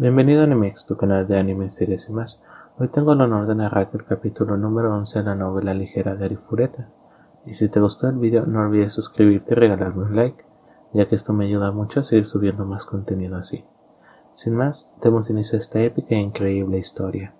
Bienvenido a Animex, tu canal de anime, series y más. Hoy tengo el honor de narrarte el capítulo número 11 de la novela ligera de Arifureta. Y si te gustó el video, no olvides suscribirte y regalarme un like, ya que esto me ayuda mucho a seguir subiendo más contenido así. Sin más, demos inicio a esta épica e increíble historia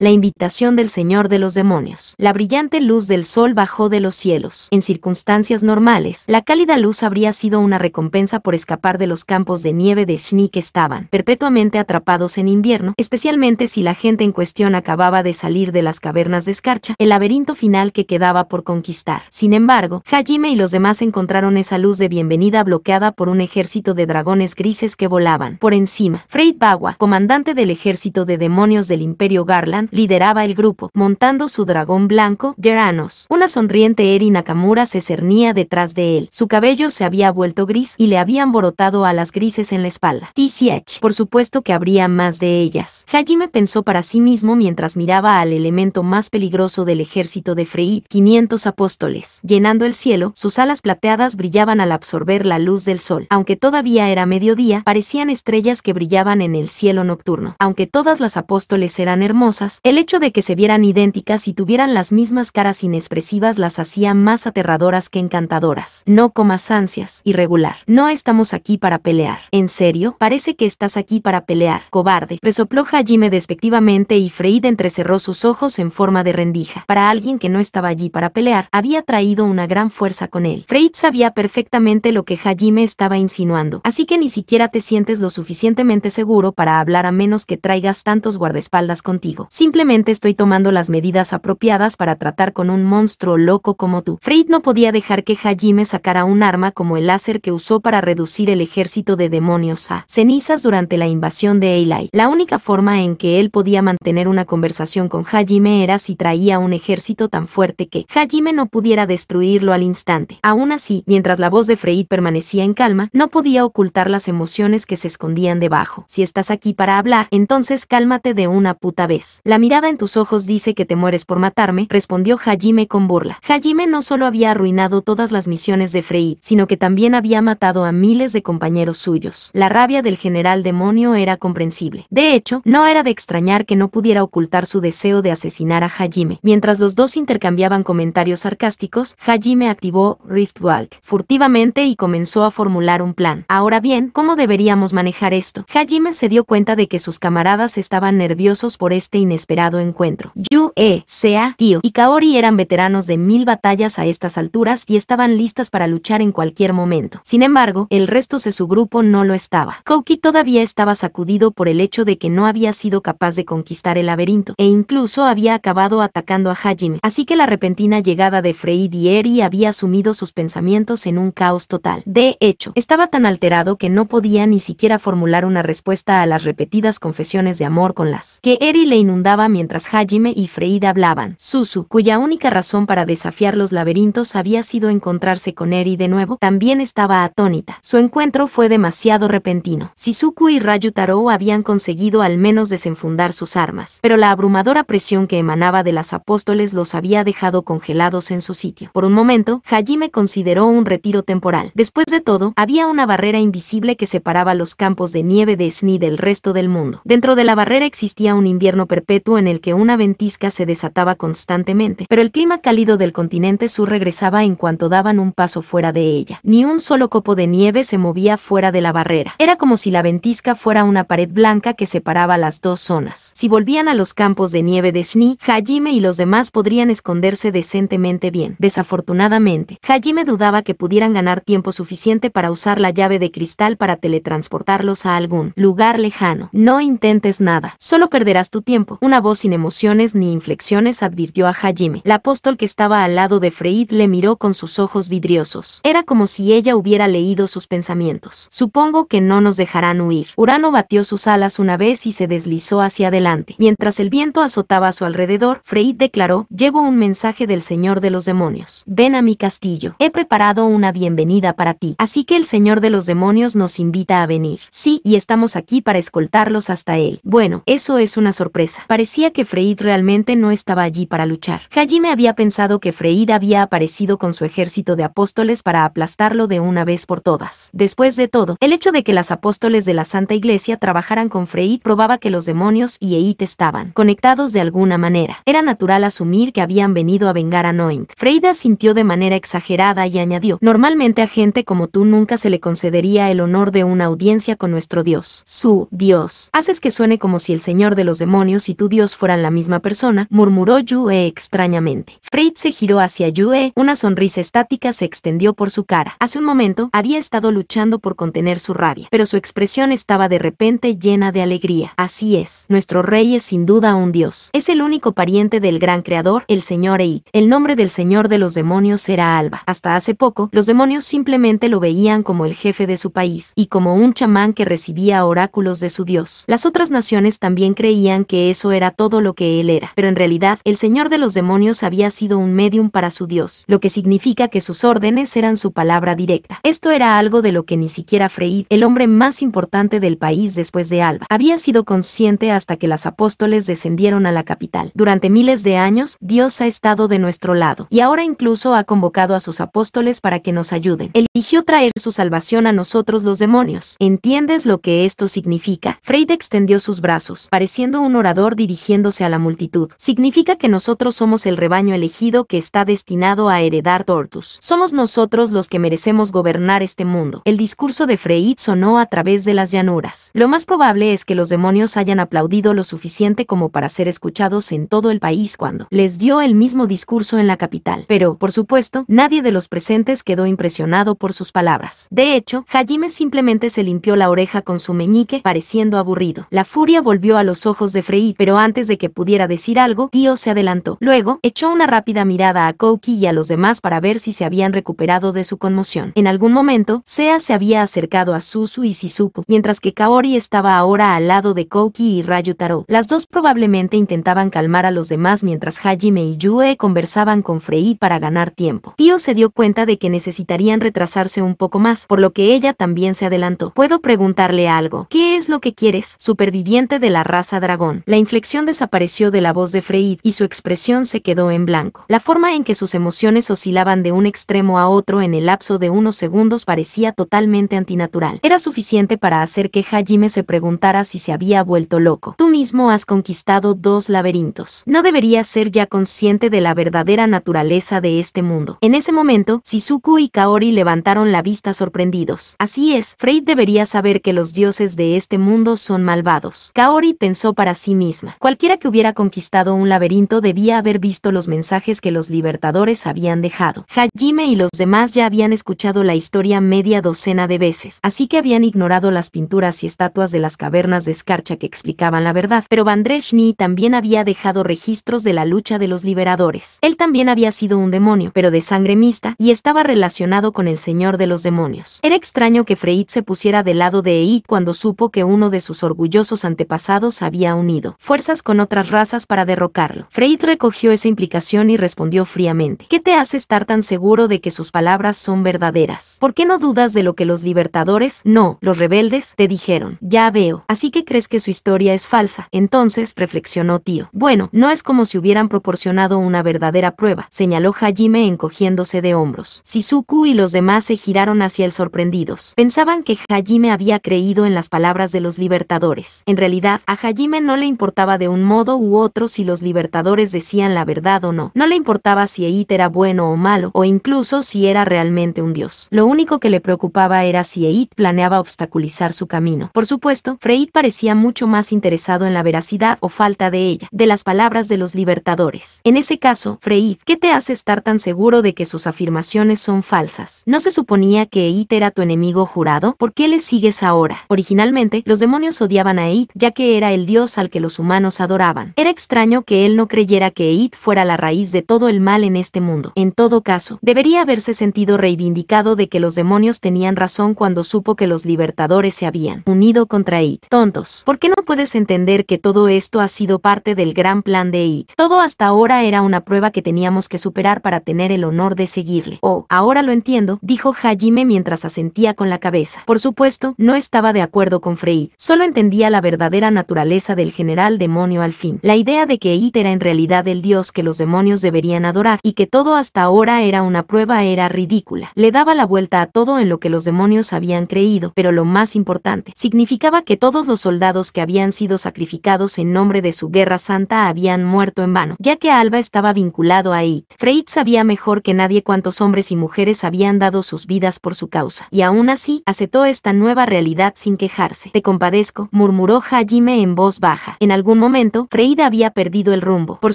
la invitación del Señor de los demonios. La brillante luz del sol bajó de los cielos. En circunstancias normales, la cálida luz habría sido una recompensa por escapar de los campos de nieve de Schnee que estaban perpetuamente atrapados en invierno, especialmente si la gente en cuestión acababa de salir de las cavernas de escarcha, el laberinto final que quedaba por conquistar. Sin embargo, Hajime y los demás encontraron esa luz de bienvenida bloqueada por un ejército de dragones grises que volaban por encima. Freid Bagua, comandante del ejército de demonios del Imperio Garland, lideraba el grupo, montando su dragón blanco, Geranos. Una sonriente Eri Nakamura se cernía detrás de él. Su cabello se había vuelto gris y le habían borotado a las grises en la espalda. TCH, por supuesto que habría más de ellas. Hajime pensó para sí mismo mientras miraba al elemento más peligroso del ejército de Freid, 500 apóstoles. Llenando el cielo, sus alas plateadas brillaban al absorber la luz del sol. Aunque todavía era mediodía, parecían estrellas que brillaban en el cielo nocturno. Aunque todas las apóstoles eran hermosas, el hecho de que se vieran idénticas y tuvieran las mismas caras inexpresivas las hacía más aterradoras que encantadoras. No comas ansias, irregular. No estamos aquí para pelear. ¿En serio? Parece que estás aquí para pelear, cobarde. Resopló Hajime despectivamente y Freid entrecerró sus ojos en forma de rendija. Para alguien que no estaba allí para pelear, había traído una gran fuerza con él. Freid sabía perfectamente lo que Hajime estaba insinuando, así que ni siquiera te sientes lo suficientemente seguro para hablar a menos que traigas tantos guardaespaldas contigo. Simplemente estoy tomando las medidas apropiadas para tratar con un monstruo loco como tú. Freid no podía dejar que Hajime sacara un arma como el láser que usó para reducir el ejército de demonios a cenizas durante la invasión de Eli. La única forma en que él podía mantener una conversación con Hajime era si traía un ejército tan fuerte que Hajime no pudiera destruirlo al instante. Aún así, mientras la voz de Freid permanecía en calma, no podía ocultar las emociones que se escondían debajo. Si estás aquí para hablar, entonces cálmate de una puta vez mirada en tus ojos dice que te mueres por matarme, respondió Hajime con burla. Hajime no solo había arruinado todas las misiones de Frey, sino que también había matado a miles de compañeros suyos. La rabia del general demonio era comprensible. De hecho, no era de extrañar que no pudiera ocultar su deseo de asesinar a Hajime. Mientras los dos intercambiaban comentarios sarcásticos, Hajime activó Riftwalk furtivamente y comenzó a formular un plan. Ahora bien, ¿cómo deberíamos manejar esto? Hajime se dio cuenta de que sus camaradas estaban nerviosos por este inesperado esperado encuentro. Yu, E, Sea, Tio y Kaori eran veteranos de mil batallas a estas alturas y estaban listas para luchar en cualquier momento. Sin embargo, el resto de su grupo no lo estaba. Kouki todavía estaba sacudido por el hecho de que no había sido capaz de conquistar el laberinto, e incluso había acabado atacando a Hajime, así que la repentina llegada de Frey y Eri había sumido sus pensamientos en un caos total. De hecho, estaba tan alterado que no podía ni siquiera formular una respuesta a las repetidas confesiones de amor con las que Eri le inundaba mientras Hajime y Freida hablaban. Susu, cuya única razón para desafiar los laberintos había sido encontrarse con Eri de nuevo, también estaba atónita. Su encuentro fue demasiado repentino. Sisuku y Rayutaro habían conseguido al menos desenfundar sus armas, pero la abrumadora presión que emanaba de las apóstoles los había dejado congelados en su sitio. Por un momento, Hajime consideró un retiro temporal. Después de todo, había una barrera invisible que separaba los campos de nieve de Sni del resto del mundo. Dentro de la barrera existía un invierno perpetuo en el que una ventisca se desataba constantemente, pero el clima cálido del continente sur regresaba en cuanto daban un paso fuera de ella. Ni un solo copo de nieve se movía fuera de la barrera. Era como si la ventisca fuera una pared blanca que separaba las dos zonas. Si volvían a los campos de nieve de Schnee, Hajime y los demás podrían esconderse decentemente bien. Desafortunadamente, Hajime dudaba que pudieran ganar tiempo suficiente para usar la llave de cristal para teletransportarlos a algún lugar lejano. No intentes nada, solo perderás tu tiempo una voz sin emociones ni inflexiones advirtió a Hajime. El apóstol que estaba al lado de Freid le miró con sus ojos vidriosos. Era como si ella hubiera leído sus pensamientos. Supongo que no nos dejarán huir. Urano batió sus alas una vez y se deslizó hacia adelante. Mientras el viento azotaba a su alrededor, Freid declaró, llevo un mensaje del Señor de los Demonios. Ven a mi castillo. He preparado una bienvenida para ti. Así que el Señor de los Demonios nos invita a venir. Sí, y estamos aquí para escoltarlos hasta él. Bueno, eso es una sorpresa. Parecía que Freid realmente no estaba allí para luchar. Hajime había pensado que Freid había aparecido con su ejército de apóstoles para aplastarlo de una vez por todas. Después de todo, el hecho de que las apóstoles de la Santa Iglesia trabajaran con Freid probaba que los demonios y Eit estaban conectados de alguna manera. Era natural asumir que habían venido a vengar a Noint. Freida sintió de manera exagerada y añadió, normalmente a gente como tú nunca se le concedería el honor de una audiencia con nuestro Dios. Su Dios. Haces que suene como si el Señor de los demonios y tú dios fueran la misma persona, murmuró Yue extrañamente. Freit se giró hacia Yue, una sonrisa estática se extendió por su cara. Hace un momento, había estado luchando por contener su rabia, pero su expresión estaba de repente llena de alegría. Así es, nuestro rey es sin duda un dios. Es el único pariente del gran creador, el señor Eid. El nombre del señor de los demonios era Alba. Hasta hace poco, los demonios simplemente lo veían como el jefe de su país, y como un chamán que recibía oráculos de su dios. Las otras naciones también creían que eso era era todo lo que él era, pero en realidad el Señor de los Demonios había sido un medium para su Dios, lo que significa que sus órdenes eran su palabra directa. Esto era algo de lo que ni siquiera Freid, el hombre más importante del país después de Alba, había sido consciente hasta que las apóstoles descendieron a la capital. Durante miles de años, Dios ha estado de nuestro lado, y ahora incluso ha convocado a sus apóstoles para que nos ayuden. Eligió traer su salvación a nosotros los demonios. ¿Entiendes lo que esto significa? Freid extendió sus brazos, pareciendo un orador dirigiéndose a la multitud. Significa que nosotros somos el rebaño elegido que está destinado a heredar Tortus. Somos nosotros los que merecemos gobernar este mundo. El discurso de Freyid sonó a través de las llanuras. Lo más probable es que los demonios hayan aplaudido lo suficiente como para ser escuchados en todo el país cuando les dio el mismo discurso en la capital. Pero, por supuesto, nadie de los presentes quedó impresionado por sus palabras. De hecho, Hajime simplemente se limpió la oreja con su meñique, pareciendo aburrido. La furia volvió a los ojos de Frey, pero antes de que pudiera decir algo, Tío se adelantó. Luego, echó una rápida mirada a Koki y a los demás para ver si se habían recuperado de su conmoción. En algún momento, Sea se había acercado a Susu y Shizuku, mientras que Kaori estaba ahora al lado de Koki y Taro. Las dos probablemente intentaban calmar a los demás mientras Hajime y Yue conversaban con Frey para ganar tiempo. Tío se dio cuenta de que necesitarían retrasarse un poco más, por lo que ella también se adelantó. ¿Puedo preguntarle algo? ¿Qué es lo que quieres? Superviviente de la raza dragón. La inflexión inflexión desapareció de la voz de Freid y su expresión se quedó en blanco. La forma en que sus emociones oscilaban de un extremo a otro en el lapso de unos segundos parecía totalmente antinatural. Era suficiente para hacer que Hajime se preguntara si se había vuelto loco. Tú mismo has conquistado dos laberintos. No deberías ser ya consciente de la verdadera naturaleza de este mundo. En ese momento, Shizuku y Kaori levantaron la vista sorprendidos. Así es, Freid debería saber que los dioses de este mundo son malvados. Kaori pensó para sí misma. Cualquiera que hubiera conquistado un laberinto debía haber visto los mensajes que los libertadores habían dejado. Hajime y los demás ya habían escuchado la historia media docena de veces, así que habían ignorado las pinturas y estatuas de las cavernas de escarcha que explicaban la verdad, pero Vandreshni también había dejado registros de la lucha de los liberadores. Él también había sido un demonio, pero de sangre mixta, y estaba relacionado con el señor de los demonios. Era extraño que Freid se pusiera del lado de Eid cuando supo que uno de sus orgullosos antepasados había unido con otras razas para derrocarlo. Freid recogió esa implicación y respondió fríamente. ¿Qué te hace estar tan seguro de que sus palabras son verdaderas? ¿Por qué no dudas de lo que los libertadores, no, los rebeldes, te dijeron? Ya veo. Así que crees que su historia es falsa. Entonces, reflexionó tío. Bueno, no es como si hubieran proporcionado una verdadera prueba, señaló Hajime encogiéndose de hombros. Sisuku y los demás se giraron hacia el sorprendidos. Pensaban que Hajime había creído en las palabras de los libertadores. En realidad, a Hajime no le importaba de un modo u otro si los libertadores decían la verdad o no. No le importaba si Eit era bueno o malo, o incluso si era realmente un dios. Lo único que le preocupaba era si Eit planeaba obstaculizar su camino. Por supuesto, Freid parecía mucho más interesado en la veracidad o falta de ella, de las palabras de los libertadores. En ese caso, Freid ¿qué te hace estar tan seguro de que sus afirmaciones son falsas? ¿No se suponía que Eit era tu enemigo jurado? ¿Por qué le sigues ahora? Originalmente, los demonios odiaban a Eit, ya que era el dios al que los humanos nos adoraban. Era extraño que él no creyera que Eid fuera la raíz de todo el mal en este mundo. En todo caso, debería haberse sentido reivindicado de que los demonios tenían razón cuando supo que los libertadores se habían unido contra Eid. Tontos, ¿por qué no puedes entender que todo esto ha sido parte del gran plan de Eid? Todo hasta ahora era una prueba que teníamos que superar para tener el honor de seguirle. Oh, ahora lo entiendo, dijo Hajime mientras asentía con la cabeza. Por supuesto, no estaba de acuerdo con Freid, solo entendía la verdadera naturaleza del general de demonio al fin. La idea de que It era en realidad el dios que los demonios deberían adorar y que todo hasta ahora era una prueba era ridícula. Le daba la vuelta a todo en lo que los demonios habían creído, pero lo más importante, significaba que todos los soldados que habían sido sacrificados en nombre de su guerra santa habían muerto en vano, ya que Alba estaba vinculado a It. Freit sabía mejor que nadie cuántos hombres y mujeres habían dado sus vidas por su causa, y aún así, aceptó esta nueva realidad sin quejarse. Te compadezco, murmuró Hajime en voz baja. En algún momento, Freid había perdido el rumbo. Por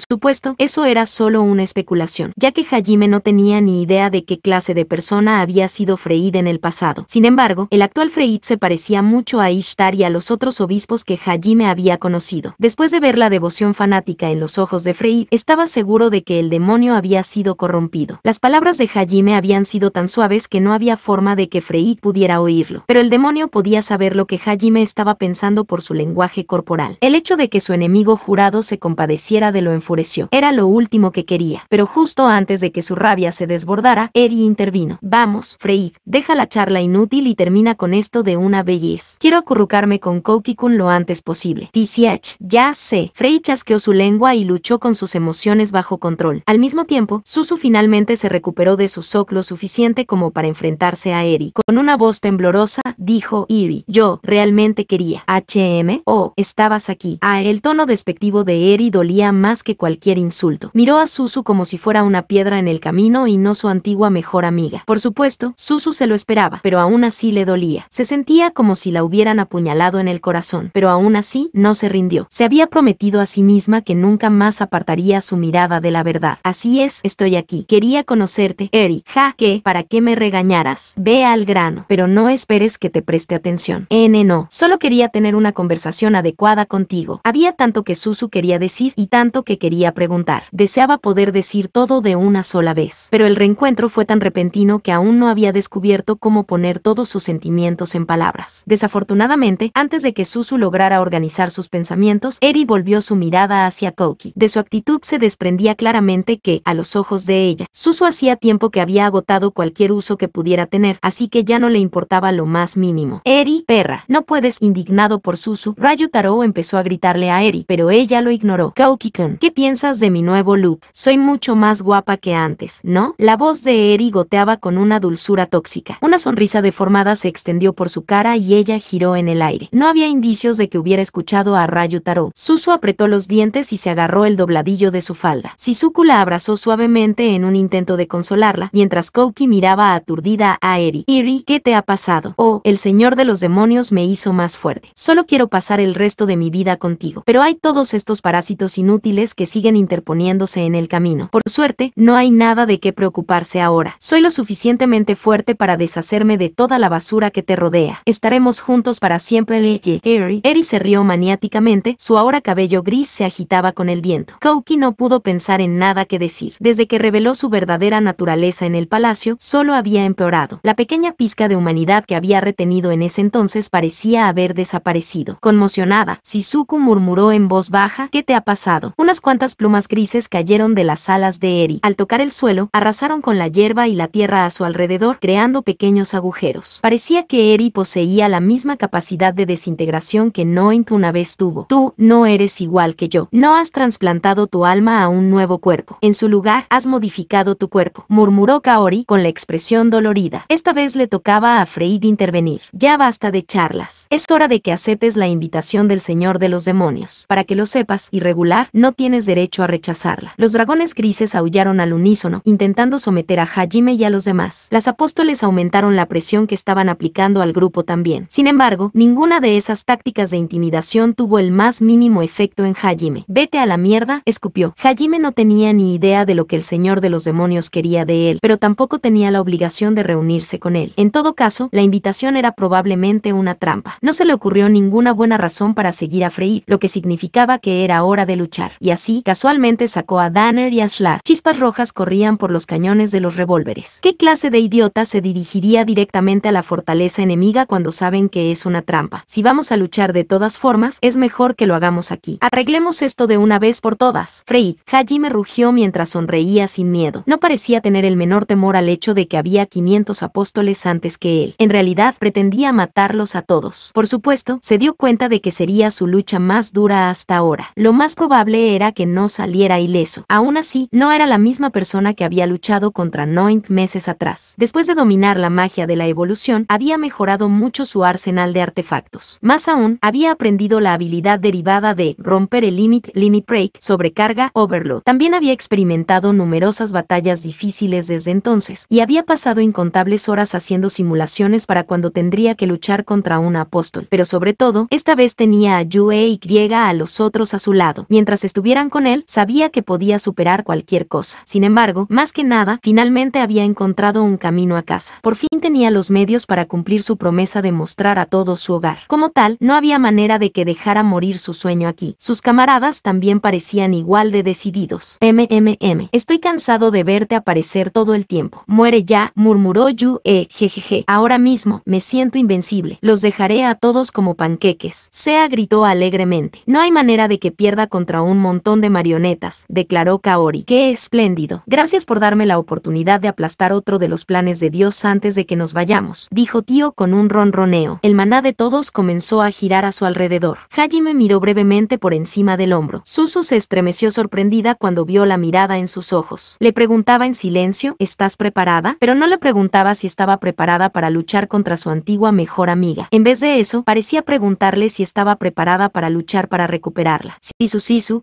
supuesto, eso era solo una especulación, ya que Hajime no tenía ni idea de qué clase de persona había sido Freid en el pasado. Sin embargo, el actual Freid se parecía mucho a Ishtar y a los otros obispos que Hajime había conocido. Después de ver la devoción fanática en los ojos de Freid, estaba seguro de que el demonio había sido corrompido. Las palabras de Hajime habían sido tan suaves que no había forma de que Freid pudiera oírlo, pero el demonio podía saber lo que Hajime estaba pensando por su lenguaje corporal. El hecho de que su enemigo jurado se compadeciera de lo enfureció. Era lo último que quería. Pero justo antes de que su rabia se desbordara, Eri intervino. Vamos, Freid, deja la charla inútil y termina con esto de una bellez. Quiero acurrucarme con Koukikun lo antes posible. TCH, ya sé. Frey chasqueó su lengua y luchó con sus emociones bajo control. Al mismo tiempo, Susu finalmente se recuperó de su shock lo suficiente como para enfrentarse a Eri. Con una voz temblorosa, dijo Eri. yo realmente quería. HM, oh, estabas aquí. A él el tono despectivo de Eri dolía más que cualquier insulto. Miró a Susu como si fuera una piedra en el camino y no su antigua mejor amiga. Por supuesto, Susu se lo esperaba, pero aún así le dolía. Se sentía como si la hubieran apuñalado en el corazón, pero aún así no se rindió. Se había prometido a sí misma que nunca más apartaría su mirada de la verdad. Así es, estoy aquí. Quería conocerte, Eri. Ja, que, ¿para qué me regañaras? Ve al grano, pero no esperes que te preste atención. N no, solo quería tener una conversación adecuada contigo. Había tanto que Susu quería decir y tanto que quería preguntar. Deseaba poder decir todo de una sola vez. Pero el reencuentro fue tan repentino que aún no había descubierto cómo poner todos sus sentimientos en palabras. Desafortunadamente, antes de que Susu lograra organizar sus pensamientos, Eri volvió su mirada hacia Koki. De su actitud se desprendía claramente que, a los ojos de ella, Susu hacía tiempo que había agotado cualquier uso que pudiera tener, así que ya no le importaba lo más mínimo. Eri, perra, no puedes, indignado por Susu, rayu Taro empezó a gritarle a Eri, pero ella lo ignoró. kouki kun ¿qué piensas de mi nuevo look? Soy mucho más guapa que antes, ¿no? La voz de Eri goteaba con una dulzura tóxica. Una sonrisa deformada se extendió por su cara y ella giró en el aire. No había indicios de que hubiera escuchado a Rayu Taro. Susu apretó los dientes y se agarró el dobladillo de su falda. Sisuku la abrazó suavemente en un intento de consolarla, mientras Kouki miraba aturdida a Eri. Eri, ¿qué te ha pasado? Oh, el señor de los demonios me hizo más fuerte. Solo quiero pasar el resto de mi vida contigo pero hay todos estos parásitos inútiles que siguen interponiéndose en el camino. Por suerte, no hay nada de qué preocuparse ahora. Soy lo suficientemente fuerte para deshacerme de toda la basura que te rodea. Estaremos juntos para siempre. Eri. Eri se rió maniáticamente, su ahora cabello gris se agitaba con el viento. Kouki no pudo pensar en nada que decir. Desde que reveló su verdadera naturaleza en el palacio, solo había empeorado. La pequeña pizca de humanidad que había retenido en ese entonces parecía haber desaparecido. Conmocionada, Shizuku murmuró murmuró en voz baja, ¿qué te ha pasado? Unas cuantas plumas grises cayeron de las alas de Eri. Al tocar el suelo, arrasaron con la hierba y la tierra a su alrededor, creando pequeños agujeros. Parecía que Eri poseía la misma capacidad de desintegración que Noint una vez tuvo. Tú no eres igual que yo. No has trasplantado tu alma a un nuevo cuerpo. En su lugar, has modificado tu cuerpo, murmuró Kaori con la expresión dolorida. Esta vez le tocaba a Freid intervenir. Ya basta de charlas. Es hora de que aceptes la invitación del Señor de los Demonios. Para que lo sepas, irregular, no tienes derecho a rechazarla. Los dragones grises aullaron al unísono, intentando someter a Hajime y a los demás. Las apóstoles aumentaron la presión que estaban aplicando al grupo también. Sin embargo, ninguna de esas tácticas de intimidación tuvo el más mínimo efecto en Hajime. Vete a la mierda, escupió. Hajime no tenía ni idea de lo que el señor de los demonios quería de él, pero tampoco tenía la obligación de reunirse con él. En todo caso, la invitación era probablemente una trampa. No se le ocurrió ninguna buena razón para seguir a Freid, lo que significaba que era hora de luchar, y así casualmente sacó a Danner y a Chispas rojas corrían por los cañones de los revólveres. ¿Qué clase de idiota se dirigiría directamente a la fortaleza enemiga cuando saben que es una trampa? Si vamos a luchar de todas formas, es mejor que lo hagamos aquí. Arreglemos esto de una vez por todas. Freid, me rugió mientras sonreía sin miedo. No parecía tener el menor temor al hecho de que había 500 apóstoles antes que él. En realidad, pretendía matarlos a todos. Por supuesto, se dio cuenta de que sería su lucha más dura hasta ahora. Lo más probable era que no saliera ileso. Aún así, no era la misma persona que había luchado contra Noint meses atrás. Después de dominar la magia de la evolución, había mejorado mucho su arsenal de artefactos. Más aún, había aprendido la habilidad derivada de romper el limit, limit break, sobrecarga, overload. También había experimentado numerosas batallas difíciles desde entonces, y había pasado incontables horas haciendo simulaciones para cuando tendría que luchar contra un apóstol. Pero sobre todo, esta vez tenía a Yue y llega a los otros a su lado. Mientras estuvieran con él, sabía que podía superar cualquier cosa. Sin embargo, más que nada, finalmente había encontrado un camino a casa. Por fin tenía los medios para cumplir su promesa de mostrar a todos su hogar. Como tal, no había manera de que dejara morir su sueño aquí. Sus camaradas también parecían igual de decididos. MMM. Estoy cansado de verte aparecer todo el tiempo. Muere ya, murmuró Yu E. Jejeje. Ahora mismo, me siento invencible. Los dejaré a todos como panqueques. Sea gritó alegremente. No hay manera de que pierda contra un montón de marionetas, declaró Kaori. ¡Qué espléndido! Gracias por darme la oportunidad de aplastar otro de los planes de Dios antes de que nos vayamos, dijo Tío con un ronroneo. El maná de todos comenzó a girar a su alrededor. Hajime miró brevemente por encima del hombro. Susu se estremeció sorprendida cuando vio la mirada en sus ojos. Le preguntaba en silencio, ¿estás preparada? Pero no le preguntaba si estaba preparada para luchar contra su antigua mejor amiga. En vez de eso, parecía preguntarle si estaba preparada para luchar para recuperarla. Sisu Sisu,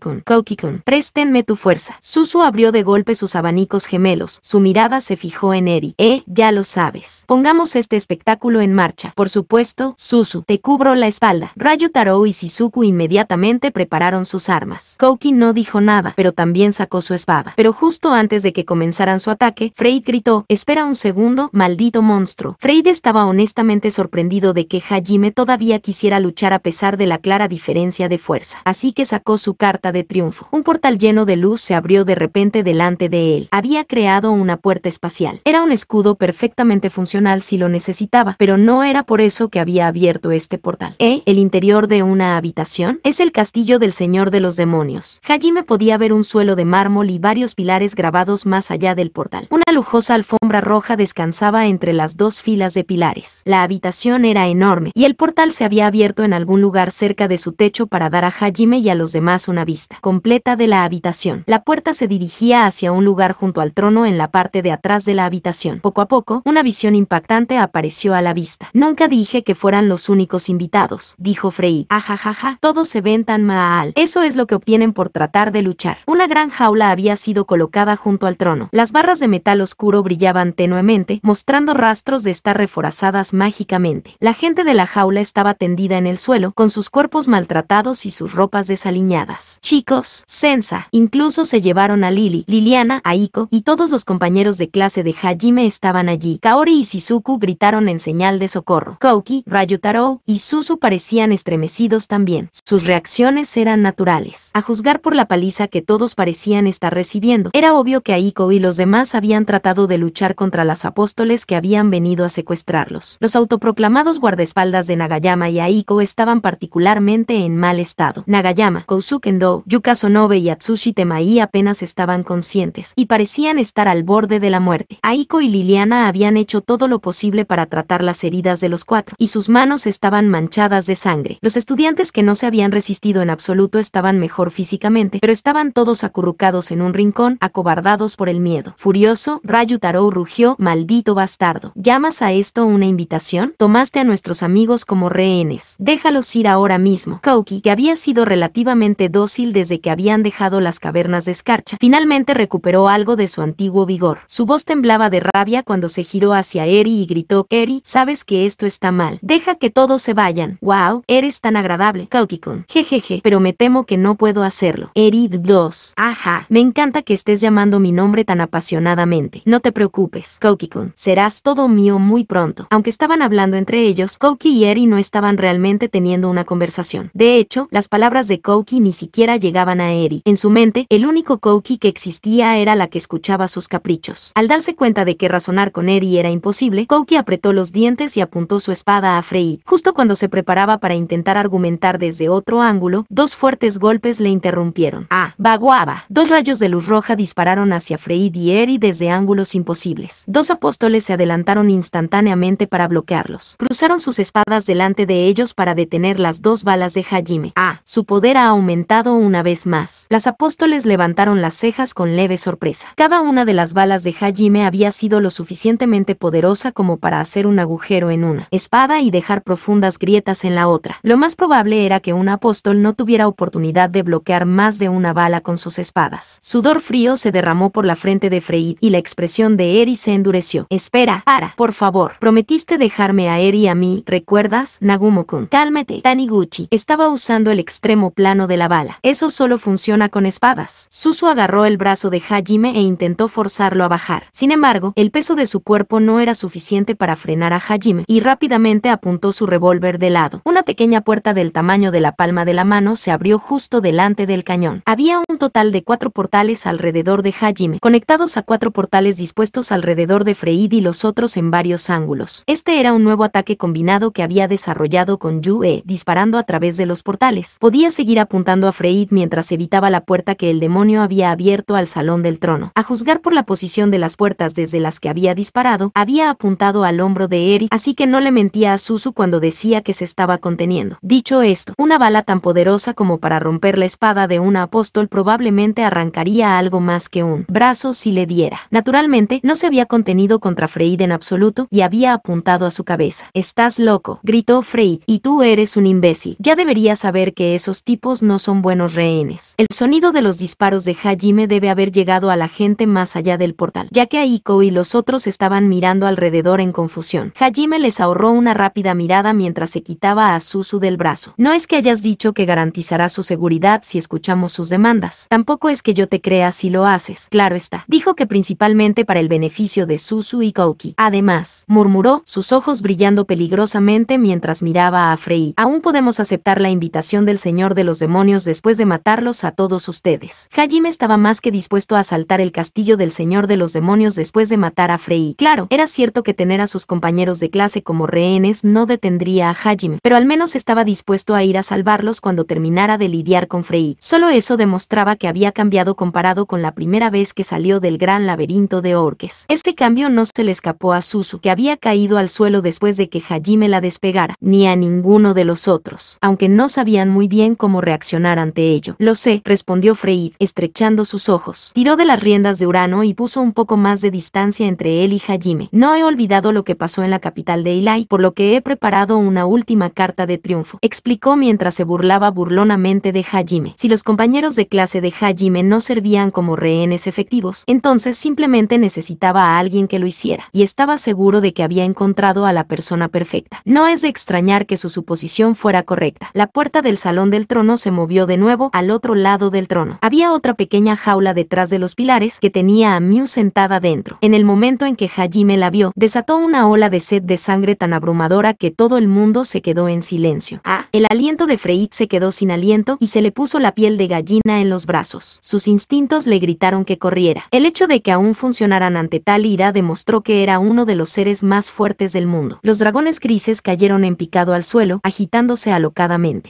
kun Koki-kun, préstenme tu fuerza. Susu abrió de golpe sus abanicos gemelos, su mirada se fijó en Eri. Eh, ya lo sabes. Pongamos este espectáculo en marcha. Por supuesto, Susu, te cubro la espalda. Rayutarou y Sisuku inmediatamente prepararon sus armas. Koki no dijo nada, pero también sacó su espada. Pero justo antes de que comenzaran su ataque, Frey gritó, espera un segundo, maldito monstruo. Frey estaba honestamente sorprendido de que Hajime todavía quisiera luchar a pesar de la clase a diferencia de fuerza, así que sacó su carta de triunfo. Un portal lleno de luz se abrió de repente delante de él. Había creado una puerta espacial. Era un escudo perfectamente funcional si lo necesitaba, pero no era por eso que había abierto este portal. ¿Eh? ¿El interior de una habitación? Es el castillo del señor de los demonios. Hajime podía ver un suelo de mármol y varios pilares grabados más allá del portal. Una lujosa alfombra roja descansaba entre las dos filas de pilares. La habitación era enorme, y el portal se había abierto en algún lugar cerca de su techo para dar a Hajime y a los demás una vista completa de la habitación. La puerta se dirigía hacia un lugar junto al trono en la parte de atrás de la habitación. Poco a poco, una visión impactante apareció a la vista. Nunca dije que fueran los únicos invitados, dijo Frey. Ajajaja, todos se ven tan maal. Eso es lo que obtienen por tratar de luchar. Una gran jaula había sido colocada junto al trono. Las barras de metal oscuro brillaban tenuemente, mostrando rastros de estar reforzadas mágicamente. La gente de la jaula estaba tendida en el suelo, con sus cuerpos maltratados y sus ropas desaliñadas. Chicos, Sensa, incluso se llevaron a Lily, Liliana, Aiko y todos los compañeros de clase de Hajime estaban allí. Kaori y Shizuku gritaron en señal de socorro. Kouki, Taro y Susu parecían estremecidos también. Sus reacciones eran naturales. A juzgar por la paliza que todos parecían estar recibiendo, era obvio que Aiko y los demás habían tratado de luchar contra las apóstoles que habían venido a secuestrarlos. Los autoproclamados guardaespaldas de Nagayama y Aiko estaban particularmente en mal estado. Nagayama, Kousuke Do, Yuka y Atsushi Temai apenas estaban conscientes y parecían estar al borde de la muerte. Aiko y Liliana habían hecho todo lo posible para tratar las heridas de los cuatro y sus manos estaban manchadas de sangre. Los estudiantes que no se habían resistido en absoluto estaban mejor físicamente, pero estaban todos acurrucados en un rincón, acobardados por el miedo. Furioso, Rayu Tarou rugió, maldito bastardo. ¿Llamas a esto una invitación? Tomaste a nuestros amigos como rehenes. Déjalos ir ahora mismo mismo. que había sido relativamente dócil desde que habían dejado las cavernas de escarcha, finalmente recuperó algo de su antiguo vigor. Su voz temblaba de rabia cuando se giró hacia Eri y gritó, Eri, sabes que esto está mal. Deja que todos se vayan. Wow, eres tan agradable. kouki kun Jejeje, pero me temo que no puedo hacerlo. Eri 2. Ajá, me encanta que estés llamando mi nombre tan apasionadamente. No te preocupes, kouki kun Serás todo mío muy pronto. Aunque estaban hablando entre ellos, Kouki y Eri no estaban realmente teniendo una conversación de hecho, las palabras de Kouki ni siquiera llegaban a Eri. En su mente, el único Kouki que existía era la que escuchaba sus caprichos. Al darse cuenta de que razonar con Eri era imposible, Kouki apretó los dientes y apuntó su espada a Frey. Justo cuando se preparaba para intentar argumentar desde otro ángulo, dos fuertes golpes le interrumpieron. Ah, Baguaba. Dos rayos de luz roja dispararon hacia Frey y Eri desde ángulos imposibles. Dos apóstoles se adelantaron instantáneamente para bloquearlos. Cruzaron sus espadas delante de ellos para detener las dos balas de Hajime. Ah, su poder ha aumentado una vez más. Las apóstoles levantaron las cejas con leve sorpresa. Cada una de las balas de Hajime había sido lo suficientemente poderosa como para hacer un agujero en una espada y dejar profundas grietas en la otra. Lo más probable era que un apóstol no tuviera oportunidad de bloquear más de una bala con sus espadas. Sudor frío se derramó por la frente de Freid y la expresión de Eri se endureció. Espera, para por favor, prometiste dejarme a Eri a mí, ¿recuerdas, Nagumo-kun? Cálmate, Taniguchi estaba usando el extremo plano de la bala. Eso solo funciona con espadas. Susu agarró el brazo de Hajime e intentó forzarlo a bajar. Sin embargo, el peso de su cuerpo no era suficiente para frenar a Hajime y rápidamente apuntó su revólver de lado. Una pequeña puerta del tamaño de la palma de la mano se abrió justo delante del cañón. Había un total de cuatro portales alrededor de Hajime, conectados a cuatro portales dispuestos alrededor de Freid y los otros en varios ángulos. Este era un nuevo ataque combinado que había desarrollado con Yue, disparando a a través de los portales. Podía seguir apuntando a Freid mientras evitaba la puerta que el demonio había abierto al salón del trono. A juzgar por la posición de las puertas desde las que había disparado, había apuntado al hombro de Eri, así que no le mentía a Susu cuando decía que se estaba conteniendo. Dicho esto, una bala tan poderosa como para romper la espada de un apóstol probablemente arrancaría algo más que un brazo si le diera. Naturalmente, no se había contenido contra Freid en absoluto y había apuntado a su cabeza. Estás loco, gritó Freid, y tú eres un imbécil ya debería saber que esos tipos no son buenos rehenes. El sonido de los disparos de Hajime debe haber llegado a la gente más allá del portal, ya que Aiko y los otros estaban mirando alrededor en confusión. Hajime les ahorró una rápida mirada mientras se quitaba a Susu del brazo. No es que hayas dicho que garantizará su seguridad si escuchamos sus demandas. Tampoco es que yo te crea si lo haces. Claro está. Dijo que principalmente para el beneficio de Suzu y Koki. Además, murmuró, sus ojos brillando peligrosamente mientras miraba a Frey. Aún podemos aceptar la invitación del Señor de los demonios después de matarlos a todos ustedes. Hajime estaba más que dispuesto a asaltar el castillo del Señor de los demonios después de matar a Frey. Claro, era cierto que tener a sus compañeros de clase como rehenes no detendría a Hajime, pero al menos estaba dispuesto a ir a salvarlos cuando terminara de lidiar con Frey. Solo eso demostraba que había cambiado comparado con la primera vez que salió del gran laberinto de Orques. Este cambio no se le escapó a Susu, que había caído al suelo después de que Hajime la despegara, ni a ninguno de los otros aunque no sabían muy bien cómo reaccionar ante ello. Lo sé, respondió Freid, estrechando sus ojos. Tiró de las riendas de Urano y puso un poco más de distancia entre él y Hajime. No he olvidado lo que pasó en la capital de Ilai, por lo que he preparado una última carta de triunfo, explicó mientras se burlaba burlonamente de Hajime. Si los compañeros de clase de Hajime no servían como rehenes efectivos, entonces simplemente necesitaba a alguien que lo hiciera, y estaba seguro de que había encontrado a la persona perfecta. No es de extrañar que su suposición fuera correcta la puerta del salón del trono se movió de nuevo al otro lado del trono. Había otra pequeña jaula detrás de los pilares que tenía a Mew sentada dentro. En el momento en que Hajime la vio, desató una ola de sed de sangre tan abrumadora que todo el mundo se quedó en silencio. Ah, el aliento de Freit se quedó sin aliento y se le puso la piel de gallina en los brazos. Sus instintos le gritaron que corriera. El hecho de que aún funcionaran ante tal ira demostró que era uno de los seres más fuertes del mundo. Los dragones grises cayeron en picado al suelo, agitándose a lo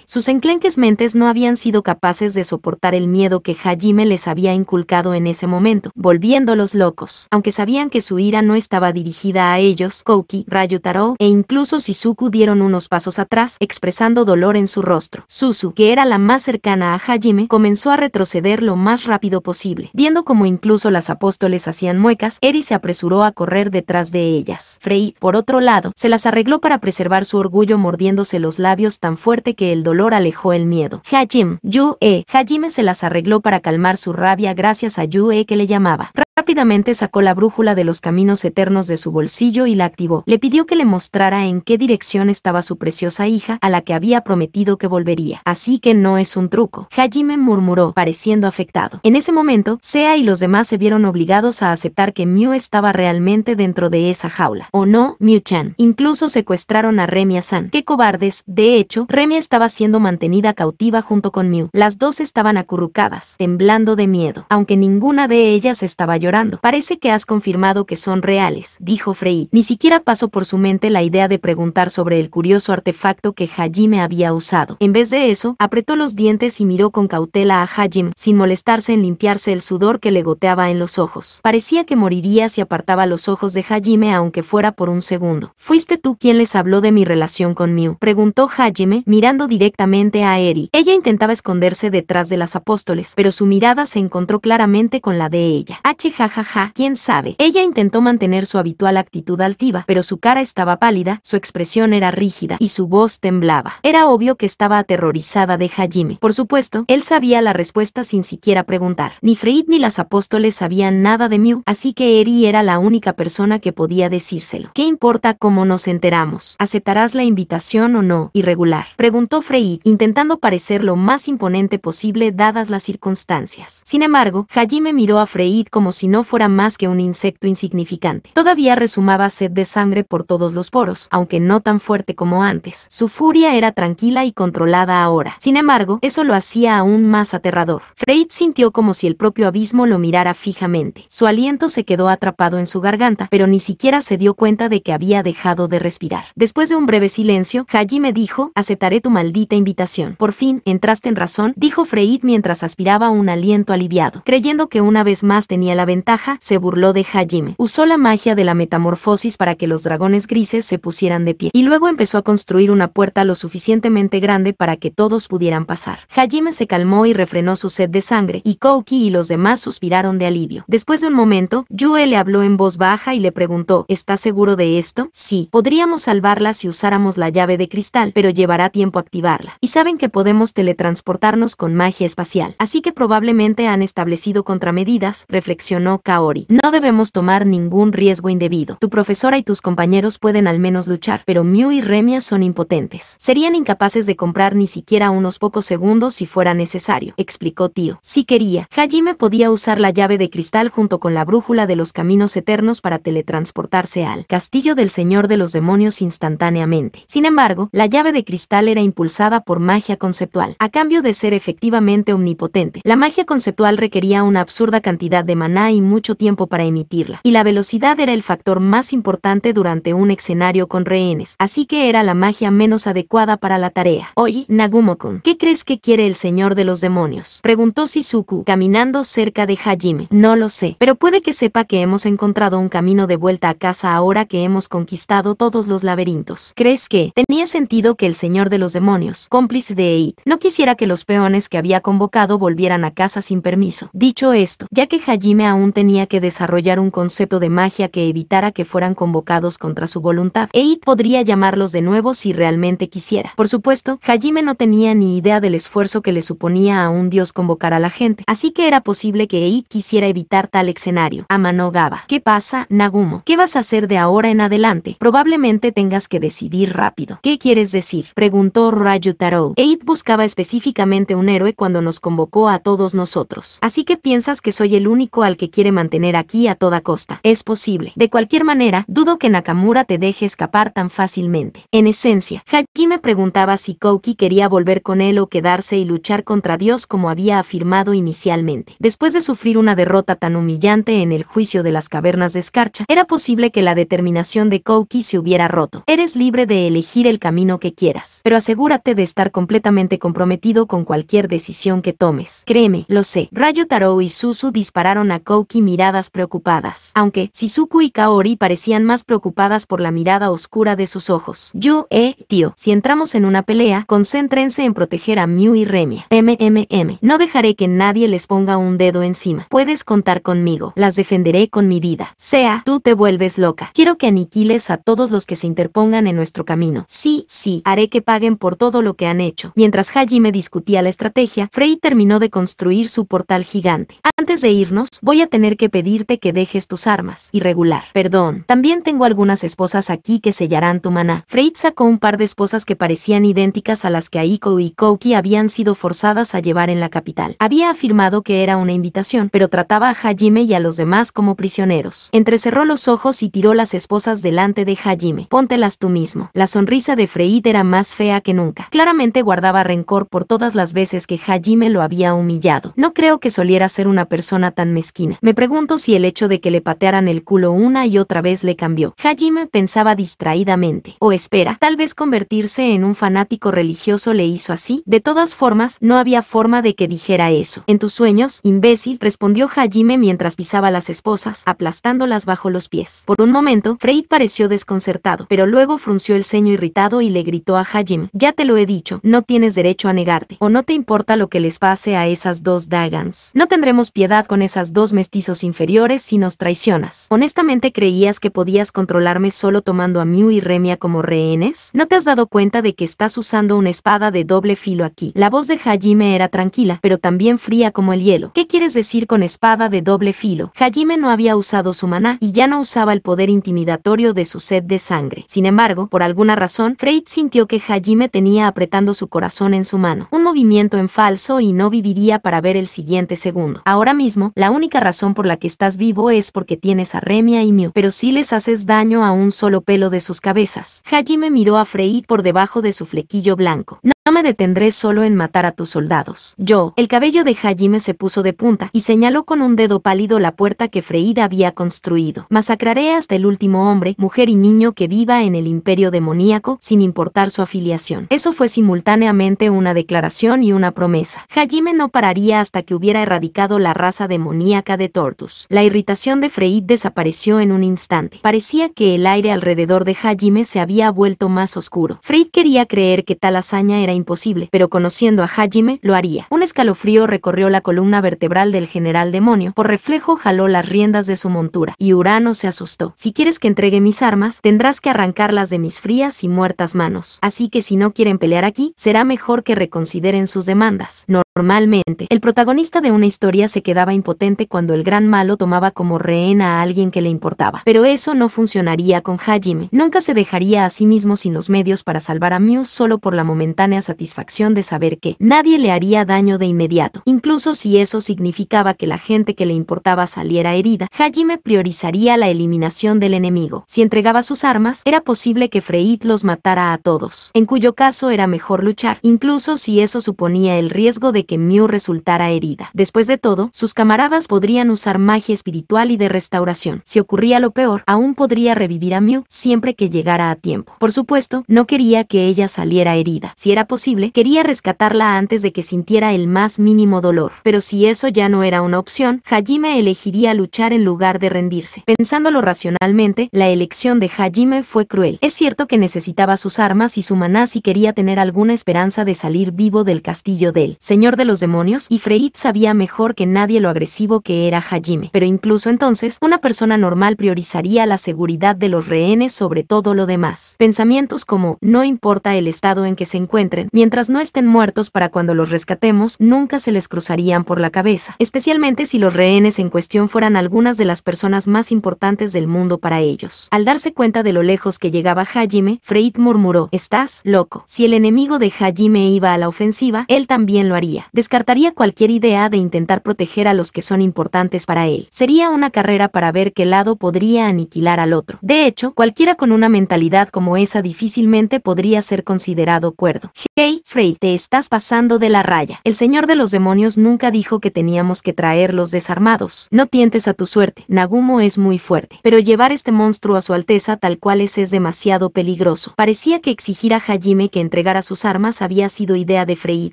sus enclenques mentes no habían sido capaces de soportar el miedo que Hajime les había inculcado en ese momento, volviéndolos locos. Aunque sabían que su ira no estaba dirigida a ellos, Kouki, Taro e incluso Shizuku dieron unos pasos atrás, expresando dolor en su rostro. Susu, que era la más cercana a Hajime, comenzó a retroceder lo más rápido posible. Viendo como incluso las apóstoles hacían muecas, Eri se apresuró a correr detrás de ellas. Frey, por otro lado, se las arregló para preservar su orgullo mordiéndose los labios tan fuerte que el dolor alejó el miedo. Hajime, Yue. Hajime se las arregló para calmar su rabia gracias a Yue que le llamaba. Rápidamente sacó la brújula de los caminos eternos de su bolsillo y la activó. Le pidió que le mostrara en qué dirección estaba su preciosa hija, a la que había prometido que volvería. Así que no es un truco. Hajime murmuró, pareciendo afectado. En ese momento, Sea y los demás se vieron obligados a aceptar que Mew estaba realmente dentro de esa jaula. O no, Mew-chan. Incluso secuestraron a Remia-san. ¡Qué cobardes! De hecho, Remia estaba siendo mantenida cautiva junto con Mew. Las dos estaban acurrucadas, temblando de miedo, aunque ninguna de ellas estaba llorando. Parece que has confirmado que son reales, dijo Frey. Ni siquiera pasó por su mente la idea de preguntar sobre el curioso artefacto que Hajime había usado. En vez de eso, apretó los dientes y miró con cautela a Hajime, sin molestarse en limpiarse el sudor que le goteaba en los ojos. Parecía que moriría si apartaba los ojos de Hajime aunque fuera por un segundo. ¿Fuiste tú quien les habló de mi relación con Mew? Preguntó Hajime, mirando directamente a Eri. Ella intentaba esconderse detrás de las apóstoles, pero su mirada se encontró claramente con la de ella. H jajaja, quién sabe. Ella intentó mantener su habitual actitud altiva, pero su cara estaba pálida, su expresión era rígida y su voz temblaba. Era obvio que estaba aterrorizada de Hajime. Por supuesto, él sabía la respuesta sin siquiera preguntar. Ni Freid ni las apóstoles sabían nada de Mew, así que Eri era la única persona que podía decírselo. ¿Qué importa cómo nos enteramos? ¿Aceptarás la invitación o no? Irregular. Preguntó Freid, intentando parecer lo más imponente posible dadas las circunstancias. Sin embargo, Hajime miró a Freid como si si no fuera más que un insecto insignificante. Todavía resumaba sed de sangre por todos los poros, aunque no tan fuerte como antes. Su furia era tranquila y controlada ahora. Sin embargo, eso lo hacía aún más aterrador. Freid sintió como si el propio abismo lo mirara fijamente. Su aliento se quedó atrapado en su garganta, pero ni siquiera se dio cuenta de que había dejado de respirar. Después de un breve silencio, Haji me dijo, aceptaré tu maldita invitación. Por fin, entraste en razón, dijo Freid mientras aspiraba un aliento aliviado, creyendo que una vez más tenía la ventaja, se burló de Hajime. Usó la magia de la metamorfosis para que los dragones grises se pusieran de pie, y luego empezó a construir una puerta lo suficientemente grande para que todos pudieran pasar. Hajime se calmó y refrenó su sed de sangre, y Kouki y los demás suspiraron de alivio. Después de un momento, Yue le habló en voz baja y le preguntó, ¿estás seguro de esto? Sí, podríamos salvarla si usáramos la llave de cristal, pero llevará tiempo activarla. Y saben que podemos teletransportarnos con magia espacial, así que probablemente han establecido contramedidas, reflexionó no Kaori. No debemos tomar ningún riesgo indebido. Tu profesora y tus compañeros pueden al menos luchar, pero Mew y Remia son impotentes. Serían incapaces de comprar ni siquiera unos pocos segundos si fuera necesario, explicó Tío. Si quería, Hajime podía usar la llave de cristal junto con la brújula de los caminos eternos para teletransportarse al castillo del Señor de los Demonios instantáneamente. Sin embargo, la llave de cristal era impulsada por magia conceptual, a cambio de ser efectivamente omnipotente. La magia conceptual requería una absurda cantidad de maná y mucho tiempo para emitirla, y la velocidad era el factor más importante durante un escenario con rehenes, así que era la magia menos adecuada para la tarea. Hoy, Nagumo-kun, ¿qué crees que quiere el señor de los demonios? Preguntó Shizuku, caminando cerca de Hajime. No lo sé, pero puede que sepa que hemos encontrado un camino de vuelta a casa ahora que hemos conquistado todos los laberintos. ¿Crees que tenía sentido que el señor de los demonios, cómplice de Eid, no quisiera que los peones que había convocado volvieran a casa sin permiso? Dicho esto, ya que Hajime aún tenía que desarrollar un concepto de magia que evitara que fueran convocados contra su voluntad. Eid podría llamarlos de nuevo si realmente quisiera. Por supuesto, Hajime no tenía ni idea del esfuerzo que le suponía a un dios convocar a la gente, así que era posible que Eid quisiera evitar tal escenario. Amano Gaba. ¿Qué pasa, Nagumo? ¿Qué vas a hacer de ahora en adelante? Probablemente tengas que decidir rápido. ¿Qué quieres decir? Preguntó Rayu Tarou. Eid buscaba específicamente un héroe cuando nos convocó a todos nosotros. Así que piensas que soy el único al que quiere mantener aquí a toda costa. Es posible. De cualquier manera, dudo que Nakamura te deje escapar tan fácilmente. En esencia, Haki me preguntaba si Kouki quería volver con él o quedarse y luchar contra Dios como había afirmado inicialmente. Después de sufrir una derrota tan humillante en el juicio de las cavernas de escarcha, era posible que la determinación de Kouki se hubiera roto. Eres libre de elegir el camino que quieras, pero asegúrate de estar completamente comprometido con cualquier decisión que tomes. Créeme, lo sé. Rayo Taro y Susu dispararon a miradas preocupadas. Aunque, Shizuku y Kaori parecían más preocupadas por la mirada oscura de sus ojos. Yo, eh, tío, si entramos en una pelea, concéntrense en proteger a Mew y Remia. MMM. No dejaré que nadie les ponga un dedo encima. Puedes contar conmigo. Las defenderé con mi vida. Sea, tú te vuelves loca. Quiero que aniquiles a todos los que se interpongan en nuestro camino. Sí, sí, haré que paguen por todo lo que han hecho. Mientras Hajime discutía la estrategia, Frey terminó de construir su portal gigante. Antes de irnos, voy a tener que pedirte que dejes tus armas. Irregular. Perdón. También tengo algunas esposas aquí que sellarán tu maná. Freit sacó un par de esposas que parecían idénticas a las que Aiko y Kouki habían sido forzadas a llevar en la capital. Había afirmado que era una invitación, pero trataba a Hajime y a los demás como prisioneros. Entrecerró los ojos y tiró las esposas delante de Hajime. Póntelas tú mismo. La sonrisa de Freid era más fea que nunca. Claramente guardaba rencor por todas las veces que Hajime lo había humillado. No creo que soliera ser una persona tan mezquina me pregunto si el hecho de que le patearan el culo una y otra vez le cambió. Hajime pensaba distraídamente. O espera, tal vez convertirse en un fanático religioso le hizo así. De todas formas, no había forma de que dijera eso. En tus sueños, imbécil, respondió Hajime mientras pisaba las esposas, aplastándolas bajo los pies. Por un momento, Freid pareció desconcertado, pero luego frunció el ceño irritado y le gritó a Hajime, ya te lo he dicho, no tienes derecho a negarte, o no te importa lo que les pase a esas dos Dagans. No tendremos piedad con esas dos mestizos inferiores si nos traicionas. ¿Honestamente creías que podías controlarme solo tomando a Mew y Remia como rehenes? ¿No te has dado cuenta de que estás usando una espada de doble filo aquí? La voz de Hajime era tranquila, pero también fría como el hielo. ¿Qué quieres decir con espada de doble filo? Hajime no había usado su maná y ya no usaba el poder intimidatorio de su sed de sangre. Sin embargo, por alguna razón, Freit sintió que Hajime tenía apretando su corazón en su mano. Un movimiento en falso y no viviría para ver el siguiente segundo. Ahora mismo, la única razón razón por la que estás vivo es porque tienes arremia y mío. pero si les haces daño a un solo pelo de sus cabezas. Hajime miró a Freid por debajo de su flequillo blanco. No me detendré solo en matar a tus soldados. Yo, el cabello de Hajime se puso de punta y señaló con un dedo pálido la puerta que Freid había construido. Masacraré hasta el último hombre, mujer y niño que viva en el imperio demoníaco sin importar su afiliación. Eso fue simultáneamente una declaración y una promesa. Hajime no pararía hasta que hubiera erradicado la raza demoníaca de Tortus. La irritación de Frey desapareció en un instante. Parecía que el aire alrededor de Hajime se había vuelto más oscuro. Freyd quería creer que tal hazaña era imposible, pero conociendo a Hajime, lo haría. Un escalofrío recorrió la columna vertebral del general demonio, por reflejo jaló las riendas de su montura, y Urano se asustó. Si quieres que entregue mis armas, tendrás que arrancarlas de mis frías y muertas manos. Así que si no quieren pelear aquí, será mejor que reconsideren sus demandas. Normalmente, el protagonista de una historia se quedaba impotente cuando el gran malo tomaba como rehén a alguien que le importaba. Pero eso no funcionaría con Hajime. Nunca se dejaría a sí mismo sin los medios para salvar a Mew solo por la momentánea satisfacción de saber que nadie le haría daño de inmediato. Incluso si eso significaba que la gente que le importaba saliera herida, Hajime priorizaría la eliminación del enemigo. Si entregaba sus armas, era posible que Freit los matara a todos, en cuyo caso era mejor luchar, incluso si eso suponía el riesgo de que Mew resultara herida. Después de todo, sus camaradas podrían usar magia espiritual y de restauración. Si ocurría lo peor, aún podría revivir a Mew siempre que llegara a tiempo. Por supuesto, no quería que ella saliera herida. Si era posible, quería rescatarla antes de que sintiera el más mínimo dolor. Pero si eso ya no era una opción, Hajime elegiría luchar en lugar de rendirse. Pensándolo racionalmente, la elección de Hajime fue cruel. Es cierto que necesitaba sus armas y su maná si quería tener alguna esperanza de salir vivo del castillo del señor de los demonios y Freit sabía mejor que nadie lo agresivo que era Hajime. Pero incluso entonces, una persona normal priorizaría la seguridad de los rehenes sobre todo lo demás. Pensamientos como, no importa el estado en que se encuentren, mientras no estén muertos para cuando los rescatemos, nunca se les cruzarían por la cabeza, especialmente si los rehenes en cuestión fueran algunas de las personas más importantes del mundo para ellos. Al darse cuenta de lo lejos que llegaba Hajime, Freit murmuró, estás loco. Si el enemigo de Hajime iba a la ofensiva, él también lo haría. Descartaría cualquier idea de intentar proteger a los que son importantes para él. Sería una carrera para ver qué lado podría aniquilar al otro. De hecho, cualquiera con una mentalidad como esa difícilmente podría ser considerado cuerdo. Hey, Frey, te estás pasando de la raya. El señor de los demonios nunca dijo que teníamos que traerlos desarmados. No tientes a tu suerte. Nagumo es muy fuerte. Pero llevar este monstruo a su alteza tal cual es es demasiado peligroso. Parecía que exigir a Hajime que entregara sus armas había sido idea de Frey,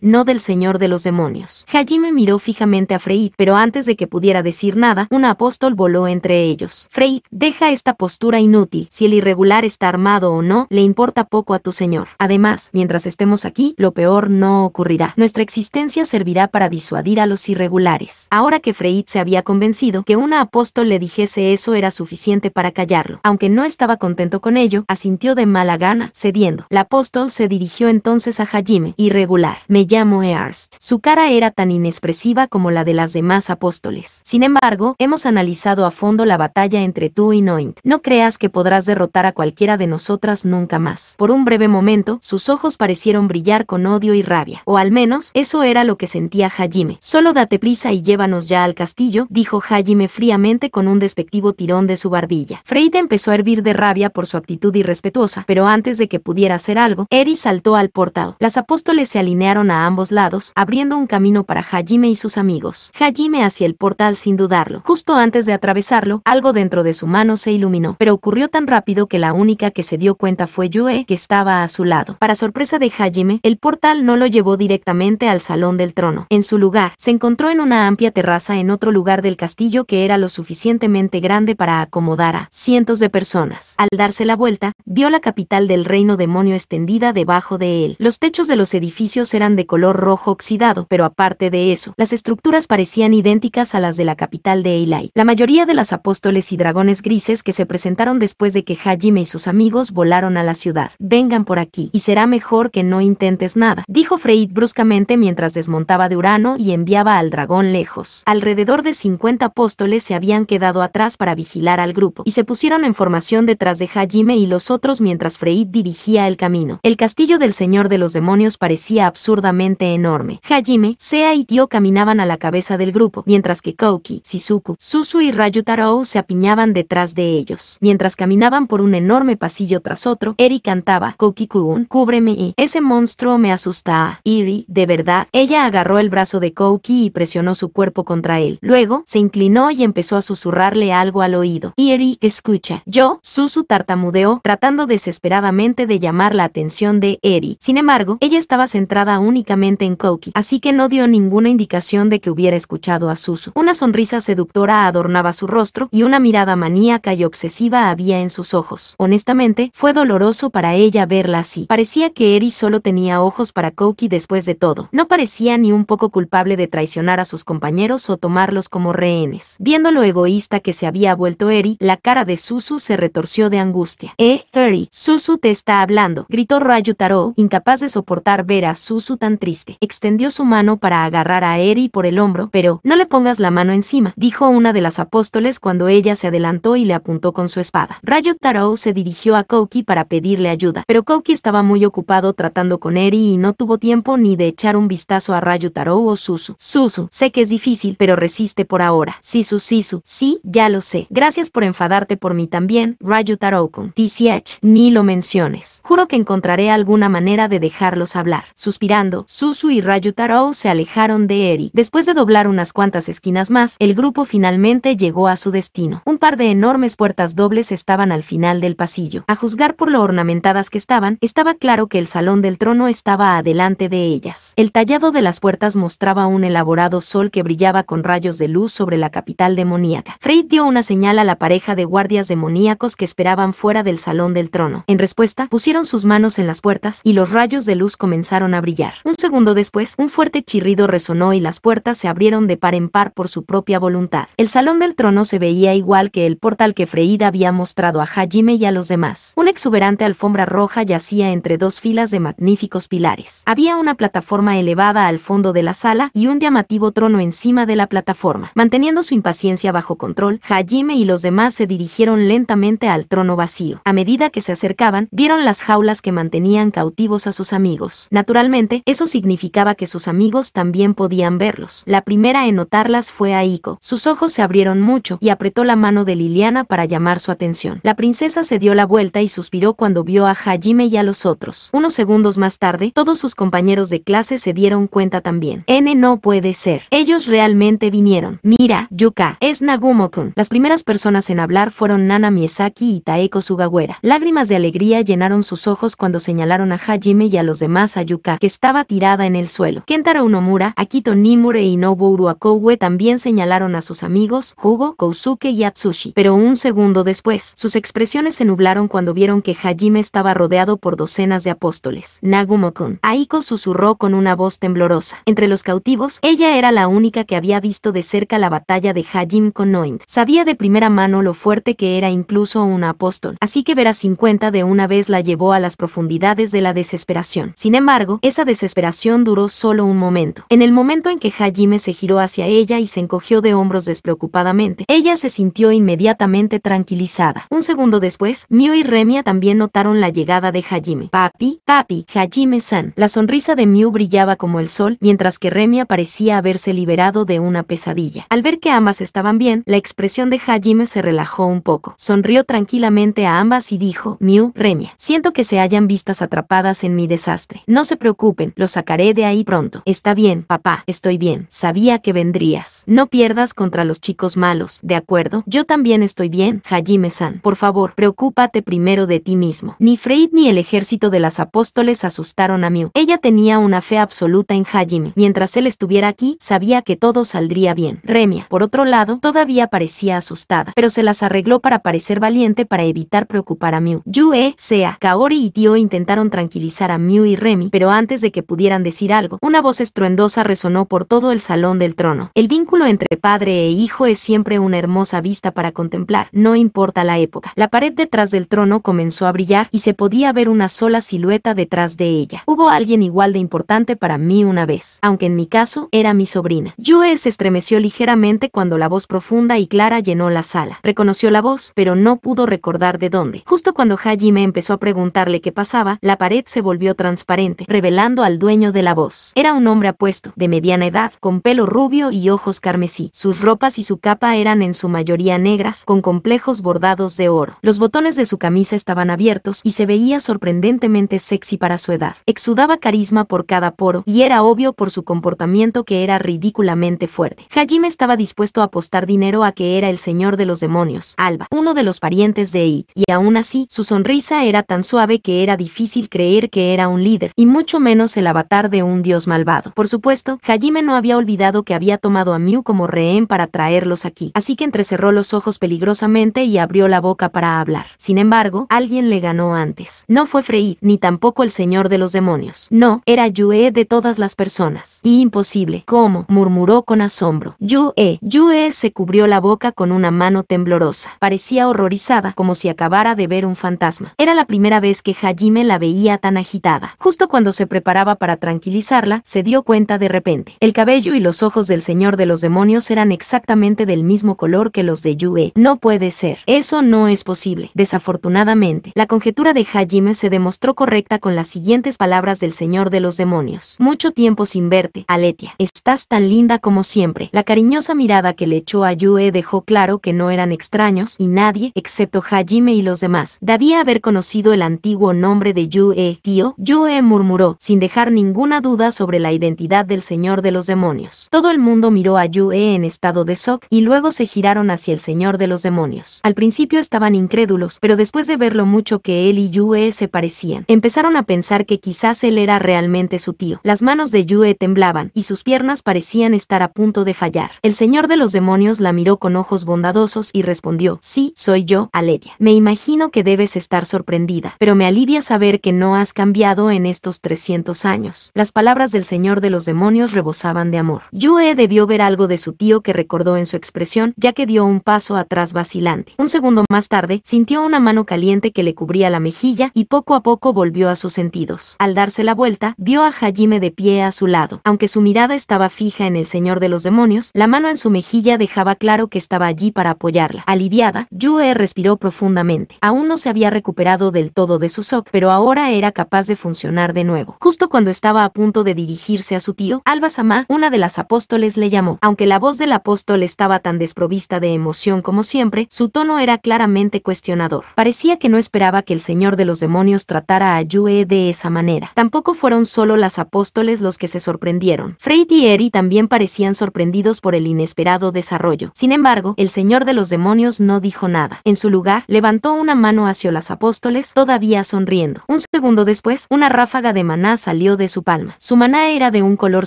no del señor de los demonios. Hajime miró fijamente a Freid, pero antes de que pudiera decir nada, un apóstol voló entre ellos. Freid, deja esta postura inútil. Si el irregular está armado o no, le importa poco a tu señor. Además, mientras estemos aquí, lo peor no ocurrirá. Nuestra existencia servirá para disuadir a los irregulares. Ahora que Freid se había convencido que una apóstol le dijese eso era suficiente para callarlo. Aunque no estaba contento con ello, asintió de mala gana, cediendo. El apóstol se dirigió entonces a Hajime, irregular. Me llamo Earst. Su cara era tan inexpresiva como la de las demás apóstoles. Sin embargo, hemos analizado a fondo la batalla entre tú y Noint. No creas que podrás derrotar a cualquiera de nosotras nunca más. Por un breve momento, sus ojos parecieron brillar con odio y rabia. O al menos, eso era lo que sentía Hajime. Solo date prisa y llévanos ya al castillo, dijo Hajime fríamente con un despectivo tirón de su barbilla. Freida empezó a hervir de rabia por su actitud irrespetuosa, pero antes de que pudiera hacer algo, Eri saltó al portal. Las apóstoles se alinearon a ambos lados, abriendo un camino para Hajime y sus amigos. Hajime hacia el portal sin dudarlo. Justo antes de atravesarlo, algo dentro de su mano se iluminó, pero ocurrió tan rápido que la única que se dio cuenta fue Yue, que estaba a su lado. Para sorpresa de Hajime, el portal no lo llevó directamente al salón del trono. En su lugar, se encontró en una amplia terraza en otro lugar del castillo que era lo suficientemente grande para acomodar a cientos de personas. Al darse la vuelta, vio la capital del reino demonio extendida debajo de él. Los techos de los edificios eran de color rojo oxidado pero aparte de eso, las estructuras parecían idénticas a las de la capital de Eilai. La mayoría de las apóstoles y dragones grises que se presentaron después de que Hajime y sus amigos volaron a la ciudad. Vengan por aquí, y será mejor que no intentes nada, dijo Freid bruscamente mientras desmontaba de Urano y enviaba al dragón lejos. Alrededor de 50 apóstoles se habían quedado atrás para vigilar al grupo, y se pusieron en formación detrás de Hajime y los otros mientras Freid dirigía el camino. El castillo del señor de los demonios parecía absurdamente enorme. Hajime, Sea y Tio caminaban a la cabeza del grupo, mientras que Kouki, Sisuku, Susu y Rayu se apiñaban detrás de ellos. Mientras caminaban por un enorme pasillo tras otro, Eri cantaba, Kouki Kun, cúbreme, y... ese monstruo me asusta, Eri, de verdad. Ella agarró el brazo de Kouki y presionó su cuerpo contra él. Luego, se inclinó y empezó a susurrarle algo al oído. Eri, escucha. Yo, Susu tartamudeó, tratando desesperadamente de llamar la atención de Eri. Sin embargo, ella estaba centrada únicamente en Kouki así que no dio ninguna indicación de que hubiera escuchado a Susu. Una sonrisa seductora adornaba su rostro y una mirada maníaca y obsesiva había en sus ojos. Honestamente, fue doloroso para ella verla así. Parecía que Eri solo tenía ojos para Koki después de todo. No parecía ni un poco culpable de traicionar a sus compañeros o tomarlos como rehenes. Viendo lo egoísta que se había vuelto Eri, la cara de Susu se retorció de angustia. Eh, Eri, Susu te está hablando, gritó Rayu Taro, incapaz de soportar ver a Susu tan triste. Extendió su mano para agarrar a Eri por el hombro, pero no le pongas la mano encima, dijo una de las apóstoles cuando ella se adelantó y le apuntó con su espada. Rayo Tarou se dirigió a Koki para pedirle ayuda, pero Koki estaba muy ocupado tratando con Eri y no tuvo tiempo ni de echar un vistazo a Rayo Tarou o Susu. Susu, sé que es difícil, pero resiste por ahora. Sisu Sisu, sí, ya lo sé. Gracias por enfadarte por mí también, Rayo tarou con TCH, ni lo menciones. Juro que encontraré alguna manera de dejarlos hablar. Suspirando, Susu y Rayo se alejaron de Eri. Después de doblar unas cuantas esquinas más, el grupo finalmente llegó a su destino. Un par de enormes puertas dobles estaban al final del pasillo. A juzgar por lo ornamentadas que estaban, estaba claro que el salón del trono estaba adelante de ellas. El tallado de las puertas mostraba un elaborado sol que brillaba con rayos de luz sobre la capital demoníaca. Frey dio una señal a la pareja de guardias demoníacos que esperaban fuera del salón del trono. En respuesta, pusieron sus manos en las puertas y los rayos de luz comenzaron a brillar. Un segundo después, un un fuerte chirrido resonó y las puertas se abrieron de par en par por su propia voluntad. El salón del trono se veía igual que el portal que Freida había mostrado a Hajime y a los demás. Una exuberante alfombra roja yacía entre dos filas de magníficos pilares. Había una plataforma elevada al fondo de la sala y un llamativo trono encima de la plataforma. Manteniendo su impaciencia bajo control, Hajime y los demás se dirigieron lentamente al trono vacío. A medida que se acercaban, vieron las jaulas que mantenían cautivos a sus amigos. Naturalmente, eso significaba que su amigos también podían verlos. La primera en notarlas fue Aiko. Sus ojos se abrieron mucho y apretó la mano de Liliana para llamar su atención. La princesa se dio la vuelta y suspiró cuando vio a Hajime y a los otros. Unos segundos más tarde, todos sus compañeros de clase se dieron cuenta también. N no puede ser. Ellos realmente vinieron. Mira, Yuka, es Nagumotun. Las primeras personas en hablar fueron Nana Miyazaki y Taeko Sugawera. Lágrimas de alegría llenaron sus ojos cuando señalaron a Hajime y a los demás a Yuka, que estaba tirada en el suelo. Kentaro Nomura, Akito Nimure y Nobu Akouwe también señalaron a sus amigos, Hugo, Kousuke y Atsushi, pero un segundo después, sus expresiones se nublaron cuando vieron que Hajime estaba rodeado por docenas de apóstoles. Nagumo-kun. Aiko susurró con una voz temblorosa. Entre los cautivos, ella era la única que había visto de cerca la batalla de Hajime con Sabía de primera mano lo fuerte que era incluso un apóstol, así que ver a 50 de una vez la llevó a las profundidades de la desesperación. Sin embargo, esa desesperación duró solo un momento. En el momento en que Hajime se giró hacia ella y se encogió de hombros despreocupadamente, ella se sintió inmediatamente tranquilizada. Un segundo después, Miu y Remia también notaron la llegada de Hajime. Papi, papi, Hajime-san. La sonrisa de Miu brillaba como el sol, mientras que Remia parecía haberse liberado de una pesadilla. Al ver que ambas estaban bien, la expresión de Hajime se relajó un poco. Sonrió tranquilamente a ambas y dijo, Miu, Remia, siento que se hayan vistas atrapadas en mi desastre. No se preocupen, lo sacaré de ahí pronto. Está bien, papá, estoy bien. Sabía que vendrías. No pierdas contra los chicos malos, ¿de acuerdo? Yo también estoy bien, Hajime-san. Por favor, preocúpate primero de ti mismo. Ni Freid ni el ejército de las apóstoles asustaron a Mew. Ella tenía una fe absoluta en Hajime. Mientras él estuviera aquí, sabía que todo saldría bien. Remia, por otro lado, todavía parecía asustada, pero se las arregló para parecer valiente para evitar preocupar a Mew. Yue, Sea, Kaori y Tio intentaron tranquilizar a Mew y Remi, pero antes de que pudieran decir algo, una voz estruendosa resonó por todo el salón del trono. El vínculo entre padre e hijo es siempre una hermosa vista para contemplar, no importa la época. La pared detrás del trono comenzó a brillar y se podía ver una sola silueta detrás de ella. Hubo alguien igual de importante para mí una vez, aunque en mi caso era mi sobrina. Yue se estremeció ligeramente cuando la voz profunda y clara llenó la sala. Reconoció la voz, pero no pudo recordar de dónde. Justo cuando Hajime empezó a preguntarle qué pasaba, la pared se volvió transparente, revelando al dueño de la voz. Era un hombre apuesto, de mediana edad, con pelo rubio y ojos carmesí. Sus ropas y su capa eran en su mayoría negras, con complejos bordados de oro. Los botones de su camisa estaban abiertos y se veía sorprendentemente sexy para su edad. Exudaba carisma por cada poro y era obvio por su comportamiento que era ridículamente fuerte. Hajime estaba dispuesto a apostar dinero a que era el señor de los demonios, Alba, uno de los parientes de Eid, y aún así, su sonrisa era tan suave que era difícil creer que era un líder, y mucho menos el avatar de un dios malvado. Por supuesto, Hajime no había olvidado que había tomado a Mew como rehén para traerlos aquí, así que entrecerró los ojos peligrosamente y abrió la boca para hablar. Sin embargo, alguien le ganó antes. No fue Freid, ni tampoco el señor de los demonios. No, era Yue de todas las personas. Y imposible. ¿Cómo? murmuró con asombro. Yue. Yue se cubrió la boca con una mano temblorosa. Parecía horrorizada, como si acabara de ver un fantasma. Era la primera vez que Hajime la veía tan agitada. Justo cuando se preparaba para tranquilizarla, se dio cuenta de repente. El cabello y los ojos del señor de los demonios eran exactamente del mismo color que los de Yue. No puede ser. Eso no es posible. Desafortunadamente, la conjetura de Hajime se demostró correcta con las siguientes palabras del señor de los demonios. Mucho tiempo sin verte, Aletia. Estás tan linda como siempre. La cariñosa mirada que le echó a Yue dejó claro que no eran extraños y nadie, excepto Hajime y los demás, debía haber conocido el antiguo nombre de Yue. Tío, Yue murmuró, sin dejar ninguna duda sobre la identidad del señor de los demonios. Todo el mundo miró a Yue en estado de shock y luego se giraron hacia el señor de los demonios. Al principio estaban incrédulos, pero después de ver lo mucho que él y Yue se parecían, empezaron a pensar que quizás él era realmente su tío. Las manos de Yue temblaban y sus piernas parecían estar a punto de fallar. El señor de los demonios la miró con ojos bondadosos y respondió, sí, soy yo, Aledia. Me imagino que debes estar sorprendida, pero me alivia saber que no has cambiado en estos 300 años. Las palabras de el señor de los demonios rebosaban de amor. Yue debió ver algo de su tío que recordó en su expresión, ya que dio un paso atrás vacilante. Un segundo más tarde, sintió una mano caliente que le cubría la mejilla y poco a poco volvió a sus sentidos. Al darse la vuelta, vio a Hajime de pie a su lado. Aunque su mirada estaba fija en el señor de los demonios, la mano en su mejilla dejaba claro que estaba allí para apoyarla. Aliviada, Yue respiró profundamente. Aún no se había recuperado del todo de su shock, pero ahora era capaz de funcionar de nuevo. Justo cuando estaba a punto de dirigirse a su tío, Alba Samá, una de las apóstoles le llamó. Aunque la voz del apóstol estaba tan desprovista de emoción como siempre, su tono era claramente cuestionador. Parecía que no esperaba que el señor de los demonios tratara a Yue de esa manera. Tampoco fueron solo las apóstoles los que se sorprendieron. Frey y Eri también parecían sorprendidos por el inesperado desarrollo. Sin embargo, el señor de los demonios no dijo nada. En su lugar, levantó una mano hacia las apóstoles, todavía sonriendo. Un segundo después, una ráfaga de maná salió de su palma. Su maná era de un color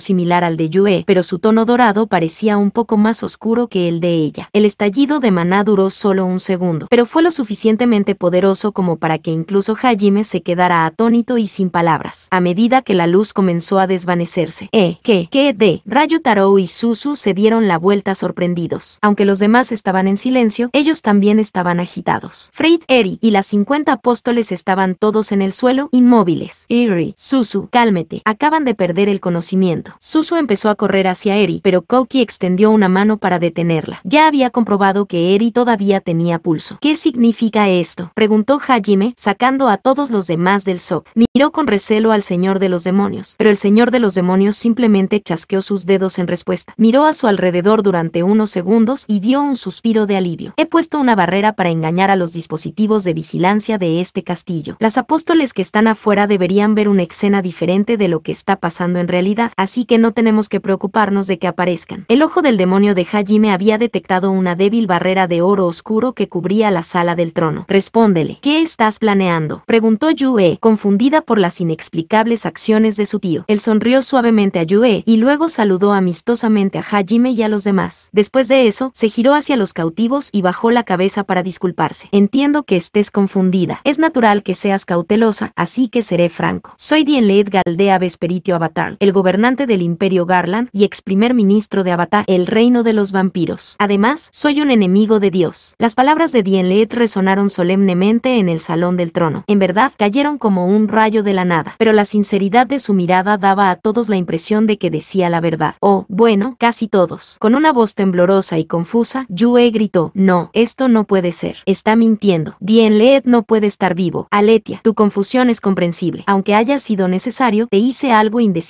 similar al de Yue, pero su tono dorado parecía un poco más oscuro que el de ella. El estallido de maná duró solo un segundo, pero fue lo suficientemente poderoso como para que incluso Hajime se quedara atónito y sin palabras. A medida que la luz comenzó a desvanecerse, E, que, que, de, Rayo Tarou y Susu se dieron la vuelta sorprendidos. Aunque los demás estaban en silencio, ellos también estaban agitados. Freid, Eri y las 50 apóstoles estaban todos en el suelo, inmóviles. Eri, Susu, cálmete, acaban de perder el conocimiento. Susu empezó a correr hacia Eri, pero Koki extendió una mano para detenerla. Ya había comprobado que Eri todavía tenía pulso. ¿Qué significa esto? Preguntó Hajime, sacando a todos los demás del SOC. Miró con recelo al señor de los demonios, pero el señor de los demonios simplemente chasqueó sus dedos en respuesta. Miró a su alrededor durante unos segundos y dio un suspiro de alivio. He puesto una barrera para engañar a los dispositivos de vigilancia de este castillo. Las apóstoles que están afuera deberían ver una escena diferente de lo que está pasando en realidad, así que no tenemos que preocuparnos de que aparezcan. El ojo del demonio de Hajime había detectado una débil barrera de oro oscuro que cubría la sala del trono. Respóndele, ¿qué estás planeando? Preguntó Yue, confundida por las inexplicables acciones de su tío. Él sonrió suavemente a Yue y luego saludó amistosamente a Hajime y a los demás. Después de eso, se giró hacia los cautivos y bajó la cabeza para disculparse. Entiendo que estés confundida. Es natural que seas cautelosa, así que seré franco. Soy Dienled Galdea Vesperitio el gobernante del Imperio Garland y ex primer ministro de Avatar, el reino de los vampiros. Además, soy un enemigo de Dios. Las palabras de Dienleet resonaron solemnemente en el salón del trono. En verdad, cayeron como un rayo de la nada, pero la sinceridad de su mirada daba a todos la impresión de que decía la verdad. O, oh, bueno, casi todos. Con una voz temblorosa y confusa, Yue gritó, no, esto no puede ser. Está mintiendo. Dienleet no puede estar vivo. Aletia, tu confusión es comprensible. Aunque haya sido necesario, te hice algo indeciso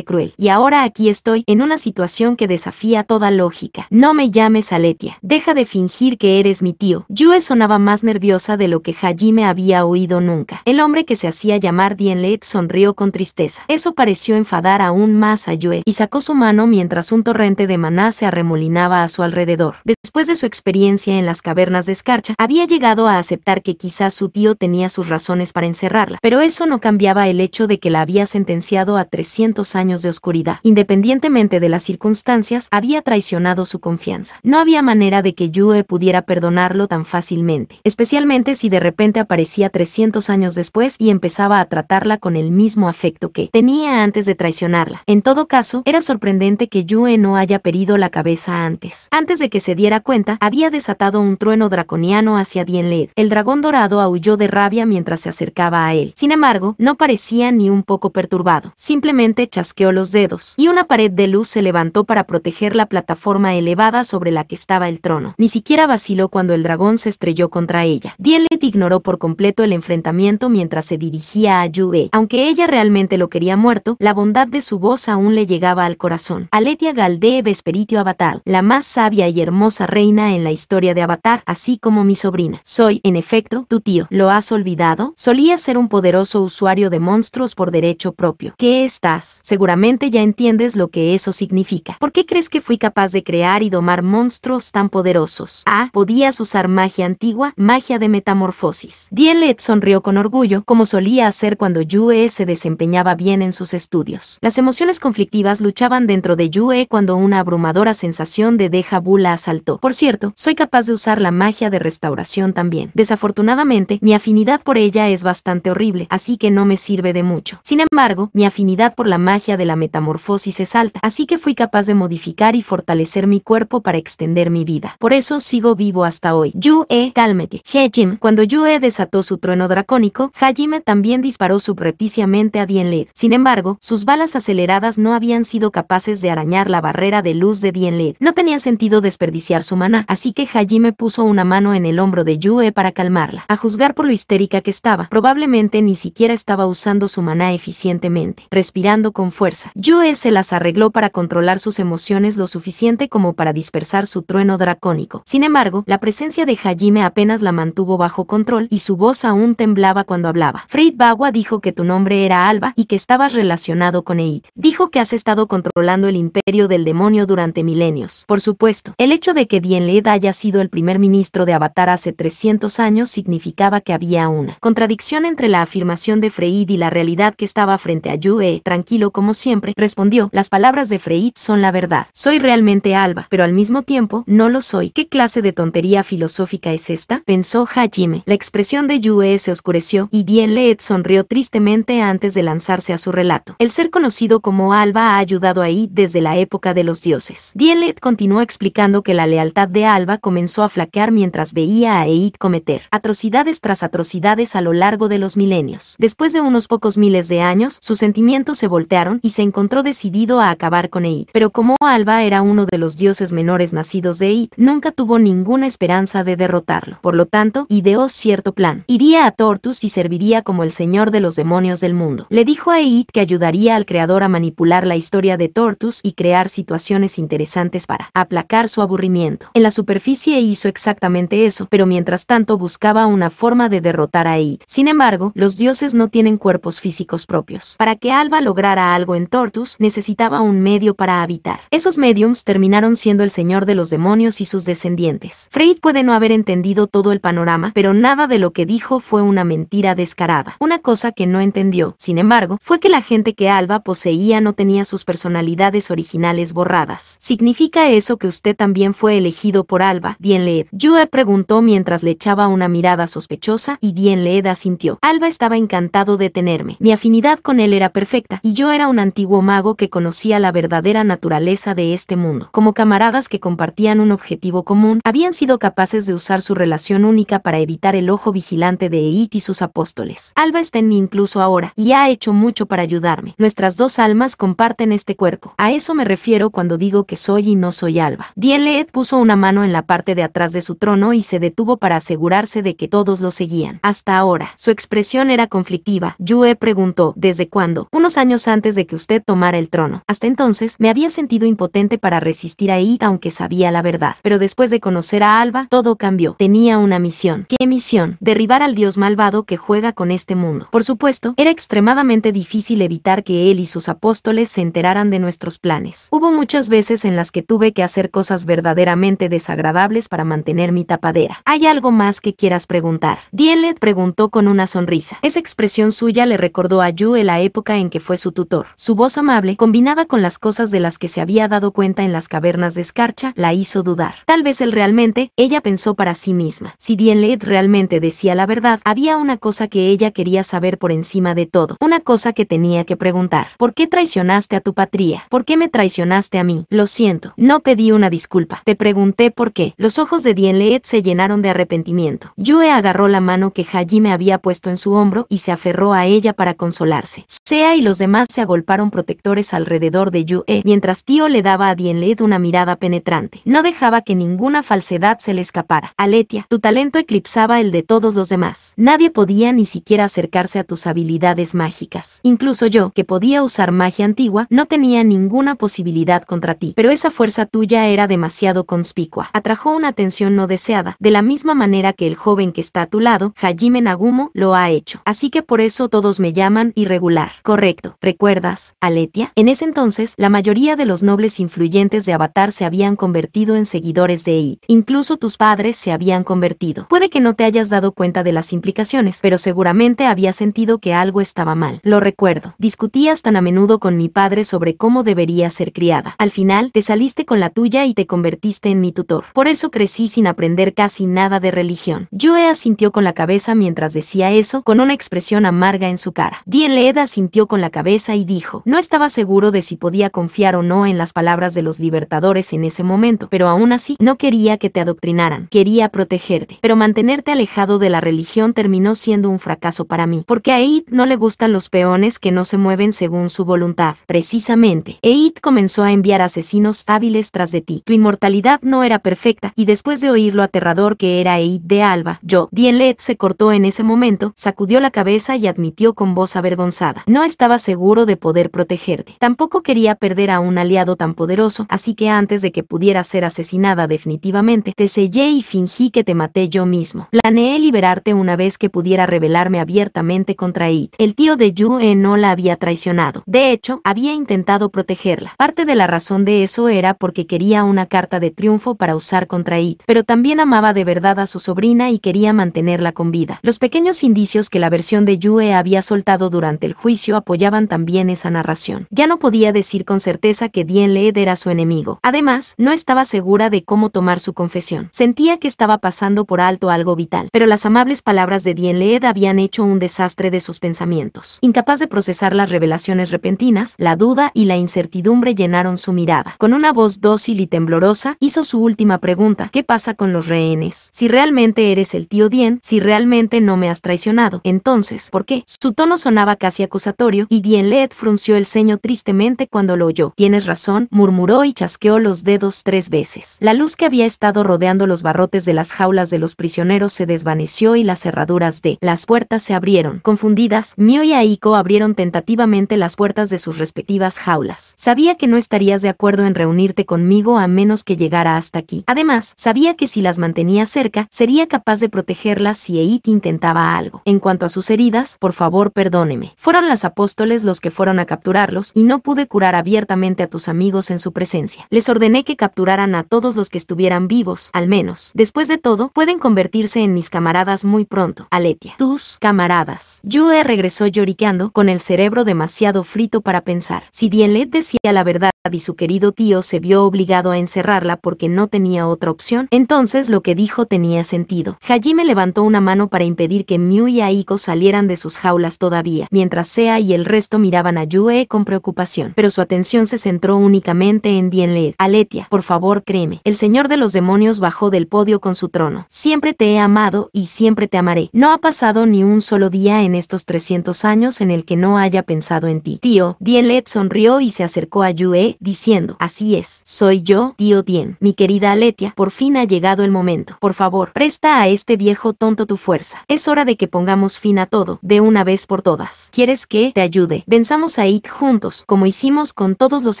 cruel. Y ahora aquí estoy, en una situación que desafía toda lógica. No me llames Aletia. Deja de fingir que eres mi tío. Yue sonaba más nerviosa de lo que Hajime había oído nunca. El hombre que se hacía llamar Dienlet sonrió con tristeza. Eso pareció enfadar aún más a Yue, y sacó su mano mientras un torrente de maná se arremolinaba a su alrededor. Después de su experiencia en las cavernas de escarcha, había llegado a aceptar que quizás su tío tenía sus razones para encerrarla, pero eso no cambiaba el hecho de que la había sentenciado a tres 300 años de oscuridad. Independientemente de las circunstancias, había traicionado su confianza. No había manera de que Yue pudiera perdonarlo tan fácilmente, especialmente si de repente aparecía 300 años después y empezaba a tratarla con el mismo afecto que tenía antes de traicionarla. En todo caso, era sorprendente que Yue no haya perdido la cabeza antes. Antes de que se diera cuenta, había desatado un trueno draconiano hacia Dien El dragón dorado aulló de rabia mientras se acercaba a él. Sin embargo, no parecía ni un poco perturbado. Simplemente chasqueó los dedos, y una pared de luz se levantó para proteger la plataforma elevada sobre la que estaba el trono. Ni siquiera vaciló cuando el dragón se estrelló contra ella. Dielet ignoró por completo el enfrentamiento mientras se dirigía a Yue. Aunque ella realmente lo quería muerto, la bondad de su voz aún le llegaba al corazón. Aletia Galdee Vesperitio Avatar, la más sabia y hermosa reina en la historia de Avatar, así como mi sobrina. Soy, en efecto, tu tío. ¿Lo has olvidado? Solía ser un poderoso usuario de monstruos por derecho propio. ¿Qué está seguramente ya entiendes lo que eso significa. ¿Por qué crees que fui capaz de crear y domar monstruos tan poderosos? Ah, Podías usar magia antigua, magia de metamorfosis. Dielet sonrió con orgullo, como solía hacer cuando Yue se desempeñaba bien en sus estudios. Las emociones conflictivas luchaban dentro de Yue cuando una abrumadora sensación de deja vu la asaltó. Por cierto, soy capaz de usar la magia de restauración también. Desafortunadamente, mi afinidad por ella es bastante horrible, así que no me sirve de mucho. Sin embargo, mi afinidad por por la magia de la metamorfosis es alta, así que fui capaz de modificar y fortalecer mi cuerpo para extender mi vida. Por eso sigo vivo hasta hoy. Yue, cálmete. Hejim, cuando Yue desató su trueno dracónico, Hajime también disparó subrepticiamente a Dien Sin embargo, sus balas aceleradas no habían sido capaces de arañar la barrera de luz de Dien No tenía sentido desperdiciar su maná, así que Hajime puso una mano en el hombro de Yue para calmarla. A juzgar por lo histérica que estaba, probablemente ni siquiera estaba usando su maná eficientemente mirando con fuerza. Yue se las arregló para controlar sus emociones lo suficiente como para dispersar su trueno dracónico. Sin embargo, la presencia de Hajime apenas la mantuvo bajo control y su voz aún temblaba cuando hablaba. Freid Bagua dijo que tu nombre era Alba y que estabas relacionado con Eid. Dijo que has estado controlando el imperio del demonio durante milenios. Por supuesto, el hecho de que Dienled haya sido el primer ministro de Avatar hace 300 años significaba que había una contradicción entre la afirmación de Freid y la realidad que estaba frente a Yue tranquilo como siempre, respondió, las palabras de Freit son la verdad. Soy realmente Alba, pero al mismo tiempo, no lo soy. ¿Qué clase de tontería filosófica es esta? Pensó Hajime. La expresión de Yue se oscureció, y Dien sonrió tristemente antes de lanzarse a su relato. El ser conocido como Alba ha ayudado a Eid desde la época de los dioses. Dien continuó explicando que la lealtad de Alba comenzó a flaquear mientras veía a Eid cometer atrocidades tras atrocidades a lo largo de los milenios. Después de unos pocos miles de años, sus sentimientos se voltearon y se encontró decidido a acabar con Eid. Pero como Alba era uno de los dioses menores nacidos de Eid, nunca tuvo ninguna esperanza de derrotarlo. Por lo tanto, ideó cierto plan. Iría a Tortus y serviría como el señor de los demonios del mundo. Le dijo a Eid que ayudaría al creador a manipular la historia de Tortus y crear situaciones interesantes para aplacar su aburrimiento. En la superficie hizo exactamente eso, pero mientras tanto buscaba una forma de derrotar a Eid. Sin embargo, los dioses no tienen cuerpos físicos propios. Para que Alba lo lograra algo en Tortus, necesitaba un medio para habitar. Esos mediums terminaron siendo el señor de los demonios y sus descendientes. Freid puede no haber entendido todo el panorama, pero nada de lo que dijo fue una mentira descarada. Una cosa que no entendió, sin embargo, fue que la gente que Alba poseía no tenía sus personalidades originales borradas. ¿Significa eso que usted también fue elegido por Alba? Dien Leed. preguntó mientras le echaba una mirada sospechosa y Dien asintió. Alba estaba encantado de tenerme. Mi afinidad con él era perfecta, y yo era un antiguo mago que conocía la verdadera naturaleza de este mundo. Como camaradas que compartían un objetivo común, habían sido capaces de usar su relación única para evitar el ojo vigilante de Eit y sus apóstoles. Alba está en mí incluso ahora, y ha hecho mucho para ayudarme. Nuestras dos almas comparten este cuerpo. A eso me refiero cuando digo que soy y no soy Alba. Dieled puso una mano en la parte de atrás de su trono y se detuvo para asegurarse de que todos lo seguían. Hasta ahora, su expresión era conflictiva. Yue preguntó, ¿desde cuándo? Unos años años antes de que usted tomara el trono. Hasta entonces, me había sentido impotente para resistir ahí, aunque sabía la verdad. Pero después de conocer a Alba, todo cambió. Tenía una misión. ¿Qué misión? Derribar al dios malvado que juega con este mundo. Por supuesto, era extremadamente difícil evitar que él y sus apóstoles se enteraran de nuestros planes. Hubo muchas veces en las que tuve que hacer cosas verdaderamente desagradables para mantener mi tapadera. ¿Hay algo más que quieras preguntar? Dienlet preguntó con una sonrisa. Esa expresión suya le recordó a Yu la época en que fue su tutor. Su voz amable, combinada con las cosas de las que se había dado cuenta en las cavernas de escarcha, la hizo dudar. Tal vez él realmente, ella pensó para sí misma. Si Dienled realmente decía la verdad, había una cosa que ella quería saber por encima de todo, una cosa que tenía que preguntar. ¿Por qué traicionaste a tu patria? ¿Por qué me traicionaste a mí? Lo siento, no pedí una disculpa. Te pregunté por qué. Los ojos de Dienled se llenaron de arrepentimiento. Yue agarró la mano que Haji me había puesto en su hombro y se aferró a ella para consolarse. Sea y los demás más se agolparon protectores alrededor de Yue, mientras Tío le daba a Dienled una mirada penetrante. No dejaba que ninguna falsedad se le escapara. Aletia, tu talento eclipsaba el de todos los demás. Nadie podía ni siquiera acercarse a tus habilidades mágicas. Incluso yo, que podía usar magia antigua, no tenía ninguna posibilidad contra ti. Pero esa fuerza tuya era demasiado conspicua. Atrajo una atención no deseada, de la misma manera que el joven que está a tu lado, Hajime Nagumo, lo ha hecho. Así que por eso todos me llaman irregular. Correcto. ¿Recuerdas, Aletia? En ese entonces, la mayoría de los nobles influyentes de Avatar se habían convertido en seguidores de Eid. Incluso tus padres se habían convertido. Puede que no te hayas dado cuenta de las implicaciones, pero seguramente había sentido que algo estaba mal. Lo recuerdo. Discutías tan a menudo con mi padre sobre cómo debería ser criada. Al final, te saliste con la tuya y te convertiste en mi tutor. Por eso crecí sin aprender casi nada de religión. Yue asintió con la cabeza mientras decía eso, con una expresión amarga en su cara. Dien asintió con la cabeza cabeza y dijo, no estaba seguro de si podía confiar o no en las palabras de los libertadores en ese momento, pero aún así no quería que te adoctrinaran, quería protegerte, pero mantenerte alejado de la religión terminó siendo un fracaso para mí, porque a Eid no le gustan los peones que no se mueven según su voluntad. Precisamente, Eid comenzó a enviar asesinos hábiles tras de ti. Tu inmortalidad no era perfecta, y después de oír lo aterrador que era Eid de Alba, yo, Dienlet se cortó en ese momento, sacudió la cabeza y admitió con voz avergonzada. No estaba seguro seguro de poder protegerte. Tampoco quería perder a un aliado tan poderoso, así que antes de que pudiera ser asesinada definitivamente, te sellé y fingí que te maté yo mismo. Planeé liberarte una vez que pudiera rebelarme abiertamente contra It. El tío de Yue no la había traicionado. De hecho, había intentado protegerla. Parte de la razón de eso era porque quería una carta de triunfo para usar contra It, pero también amaba de verdad a su sobrina y quería mantenerla con vida. Los pequeños indicios que la versión de Yue había soltado durante el juicio apoyaban también esa narración. Ya no podía decir con certeza que Dien Leed era su enemigo. Además, no estaba segura de cómo tomar su confesión. Sentía que estaba pasando por alto algo vital, pero las amables palabras de Dien Leed habían hecho un desastre de sus pensamientos. Incapaz de procesar las revelaciones repentinas, la duda y la incertidumbre llenaron su mirada. Con una voz dócil y temblorosa, hizo su última pregunta. ¿Qué pasa con los rehenes? Si realmente eres el tío Dien, si realmente no me has traicionado, entonces, ¿por qué? Su tono sonaba casi acusatorio y Dien en Led frunció el ceño tristemente cuando lo oyó. Tienes razón, murmuró y chasqueó los dedos tres veces. La luz que había estado rodeando los barrotes de las jaulas de los prisioneros se desvaneció y las cerraduras de las puertas se abrieron. Confundidas, Mio y Aiko abrieron tentativamente las puertas de sus respectivas jaulas. Sabía que no estarías de acuerdo en reunirte conmigo a menos que llegara hasta aquí. Además, sabía que si las mantenía cerca, sería capaz de protegerlas si Eit intentaba algo. En cuanto a sus heridas, por favor perdóneme. Fueron las apóstoles los que fueron a capturarlos y no pude curar abiertamente a tus amigos en su presencia. Les ordené que capturaran a todos los que estuvieran vivos, al menos. Después de todo, pueden convertirse en mis camaradas muy pronto. Aletia. Tus camaradas. Yue regresó lloriqueando, con el cerebro demasiado frito para pensar. Si Dienlet decía la verdad, y su querido tío se vio obligado a encerrarla porque no tenía otra opción, entonces lo que dijo tenía sentido. Hajime levantó una mano para impedir que Miu y Aiko salieran de sus jaulas todavía, mientras Sea y el resto miraban a Yue con preocupación, pero su atención se centró únicamente en Dienled. Aletia, por favor créeme, el señor de los demonios bajó del podio con su trono. Siempre te he amado y siempre te amaré. No ha pasado ni un solo día en estos 300 años en el que no haya pensado en ti. Tío, Dienled sonrió y se acercó a Yue diciendo, así es, soy yo, tío Dien. Mi querida Aletia, por fin ha llegado el momento. Por favor, presta a este viejo tonto tu fuerza. Es hora de que pongamos fin a todo, de una vez por todas. ¿Quieres que te ayude? Venzamos a Eid juntos, como hicimos con todos los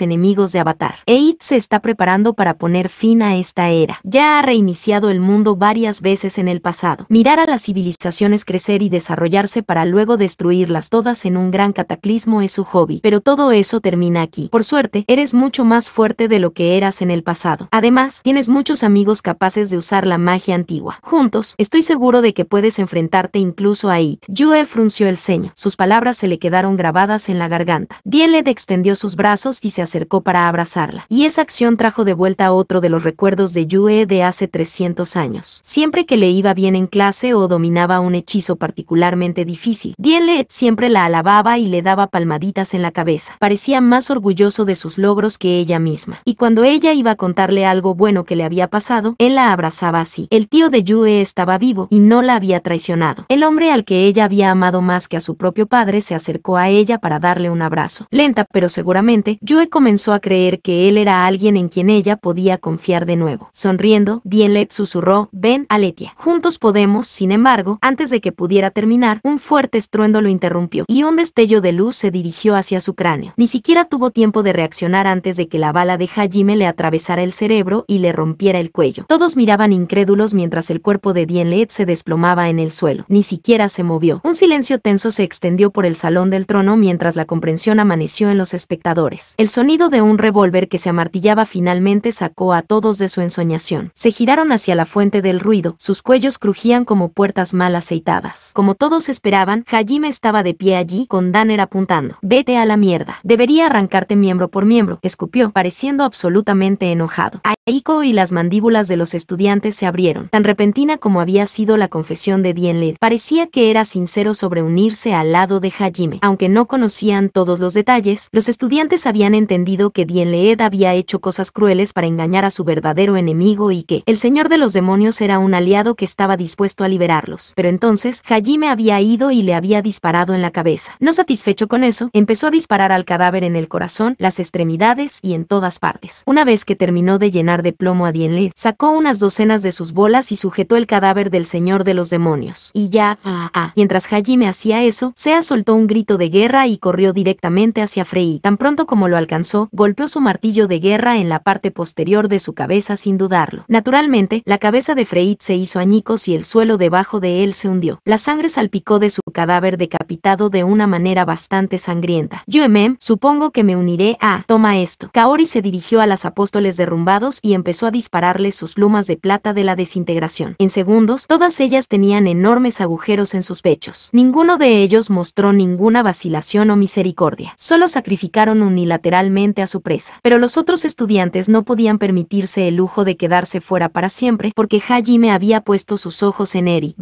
enemigos de Avatar. Eid se está preparando para poner fin a esta era. Ya ha reiniciado el mundo varias veces en el pasado. Mirar a las civilizaciones crecer y desarrollarse para luego destruirlas todas en un gran cataclismo es su hobby. Pero todo eso termina aquí. Por suerte, es mucho más fuerte de lo que eras en el pasado. Además, tienes muchos amigos capaces de usar la magia antigua. Juntos, estoy seguro de que puedes enfrentarte incluso a It. Yue frunció el ceño. Sus palabras se le quedaron grabadas en la garganta. Dieled extendió sus brazos y se acercó para abrazarla. Y esa acción trajo de vuelta otro de los recuerdos de Yue de hace 300 años. Siempre que le iba bien en clase o dominaba un hechizo particularmente difícil, Dieled siempre la alababa y le daba palmaditas en la cabeza. Parecía más orgulloso de sus logros logros que ella misma. Y cuando ella iba a contarle algo bueno que le había pasado, él la abrazaba así. El tío de Yue estaba vivo y no la había traicionado. El hombre al que ella había amado más que a su propio padre se acercó a ella para darle un abrazo. Lenta pero seguramente, Yue comenzó a creer que él era alguien en quien ella podía confiar de nuevo. Sonriendo, Dielet susurró, ven, Aletia. Juntos podemos, sin embargo, antes de que pudiera terminar, un fuerte estruendo lo interrumpió y un destello de luz se dirigió hacia su cráneo. Ni siquiera tuvo tiempo de reaccionar antes de que la bala de Hajime le atravesara el cerebro y le rompiera el cuello. Todos miraban incrédulos mientras el cuerpo de Dien Led se desplomaba en el suelo. Ni siquiera se movió. Un silencio tenso se extendió por el salón del trono mientras la comprensión amaneció en los espectadores. El sonido de un revólver que se amartillaba finalmente sacó a todos de su ensoñación. Se giraron hacia la fuente del ruido, sus cuellos crujían como puertas mal aceitadas. Como todos esperaban, Hajime estaba de pie allí con Danner apuntando. Vete a la mierda. Debería arrancarte miembro por miembro escupió, pareciendo absolutamente enojado. Aiko y las mandíbulas de los estudiantes se abrieron, tan repentina como había sido la confesión de Dienled. Parecía que era sincero sobre unirse al lado de Hajime. Aunque no conocían todos los detalles, los estudiantes habían entendido que Dien había hecho cosas crueles para engañar a su verdadero enemigo y que el señor de los demonios era un aliado que estaba dispuesto a liberarlos. Pero entonces, Hajime había ido y le había disparado en la cabeza. No satisfecho con eso, empezó a disparar al cadáver en el corazón, las extremidades y en todas partes. Una vez que terminó de llenar de plomo a Dienlith, sacó unas docenas de sus bolas y sujetó el cadáver del señor de los demonios. Y ya, ah, ah. ah, mientras Hajime hacía eso, Sea soltó un grito de guerra y corrió directamente hacia Frey. Tan pronto como lo alcanzó, golpeó su martillo de guerra en la parte posterior de su cabeza sin dudarlo. Naturalmente, la cabeza de Freit se hizo añicos y el suelo debajo de él se hundió. La sangre salpicó de su cadáver decapitado de una manera bastante sangrienta. Yo, supongo que me uniré a Toma esto. Kaori se dirigió a las apóstoles derrumbados y empezó a dispararles sus plumas de plata de la desintegración. En segundos, todas ellas tenían enormes agujeros en sus pechos. Ninguno de ellos mostró ninguna vacilación o misericordia. Solo sacrificaron unilateralmente a su presa. Pero los otros estudiantes no podían permitirse el lujo de quedarse fuera para siempre porque Hajime había puesto sus ojos en Eri.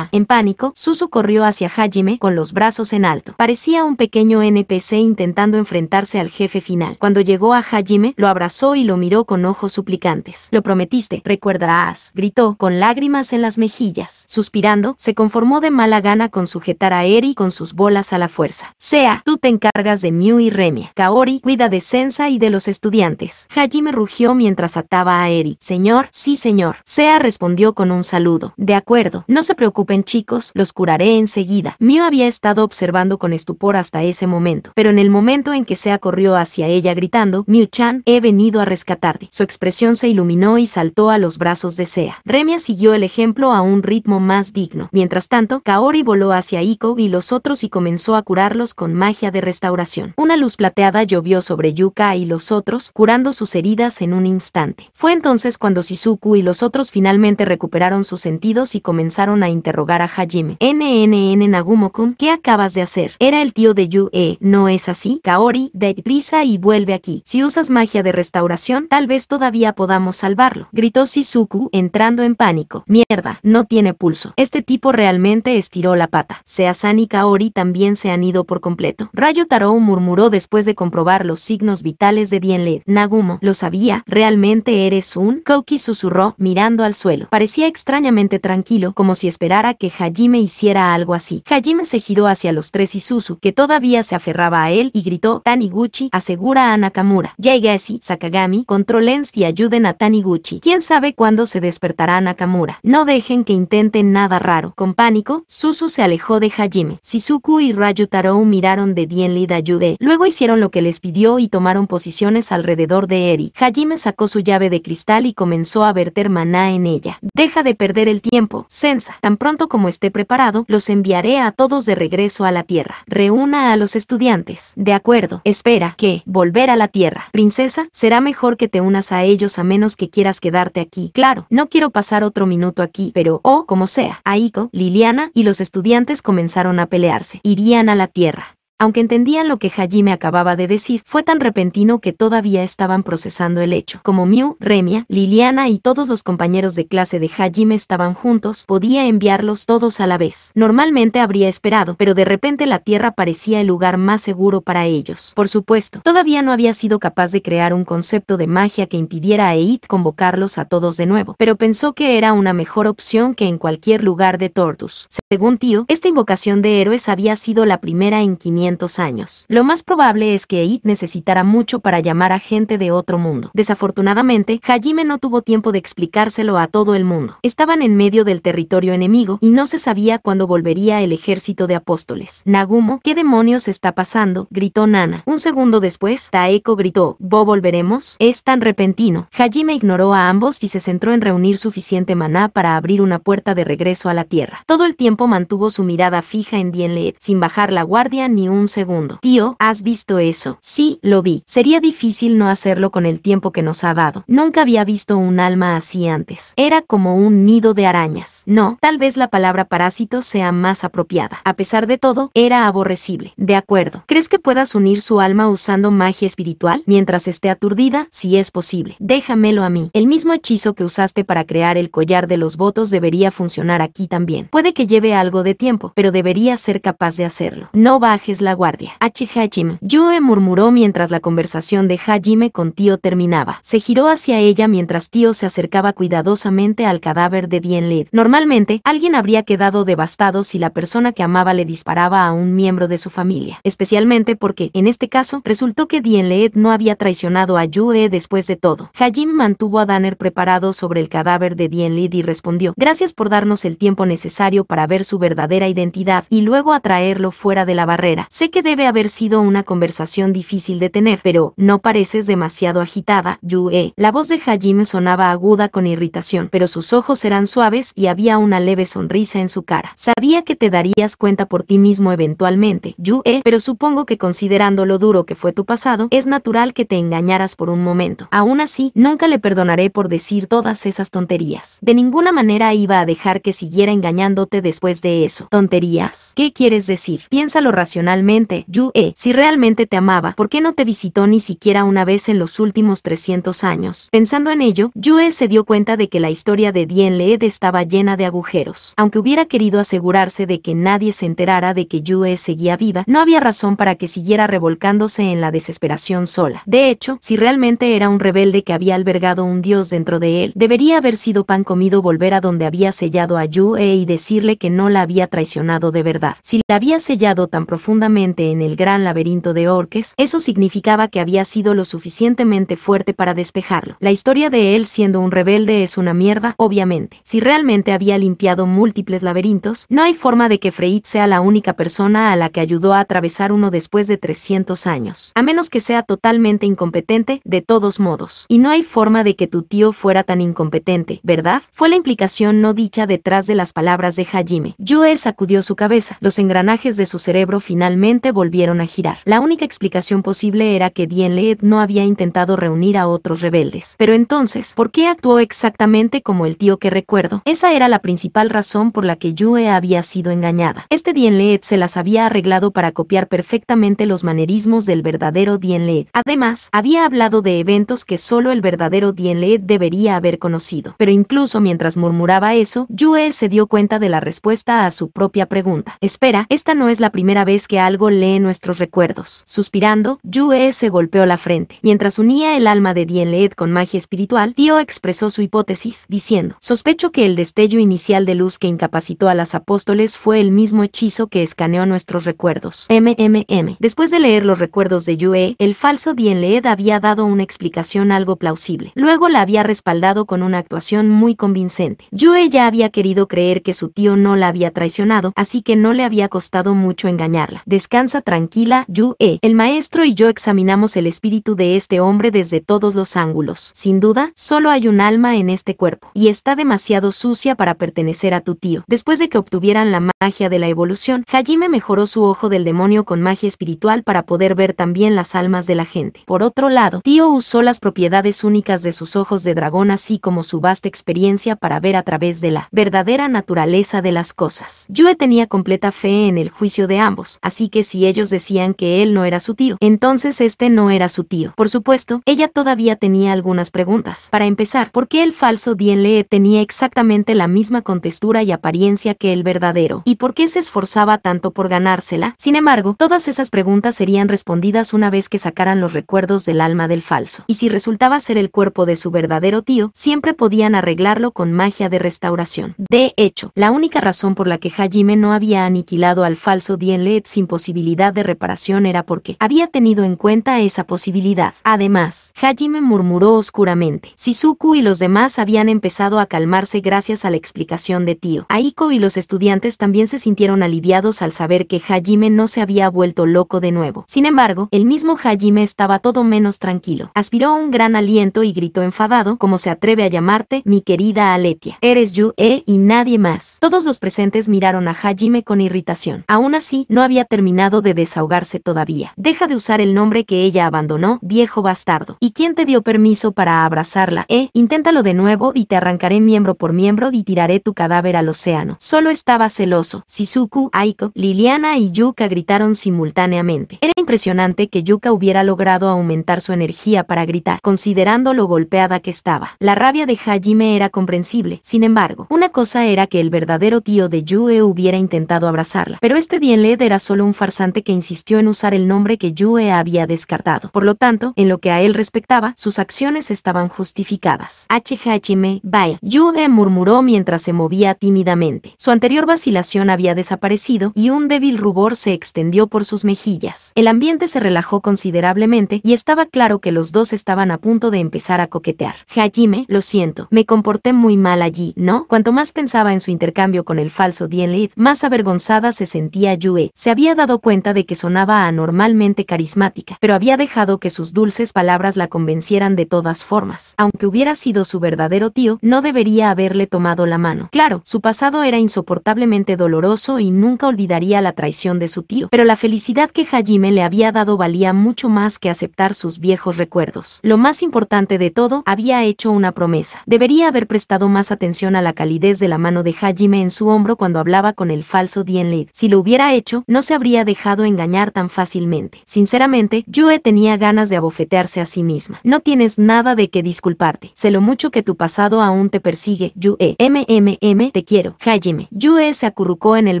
En pánico, Susu corrió hacia Hajime con los brazos en alto. Parecía un pequeño NPC intentando enfrentarse al final. Cuando llegó a Hajime, lo abrazó y lo miró con ojos suplicantes. Lo prometiste, recuerdarás, gritó, con lágrimas en las mejillas. Suspirando, se conformó de mala gana con sujetar a Eri con sus bolas a la fuerza. Sea, tú te encargas de Mew y Remia. Kaori cuida de Sensa y de los estudiantes. Hajime rugió mientras ataba a Eri. Señor, sí señor. Sea respondió con un saludo. De acuerdo, no se preocupen chicos, los curaré enseguida. Mew había estado observando con estupor hasta ese momento, pero en el momento en que Sea corrió a hacia ella gritando, Miu-chan, he venido a rescatarte. Su expresión se iluminó y saltó a los brazos de Sea. Remia siguió el ejemplo a un ritmo más digno. Mientras tanto, Kaori voló hacia Iko y los otros y comenzó a curarlos con magia de restauración. Una luz plateada llovió sobre Yuka y los otros, curando sus heridas en un instante. Fue entonces cuando Shizuku y los otros finalmente recuperaron sus sentidos y comenzaron a interrogar a Hajime. NNN nagumo ¿qué acabas de hacer? Era el tío de E, ¿no es así? Kaori, de y vuelve aquí. Si usas magia de restauración, tal vez todavía podamos salvarlo, gritó Shizuku entrando en pánico. Mierda, no tiene pulso. Este tipo realmente estiró la pata. Seasan y Kaori también se han ido por completo. Rayo Tarou murmuró después de comprobar los signos vitales de Dienled. Nagumo, lo sabía, realmente eres un... Koki susurró, mirando al suelo. Parecía extrañamente tranquilo, como si esperara que Hajime hiciera algo así. Hajime se giró hacia los tres Isuzu, que todavía se aferraba a él, y gritó, Taniguchi, asegura a Nakamura. Yaigasi, Sakagami, controlen y ayuden a Taniguchi. ¿Quién sabe cuándo se despertará Nakamura? No dejen que intenten nada raro. Con pánico, Susu se alejó de Hajime. Shizuku y tarou miraron de Dienli Dayube. Luego hicieron lo que les pidió y tomaron posiciones alrededor de Eri. Hajime sacó su llave de cristal y comenzó a verter maná en ella. Deja de perder el tiempo, Sensa. Tan pronto como esté preparado, los enviaré a todos de regreso a la Tierra. Reúna a los estudiantes. De acuerdo. Espera que volver a la Tierra. Princesa, será mejor que te unas a ellos a menos que quieras quedarte aquí. Claro, no quiero pasar otro minuto aquí, pero, o oh, como sea, Aiko, Liliana y los estudiantes comenzaron a pelearse. Irían a la Tierra. Aunque entendían lo que Hajime acababa de decir, fue tan repentino que todavía estaban procesando el hecho. Como Mew, Remia, Liliana y todos los compañeros de clase de Hajime estaban juntos, podía enviarlos todos a la vez. Normalmente habría esperado, pero de repente la Tierra parecía el lugar más seguro para ellos. Por supuesto, todavía no había sido capaz de crear un concepto de magia que impidiera a Eid convocarlos a todos de nuevo, pero pensó que era una mejor opción que en cualquier lugar de Tortus. Según Tío, esta invocación de héroes había sido la primera en 500 años. Lo más probable es que Eid necesitara mucho para llamar a gente de otro mundo. Desafortunadamente, Hajime no tuvo tiempo de explicárselo a todo el mundo. Estaban en medio del territorio enemigo y no se sabía cuándo volvería el ejército de apóstoles. Nagumo, ¿qué demonios está pasando? gritó Nana. Un segundo después, Taeko gritó, ¿Vos volveremos? Es tan repentino. Hajime ignoró a ambos y se centró en reunir suficiente maná para abrir una puerta de regreso a la tierra. Todo el tiempo mantuvo su mirada fija en Led, sin bajar la guardia ni un un segundo. Tío, ¿has visto eso? Sí, lo vi. Sería difícil no hacerlo con el tiempo que nos ha dado. Nunca había visto un alma así antes. Era como un nido de arañas. No, tal vez la palabra parásito sea más apropiada. A pesar de todo, era aborrecible. De acuerdo. ¿Crees que puedas unir su alma usando magia espiritual mientras esté aturdida? Si es posible. Déjamelo a mí. El mismo hechizo que usaste para crear el collar de los votos debería funcionar aquí también. Puede que lleve algo de tiempo, pero debería ser capaz de hacerlo. No bajes la guardia. H. Hajime. Yue murmuró mientras la conversación de Hajime con tío terminaba. Se giró hacia ella mientras tío se acercaba cuidadosamente al cadáver de Dien Normalmente, alguien habría quedado devastado si la persona que amaba le disparaba a un miembro de su familia, especialmente porque, en este caso, resultó que Dien no había traicionado a Yue después de todo. Hajime mantuvo a Danner preparado sobre el cadáver de Dien y respondió, gracias por darnos el tiempo necesario para ver su verdadera identidad y luego atraerlo fuera de la barrera. Sé que debe haber sido una conversación difícil de tener, pero no pareces demasiado agitada, Yue. La voz de Hajime sonaba aguda con irritación, pero sus ojos eran suaves y había una leve sonrisa en su cara. Sabía que te darías cuenta por ti mismo eventualmente, Yue, pero supongo que considerando lo duro que fue tu pasado, es natural que te engañaras por un momento. Aún así, nunca le perdonaré por decir todas esas tonterías. De ninguna manera iba a dejar que siguiera engañándote después de eso. ¿Tonterías? ¿Qué quieres decir? Piénsalo racionalmente Yue, eh, si realmente te amaba, ¿por qué no te visitó ni siquiera una vez en los últimos 300 años? Pensando en ello, Yue se dio cuenta de que la historia de Dien Leed estaba llena de agujeros. Aunque hubiera querido asegurarse de que nadie se enterara de que Yue seguía viva, no había razón para que siguiera revolcándose en la desesperación sola. De hecho, si realmente era un rebelde que había albergado un dios dentro de él, debería haber sido pan comido volver a donde había sellado a Yue y decirle que no la había traicionado de verdad. Si la había sellado tan profundamente, en el gran laberinto de orques, eso significaba que había sido lo suficientemente fuerte para despejarlo. La historia de él siendo un rebelde es una mierda, obviamente. Si realmente había limpiado múltiples laberintos, no hay forma de que Freid sea la única persona a la que ayudó a atravesar uno después de 300 años. A menos que sea totalmente incompetente, de todos modos. Y no hay forma de que tu tío fuera tan incompetente, ¿verdad? Fue la implicación no dicha detrás de las palabras de Hajime. Yue sacudió su cabeza. Los engranajes de su cerebro finalmente volvieron a girar. La única explicación posible era que Dien no había intentado reunir a otros rebeldes. Pero entonces, ¿por qué actuó exactamente como el tío que recuerdo? Esa era la principal razón por la que Yue había sido engañada. Este Dien Leed se las había arreglado para copiar perfectamente los manerismos del verdadero Dien Leed. Además, había hablado de eventos que solo el verdadero Dien Leed debería haber conocido. Pero incluso mientras murmuraba eso, Yue se dio cuenta de la respuesta a su propia pregunta. Espera, esta no es la primera vez que ha algo lee nuestros recuerdos. Suspirando, Yue se golpeó la frente. Mientras unía el alma de Dien Leed con magia espiritual, Tío expresó su hipótesis, diciendo, sospecho que el destello inicial de luz que incapacitó a las apóstoles fue el mismo hechizo que escaneó nuestros recuerdos. MMM. Después de leer los recuerdos de Yue, el falso Dien había dado una explicación algo plausible. Luego la había respaldado con una actuación muy convincente. Yue ya había querido creer que su tío no la había traicionado, así que no le había costado mucho engañarla. Descansa tranquila, Yue. El maestro y yo examinamos el espíritu de este hombre desde todos los ángulos. Sin duda, solo hay un alma en este cuerpo, y está demasiado sucia para pertenecer a tu tío. Después de que obtuvieran la magia de la evolución, Hajime mejoró su ojo del demonio con magia espiritual para poder ver también las almas de la gente. Por otro lado, Tío usó las propiedades únicas de sus ojos de dragón así como su vasta experiencia para ver a través de la verdadera naturaleza de las cosas. Yue tenía completa fe en el juicio de ambos, así que si ellos decían que él no era su tío, entonces este no era su tío. Por supuesto, ella todavía tenía algunas preguntas. Para empezar, ¿por qué el falso Dien tenía exactamente la misma contextura y apariencia que el verdadero? ¿Y por qué se esforzaba tanto por ganársela? Sin embargo, todas esas preguntas serían respondidas una vez que sacaran los recuerdos del alma del falso. Y si resultaba ser el cuerpo de su verdadero tío, siempre podían arreglarlo con magia de restauración. De hecho, la única razón por la que Hajime no había aniquilado al falso Dien sin posibilidad de reparación era porque había tenido en cuenta esa posibilidad. Además, Hajime murmuró oscuramente. Shizuku y los demás habían empezado a calmarse gracias a la explicación de Tío. Aiko y los estudiantes también se sintieron aliviados al saber que Hajime no se había vuelto loco de nuevo. Sin embargo, el mismo Hajime estaba todo menos tranquilo. Aspiró un gran aliento y gritó enfadado, como se atreve a llamarte, mi querida Aletia. Eres Yu E y nadie más. Todos los presentes miraron a Hajime con irritación. Aún así, no había terminado de desahogarse todavía. Deja de usar el nombre que ella abandonó, viejo bastardo. ¿Y quién te dio permiso para abrazarla? Eh, inténtalo de nuevo y te arrancaré miembro por miembro y tiraré tu cadáver al océano. Solo estaba celoso. Shizuku, Aiko, Liliana y Yuka gritaron simultáneamente. Era impresionante que Yuka hubiera logrado aumentar su energía para gritar, considerando lo golpeada que estaba. La rabia de Hajime era comprensible, sin embargo, una cosa era que el verdadero tío de Yue hubiera intentado abrazarla, pero este Dienled era solo un farsante que insistió en usar el nombre que Yue había descartado. Por lo tanto, en lo que a él respectaba, sus acciones estaban justificadas. Hajime, vaya. Yue murmuró mientras se movía tímidamente. Su anterior vacilación había desaparecido y un débil rubor se extendió por sus mejillas. El ambiente se relajó considerablemente y estaba claro que los dos estaban a punto de empezar a coquetear. Hajime, lo siento, me comporté muy mal allí, ¿no? Cuanto más pensaba en su intercambio con el falso Dien Lid, más avergonzada se sentía Yue. Se había dado cuenta de que sonaba anormalmente carismática, pero había dejado que sus dulces palabras la convencieran de todas formas. Aunque hubiera sido su verdadero tío, no debería haberle tomado la mano. Claro, su pasado era insoportablemente doloroso y nunca olvidaría la traición de su tío, pero la felicidad que Hajime le había dado valía mucho más que aceptar sus viejos recuerdos. Lo más importante de todo, había hecho una promesa. Debería haber prestado más atención a la calidez de la mano de Hajime en su hombro cuando hablaba con el falso Dien Lid. Si lo hubiera hecho, no se habría dejado engañar tan fácilmente. Sinceramente, Yue tenía ganas de abofetearse a sí misma. No tienes nada de que disculparte. Sé lo mucho que tu pasado aún te persigue, Yue. Eh, MMM, te quiero. Hajime. Yue eh, se acurrucó en el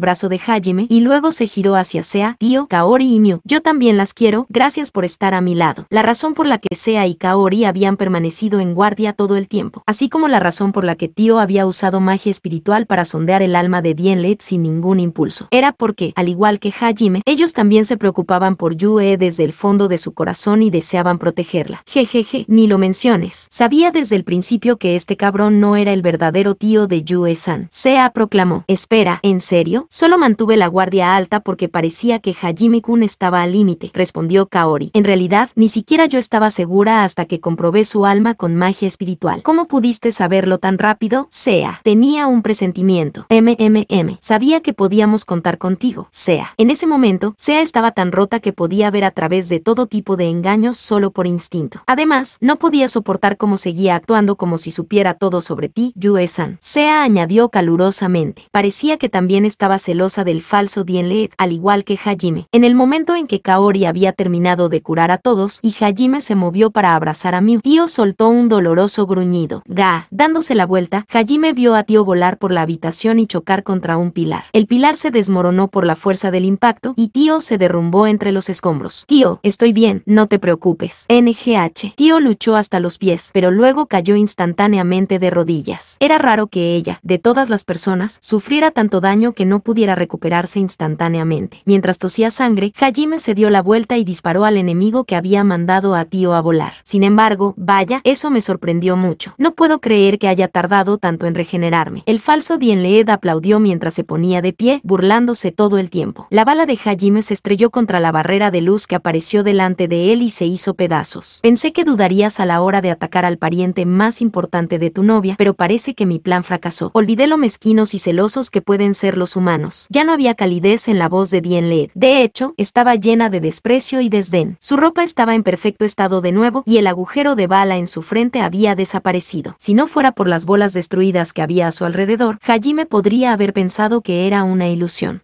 brazo de Hajime y luego se giró hacia Sea, Tio, Kaori y Miu. Yo también las quiero, gracias por estar a mi lado. La razón por la que Sea y Kaori habían permanecido en guardia todo el tiempo, así como la razón por la que Tio había usado magia espiritual para sondear el alma de Dienlet sin ningún impulso. Era porque, al igual que Hajime, ellos también se preocupaban por Yue desde el fondo de su corazón y deseaban protegerla. Jejeje, ni lo menciones. Sabía desde el principio que este cabrón no era el verdadero tío de Yue-san. Sea proclamó. Espera, ¿en serio? Solo mantuve la guardia alta porque parecía que Hajime-kun estaba al límite, respondió Kaori. En realidad, ni siquiera yo estaba segura hasta que comprobé su alma con magia espiritual. ¿Cómo pudiste saberlo tan rápido? Sea. Tenía un presentimiento. MMM. Sabía que podíamos contar contigo. Sea. En ese momento, Sea estaba tan rota que podía ver a través de todo tipo de engaños solo por instinto. Además, no podía soportar cómo seguía actuando como si supiera todo sobre ti, Yue-san. Sea añadió calurosamente. Parecía que también estaba celosa del falso Dienle, al igual que Hajime. En el momento en que Kaori había terminado de curar a todos y Hajime se movió para abrazar a Miu, Tío soltó un doloroso gruñido. Ga. Dándose la vuelta, Hajime vio a Tío volar por la habitación y chocar contra un pilar. El pilar se desmoronó por la fuerza del impacto y Tío se derrumbó entre los escombros. Tío, estoy bien, no te preocupes. NGH. Tío luchó hasta los pies, pero luego cayó instantáneamente de rodillas. Era raro que ella, de todas las personas, sufriera tanto daño que no pudiera recuperarse instantáneamente. Mientras tosía sangre, Hajime se dio la vuelta y disparó al enemigo que había mandado a Tío a volar. Sin embargo, vaya, eso me sorprendió mucho. No puedo creer que haya tardado tanto en regenerarme. El falso Dienleed aplaudió mientras se ponía de pie, burlándose todo el tiempo. La bala de Hajime se estrelló contra la barrera de luz que apareció delante de él y se hizo pedazos. Pensé que dudarías a la hora de atacar al pariente más importante de tu novia, pero parece que mi plan fracasó. Olvidé lo mezquinos y celosos que pueden ser los humanos. Ya no había calidez en la voz de Dien Led. De hecho, estaba llena de desprecio y desdén. Su ropa estaba en perfecto estado de nuevo y el agujero de bala en su frente había desaparecido. Si no fuera por las bolas destruidas que había a su alrededor, Hajime podría haber pensado que era una ilusión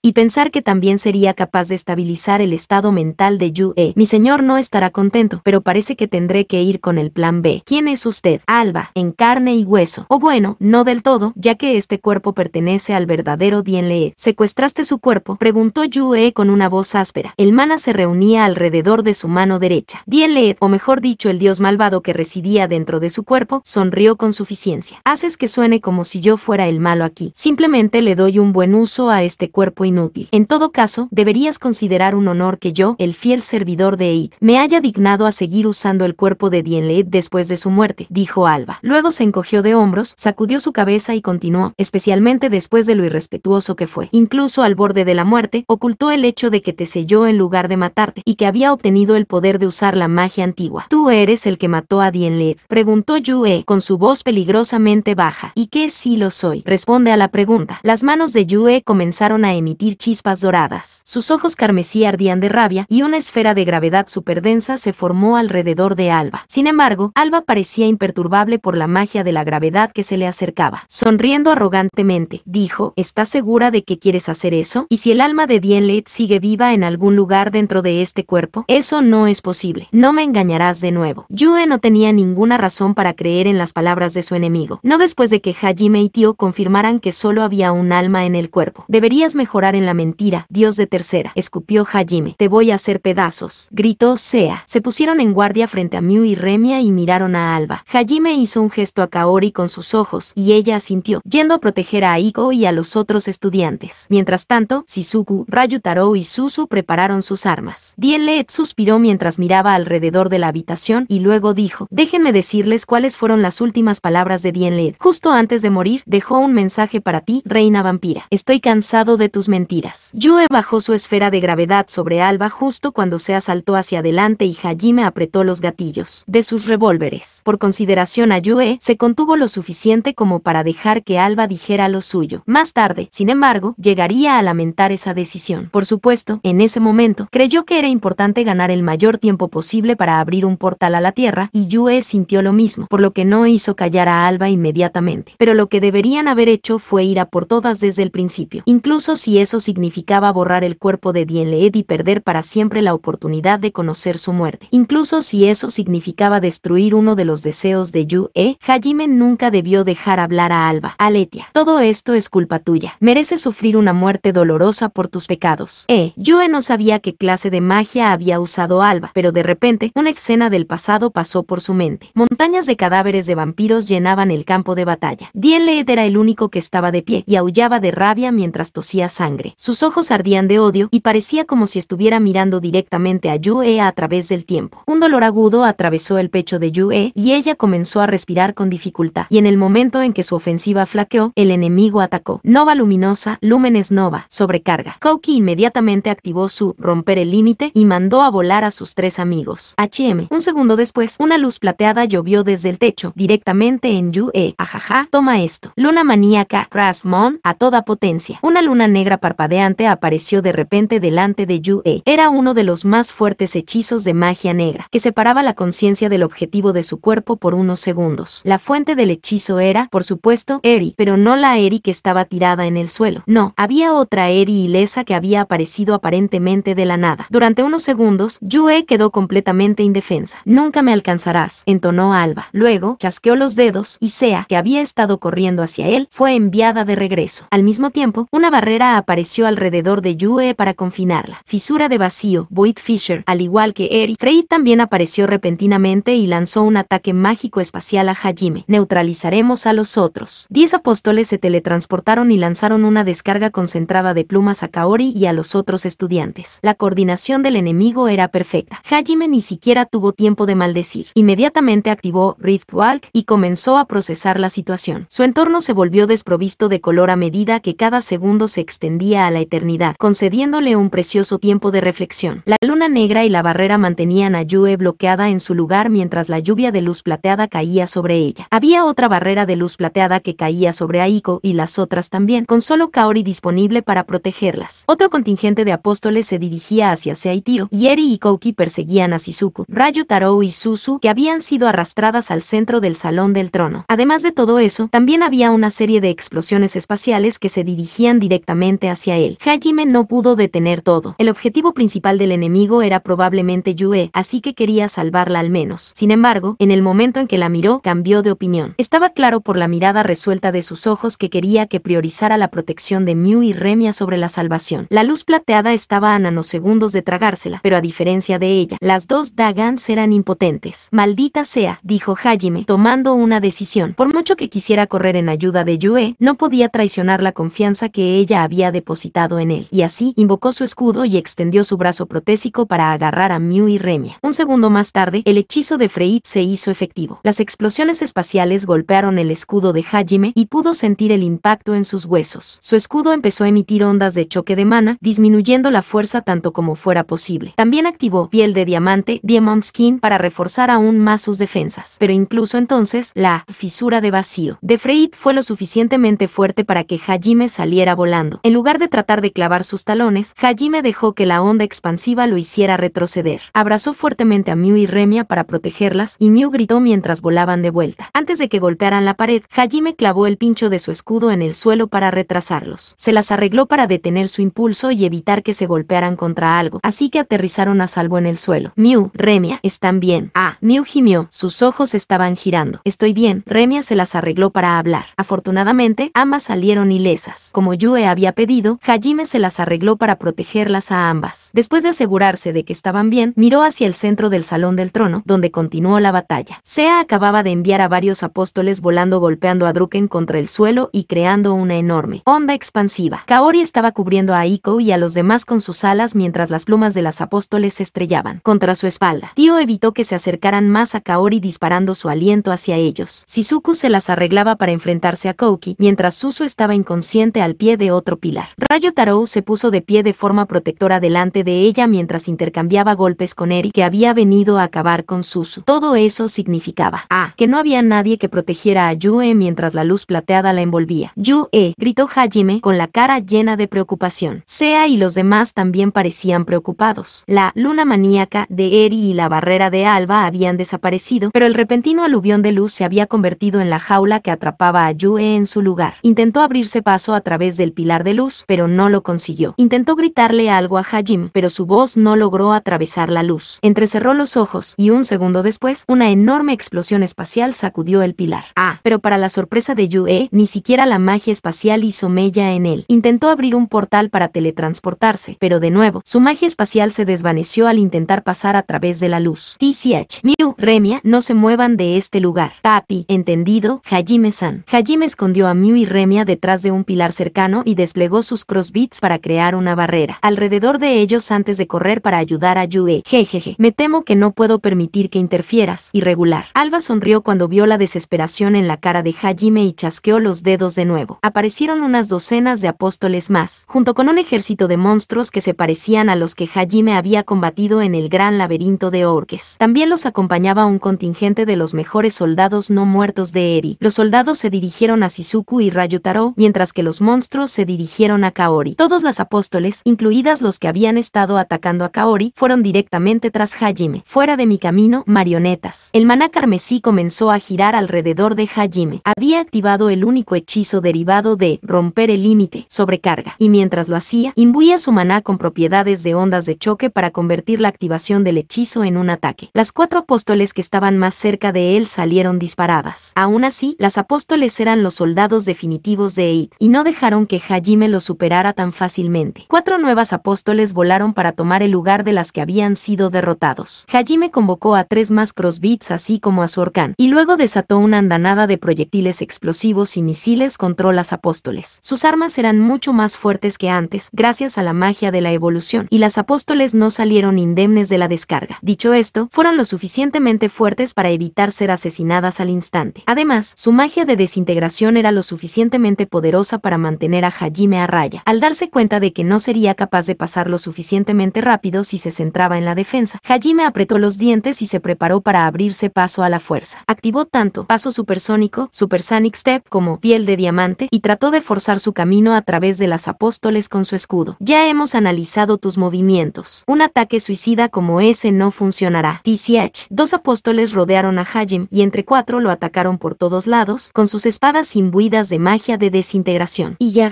y pensar que también sería capaz de estabilizar el estado mental de Yue. Mi señor no estará contento, pero parece que tendré que ir con el plan B. ¿Quién es usted? Alba, en carne y hueso. O oh, bueno, no del todo, ya que este cuerpo pertenece al verdadero Lee. ¿Secuestraste su cuerpo? Preguntó Yue con una voz áspera. El mana se reunía alrededor de su mano derecha. Lee, o mejor dicho, el dios malvado que residía dentro de su cuerpo, sonrió con suficiencia. Haces que suene como si yo fuera el malo aquí. Simplemente le doy un buen uso a este cuerpo inútil. En todo caso, deberías considerar un honor que yo, el fiel servidor de Eid, me haya dignado a seguir usando el cuerpo de Dienleid después de su muerte, dijo Alba. Luego se encogió de hombros, sacudió su cabeza y continuó, especialmente después de lo irrespetuoso que fue. Incluso al borde de la muerte, ocultó el hecho de que te selló en lugar de matarte, y que había obtenido el poder de usar la magia antigua. Tú eres el que mató a Dienled, preguntó Yue, con su voz peligrosamente baja. ¿Y qué si lo soy? Responde a la pregunta. Las manos de Yue comenzaron a emitir chispas doradas. Sus ojos carmesí ardían de rabia y una esfera de gravedad superdensa se formó alrededor de Alba. Sin embargo, Alba parecía imperturbable por la magia de la gravedad que se le acercaba. Sonriendo arrogantemente, dijo, ¿estás segura de que quieres hacer eso? ¿Y si el alma de Dienle sigue viva en algún lugar dentro de este cuerpo? Eso no es posible. No me engañarás de nuevo. Yue no tenía ninguna razón para creer en las palabras de su enemigo. No después de que Hajime y Tio confirmaran que solo había un alma en el cuerpo. Deberías mejorar en la mentira, Dios de tercera, escupió Hajime. Te voy a hacer pedazos, gritó Sea. Se pusieron en guardia frente a Miu y Remia y miraron a Alba. Hajime hizo un gesto a Kaori con sus ojos, y ella asintió, yendo a proteger a Aiko y a los otros estudiantes. Mientras tanto, sisuku Rayutaro y Susu prepararon sus armas. Dien suspiró mientras miraba alrededor de la habitación y luego dijo, déjenme decirles cuáles fueron las últimas palabras de Dien Justo antes de morir, dejó un mensaje para ti, reina vampira. Estoy cansado de tus mentiras. Yue bajó su esfera de gravedad sobre Alba justo cuando se asaltó hacia adelante y Hajime apretó los gatillos de sus revólveres. Por consideración a Yue, se contuvo lo suficiente como para dejar que Alba dijera lo suyo. Más tarde, sin embargo, llegaría a lamentar esa decisión. Por supuesto, en ese momento, creyó que era importante ganar el mayor tiempo posible para abrir un portal a la Tierra, y Yue sintió lo mismo, por lo que no hizo callar a Alba inmediatamente. Pero lo que deberían haber hecho fue ir a por todas desde el principio, incluso si es eso significaba borrar el cuerpo de Dien y perder para siempre la oportunidad de conocer su muerte. Incluso si eso significaba destruir uno de los deseos de Yue, eh, Hajime nunca debió dejar hablar a Alba, Aletia. Todo esto es culpa tuya. Mereces sufrir una muerte dolorosa por tus pecados. E, Yue no sabía qué clase de magia había usado Alba, pero de repente, una escena del pasado pasó por su mente. Montañas de cadáveres de vampiros llenaban el campo de batalla. Dien era el único que estaba de pie y aullaba de rabia mientras tosía sangre. Sus ojos ardían de odio y parecía como si estuviera mirando directamente a Yue a través del tiempo. Un dolor agudo atravesó el pecho de Yue y ella comenzó a respirar con dificultad. Y en el momento en que su ofensiva flaqueó, el enemigo atacó. Nova luminosa, lúmenes nova, sobrecarga. Koki inmediatamente activó su romper el límite y mandó a volar a sus tres amigos. HM. Un segundo después, una luz plateada llovió desde el techo, directamente en Yue. Ajaja, toma esto. Luna maníaca, Rasmon, a toda potencia. Una luna negra para parpadeante apareció de repente delante de Yue. Era uno de los más fuertes hechizos de magia negra, que separaba la conciencia del objetivo de su cuerpo por unos segundos. La fuente del hechizo era, por supuesto, Eri, pero no la Eri que estaba tirada en el suelo. No, había otra Eri ilesa que había aparecido aparentemente de la nada. Durante unos segundos, Yue quedó completamente indefensa. Nunca me alcanzarás, entonó Alba. Luego, chasqueó los dedos, y Sea, que había estado corriendo hacia él, fue enviada de regreso. Al mismo tiempo, una barrera apareció alrededor de Yue para confinarla. Fisura de vacío, Void Fisher, al igual que Eri, Frey también apareció repentinamente y lanzó un ataque mágico espacial a Hajime. Neutralizaremos a los otros. Diez apóstoles se teletransportaron y lanzaron una descarga concentrada de plumas a Kaori y a los otros estudiantes. La coordinación del enemigo era perfecta. Hajime ni siquiera tuvo tiempo de maldecir. Inmediatamente activó Riftwalk Walk y comenzó a procesar la situación. Su entorno se volvió desprovisto de color a medida que cada segundo se extendía día a la eternidad, concediéndole un precioso tiempo de reflexión. La luna negra y la barrera mantenían a Yue bloqueada en su lugar mientras la lluvia de luz plateada caía sobre ella. Había otra barrera de luz plateada que caía sobre Aiko y las otras también, con solo Kaori disponible para protegerlas. Otro contingente de apóstoles se dirigía hacia Seitio, y Eri y Kouki perseguían a Shizuku, Rayo Taro y Susu, que habían sido arrastradas al centro del Salón del Trono. Además de todo eso, también había una serie de explosiones espaciales que se dirigían directamente hacia él. Hajime no pudo detener todo. El objetivo principal del enemigo era probablemente Yue, así que quería salvarla al menos. Sin embargo, en el momento en que la miró, cambió de opinión. Estaba claro por la mirada resuelta de sus ojos que quería que priorizara la protección de Mew y Remia sobre la salvación. La luz plateada estaba a nanosegundos de tragársela, pero a diferencia de ella, las dos Dagans eran impotentes. Maldita sea, dijo Hajime, tomando una decisión. Por mucho que quisiera correr en ayuda de Yue, no podía traicionar la confianza que ella había de depositado en él, y así invocó su escudo y extendió su brazo protésico para agarrar a Mew y Remia. Un segundo más tarde, el hechizo de Freid se hizo efectivo. Las explosiones espaciales golpearon el escudo de Hajime y pudo sentir el impacto en sus huesos. Su escudo empezó a emitir ondas de choque de mana, disminuyendo la fuerza tanto como fuera posible. También activó piel de diamante, Diamond Skin, para reforzar aún más sus defensas. Pero incluso entonces, la fisura de vacío de Freid fue lo suficientemente fuerte para que Hajime saliera volando. En lugar lugar de tratar de clavar sus talones, Hajime dejó que la onda expansiva lo hiciera retroceder. Abrazó fuertemente a Mew y Remia para protegerlas, y Mew gritó mientras volaban de vuelta. Antes de que golpearan la pared, Hajime clavó el pincho de su escudo en el suelo para retrasarlos. Se las arregló para detener su impulso y evitar que se golpearan contra algo, así que aterrizaron a salvo en el suelo. Mew, Remia, están bien. Ah, Mew gimió, sus ojos estaban girando. Estoy bien, Remia se las arregló para hablar. Afortunadamente, ambas salieron ilesas, como Yue había pedido Hajime se las arregló para protegerlas a ambas. Después de asegurarse de que estaban bien, miró hacia el centro del Salón del Trono, donde continuó la batalla. Sea acababa de enviar a varios apóstoles volando golpeando a Druken contra el suelo y creando una enorme onda expansiva. Kaori estaba cubriendo a Iko y a los demás con sus alas mientras las plumas de las apóstoles se estrellaban contra su espalda. Tio evitó que se acercaran más a Kaori disparando su aliento hacia ellos. Shizuku se las arreglaba para enfrentarse a Kouki, mientras Susu estaba inconsciente al pie de otro pilar. Rayo Tarou se puso de pie de forma protectora delante de ella mientras intercambiaba golpes con Eri que había venido a acabar con Susu. Todo eso significaba A. Ah, que no había nadie que protegiera a Yue mientras la luz plateada la envolvía. Yue, gritó Hajime con la cara llena de preocupación. Sea y los demás también parecían preocupados. La luna maníaca de Eri y la barrera de Alba habían desaparecido, pero el repentino aluvión de luz se había convertido en la jaula que atrapaba a Yue en su lugar. Intentó abrirse paso a través del pilar de luz, pero no lo consiguió. Intentó gritarle algo a Hajim, pero su voz no logró atravesar la luz. Entrecerró los ojos, y un segundo después, una enorme explosión espacial sacudió el pilar. Ah, pero para la sorpresa de Yue, ni siquiera la magia espacial hizo mella en él. Intentó abrir un portal para teletransportarse, pero de nuevo, su magia espacial se desvaneció al intentar pasar a través de la luz. TCH, Miu, Remia, no se muevan de este lugar. Papi, entendido, Hajime-san. Hajime escondió a Miu y Remia detrás de un pilar cercano y desplegó sus crossbits para crear una barrera alrededor de ellos antes de correr para ayudar a Yue. Jejeje, me temo que no puedo permitir que interfieras. Irregular. Alba sonrió cuando vio la desesperación en la cara de Hajime y chasqueó los dedos de nuevo. Aparecieron unas docenas de apóstoles más, junto con un ejército de monstruos que se parecían a los que Hajime había combatido en el gran laberinto de Orques. También los acompañaba un contingente de los mejores soldados no muertos de Eri. Los soldados se dirigieron a Sisuku y Rayutaro, mientras que los monstruos se dirigieron a Kaori. Todos los apóstoles, incluidas los que habían estado atacando a Kaori, fueron directamente tras Hajime. Fuera de mi camino, marionetas. El maná carmesí comenzó a girar alrededor de Hajime. Había activado el único hechizo derivado de romper el límite, sobrecarga, y mientras lo hacía, imbuía su maná con propiedades de ondas de choque para convertir la activación del hechizo en un ataque. Las cuatro apóstoles que estaban más cerca de él salieron disparadas. Aún así, las apóstoles eran los soldados definitivos de Eid, y no dejaron que Hajime los superara tan fácilmente. Cuatro nuevas apóstoles volaron para tomar el lugar de las que habían sido derrotados. Hajime convocó a tres más crossbits así como a su orcán, y luego desató una andanada de proyectiles explosivos y misiles contra las apóstoles. Sus armas eran mucho más fuertes que antes, gracias a la magia de la evolución, y las apóstoles no salieron indemnes de la descarga. Dicho esto, fueron lo suficientemente fuertes para evitar ser asesinadas al instante. Además, su magia de desintegración era lo suficientemente poderosa para mantener a Hajime raya, al darse cuenta de que no sería capaz de pasar lo suficientemente rápido si se centraba en la defensa. Hajime apretó los dientes y se preparó para abrirse paso a la fuerza. Activó tanto paso supersónico, supersonic step como piel de diamante y trató de forzar su camino a través de las apóstoles con su escudo. Ya hemos analizado tus movimientos. Un ataque suicida como ese no funcionará. TCH. Dos apóstoles rodearon a Hajim y entre cuatro lo atacaron por todos lados con sus espadas imbuidas de magia de desintegración. Y ya...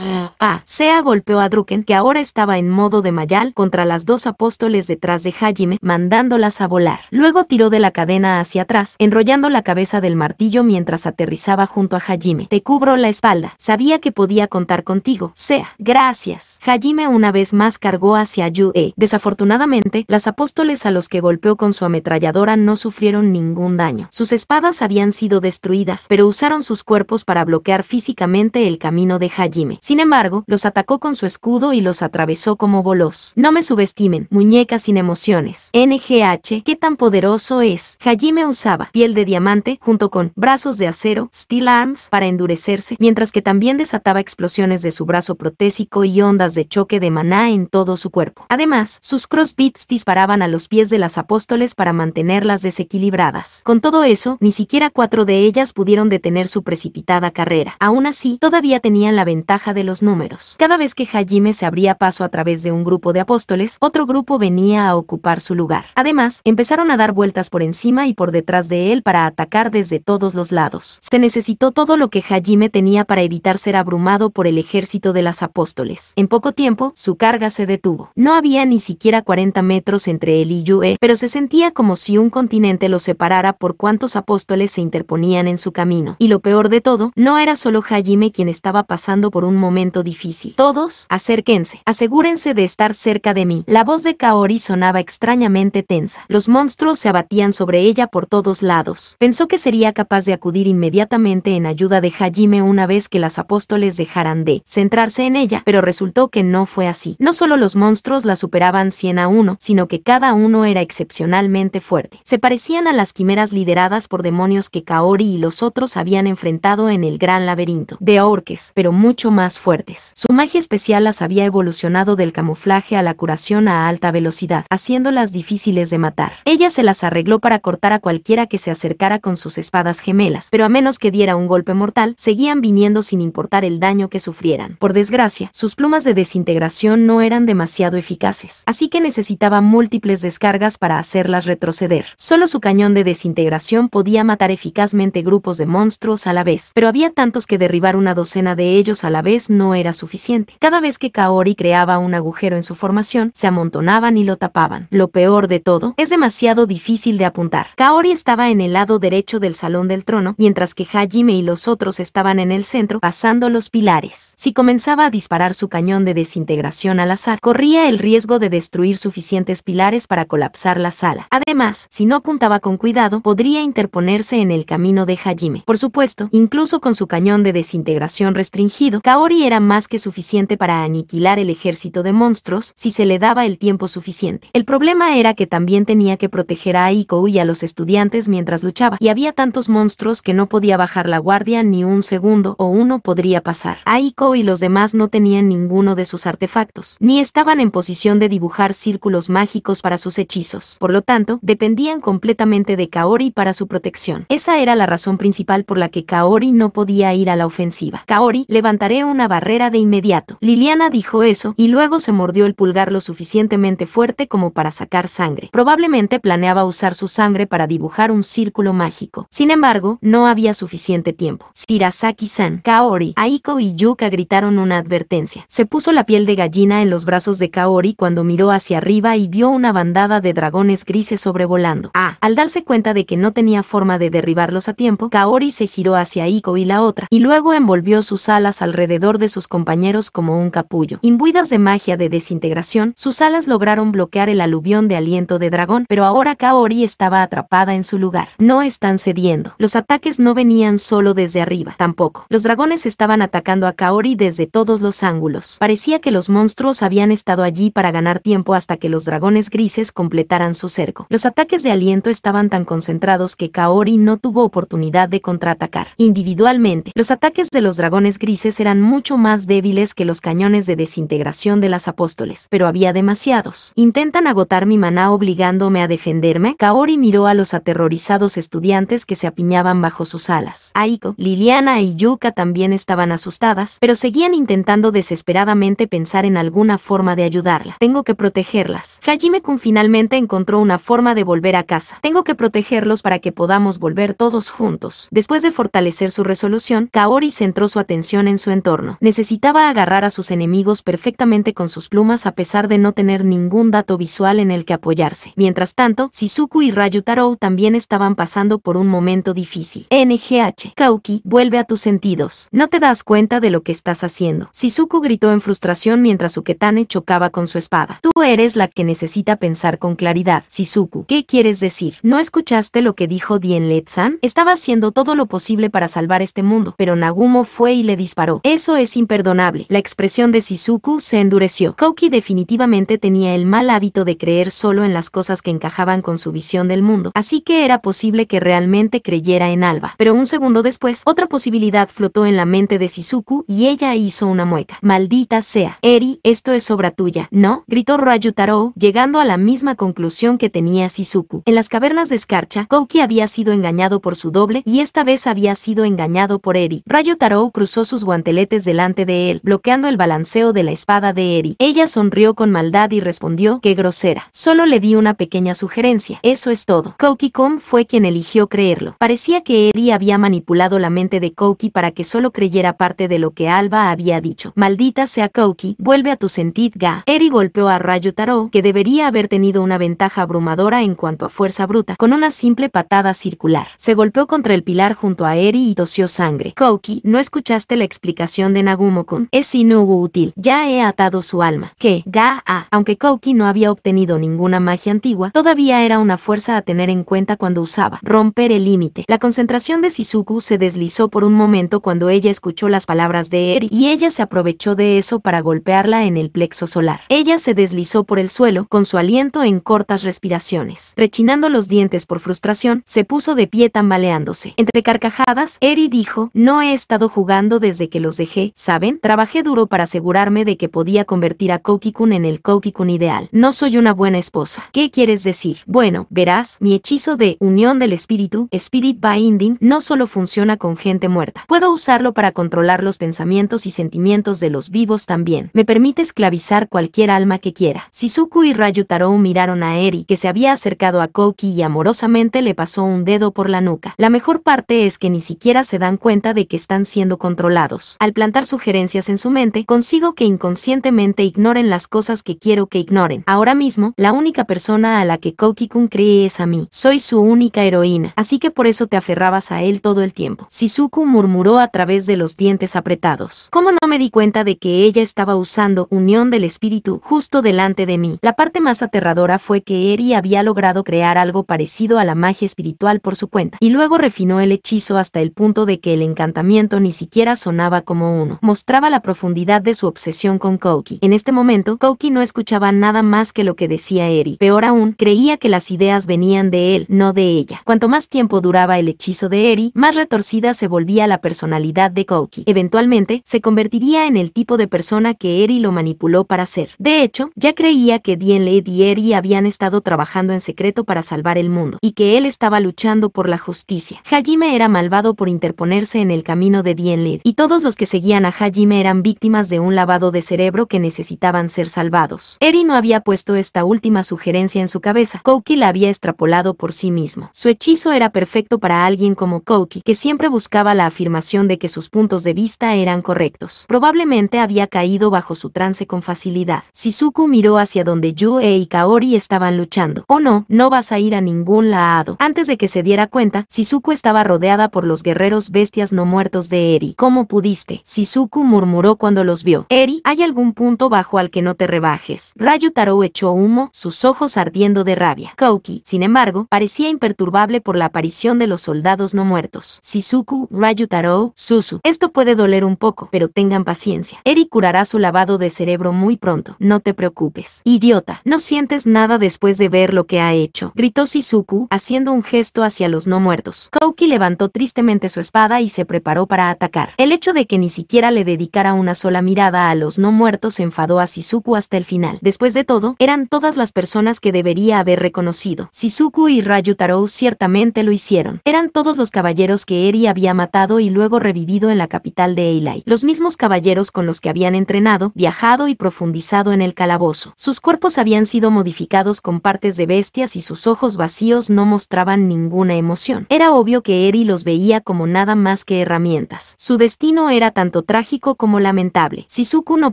Ah, ah, Sea golpeó a Druken, que ahora estaba en modo de mayal, contra las dos apóstoles detrás de Hajime, mandándolas a volar. Luego tiró de la cadena hacia atrás, enrollando la cabeza del martillo mientras aterrizaba junto a Hajime. Te cubro la espalda. Sabía que podía contar contigo. Sea, gracias. Hajime una vez más cargó hacia Yue. Desafortunadamente, las apóstoles a los que golpeó con su ametralladora no sufrieron ningún daño. Sus espadas habían sido destruidas, pero usaron sus cuerpos para bloquear físicamente el camino de Hajime. Sin embargo, los atacó con su escudo y los atravesó como bolos. No me subestimen, muñecas sin emociones. NGH, ¿qué tan poderoso es? Hajime usaba piel de diamante junto con brazos de acero, steel arms, para endurecerse, mientras que también desataba explosiones de su brazo protésico y ondas de choque de maná en todo su cuerpo. Además, sus crossbits disparaban a los pies de las apóstoles para mantenerlas desequilibradas. Con todo eso, ni siquiera cuatro de ellas pudieron detener su precipitada carrera. Aún así, todavía tenían la ventaja de de los números. Cada vez que Hajime se abría paso a través de un grupo de apóstoles, otro grupo venía a ocupar su lugar. Además, empezaron a dar vueltas por encima y por detrás de él para atacar desde todos los lados. Se necesitó todo lo que Hajime tenía para evitar ser abrumado por el ejército de las apóstoles. En poco tiempo, su carga se detuvo. No había ni siquiera 40 metros entre él y Yue, pero se sentía como si un continente lo separara por cuantos apóstoles se interponían en su camino. Y lo peor de todo, no era solo Hajime quien estaba pasando por un momento difícil. Todos, acérquense, asegúrense de estar cerca de mí. La voz de Kaori sonaba extrañamente tensa. Los monstruos se abatían sobre ella por todos lados. Pensó que sería capaz de acudir inmediatamente en ayuda de Hajime una vez que las apóstoles dejaran de centrarse en ella, pero resultó que no fue así. No solo los monstruos la superaban 100 a 1, sino que cada uno era excepcionalmente fuerte. Se parecían a las quimeras lideradas por demonios que Kaori y los otros habían enfrentado en el gran laberinto de Orques, pero mucho más fuertes. Su magia especial las había evolucionado del camuflaje a la curación a alta velocidad, haciéndolas difíciles de matar. Ella se las arregló para cortar a cualquiera que se acercara con sus espadas gemelas, pero a menos que diera un golpe mortal, seguían viniendo sin importar el daño que sufrieran. Por desgracia, sus plumas de desintegración no eran demasiado eficaces, así que necesitaba múltiples descargas para hacerlas retroceder. Solo su cañón de desintegración podía matar eficazmente grupos de monstruos a la vez, pero había tantos que derribar una docena de ellos a la vez no era suficiente. Cada vez que Kaori creaba un agujero en su formación, se amontonaban y lo tapaban. Lo peor de todo, es demasiado difícil de apuntar. Kaori estaba en el lado derecho del salón del trono, mientras que Hajime y los otros estaban en el centro, pasando los pilares. Si comenzaba a disparar su cañón de desintegración al azar, corría el riesgo de destruir suficientes pilares para colapsar la sala. Además, si no apuntaba con cuidado, podría interponerse en el camino de Hajime. Por supuesto, incluso con su cañón de desintegración restringido, Kaori era más que suficiente para aniquilar el ejército de monstruos si se le daba el tiempo suficiente. El problema era que también tenía que proteger a Aiko y a los estudiantes mientras luchaba, y había tantos monstruos que no podía bajar la guardia ni un segundo o uno podría pasar. Aiko y los demás no tenían ninguno de sus artefactos, ni estaban en posición de dibujar círculos mágicos para sus hechizos. Por lo tanto, dependían completamente de Kaori para su protección. Esa era la razón principal por la que Kaori no podía ir a la ofensiva. Kaori, levantaré un una barrera de inmediato. Liliana dijo eso y luego se mordió el pulgar lo suficientemente fuerte como para sacar sangre. Probablemente planeaba usar su sangre para dibujar un círculo mágico. Sin embargo, no había suficiente tiempo. Shirasaki-san, Kaori, Aiko y Yuka gritaron una advertencia. Se puso la piel de gallina en los brazos de Kaori cuando miró hacia arriba y vio una bandada de dragones grises sobrevolando. Ah, al darse cuenta de que no tenía forma de derribarlos a tiempo, Kaori se giró hacia Aiko y la otra, y luego envolvió sus alas alrededor de sus compañeros como un capullo. Imbuidas de magia de desintegración, sus alas lograron bloquear el aluvión de aliento de dragón, pero ahora Kaori estaba atrapada en su lugar. No están cediendo. Los ataques no venían solo desde arriba, tampoco. Los dragones estaban atacando a Kaori desde todos los ángulos. Parecía que los monstruos habían estado allí para ganar tiempo hasta que los dragones grises completaran su cerco. Los ataques de aliento estaban tan concentrados que Kaori no tuvo oportunidad de contraatacar. Individualmente, los ataques de los dragones grises eran muy mucho más débiles que los cañones de desintegración de las apóstoles, pero había demasiados. Intentan agotar mi maná obligándome a defenderme. Kaori miró a los aterrorizados estudiantes que se apiñaban bajo sus alas. Aiko, Liliana y Yuka también estaban asustadas, pero seguían intentando desesperadamente pensar en alguna forma de ayudarla. Tengo que protegerlas. Hajime-kun finalmente encontró una forma de volver a casa. Tengo que protegerlos para que podamos volver todos juntos. Después de fortalecer su resolución, Kaori centró su atención en su entorno. Necesitaba agarrar a sus enemigos perfectamente con sus plumas a pesar de no tener ningún dato visual en el que apoyarse. Mientras tanto, Shizuku y Taro también estaban pasando por un momento difícil. NGH. Kauki, vuelve a tus sentidos. No te das cuenta de lo que estás haciendo. Shizuku gritó en frustración mientras Uketane chocaba con su espada. Tú eres la que necesita pensar con claridad. Shizuku, ¿qué quieres decir? ¿No escuchaste lo que dijo Dien Letsan? Estaba haciendo todo lo posible para salvar este mundo, pero Nagumo fue y le disparó. Eso es imperdonable. La expresión de Shizuku se endureció. Koki definitivamente tenía el mal hábito de creer solo en las cosas que encajaban con su visión del mundo, así que era posible que realmente creyera en Alba. Pero un segundo después, otra posibilidad flotó en la mente de Shizuku y ella hizo una mueca. Maldita sea. Eri, esto es obra tuya, ¿no? gritó Taro, llegando a la misma conclusión que tenía Shizuku. En las cavernas de escarcha, Koki había sido engañado por su doble y esta vez había sido engañado por Eri. Taro cruzó sus guanteletes de delante de él, bloqueando el balanceo de la espada de Eri. Ella sonrió con maldad y respondió, qué grosera. Solo le di una pequeña sugerencia, eso es todo. Kong fue quien eligió creerlo. Parecía que Eri había manipulado la mente de koki para que solo creyera parte de lo que Alba había dicho. Maldita sea Kouki, vuelve a tu sentid ga. Eri golpeó a Rayo Taro, que debería haber tenido una ventaja abrumadora en cuanto a fuerza bruta, con una simple patada circular. Se golpeó contra el pilar junto a Eri y tosió sangre. Kouki, ¿no escuchaste la explicación de Nagumo-kun es Inugu útil. Ya he atado su alma. Que, Ga-a, aunque Kouki no había obtenido ninguna magia antigua, todavía era una fuerza a tener en cuenta cuando usaba. Romper el límite. La concentración de Shizuku se deslizó por un momento cuando ella escuchó las palabras de Eri y ella se aprovechó de eso para golpearla en el plexo solar. Ella se deslizó por el suelo, con su aliento en cortas respiraciones. Rechinando los dientes por frustración, se puso de pie tambaleándose. Entre carcajadas, Eri dijo, no he estado jugando desde que los dejé ¿saben? Trabajé duro para asegurarme de que podía convertir a Koki-kun en el Koki-kun ideal. No soy una buena esposa. ¿Qué quieres decir? Bueno, verás, mi hechizo de unión del espíritu, Spirit Binding, no solo funciona con gente muerta. Puedo usarlo para controlar los pensamientos y sentimientos de los vivos también. Me permite esclavizar cualquier alma que quiera. Shizuku y Tarou miraron a Eri, que se había acercado a Koki y amorosamente le pasó un dedo por la nuca. La mejor parte es que ni siquiera se dan cuenta de que están siendo controlados. Al plantear sugerencias en su mente, consigo que inconscientemente ignoren las cosas que quiero que ignoren. Ahora mismo, la única persona a la que Koki-kun cree es a mí. Soy su única heroína, así que por eso te aferrabas a él todo el tiempo. Shizuku murmuró a través de los dientes apretados. ¿Cómo no me di cuenta de que ella estaba usando unión del espíritu justo delante de mí? La parte más aterradora fue que Eri había logrado crear algo parecido a la magia espiritual por su cuenta, y luego refinó el hechizo hasta el punto de que el encantamiento ni siquiera sonaba como un mostraba la profundidad de su obsesión con Koki. En este momento, Koki no escuchaba nada más que lo que decía Eri. Peor aún, creía que las ideas venían de él, no de ella. Cuanto más tiempo duraba el hechizo de Eri, más retorcida se volvía la personalidad de Koki. Eventualmente, se convertiría en el tipo de persona que Eri lo manipuló para ser. De hecho, ya creía que Dien Led y Eri habían estado trabajando en secreto para salvar el mundo, y que él estaba luchando por la justicia. Hajime era malvado por interponerse en el camino de Dien Led, y todos los que seguían Yana Hajime eran víctimas de un lavado de cerebro que necesitaban ser salvados. Eri no había puesto esta última sugerencia en su cabeza, Kouki la había extrapolado por sí mismo. Su hechizo era perfecto para alguien como Kouki, que siempre buscaba la afirmación de que sus puntos de vista eran correctos. Probablemente había caído bajo su trance con facilidad. Shizuku miró hacia donde Yuu y e Kaori estaban luchando. Oh no, no vas a ir a ningún lado. Antes de que se diera cuenta, Shizuku estaba rodeada por los guerreros bestias no muertos de Eri. ¿Cómo pudiste? Shizuku murmuró cuando los vio. Eri, hay algún punto bajo al que no te rebajes. Rayutarou echó humo, sus ojos ardiendo de rabia. Kouki, sin embargo, parecía imperturbable por la aparición de los soldados no muertos. Shizuku, Rayutarou, Susu. Esto puede doler un poco, pero tengan paciencia. Eri curará su lavado de cerebro muy pronto. No te preocupes. Idiota, no sientes nada después de ver lo que ha hecho. Gritó Shizuku, haciendo un gesto hacia los no muertos. Kouki levantó tristemente su espada y se preparó para atacar. El hecho de que ni siquiera quiera le dedicara una sola mirada a los no muertos enfadó a Shizuku hasta el final. Después de todo, eran todas las personas que debería haber reconocido. Shizuku y Rayu Tarou ciertamente lo hicieron. Eran todos los caballeros que Eri había matado y luego revivido en la capital de Eilai. Los mismos caballeros con los que habían entrenado, viajado y profundizado en el calabozo. Sus cuerpos habían sido modificados con partes de bestias y sus ojos vacíos no mostraban ninguna emoción. Era obvio que Eri los veía como nada más que herramientas. Su destino era tanto trágico como lamentable. Shizuku no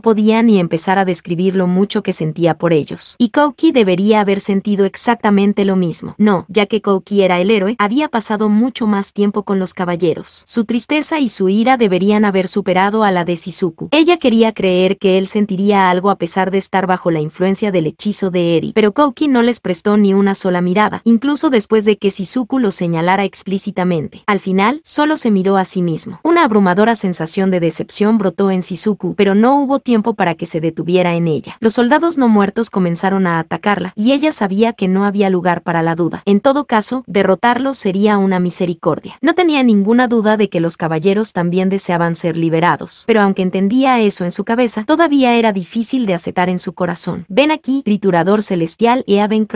podía ni empezar a describir lo mucho que sentía por ellos. Y Kouki debería haber sentido exactamente lo mismo. No, ya que Kouki era el héroe, había pasado mucho más tiempo con los caballeros. Su tristeza y su ira deberían haber superado a la de Sisuku. Ella quería creer que él sentiría algo a pesar de estar bajo la influencia del hechizo de Eri, pero Kouki no les prestó ni una sola mirada, incluso después de que Shizuku lo señalara explícitamente. Al final, solo se miró a sí mismo. Una abrumadora sensación de decepción brotó en Shizuku, pero no hubo tiempo para que se detuviera en ella. Los soldados no muertos comenzaron a atacarla, y ella sabía que no había lugar para la duda. En todo caso, derrotarlos sería una misericordia. No tenía ninguna duda de que los caballeros también deseaban ser liberados, pero aunque entendía eso en su cabeza, todavía era difícil de aceptar en su corazón. Ven aquí, triturador celestial y Aven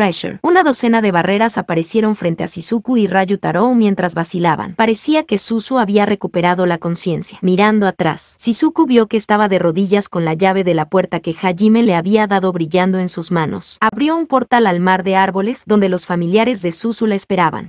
Una docena de barreras aparecieron frente a Shizuku y Rayu Tarou mientras vacilaban. Parecía que Susu había recuperado la conciencia. Mirando a atrás. vio que estaba de rodillas con la llave de la puerta que Hajime le había dado brillando en sus manos. Abrió un portal al mar de árboles donde los familiares de Susu la esperaban.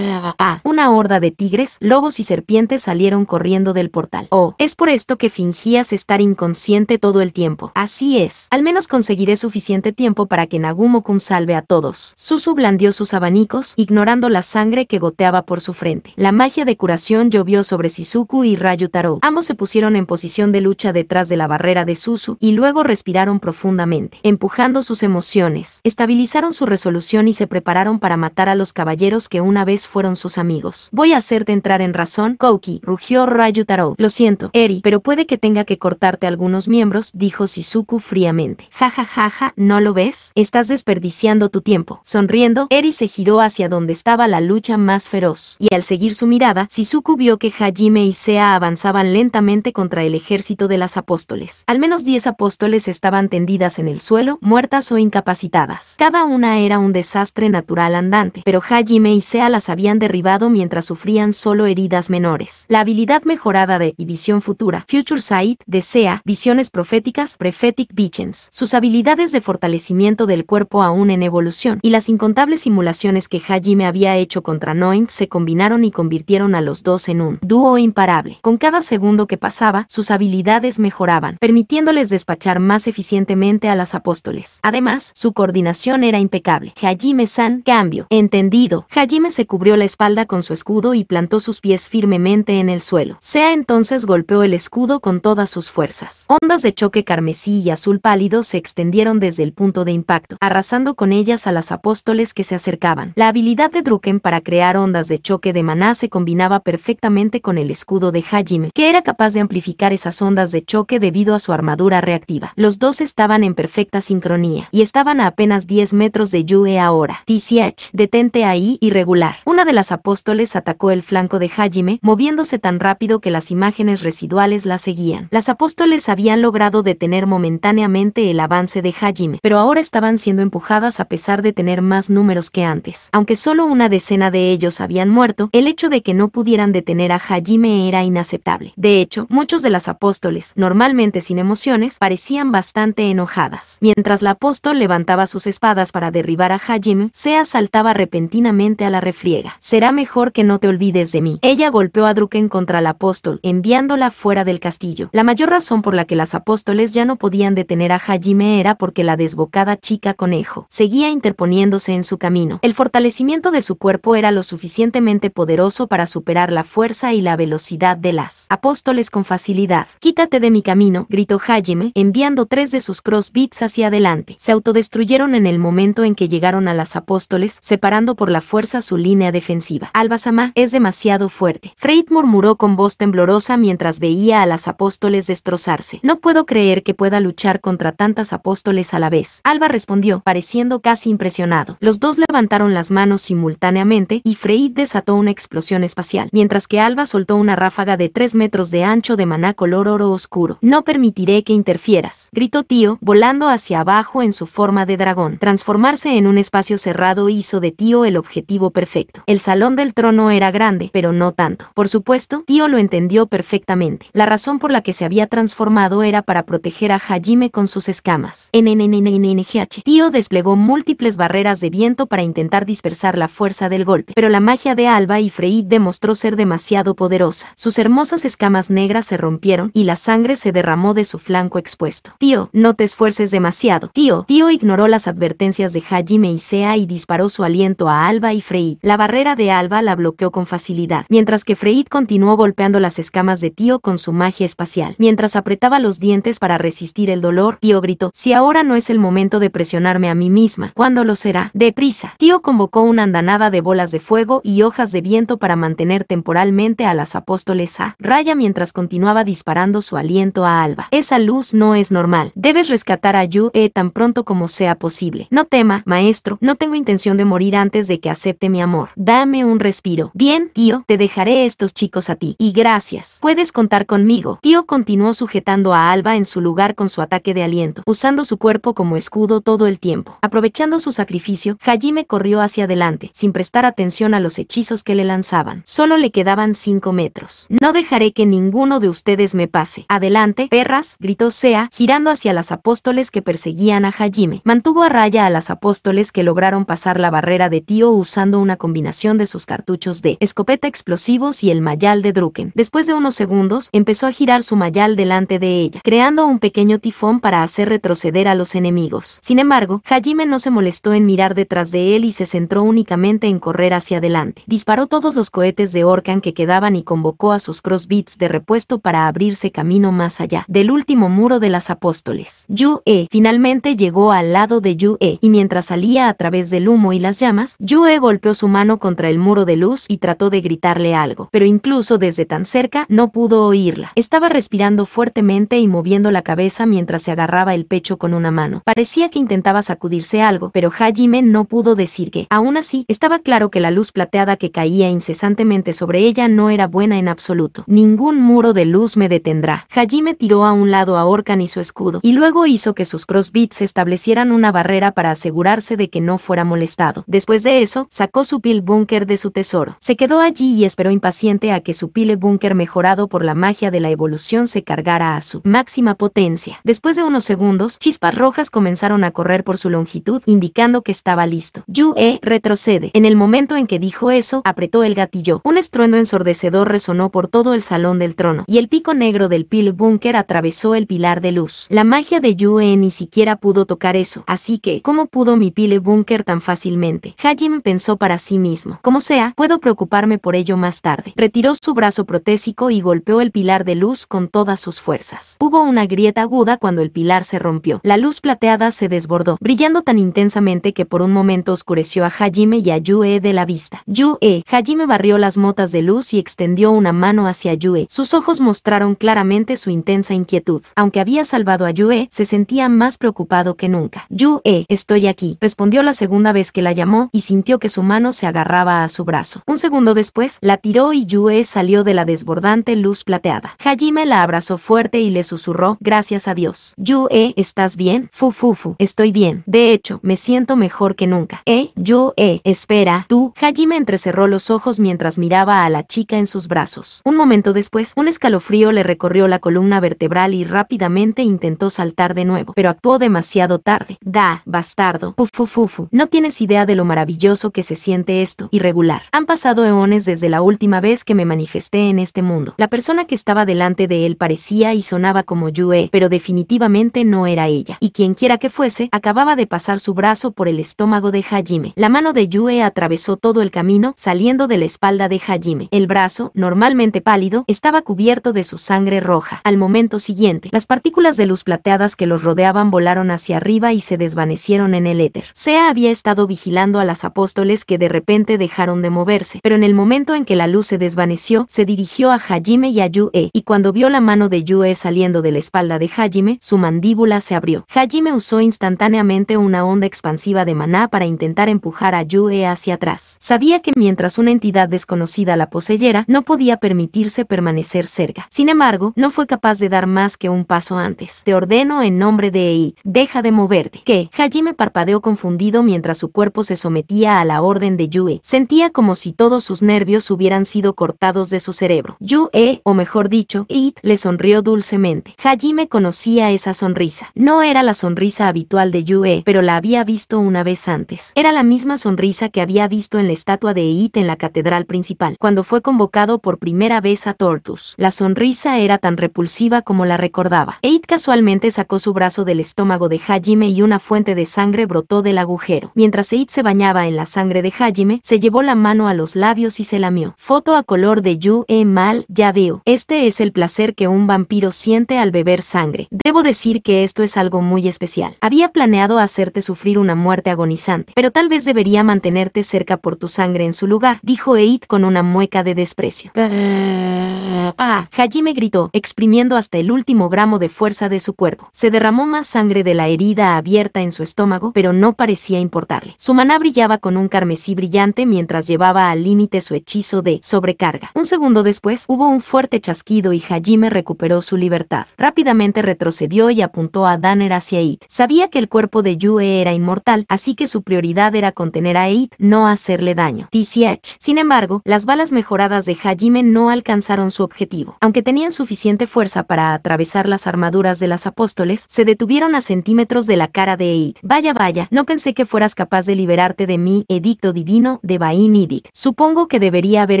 Ah, una horda de tigres, lobos y serpientes salieron corriendo del portal. Oh, es por esto que fingías estar inconsciente todo el tiempo. Así es. Al menos conseguiré suficiente tiempo para que Nagumo-kun salve a todos. Susu blandió sus abanicos, ignorando la sangre que goteaba por su frente. La magia de curación llovió sobre Sisuku y Rayu Taro. Ambos se pusieron en posición de lucha detrás de la barrera de Susu y luego respiraron profundamente, empujando sus emociones, estabilizaron su resolución y se prepararon para matar a los caballeros que una vez fueron sus amigos. Voy a hacerte entrar en razón, Kouki, rugió Rayutaro. Lo siento, Eri, pero puede que tenga que cortarte algunos miembros, dijo Shizuku fríamente. Ja ja ja ¿no lo ves? Estás desperdiciando tu tiempo. Sonriendo, Eri se giró hacia donde estaba la lucha más feroz, y al seguir su mirada, Shizuku vio que Hajime y Sea avanzaban lentamente contra el ejército de las apóstoles. Al menos 10 apóstoles estaban tendidas en el suelo, muertas o incapacitadas. Cada una era un desastre natural andante, pero Hajime y Sea las habían derribado mientras sufrían solo heridas menores. La habilidad mejorada de y visión futura, Future Sight, desea, visiones proféticas, Prophetic Visions. Sus habilidades de fortalecimiento del cuerpo aún en evolución, y las incontables simulaciones que Hajime había hecho contra Noint se combinaron y convirtieron a los dos en un dúo imparable. Con cada segundo que pasaba, sus habilidades mejoraban, permitiéndoles despachar más eficientemente a las apóstoles. Además, su coordinación era impecable. Hajime-san, cambio. Entendido. Hajime se cubrió la espalda con su escudo y plantó sus pies firmemente en el suelo. Sea entonces golpeó el escudo con todas sus fuerzas. Ondas de choque carmesí y azul pálido se extendieron desde el punto de impacto, arrasando con ellas a las apóstoles que se acercaban. La habilidad de Druken para crear ondas de choque de maná se combinaba perfectamente con el escudo de Hajime, que era capaz de amplificar esas ondas de choque debido a su armadura reactiva. Los dos estaban en perfecta sincronía y estaban a apenas 10 metros de Yue ahora. TCH, detente ahí irregular. Una de las apóstoles atacó el flanco de Hajime, moviéndose tan rápido que las imágenes residuales la seguían. Las apóstoles habían logrado detener momentáneamente el avance de Hajime, pero ahora estaban siendo empujadas a pesar de tener más números que antes. Aunque solo una decena de ellos habían muerto, el hecho de que no pudieran detener a Hajime era inaceptable. De hecho, muchos de las apóstoles, normalmente sin emociones, parecían bastante enojadas. Mientras la apóstol levantaba sus espadas para derribar a Hajime, Sea saltaba repentinamente a la refriega. Será mejor que no te olvides de mí. Ella golpeó a Druken contra el apóstol, enviándola fuera del castillo. La mayor razón por la que las apóstoles ya no podían detener a Hajime era porque la desbocada chica conejo seguía interponiéndose en su camino. El fortalecimiento de su cuerpo era lo suficientemente poderoso para superar la fuerza y la velocidad de las apóstoles con facilidad. Quítate de mi camino, gritó Hajime, enviando tres de sus crossbits hacia adelante. Se autodestruyeron en el momento en que llegaron a las apóstoles, separando por la fuerza su línea defensiva. Alba-sama es demasiado fuerte. Freit murmuró con voz temblorosa mientras veía a las apóstoles destrozarse. No puedo creer que pueda luchar contra tantas apóstoles a la vez. Alba respondió, pareciendo casi impresionado. Los dos levantaron las manos simultáneamente y Freit desató una explosión espacial, mientras que Alba soltó una ráfaga de tres metros de ancho de maná color oro oscuro. No permitiré que interfieras, gritó Tío, volando hacia abajo en su forma de dragón. Transformarse en un espacio cerrado hizo de Tío el objetivo perfecto. El salón del trono era grande, pero no tanto. Por supuesto, Tío lo entendió perfectamente. La razón por la que se había transformado era para proteger a Hajime con sus escamas. NNNNNGH. Tío desplegó múltiples barreras de viento para intentar dispersar la fuerza del golpe, pero la magia de Alba y Freid demostró ser demasiado poderosa. Sus hermosas escamas negras se rompieron y la sangre se derramó de su flanco expuesto. Tío, no te esfuerces demasiado. Tío, tío ignoró las advertencias de Hajime y Sea y disparó su aliento a Alba y Freid. La barrera de Alba la bloqueó con facilidad, mientras que Freid continuó golpeando las escamas de Tío con su magia espacial. Mientras apretaba los dientes para resistir el dolor, Tío gritó, si ahora no es el momento de presionarme a mí misma, ¿cuándo lo será? Deprisa. Tío convocó una andanada de bolas de fuego y hojas de viento para mantener temporalmente a las apóstoles a raya mientras continuaba disparando su aliento a Alba. Esa luz no es normal. Debes rescatar a Yu-e eh, tan pronto como sea posible. No tema, maestro, no tengo intención de morir antes de que acepte mi amor. Dame un respiro. Bien, tío, te dejaré estos chicos a ti. Y gracias. Puedes contar conmigo. Tío continuó sujetando a Alba en su lugar con su ataque de aliento, usando su cuerpo como escudo todo el tiempo. Aprovechando su sacrificio, Hajime corrió hacia adelante, sin prestar atención a los hechizos que le lanzaban. Solo le quedaban 5 metros. No dejaré que ningún ninguno de ustedes me pase. Adelante, perras, gritó Sea, girando hacia las apóstoles que perseguían a Hajime. Mantuvo a raya a las apóstoles que lograron pasar la barrera de Tío usando una combinación de sus cartuchos de escopeta explosivos y el mayal de Druken. Después de unos segundos, empezó a girar su mayal delante de ella, creando un pequeño tifón para hacer retroceder a los enemigos. Sin embargo, Hajime no se molestó en mirar detrás de él y se centró únicamente en correr hacia adelante. Disparó todos los cohetes de Orkan que quedaban y convocó a sus crossbits de puesto para abrirse camino más allá del último muro de las apóstoles. Yue finalmente llegó al lado de Yue y mientras salía a través del humo y las llamas, Yue golpeó su mano contra el muro de luz y trató de gritarle algo, pero incluso desde tan cerca no pudo oírla. Estaba respirando fuertemente y moviendo la cabeza mientras se agarraba el pecho con una mano. Parecía que intentaba sacudirse algo, pero Hajime no pudo decir que. Aún así, estaba claro que la luz plateada que caía incesantemente sobre ella no era buena en absoluto. Ningún muro de luz me detendrá. Hajime tiró a un lado a Orkan y su escudo, y luego hizo que sus crossbits establecieran una barrera para asegurarse de que no fuera molestado. Después de eso, sacó su pil búnker de su tesoro. Se quedó allí y esperó impaciente a que su pile búnker mejorado por la magia de la evolución se cargara a su máxima potencia. Después de unos segundos, chispas rojas comenzaron a correr por su longitud, indicando que estaba listo. Yue retrocede. En el momento en que dijo eso, apretó el gatillo. Un estruendo ensordecedor resonó por todo el salón del trono, y el pico negro del Pile Bunker atravesó el pilar de luz. La magia de Yue ni siquiera pudo tocar eso, así que, ¿cómo pudo mi Pile Bunker tan fácilmente? Hajime pensó para sí mismo. Como sea, puedo preocuparme por ello más tarde. Retiró su brazo protésico y golpeó el pilar de luz con todas sus fuerzas. Hubo una grieta aguda cuando el pilar se rompió. La luz plateada se desbordó, brillando tan intensamente que por un momento oscureció a Hajime y a Yue de la vista. Yue, Hajime barrió las motas de luz y extendió una mano hacia Yue. Sus ojos mostraron claramente su intensa inquietud. Aunque había salvado a Yue, se sentía más preocupado que nunca. Yue, estoy aquí, respondió la segunda vez que la llamó y sintió que su mano se agarraba a su brazo. Un segundo después, la tiró y Yue salió de la desbordante luz plateada. Hajime la abrazó fuerte y le susurró, gracias a Dios. Yue, ¿estás bien? Fufufu, fu, estoy bien. De hecho, me siento mejor que nunca. Eh, Yue, espera, tú. Hajime entrecerró los ojos mientras miraba a la chica en sus brazos. Un momento después, un escalofrío le recorrió la columna vertebral y rápidamente intentó saltar de nuevo, pero actuó demasiado tarde. Da, bastardo, fufufufu. No tienes idea de lo maravilloso que se siente esto, irregular. Han pasado eones desde la última vez que me manifesté en este mundo. La persona que estaba delante de él parecía y sonaba como Yue, pero definitivamente no era ella. Y quien quiera que fuese, acababa de pasar su brazo por el estómago de Hajime. La mano de Yue atravesó todo el camino, saliendo de la espalda de Hajime. El brazo, normalmente pálido, estaba cubierto de su sangre roja. Al momento siguiente, las partículas de luz plateadas que los rodeaban volaron hacia arriba y se desvanecieron en el éter. Sea había estado vigilando a las apóstoles que de repente dejaron de moverse, pero en el momento en que la luz se desvaneció, se dirigió a Hajime y a Yue, y cuando vio la mano de Yue saliendo de la espalda de Hajime, su mandíbula se abrió. Hajime usó instantáneamente una onda expansiva de maná para intentar empujar a Yue hacia atrás. Sabía que mientras una entidad desconocida la poseyera, no podía permitirse permanecer ser cerca. Sin embargo, no fue capaz de dar más que un paso antes. Te ordeno en nombre de Eid, deja de moverte. ¿Qué? Hajime parpadeó confundido mientras su cuerpo se sometía a la orden de Yue. Sentía como si todos sus nervios hubieran sido cortados de su cerebro. Yue, o mejor dicho, Eid, le sonrió dulcemente. Hajime conocía esa sonrisa. No era la sonrisa habitual de Yue, pero la había visto una vez antes. Era la misma sonrisa que había visto en la estatua de Eid en la catedral principal, cuando fue convocado por primera vez a Tortus. La sonrisa era tan repulsiva como la recordaba. Eid casualmente sacó su brazo del estómago de Hajime y una fuente de sangre brotó del agujero. Mientras Eid se bañaba en la sangre de Hajime, se llevó la mano a los labios y se lamió. Foto a color de Yu E Mal, ya veo. Este es el placer que un vampiro siente al beber sangre. Debo decir que esto es algo muy especial. Había planeado hacerte sufrir una muerte agonizante, pero tal vez debería mantenerte cerca por tu sangre en su lugar, dijo Eid con una mueca de desprecio. ¡Ah! Hajime gritó, exprimiendo hasta el último gramo de fuerza de su cuerpo. Se derramó más sangre de la herida abierta en su estómago, pero no parecía importarle. Su maná brillaba con un carmesí brillante mientras llevaba al límite su hechizo de sobrecarga. Un segundo después, hubo un fuerte chasquido y Hajime recuperó su libertad. Rápidamente retrocedió y apuntó a Danner hacia Eid. Sabía que el cuerpo de Yue era inmortal, así que su prioridad era contener a Eid, no hacerle daño. TCH. Sin embargo, las balas mejoradas de Hajime no alcanzaron su objetivo objetivo. Aunque tenían suficiente fuerza para atravesar las armaduras de las apóstoles, se detuvieron a centímetros de la cara de Eid. Vaya, vaya, no pensé que fueras capaz de liberarte de mi edicto divino de Bain Idik. Supongo que debería haber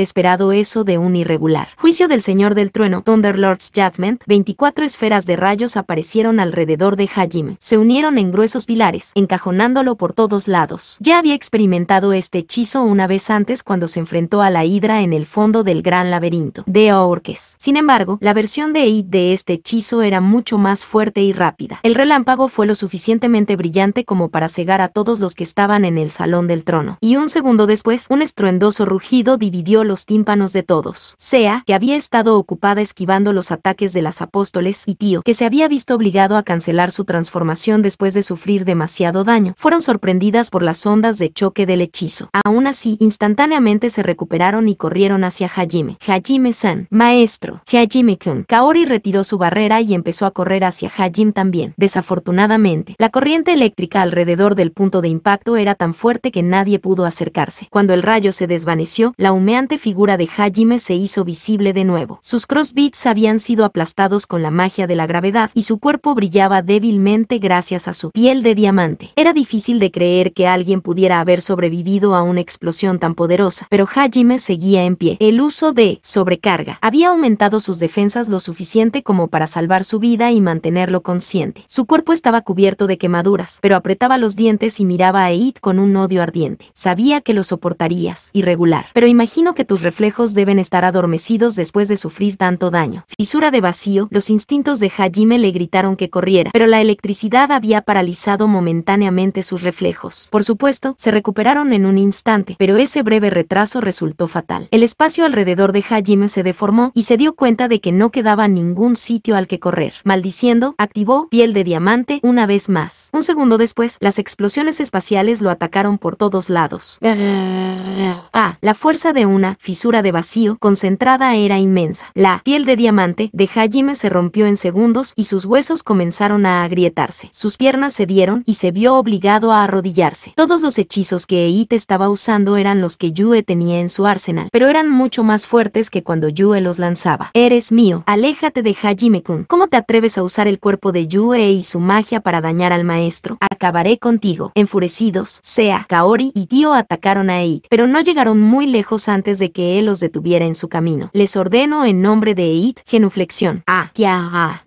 esperado eso de un irregular. Juicio del Señor del Trueno, Thunderlord's Judgment, 24 esferas de rayos aparecieron alrededor de Hajime. Se unieron en gruesos pilares, encajonándolo por todos lados. Ya había experimentado este hechizo una vez antes cuando se enfrentó a la hidra en el fondo del gran laberinto. De Ork sin embargo, la versión de Eid de este hechizo era mucho más fuerte y rápida. El relámpago fue lo suficientemente brillante como para cegar a todos los que estaban en el salón del trono. Y un segundo después, un estruendoso rugido dividió los tímpanos de todos. Sea, que había estado ocupada esquivando los ataques de las apóstoles, y Tío, que se había visto obligado a cancelar su transformación después de sufrir demasiado daño, fueron sorprendidas por las ondas de choque del hechizo. Aún así, instantáneamente se recuperaron y corrieron hacia Hajime. Hajime-san, Mae Maestro, Hajime-kun. Kaori retiró su barrera y empezó a correr hacia Hajime también. Desafortunadamente, la corriente eléctrica alrededor del punto de impacto era tan fuerte que nadie pudo acercarse. Cuando el rayo se desvaneció, la humeante figura de Hajime se hizo visible de nuevo. Sus crossbeats habían sido aplastados con la magia de la gravedad y su cuerpo brillaba débilmente gracias a su piel de diamante. Era difícil de creer que alguien pudiera haber sobrevivido a una explosión tan poderosa, pero Hajime seguía en pie. El uso de sobrecarga había aumentado sus defensas lo suficiente como para salvar su vida y mantenerlo consciente. Su cuerpo estaba cubierto de quemaduras, pero apretaba los dientes y miraba a Eid con un odio ardiente. Sabía que lo soportarías, irregular, pero imagino que tus reflejos deben estar adormecidos después de sufrir tanto daño. Fisura de vacío, los instintos de Hajime le gritaron que corriera, pero la electricidad había paralizado momentáneamente sus reflejos. Por supuesto, se recuperaron en un instante, pero ese breve retraso resultó fatal. El espacio alrededor de Hajime se deformó y se dio cuenta de que no quedaba ningún sitio al que correr. Maldiciendo, activó piel de diamante una vez más. Un segundo después, las explosiones espaciales lo atacaron por todos lados. Ah, la fuerza de una fisura de vacío concentrada era inmensa. La piel de diamante de Hajime se rompió en segundos y sus huesos comenzaron a agrietarse. Sus piernas se dieron y se vio obligado a arrodillarse. Todos los hechizos que Eite estaba usando eran los que Yue tenía en su arsenal, pero eran mucho más fuertes que cuando Yue los lanzaba. Eres mío, aléjate de hajime ¿Cómo te atreves a usar el cuerpo de Yue y su magia para dañar al maestro? Acabaré contigo. Enfurecidos, Sea, Kaori y Tio atacaron a Eid, pero no llegaron muy lejos antes de que él los detuviera en su camino. Les ordeno en nombre de Eid, genuflexión. Ah, ya, ah,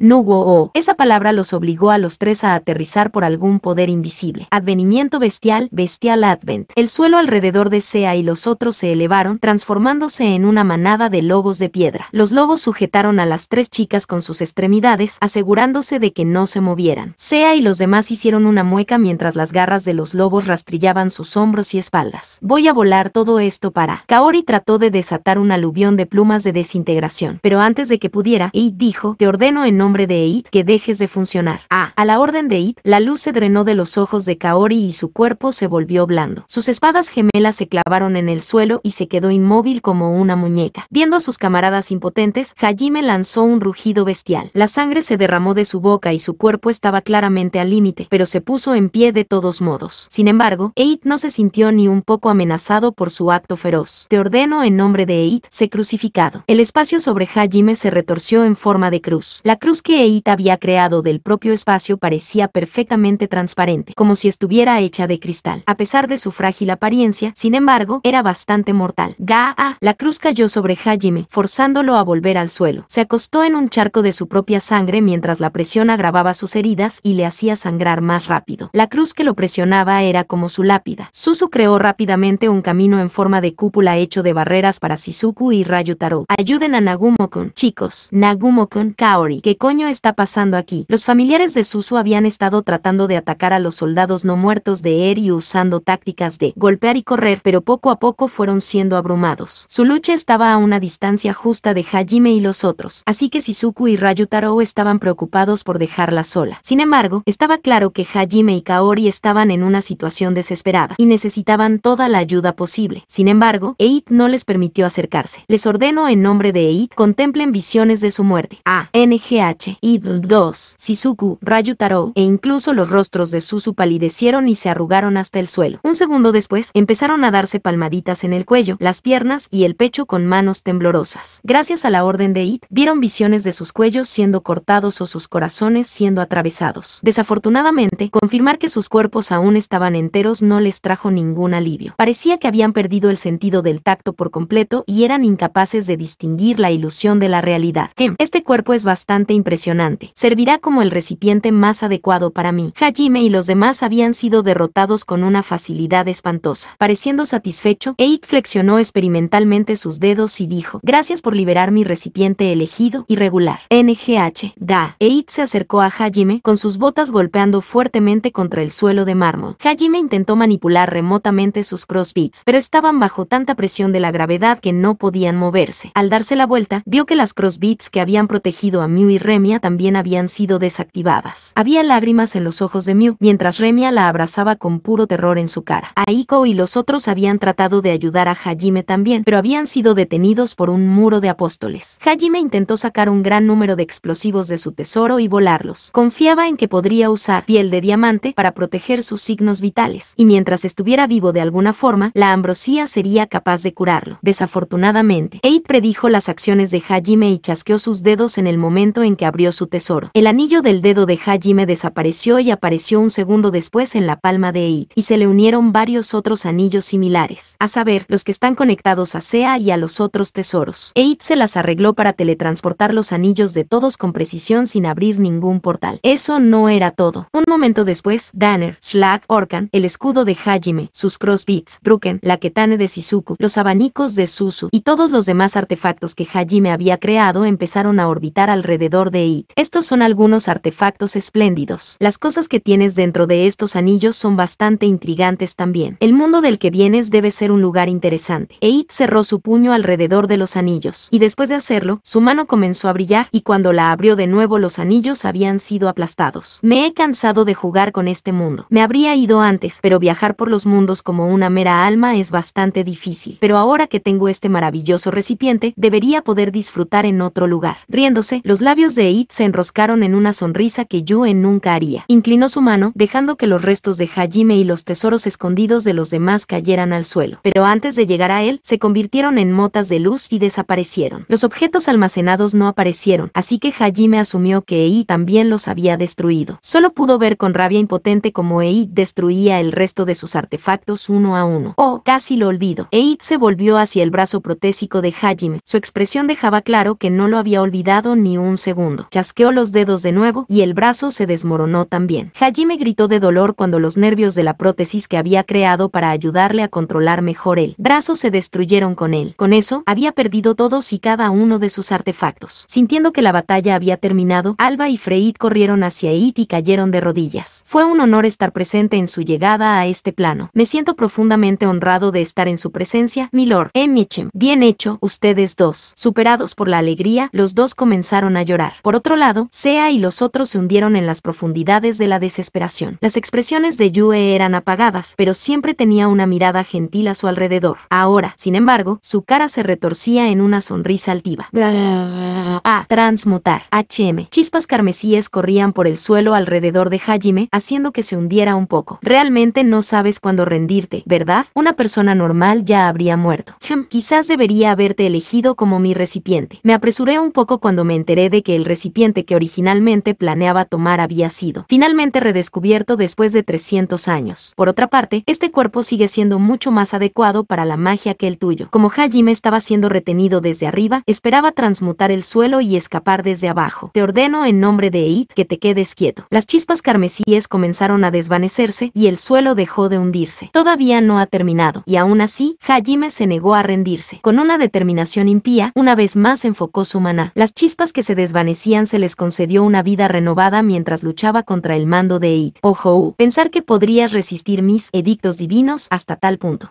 Esa palabra los obligó a los tres a aterrizar por algún poder invisible. Advenimiento bestial, bestial advent. El suelo alrededor de Sea y los otros se elevaron, transformándose en una manada de lobos de piedra. Los lobos sujetaron a las tres chicas con sus extremidades, asegurándose de que no se movieran. Sea y los demás hicieron una mueca mientras las garras de los lobos rastrillaban sus hombros y espaldas. Voy a volar todo esto para... Kaori trató de desatar un aluvión de plumas de desintegración, pero antes de que pudiera, Eid dijo, te ordeno en nombre de Eid que dejes de funcionar. Ah, a la orden de Eid, la luz se drenó de los ojos de Kaori y su cuerpo se volvió blando. Sus espadas gemelas se clavaron en el suelo y se quedó inmóvil como una muñeca. Viendo a sus camaradas impotentes, Hajime lanzó un rugido bestial. La sangre se derramó de su boca y su cuerpo estaba claramente al límite, pero se puso en pie de todos modos. Sin embargo, Eit no se sintió ni un poco amenazado por su acto feroz. Te ordeno en nombre de Eit, se crucificado. El espacio sobre Hajime se retorció en forma de cruz. La cruz que Eit había creado del propio espacio parecía perfectamente transparente, como si estuviera hecha de cristal. A pesar de su frágil apariencia, sin embargo, era bastante mortal. Gaa, la cruz cayó sobre Hajime, forzando a volver al suelo. Se acostó en un charco de su propia sangre mientras la presión agravaba sus heridas y le hacía sangrar más rápido. La cruz que lo presionaba era como su lápida. Susu creó rápidamente un camino en forma de cúpula hecho de barreras para Shizuku y Rayutaro. Ayuden a nagumo Chicos, Nagumo-kun, Kaori, ¿qué coño está pasando aquí? Los familiares de Susu habían estado tratando de atacar a los soldados no muertos de Eri usando tácticas de golpear y correr, pero poco a poco fueron siendo abrumados. Su lucha estaba a una distancia justa de Hajime y los otros, así que Shizuku y Taro estaban preocupados por dejarla sola. Sin embargo, estaba claro que Hajime y Kaori estaban en una situación desesperada y necesitaban toda la ayuda posible. Sin embargo, Eit no les permitió acercarse. Les ordeno en nombre de Eit contemplen visiones de su muerte. A. NGH. Y 2. Shizuku, Taro e incluso los rostros de Susu palidecieron y se arrugaron hasta el suelo. Un segundo después, empezaron a darse palmaditas en el cuello, las piernas y el pecho con manos temblorosas gracias a la orden de It, vieron visiones de sus cuellos siendo cortados o sus corazones siendo atravesados. Desafortunadamente, confirmar que sus cuerpos aún estaban enteros no les trajo ningún alivio. Parecía que habían perdido el sentido del tacto por completo y eran incapaces de distinguir la ilusión de la realidad. Em, este cuerpo es bastante impresionante. Servirá como el recipiente más adecuado para mí. Hajime y los demás habían sido derrotados con una facilidad espantosa. Pareciendo satisfecho, Eid flexionó experimentalmente sus dedos y dijo, gracias por liberar mi recipiente elegido y regular. NGH. Da. Eid se acercó a Hajime con sus botas golpeando fuertemente contra el suelo de mármol. Hajime intentó manipular remotamente sus crossbits, pero estaban bajo tanta presión de la gravedad que no podían moverse. Al darse la vuelta, vio que las crossbits que habían protegido a Mew y Remia también habían sido desactivadas. Había lágrimas en los ojos de Mew, mientras Remia la abrazaba con puro terror en su cara. Aiko y los otros habían tratado de ayudar a Hajime también, pero habían sido detenidos por un muro de apóstoles. Hajime intentó sacar un gran número de explosivos de su tesoro y volarlos. Confiaba en que podría usar piel de diamante para proteger sus signos vitales, y mientras estuviera vivo de alguna forma, la ambrosía sería capaz de curarlo. Desafortunadamente, Eid predijo las acciones de Hajime y chasqueó sus dedos en el momento en que abrió su tesoro. El anillo del dedo de Hajime desapareció y apareció un segundo después en la palma de Eid, y se le unieron varios otros anillos similares, a saber, los que están conectados a Sea y a los otros tesoros. Eid se las arregló para teletransportar los anillos de todos con precisión sin abrir ningún portal. Eso no era todo. Un momento después, Danner, Slag, Orkan, el escudo de Hajime, sus crossbits, Ruken, la ketane de Shizuku, los abanicos de Susu y todos los demás artefactos que Hajime había creado empezaron a orbitar alrededor de It. Estos son algunos artefactos espléndidos. Las cosas que tienes dentro de estos anillos son bastante intrigantes también. El mundo del que vienes debe ser un lugar interesante. Eid cerró su puño alrededor de los anillos y después de hacerlo, su mano comenzó a brillar y cuando la abrió de nuevo los anillos habían sido aplastados. Me he cansado de jugar con este mundo. Me habría ido antes, pero viajar por los mundos como una mera alma es bastante difícil. Pero ahora que tengo este maravilloso recipiente, debería poder disfrutar en otro lugar. Riéndose, los labios de Eid se enroscaron en una sonrisa que Yuen nunca haría. Inclinó su mano, dejando que los restos de Hajime y los tesoros escondidos de los demás cayeran al suelo. Pero antes de llegar a él, se convirtieron en motas de luz y desaparecieron. Los objetos almacenados no aparecieron, así que Hajime asumió que Ei también los había destruido. Solo pudo ver con rabia impotente como Ei destruía el resto de sus artefactos uno a uno. Oh, casi lo olvido. E.I. se volvió hacia el brazo protésico de Hajime. Su expresión dejaba claro que no lo había olvidado ni un segundo. Chasqueó los dedos de nuevo y el brazo se desmoronó también. Hajime gritó de dolor cuando los nervios de la prótesis que había creado para ayudarle a controlar mejor el brazo se destruyeron con él. Con eso, había perdido todo cada uno de sus artefactos. Sintiendo que la batalla había terminado, Alba y Freid corrieron hacia It y cayeron de rodillas. Fue un honor estar presente en su llegada a este plano. Me siento profundamente honrado de estar en su presencia, milord. Emichem, bien hecho, ustedes dos. Superados por la alegría, los dos comenzaron a llorar. Por otro lado, Sea y los otros se hundieron en las profundidades de la desesperación. Las expresiones de Yue eran apagadas, pero siempre tenía una mirada gentil a su alrededor. Ahora, sin embargo, su cara se retorcía en una sonrisa risa altiva. A. Transmutar. HM. Chispas carmesíes corrían por el suelo alrededor de Hajime, haciendo que se hundiera un poco. Realmente no sabes cuándo rendirte, ¿verdad? Una persona normal ya habría muerto. Quizás debería haberte elegido como mi recipiente. Me apresuré un poco cuando me enteré de que el recipiente que originalmente planeaba tomar había sido finalmente redescubierto después de 300 años. Por otra parte, este cuerpo sigue siendo mucho más adecuado para la magia que el tuyo. Como Hajime estaba siendo retenido desde arriba, esperaba transmutar el suelo y escapar desde abajo. Te ordeno en nombre de Eid que te quedes quieto. Las chispas carmesíes comenzaron a desvanecerse y el suelo dejó de hundirse. Todavía no ha terminado, y aún así, Hajime se negó a rendirse. Con una determinación impía, una vez más enfocó su maná. Las chispas que se desvanecían se les concedió una vida renovada mientras luchaba contra el mando de Eid. Ojo, pensar que podrías resistir mis edictos divinos hasta tal punto.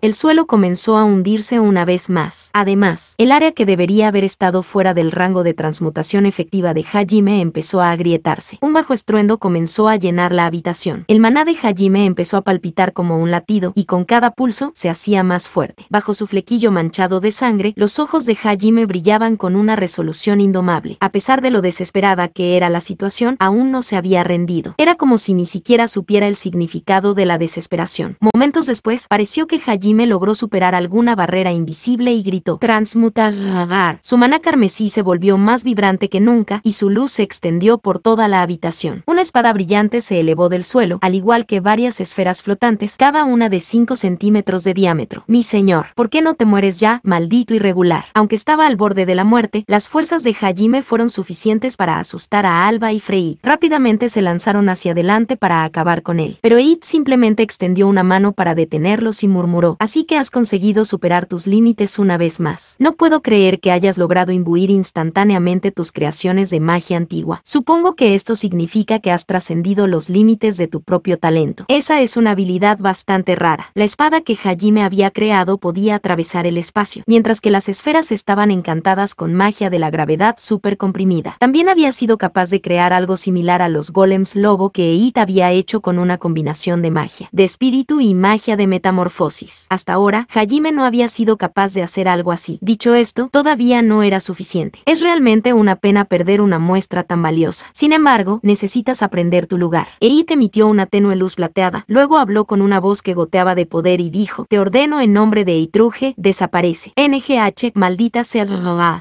El suelo comenzó a hundirse una vez más. Además, el área que debería haber estado fuera del rango de transmutación efectiva de Hajime empezó a agrietarse. Un bajo estruendo comenzó a llenar la habitación. El maná de Hajime empezó a palpitar como un latido y con cada pulso se hacía más fuerte. Bajo su flequillo manchado de sangre, los ojos de Hajime brillaban con una resolución indomable. A pesar de lo desesperada que era la situación, aún no se había rendido. Era como si ni siquiera supiera el significado de la desesperación. Momentos después, pareció que Hajime logró superar alguna barrera invisible y gritó, Transmutar. Su maná carmesí se volvió más vibrante que nunca y su luz se extendió por toda la habitación. Una espada brillante se elevó del suelo, al igual que varias esferas flotantes, cada una de 5 centímetros de diámetro. Mi señor, ¿por qué no te mueres ya, maldito irregular? Aunque estaba al borde de la muerte, las fuerzas de Hajime fueron suficientes para asustar a Alba y Frey. Rápidamente se lanzaron hacia adelante para acabar con él, pero Eid simplemente extendió una mano para detenerlos y murmuró, así que has conseguido superar tu límites una vez más. No puedo creer que hayas logrado imbuir instantáneamente tus creaciones de magia antigua. Supongo que esto significa que has trascendido los límites de tu propio talento. Esa es una habilidad bastante rara. La espada que Hajime había creado podía atravesar el espacio, mientras que las esferas estaban encantadas con magia de la gravedad súper comprimida. También había sido capaz de crear algo similar a los golems lobo que Eita había hecho con una combinación de magia, de espíritu y magia de metamorfosis. Hasta ahora, Hajime no había sido capaz de hacer algo así. Dicho esto, todavía no era suficiente. Es realmente una pena perder una muestra tan valiosa. Sin embargo, necesitas aprender tu lugar. Eit emitió una tenue luz plateada, luego habló con una voz que goteaba de poder y dijo, te ordeno en nombre de Eitruje, desaparece. NGH, maldita sea.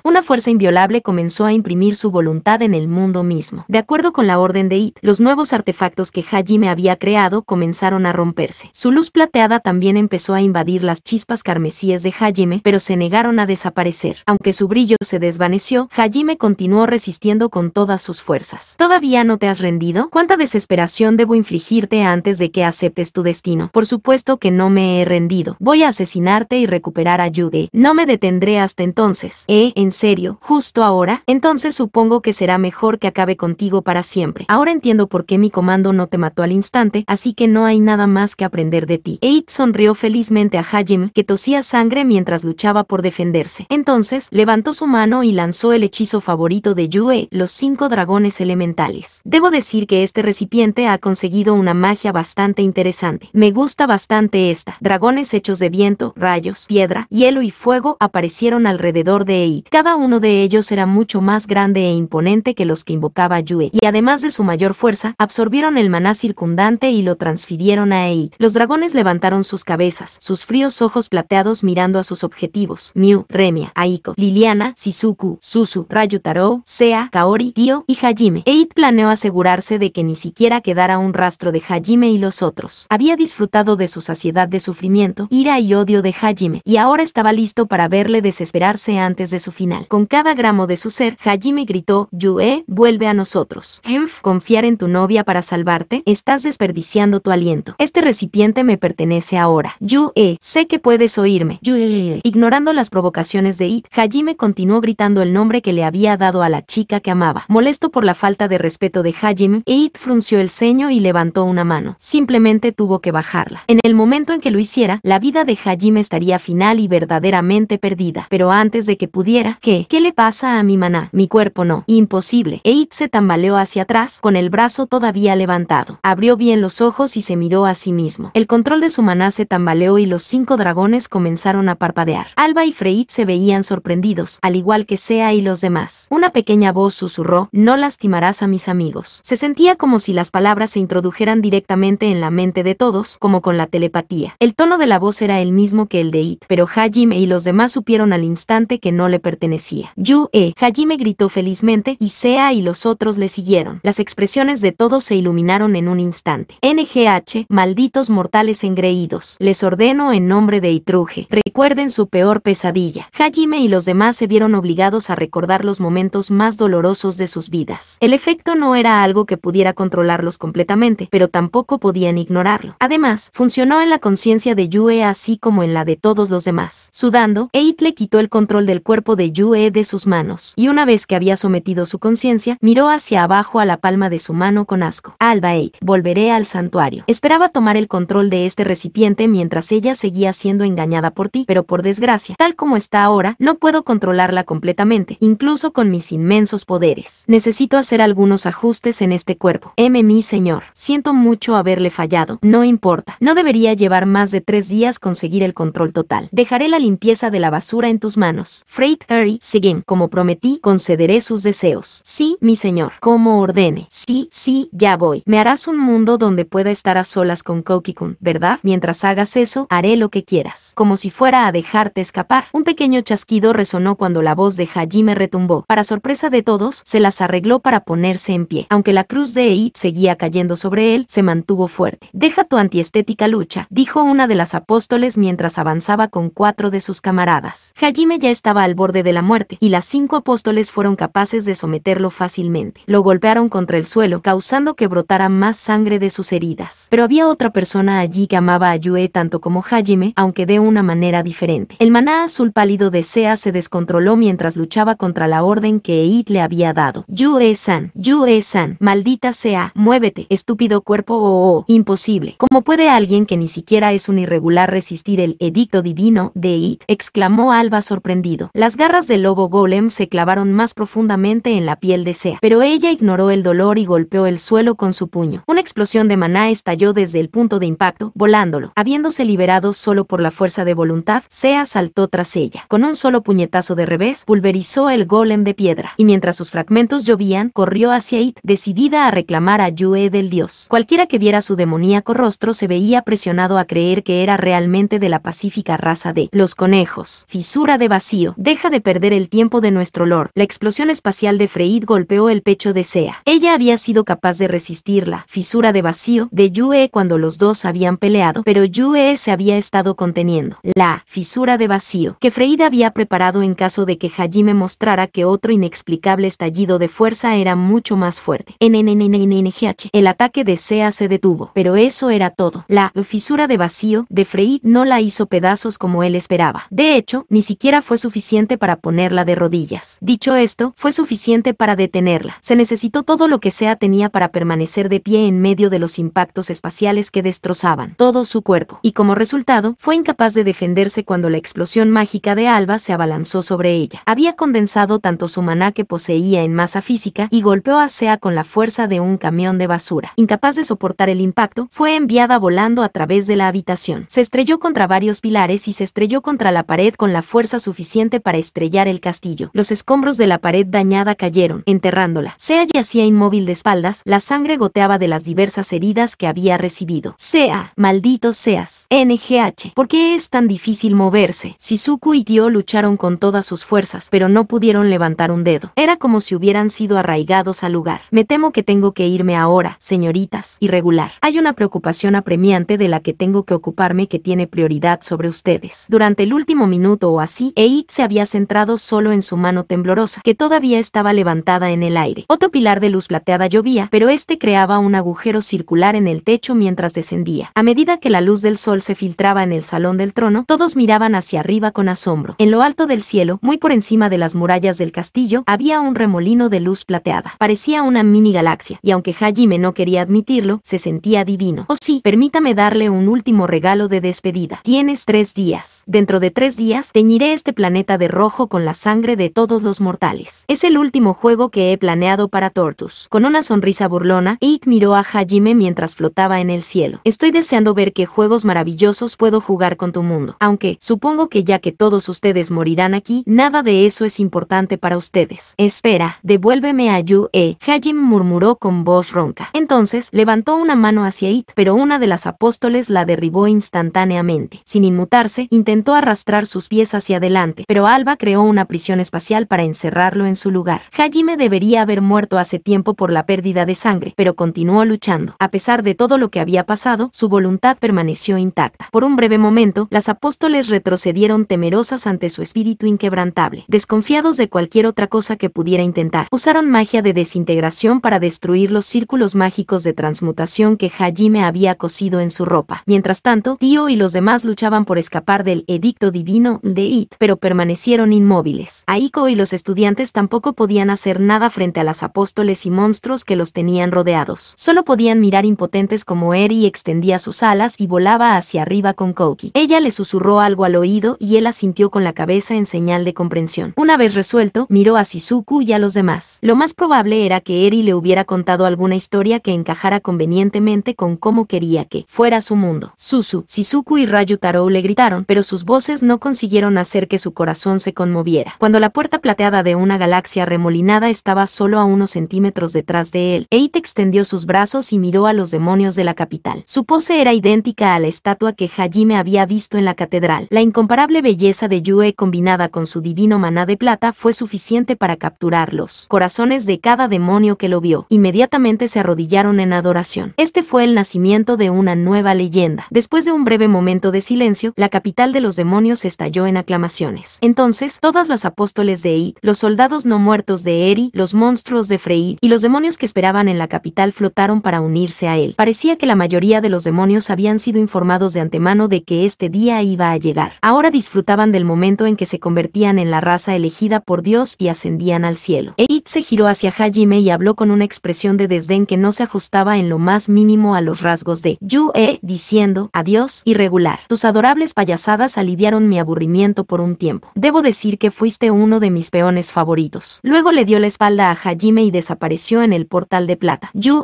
Una fuerza inviolable comenzó a imprimir su voluntad en el mundo mismo. De acuerdo con la orden de Eit, los nuevos artefactos que Hajime había creado comenzaron a romperse. Su luz plateada también empezó a invadir las chispas carmesíes de Hajime, pero se negaron a desaparecer. Aunque su brillo se desvaneció, Hajime continuó resistiendo con todas sus fuerzas. ¿Todavía no te has rendido? ¿Cuánta desesperación debo infligirte antes de que aceptes tu destino? Por supuesto que no me he rendido. Voy a asesinarte y recuperar a Yuge. No me detendré hasta entonces. ¿Eh? ¿En serio? ¿Justo ahora? Entonces supongo que será mejor que acabe contigo para siempre. Ahora entiendo por qué mi comando no te mató al instante, así que no hay nada más que aprender de ti. Eight sonrió felizmente a Hajime, que tosía sangre mientras luchaba por defenderse. Entonces, levantó su mano y lanzó el hechizo favorito de Yue, los cinco dragones elementales. Debo decir que este recipiente ha conseguido una magia bastante interesante. Me gusta bastante esta. Dragones hechos de viento, rayos, piedra, hielo y fuego aparecieron alrededor de Eid. Cada uno de ellos era mucho más grande e imponente que los que invocaba Yue, y además de su mayor fuerza, absorbieron el maná circundante y lo transfirieron a Eid. Los dragones levantaron sus cabezas, sus fríos ojos plateados mirando a sus objetivos. Miu, Remia, Aiko, Liliana, Sisuku, Susu, Taro, Sea, Kaori, Tio y Hajime. Eid planeó asegurarse de que ni siquiera quedara un rastro de Hajime y los otros. Había disfrutado de su saciedad de sufrimiento, ira y odio de Hajime, y ahora estaba listo para verle desesperarse antes de su final. Con cada gramo de su ser, Hajime gritó, Yue, vuelve a nosotros. Enf, confiar en tu novia para salvarte, estás desperdiciando tu aliento. Este recipiente me pertenece ahora. Yue, sé que puedes oírme. Yue Ignorando las provocaciones de It, Hajime continuó gritando el nombre que le había dado a la chica que amaba. Molesto por la falta de respeto de Hajime, It frunció el ceño y levantó una mano. Simplemente tuvo que bajarla. En el momento en que lo hiciera, la vida de Hajime estaría final y verdaderamente perdida. Pero antes de que pudiera, ¿qué? ¿Qué le pasa a mi maná? Mi cuerpo no. Imposible. Eid se tambaleó hacia atrás, con el brazo todavía levantado. Abrió bien los ojos y se miró a sí mismo. El control de su maná se tambaleó y los cinco dragones comenzaron a parpadear. Alba y Freit se veían sorprendidos, al igual que Sea y los demás. Una pequeña voz susurró, no lastimarás a mis amigos. Se sentía como si las palabras se introdujeran directamente en la mente de todos, como con la telepatía. El tono de la voz era el mismo que el de It, pero Hajime y los demás supieron al instante que no le pertenecía. Yu e Hajime gritó felizmente, y Sea y los otros le siguieron. Las expresiones de todos se iluminaron en un instante. NGH, malditos mortales engreídos, les ordeno en nombre de Itruje. Recuerda recuerden su peor pesadilla. Hajime y los demás se vieron obligados a recordar los momentos más dolorosos de sus vidas. El efecto no era algo que pudiera controlarlos completamente, pero tampoco podían ignorarlo. Además, funcionó en la conciencia de Yue así como en la de todos los demás. Sudando, Eit le quitó el control del cuerpo de Yue de sus manos, y una vez que había sometido su conciencia, miró hacia abajo a la palma de su mano con asco. Alba Eit, volveré al santuario. Esperaba tomar el control de este recipiente mientras ella seguía siendo engañada por ti, pero por desgracia, tal como está ahora, no puedo controlarla completamente, incluso con mis inmensos poderes. Necesito hacer algunos ajustes en este cuerpo. M mi señor, siento mucho haberle fallado, no importa, no debería llevar más de tres días conseguir el control total. Dejaré la limpieza de la basura en tus manos. Freight Harry Seguin. como prometí, concederé sus deseos. Sí, mi señor, como ordene. Sí, sí, ya voy. Me harás un mundo donde pueda estar a solas con Kokikun, ¿verdad? Mientras hagas eso, haré lo que quieras. Como si fuera a dejarte escapar. Un pequeño chasquido resonó cuando la voz de Hajime retumbó. Para sorpresa de todos, se las arregló para ponerse en pie. Aunque la cruz de Eid seguía cayendo sobre él, se mantuvo fuerte. Deja tu antiestética lucha, dijo una de las apóstoles mientras avanzaba con cuatro de sus camaradas. Hajime ya estaba al borde de la muerte, y las cinco apóstoles fueron capaces de someterlo fácilmente. Lo golpearon contra el suelo, causando que brotara más sangre de sus heridas. Pero había otra persona allí que amaba a Yue tanto como Hajime, aunque de una manera diferente. El maná azul pálido de Sea se descontroló mientras luchaba contra la orden que Eid le había dado. Yue-san, Yue-san, maldita sea, muévete, estúpido cuerpo o oh, oh, oh, imposible. ¿Cómo puede alguien que ni siquiera es un irregular resistir el edicto divino de Eid? exclamó Alba sorprendido. Las garras del lobo golem se clavaron más profundamente en la piel de Sea, pero ella ignoró el dolor y golpeó el suelo con su puño. Una explosión de maná estalló desde el punto de impacto, volándolo, habiéndose liberado solo por la fuerza de voluntad sea saltó tras ella. Con un solo puñetazo de revés, pulverizó el golem de piedra. Y mientras sus fragmentos llovían, corrió hacia It, decidida a reclamar a Yue del dios. Cualquiera que viera su demoníaco rostro se veía presionado a creer que era realmente de la pacífica raza de los conejos. Fisura de vacío. Deja de perder el tiempo de nuestro lord. La explosión espacial de Freid golpeó el pecho de Sea. Ella había sido capaz de resistir la fisura de vacío, de Yue cuando los dos habían peleado, pero Yue se había estado conteniendo. La fisura de vacío que Freid había preparado en caso de que Hajime mostrara que otro inexplicable estallido de fuerza era mucho más fuerte. el ataque de Sea se detuvo, pero eso era todo. La fisura de vacío de Freid no la hizo pedazos como él esperaba. De hecho, ni siquiera fue suficiente para ponerla de rodillas. Dicho esto, fue suficiente para detenerla. Se necesitó todo lo que Sea tenía para permanecer de pie en medio de los impactos espaciales que destrozaban todo su cuerpo, y como resultado, fue incapaz de defenderse cuando la explosión mágica de Alba se abalanzó sobre ella. Había condensado tanto su maná que poseía en masa física y golpeó a Sea con la fuerza de un camión de basura. Incapaz de soportar el impacto, fue enviada volando a través de la habitación. Se estrelló contra varios pilares y se estrelló contra la pared con la fuerza suficiente para estrellar el castillo. Los escombros de la pared dañada cayeron, enterrándola. Sea yacía inmóvil de espaldas, la sangre goteaba de las diversas heridas que había recibido. Sea, maldito seas. NGH. ¿Por qué es tan difícil moverse. Shizuku y Tio lucharon con todas sus fuerzas, pero no pudieron levantar un dedo. Era como si hubieran sido arraigados al lugar. Me temo que tengo que irme ahora, señoritas, irregular. Hay una preocupación apremiante de la que tengo que ocuparme que tiene prioridad sobre ustedes. Durante el último minuto o así, Eid se había centrado solo en su mano temblorosa, que todavía estaba levantada en el aire. Otro pilar de luz plateada llovía, pero este creaba un agujero circular en el techo mientras descendía. A medida que la luz del sol se filtraba en el salón del trono, todos miraban hacia arriba con asombro. En lo alto del cielo, muy por encima de las murallas del castillo, había un remolino de luz plateada. Parecía una mini galaxia, y aunque Hajime no quería admitirlo, se sentía divino. Oh sí, permítame darle un último regalo de despedida. Tienes tres días. Dentro de tres días, teñiré este planeta de rojo con la sangre de todos los mortales. Es el último juego que he planeado para Tortus. Con una sonrisa burlona, It miró a Hajime mientras flotaba en el cielo. Estoy deseando ver qué juegos maravillosos puedo jugar con tu mundo. Aunque supongo que ya que todos ustedes morirán aquí, nada de eso es importante para ustedes. Espera, devuélveme a Yue, Hajim murmuró con voz ronca. Entonces, levantó una mano hacia It, pero una de las apóstoles la derribó instantáneamente. Sin inmutarse, intentó arrastrar sus pies hacia adelante, pero Alba creó una prisión espacial para encerrarlo en su lugar. Hajime debería haber muerto hace tiempo por la pérdida de sangre, pero continuó luchando. A pesar de todo lo que había pasado, su voluntad permaneció intacta. Por un breve momento, las apóstoles les retrocedieron temerosas ante su espíritu inquebrantable, desconfiados de cualquier otra cosa que pudiera intentar. Usaron magia de desintegración para destruir los círculos mágicos de transmutación que Hajime había cosido en su ropa. Mientras tanto, Tío y los demás luchaban por escapar del edicto divino de It, pero permanecieron inmóviles. Aiko y los estudiantes tampoco podían hacer nada frente a las apóstoles y monstruos que los tenían rodeados. Solo podían mirar impotentes como Eri extendía sus alas y volaba hacia arriba con Koki. Ella le susurró algo al oído y él asintió con la cabeza en señal de comprensión. Una vez resuelto, miró a Sisuku y a los demás. Lo más probable era que Eri le hubiera contado alguna historia que encajara convenientemente con cómo quería que fuera su mundo. Susu, Sisuku y Rayu Tarou le gritaron, pero sus voces no consiguieron hacer que su corazón se conmoviera. Cuando la puerta plateada de una galaxia remolinada estaba solo a unos centímetros detrás de él, Eite extendió sus brazos y miró a los demonios de la capital. Su pose era idéntica a la estatua que Hajime había visto en la catedral la incomparable belleza de Yue combinada con su divino maná de plata fue suficiente para capturarlos. corazones de cada demonio que lo vio. Inmediatamente se arrodillaron en adoración. Este fue el nacimiento de una nueva leyenda. Después de un breve momento de silencio, la capital de los demonios estalló en aclamaciones. Entonces, todas las apóstoles de Eid, los soldados no muertos de Eri, los monstruos de Freid y los demonios que esperaban en la capital flotaron para unirse a él. Parecía que la mayoría de los demonios habían sido informados de antemano de que este día iba a llegar. Ahora disfrutaban del momento en que se convertían en la raza elegida por Dios y ascendían al cielo. Eit se giró hacia Hajime y habló con una expresión de desdén que no se ajustaba en lo más mínimo a los rasgos de Yue, diciendo, adiós, irregular. Tus adorables payasadas aliviaron mi aburrimiento por un tiempo. Debo decir que fuiste uno de mis peones favoritos. Luego le dio la espalda a Hajime y desapareció en el portal de plata. Yue.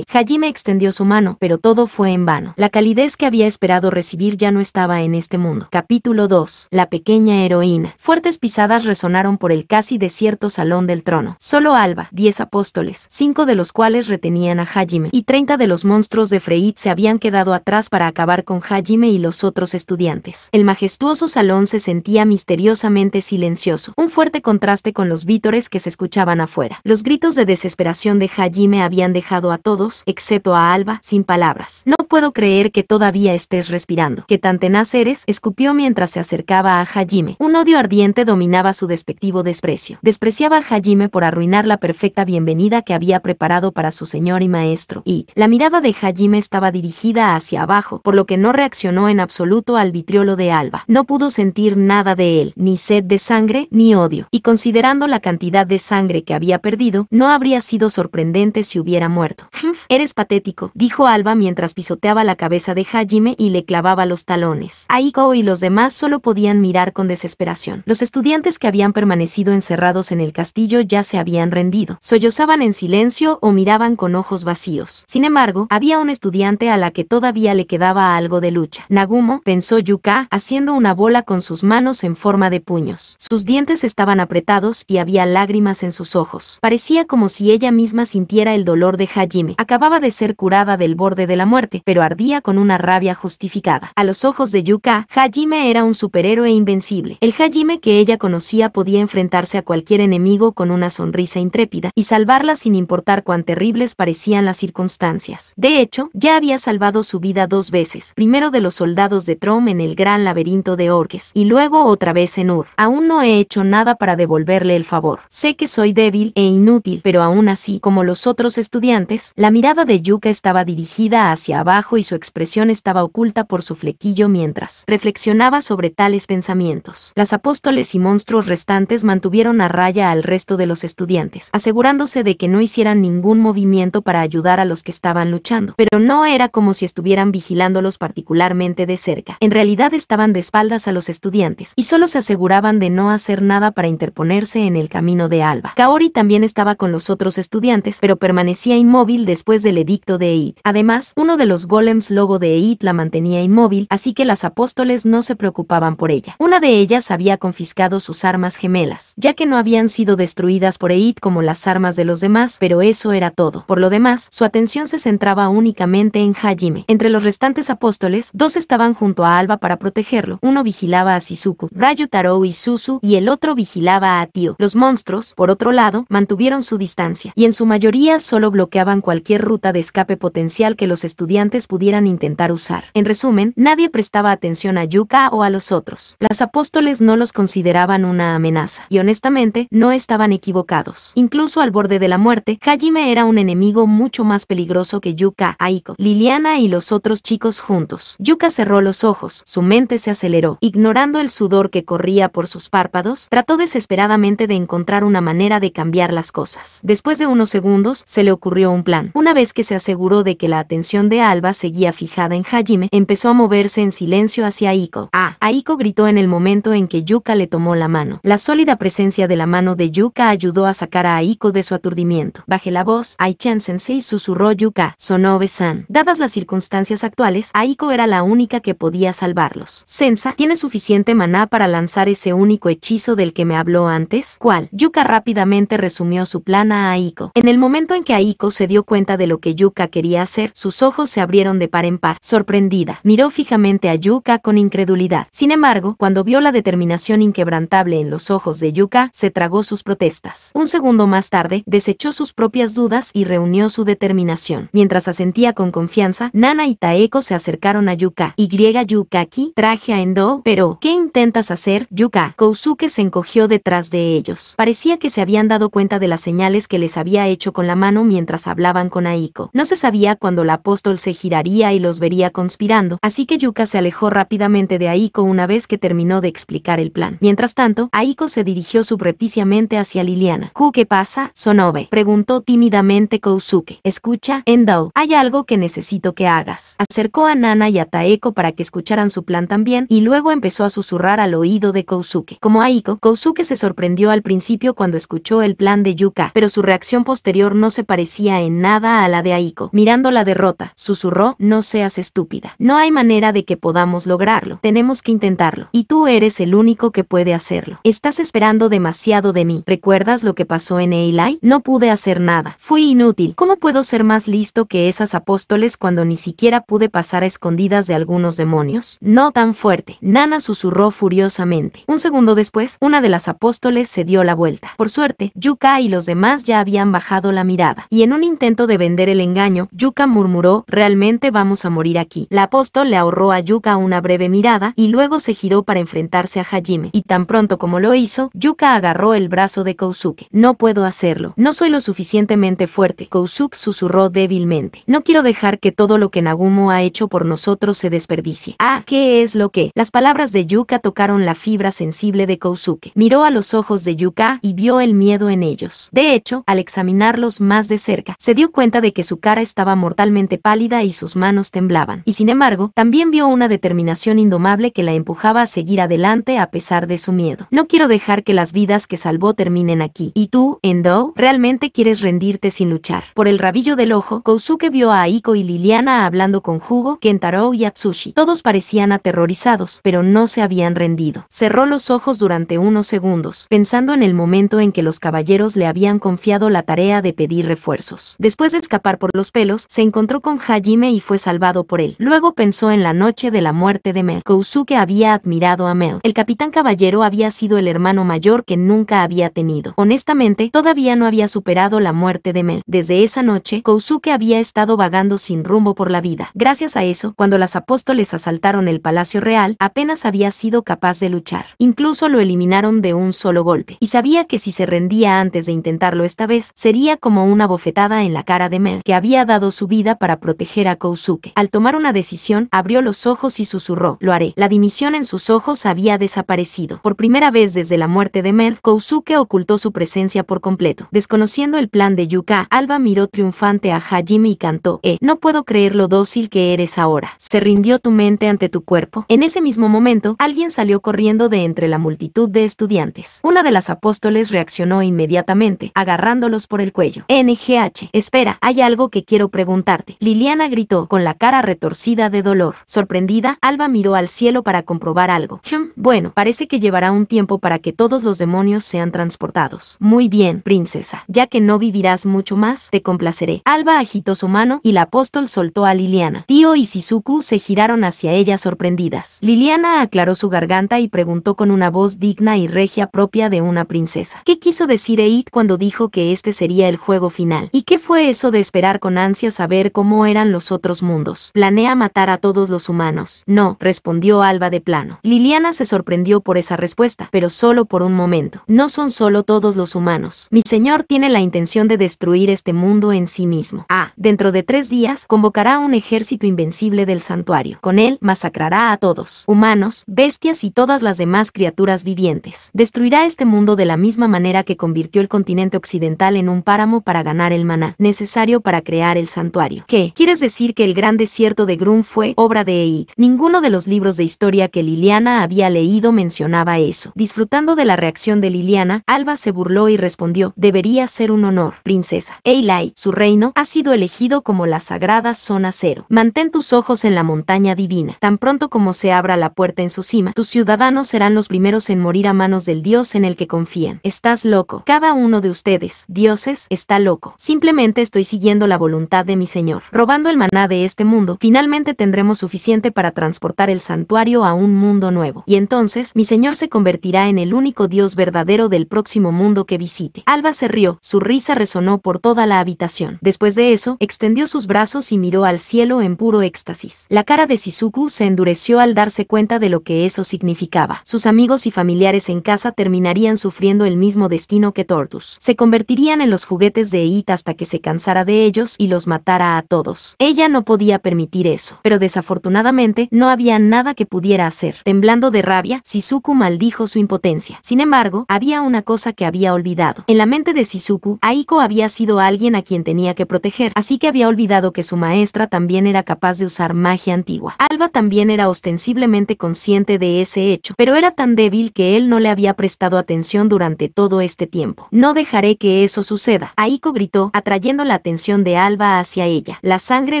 Hajime extendió su mano, pero todo fue en vano. La calidez que había esperado recibir ya no estaba en este mundo. Capítulo 2. La pequeña heroína. Fuertes pisadas resonaron por el casi desierto salón del trono. Solo Alba, diez apóstoles, cinco de los cuales retenían a Hajime, y 30 de los monstruos de Freit se habían quedado atrás para acabar con Hajime y los otros estudiantes. El majestuoso salón se sentía misteriosamente silencioso, un fuerte contraste con los vítores que se escuchaban afuera. Los gritos de desesperación de Hajime habían dejado a todos, excepto a Alba, sin palabras. No puedo creer que todavía estés respirando. ¿Qué tan tenaz eres? escupió mientras se acercaba a Hajime. Un odio ardiente dominaba su despectivo desprecio. Despreciaba a Hajime por arruinar la perfecta bienvenida que había preparado para su señor y maestro. Y la mirada de Hajime estaba dirigida hacia abajo, por lo que no reaccionó en absoluto al vitriolo de Alba. No pudo sentir nada de él, ni sed de sangre, ni odio. Y considerando la cantidad de sangre que había perdido, no habría sido sorprendente si hubiera muerto. Eres patético, dijo Alba mientras pisoteaba la cabeza de Hajime y le clavaba los talones. Aiko y los demás solo podían mirar con desesperación. Los estudiantes que habían permanecido encerrados en el castillo ya se habían rendido. Sollozaban en silencio o miraban con ojos vacíos. Sin embargo, había un estudiante a la que todavía le quedaba algo de lucha. Nagumo, pensó Yuka, haciendo una bola con sus manos en forma de puños. Sus dientes estaban apretados y había lágrimas en sus ojos. Parecía como si ella misma sintiera el dolor de Hajime. Acababa de ser curada del borde de la muerte, pero ardía con una rabia justificada. A los ojos de Yuka, Hajime era un superhéroe invencible. El Hajime que ella conocía podía enfrentarse a cualquier enemigo con una sonrisa intrépida y salvarla sin importar cuán terribles parecían las circunstancias. De hecho, ya había salvado su vida dos veces, primero de los soldados de Trom en el gran laberinto de Orques y luego otra vez en Ur. Aún no he hecho nada para devolverle el favor. Sé que soy débil e inútil, pero aún así, como los otros estudiantes, la mirada de Yuka estaba dirigida hacia abajo y su expresión estaba oculta por su flequillo mientras reflexionaba sobre tales pensamientos. Las apóstoles y monstruos restantes mantuvieron a raya al resto de los estudiantes, asegurándose de que no hicieran ningún movimiento para ayudar a los que estaban luchando, pero no era como si estuvieran vigilándolos particularmente de cerca. En realidad estaban de espaldas a los estudiantes y solo se aseguraban de no hacer nada para interponerse en el camino de Alba. Kaori también estaba con los otros estudiantes, pero permanecía inmóvil después del edicto de Eid. Además, uno de los golems logo de Eid la mantenía inmóvil, así que las apóstoles no se preocupaban por ella. Una de ellas había confiscado sus armas gemelas, ya que no habían sido destruidas por Eid como las armas de los demás, pero eso era todo. Por lo demás, su atención se centraba únicamente en Hajime. Entre los restantes apóstoles, dos estaban junto a Alba para protegerlo, uno vigilaba a Sisuku, Rayu, Taro y Susu, y el otro vigilaba a Tio. Los monstruos, por otro lado, mantuvieron su distancia, y en su mayoría solo bloqueaban cualquier ruta de escape potencial que los estudiantes pudieran intentar usar. En resumen, nadie prestaba atención a Yuka o a los otros. Las apóstoles no los consideraban una amenaza, y honestamente, no estaban equivocados. Incluso al borde de la muerte, Hajime era un enemigo mucho más peligroso que Yuka, Aiko, Liliana y los otros chicos juntos. Yuka cerró los ojos, su mente se aceleró. Ignorando el sudor que corría por sus párpados, trató desesperadamente de encontrar una manera de cambiar las cosas. Después de unos segundos, se le ocurrió un plan. Una vez que se aseguró de que la atención de Alba seguía fijada en Hajime, empezó a moverse en silencio hacia Aiko. Ah, Aiko gritó en el momento en que Yuka le tomó la mano. La sólida presencia de la mano de Yuka ayudó a sacar a Aiko de su aturdimiento. Baje la voz, Aichan Sensei susurró Yuka, Sonobe-san. Dadas las circunstancias actuales, Aiko era la única que podía salvarlos. Sensa, ¿tiene suficiente maná para lanzar ese único hechizo del que me habló antes? ¿Cuál? Yuka rápidamente resumió su plan a Aiko. En el momento en que Aiko se dio cuenta de lo que Yuka quería hacer, sus ojos se abrieron de par en par. Sorprendida, miró fijamente a Yuka con incredulidad. Sin embargo, cuando vio la determinación inquebrantable en los ojos de Yuka, se tragó sus protestas. Un segundo más tarde, desechó sus propias dudas y reunió su determinación. Mientras asentía con confianza, Nana y Taeko se acercaron a Yuka. Y Yukaki, traje a Endo, pero, ¿qué intentas hacer, Yuka? Kousuke se encogió detrás de ellos. Parecía que se habían dado cuenta de las señales que les había hecho con la mano mientras hablaban con Aiko. No se sabía cuando el apóstol se giraría y los vería conspirando, así que Yuka se alejó rápidamente de Aiko una vez que terminó de explicar el plan. Mientras tanto, Aiko se dirigió subrepticiamente hacia Liliana. qué pasa, Sonobe? Preguntó tímidamente Kousuke. Escucha, Endou, hay algo que necesito que hagas. Acercó a Nana y a Taeko para que escucharan su plan también, y luego empezó a susurrar al oído de Kousuke. Como Aiko, Kousuke se sorprendió al principio cuando escuchó el plan de Yuka, pero su reacción posterior no se parecía en nada a la de Aiko. Mirando la derrota, susurró no seas estúpida. No hay manera de que podamos lograrlo. Tenemos que intentarlo. Y tú eres el único que puede hacerlo. Estás esperando demasiado de mí. ¿Recuerdas lo que pasó en Eli? No pude hacer nada. Fui inútil. ¿Cómo puedo ser más listo que esas apóstoles cuando ni siquiera pude pasar a escondidas de algunos demonios? No tan fuerte. Nana susurró furiosamente. Un segundo después, una de las apóstoles se dio la vuelta. Por suerte, Yuka y los demás ya habían bajado la mirada. Y en un intento de vender el engaño, Yuka murmuró, realmente vamos a morir aquí. La apóstol le ahorró a Yuka una breve mirada y luego se giró para enfrentarse a Hajime. Y tan pronto como lo hizo, Yuka agarró el brazo de Kousuke. No puedo hacerlo. No soy lo suficientemente fuerte. Kousuke susurró débilmente. No quiero dejar que todo lo que Nagumo ha hecho por nosotros se desperdicie. Ah, ¿qué es lo que? Las palabras de Yuka tocaron la fibra sensible de Kousuke. Miró a los ojos de Yuka y vio el miedo en ellos. De hecho, al examinarlos más de cerca, se dio cuenta de que su cara estaba mortalmente pálida y y sus manos temblaban. Y sin embargo, también vio una determinación indomable que la empujaba a seguir adelante a pesar de su miedo. No quiero dejar que las vidas que salvó terminen aquí. Y tú, Endo, realmente quieres rendirte sin luchar. Por el rabillo del ojo, Kousuke vio a Aiko y Liliana hablando con Jugo, Kentaro y Atsushi. Todos parecían aterrorizados, pero no se habían rendido. Cerró los ojos durante unos segundos, pensando en el momento en que los caballeros le habían confiado la tarea de pedir refuerzos. Después de escapar por los pelos, se encontró con Hajime y fue salvado por él. Luego pensó en la noche de la muerte de Mel. Kousuke había admirado a Mel. El capitán caballero había sido el hermano mayor que nunca había tenido. Honestamente, todavía no había superado la muerte de Mel. Desde esa noche, Kousuke había estado vagando sin rumbo por la vida. Gracias a eso, cuando las apóstoles asaltaron el palacio real, apenas había sido capaz de luchar. Incluso lo eliminaron de un solo golpe. Y sabía que si se rendía antes de intentarlo esta vez, sería como una bofetada en la cara de Mel, que había dado su vida para proteger a Kousuke. Al tomar una decisión, abrió los ojos y susurró, lo haré. La dimisión en sus ojos había desaparecido. Por primera vez desde la muerte de Mel, Kousuke ocultó su presencia por completo. Desconociendo el plan de Yuka, Alba miró triunfante a Hajime y cantó, eh, no puedo creer lo dócil que eres ahora. Se rindió tu mente ante tu cuerpo. En ese mismo momento, alguien salió corriendo de entre la multitud de estudiantes. Una de las apóstoles reaccionó inmediatamente, agarrándolos por el cuello. NGH, espera, hay algo que quiero preguntarte. Liliana gritó, con la cara retorcida de dolor. Sorprendida, Alba miró al cielo para comprobar algo. Bueno, parece que llevará un tiempo para que todos los demonios sean transportados. Muy bien, princesa. Ya que no vivirás mucho más, te complaceré. Alba agitó su mano y la apóstol soltó a Liliana. Tío y Sisuku se giraron hacia ella sorprendidas. Liliana aclaró su garganta y preguntó con una voz digna y regia propia de una princesa. ¿Qué quiso decir Eid cuando dijo que este sería el juego final? ¿Y qué fue eso de esperar con ansia saber cómo eran los otros mundos? Planea matar a todos los humanos. No, respondió Alba de plano. Liliana se sorprendió por esa respuesta, pero solo por un momento. No son solo todos los humanos. Mi señor tiene la intención de destruir este mundo en sí mismo. Ah, dentro de tres días, convocará un ejército invencible del santuario. Con él, masacrará a todos, humanos, bestias y todas las demás criaturas vivientes. Destruirá este mundo de la misma manera que convirtió el continente occidental en un páramo para ganar el maná, necesario para crear el santuario. ¿Qué? ¿Quieres decir que el gran desierto de Grum fue obra de Eid? Ninguno de los libros de historia que Liliana había leído leído mencionaba eso. Disfrutando de la reacción de Liliana, Alba se burló y respondió, debería ser un honor, princesa. Eilai, su reino, ha sido elegido como la sagrada zona cero. Mantén tus ojos en la montaña divina. Tan pronto como se abra la puerta en su cima, tus ciudadanos serán los primeros en morir a manos del dios en el que confían. Estás loco. Cada uno de ustedes, dioses, está loco. Simplemente estoy siguiendo la voluntad de mi señor. Robando el maná de este mundo, finalmente tendremos suficiente para transportar el santuario a un mundo nuevo. Y entonces mi Señor se convertirá en el único Dios verdadero del próximo mundo que visite. Alba se rió, su risa resonó por toda la habitación. Después de eso, extendió sus brazos y miró al cielo en puro éxtasis. La cara de Sisuku se endureció al darse cuenta de lo que eso significaba. Sus amigos y familiares en casa terminarían sufriendo el mismo destino que Tortus. Se convertirían en los juguetes de Eita hasta que se cansara de ellos y los matara a todos. Ella no podía permitir eso, pero desafortunadamente no había nada que pudiera hacer. Temblando de rabia, Shizuku maldijo su impotencia. Sin embargo, había una cosa que había olvidado. En la mente de Sisuku, Aiko había sido alguien a quien tenía que proteger, así que había olvidado que su maestra también era capaz de usar magia antigua. Alba también era ostensiblemente consciente de ese hecho, pero era tan débil que él no le había prestado atención durante todo este tiempo. No dejaré que eso suceda, Aiko gritó, atrayendo la atención de Alba hacia ella. La sangre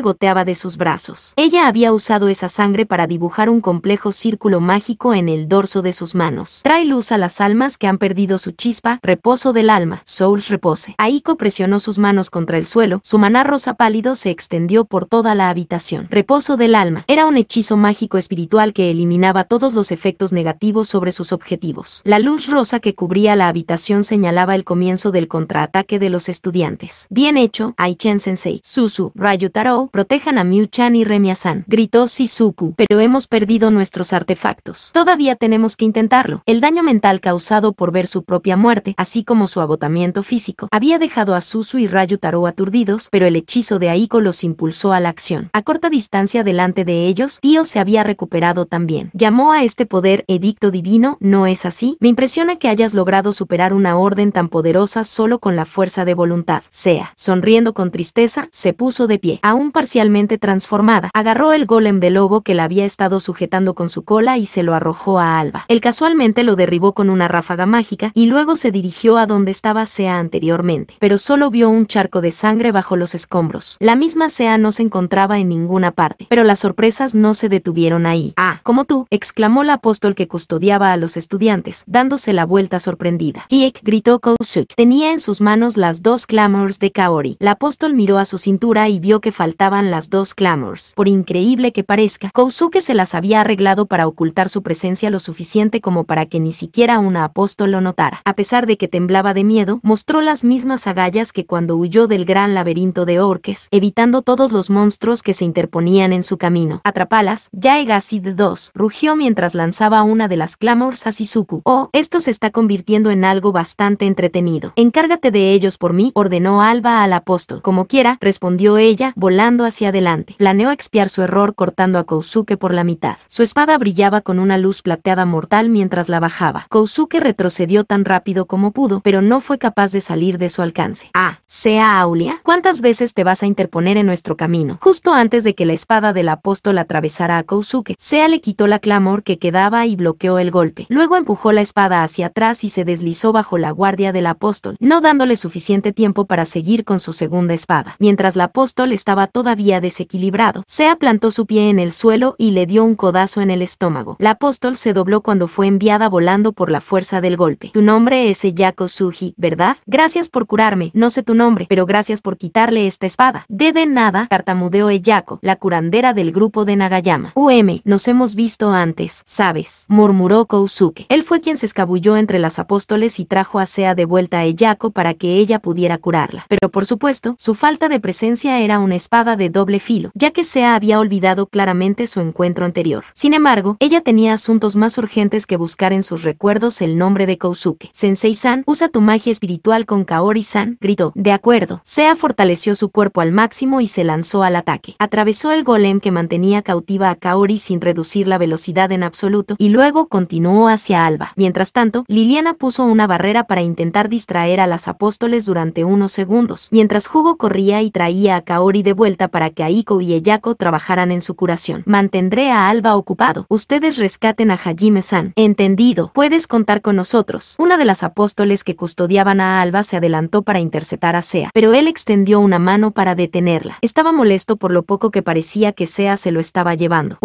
goteaba de sus brazos. Ella había usado esa sangre para dibujar un complejo círculo mágico en en el dorso de sus manos. Trae luz a las almas que han perdido su chispa, reposo del alma, Souls repose. Aiko presionó sus manos contra el suelo, su maná rosa pálido se extendió por toda la habitación. Reposo del alma. Era un hechizo mágico espiritual que eliminaba todos los efectos negativos sobre sus objetivos. La luz rosa que cubría la habitación señalaba el comienzo del contraataque de los estudiantes. Bien hecho, Aichen Sensei. Susu, Rayu Taro, protejan a Miu-chan y Remia-san. Gritó Shizuku, pero hemos perdido nuestros artefactos. Todo Todavía tenemos que intentarlo. El daño mental causado por ver su propia muerte, así como su agotamiento físico, había dejado a Susu y Rayu Taro aturdidos, pero el hechizo de Aiko los impulsó a la acción. A corta distancia delante de ellos, Tío se había recuperado también. Llamó a este poder edicto divino, ¿no es así? Me impresiona que hayas logrado superar una orden tan poderosa solo con la fuerza de voluntad. Sea, sonriendo con tristeza, se puso de pie, aún parcialmente transformada. Agarró el golem de lobo que la había estado sujetando con su cola y se lo arrojó a Alba. Él casualmente lo derribó con una ráfaga mágica y luego se dirigió a donde estaba Sea anteriormente, pero solo vio un charco de sangre bajo los escombros. La misma Sea no se encontraba en ninguna parte, pero las sorpresas no se detuvieron ahí. Ah, como tú, exclamó el apóstol que custodiaba a los estudiantes, dándose la vuelta sorprendida. Tiek, gritó Kousuke. Tenía en sus manos las dos clamors de Kaori. El apóstol miró a su cintura y vio que faltaban las dos clamors. Por increíble que parezca, Kousuke se las había arreglado para ocultar su presencia lo suficiente como para que ni siquiera una apóstol lo notara. A pesar de que temblaba de miedo, mostró las mismas agallas que cuando huyó del gran laberinto de orques, evitando todos los monstruos que se interponían en su camino. Atrapalas, Yaegasid 2, rugió mientras lanzaba una de las clamors a Shizuku. Oh, esto se está convirtiendo en algo bastante entretenido. Encárgate de ellos por mí, ordenó Alba al apóstol. Como quiera, respondió ella, volando hacia adelante. Planeó expiar su error cortando a Kousuke por la mitad. Su espada brillaba con una luz plateada mortal mientras la bajaba. Kousuke retrocedió tan rápido como pudo, pero no fue capaz de salir de su alcance. Ah, sea Aulia, ¿cuántas veces te vas a interponer en nuestro camino? Justo antes de que la espada del apóstol atravesara a Kousuke, Sea le quitó la clamor que quedaba y bloqueó el golpe. Luego empujó la espada hacia atrás y se deslizó bajo la guardia del apóstol, no dándole suficiente tiempo para seguir con su segunda espada. Mientras el apóstol estaba todavía desequilibrado, Sea plantó su pie en el suelo y le dio un codazo en el estómago. La apóstol se dobló cuando fue enviada volando por la fuerza del golpe. Tu nombre es Eyako Suji, ¿verdad? Gracias por curarme, no sé tu nombre, pero gracias por quitarle esta espada. De de nada, tartamudeó Eyako, la curandera del grupo de Nagayama. UM, nos hemos visto antes, sabes, murmuró Kousuke. Él fue quien se escabulló entre las apóstoles y trajo a Sea de vuelta a Eyako para que ella pudiera curarla. Pero por supuesto, su falta de presencia era una espada de doble filo, ya que Sea había olvidado claramente su encuentro anterior. Sin embargo, ella tenía su asuntos más urgentes que buscar en sus recuerdos el nombre de Kousuke. Sensei-san, usa tu magia espiritual con Kaori-san, gritó. De acuerdo. Sea fortaleció su cuerpo al máximo y se lanzó al ataque. Atravesó el golem que mantenía cautiva a Kaori sin reducir la velocidad en absoluto y luego continuó hacia Alba. Mientras tanto, Liliana puso una barrera para intentar distraer a las apóstoles durante unos segundos, mientras Hugo corría y traía a Kaori de vuelta para que Aiko y Eyako trabajaran en su curación. Mantendré a Alba ocupado. Ustedes rescaten en a Hajime-san. Entendido, puedes contar con nosotros. Una de las apóstoles que custodiaban a Alba se adelantó para interceptar a Sea, pero él extendió una mano para detenerla. Estaba molesto por lo poco que parecía que Sea se lo estaba llevando.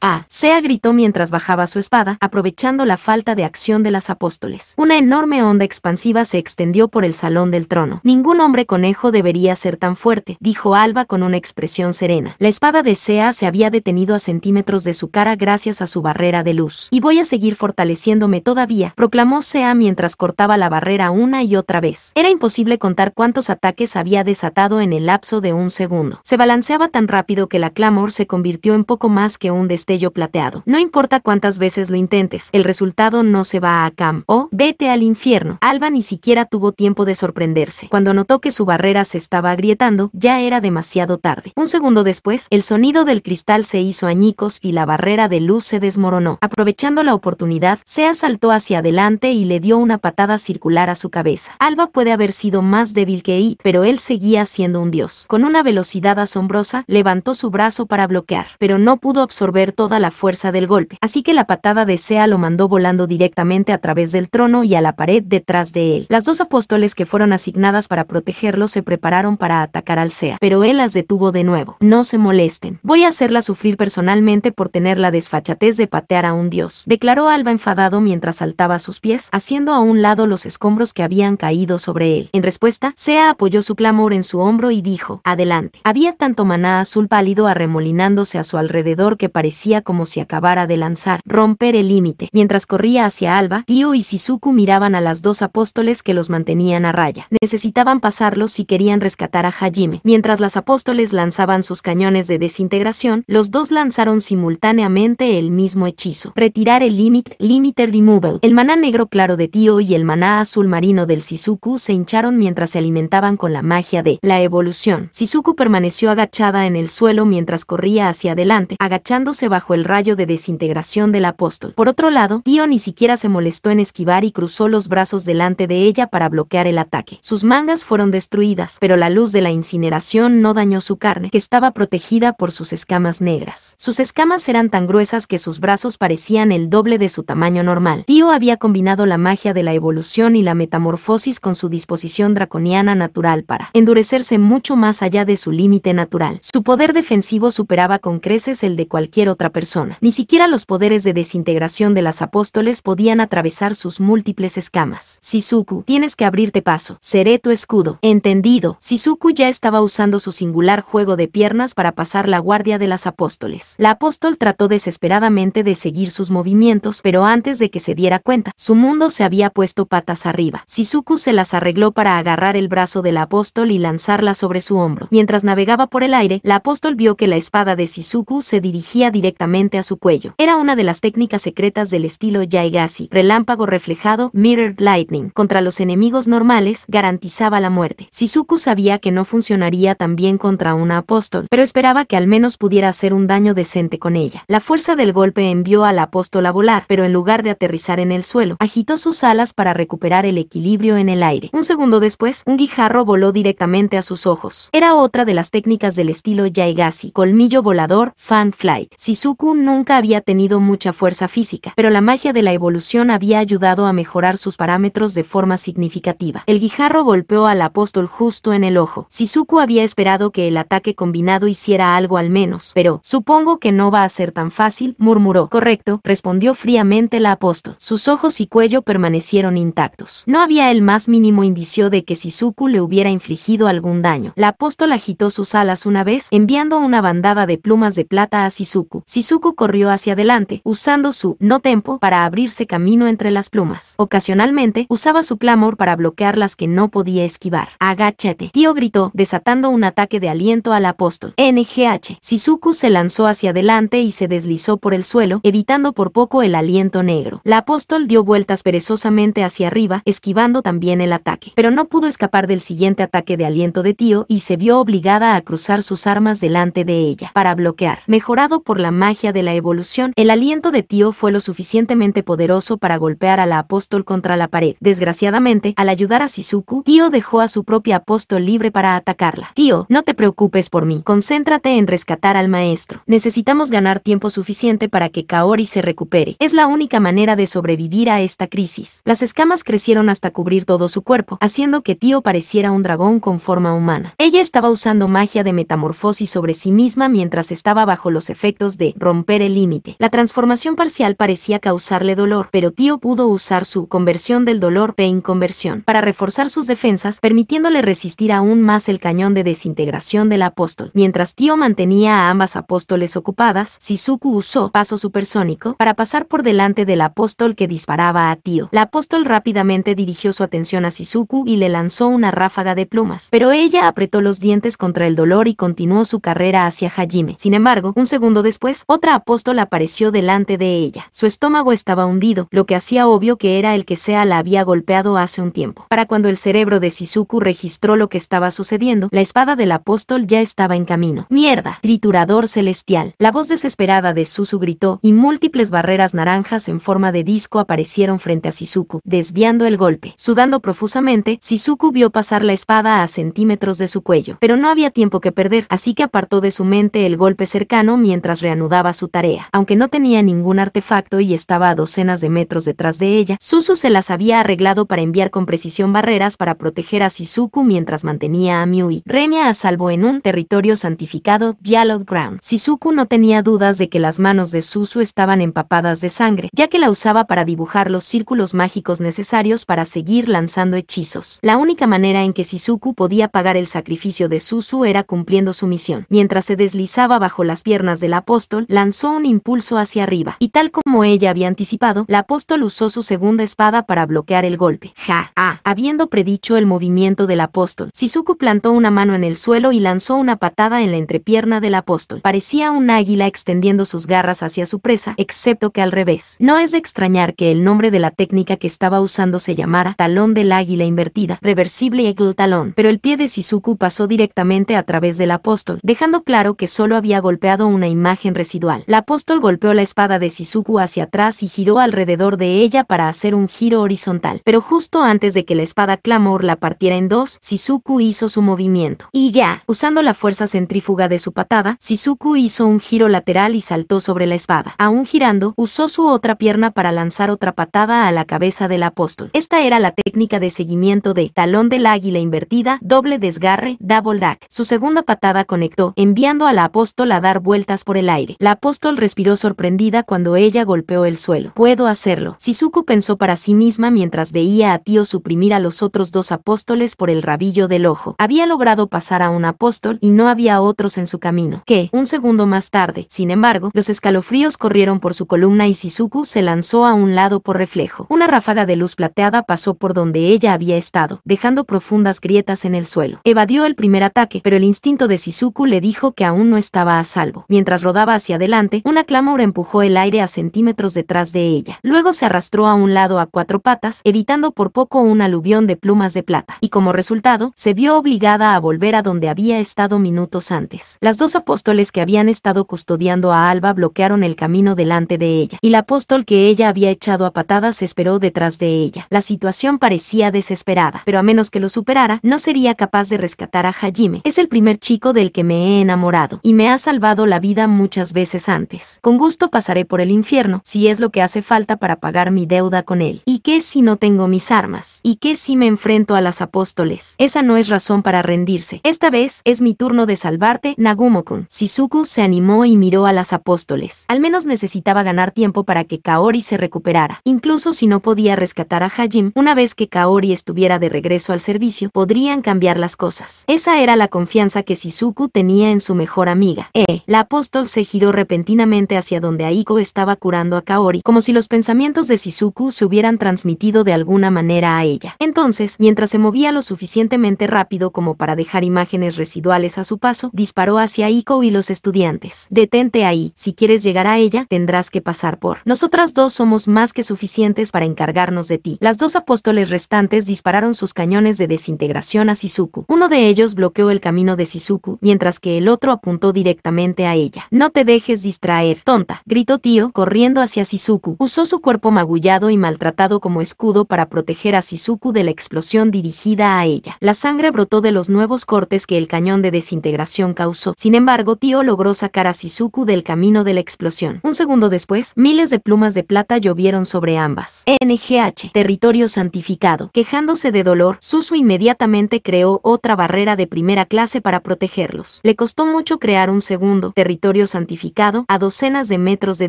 Ah, Sea gritó mientras bajaba su espada, aprovechando la falta de acción de las apóstoles. Una enorme onda expansiva se extendió por el salón del trono. Ningún hombre conejo debería ser tan fuerte, dijo Alba con una expresión serena. La espada de Sea se había detenido a centímetros de su cara gracias a su barrera de luz. Y voy a seguir fortaleciéndome todavía, proclamó Sea mientras cortaba la barrera una y otra vez. Era imposible contar cuántos ataques había desatado en el lapso de un segundo. Se balanceaba tan rápido que la clamor se convirtió en poco más que un destello plateado. No importa cuántas veces lo intentes, el resultado no se va a Cam o vete al infierno. Alba ni siquiera tuvo tiempo de sorprenderse. Cuando notó que su barrera se estaba agrietando, ya era demasiado tarde. Un segundo después, el sonido del cristal se hizo añicos y la barrera de luz se desmoronó. Aprovechando la oportunidad, Sea saltó hacia adelante y le dio una patada circular a su cabeza. Alba puede haber sido más débil que él, pero él seguía siendo un dios. Con una velocidad asombrosa, levantó su brazo para bloquear, pero no pudo absorber toda la fuerza del golpe, así que la patada de Sea lo mandó volando directamente a través del trono y a la pared detrás de él. Las dos apóstoles que fueron asignadas para protegerlo se prepararon para atacar al Sea, pero él las detuvo de nuevo. No se molesten. Voy a hacerla sufrir personalmente por tener la desfachatez de patear a un dios, declaró Alba enfadado mientras saltaba a sus pies, haciendo a un lado los escombros que habían caído sobre él. En respuesta, Sea apoyó su clamor en su hombro y dijo, adelante. Había tanto maná azul pálido arremolinándose a su alrededor que parecía como si acabara de lanzar, romper el límite. Mientras corría hacia Alba, Tío y Sisuku miraban a las dos apóstoles que los mantenían a raya. Necesitaban pasarlos si querían rescatar a Hajime. Mientras las apóstoles lanzaban sus cañones de desintegración, los dos lanzaron simultáneamente el mismo hechizo. Retirar el Limit, Limiter Removal. El maná negro claro de Tío y el maná azul marino del Sisuku se hincharon mientras se alimentaban con la magia de la evolución. Sisuku permaneció agachada en el suelo mientras corría hacia adelante, agachándose bajo el rayo de desintegración del apóstol. Por otro lado, Tío ni siquiera se molestó en esquivar y cruzó los brazos delante de ella para bloquear el ataque. Sus mangas fueron destruidas, pero la luz de la incineración no dañó su carne, que estaba protegida por sus escamas negras. Sus escamas eran tan gruesas que su brazos parecían el doble de su tamaño normal. Tío había combinado la magia de la evolución y la metamorfosis con su disposición draconiana natural para endurecerse mucho más allá de su límite natural. Su poder defensivo superaba con creces el de cualquier otra persona. Ni siquiera los poderes de desintegración de las apóstoles podían atravesar sus múltiples escamas. Sisuku, tienes que abrirte paso. Seré tu escudo. Entendido. Sisuku ya estaba usando su singular juego de piernas para pasar la guardia de las apóstoles. La apóstol trató desesperadamente de seguir sus movimientos, pero antes de que se diera cuenta, su mundo se había puesto patas arriba. Shizuku se las arregló para agarrar el brazo del apóstol y lanzarla sobre su hombro. Mientras navegaba por el aire, la apóstol vio que la espada de Shizuku se dirigía directamente a su cuello. Era una de las técnicas secretas del estilo Yaigasi, relámpago reflejado, mirrored lightning, contra los enemigos normales, garantizaba la muerte. Shizuku sabía que no funcionaría tan bien contra una apóstol, pero esperaba que al menos pudiera hacer un daño decente con ella. La fuerza del golpe envió al apóstol a volar, pero en lugar de aterrizar en el suelo, agitó sus alas para recuperar el equilibrio en el aire. Un segundo después, un guijarro voló directamente a sus ojos. Era otra de las técnicas del estilo Yaegashi, colmillo volador, fan flight. Sisuku nunca había tenido mucha fuerza física, pero la magia de la evolución había ayudado a mejorar sus parámetros de forma significativa. El guijarro golpeó al apóstol justo en el ojo. Sisuku había esperado que el ataque combinado hiciera algo al menos, pero supongo que no va a ser tan fácil, murmuró. Correcto, respondió fríamente la apóstol. Sus ojos y cuello permanecieron intactos. No había el más mínimo indicio de que Shizuku le hubiera infligido algún daño. La apóstol agitó sus alas una vez, enviando una bandada de plumas de plata a Shizuku. Shizuku corrió hacia adelante, usando su no tempo para abrirse camino entre las plumas. Ocasionalmente, usaba su clamor para bloquear las que no podía esquivar. Agáchate. Tío gritó, desatando un ataque de aliento al apóstol. NGH. Sisuku se lanzó hacia adelante y se deslizó por el suelo, evitando por poco el aliento negro. La apóstol dio vueltas perezosamente hacia arriba, esquivando también el ataque. Pero no pudo escapar del siguiente ataque de aliento de tío y se vio obligada a cruzar sus armas delante de ella, para bloquear. Mejorado por la magia de la evolución, el aliento de tío fue lo suficientemente poderoso para golpear a la apóstol contra la pared. Desgraciadamente, al ayudar a Sisuku, tío dejó a su propia apóstol libre para atacarla. Tío, no te preocupes por mí, concéntrate en rescatar al maestro. Necesitamos ganar tiempo suficiente para que Kaori se recupere. Es la única manera de sobrevivir a esta crisis. Las escamas crecieron hasta cubrir todo su cuerpo, haciendo que Tío pareciera un dragón con forma humana. Ella estaba usando magia de metamorfosis sobre sí misma mientras estaba bajo los efectos de romper el límite. La transformación parcial parecía causarle dolor, pero Tío pudo usar su conversión del dolor Pain e Conversión para reforzar sus defensas, permitiéndole resistir aún más el cañón de desintegración del apóstol. Mientras Tío mantenía a ambas apóstoles ocupadas, Sisuku usó paso supersónico para pasar por delante del apóstol que disparaba a Tío. La apóstol rápidamente dirigió su atención a Sisuku y le lanzó una ráfaga de plumas, pero ella apretó los dientes contra el dolor y continuó su carrera hacia Hajime. Sin embargo, un segundo después, otra apóstol apareció delante de ella. Su estómago estaba hundido, lo que hacía obvio que era el que sea la había golpeado hace un tiempo. Para cuando el cerebro de Sisuku registró lo que estaba sucediendo, la espada del apóstol ya estaba en camino. ¡Mierda! Triturador celestial. La voz desesperada de Susu y múltiples barreras naranjas en forma de disco aparecieron frente a Sisuku, desviando el golpe. Sudando profusamente, Sisuku vio pasar la espada a centímetros de su cuello, pero no había tiempo que perder, así que apartó de su mente el golpe cercano mientras reanudaba su tarea. Aunque no tenía ningún artefacto y estaba a docenas de metros detrás de ella, Susu se las había arreglado para enviar con precisión barreras para proteger a Sisuku mientras mantenía a Miui. Remia a salvo en un territorio santificado, Yellow Ground. Sisuku no tenía dudas de que las manos de Susu estaban empapadas de sangre, ya que la usaba para dibujar los círculos mágicos necesarios para seguir lanzando hechizos. La única manera en que Shizuku podía pagar el sacrificio de Susu era cumpliendo su misión. Mientras se deslizaba bajo las piernas del apóstol, lanzó un impulso hacia arriba, y tal como ella había anticipado, la apóstol usó su segunda espada para bloquear el golpe. Ja, ha. Ah. habiendo predicho el movimiento del apóstol, Shizuku plantó una mano en el suelo y lanzó una patada en la entrepierna del apóstol. Parecía un águila extendiendo sus garras hacia hacia su presa, excepto que al revés. No es de extrañar que el nombre de la técnica que estaba usando se llamara talón del águila invertida, reversible eagle talón, pero el pie de Shizuku pasó directamente a través del apóstol, dejando claro que solo había golpeado una imagen residual. El apóstol golpeó la espada de Shizuku hacia atrás y giró alrededor de ella para hacer un giro horizontal, pero justo antes de que la espada Clamor la partiera en dos, Shizuku hizo su movimiento. Y ya, usando la fuerza centrífuga de su patada, Shizuku hizo un giro lateral y saltó sobre la espada. Aún girando, usó su otra pierna para lanzar otra patada a la cabeza del apóstol. Esta era la técnica de seguimiento de talón del águila invertida, doble desgarre, double rack. Su segunda patada conectó, enviando al apóstol a dar vueltas por el aire. La apóstol respiró sorprendida cuando ella golpeó el suelo. Puedo hacerlo. Shizuku pensó para sí misma mientras veía a Tío suprimir a los otros dos apóstoles por el rabillo del ojo. Había logrado pasar a un apóstol y no había otros en su camino. Que, un segundo más tarde, sin embargo, los escaló fríos corrieron por su columna y Shizuku se lanzó a un lado por reflejo. Una ráfaga de luz plateada pasó por donde ella había estado, dejando profundas grietas en el suelo. Evadió el primer ataque, pero el instinto de Shizuku le dijo que aún no estaba a salvo. Mientras rodaba hacia adelante, una clámora empujó el aire a centímetros detrás de ella. Luego se arrastró a un lado a cuatro patas, evitando por poco un aluvión de plumas de plata, y como resultado, se vio obligada a volver a donde había estado minutos antes. Las dos apóstoles que habían estado custodiando a Alba bloquearon el camino delante de ella, y el apóstol que ella había echado a patadas esperó detrás de ella. La situación parecía desesperada, pero a menos que lo superara, no sería capaz de rescatar a Hajime. Es el primer chico del que me he enamorado, y me ha salvado la vida muchas veces antes. Con gusto pasaré por el infierno, si es lo que hace falta para pagar mi deuda con él. ¿Y qué si no tengo mis armas? ¿Y qué si me enfrento a las apóstoles? Esa no es razón para rendirse. Esta vez, es mi turno de salvarte, Nagumo-kun. Shizuku se animó y miró a las apóstoles. Al menos necesitaba ganar tiempo para que Kaori se recuperara. Incluso si no podía rescatar a Hajim, una vez que Kaori estuviera de regreso al servicio, podrían cambiar las cosas. Esa era la confianza que Shizuku tenía en su mejor amiga. E. La apóstol se giró repentinamente hacia donde Aiko estaba curando a Kaori, como si los pensamientos de Shizuku se hubieran transmitido de alguna manera a ella. Entonces, mientras se movía lo suficientemente rápido como para dejar imágenes residuales a su paso, disparó hacia Aiko y los estudiantes. Detente ahí, si quieres llegar llegar a ella, tendrás que pasar por. Nosotras dos somos más que suficientes para encargarnos de ti. Las dos apóstoles restantes dispararon sus cañones de desintegración a Sisuku. Uno de ellos bloqueó el camino de Sisuku, mientras que el otro apuntó directamente a ella. No te dejes distraer, tonta, gritó Tío, corriendo hacia Sisuku. Usó su cuerpo magullado y maltratado como escudo para proteger a Sisuku de la explosión dirigida a ella. La sangre brotó de los nuevos cortes que el cañón de desintegración causó. Sin embargo, Tío logró sacar a Sisuku del camino de la explosión explosión. Un segundo después, miles de plumas de plata llovieron sobre ambas. NGH, territorio santificado. Quejándose de dolor, Susu inmediatamente creó otra barrera de primera clase para protegerlos. Le costó mucho crear un segundo, territorio santificado, a docenas de metros de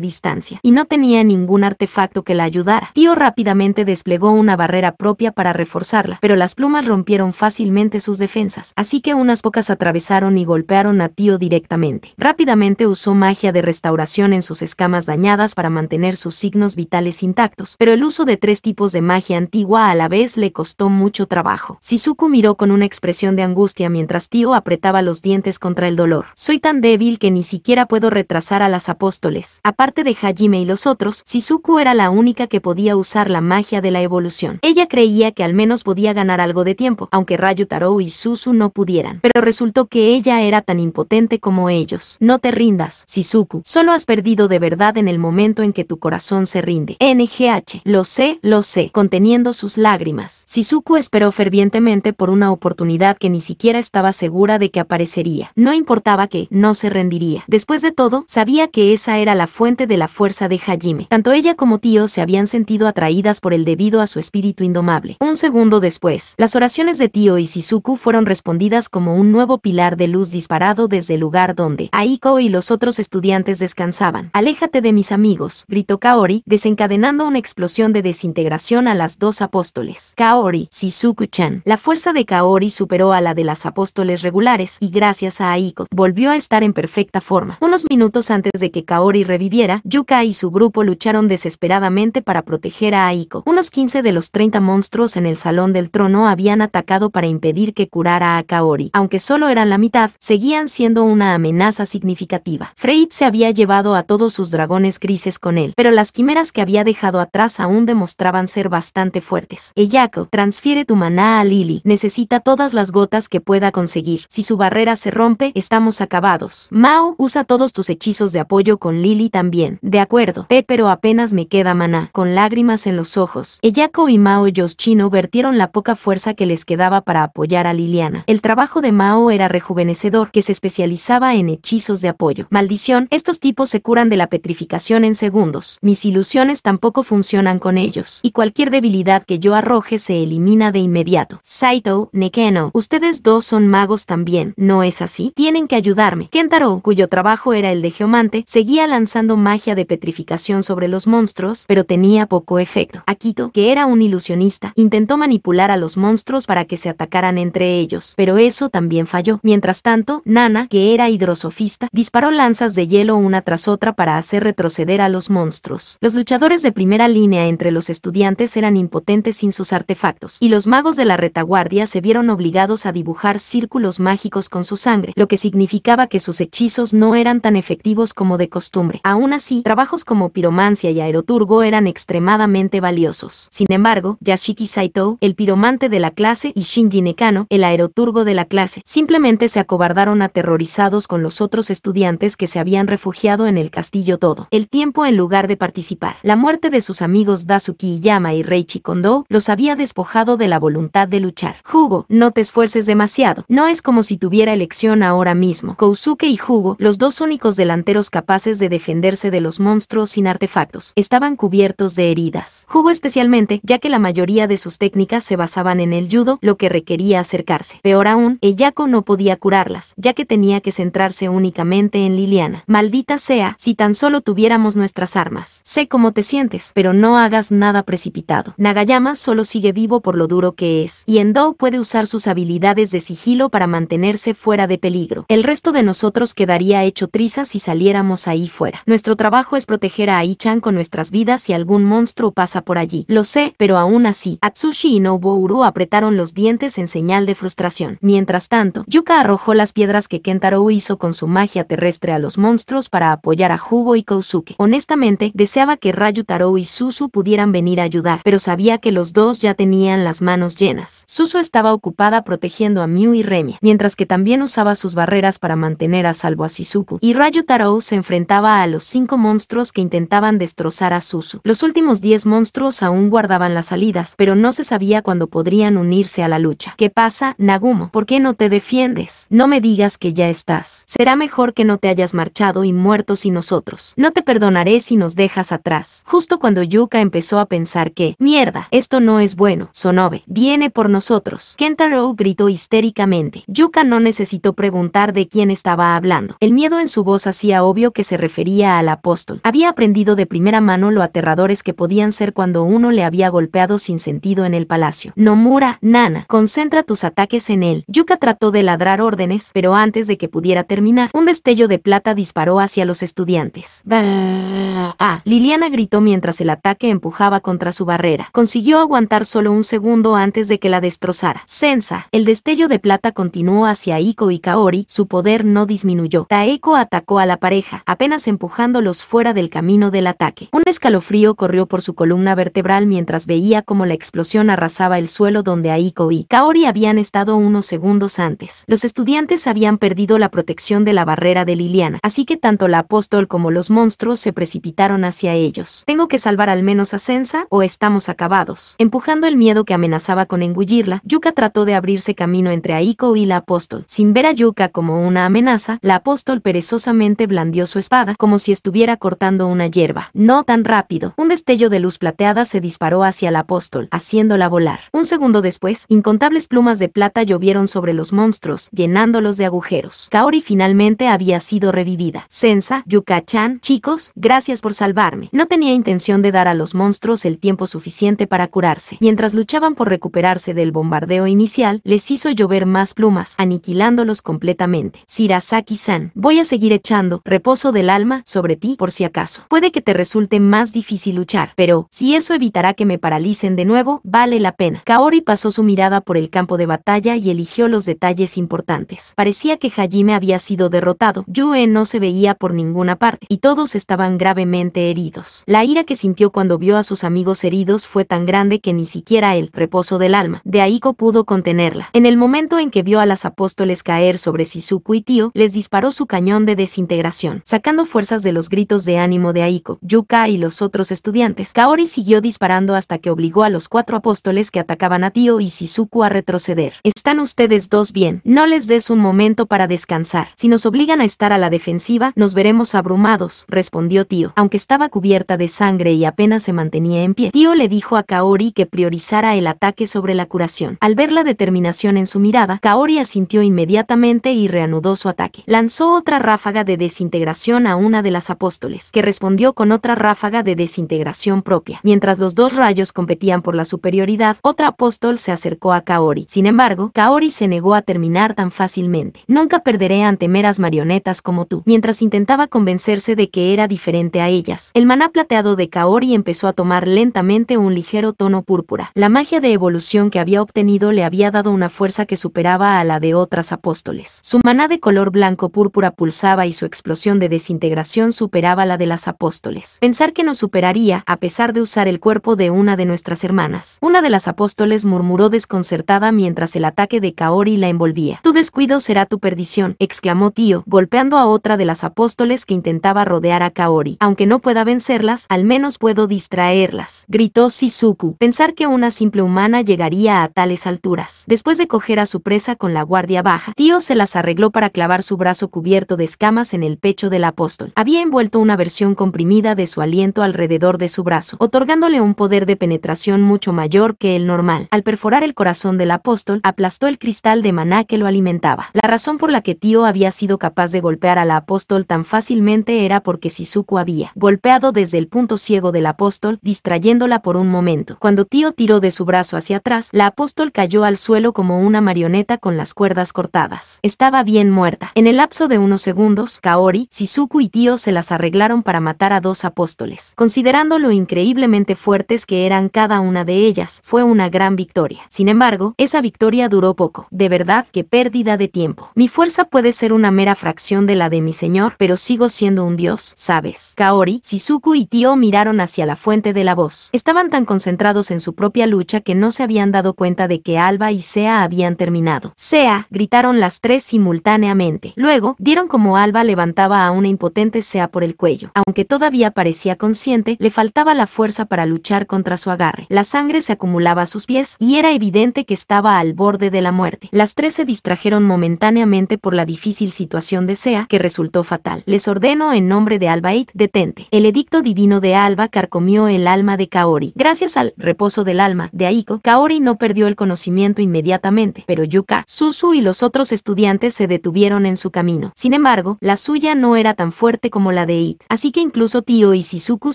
distancia, y no tenía ningún artefacto que la ayudara. Tío rápidamente desplegó una barrera propia para reforzarla, pero las plumas rompieron fácilmente sus defensas, así que unas pocas atravesaron y golpearon a Tío directamente. Rápidamente usó magia de restauración en sus escamas dañadas para mantener sus signos vitales intactos, pero el uso de tres tipos de magia antigua a la vez le costó mucho trabajo. Shizuku miró con una expresión de angustia mientras Tío apretaba los dientes contra el dolor. Soy tan débil que ni siquiera puedo retrasar a las apóstoles. Aparte de Hajime y los otros, Shizuku era la única que podía usar la magia de la evolución. Ella creía que al menos podía ganar algo de tiempo, aunque Rayu, Taro y Susu no pudieran. Pero resultó que ella era tan impotente como ellos. No te rindas, Shizuku. Solo has perdido de verdad en el momento en que tu corazón se rinde. NGH, lo sé, lo sé, conteniendo sus lágrimas. Shizuku esperó fervientemente por una oportunidad que ni siquiera estaba segura de que aparecería. No importaba que, no se rendiría. Después de todo, sabía que esa era la fuente de la fuerza de Hajime. Tanto ella como tío se habían sentido atraídas por el debido a su espíritu indomable. Un segundo después, las oraciones de tío y Shizuku fueron respondidas como un nuevo pilar de luz disparado desde el lugar donde Aiko y los otros estudiantes descansaron. Aléjate de mis amigos, gritó Kaori, desencadenando una explosión de desintegración a las dos apóstoles. Kaori, Shizuku-chan. La fuerza de Kaori superó a la de las apóstoles regulares y gracias a Aiko, volvió a estar en perfecta forma. Unos minutos antes de que Kaori reviviera, Yuka y su grupo lucharon desesperadamente para proteger a Aiko. Unos 15 de los 30 monstruos en el Salón del Trono habían atacado para impedir que curara a Kaori. Aunque solo eran la mitad, seguían siendo una amenaza significativa. Freid se había llevado a todos sus dragones grises con él, pero las quimeras que había dejado atrás aún demostraban ser bastante fuertes. Eyako, transfiere tu maná a Lily, necesita todas las gotas que pueda conseguir. Si su barrera se rompe, estamos acabados. Mao, usa todos tus hechizos de apoyo con Lily también. De acuerdo, pero apenas me queda maná, con lágrimas en los ojos. Eyako y Mao Yoshino vertieron la poca fuerza que les quedaba para apoyar a Liliana. El trabajo de Mao era rejuvenecedor, que se especializaba en hechizos de apoyo. Maldición, estos tipos se curan de la petrificación en segundos, mis ilusiones tampoco funcionan con ellos, y cualquier debilidad que yo arroje se elimina de inmediato. Saito, Nekeno, ustedes dos son magos también, ¿no es así? Tienen que ayudarme. Kentaro, cuyo trabajo era el de geomante, seguía lanzando magia de petrificación sobre los monstruos, pero tenía poco efecto. Akito, que era un ilusionista, intentó manipular a los monstruos para que se atacaran entre ellos, pero eso también falló. Mientras tanto, Nana, que era hidrosofista, disparó lanzas de hielo una tras otra para hacer retroceder a los monstruos. Los luchadores de primera línea entre los estudiantes eran impotentes sin sus artefactos, y los magos de la retaguardia se vieron obligados a dibujar círculos mágicos con su sangre, lo que significaba que sus hechizos no eran tan efectivos como de costumbre. Aún así, trabajos como piromancia y aeroturgo eran extremadamente valiosos. Sin embargo, Yashiki Saito, el piromante de la clase, y Shinji Nekano, el aeroturgo de la clase, simplemente se acobardaron aterrorizados con los otros estudiantes que se habían refugiado en el castillo todo el tiempo en lugar de participar. La muerte de sus amigos Dazuki Yama y Reichi Kondo los había despojado de la voluntad de luchar. Jugo, no te esfuerces demasiado. No es como si tuviera elección ahora mismo. Kousuke y Jugo, los dos únicos delanteros capaces de defenderse de los monstruos sin artefactos, estaban cubiertos de heridas. Jugo especialmente, ya que la mayoría de sus técnicas se basaban en el judo, lo que requería acercarse. Peor aún, Eyako no podía curarlas, ya que tenía que centrarse únicamente en Liliana. Maldita sea si tan solo tuviéramos nuestras armas. Sé cómo te sientes, pero no hagas nada precipitado. Nagayama solo sigue vivo por lo duro que es, y Endo puede usar sus habilidades de sigilo para mantenerse fuera de peligro. El resto de nosotros quedaría hecho trizas si saliéramos ahí fuera. Nuestro trabajo es proteger a Aichan con nuestras vidas si algún monstruo pasa por allí. Lo sé, pero aún así, Atsushi y Uru apretaron los dientes en señal de frustración. Mientras tanto, Yuka arrojó las piedras que Kentaro hizo con su magia terrestre a los monstruos para apoyar apoyar a Hugo y Kousuke. Honestamente, deseaba que Rayu Taro y Susu pudieran venir a ayudar, pero sabía que los dos ya tenían las manos llenas. Susu estaba ocupada protegiendo a Miu y Remia, mientras que también usaba sus barreras para mantener a salvo a Shizuku, y Rayu Taro se enfrentaba a los cinco monstruos que intentaban destrozar a Susu. Los últimos diez monstruos aún guardaban las salidas, pero no se sabía cuándo podrían unirse a la lucha. ¿Qué pasa, Nagumo? ¿Por qué no te defiendes? No me digas que ya estás. Será mejor que no te hayas marchado y muerto y nosotros. No te perdonaré si nos dejas atrás. Justo cuando Yuka empezó a pensar que, mierda, esto no es bueno, Sonobe, viene por nosotros. Kentaro gritó histéricamente. Yuka no necesitó preguntar de quién estaba hablando. El miedo en su voz hacía obvio que se refería al apóstol. Había aprendido de primera mano lo aterradores que podían ser cuando uno le había golpeado sin sentido en el palacio. Nomura, Nana, concentra tus ataques en él. Yuka trató de ladrar órdenes, pero antes de que pudiera terminar, un destello de plata disparó hacia los estudiantes. Ah, ah, Liliana gritó mientras el ataque empujaba contra su barrera. Consiguió aguantar solo un segundo antes de que la destrozara. Sensa, el destello de plata continuó hacia Iko y Kaori, su poder no disminuyó. Taeko atacó a la pareja, apenas empujándolos fuera del camino del ataque. Un escalofrío corrió por su columna vertebral mientras veía cómo la explosión arrasaba el suelo donde Aiko y Kaori habían estado unos segundos antes. Los estudiantes habían perdido la protección de la barrera de Liliana, así que tanto la apóstol como los monstruos se precipitaron hacia ellos. Tengo que salvar al menos a Sensa o estamos acabados. Empujando el miedo que amenazaba con engullirla, Yuka trató de abrirse camino entre Aiko y la apóstol. Sin ver a Yuka como una amenaza, la apóstol perezosamente blandió su espada como si estuviera cortando una hierba. No tan rápido. Un destello de luz plateada se disparó hacia la apóstol, haciéndola volar. Un segundo después, incontables plumas de plata llovieron sobre los monstruos, llenándolos de agujeros. Kaori finalmente había sido revivida. Sensa, Yukachan, Yuka-chan, chicos, gracias por salvarme. No tenía intención de dar a los monstruos el tiempo suficiente para curarse. Mientras luchaban por recuperarse del bombardeo inicial, les hizo llover más plumas, aniquilándolos completamente. Shirasaki-san, voy a seguir echando reposo del alma sobre ti por si acaso. Puede que te resulte más difícil luchar, pero si eso evitará que me paralicen de nuevo, vale la pena. Kaori pasó su mirada por el campo de batalla y eligió los detalles importantes. Parecía que Hajime había sido derrotado. Yue no se veía por ningún parte, y todos estaban gravemente heridos. La ira que sintió cuando vio a sus amigos heridos fue tan grande que ni siquiera el reposo del alma de Aiko pudo contenerla. En el momento en que vio a las apóstoles caer sobre Shizuku y Tío, les disparó su cañón de desintegración, sacando fuerzas de los gritos de ánimo de Aiko, Yuka y los otros estudiantes. Kaori siguió disparando hasta que obligó a los cuatro apóstoles que atacaban a Tío y Sisuku a retroceder. ¿Están ustedes dos bien? No les des un momento para descansar. Si nos obligan a estar a la defensiva, nos veremos abrumados, respondió Tío. Aunque estaba cubierta de sangre y apenas se mantenía en pie, Tío le dijo a Kaori que priorizara el ataque sobre la curación. Al ver la determinación en su mirada, Kaori asintió inmediatamente y reanudó su ataque. Lanzó otra ráfaga de desintegración a una de las apóstoles, que respondió con otra ráfaga de desintegración propia. Mientras los dos rayos competían por la superioridad, otra apóstol se acercó a Kaori. Sin embargo, Kaori se negó a terminar tan fácilmente. Nunca perderé ante meras marionetas como tú. Mientras intentaba convencerse de que era diferente a ellas. El maná plateado de Kaori empezó a tomar lentamente un ligero tono púrpura. La magia de evolución que había obtenido le había dado una fuerza que superaba a la de otras apóstoles. Su maná de color blanco púrpura pulsaba y su explosión de desintegración superaba la de las apóstoles. Pensar que nos superaría, a pesar de usar el cuerpo de una de nuestras hermanas. Una de las apóstoles murmuró desconcertada mientras el ataque de Kaori la envolvía. Tu descuido será tu perdición, exclamó tío, golpeando a otra de las apóstoles que intentaba rodear a Kaori. Aunque no pueda vencerlas, al menos puedo distraerlas, gritó Shizuku. Pensar que una simple humana llegaría a tales alturas. Después de coger a su presa con la guardia baja, Tío se las arregló para clavar su brazo cubierto de escamas en el pecho del apóstol. Había envuelto una versión comprimida de su aliento alrededor de su brazo, otorgándole un poder de penetración mucho mayor que el normal. Al perforar el corazón del apóstol, aplastó el cristal de maná que lo alimentaba. La razón por la que Tío había sido capaz de golpear al apóstol tan fácil era porque Shizuku había golpeado desde el punto ciego del apóstol, distrayéndola por un momento. Cuando Tío tiró de su brazo hacia atrás, la apóstol cayó al suelo como una marioneta con las cuerdas cortadas. Estaba bien muerta. En el lapso de unos segundos, Kaori, Shizuku y Tío se las arreglaron para matar a dos apóstoles. Considerando lo increíblemente fuertes que eran cada una de ellas, fue una gran victoria. Sin embargo, esa victoria duró poco. De verdad, que pérdida de tiempo. Mi fuerza puede ser una mera fracción de la de mi señor, pero sigo siendo un dios, sabes. Kaori, Shizuku y Tio miraron hacia la fuente de la voz. Estaban tan concentrados en su propia lucha que no se habían dado cuenta de que Alba y Sea habían terminado. Sea, gritaron las tres simultáneamente. Luego, vieron como Alba levantaba a una impotente Sea por el cuello. Aunque todavía parecía consciente, le faltaba la fuerza para luchar contra su agarre. La sangre se acumulaba a sus pies y era evidente que estaba al borde de la muerte. Las tres se distrajeron momentáneamente por la difícil situación de Sea, que resultó fatal. Les ordeno en nombre de It, detente. El edicto divino de Alba carcomió el alma de Kaori. Gracias al reposo del alma de Aiko, Kaori no perdió el conocimiento inmediatamente, pero Yuka, Susu y los otros estudiantes se detuvieron en su camino. Sin embargo, la suya no era tan fuerte como la de It, así que incluso Tio y Sisuku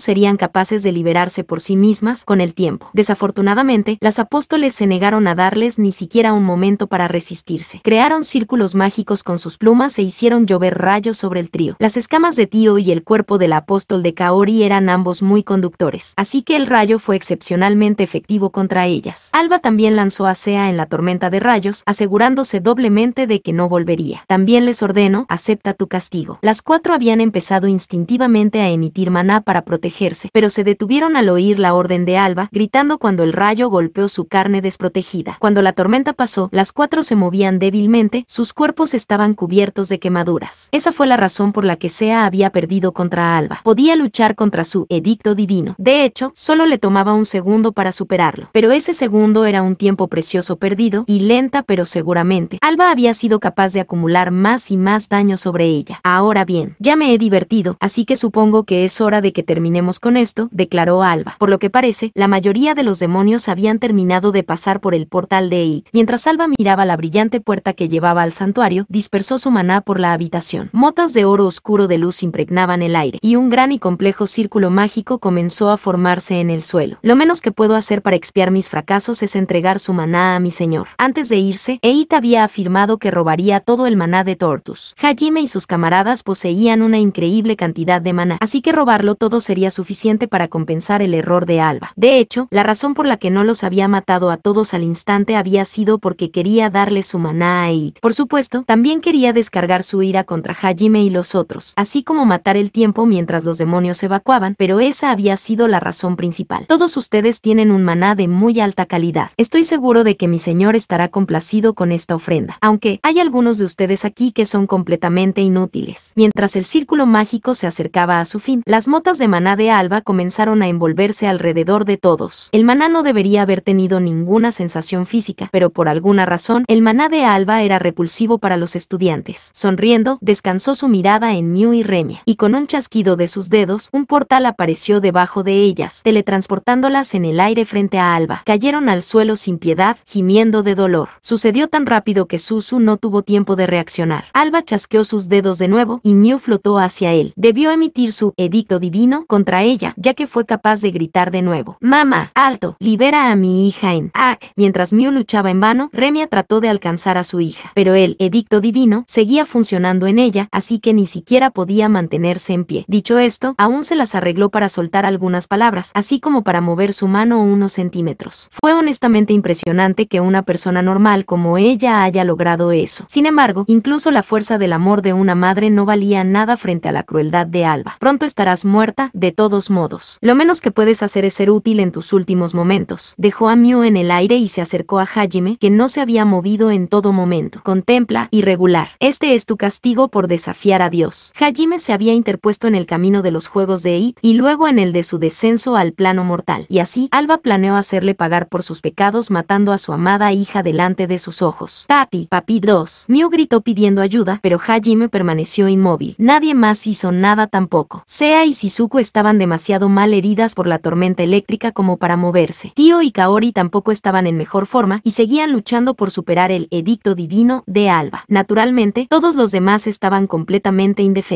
serían capaces de liberarse por sí mismas con el tiempo. Desafortunadamente, las apóstoles se negaron a darles ni siquiera un momento para resistirse. Crearon círculos mágicos con sus plumas e hicieron llover rayos sobre el trío. Las escamas de Tío y el cuerpo del apóstol de Kaori eran ambos muy conductores, así que el rayo fue excepcionalmente efectivo contra ellas. Alba también lanzó a Sea en la tormenta de rayos, asegurándose doblemente de que no volvería. También les ordeno, acepta tu castigo. Las cuatro habían empezado instintivamente a emitir maná para protegerse, pero se detuvieron al oír la orden de Alba, gritando cuando el rayo golpeó su carne desprotegida. Cuando la tormenta pasó, las cuatro se movían débilmente, sus cuerpos estaban cubiertos de quemaduras. Esa fue la razón por la que sea había perdido contra Alba. Podía luchar contra su edicto divino. De hecho, solo le tomaba un segundo para superarlo. Pero ese segundo era un tiempo precioso perdido, y lenta pero seguramente. Alba había sido capaz de acumular más y más daño sobre ella. Ahora bien, ya me he divertido, así que supongo que es hora de que terminemos con esto, declaró Alba. Por lo que parece, la mayoría de los demonios habían terminado de pasar por el portal de Eid. Mientras Alba miraba la brillante puerta que llevaba al santuario, dispersó su maná por la habitación. Motas de oro oscuro de luz impregnaban el aire, y un gran y complejo círculo mágico comenzó a formarse en el suelo. Lo menos que puedo hacer para expiar mis fracasos es entregar su maná a mi señor. Antes de irse, Eita había afirmado que robaría todo el maná de Tortus. Hajime y sus camaradas poseían una increíble cantidad de maná, así que robarlo todo sería suficiente para compensar el error de Alba. De hecho, la razón por la que no los había matado a todos al instante había sido porque quería darle su maná a Eita. Por supuesto, también quería descargar su ira contra Hajime y los otros, así como matar el tiempo mientras los demonios evacuaban, pero esa había sido la razón principal. Todos ustedes tienen un maná de muy alta calidad. Estoy seguro de que mi señor estará complacido con esta ofrenda, aunque hay algunos de ustedes aquí que son completamente inútiles. Mientras el círculo mágico se acercaba a su fin, las motas de maná de alba comenzaron a envolverse alrededor de todos. El maná no debería haber tenido ninguna sensación física, pero por alguna razón, el maná de alba era repulsivo para los estudiantes. Sonriendo, descansó su mirada en mí y remia, y con un chasquido de sus dedos, un portal apareció debajo de ellas, teletransportándolas en el aire frente a Alba. Cayeron al suelo sin piedad, gimiendo de dolor. Sucedió tan rápido que Susu no tuvo tiempo de reaccionar. Alba chasqueó sus dedos de nuevo, y Mew flotó hacia él. Debió emitir su edicto divino contra ella, ya que fue capaz de gritar de nuevo. Mamá, alto, libera a mi hija en Ak. Mientras Mew luchaba en vano, Remia trató de alcanzar a su hija, pero el edicto divino seguía funcionando en ella, así que ni siquiera podía mantenerse en pie. Dicho esto, aún se las arregló para soltar algunas palabras, así como para mover su mano unos centímetros. Fue honestamente impresionante que una persona normal como ella haya logrado eso. Sin embargo, incluso la fuerza del amor de una madre no valía nada frente a la crueldad de Alba. Pronto estarás muerta, de todos modos. Lo menos que puedes hacer es ser útil en tus últimos momentos. Dejó a Miu en el aire y se acercó a Hajime, que no se había movido en todo momento. Contempla, irregular. Este es tu castigo por desafiar a Dios. Hajime se había interpuesto en el camino de los Juegos de Eid y luego en el de su descenso al plano mortal, y así Alba planeó hacerle pagar por sus pecados matando a su amada hija delante de sus ojos. Papi, papi 2. Miu gritó pidiendo ayuda, pero Hajime permaneció inmóvil. Nadie más hizo nada tampoco. Sea y Shizuko estaban demasiado mal heridas por la tormenta eléctrica como para moverse. Tío y Kaori tampoco estaban en mejor forma y seguían luchando por superar el edicto divino de Alba. Naturalmente, todos los demás estaban completamente indefensos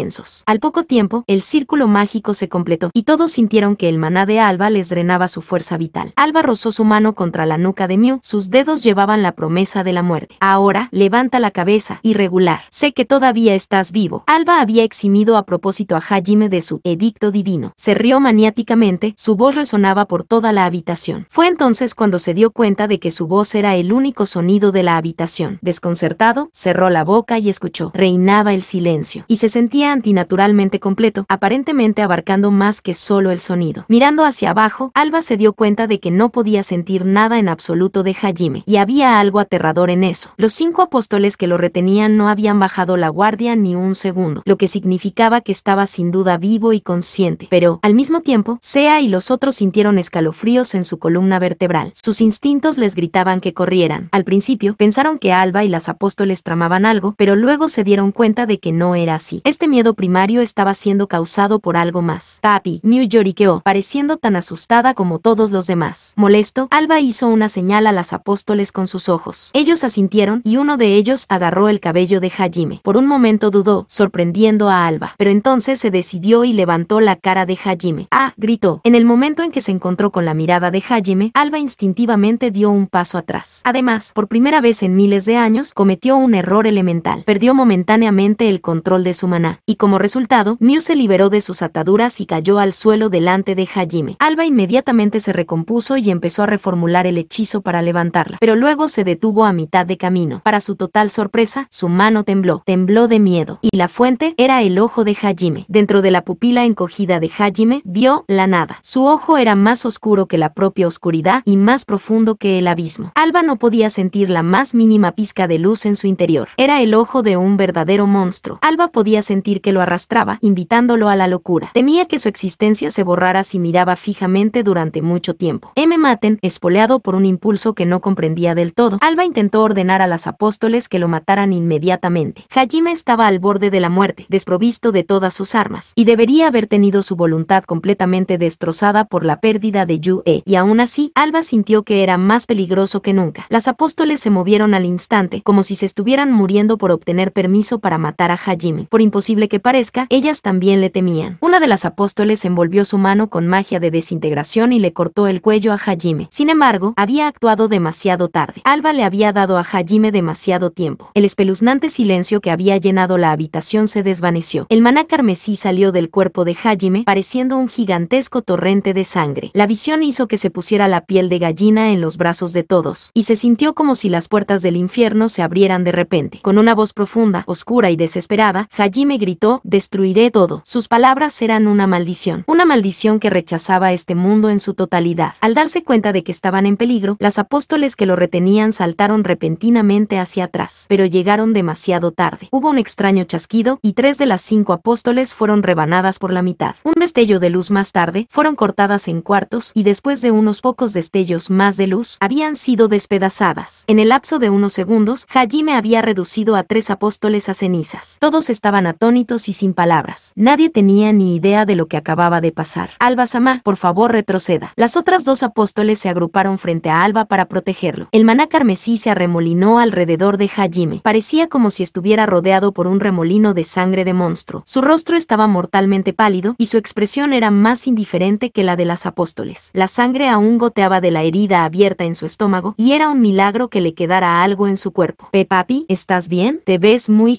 al poco tiempo, el círculo mágico se completó y todos sintieron que el maná de Alba les drenaba su fuerza vital. Alba rozó su mano contra la nuca de Mew, sus dedos llevaban la promesa de la muerte. Ahora, levanta la cabeza, irregular. Sé que todavía estás vivo. Alba había eximido a propósito a Hajime de su edicto divino. Se rió maniáticamente, su voz resonaba por toda la habitación. Fue entonces cuando se dio cuenta de que su voz era el único sonido de la habitación. Desconcertado, cerró la boca y escuchó. Reinaba el silencio, y se sentía sentía antinaturalmente completo, aparentemente abarcando más que solo el sonido. Mirando hacia abajo, Alba se dio cuenta de que no podía sentir nada en absoluto de Hajime, y había algo aterrador en eso. Los cinco apóstoles que lo retenían no habían bajado la guardia ni un segundo, lo que significaba que estaba sin duda vivo y consciente, pero, al mismo tiempo, Sea y los otros sintieron escalofríos en su columna vertebral. Sus instintos les gritaban que corrieran. Al principio, pensaron que Alba y las apóstoles tramaban algo, pero luego se dieron cuenta de que no era así. Este este miedo primario estaba siendo causado por algo más. Papi, New lloriqueó, pareciendo tan asustada como todos los demás. Molesto, Alba hizo una señal a las apóstoles con sus ojos. Ellos asintieron y uno de ellos agarró el cabello de Hajime. Por un momento dudó, sorprendiendo a Alba, pero entonces se decidió y levantó la cara de Hajime. ¡Ah! gritó. En el momento en que se encontró con la mirada de Hajime, Alba instintivamente dio un paso atrás. Además, por primera vez en miles de años, cometió un error elemental. Perdió momentáneamente el control de su maná y como resultado, Miu se liberó de sus ataduras y cayó al suelo delante de Hajime. Alba inmediatamente se recompuso y empezó a reformular el hechizo para levantarla, pero luego se detuvo a mitad de camino. Para su total sorpresa, su mano tembló, tembló de miedo, y la fuente era el ojo de Hajime. Dentro de la pupila encogida de Hajime, vio la nada. Su ojo era más oscuro que la propia oscuridad y más profundo que el abismo. Alba no podía sentir la más mínima pizca de luz en su interior. Era el ojo de un verdadero monstruo. Alba podía sentir que lo arrastraba, invitándolo a la locura. Temía que su existencia se borrara si miraba fijamente durante mucho tiempo. M. Maten, espoleado por un impulso que no comprendía del todo, Alba intentó ordenar a las apóstoles que lo mataran inmediatamente. Hajime estaba al borde de la muerte, desprovisto de todas sus armas, y debería haber tenido su voluntad completamente destrozada por la pérdida de Yue, y aún así, Alba sintió que era más peligroso que nunca. Las apóstoles se movieron al instante, como si se estuvieran muriendo por obtener permiso para matar a Hajime. Por imposible que parezca, ellas también le temían. Una de las apóstoles envolvió su mano con magia de desintegración y le cortó el cuello a Hajime. Sin embargo, había actuado demasiado tarde. Alba le había dado a Hajime demasiado tiempo. El espeluznante silencio que había llenado la habitación se desvaneció. El maná carmesí salió del cuerpo de Hajime, pareciendo un gigantesco torrente de sangre. La visión hizo que se pusiera la piel de gallina en los brazos de todos, y se sintió como si las puertas del infierno se abrieran de repente. Con una voz profunda, oscura y desesperada, Hajime gritó, destruiré todo. Sus palabras eran una maldición, una maldición que rechazaba este mundo en su totalidad. Al darse cuenta de que estaban en peligro, las apóstoles que lo retenían saltaron repentinamente hacia atrás, pero llegaron demasiado tarde. Hubo un extraño chasquido, y tres de las cinco apóstoles fueron rebanadas por la mitad. Un destello de luz más tarde, fueron cortadas en cuartos, y después de unos pocos destellos más de luz, habían sido despedazadas. En el lapso de unos segundos, Hajime había reducido a tres apóstoles a cenizas. Todos estaban atónitos y sin palabras. Nadie tenía ni idea de lo que acababa de pasar. Alba Samá, por favor retroceda. Las otras dos apóstoles se agruparon frente a Alba para protegerlo. El maná carmesí se arremolinó alrededor de Hajime. Parecía como si estuviera rodeado por un remolino de sangre de monstruo. Su rostro estaba mortalmente pálido y su expresión era más indiferente que la de las apóstoles. La sangre aún goteaba de la herida abierta en su estómago y era un milagro que le quedara algo en su cuerpo. Pepapi, ¿estás bien? Te ves muy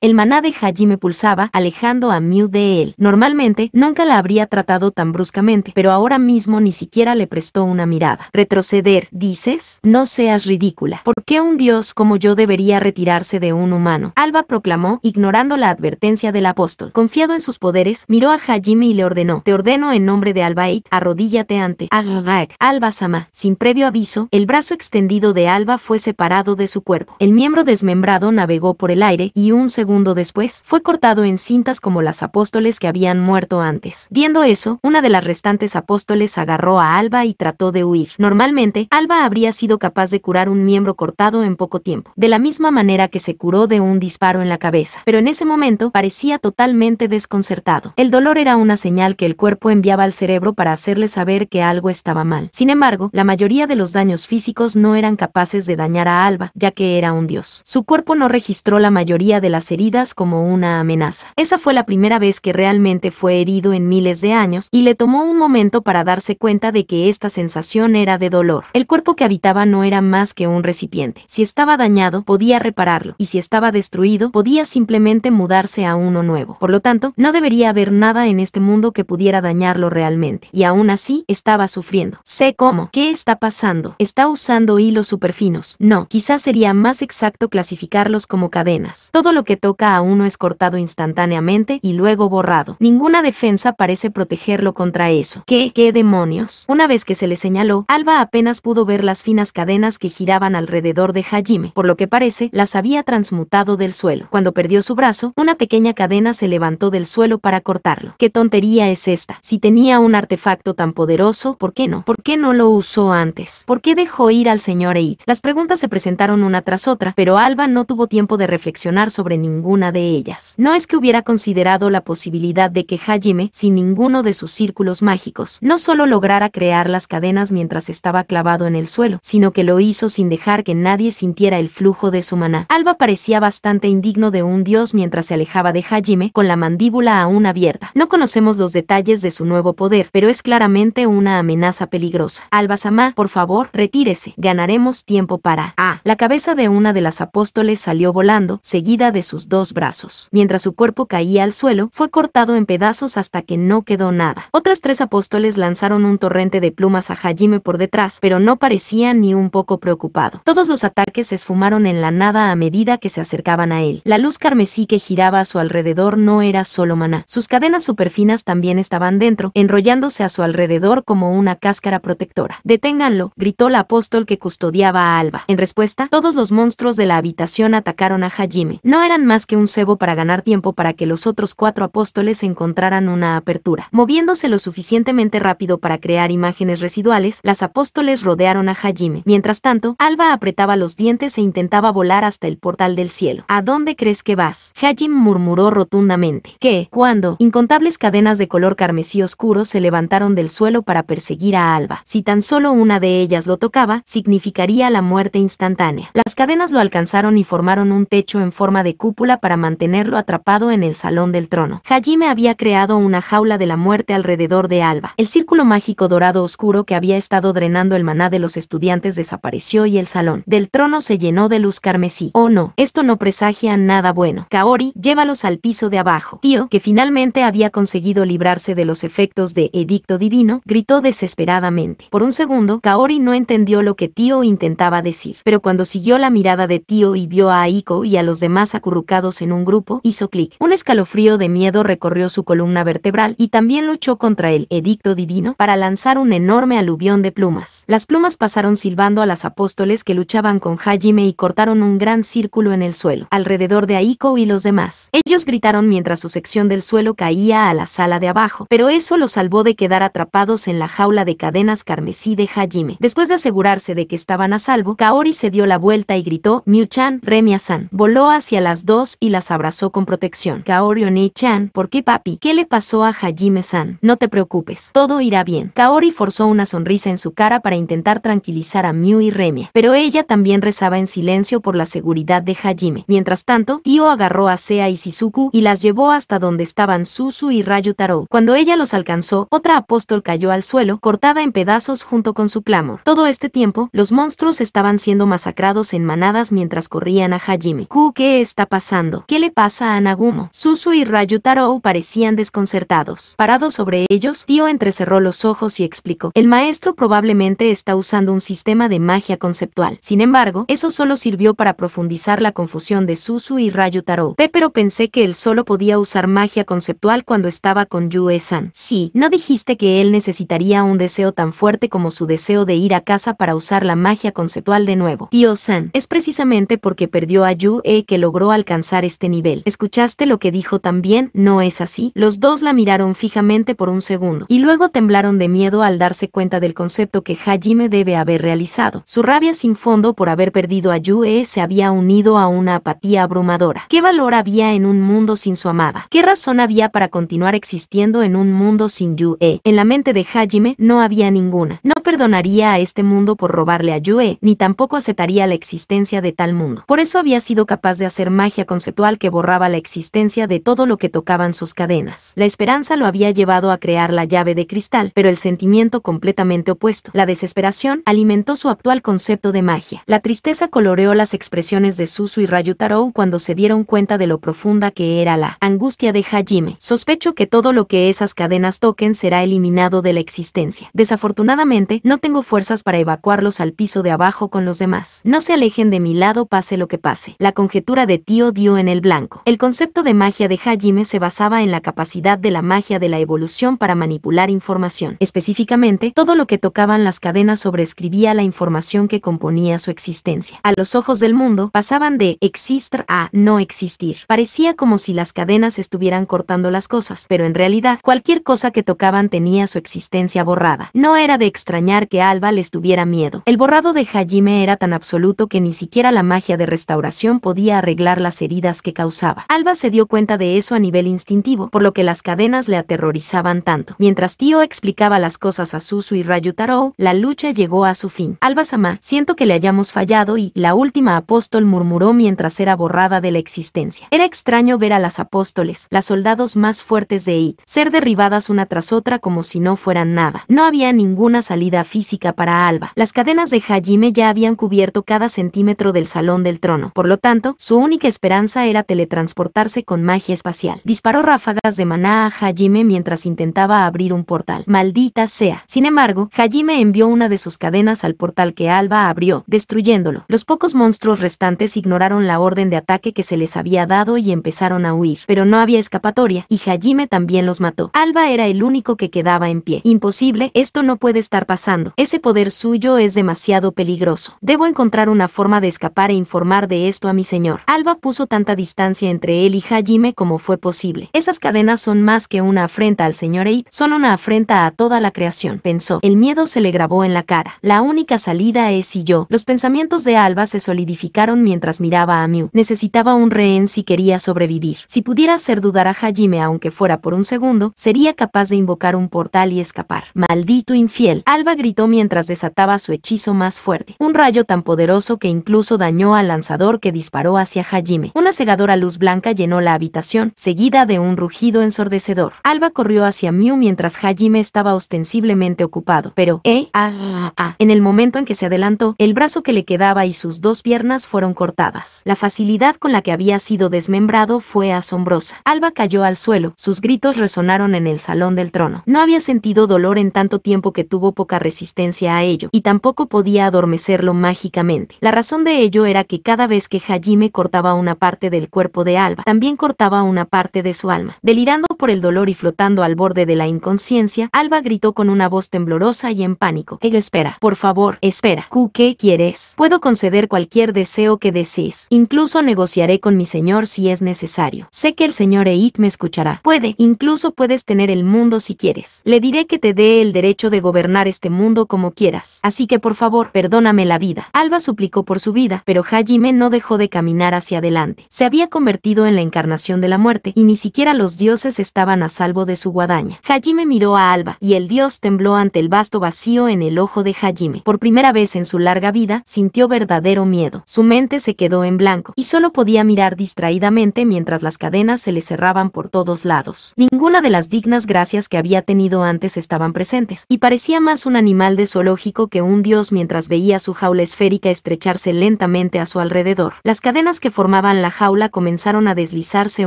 El maná de Hajime pulsó alejando a Mew de él. Normalmente, nunca la habría tratado tan bruscamente, pero ahora mismo ni siquiera le prestó una mirada. Retroceder, dices, no seas ridícula. ¿Por qué un dios como yo debería retirarse de un humano? Alba proclamó, ignorando la advertencia del apóstol. Confiado en sus poderes, miró a Hajime y le ordenó, te ordeno en nombre de Albaid, arrodíllate ante Alba-sama. Sin previo aviso, el brazo extendido de Alba fue separado de su cuerpo. El miembro desmembrado navegó por el aire y un segundo después fue cortado en cintas como las apóstoles que habían muerto antes. Viendo eso, una de las restantes apóstoles agarró a Alba y trató de huir. Normalmente, Alba habría sido capaz de curar un miembro cortado en poco tiempo, de la misma manera que se curó de un disparo en la cabeza, pero en ese momento parecía totalmente desconcertado. El dolor era una señal que el cuerpo enviaba al cerebro para hacerle saber que algo estaba mal. Sin embargo, la mayoría de los daños físicos no eran capaces de dañar a Alba, ya que era un dios. Su cuerpo no registró la mayoría de las heridas como una amenaza. Esa fue la primera vez que realmente fue herido en miles de años y le tomó un momento para darse cuenta de que esta sensación era de dolor. El cuerpo que habitaba no era más que un recipiente. Si estaba dañado, podía repararlo, y si estaba destruido, podía simplemente mudarse a uno nuevo. Por lo tanto, no debería haber nada en este mundo que pudiera dañarlo realmente, y aún así estaba sufriendo. Sé cómo, ¿qué está pasando? ¿Está usando hilos superfinos? No, quizás sería más exacto clasificarlos como cadenas. Todo lo que toca a uno es cortado instantáneamente y luego borrado. Ninguna defensa parece protegerlo contra eso. ¿Qué? ¿Qué demonios? Una vez que se le señaló, Alba apenas pudo ver las finas cadenas que giraban alrededor de Hajime, por lo que parece, las había transmutado del suelo. Cuando perdió su brazo, una pequeña cadena se levantó del suelo para cortarlo. ¿Qué tontería es esta? Si tenía un artefacto tan poderoso, ¿por qué no? ¿Por qué no lo usó antes? ¿Por qué dejó ir al señor Eid? Las preguntas se presentaron una tras otra, pero Alba no tuvo tiempo de reflexionar sobre ninguna de ellas. No no es que hubiera considerado la posibilidad de que Hajime, sin ninguno de sus círculos mágicos, no solo lograra crear las cadenas mientras estaba clavado en el suelo, sino que lo hizo sin dejar que nadie sintiera el flujo de su maná. Alba parecía bastante indigno de un dios mientras se alejaba de Hajime con la mandíbula aún abierta. No conocemos los detalles de su nuevo poder, pero es claramente una amenaza peligrosa. alba Samá, por favor, retírese. Ganaremos tiempo para... Ah, la cabeza de una de las apóstoles salió volando, seguida de sus dos brazos. Mientras su cuerpo caía al suelo, fue cortado en pedazos hasta que no quedó nada. Otras tres apóstoles lanzaron un torrente de plumas a Hajime por detrás, pero no parecía ni un poco preocupado. Todos los ataques se esfumaron en la nada a medida que se acercaban a él. La luz carmesí que giraba a su alrededor no era solo maná. Sus cadenas superfinas también estaban dentro, enrollándose a su alrededor como una cáscara protectora. Deténganlo, gritó la apóstol que custodiaba a Alba. En respuesta, todos los monstruos de la habitación atacaron a Hajime. No eran más que un cebo para ganar tiempo para que los otros cuatro apóstoles encontraran una apertura. Moviéndose lo suficientemente rápido para crear imágenes residuales, las apóstoles rodearon a Hajime. Mientras tanto, Alba apretaba los dientes e intentaba volar hasta el portal del cielo. ¿A dónde crees que vas? Hajime murmuró rotundamente. ¿Qué? ¿Cuándo? Incontables cadenas de color carmesí oscuro se levantaron del suelo para perseguir a Alba. Si tan solo una de ellas lo tocaba, significaría la muerte instantánea. Las cadenas lo alcanzaron y formaron un techo en forma de cúpula para mantenerlo atrapado en el salón del trono. Hajime había creado una jaula de la muerte alrededor de Alba. El círculo mágico dorado oscuro que había estado drenando el maná de los estudiantes desapareció y el salón del trono se llenó de luz carmesí. Oh no, esto no presagia nada bueno. Kaori, llévalos al piso de abajo. Tío, que finalmente había conseguido librarse de los efectos de Edicto Divino, gritó desesperadamente. Por un segundo, Kaori no entendió lo que Tío intentaba decir, pero cuando siguió la mirada de Tío y vio a Aiko y a los demás acurrucados en un grupo, hizo clic. Un escalofrío de miedo recorrió su columna vertebral y también luchó contra el edicto divino para lanzar un enorme aluvión de plumas. Las plumas pasaron silbando a las apóstoles que luchaban con Hajime y cortaron un gran círculo en el suelo, alrededor de Aiko y los demás. Ellos gritaron mientras su sección del suelo caía a la sala de abajo, pero eso los salvó de quedar atrapados en la jaula de cadenas carmesí de Hajime. Después de asegurarse de que estaban a salvo, Kaori se dio la vuelta y gritó, Miu-chan, san Voló hacia las dos y las abrazó con protección protección. Kaori Oni-chan, ¿por qué papi? ¿Qué le pasó a Hajime-san? No te preocupes, todo irá bien. Kaori forzó una sonrisa en su cara para intentar tranquilizar a Miu y Remia, pero ella también rezaba en silencio por la seguridad de Hajime. Mientras tanto, Tio agarró a Sea y Shizuku y las llevó hasta donde estaban Susu y Rayu Taro. Cuando ella los alcanzó, otra apóstol cayó al suelo, cortada en pedazos junto con su clamor. Todo este tiempo, los monstruos estaban siendo masacrados en manadas mientras corrían a Hajime. Ku, ¿qué está pasando? ¿Qué le pasa a Nagumo. Susu y Tarou parecían desconcertados. Parado sobre ellos, Tio entrecerró los ojos y explicó. El maestro probablemente está usando un sistema de magia conceptual. Sin embargo, eso solo sirvió para profundizar la confusión de Susu y Rayu Taro. Pero pensé que él solo podía usar magia conceptual cuando estaba con Yue-san. Sí, ¿no dijiste que él necesitaría un deseo tan fuerte como su deseo de ir a casa para usar la magia conceptual de nuevo? tio san es precisamente porque perdió a Yue que logró alcanzar este nivel escuchaste lo que dijo también, no es así. Los dos la miraron fijamente por un segundo, y luego temblaron de miedo al darse cuenta del concepto que Hajime debe haber realizado. Su rabia sin fondo por haber perdido a Yue se había unido a una apatía abrumadora. ¿Qué valor había en un mundo sin su amada? ¿Qué razón había para continuar existiendo en un mundo sin Yue? En la mente de Hajime no había ninguna. No perdonaría a este mundo por robarle a Yue, ni tampoco aceptaría la existencia de tal mundo. Por eso había sido capaz de hacer magia conceptual que borraba la existencia de todo lo que tocaban sus cadenas. La esperanza lo había llevado a crear la llave de cristal, pero el sentimiento completamente opuesto, la desesperación, alimentó su actual concepto de magia. La tristeza coloreó las expresiones de Susu y Rayutarou cuando se dieron cuenta de lo profunda que era la angustia de Hajime. Sospecho que todo lo que esas cadenas toquen será eliminado de la existencia. Desafortunadamente, no tengo fuerzas para evacuarlos al piso de abajo con los demás. No se alejen de mi lado pase lo que pase. La conjetura de tío dio en el blanco. El el concepto de magia de Hajime se basaba en la capacidad de la magia de la evolución para manipular información. Específicamente, todo lo que tocaban las cadenas sobreescribía la información que componía su existencia. A los ojos del mundo, pasaban de existir a no existir. Parecía como si las cadenas estuvieran cortando las cosas, pero en realidad, cualquier cosa que tocaban tenía su existencia borrada. No era de extrañar que Alba les tuviera miedo. El borrado de Hajime era tan absoluto que ni siquiera la magia de restauración podía arreglar las heridas que causaba. Alba se dio cuenta de eso a nivel instintivo, por lo que las cadenas le aterrorizaban tanto. Mientras Tío explicaba las cosas a Susu y Rayutaro, la lucha llegó a su fin. Alba-sama, siento que le hayamos fallado y, la última apóstol murmuró mientras era borrada de la existencia. Era extraño ver a las apóstoles, las soldados más fuertes de Eid, ser derribadas una tras otra como si no fueran nada. No había ninguna salida física para Alba. Las cadenas de Hajime ya habían cubierto cada centímetro del salón del trono, por lo tanto, su única esperanza era teletransportar con magia espacial. Disparó ráfagas de maná a Hajime mientras intentaba abrir un portal. Maldita sea. Sin embargo, Hajime envió una de sus cadenas al portal que Alba abrió, destruyéndolo. Los pocos monstruos restantes ignoraron la orden de ataque que se les había dado y empezaron a huir, pero no había escapatoria, y Hajime también los mató. Alba era el único que quedaba en pie. Imposible, esto no puede estar pasando. Ese poder suyo es demasiado peligroso. Debo encontrar una forma de escapar e informar de esto a mi señor. Alba puso tanta distancia entre él y Hajime como fue posible. Esas cadenas son más que una afrenta al señor Eid, son una afrenta a toda la creación, pensó. El miedo se le grabó en la cara. La única salida es si yo. Los pensamientos de Alba se solidificaron mientras miraba a Mew. Necesitaba un rehén si quería sobrevivir. Si pudiera hacer dudar a Hajime aunque fuera por un segundo, sería capaz de invocar un portal y escapar. Maldito infiel. Alba gritó mientras desataba su hechizo más fuerte. Un rayo tan poderoso que incluso dañó al lanzador que disparó hacia Hajime. Una cegadora luz blanca llenó la habitación, seguida de un rugido ensordecedor. Alba corrió hacia Mew mientras Hajime estaba ostensiblemente ocupado, pero, eh, ah, ah, ah, En el momento en que se adelantó, el brazo que le quedaba y sus dos piernas fueron cortadas. La facilidad con la que había sido desmembrado fue asombrosa. Alba cayó al suelo, sus gritos resonaron en el salón del trono. No había sentido dolor en tanto tiempo que tuvo poca resistencia a ello, y tampoco podía adormecerlo mágicamente. La razón de ello era que cada vez que Hajime cortaba una parte del cuerpo de Alba, Alba. también cortaba una parte de su alma. Delirando por el dolor y flotando al borde de la inconsciencia, Alba gritó con una voz temblorosa y en pánico. Ella espera. Por favor, espera. ¿qué quieres? Puedo conceder cualquier deseo que desees. Incluso negociaré con mi señor si es necesario. Sé que el señor Eid me escuchará. Puede, incluso puedes tener el mundo si quieres. Le diré que te dé el derecho de gobernar este mundo como quieras. Así que por favor, perdóname la vida. Alba suplicó por su vida, pero Hajime no dejó de caminar hacia adelante. Se había convertido en la encarnación de la muerte, y ni siquiera los dioses estaban a salvo de su guadaña. Hajime miró a Alba, y el dios tembló ante el vasto vacío en el ojo de Hajime. Por primera vez en su larga vida, sintió verdadero miedo. Su mente se quedó en blanco, y solo podía mirar distraídamente mientras las cadenas se le cerraban por todos lados. Ninguna de las dignas gracias que había tenido antes estaban presentes, y parecía más un animal de zoológico que un dios mientras veía su jaula esférica estrecharse lentamente a su alrededor. Las cadenas que formaban la jaula comenzaron a deslizarse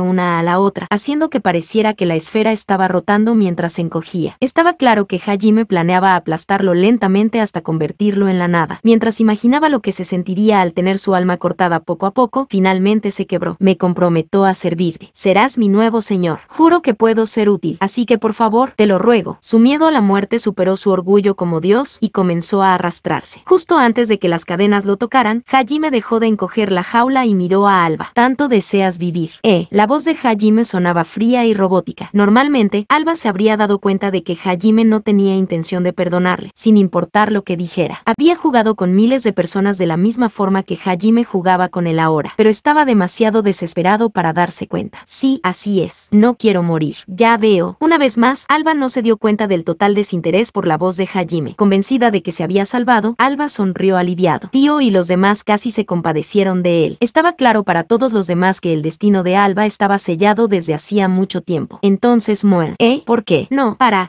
una a la otra, haciendo que pareciera que la esfera estaba rotando mientras se encogía. Estaba claro que Hajime planeaba aplastarlo lentamente hasta convertirlo en la nada. Mientras imaginaba lo que se sentiría al tener su alma cortada poco a poco, finalmente se quebró. Me comprometo a servirte. Serás mi nuevo señor. Juro que puedo ser útil, así que por favor, te lo ruego. Su miedo a la muerte superó su orgullo como dios y comenzó a arrastrarse. Justo antes de que las cadenas lo tocaran, Hajime dejó de encoger la jaula y miró a Alba. Tanto deseas vivir eh, la voz de Hajime sonaba fría y robótica. Normalmente, Alba se habría dado cuenta de que Hajime no tenía intención de perdonarle, sin importar lo que dijera. Había jugado con miles de personas de la misma forma que Hajime jugaba con él ahora, pero estaba demasiado desesperado para darse cuenta. Sí, así es. No quiero morir. Ya veo. Una vez más, Alba no se dio cuenta del total desinterés por la voz de Hajime. Convencida de que se había salvado, Alba sonrió aliviado. Tío y los demás casi se compadecieron de él. Estaba claro para todos los demás que el destino destino de Alba estaba sellado desde hacía mucho tiempo. Entonces muere. ¿eh? ¿Por qué? No, para.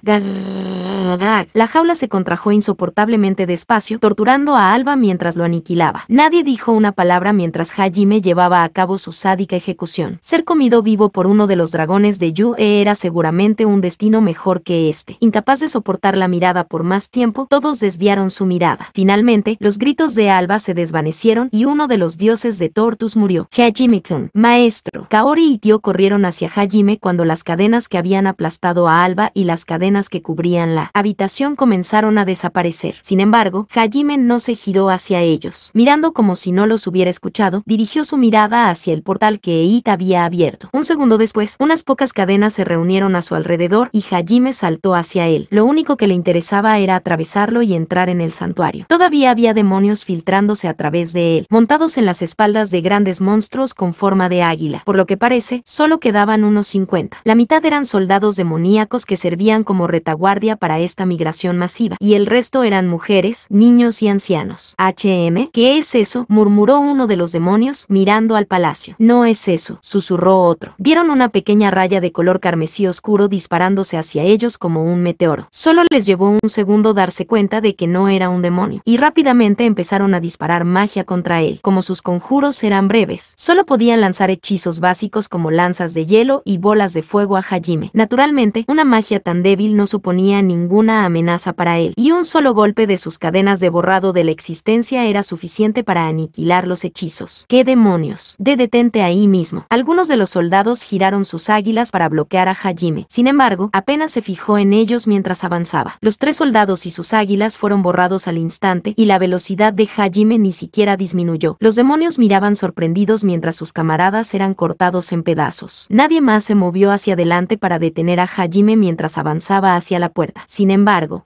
La jaula se contrajo insoportablemente despacio, torturando a Alba mientras lo aniquilaba. Nadie dijo una palabra mientras Hajime llevaba a cabo su sádica ejecución. Ser comido vivo por uno de los dragones de Yue era seguramente un destino mejor que este. Incapaz de soportar la mirada por más tiempo, todos desviaron su mirada. Finalmente, los gritos de Alba se desvanecieron y uno de los dioses de Tortus murió. Hajime-kun, maestro Kaori y Tio corrieron hacia Hajime cuando las cadenas que habían aplastado a Alba y las cadenas que cubrían la habitación comenzaron a desaparecer. Sin embargo, Hajime no se giró hacia ellos. Mirando como si no los hubiera escuchado, dirigió su mirada hacia el portal que Eita había abierto. Un segundo después, unas pocas cadenas se reunieron a su alrededor y Hajime saltó hacia él. Lo único que le interesaba era atravesarlo y entrar en el santuario. Todavía había demonios filtrándose a través de él, montados en las espaldas de grandes monstruos con forma de águila por lo que parece, solo quedaban unos 50. La mitad eran soldados demoníacos que servían como retaguardia para esta migración masiva, y el resto eran mujeres, niños y ancianos. HM, ¿qué es eso? murmuró uno de los demonios, mirando al palacio. No es eso, susurró otro. Vieron una pequeña raya de color carmesí oscuro disparándose hacia ellos como un meteoro. Solo les llevó un segundo darse cuenta de que no era un demonio, y rápidamente empezaron a disparar magia contra él. Como sus conjuros eran breves, solo podían lanzar hechizos básicos como lanzas de hielo y bolas de fuego a Hajime. Naturalmente, una magia tan débil no suponía ninguna amenaza para él, y un solo golpe de sus cadenas de borrado de la existencia era suficiente para aniquilar los hechizos. ¡Qué demonios! De detente ahí mismo. Algunos de los soldados giraron sus águilas para bloquear a Hajime. Sin embargo, apenas se fijó en ellos mientras avanzaba. Los tres soldados y sus águilas fueron borrados al instante y la velocidad de Hajime ni siquiera disminuyó. Los demonios miraban sorprendidos mientras sus camaradas eran cortados en pedazos. Nadie más se movió hacia adelante para detener a Hajime mientras avanzaba hacia la puerta. Sin embargo,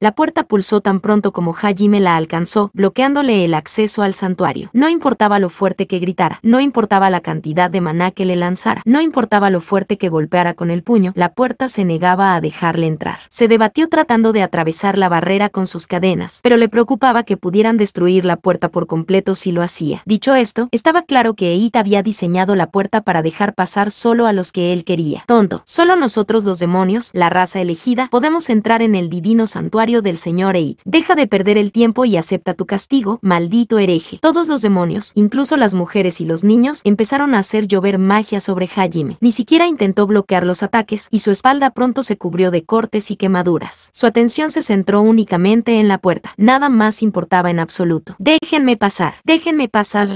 la puerta pulsó tan pronto como Hajime la alcanzó, bloqueándole el acceso al santuario. No importaba lo fuerte que gritara, no importaba la cantidad de maná que le lanzara, no importaba lo fuerte que golpeara con el puño, la puerta se negaba a dejarle entrar. Se debatió tratando de atravesar la barrera con sus cadenas, pero le preocupaba que pudieran destruir la puerta por completo si lo hacía. Dicho esto, estaba claro que Eid había diseñado la puerta para dejar pasar solo a los que él quería. Tonto, solo nosotros los demonios, la raza elegida, podemos entrar en el divino santuario del señor Eid. Deja de perder el tiempo y acepta tu castigo, maldito hereje. Todos los demonios, incluso las mujeres y los niños, empezaron a hacer llover magia sobre Hajime. Ni siquiera intentó bloquear los ataques y su espalda pronto se cubrió de cortes y quemaduras. Su atención se centró únicamente en la puerta. Nada más importaba en absoluto. Déjenme pasar, déjenme pasar.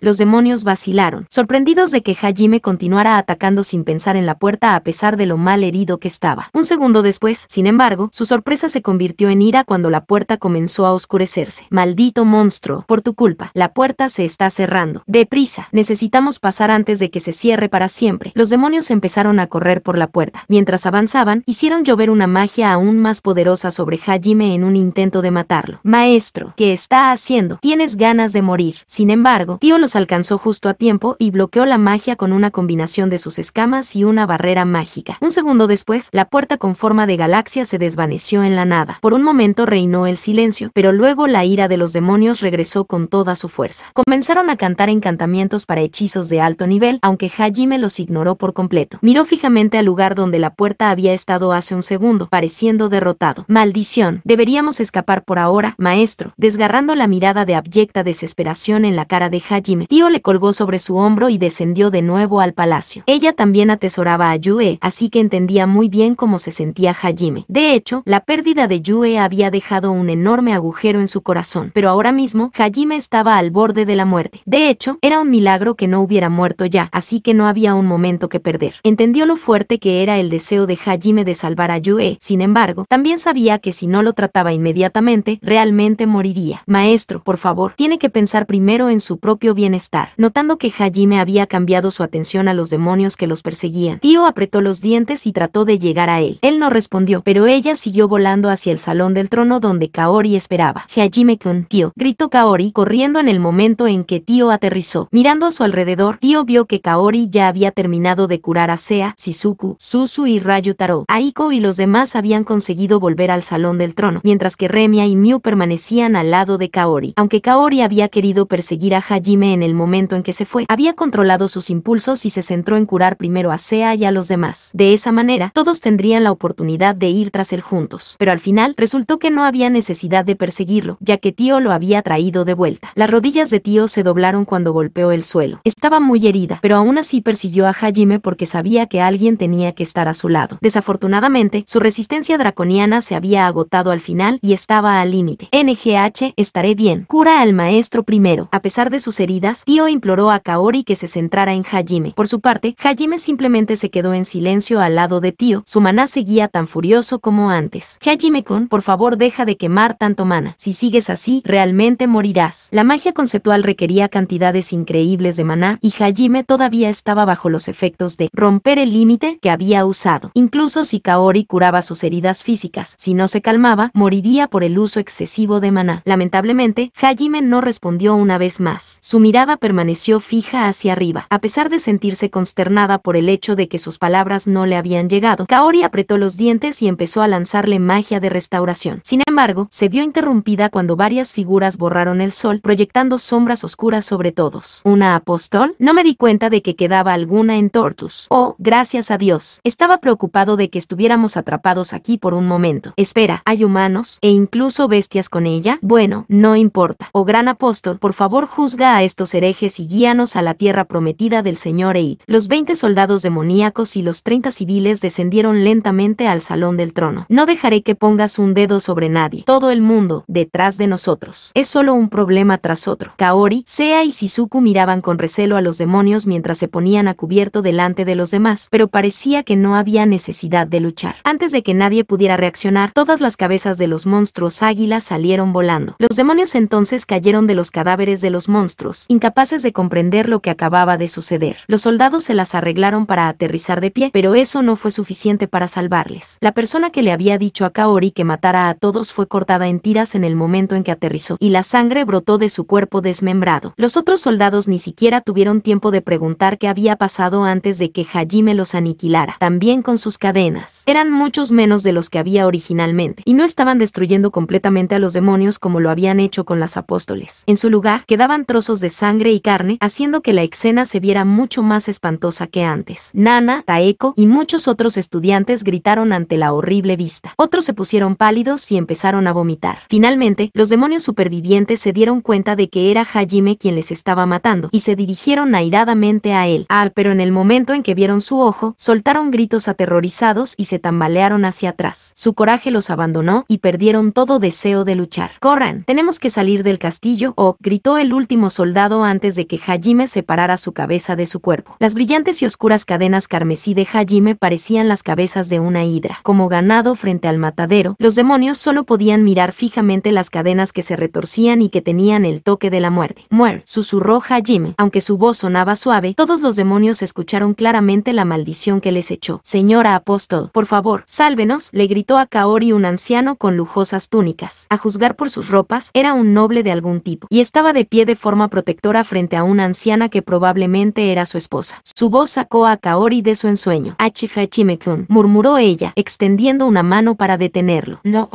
Los demonios vacilaron, sorprendidos de que Hajime continuara atacando sin pensar en la puerta a pesar de lo mal herido que estaba. Un segundo después, sin embargo, su sorpresa se convirtió en ira cuando la puerta comenzó a oscurecerse. Maldito monstruo, por tu culpa, la puerta se está cerrando. Deprisa, necesitamos pasar antes de que se cierre para siempre. Los demonios empezaron a correr por la puerta. Mientras avanzaban, hicieron llover una magia aún más poderosa sobre Hajime en un intento de matarlo. Maestro, ¿qué está haciendo? Tienes ganas de morir. Sin embargo, Tío los alcanzó alcanzó justo a tiempo y bloqueó la magia con una combinación de sus escamas y una barrera mágica. Un segundo después, la puerta con forma de galaxia se desvaneció en la nada. Por un momento reinó el silencio, pero luego la ira de los demonios regresó con toda su fuerza. Comenzaron a cantar encantamientos para hechizos de alto nivel, aunque Hajime los ignoró por completo. Miró fijamente al lugar donde la puerta había estado hace un segundo, pareciendo derrotado. Maldición, deberíamos escapar por ahora, maestro, desgarrando la mirada de abyecta desesperación en la cara de Hajime le colgó sobre su hombro y descendió de nuevo al palacio. Ella también atesoraba a Yue, así que entendía muy bien cómo se sentía Hajime. De hecho, la pérdida de Yue había dejado un enorme agujero en su corazón, pero ahora mismo Hajime estaba al borde de la muerte. De hecho, era un milagro que no hubiera muerto ya, así que no había un momento que perder. Entendió lo fuerte que era el deseo de Hajime de salvar a Yue, sin embargo, también sabía que si no lo trataba inmediatamente, realmente moriría. Maestro, por favor, tiene que pensar primero en su propio bienestar Notando que Hajime había cambiado su atención a los demonios que los perseguían, Tío apretó los dientes y trató de llegar a él. Él no respondió, pero ella siguió volando hacia el salón del trono donde Kaori esperaba. Hajime-kun, Tío, gritó Kaori, corriendo en el momento en que Tío aterrizó. Mirando a su alrededor, Tío vio que Kaori ya había terminado de curar a Sea, Shizuku, Susu y Rayu Taro. Aiko y los demás habían conseguido volver al salón del trono, mientras que Remia y Miu permanecían al lado de Kaori. Aunque Kaori había querido perseguir a Hajime en el momento en que se fue, había controlado sus impulsos y se centró en curar primero a Sea y a los demás. De esa manera, todos tendrían la oportunidad de ir tras él juntos. Pero al final, resultó que no había necesidad de perseguirlo, ya que Tío lo había traído de vuelta. Las rodillas de Tío se doblaron cuando golpeó el suelo. Estaba muy herida, pero aún así persiguió a Hajime porque sabía que alguien tenía que estar a su lado. Desafortunadamente, su resistencia draconiana se había agotado al final y estaba al límite. NGH, estaré bien. Cura al maestro primero. A pesar de sus heridas, Tío imploró a Kaori que se centrara en Hajime. Por su parte, Hajime simplemente se quedó en silencio al lado de Tío. Su maná seguía tan furioso como antes. Hajime-kun, por favor deja de quemar tanto mana. Si sigues así, realmente morirás. La magia conceptual requería cantidades increíbles de maná y Hajime todavía estaba bajo los efectos de romper el límite que había usado. Incluso si Kaori curaba sus heridas físicas, si no se calmaba, moriría por el uso excesivo de maná. Lamentablemente, Hajime no respondió una vez más. Su mirada permaneció fija hacia arriba. A pesar de sentirse consternada por el hecho de que sus palabras no le habían llegado, Kaori apretó los dientes y empezó a lanzarle magia de restauración. Sin embargo, se vio interrumpida cuando varias figuras borraron el sol, proyectando sombras oscuras sobre todos. ¿Una apóstol? No me di cuenta de que quedaba alguna en Tortus. Oh, gracias a Dios. Estaba preocupado de que estuviéramos atrapados aquí por un momento. Espera, ¿hay humanos? ¿E incluso bestias con ella? Bueno, no importa. Oh gran apóstol, por favor juzga a estos herejes y guíanos a la tierra prometida del Señor Eid. Los 20 soldados demoníacos y los 30 civiles descendieron lentamente al salón del trono. No dejaré que pongas un dedo sobre nadie. Todo el mundo, detrás de nosotros. Es solo un problema tras otro. Kaori, Sea y Sisuku miraban con recelo a los demonios mientras se ponían a cubierto delante de los demás, pero parecía que no había necesidad de luchar. Antes de que nadie pudiera reaccionar, todas las cabezas de los monstruos águilas salieron volando. Los demonios entonces cayeron de los cadáveres de los monstruos, capaces de comprender lo que acababa de suceder. Los soldados se las arreglaron para aterrizar de pie, pero eso no fue suficiente para salvarles. La persona que le había dicho a Kaori que matara a todos fue cortada en tiras en el momento en que aterrizó, y la sangre brotó de su cuerpo desmembrado. Los otros soldados ni siquiera tuvieron tiempo de preguntar qué había pasado antes de que Hajime los aniquilara, también con sus cadenas. Eran muchos menos de los que había originalmente, y no estaban destruyendo completamente a los demonios como lo habían hecho con las apóstoles. En su lugar, quedaban trozos de sangre y carne, haciendo que la escena se viera mucho más espantosa que antes. Nana, Taeko y muchos otros estudiantes gritaron ante la horrible vista. Otros se pusieron pálidos y empezaron a vomitar. Finalmente, los demonios supervivientes se dieron cuenta de que era Hajime quien les estaba matando, y se dirigieron airadamente a él. Ah, pero en el momento en que vieron su ojo, soltaron gritos aterrorizados y se tambalearon hacia atrás. Su coraje los abandonó y perdieron todo deseo de luchar. ¡Corran! Tenemos que salir del castillo, o oh, gritó el último soldado antes de que Hajime separara su cabeza de su cuerpo. Las brillantes y oscuras cadenas carmesí de Hajime parecían las cabezas de una hidra. Como ganado frente al matadero, los demonios solo podían mirar fijamente las cadenas que se retorcían y que tenían el toque de la muerte. Muer, susurró Hajime. Aunque su voz sonaba suave, todos los demonios escucharon claramente la maldición que les echó. Señora apóstol, por favor, sálvenos, le gritó a Kaori un anciano con lujosas túnicas. A juzgar por sus ropas, era un noble de algún tipo, y estaba de pie de forma protectora frente a una anciana que probablemente era su esposa. Su voz sacó a Kaori de su ensueño. Achihachimekun, murmuró ella, extendiendo una mano para detenerlo. No.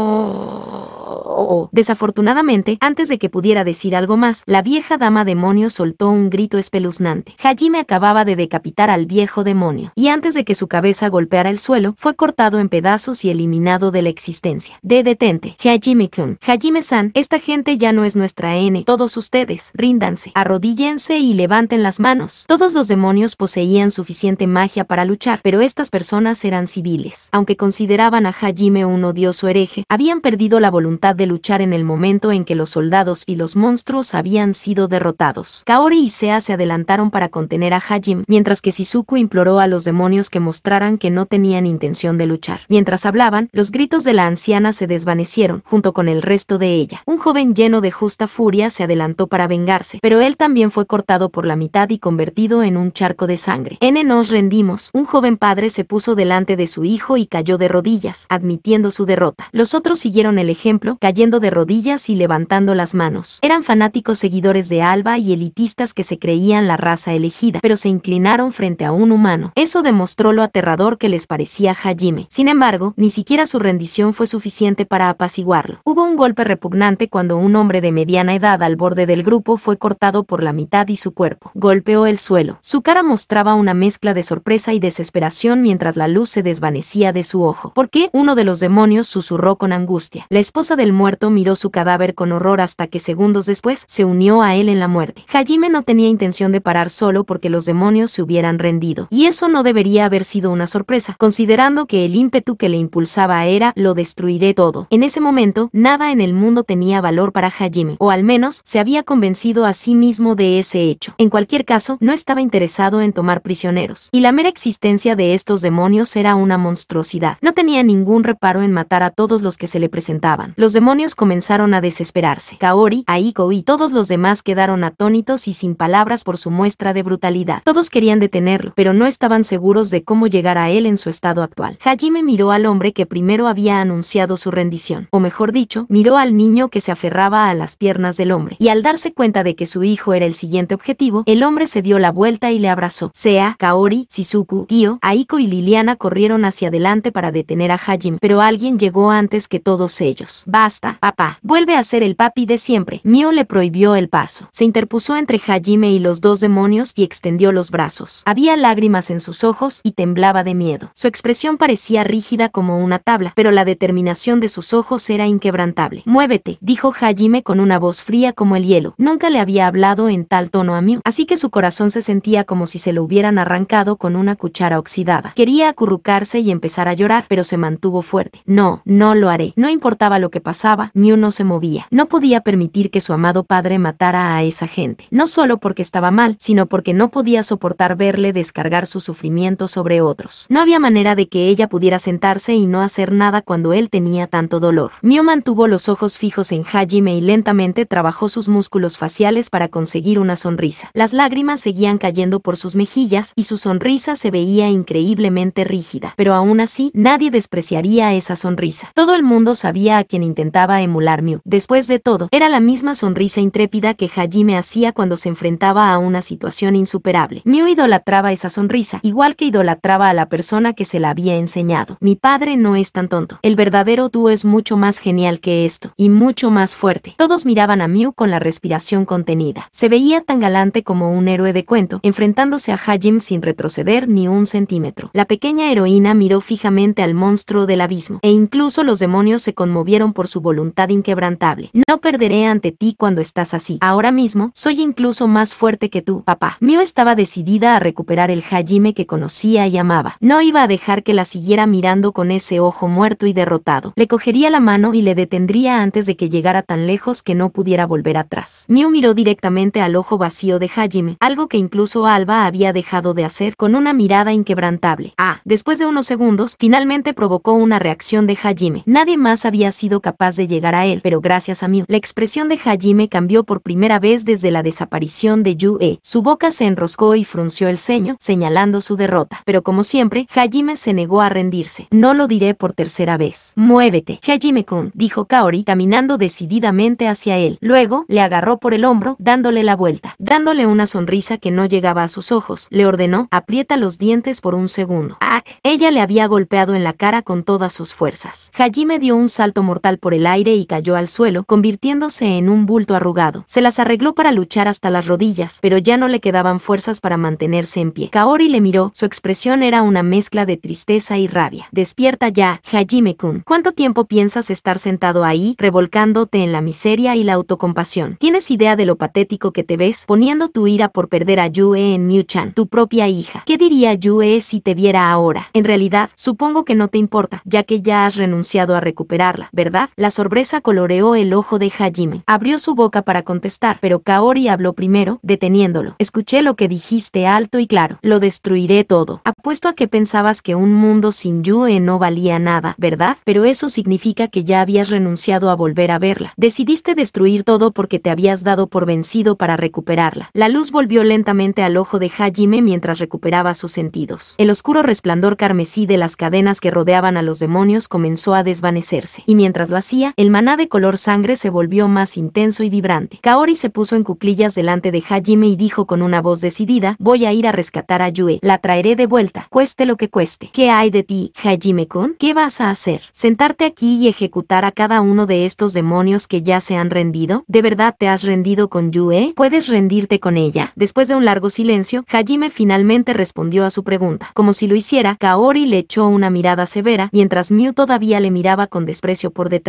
Oh, oh, Desafortunadamente, antes de que pudiera decir algo más, la vieja dama demonio soltó un grito espeluznante. Hajime acababa de decapitar al viejo demonio, y antes de que su cabeza golpeara el suelo, fue cortado en pedazos y eliminado de la existencia. De detente, Hajime-kun. Hajime-san, esta gente ya no es nuestra N. Todos ustedes, ríndanse, arrodíllense y levanten las manos. Todos los demonios poseían suficiente magia para luchar, pero estas personas eran civiles. Aunque consideraban a Hajime un odioso hereje, habían perdido la voluntad de luchar en el momento en que los soldados y los monstruos habían sido derrotados. Kaori y Sea se adelantaron para contener a Hajim, mientras que Shizuku imploró a los demonios que mostraran que no tenían intención de luchar. Mientras hablaban, los gritos de la anciana se desvanecieron, junto con el resto de ella. Un joven lleno de justa furia se adelantó para vengarse, pero él también fue cortado por la mitad y convertido en un charco de sangre. N nos rendimos. Un joven padre se puso delante de su hijo y cayó de rodillas, admitiendo su derrota. Los otros siguieron el ejemplo cayendo de rodillas y levantando las manos. Eran fanáticos seguidores de Alba y elitistas que se creían la raza elegida, pero se inclinaron frente a un humano. Eso demostró lo aterrador que les parecía Hajime. Sin embargo, ni siquiera su rendición fue suficiente para apaciguarlo. Hubo un golpe repugnante cuando un hombre de mediana edad al borde del grupo fue cortado por la mitad y su cuerpo golpeó el suelo. Su cara mostraba una mezcla de sorpresa y desesperación mientras la luz se desvanecía de su ojo. ¿Por qué? Uno de los demonios susurró con angustia. La esposa del muerto miró su cadáver con horror hasta que segundos después se unió a él en la muerte. Hajime no tenía intención de parar solo porque los demonios se hubieran rendido, y eso no debería haber sido una sorpresa, considerando que el ímpetu que le impulsaba era lo destruiré todo. En ese momento, nada en el mundo tenía valor para Hajime, o al menos se había convencido a sí mismo de ese hecho. En cualquier caso, no estaba interesado en tomar prisioneros, y la mera existencia de estos demonios era una monstruosidad. No tenía ningún reparo en matar a todos los que se le presentaban. Los demonios comenzaron a desesperarse. Kaori, Aiko y todos los demás quedaron atónitos y sin palabras por su muestra de brutalidad. Todos querían detenerlo, pero no estaban seguros de cómo llegar a él en su estado actual. Hajime miró al hombre que primero había anunciado su rendición, o mejor dicho, miró al niño que se aferraba a las piernas del hombre, y al darse cuenta de que su hijo era el siguiente objetivo, el hombre se dio la vuelta y le abrazó. Sea, Kaori, Sisuku, Tío, Aiko y Liliana corrieron hacia adelante para detener a Hajime, pero alguien llegó antes que todos ellos. Basta, papá. Vuelve a ser el papi de siempre. Mio le prohibió el paso. Se interpuso entre Hajime y los dos demonios y extendió los brazos. Había lágrimas en sus ojos y temblaba de miedo. Su expresión parecía rígida como una tabla, pero la determinación de sus ojos era inquebrantable. Muévete, dijo Hajime con una voz fría como el hielo. Nunca le había hablado en tal tono a Mio, así que su corazón se sentía como si se lo hubieran arrancado con una cuchara oxidada. Quería acurrucarse y empezar a llorar, pero se mantuvo fuerte. No, no lo haré. No importaba lo que pasaba, Mew no se movía. No podía permitir que su amado padre matara a esa gente, no solo porque estaba mal, sino porque no podía soportar verle descargar su sufrimiento sobre otros. No había manera de que ella pudiera sentarse y no hacer nada cuando él tenía tanto dolor. Mew mantuvo los ojos fijos en Hajime y lentamente trabajó sus músculos faciales para conseguir una sonrisa. Las lágrimas seguían cayendo por sus mejillas y su sonrisa se veía increíblemente rígida, pero aún así nadie despreciaría esa sonrisa. Todo el mundo sabía a quién intentaba emular Mew. Después de todo, era la misma sonrisa intrépida que Hajime hacía cuando se enfrentaba a una situación insuperable. Mew idolatraba esa sonrisa, igual que idolatraba a la persona que se la había enseñado. Mi padre no es tan tonto. El verdadero tú es mucho más genial que esto, y mucho más fuerte. Todos miraban a Mew con la respiración contenida. Se veía tan galante como un héroe de cuento, enfrentándose a Hajime sin retroceder ni un centímetro. La pequeña heroína miró fijamente al monstruo del abismo, e incluso los demonios se conmovieron por su voluntad inquebrantable. No perderé ante ti cuando estás así. Ahora mismo, soy incluso más fuerte que tú, papá. Mio estaba decidida a recuperar el Hajime que conocía y amaba. No iba a dejar que la siguiera mirando con ese ojo muerto y derrotado. Le cogería la mano y le detendría antes de que llegara tan lejos que no pudiera volver atrás. Mio miró directamente al ojo vacío de Hajime, algo que incluso Alba había dejado de hacer con una mirada inquebrantable. Ah, después de unos segundos, finalmente provocó una reacción de Hajime. Nadie más había sido capaz de llegar a él, pero gracias a mí. la expresión de Hajime cambió por primera vez desde la desaparición de Yue. Su boca se enroscó y frunció el ceño, señalando su derrota. Pero como siempre, Hajime se negó a rendirse. No lo diré por tercera vez. Muévete, Hajime-kun, dijo Kaori, caminando decididamente hacia él. Luego, le agarró por el hombro, dándole la vuelta. Dándole una sonrisa que no llegaba a sus ojos, le ordenó, aprieta los dientes por un segundo. Ah. Ella le había golpeado en la cara con todas sus fuerzas. Hajime dio un salto mortal por el aire y cayó al suelo, convirtiéndose en un bulto arrugado. Se las arregló para luchar hasta las rodillas, pero ya no le quedaban fuerzas para mantenerse en pie. Kaori le miró, su expresión era una mezcla de tristeza y rabia. Despierta ya, Hajime-kun. ¿Cuánto tiempo piensas estar sentado ahí, revolcándote en la miseria y la autocompasión? ¿Tienes idea de lo patético que te ves, poniendo tu ira por perder a Yue en miu tu propia hija? ¿Qué diría Yue si te viera ahora? En realidad, supongo que no te importa, ya que ya has renunciado a recuperarla, ¿verdad? la sorpresa coloreó el ojo de Hajime. Abrió su boca para contestar, pero Kaori habló primero, deteniéndolo. Escuché lo que dijiste alto y claro. Lo destruiré todo. Apuesto a que pensabas que un mundo sin Yue no valía nada, ¿verdad? Pero eso significa que ya habías renunciado a volver a verla. Decidiste destruir todo porque te habías dado por vencido para recuperarla. La luz volvió lentamente al ojo de Hajime mientras recuperaba sus sentidos. El oscuro resplandor carmesí de las cadenas que rodeaban a los demonios comenzó a desvanecerse. Y mientras Vacía, el maná de color sangre se volvió más intenso y vibrante. Kaori se puso en cuclillas delante de Hajime y dijo con una voz decidida, voy a ir a rescatar a Yue, la traeré de vuelta, cueste lo que cueste. ¿Qué hay de ti, Hajime-kun? ¿Qué vas a hacer? ¿Sentarte aquí y ejecutar a cada uno de estos demonios que ya se han rendido? ¿De verdad te has rendido con Yue? ¿Puedes rendirte con ella? Después de un largo silencio, Hajime finalmente respondió a su pregunta. Como si lo hiciera, Kaori le echó una mirada severa, mientras Mew todavía le miraba con desprecio por detrás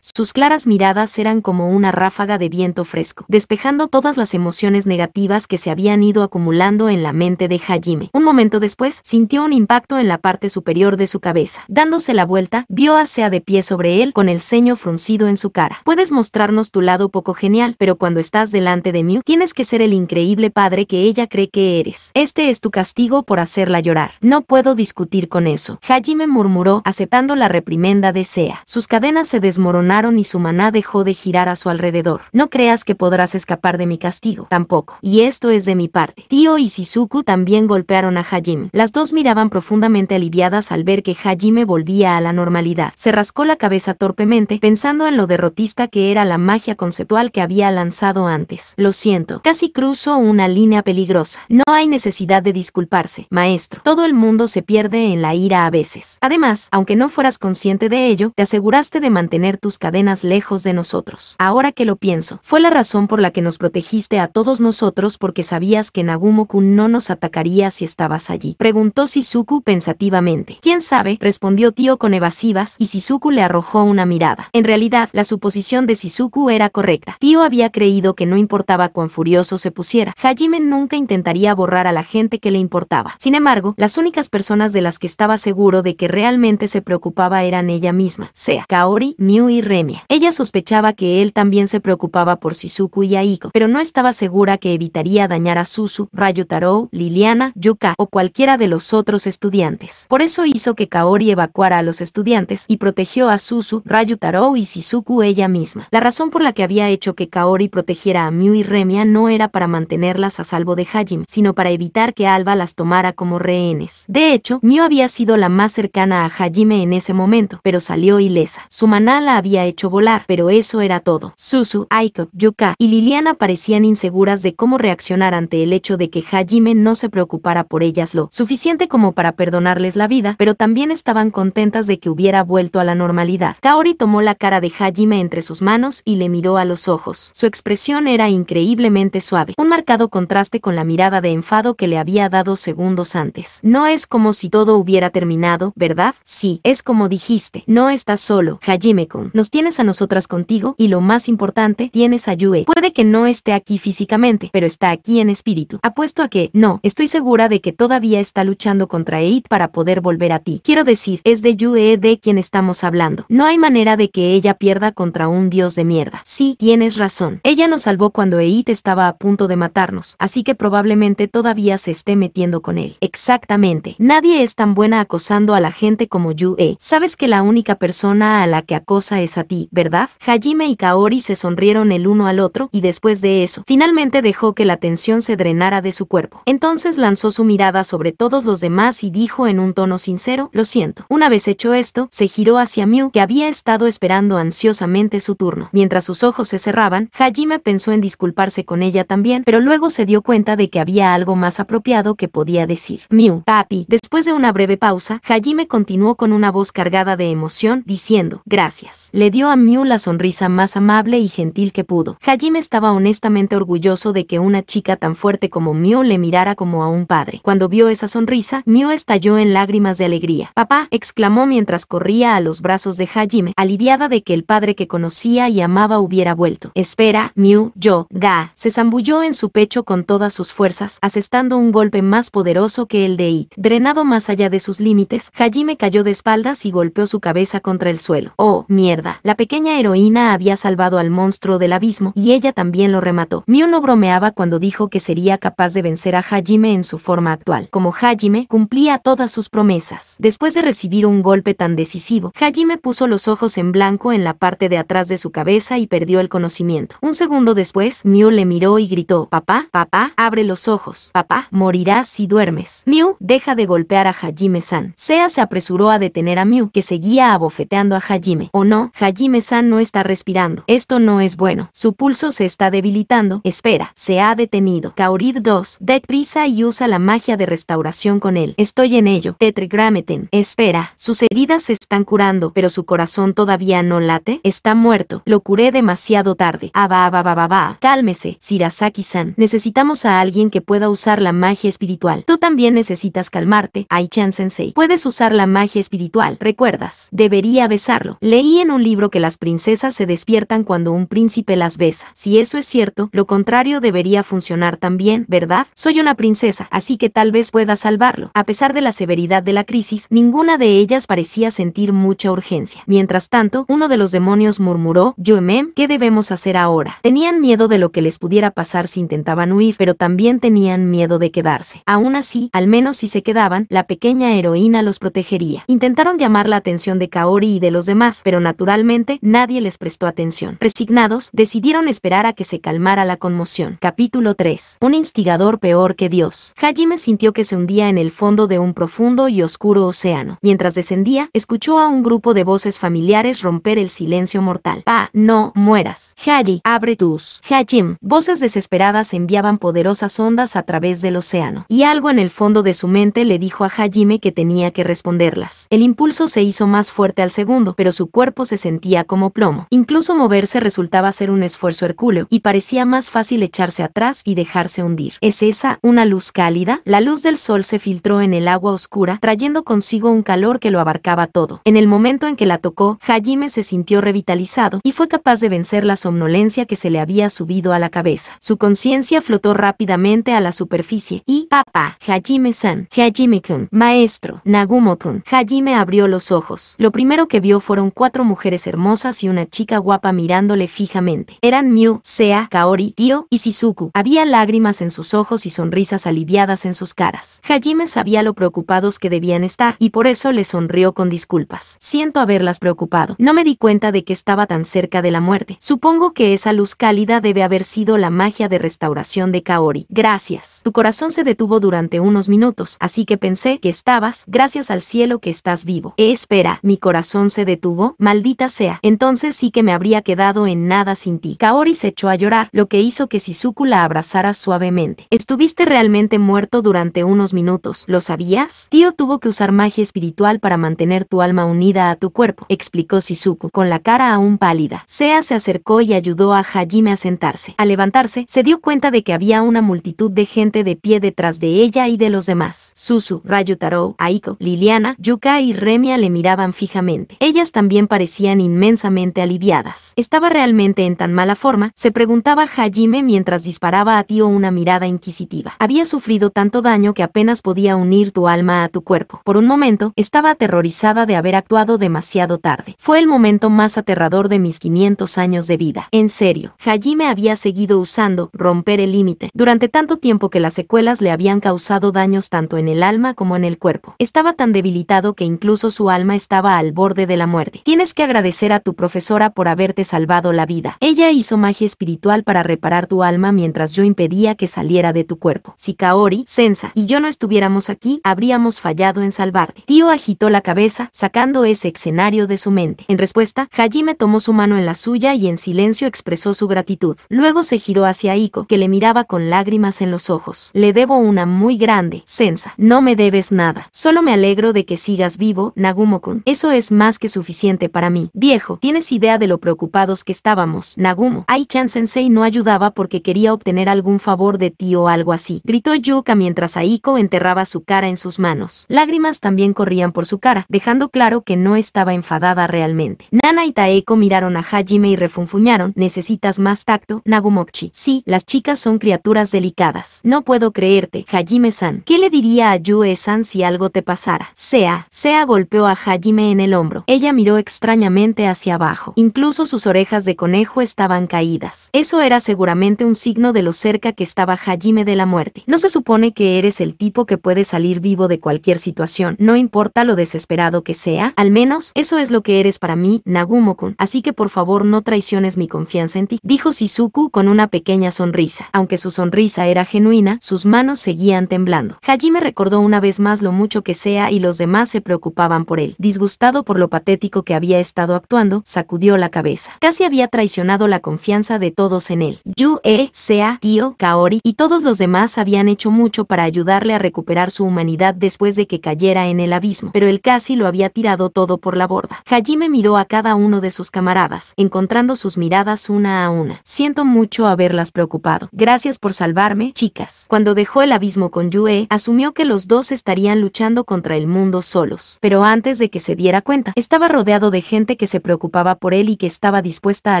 sus claras miradas eran como una ráfaga de viento fresco, despejando todas las emociones negativas que se habían ido acumulando en la mente de Hajime. Un momento después, sintió un impacto en la parte superior de su cabeza. Dándose la vuelta, vio a Sea de pie sobre él con el ceño fruncido en su cara. Puedes mostrarnos tu lado poco genial, pero cuando estás delante de Mew, tienes que ser el increíble padre que ella cree que eres. Este es tu castigo por hacerla llorar. No puedo discutir con eso. Hajime murmuró, aceptando la reprimenda de Sea. Sus cadenas se desmoronaron y su maná dejó de girar a su alrededor. No creas que podrás escapar de mi castigo, tampoco. Y esto es de mi parte. Tío y Sisuku también golpearon a Hajime. Las dos miraban profundamente aliviadas al ver que Hajime volvía a la normalidad. Se rascó la cabeza torpemente, pensando en lo derrotista que era la magia conceptual que había lanzado antes. Lo siento, casi cruzo una línea peligrosa. No hay necesidad de disculparse, maestro. Todo el mundo se pierde en la ira a veces. Además, aunque no fueras consciente de ello, te aseguraste de mantener tus cadenas lejos de nosotros. Ahora que lo pienso, fue la razón por la que nos protegiste a todos nosotros porque sabías que Nagumoku no nos atacaría si estabas allí. Preguntó Shizuku pensativamente. ¿Quién sabe? respondió Tío con evasivas y Shizuku le arrojó una mirada. En realidad, la suposición de Shizuku era correcta. Tío había creído que no importaba cuán furioso se pusiera. Hajime nunca intentaría borrar a la gente que le importaba. Sin embargo, las únicas personas de las que estaba seguro de que realmente se preocupaba eran ella misma, sea Kaori, mi Miu y Remia. Ella sospechaba que él también se preocupaba por Shizuku y Aiko, pero no estaba segura que evitaría dañar a Suzu, Rayu Tarou, Liliana, Yuka o cualquiera de los otros estudiantes. Por eso hizo que Kaori evacuara a los estudiantes y protegió a Suzu, Rayu Tarou y Shizuku ella misma. La razón por la que había hecho que Kaori protegiera a Miu y Remia no era para mantenerlas a salvo de Hajime, sino para evitar que Alba las tomara como rehenes. De hecho, Miu había sido la más cercana a Hajime en ese momento, pero salió ilesa. Su manal la había hecho volar, pero eso era todo. Susu, Aiko, Yuka y Liliana parecían inseguras de cómo reaccionar ante el hecho de que Hajime no se preocupara por ellas lo suficiente como para perdonarles la vida, pero también estaban contentas de que hubiera vuelto a la normalidad. Kaori tomó la cara de Hajime entre sus manos y le miró a los ojos. Su expresión era increíblemente suave, un marcado contraste con la mirada de enfado que le había dado segundos antes. No es como si todo hubiera terminado, ¿verdad? Sí, es como dijiste, no estás solo, Hajime nos tienes a nosotras contigo y lo más importante, tienes a Yue. Puede que no esté aquí físicamente, pero está aquí en espíritu. Apuesto a que, no, estoy segura de que todavía está luchando contra Eid para poder volver a ti. Quiero decir, es de Yue de quien estamos hablando. No hay manera de que ella pierda contra un dios de mierda. Sí, tienes razón. Ella nos salvó cuando Eid estaba a punto de matarnos, así que probablemente todavía se esté metiendo con él. Exactamente. Nadie es tan buena acosando a la gente como Yue. Sabes que la única persona a la que acosa es a ti, ¿verdad? Hajime y Kaori se sonrieron el uno al otro y después de eso, finalmente dejó que la tensión se drenara de su cuerpo. Entonces lanzó su mirada sobre todos los demás y dijo en un tono sincero, lo siento. Una vez hecho esto, se giró hacia Mew, que había estado esperando ansiosamente su turno. Mientras sus ojos se cerraban, Hajime pensó en disculparse con ella también, pero luego se dio cuenta de que había algo más apropiado que podía decir. Mew, papi. Después de una breve pausa, Hajime continuó con una voz cargada de emoción, diciendo, gracias. Le dio a Mew la sonrisa más amable y gentil que pudo. Hajime estaba honestamente orgulloso de que una chica tan fuerte como Mew le mirara como a un padre. Cuando vio esa sonrisa, Mew estalló en lágrimas de alegría. Papá, exclamó mientras corría a los brazos de Hajime, aliviada de que el padre que conocía y amaba hubiera vuelto. Espera, Mew, yo, Ga, se zambulló en su pecho con todas sus fuerzas, asestando un golpe más poderoso que el de It. Drenado más allá de sus límites, Hajime cayó de espaldas y golpeó su cabeza contra el suelo. Oh, Mierda. La pequeña heroína había salvado al monstruo del abismo y ella también lo remató. Mew no bromeaba cuando dijo que sería capaz de vencer a Hajime en su forma actual. Como Hajime, cumplía todas sus promesas. Después de recibir un golpe tan decisivo, Hajime puso los ojos en blanco en la parte de atrás de su cabeza y perdió el conocimiento. Un segundo después, Mew le miró y gritó, papá, papá, abre los ojos, papá, morirás si duermes. Mew deja de golpear a Hajime-san. Sea se apresuró a detener a Mew, que seguía abofeteando a Hajime no, Hajime-san no está respirando. Esto no es bueno. Su pulso se está debilitando. Espera, se ha detenido. Kaorid 2. Deprisa y usa la magia de restauración con él. Estoy en ello. Tetragrammeten. Espera, sus heridas se están curando, pero su corazón todavía no late. Está muerto. Lo curé demasiado tarde. Aba, ah, aba, aba, aba. Cálmese, Shirasaki-san. Necesitamos a alguien que pueda usar la magia espiritual. Tú también necesitas calmarte, Aichan-sensei. Puedes usar la magia espiritual, ¿recuerdas? Debería besarlo. Leí en un libro que las princesas se despiertan cuando un príncipe las besa. Si eso es cierto, lo contrario debería funcionar también, ¿verdad? Soy una princesa, así que tal vez pueda salvarlo. A pesar de la severidad de la crisis, ninguna de ellas parecía sentir mucha urgencia. Mientras tanto, uno de los demonios murmuró, Yoemem, ¿qué debemos hacer ahora? Tenían miedo de lo que les pudiera pasar si intentaban huir, pero también tenían miedo de quedarse. Aún así, al menos si se quedaban, la pequeña heroína los protegería. Intentaron llamar la atención de Kaori y de los demás, pero naturalmente nadie les prestó atención. Resignados, decidieron esperar a que se calmara la conmoción. Capítulo 3. Un instigador peor que Dios. Hajime sintió que se hundía en el fondo de un profundo y oscuro océano. Mientras descendía, escuchó a un grupo de voces familiares romper el silencio mortal. Ah, no, mueras. Haji, abre tus. Hajim. Voces desesperadas enviaban poderosas ondas a través del océano. Y algo en el fondo de su mente le dijo a Hajime que tenía que responderlas. El impulso se hizo más fuerte al segundo, pero su cuerpo se sentía como plomo. Incluso moverse resultaba ser un esfuerzo hercúleo y parecía más fácil echarse atrás y dejarse hundir. ¿Es esa una luz cálida? La luz del sol se filtró en el agua oscura, trayendo consigo un calor que lo abarcaba todo. En el momento en que la tocó, Hajime se sintió revitalizado y fue capaz de vencer la somnolencia que se le había subido a la cabeza. Su conciencia flotó rápidamente a la superficie y, papa Hajime-san, Hajime-kun, maestro, Nagumo-kun. Hajime abrió los ojos. Lo primero que vio fueron cuatro mujeres hermosas y una chica guapa mirándole fijamente. Eran Miu, Sea, Kaori, Tio y Shizuku. Había lágrimas en sus ojos y sonrisas aliviadas en sus caras. Hajime sabía lo preocupados que debían estar y por eso le sonrió con disculpas. Siento haberlas preocupado. No me di cuenta de que estaba tan cerca de la muerte. Supongo que esa luz cálida debe haber sido la magia de restauración de Kaori. Gracias. Tu corazón se detuvo durante unos minutos, así que pensé que estabas, gracias al cielo que estás vivo. Eh, espera, mi corazón se detuvo, Maldita sea, entonces sí que me habría quedado en nada sin ti. Kaori se echó a llorar, lo que hizo que Shizuku la abrazara suavemente. Estuviste realmente muerto durante unos minutos, ¿lo sabías? Tío tuvo que usar magia espiritual para mantener tu alma unida a tu cuerpo, explicó Shizuku, con la cara aún pálida. Sea se acercó y ayudó a Hajime a sentarse. Al levantarse, se dio cuenta de que había una multitud de gente de pie detrás de ella y de los demás. Susu, Rayutaro, Aiko, Liliana, Yuka y Remia le miraban fijamente. Ellas también parecían inmensamente aliviadas. Estaba realmente en tan mala forma, se preguntaba Hajime mientras disparaba a Tío una mirada inquisitiva. Había sufrido tanto daño que apenas podía unir tu alma a tu cuerpo. Por un momento, estaba aterrorizada de haber actuado demasiado tarde. Fue el momento más aterrador de mis 500 años de vida. En serio, Hajime había seguido usando romper el límite durante tanto tiempo que las secuelas le habían causado daños tanto en el alma como en el cuerpo. Estaba tan debilitado que incluso su alma estaba al borde de la muerte que agradecer a tu profesora por haberte salvado la vida. Ella hizo magia espiritual para reparar tu alma mientras yo impedía que saliera de tu cuerpo. Si Kaori, Sensa y yo no estuviéramos aquí, habríamos fallado en salvarte. Tío agitó la cabeza, sacando ese escenario de su mente. En respuesta, Hajime tomó su mano en la suya y en silencio expresó su gratitud. Luego se giró hacia Iko, que le miraba con lágrimas en los ojos. Le debo una muy grande, Sensa. No me debes nada. Solo me alegro de que sigas vivo, nagumo Eso es más que suficiente para mí. Viejo, ¿tienes idea de lo preocupados que estábamos? Nagumo. Ai-chan sensei no ayudaba porque quería obtener algún favor de ti o algo así. Gritó Yuka mientras Aiko enterraba su cara en sus manos. Lágrimas también corrían por su cara, dejando claro que no estaba enfadada realmente. Nana y Taeko miraron a Hajime y refunfuñaron, necesitas más tacto, Nagumochi. Sí, las chicas son criaturas delicadas. No puedo creerte, Hajime-san. ¿Qué le diría a Yue-san si algo te pasara? Sea, Sea golpeó a Hajime en el hombro. Ella miró extrañamente extrañamente hacia abajo. Incluso sus orejas de conejo estaban caídas. Eso era seguramente un signo de lo cerca que estaba Hajime de la muerte. No se supone que eres el tipo que puede salir vivo de cualquier situación, no importa lo desesperado que sea, al menos, eso es lo que eres para mí, nagumo así que por favor no traiciones mi confianza en ti, dijo Shizuku con una pequeña sonrisa. Aunque su sonrisa era genuina, sus manos seguían temblando. Hajime recordó una vez más lo mucho que sea y los demás se preocupaban por él, disgustado por lo patético que había estado actuando, sacudió la cabeza. Casi había traicionado la confianza de todos en él. Yu, E, Sea, Tio, Kaori y todos los demás habían hecho mucho para ayudarle a recuperar su humanidad después de que cayera en el abismo, pero él casi lo había tirado todo por la borda. Hajime miró a cada uno de sus camaradas, encontrando sus miradas una a una. Siento mucho haberlas preocupado. Gracias por salvarme, chicas. Cuando dejó el abismo con Yue, asumió que los dos estarían luchando contra el mundo solos, pero antes de que se diera cuenta, estaba rodeado de gente que se preocupaba por él y que estaba dispuesta a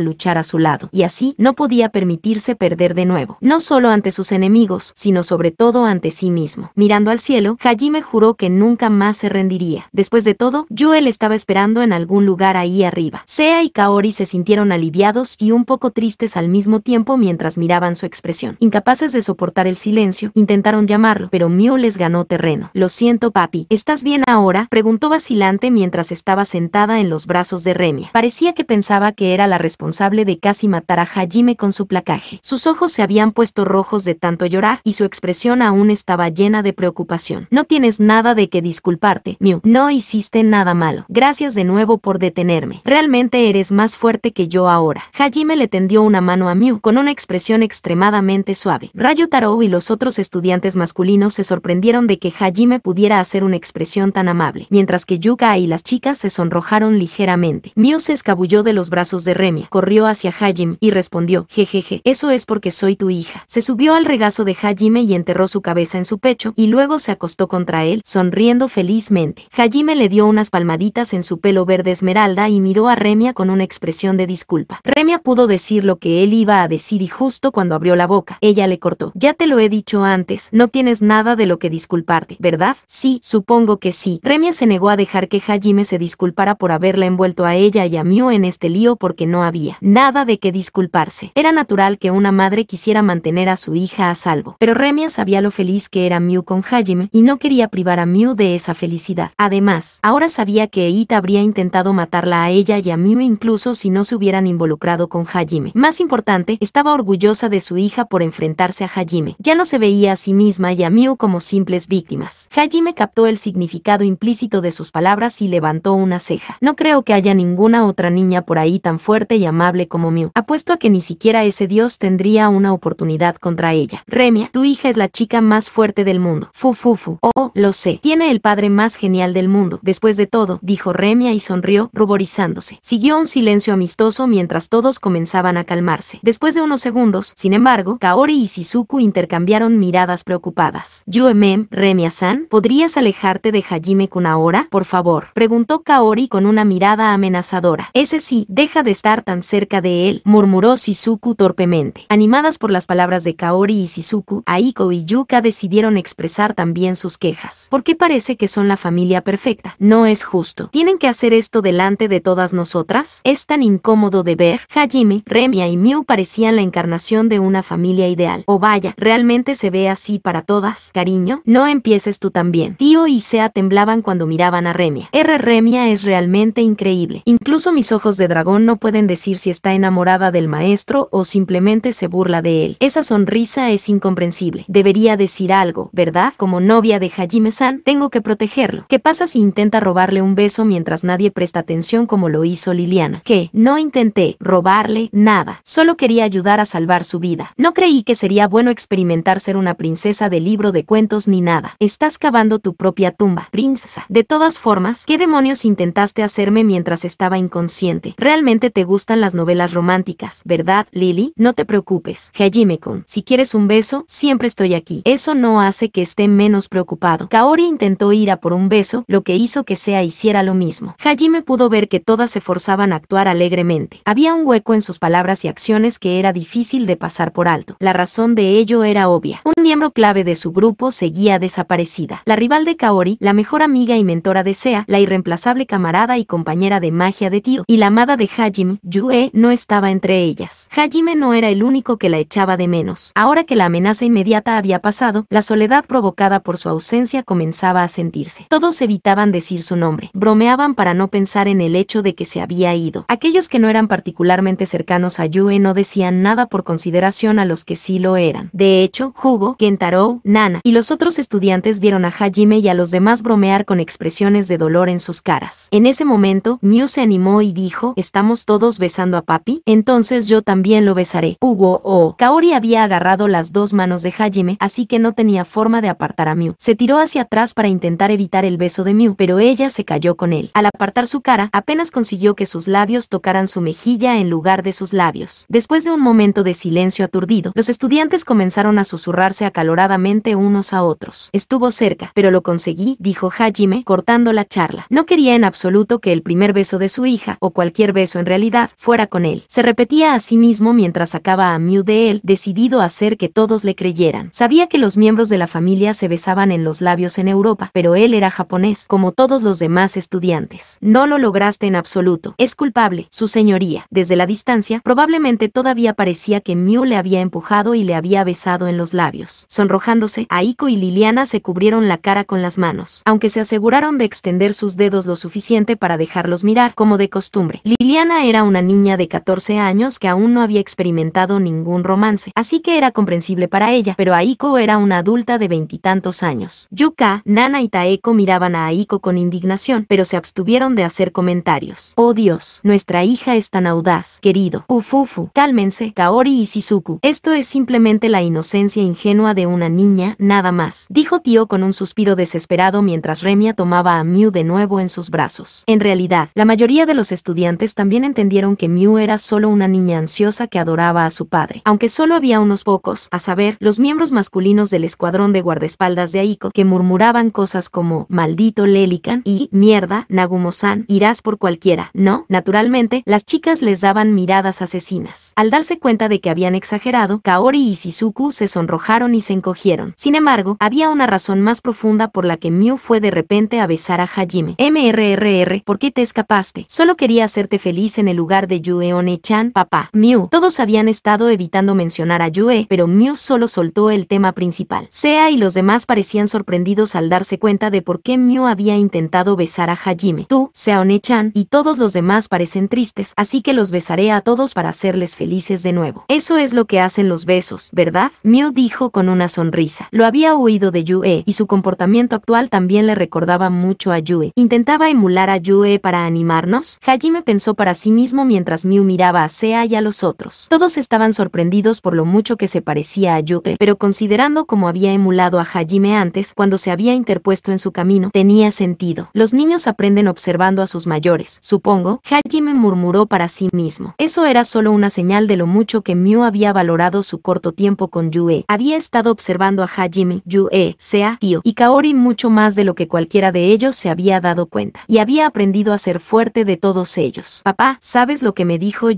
luchar a su lado, y así no podía permitirse perder de nuevo, no solo ante sus enemigos, sino sobre todo ante sí mismo. Mirando al cielo, Hajime juró que nunca más se rendiría. Después de todo, Joel estaba esperando en algún lugar ahí arriba. Sea y Kaori se sintieron aliviados y un poco tristes al mismo tiempo mientras miraban su expresión. Incapaces de soportar el silencio, intentaron llamarlo, pero Mew les ganó terreno. Lo siento papi, ¿estás bien ahora? preguntó vacilante mientras estaba sentada en los brazos de Remi Parecía que pensaba que era la responsable de casi matar a Hajime con su placaje. Sus ojos se habían puesto rojos de tanto llorar y su expresión aún estaba llena de preocupación. No tienes nada de que disculparte, Mew. No hiciste nada malo. Gracias de nuevo por detenerme. Realmente eres más fuerte que yo ahora. Hajime le tendió una mano a Mew con una expresión extremadamente suave. Rayo Tarou y los otros estudiantes masculinos se sorprendieron de que Hajime pudiera hacer una expresión tan amable, mientras que Yuka y las chicas se sonrojaron ligeramente ligeramente. se escabulló de los brazos de Remia, corrió hacia Hajime y respondió, jejeje, eso es porque soy tu hija. Se subió al regazo de Hajime y enterró su cabeza en su pecho, y luego se acostó contra él, sonriendo felizmente. Hajime le dio unas palmaditas en su pelo verde esmeralda y miró a Remia con una expresión de disculpa. Remia pudo decir lo que él iba a decir y justo cuando abrió la boca, ella le cortó. Ya te lo he dicho antes, no tienes nada de lo que disculparte, ¿verdad? Sí, supongo que sí. Remia se negó a dejar que Hajime se disculpara por haberle envuelto a ella y a Mew en este lío porque no había nada de qué disculparse. Era natural que una madre quisiera mantener a su hija a salvo, pero Remia sabía lo feliz que era Mew con Hajime y no quería privar a Mew de esa felicidad. Además, ahora sabía que Eita habría intentado matarla a ella y a Mew incluso si no se hubieran involucrado con Hajime. Más importante, estaba orgullosa de su hija por enfrentarse a Hajime. Ya no se veía a sí misma y a Mew como simples víctimas. Hajime captó el significado implícito de sus palabras y levantó una ceja. No creo que haya ninguna otra niña por ahí tan fuerte y amable como Miu. Apuesto a que ni siquiera ese dios tendría una oportunidad contra ella. Remia, tu hija es la chica más fuerte del mundo. Fu fu fu. Oh, oh, lo sé. Tiene el padre más genial del mundo. Después de todo, dijo Remia y sonrió, ruborizándose. Siguió un silencio amistoso mientras todos comenzaban a calmarse. Después de unos segundos, sin embargo, Kaori y Shizuku intercambiaron miradas preocupadas. Yuemem, Remia-san, ¿podrías alejarte de Hajime-kun ahora, por favor? Preguntó Kaori con una mirada amenazadora. Ese sí, deja de estar tan cerca de él, murmuró Shizuku torpemente. Animadas por las palabras de Kaori y Shizuku, Aiko y Yuka decidieron expresar también sus quejas. ¿Por qué parece que son la familia perfecta? No es justo. ¿Tienen que hacer esto delante de todas nosotras? Es tan incómodo de ver. Hajime, Remia y Miu parecían la encarnación de una familia ideal. O oh vaya, realmente se ve así para todas, cariño. No empieces tú también. Tío y Sea temblaban cuando miraban a Remia. R. Remia es realmente increíble. Incluso mis ojos de dragón no pueden decir si está enamorada del maestro o simplemente se burla de él. Esa sonrisa es incomprensible. Debería decir algo, ¿verdad? Como novia de Hajime-san, tengo que protegerlo. ¿Qué pasa si intenta robarle un beso mientras nadie presta atención como lo hizo Liliana? Que no intenté robarle nada. Solo quería ayudar a salvar su vida. No creí que sería bueno experimentar ser una princesa de libro de cuentos ni nada. Estás cavando tu propia tumba, princesa. De todas formas, ¿qué demonios intentaste hacerme mientras estaba inconsciente. Realmente te gustan las novelas románticas, ¿verdad, Lily? No te preocupes. Hajime-kun, si quieres un beso, siempre estoy aquí. Eso no hace que esté menos preocupado. Kaori intentó ir a por un beso, lo que hizo que Sea hiciera lo mismo. Hajime pudo ver que todas se forzaban a actuar alegremente. Había un hueco en sus palabras y acciones que era difícil de pasar por alto. La razón de ello era obvia. Un miembro clave de su grupo seguía desaparecida. La rival de Kaori, la mejor amiga y mentora de Sea, la irreemplazable camarada y compañera de magia de Tío, y la amada de Hajime, Yue, no estaba entre ellas. Hajime no era el único que la echaba de menos. Ahora que la amenaza inmediata había pasado, la soledad provocada por su ausencia comenzaba a sentirse. Todos evitaban decir su nombre, bromeaban para no pensar en el hecho de que se había ido. Aquellos que no eran particularmente cercanos a Yue no decían nada por consideración a los que sí lo eran. De hecho, Hugo, Kentaro, Nana y los otros estudiantes vieron a Hajime y a los demás bromear con expresiones de dolor en sus caras. En ese momento, Miu Mew se animó y dijo, ¿estamos todos besando a papi? Entonces yo también lo besaré. Hugo oh. Kaori había agarrado las dos manos de Hajime, así que no tenía forma de apartar a Mew. Se tiró hacia atrás para intentar evitar el beso de Mew, pero ella se cayó con él. Al apartar su cara, apenas consiguió que sus labios tocaran su mejilla en lugar de sus labios. Después de un momento de silencio aturdido, los estudiantes comenzaron a susurrarse acaloradamente unos a otros. Estuvo cerca, pero lo conseguí, dijo Hajime, cortando la charla. No quería en absoluto que el primer beso de su hija, o cualquier beso en realidad, fuera con él. Se repetía a sí mismo mientras sacaba a Mew de él, decidido a hacer que todos le creyeran. Sabía que los miembros de la familia se besaban en los labios en Europa, pero él era japonés, como todos los demás estudiantes. No lo lograste en absoluto. Es culpable, su señoría. Desde la distancia, probablemente todavía parecía que Mew le había empujado y le había besado en los labios. Sonrojándose, Aiko y Liliana se cubrieron la cara con las manos, aunque se aseguraron de extender sus dedos lo suficiente para dejar dejarlos mirar, como de costumbre. Liliana era una niña de 14 años que aún no había experimentado ningún romance, así que era comprensible para ella, pero Aiko era una adulta de veintitantos años. Yuka, Nana y Taeko miraban a Aiko con indignación, pero se abstuvieron de hacer comentarios. Oh Dios, nuestra hija es tan audaz, querido. Ufufu, cálmense, Kaori y Shizuku. Esto es simplemente la inocencia ingenua de una niña, nada más, dijo Tío con un suspiro desesperado mientras Remia tomaba a Mew de nuevo en sus brazos. En realidad, la mayoría de los estudiantes también entendieron que Mew era solo una niña ansiosa que adoraba a su padre, aunque solo había unos pocos, a saber, los miembros masculinos del escuadrón de guardaespaldas de Aiko, que murmuraban cosas como maldito Lelican y mierda, Nagumo-san, irás por cualquiera, ¿no? Naturalmente, las chicas les daban miradas asesinas. Al darse cuenta de que habían exagerado, Kaori y Shizuku se sonrojaron y se encogieron. Sin embargo, había una razón más profunda por la que Mew fue de repente a besar a Hajime. MRRR, ¿por qué te escapaste. Solo quería hacerte feliz en el lugar de Yue One-chan, papá. Mew. Todos habían estado evitando mencionar a Yue, pero Mew solo soltó el tema principal. Sea y los demás parecían sorprendidos al darse cuenta de por qué Mew había intentado besar a Hajime. Tú, Sea One-chan, y todos los demás parecen tristes, así que los besaré a todos para hacerles felices de nuevo. Eso es lo que hacen los besos, ¿verdad? Mew dijo con una sonrisa. Lo había oído de Yue, y su comportamiento actual también le recordaba mucho a Yue. Intentaba emular a Yue para animarnos? Hajime pensó para sí mismo mientras Mew miraba a Sea y a los otros. Todos estaban sorprendidos por lo mucho que se parecía a Yue, pero considerando cómo había emulado a Hajime antes, cuando se había interpuesto en su camino, tenía sentido. Los niños aprenden observando a sus mayores, supongo, Hajime murmuró para sí mismo. Eso era solo una señal de lo mucho que Mew había valorado su corto tiempo con Yue. Había estado observando a Hajime, Yue, Sea, Tio y Kaori mucho más de lo que cualquiera de ellos se había dado cuenta, y había aprendido a ser fuerte de todos ellos. Papá, ¿sabes lo que me dijo y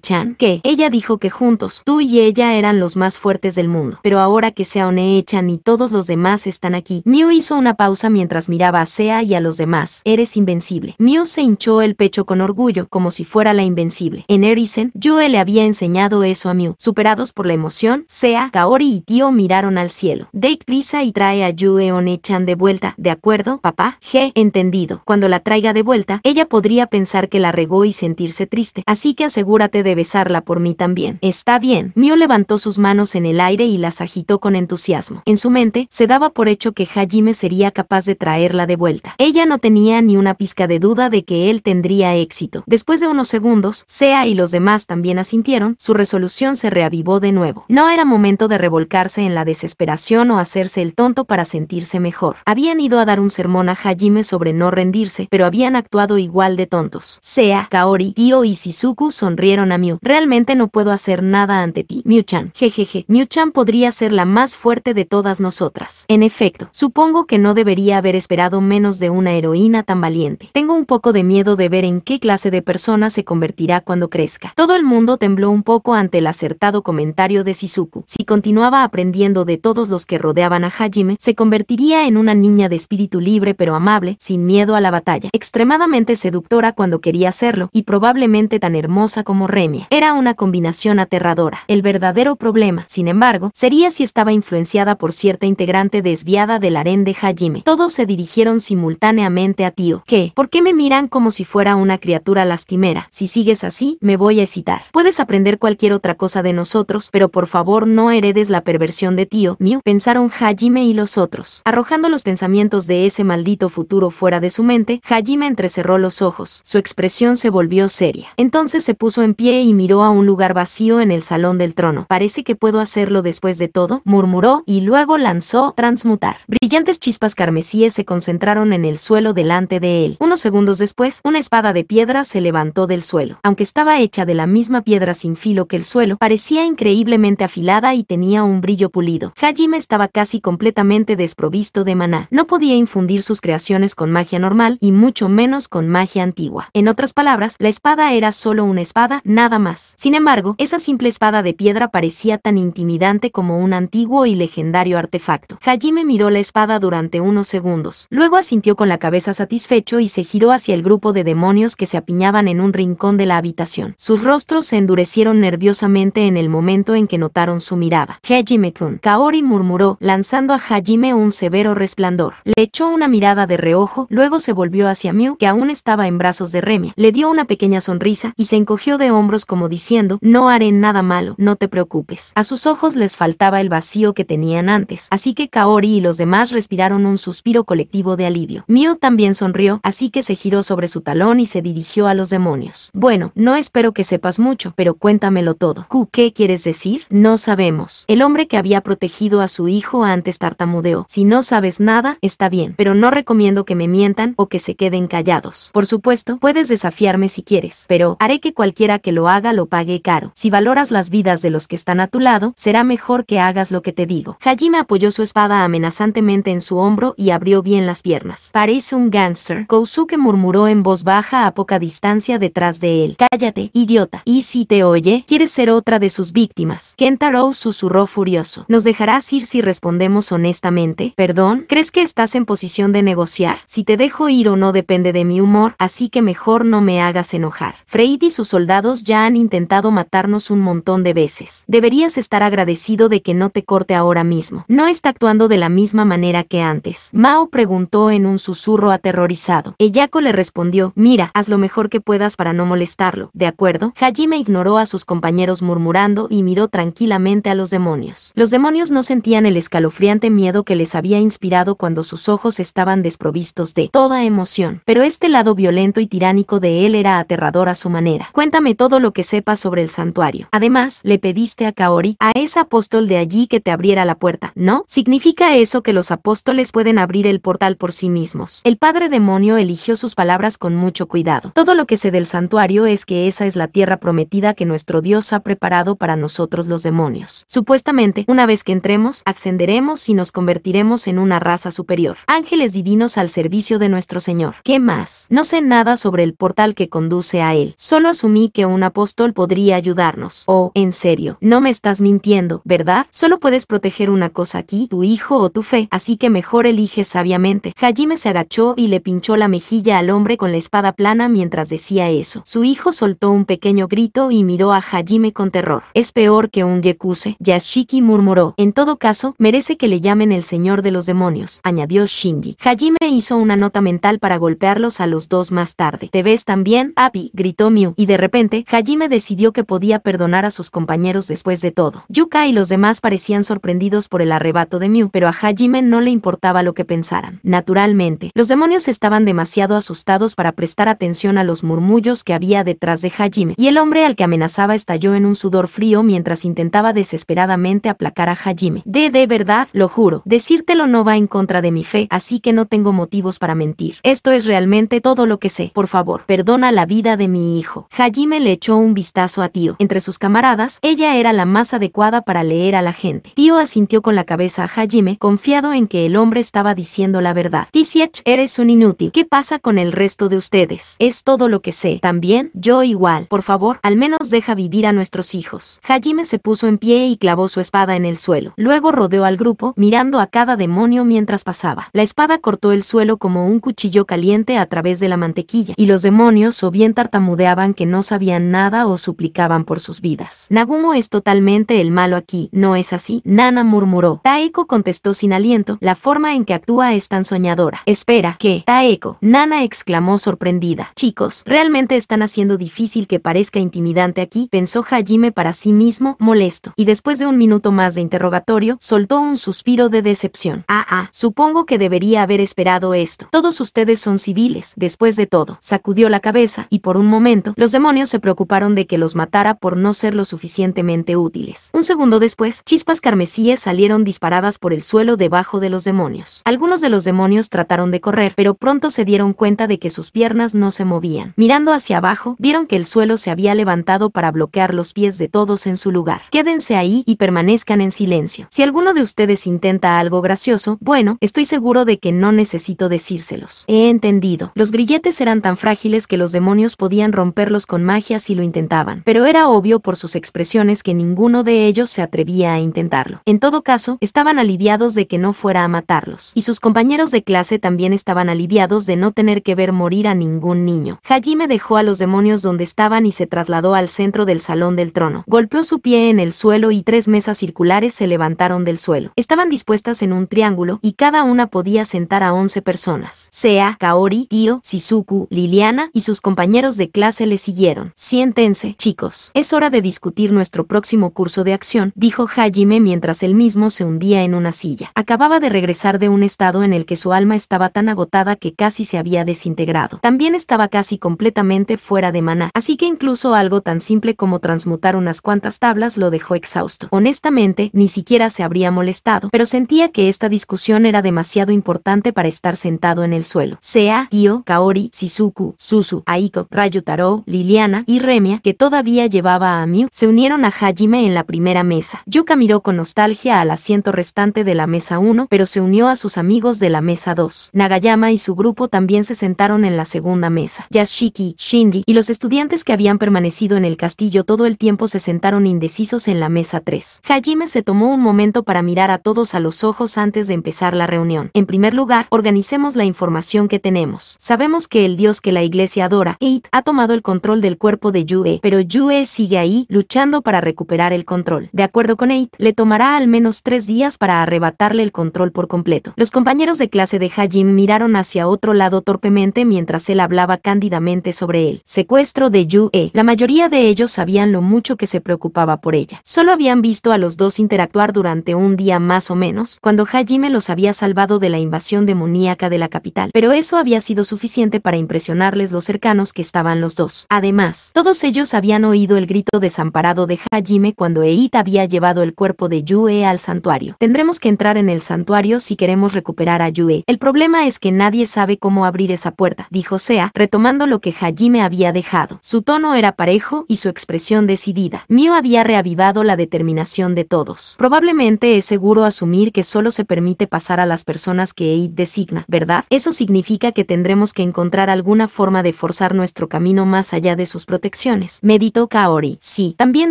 chan Que ella dijo que juntos, tú y ella eran los más fuertes del mundo. Pero ahora que Seaone-chan y todos los demás están aquí, Miu hizo una pausa mientras miraba a Sea y a los demás. Eres invencible. Miu se hinchó el pecho con orgullo, como si fuera la invencible. En Erisen, Yue le había enseñado eso a Miu. Superados por la emoción, Sea, Kaori y Tío miraron al cielo. Date prisa y trae a one chan de vuelta. ¿De acuerdo, papá? G. Entendido. Cuando la traiga de vuelta, ella podría pensar que la regó y sentirse triste, así que asegúrate de besarla por mí también. Está bien. Mio levantó sus manos en el aire y las agitó con entusiasmo. En su mente, se daba por hecho que Hajime sería capaz de traerla de vuelta. Ella no tenía ni una pizca de duda de que él tendría éxito. Después de unos segundos, Sea y los demás también asintieron, su resolución se reavivó de nuevo. No era momento de revolcarse en la desesperación o hacerse el tonto para sentirse mejor. Habían ido a dar un sermón a Hajime sobre no rendirse, pero habían actuado igual de tontos. Sea, Kaori, tío y Shizuku sonrieron a Miu. Realmente no puedo hacer nada ante ti, Mew-chan. Jejeje, Mew-chan podría ser la más fuerte de todas nosotras. En efecto, supongo que no debería haber esperado menos de una heroína tan valiente. Tengo un poco de miedo de ver en qué clase de persona se convertirá cuando crezca. Todo el mundo tembló un poco ante el acertado comentario de Shizuku. Si continuaba aprendiendo de todos los que rodeaban a Hajime, se convertiría en una niña de espíritu libre pero amable, sin miedo a la batalla. Extrema seductora cuando quería hacerlo y probablemente tan hermosa como Remia. Era una combinación aterradora. El verdadero problema, sin embargo, sería si estaba influenciada por cierta integrante desviada del harén de Hajime. Todos se dirigieron simultáneamente a Tío, ¿Qué? ¿por qué me miran como si fuera una criatura lastimera? Si sigues así, me voy a excitar. Puedes aprender cualquier otra cosa de nosotros, pero por favor no heredes la perversión de Tío, Miu, pensaron Hajime y los otros. Arrojando los pensamientos de ese maldito futuro fuera de su mente, Hajime cerró los ojos, su expresión se volvió seria. Entonces se puso en pie y miró a un lugar vacío en el salón del trono. Parece que puedo hacerlo después de todo, murmuró, y luego lanzó transmutar. Brillantes chispas carmesíes se concentraron en el suelo delante de él. Unos segundos después, una espada de piedra se levantó del suelo. Aunque estaba hecha de la misma piedra sin filo que el suelo, parecía increíblemente afilada y tenía un brillo pulido. Hajime estaba casi completamente desprovisto de maná. No podía infundir sus creaciones con magia normal, y mucho menos con magia antigua. En otras palabras, la espada era solo una espada, nada más. Sin embargo, esa simple espada de piedra parecía tan intimidante como un antiguo y legendario artefacto. Hajime miró la espada durante unos segundos. Luego asintió con la cabeza satisfecho y se giró hacia el grupo de demonios que se apiñaban en un rincón de la habitación. Sus rostros se endurecieron nerviosamente en el momento en que notaron su mirada. Hajime-kun. Kaori murmuró, lanzando a Hajime un severo resplandor. Le echó una mirada de reojo, luego se volvió hacia Mew aún estaba en brazos de Remia, le dio una pequeña sonrisa y se encogió de hombros como diciendo, no haré nada malo, no te preocupes. A sus ojos les faltaba el vacío que tenían antes, así que Kaori y los demás respiraron un suspiro colectivo de alivio. Mio también sonrió, así que se giró sobre su talón y se dirigió a los demonios. Bueno, no espero que sepas mucho, pero cuéntamelo todo. ¿qué quieres decir? No sabemos. El hombre que había protegido a su hijo antes tartamudeó. Si no sabes nada, está bien, pero no recomiendo que me mientan o que se queden callados por supuesto, puedes desafiarme si quieres, pero haré que cualquiera que lo haga lo pague caro. Si valoras las vidas de los que están a tu lado, será mejor que hagas lo que te digo. Hajime apoyó su espada amenazantemente en su hombro y abrió bien las piernas. Parece un gánster. Kousuke murmuró en voz baja a poca distancia detrás de él. Cállate, idiota. Y si te oye, quieres ser otra de sus víctimas. Kentaro susurró furioso. ¿Nos dejarás ir si respondemos honestamente? Perdón, ¿crees que estás en posición de negociar? Si te dejo ir o no depende de mi humor, así que mejor no me hagas enojar. Freid y sus soldados ya han intentado matarnos un montón de veces. Deberías estar agradecido de que no te corte ahora mismo. No está actuando de la misma manera que antes. Mao preguntó en un susurro aterrorizado. Eyako le respondió, mira, haz lo mejor que puedas para no molestarlo, ¿de acuerdo? Hajime ignoró a sus compañeros murmurando y miró tranquilamente a los demonios. Los demonios no sentían el escalofriante miedo que les había inspirado cuando sus ojos estaban desprovistos de toda emoción, pero es este lado violento y tiránico de él era aterrador a su manera. Cuéntame todo lo que sepas sobre el santuario. Además, le pediste a Kaori, a ese apóstol de allí que te abriera la puerta, ¿no? ¿Significa eso que los apóstoles pueden abrir el portal por sí mismos? El padre demonio eligió sus palabras con mucho cuidado. Todo lo que sé del santuario es que esa es la tierra prometida que nuestro Dios ha preparado para nosotros los demonios. Supuestamente, una vez que entremos, ascenderemos y nos convertiremos en una raza superior. Ángeles divinos al servicio de nuestro Señor. ¿Qué más? No sé nada sobre el portal que conduce a él. Solo asumí que un apóstol podría ayudarnos. Oh, en serio, no me estás mintiendo, ¿verdad? Solo puedes proteger una cosa aquí, tu hijo o tu fe, así que mejor elige sabiamente. Hajime se agachó y le pinchó la mejilla al hombre con la espada plana mientras decía eso. Su hijo soltó un pequeño grito y miró a Hajime con terror. Es peor que un Yekuse, Yashiki murmuró. En todo caso, merece que le llamen el señor de los demonios, añadió Shinji. Hajime hizo una nota mental para golpearlo a los dos más tarde. ¿Te ves también, Abby? gritó Mew, y de repente, Hajime decidió que podía perdonar a sus compañeros después de todo. Yuka y los demás parecían sorprendidos por el arrebato de Mew, pero a Hajime no le importaba lo que pensaran. Naturalmente, los demonios estaban demasiado asustados para prestar atención a los murmullos que había detrás de Hajime, y el hombre al que amenazaba estalló en un sudor frío mientras intentaba desesperadamente aplacar a Hajime. De de verdad, lo juro, decírtelo no va en contra de mi fe, así que no tengo motivos para mentir. Esto es realmente todo lo que sé. Por favor, perdona la vida de mi hijo. Hajime le echó un vistazo a Tío. Entre sus camaradas, ella era la más adecuada para leer a la gente. Tío asintió con la cabeza a Hajime, confiado en que el hombre estaba diciendo la verdad. TCH, eres un inútil. ¿Qué pasa con el resto de ustedes? Es todo lo que sé. También, yo igual. Por favor, al menos deja vivir a nuestros hijos. Hajime se puso en pie y clavó su espada en el suelo. Luego rodeó al grupo, mirando a cada demonio mientras pasaba. La espada cortó el suelo como un cuchillo caliente a través de la mantequilla, y los demonios o bien tartamudeaban que no sabían nada o suplicaban por sus vidas. Nagumo es totalmente el malo aquí, ¿no es así? Nana murmuró. Taeko contestó sin aliento, la forma en que actúa es tan soñadora. Espera, ¿qué? Taeko. Nana exclamó sorprendida. Chicos, realmente están haciendo difícil que parezca intimidante aquí, pensó Hajime para sí mismo, molesto. Y después de un minuto más de interrogatorio, soltó un suspiro de decepción. Ah, ah, supongo que debería haber esperado esto. Todos ustedes son civiles después de todo. Sacudió la cabeza, y por un momento, los demonios se preocuparon de que los matara por no ser lo suficientemente útiles. Un segundo después, chispas carmesíes salieron disparadas por el suelo debajo de los demonios. Algunos de los demonios trataron de correr, pero pronto se dieron cuenta de que sus piernas no se movían. Mirando hacia abajo, vieron que el suelo se había levantado para bloquear los pies de todos en su lugar. Quédense ahí y permanezcan en silencio. Si alguno de ustedes intenta algo gracioso, bueno, estoy seguro de que no necesito decírselos. He entendido. Los grilletes eran tan frágiles que los demonios podían romperlos con magia si lo intentaban, pero era obvio por sus expresiones que ninguno de ellos se atrevía a intentarlo. En todo caso, estaban aliviados de que no fuera a matarlos, y sus compañeros de clase también estaban aliviados de no tener que ver morir a ningún niño. Hajime dejó a los demonios donde estaban y se trasladó al centro del salón del trono. Golpeó su pie en el suelo y tres mesas circulares se levantaron del suelo. Estaban dispuestas en un triángulo y cada una podía sentar a 11 personas. Sea, Kaori, tío, Sisuku, Liliana y sus compañeros de clase le siguieron. Siéntense, chicos. Es hora de discutir nuestro próximo curso de acción, dijo Hajime mientras él mismo se hundía en una silla. Acababa de regresar de un estado en el que su alma estaba tan agotada que casi se había desintegrado. También estaba casi completamente fuera de maná, así que incluso algo tan simple como transmutar unas cuantas tablas lo dejó exhausto. Honestamente, ni siquiera se habría molestado, pero sentía que esta discusión era demasiado importante para estar sentado en el suelo. Sea Kaori, Shizuku, Suzu, Aiko, Rayutaro, Liliana y Remia, que todavía llevaba a Miu, se unieron a Hajime en la primera mesa. Yuka miró con nostalgia al asiento restante de la mesa 1, pero se unió a sus amigos de la mesa 2. Nagayama y su grupo también se sentaron en la segunda mesa. Yashiki, Shindi y los estudiantes que habían permanecido en el castillo todo el tiempo se sentaron indecisos en la mesa 3. Hajime se tomó un momento para mirar a todos a los ojos antes de empezar la reunión. En primer lugar, organicemos la información que tenemos. Sabemos que el Dios que la iglesia adora, eight ha tomado el control del cuerpo de Yue, pero Yue sigue ahí, luchando para recuperar el control. De acuerdo con eight le tomará al menos tres días para arrebatarle el control por completo. Los compañeros de clase de Hajim miraron hacia otro lado torpemente mientras él hablaba cándidamente sobre el secuestro de Yue. La mayoría de ellos sabían lo mucho que se preocupaba por ella. Solo habían visto a los dos interactuar durante un día más o menos, cuando Hajime los había salvado de la invasión demoníaca de la capital. Pero eso había sido suficiente para impresionarles los cercanos que estaban los dos. Además, todos ellos habían oído el grito desamparado de Hajime cuando Eita había llevado el cuerpo de Yue al santuario. Tendremos que entrar en el santuario si queremos recuperar a Yue. El problema es que nadie sabe cómo abrir esa puerta, dijo Sea, retomando lo que Hajime había dejado. Su tono era parejo y su expresión decidida. Mio había reavivado la determinación de todos. Probablemente es seguro asumir que solo se permite pasar a las personas que Eid designa, ¿verdad? Eso significa que tendremos tendremos que encontrar alguna forma de forzar nuestro camino más allá de sus protecciones. Meditó Kaori. Sí, también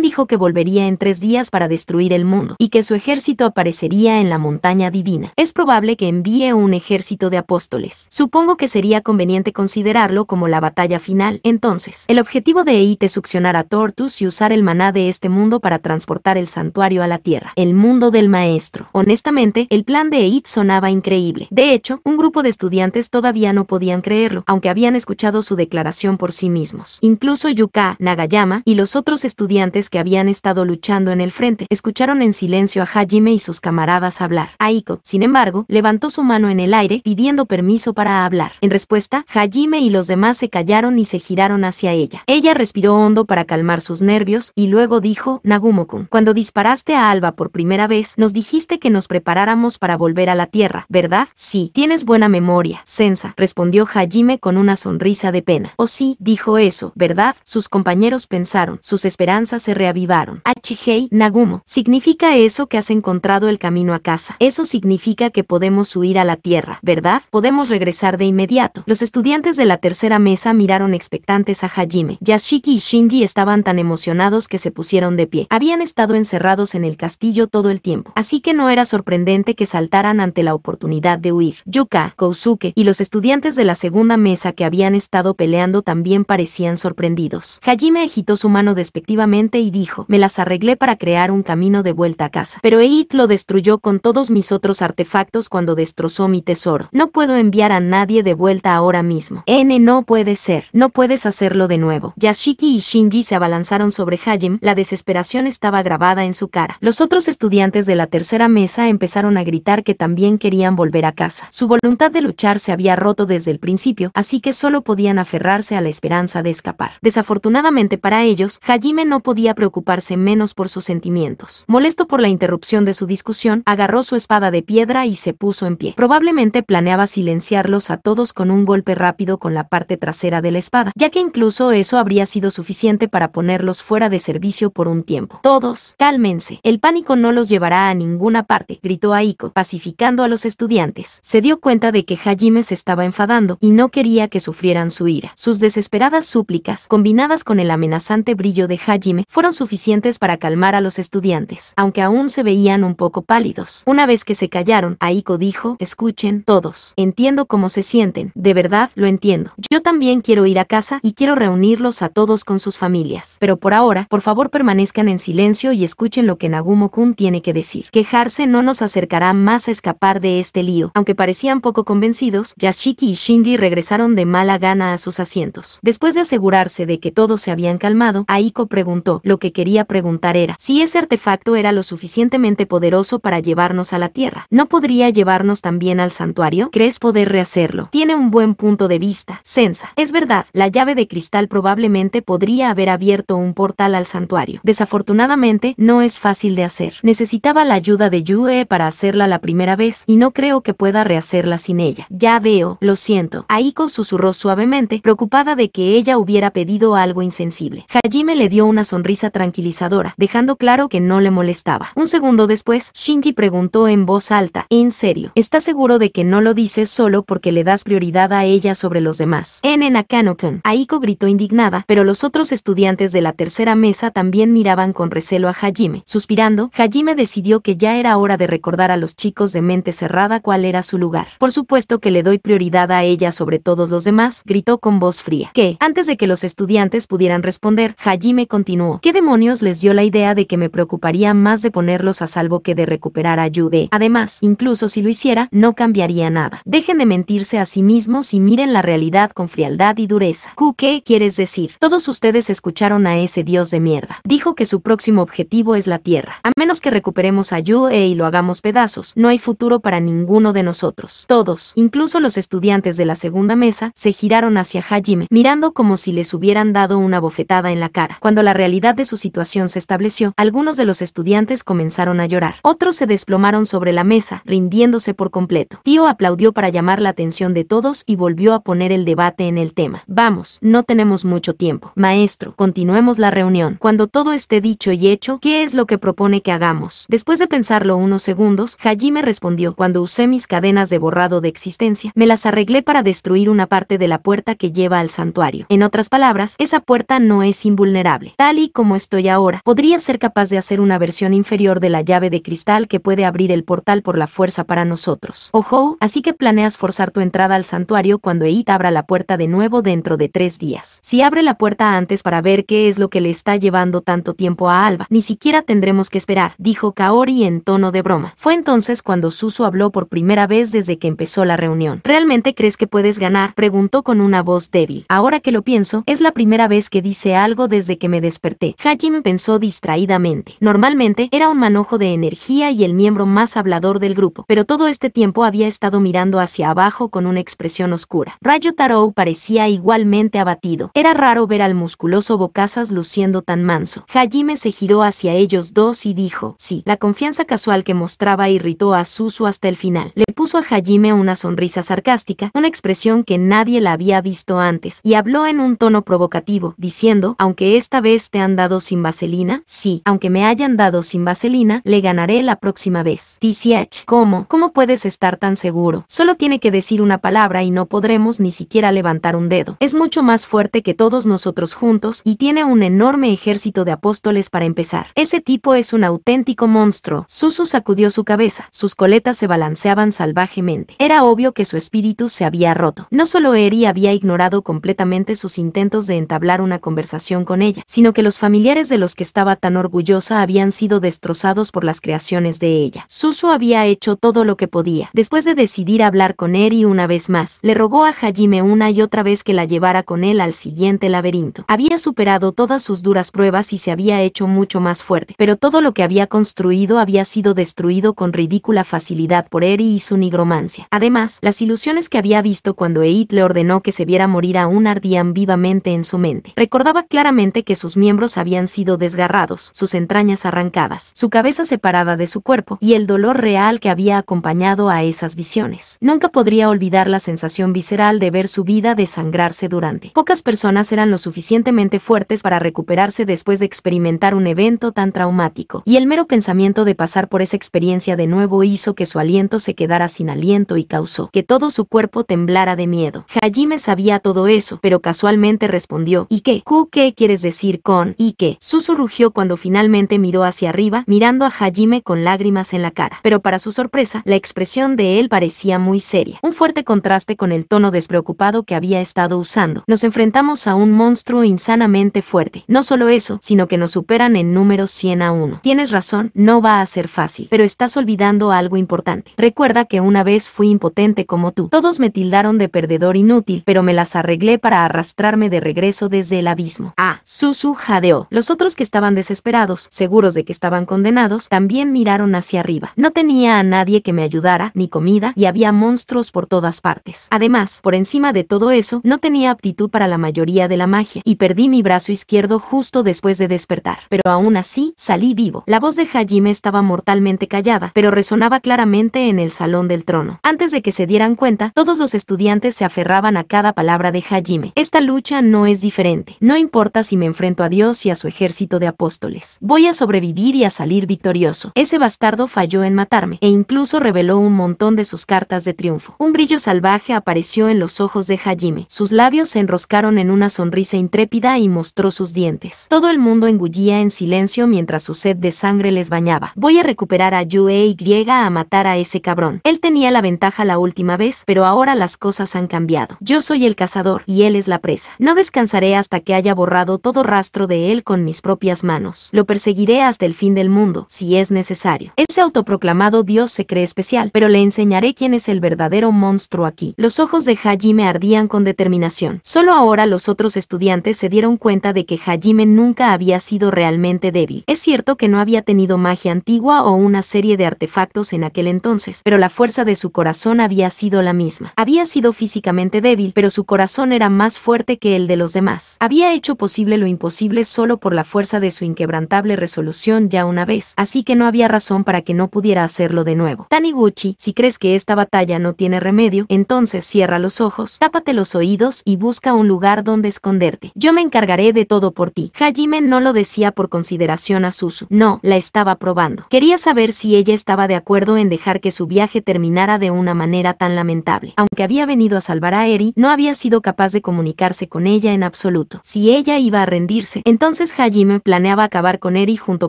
dijo que volvería en tres días para destruir el mundo, y que su ejército aparecería en la montaña divina. Es probable que envíe un ejército de apóstoles. Supongo que sería conveniente considerarlo como la batalla final. Entonces, el objetivo de Eit es succionar a Tortus y usar el maná de este mundo para transportar el santuario a la tierra. El mundo del maestro. Honestamente, el plan de Eit sonaba increíble. De hecho, un grupo de estudiantes todavía no podía creerlo, aunque habían escuchado su declaración por sí mismos. Incluso Yuka, Nagayama y los otros estudiantes que habían estado luchando en el frente, escucharon en silencio a Hajime y sus camaradas hablar. Aiko, sin embargo, levantó su mano en el aire pidiendo permiso para hablar. En respuesta, Hajime y los demás se callaron y se giraron hacia ella. Ella respiró hondo para calmar sus nervios y luego dijo, Nagumokun. cuando disparaste a Alba por primera vez, nos dijiste que nos preparáramos para volver a la Tierra, ¿verdad? Sí, tienes buena memoria, Sensa, respondió respondió Hajime con una sonrisa de pena. Oh sí, dijo eso, ¿verdad? Sus compañeros pensaron, sus esperanzas se reavivaron. Achihei, Nagumo, significa eso que has encontrado el camino a casa. Eso significa que podemos huir a la tierra, ¿verdad? Podemos regresar de inmediato. Los estudiantes de la tercera mesa miraron expectantes a Hajime. Yashiki y Shinji estaban tan emocionados que se pusieron de pie. Habían estado encerrados en el castillo todo el tiempo, así que no era sorprendente que saltaran ante la oportunidad de huir. Yuka, Kousuke y los estudiantes de la segunda mesa que habían estado peleando también parecían sorprendidos. Hajime agitó su mano despectivamente y dijo, me las arreglé para crear un camino de vuelta a casa. Pero Eit lo destruyó con todos mis otros artefactos cuando destrozó mi tesoro. No puedo enviar a nadie de vuelta ahora mismo. N no puede ser. No puedes hacerlo de nuevo. Yashiki y Shinji se abalanzaron sobre Hajime, la desesperación estaba grabada en su cara. Los otros estudiantes de la tercera mesa empezaron a gritar que también querían volver a casa. Su voluntad de luchar se había roto desde el principio, así que solo podían aferrarse a la esperanza de escapar. Desafortunadamente para ellos, Hajime no podía preocuparse menos por sus sentimientos. Molesto por la interrupción de su discusión, agarró su espada de piedra y se puso en pie. Probablemente planeaba silenciarlos a todos con un golpe rápido con la parte trasera de la espada, ya que incluso eso habría sido suficiente para ponerlos fuera de servicio por un tiempo. Todos, cálmense. El pánico no los llevará a ninguna parte, gritó Aiko, pacificando a los estudiantes. Se dio cuenta de que Hajime se estaba enfadando y no quería que sufrieran su ira. Sus desesperadas súplicas, combinadas con el amenazante brillo de Hajime, fueron suficientes para calmar a los estudiantes, aunque aún se veían un poco pálidos. Una vez que se callaron, Aiko dijo, escuchen, todos, entiendo cómo se sienten, de verdad, lo entiendo. Yo también quiero ir a casa y quiero reunirlos a todos con sus familias, pero por ahora, por favor permanezcan en silencio y escuchen lo que Nagumo-kun tiene que decir. Quejarse no nos acercará más a escapar de este lío. Aunque parecían poco convencidos, Yashiki y Shin Indy regresaron de mala gana a sus asientos. Después de asegurarse de que todos se habían calmado, Aiko preguntó, lo que quería preguntar era, si ese artefacto era lo suficientemente poderoso para llevarnos a la Tierra. ¿No podría llevarnos también al santuario? ¿Crees poder rehacerlo? Tiene un buen punto de vista. Sensa. Es verdad, la llave de cristal probablemente podría haber abierto un portal al santuario. Desafortunadamente, no es fácil de hacer. Necesitaba la ayuda de Yue para hacerla la primera vez, y no creo que pueda rehacerla sin ella. Ya veo, lo siento Aiko susurró suavemente, preocupada de que ella hubiera pedido algo insensible. Hajime le dio una sonrisa tranquilizadora, dejando claro que no le molestaba. Un segundo después, Shinji preguntó en voz alta, ¿en serio? ¿Estás seguro de que no lo dices solo porque le das prioridad a ella sobre los demás? En Nakano-kun, Aiko gritó indignada, pero los otros estudiantes de la tercera mesa también miraban con recelo a Hajime. Suspirando, Hajime decidió que ya era hora de recordar a los chicos de mente cerrada cuál era su lugar. Por supuesto que le doy prioridad a ella sobre todos los demás, gritó con voz fría. Que, antes de que los estudiantes pudieran responder, Hajime continuó. ¿Qué demonios les dio la idea de que me preocuparía más de ponerlos a salvo que de recuperar a Yue? Además, incluso si lo hiciera, no cambiaría nada. Dejen de mentirse a sí mismos y miren la realidad con frialdad y dureza. Q, ¿qué quieres decir? Todos ustedes escucharon a ese dios de mierda. Dijo que su próximo objetivo es la Tierra. A menos que recuperemos a Yue y lo hagamos pedazos, no hay futuro para ninguno de nosotros. Todos, incluso los estudiantes de la segunda mesa se giraron hacia Hajime, mirando como si les hubieran dado una bofetada en la cara. Cuando la realidad de su situación se estableció, algunos de los estudiantes comenzaron a llorar. Otros se desplomaron sobre la mesa, rindiéndose por completo. Tío aplaudió para llamar la atención de todos y volvió a poner el debate en el tema. Vamos, no tenemos mucho tiempo. Maestro, continuemos la reunión. Cuando todo esté dicho y hecho, ¿qué es lo que propone que hagamos? Después de pensarlo unos segundos, Hajime respondió, cuando usé mis cadenas de borrado de existencia, me las arreglé para destruir una parte de la puerta que lleva al santuario. En otras palabras, esa puerta no es invulnerable. Tal y como estoy ahora, podría ser capaz de hacer una versión inferior de la llave de cristal que puede abrir el portal por la fuerza para nosotros. Ojo, así que planeas forzar tu entrada al santuario cuando Eit abra la puerta de nuevo dentro de tres días. Si abre la puerta antes para ver qué es lo que le está llevando tanto tiempo a Alba, ni siquiera tendremos que esperar, dijo Kaori en tono de broma. Fue entonces cuando Susu habló por primera vez desde que empezó la reunión. ¿Realmente crees que puedes ganar? preguntó con una voz débil. Ahora que lo pienso, es la primera vez que dice algo desde que me desperté. Hajime pensó distraídamente. Normalmente, era un manojo de energía y el miembro más hablador del grupo, pero todo este tiempo había estado mirando hacia abajo con una expresión oscura. Rayo Tarou parecía igualmente abatido. Era raro ver al musculoso Bocazas luciendo tan manso. Hajime se giró hacia ellos dos y dijo, sí, la confianza casual que mostraba irritó a Susu hasta el final. Le puso a Hajime una sonrisa sarcástica, una expresión que nadie la había visto antes, y habló en un tono provocativo, diciendo, aunque esta vez te han dado sin vaselina, sí, aunque me hayan dado sin vaselina, le ganaré la próxima vez. TCH, ¿cómo? ¿Cómo puedes estar tan seguro? Solo tiene que decir una palabra y no podremos ni siquiera levantar un dedo. Es mucho más fuerte que todos nosotros juntos y tiene un enorme ejército de apóstoles para empezar. Ese tipo es un auténtico monstruo. Susu sacudió su cabeza, sus coletas se balanceaban salvajemente. Era obvio que su espíritu se había había roto. No solo Eri había ignorado completamente sus intentos de entablar una conversación con ella, sino que los familiares de los que estaba tan orgullosa habían sido destrozados por las creaciones de ella. Susu había hecho todo lo que podía. Después de decidir hablar con Eri una vez más, le rogó a Hajime una y otra vez que la llevara con él al siguiente laberinto. Había superado todas sus duras pruebas y se había hecho mucho más fuerte, pero todo lo que había construido había sido destruido con ridícula facilidad por Eri y su nigromancia. Además, las ilusiones que había visto cuando Eid le ordenó que se viera morir aún ardían vivamente en su mente. Recordaba claramente que sus miembros habían sido desgarrados, sus entrañas arrancadas, su cabeza separada de su cuerpo, y el dolor real que había acompañado a esas visiones. Nunca podría olvidar la sensación visceral de ver su vida desangrarse durante. Pocas personas eran lo suficientemente fuertes para recuperarse después de experimentar un evento tan traumático, y el mero pensamiento de pasar por esa experiencia de nuevo hizo que su aliento se quedara sin aliento y causó que todo su cuerpo temblara de miedo. Hajime sabía todo eso, pero casualmente respondió, ¿y qué? qué quieres decir con y qué? rugió cuando finalmente miró hacia arriba, mirando a Hajime con lágrimas en la cara. Pero para su sorpresa, la expresión de él parecía muy seria. Un fuerte contraste con el tono despreocupado que había estado usando. Nos enfrentamos a un monstruo insanamente fuerte. No solo eso, sino que nos superan en números 100 a 1. Tienes razón, no va a ser fácil, pero estás olvidando algo importante. Recuerda que una vez fui impotente como tú. Todos me tildaron de perdedor inútil, pero me las arreglé para arrastrarme de regreso desde el abismo. Ah, Susu jadeó. Los otros que estaban desesperados, seguros de que estaban condenados, también miraron hacia arriba. No tenía a nadie que me ayudara, ni comida, y había monstruos por todas partes. Además, por encima de todo eso, no tenía aptitud para la mayoría de la magia, y perdí mi brazo izquierdo justo después de despertar. Pero aún así, salí vivo. La voz de Hajime estaba mortalmente callada, pero resonaba claramente en el salón del trono. Antes de que se dieran cuenta, todos estudiantes se aferraban a cada palabra de Hajime. Esta lucha no es diferente. No importa si me enfrento a Dios y a su ejército de apóstoles. Voy a sobrevivir y a salir victorioso. Ese bastardo falló en matarme, e incluso reveló un montón de sus cartas de triunfo. Un brillo salvaje apareció en los ojos de Hajime. Sus labios se enroscaron en una sonrisa intrépida y mostró sus dientes. Todo el mundo engullía en silencio mientras su sed de sangre les bañaba. Voy a recuperar a Yue y a matar a ese cabrón. Él tenía la ventaja la última vez, pero ahora las cosas han cambiado. Yo soy el cazador y él es la presa. No descansaré hasta que haya borrado todo rastro de él con mis propias manos. Lo perseguiré hasta el fin del mundo, si es necesario. Ese autoproclamado Dios se cree especial, pero le enseñaré quién es el verdadero monstruo aquí. Los ojos de Hajime ardían con determinación. Solo ahora los otros estudiantes se dieron cuenta de que Hajime nunca había sido realmente débil. Es cierto que no había tenido magia antigua o una serie de artefactos en aquel entonces, pero la fuerza de su corazón había sido la misma. Había sido físicamente débil, pero su corazón era más fuerte que el de los demás. Había hecho posible lo imposible solo por la fuerza de su inquebrantable resolución ya una vez, así que no había razón para que no pudiera hacerlo de nuevo. Taniguchi, si crees que esta batalla no tiene remedio, entonces cierra los ojos, tápate los oídos y busca un lugar donde esconderte. Yo me encargaré de todo por ti. Hajime no lo decía por consideración a Susu. No, la estaba probando. Quería saber si ella estaba de acuerdo en dejar que su viaje terminara de una manera tan lamentable que había venido a salvar a Eri, no había sido capaz de comunicarse con ella en absoluto. Si ella iba a rendirse, entonces Hajime planeaba acabar con Eri junto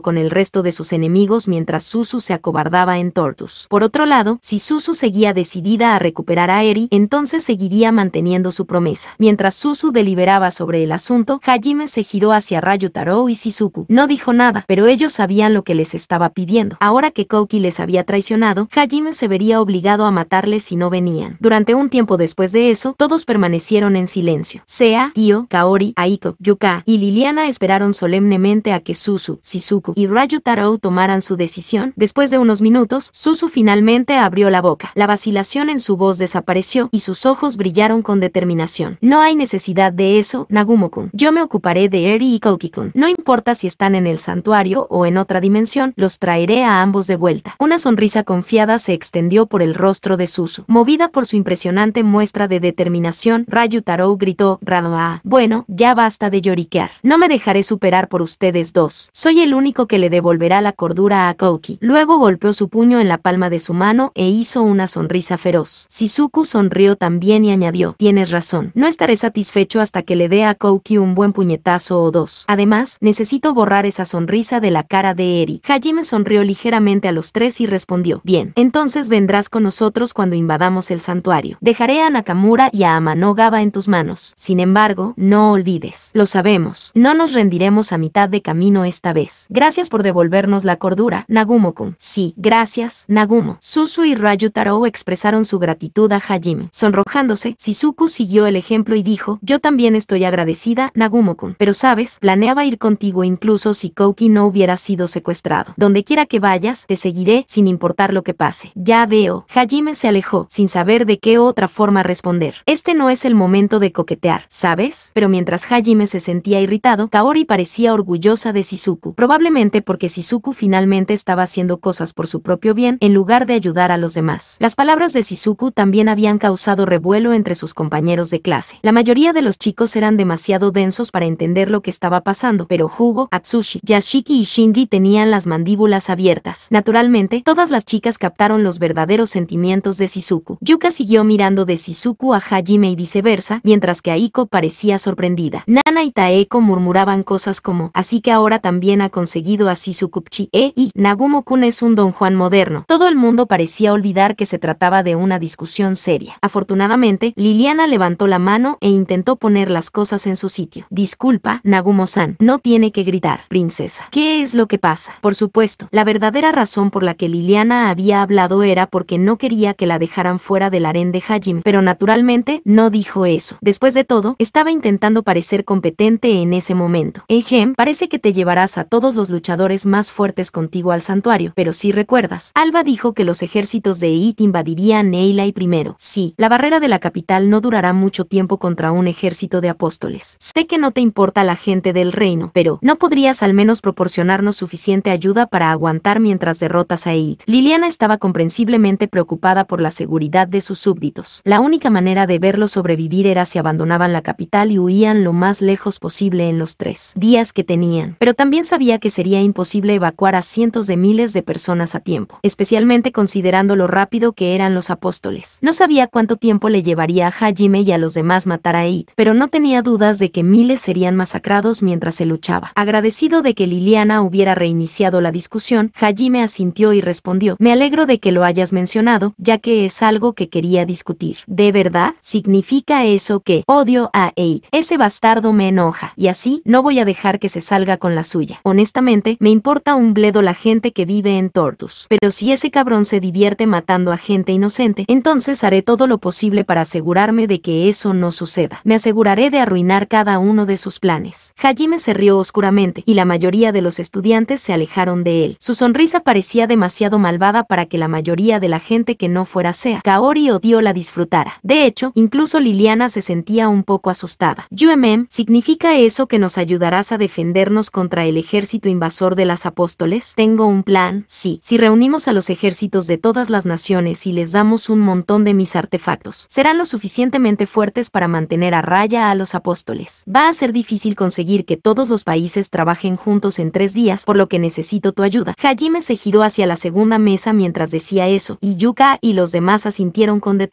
con el resto de sus enemigos mientras Susu se acobardaba en Tortus. Por otro lado, si Susu seguía decidida a recuperar a Eri, entonces seguiría manteniendo su promesa. Mientras Susu deliberaba sobre el asunto, Hajime se giró hacia Rayu Taro y Sisuku. No dijo nada, pero ellos sabían lo que les estaba pidiendo. Ahora que Koki les había traicionado, Hajime se vería obligado a matarles si no venían. Durante un tiempo después de eso, todos permanecieron en silencio. Sea, Tio, Kaori, Aiko, Yuka y Liliana esperaron solemnemente a que Susu, Sisuku y Rayu Taro tomaran su decisión. Después de unos minutos, Susu finalmente abrió la boca. La vacilación en su voz desapareció y sus ojos brillaron con determinación. No hay necesidad de eso, nagumo Yo me ocuparé de Eri y Kokikun. No importa si están en el santuario o en otra dimensión, los traeré a ambos de vuelta. Una sonrisa confiada se extendió por el rostro de Susu, movida por su impresión impresionante muestra de determinación, Rayu Tarou gritó, ah, bueno, ya basta de lloriquear. No me dejaré superar por ustedes dos. Soy el único que le devolverá la cordura a Kouki Luego golpeó su puño en la palma de su mano e hizo una sonrisa feroz. Shizuku sonrió también y añadió, tienes razón, no estaré satisfecho hasta que le dé a Kouki un buen puñetazo o dos. Además, necesito borrar esa sonrisa de la cara de Eri. Hajime sonrió ligeramente a los tres y respondió, bien, entonces vendrás con nosotros cuando invadamos el santuario. Dejaré a Nakamura y a Amano en tus manos. Sin embargo, no olvides. Lo sabemos. No nos rendiremos a mitad de camino esta vez. Gracias por devolvernos la cordura, nagumo Sí, gracias, Nagumo. Susu y Rayutaro expresaron su gratitud a Hajime. Sonrojándose, Shizuku siguió el ejemplo y dijo, yo también estoy agradecida, nagumo Pero sabes, planeaba ir contigo incluso si Kouki no hubiera sido secuestrado. Donde quiera que vayas, te seguiré, sin importar lo que pase. Ya veo. Hajime se alejó, sin saber de qué otra forma responder. Este no es el momento de coquetear, ¿sabes? Pero mientras Hajime se sentía irritado, Kaori parecía orgullosa de Shizuku, probablemente porque Shizuku finalmente estaba haciendo cosas por su propio bien en lugar de ayudar a los demás. Las palabras de Shizuku también habían causado revuelo entre sus compañeros de clase. La mayoría de los chicos eran demasiado densos para entender lo que estaba pasando, pero Hugo, Atsushi, Yashiki y Shinji tenían las mandíbulas abiertas. Naturalmente, todas las chicas captaron los verdaderos sentimientos de Shizuku. Yuka siguió mirando de Shizuku a Hajime y viceversa, mientras que Aiko parecía sorprendida. Nana y Taeko murmuraban cosas como, así que ahora también ha conseguido a Shizukuchi e y Nagumo-kun es un Don Juan moderno. Todo el mundo parecía olvidar que se trataba de una discusión seria. Afortunadamente, Liliana levantó la mano e intentó poner las cosas en su sitio. Disculpa, Nagumo-san, no tiene que gritar, princesa. ¿Qué es lo que pasa? Por supuesto, la verdadera razón por la que Liliana había hablado era porque no quería que la dejaran fuera del arena de Hajim, pero naturalmente no dijo eso. Después de todo, estaba intentando parecer competente en ese momento. Ejem, parece que te llevarás a todos los luchadores más fuertes contigo al santuario, pero si recuerdas, Alba dijo que los ejércitos de Eid invadirían Neila y primero. Sí, la barrera de la capital no durará mucho tiempo contra un ejército de apóstoles. Sé que no te importa la gente del reino, pero ¿no podrías al menos proporcionarnos suficiente ayuda para aguantar mientras derrotas a Eid? Liliana estaba comprensiblemente preocupada por la seguridad de su súbditos la única manera de verlos sobrevivir era si abandonaban la capital y huían lo más lejos posible en los tres días que tenían. Pero también sabía que sería imposible evacuar a cientos de miles de personas a tiempo, especialmente considerando lo rápido que eran los apóstoles. No sabía cuánto tiempo le llevaría a Hajime y a los demás matar a Eid, pero no tenía dudas de que miles serían masacrados mientras se luchaba. Agradecido de que Liliana hubiera reiniciado la discusión, Hajime asintió y respondió, me alegro de que lo hayas mencionado, ya que es algo que quería discutir discutir. ¿De verdad? ¿Significa eso que odio a Aid? Ese bastardo me enoja, y así no voy a dejar que se salga con la suya. Honestamente, me importa un bledo la gente que vive en Tortus, pero si ese cabrón se divierte matando a gente inocente, entonces haré todo lo posible para asegurarme de que eso no suceda. Me aseguraré de arruinar cada uno de sus planes. Hajime se rió oscuramente, y la mayoría de los estudiantes se alejaron de él. Su sonrisa parecía demasiado malvada para que la mayoría de la gente que no fuera sea. Kaori odió la disfrutara. De hecho, incluso Liliana se sentía un poco asustada. UMM, ¿significa eso que nos ayudarás a defendernos contra el ejército invasor de las apóstoles? Tengo un plan, sí. Si reunimos a los ejércitos de todas las naciones y les damos un montón de mis artefactos, serán lo suficientemente fuertes para mantener a raya a los apóstoles. Va a ser difícil conseguir que todos los países trabajen juntos en tres días, por lo que necesito tu ayuda. Hajime se giró hacia la segunda mesa mientras decía eso, y Yuka y los demás asintieron con de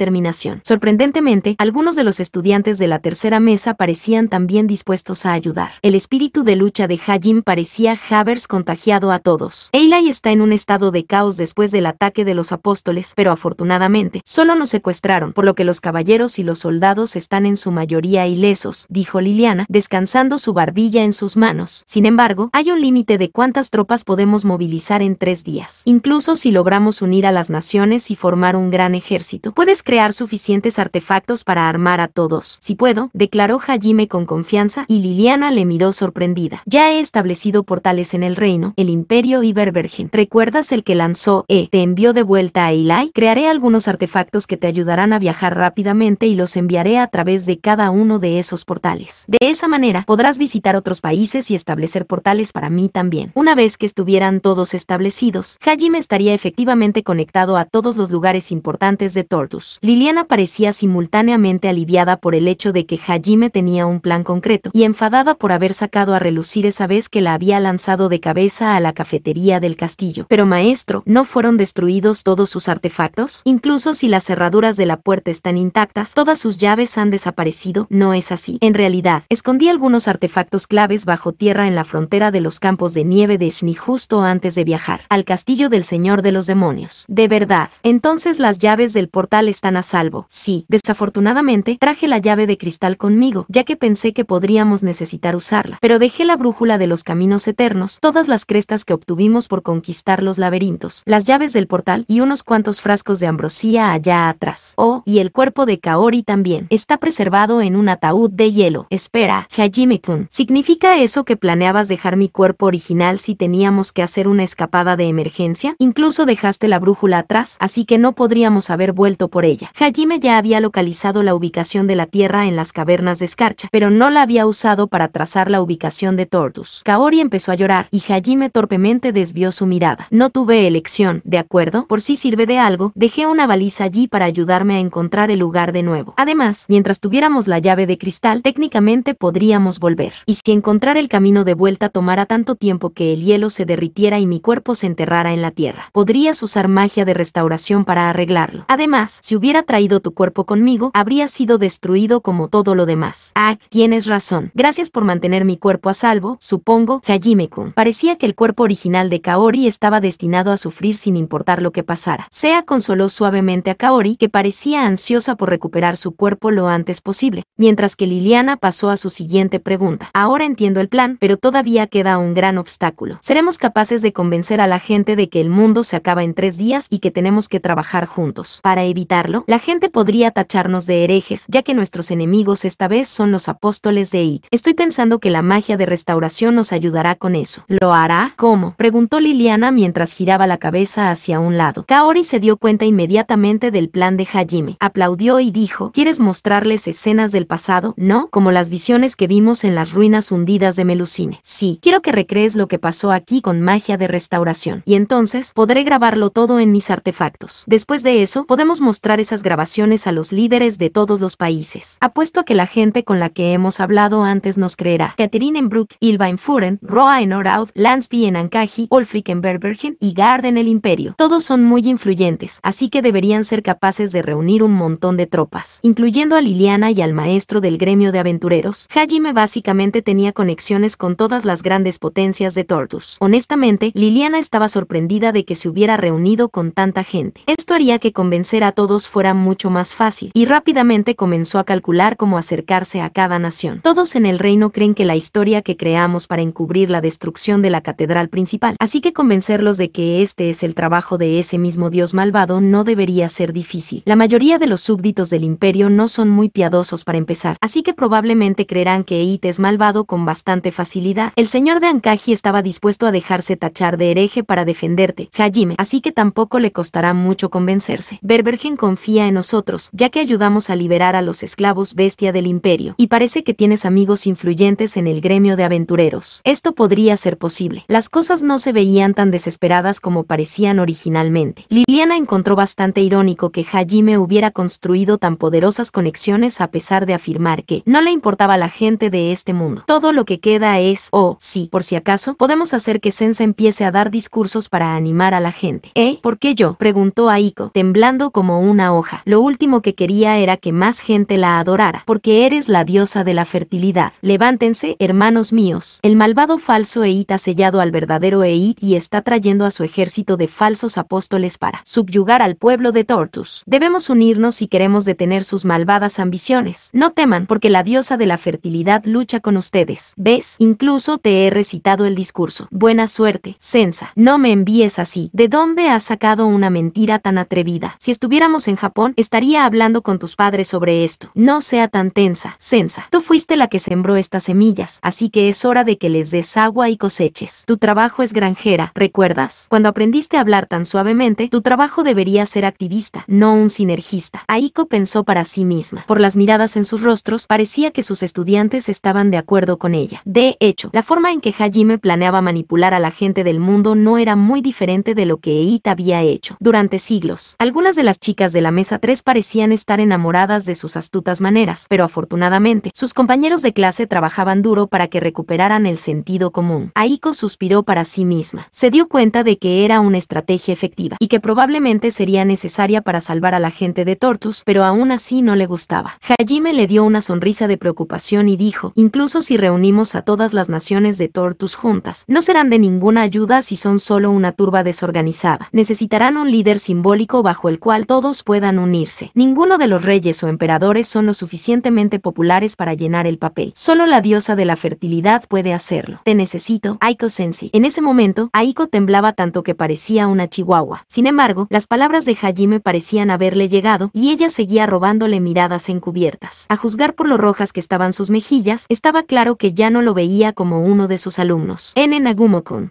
Sorprendentemente, algunos de los estudiantes de la tercera mesa parecían también dispuestos a ayudar. El espíritu de lucha de Hajim parecía Havers contagiado a todos. Eli está en un estado de caos después del ataque de los apóstoles, pero afortunadamente, solo nos secuestraron, por lo que los caballeros y los soldados están en su mayoría ilesos, dijo Liliana, descansando su barbilla en sus manos. Sin embargo, hay un límite de cuántas tropas podemos movilizar en tres días, incluso si logramos unir a las naciones y formar un gran ejército. ¿Puedes crear suficientes artefactos para armar a todos. Si puedo, declaró Hajime con confianza y Liliana le miró sorprendida. Ya he establecido portales en el reino, el imperio y Berbergen. ¿Recuerdas el que lanzó E? Te envió de vuelta a Eli. Crearé algunos artefactos que te ayudarán a viajar rápidamente y los enviaré a través de cada uno de esos portales. De esa manera podrás visitar otros países y establecer portales para mí también. Una vez que estuvieran todos establecidos, Hajime estaría efectivamente conectado a todos los lugares importantes de Tortus. Liliana parecía simultáneamente aliviada por el hecho de que Hajime tenía un plan concreto y enfadada por haber sacado a relucir esa vez que la había lanzado de cabeza a la cafetería del castillo. Pero maestro, ¿no fueron destruidos todos sus artefactos? Incluso si las cerraduras de la puerta están intactas, todas sus llaves han desaparecido, no es así. En realidad, escondí algunos artefactos claves bajo tierra en la frontera de los campos de nieve de Shni justo antes de viajar al castillo del señor de los demonios. De verdad, entonces las llaves del portal están están a salvo. Sí, desafortunadamente, traje la llave de cristal conmigo, ya que pensé que podríamos necesitar usarla, pero dejé la brújula de los caminos eternos, todas las crestas que obtuvimos por conquistar los laberintos, las llaves del portal y unos cuantos frascos de ambrosía allá atrás. Oh, y el cuerpo de Kaori también. Está preservado en un ataúd de hielo. Espera, Hajime-kun. ¿Significa eso que planeabas dejar mi cuerpo original si teníamos que hacer una escapada de emergencia? Incluso dejaste la brújula atrás, así que no podríamos haber vuelto por ella. Hajime ya había localizado la ubicación de la Tierra en las cavernas de escarcha, pero no la había usado para trazar la ubicación de Tordus. Kaori empezó a llorar, y Hajime torpemente desvió su mirada. No tuve elección, ¿de acuerdo? Por si sirve de algo, dejé una baliza allí para ayudarme a encontrar el lugar de nuevo. Además, mientras tuviéramos la llave de cristal, técnicamente podríamos volver. Y si encontrar el camino de vuelta tomara tanto tiempo que el hielo se derritiera y mi cuerpo se enterrara en la tierra, podrías usar magia de restauración para arreglarlo. Además, si hubiera traído tu cuerpo conmigo, habría sido destruido como todo lo demás. Ah, tienes razón. Gracias por mantener mi cuerpo a salvo, supongo, Hajime-kun. Parecía que el cuerpo original de Kaori estaba destinado a sufrir sin importar lo que pasara. Sea consoló suavemente a Kaori, que parecía ansiosa por recuperar su cuerpo lo antes posible, mientras que Liliana pasó a su siguiente pregunta. Ahora entiendo el plan, pero todavía queda un gran obstáculo. ¿Seremos capaces de convencer a la gente de que el mundo se acaba en tres días y que tenemos que trabajar juntos para evitarlo? la gente podría tacharnos de herejes, ya que nuestros enemigos esta vez son los apóstoles de It. Estoy pensando que la magia de restauración nos ayudará con eso. ¿Lo hará? ¿Cómo? Preguntó Liliana mientras giraba la cabeza hacia un lado. Kaori se dio cuenta inmediatamente del plan de Hajime. Aplaudió y dijo, ¿quieres mostrarles escenas del pasado? No, como las visiones que vimos en las ruinas hundidas de Melusine. Sí, quiero que recrees lo que pasó aquí con magia de restauración. Y entonces, podré grabarlo todo en mis artefactos. Después de eso, podemos mostrar esas grabaciones a los líderes de todos los países. Apuesto a que la gente con la que hemos hablado antes nos creerá. Catherine en Ilva en Furen, Roa en Orauth, Lansby en Ankaji, Ulfric en Berbergen y Gard en el Imperio. Todos son muy influyentes, así que deberían ser capaces de reunir un montón de tropas, incluyendo a Liliana y al maestro del gremio de aventureros. Hajime básicamente tenía conexiones con todas las grandes potencias de Tortus. Honestamente, Liliana estaba sorprendida de que se hubiera reunido con tanta gente. Esto haría que convencer a todos fuera mucho más fácil, y rápidamente comenzó a calcular cómo acercarse a cada nación. Todos en el reino creen que la historia que creamos para encubrir la destrucción de la catedral principal, así que convencerlos de que este es el trabajo de ese mismo dios malvado no debería ser difícil. La mayoría de los súbditos del imperio no son muy piadosos para empezar, así que probablemente creerán que Eite es malvado con bastante facilidad. El señor de Ancaji estaba dispuesto a dejarse tachar de hereje para defenderte, Hajime, así que tampoco le costará mucho convencerse. Berbergen confía fía en nosotros, ya que ayudamos a liberar a los esclavos bestia del imperio, y parece que tienes amigos influyentes en el gremio de aventureros. Esto podría ser posible. Las cosas no se veían tan desesperadas como parecían originalmente. Liliana encontró bastante irónico que Hajime hubiera construido tan poderosas conexiones a pesar de afirmar que no le importaba a la gente de este mundo. Todo lo que queda es, o, oh, sí, por si acaso, podemos hacer que Sensa empiece a dar discursos para animar a la gente. ¿Eh? ¿Por qué yo? preguntó Aiko, temblando como una hoja. Lo último que quería era que más gente la adorara, porque eres la diosa de la fertilidad. Levántense, hermanos míos. El malvado falso Eit ha sellado al verdadero Eit y está trayendo a su ejército de falsos apóstoles para subyugar al pueblo de Tortus. Debemos unirnos si queremos detener sus malvadas ambiciones. No teman, porque la diosa de la fertilidad lucha con ustedes. ¿Ves? Incluso te he recitado el discurso. Buena suerte, Sensa. No me envíes así. ¿De dónde has sacado una mentira tan atrevida? Si estuviéramos en en Japón, estaría hablando con tus padres sobre esto. No sea tan tensa, Sensa. Tú fuiste la que sembró estas semillas, así que es hora de que les des agua y coseches. Tu trabajo es granjera, ¿recuerdas? Cuando aprendiste a hablar tan suavemente, tu trabajo debería ser activista, no un sinergista. Aiko pensó para sí misma. Por las miradas en sus rostros, parecía que sus estudiantes estaban de acuerdo con ella. De hecho, la forma en que Hajime planeaba manipular a la gente del mundo no era muy diferente de lo que Eita había hecho. Durante siglos, algunas de las chicas de la mesa 3 parecían estar enamoradas de sus astutas maneras, pero afortunadamente, sus compañeros de clase trabajaban duro para que recuperaran el sentido común. Aiko suspiró para sí misma. Se dio cuenta de que era una estrategia efectiva, y que probablemente sería necesaria para salvar a la gente de Tortus, pero aún así no le gustaba. Hajime le dio una sonrisa de preocupación y dijo, incluso si reunimos a todas las naciones de Tortus juntas, no serán de ninguna ayuda si son solo una turba desorganizada. Necesitarán un líder simbólico bajo el cual todos puedan unirse. Ninguno de los reyes o emperadores son lo suficientemente populares para llenar el papel. Solo la diosa de la fertilidad puede hacerlo. Te necesito, Aiko Sensei. En ese momento, Aiko temblaba tanto que parecía una chihuahua. Sin embargo, las palabras de Hajime parecían haberle llegado y ella seguía robándole miradas encubiertas. A juzgar por lo rojas que estaban sus mejillas, estaba claro que ya no lo veía como uno de sus alumnos. N.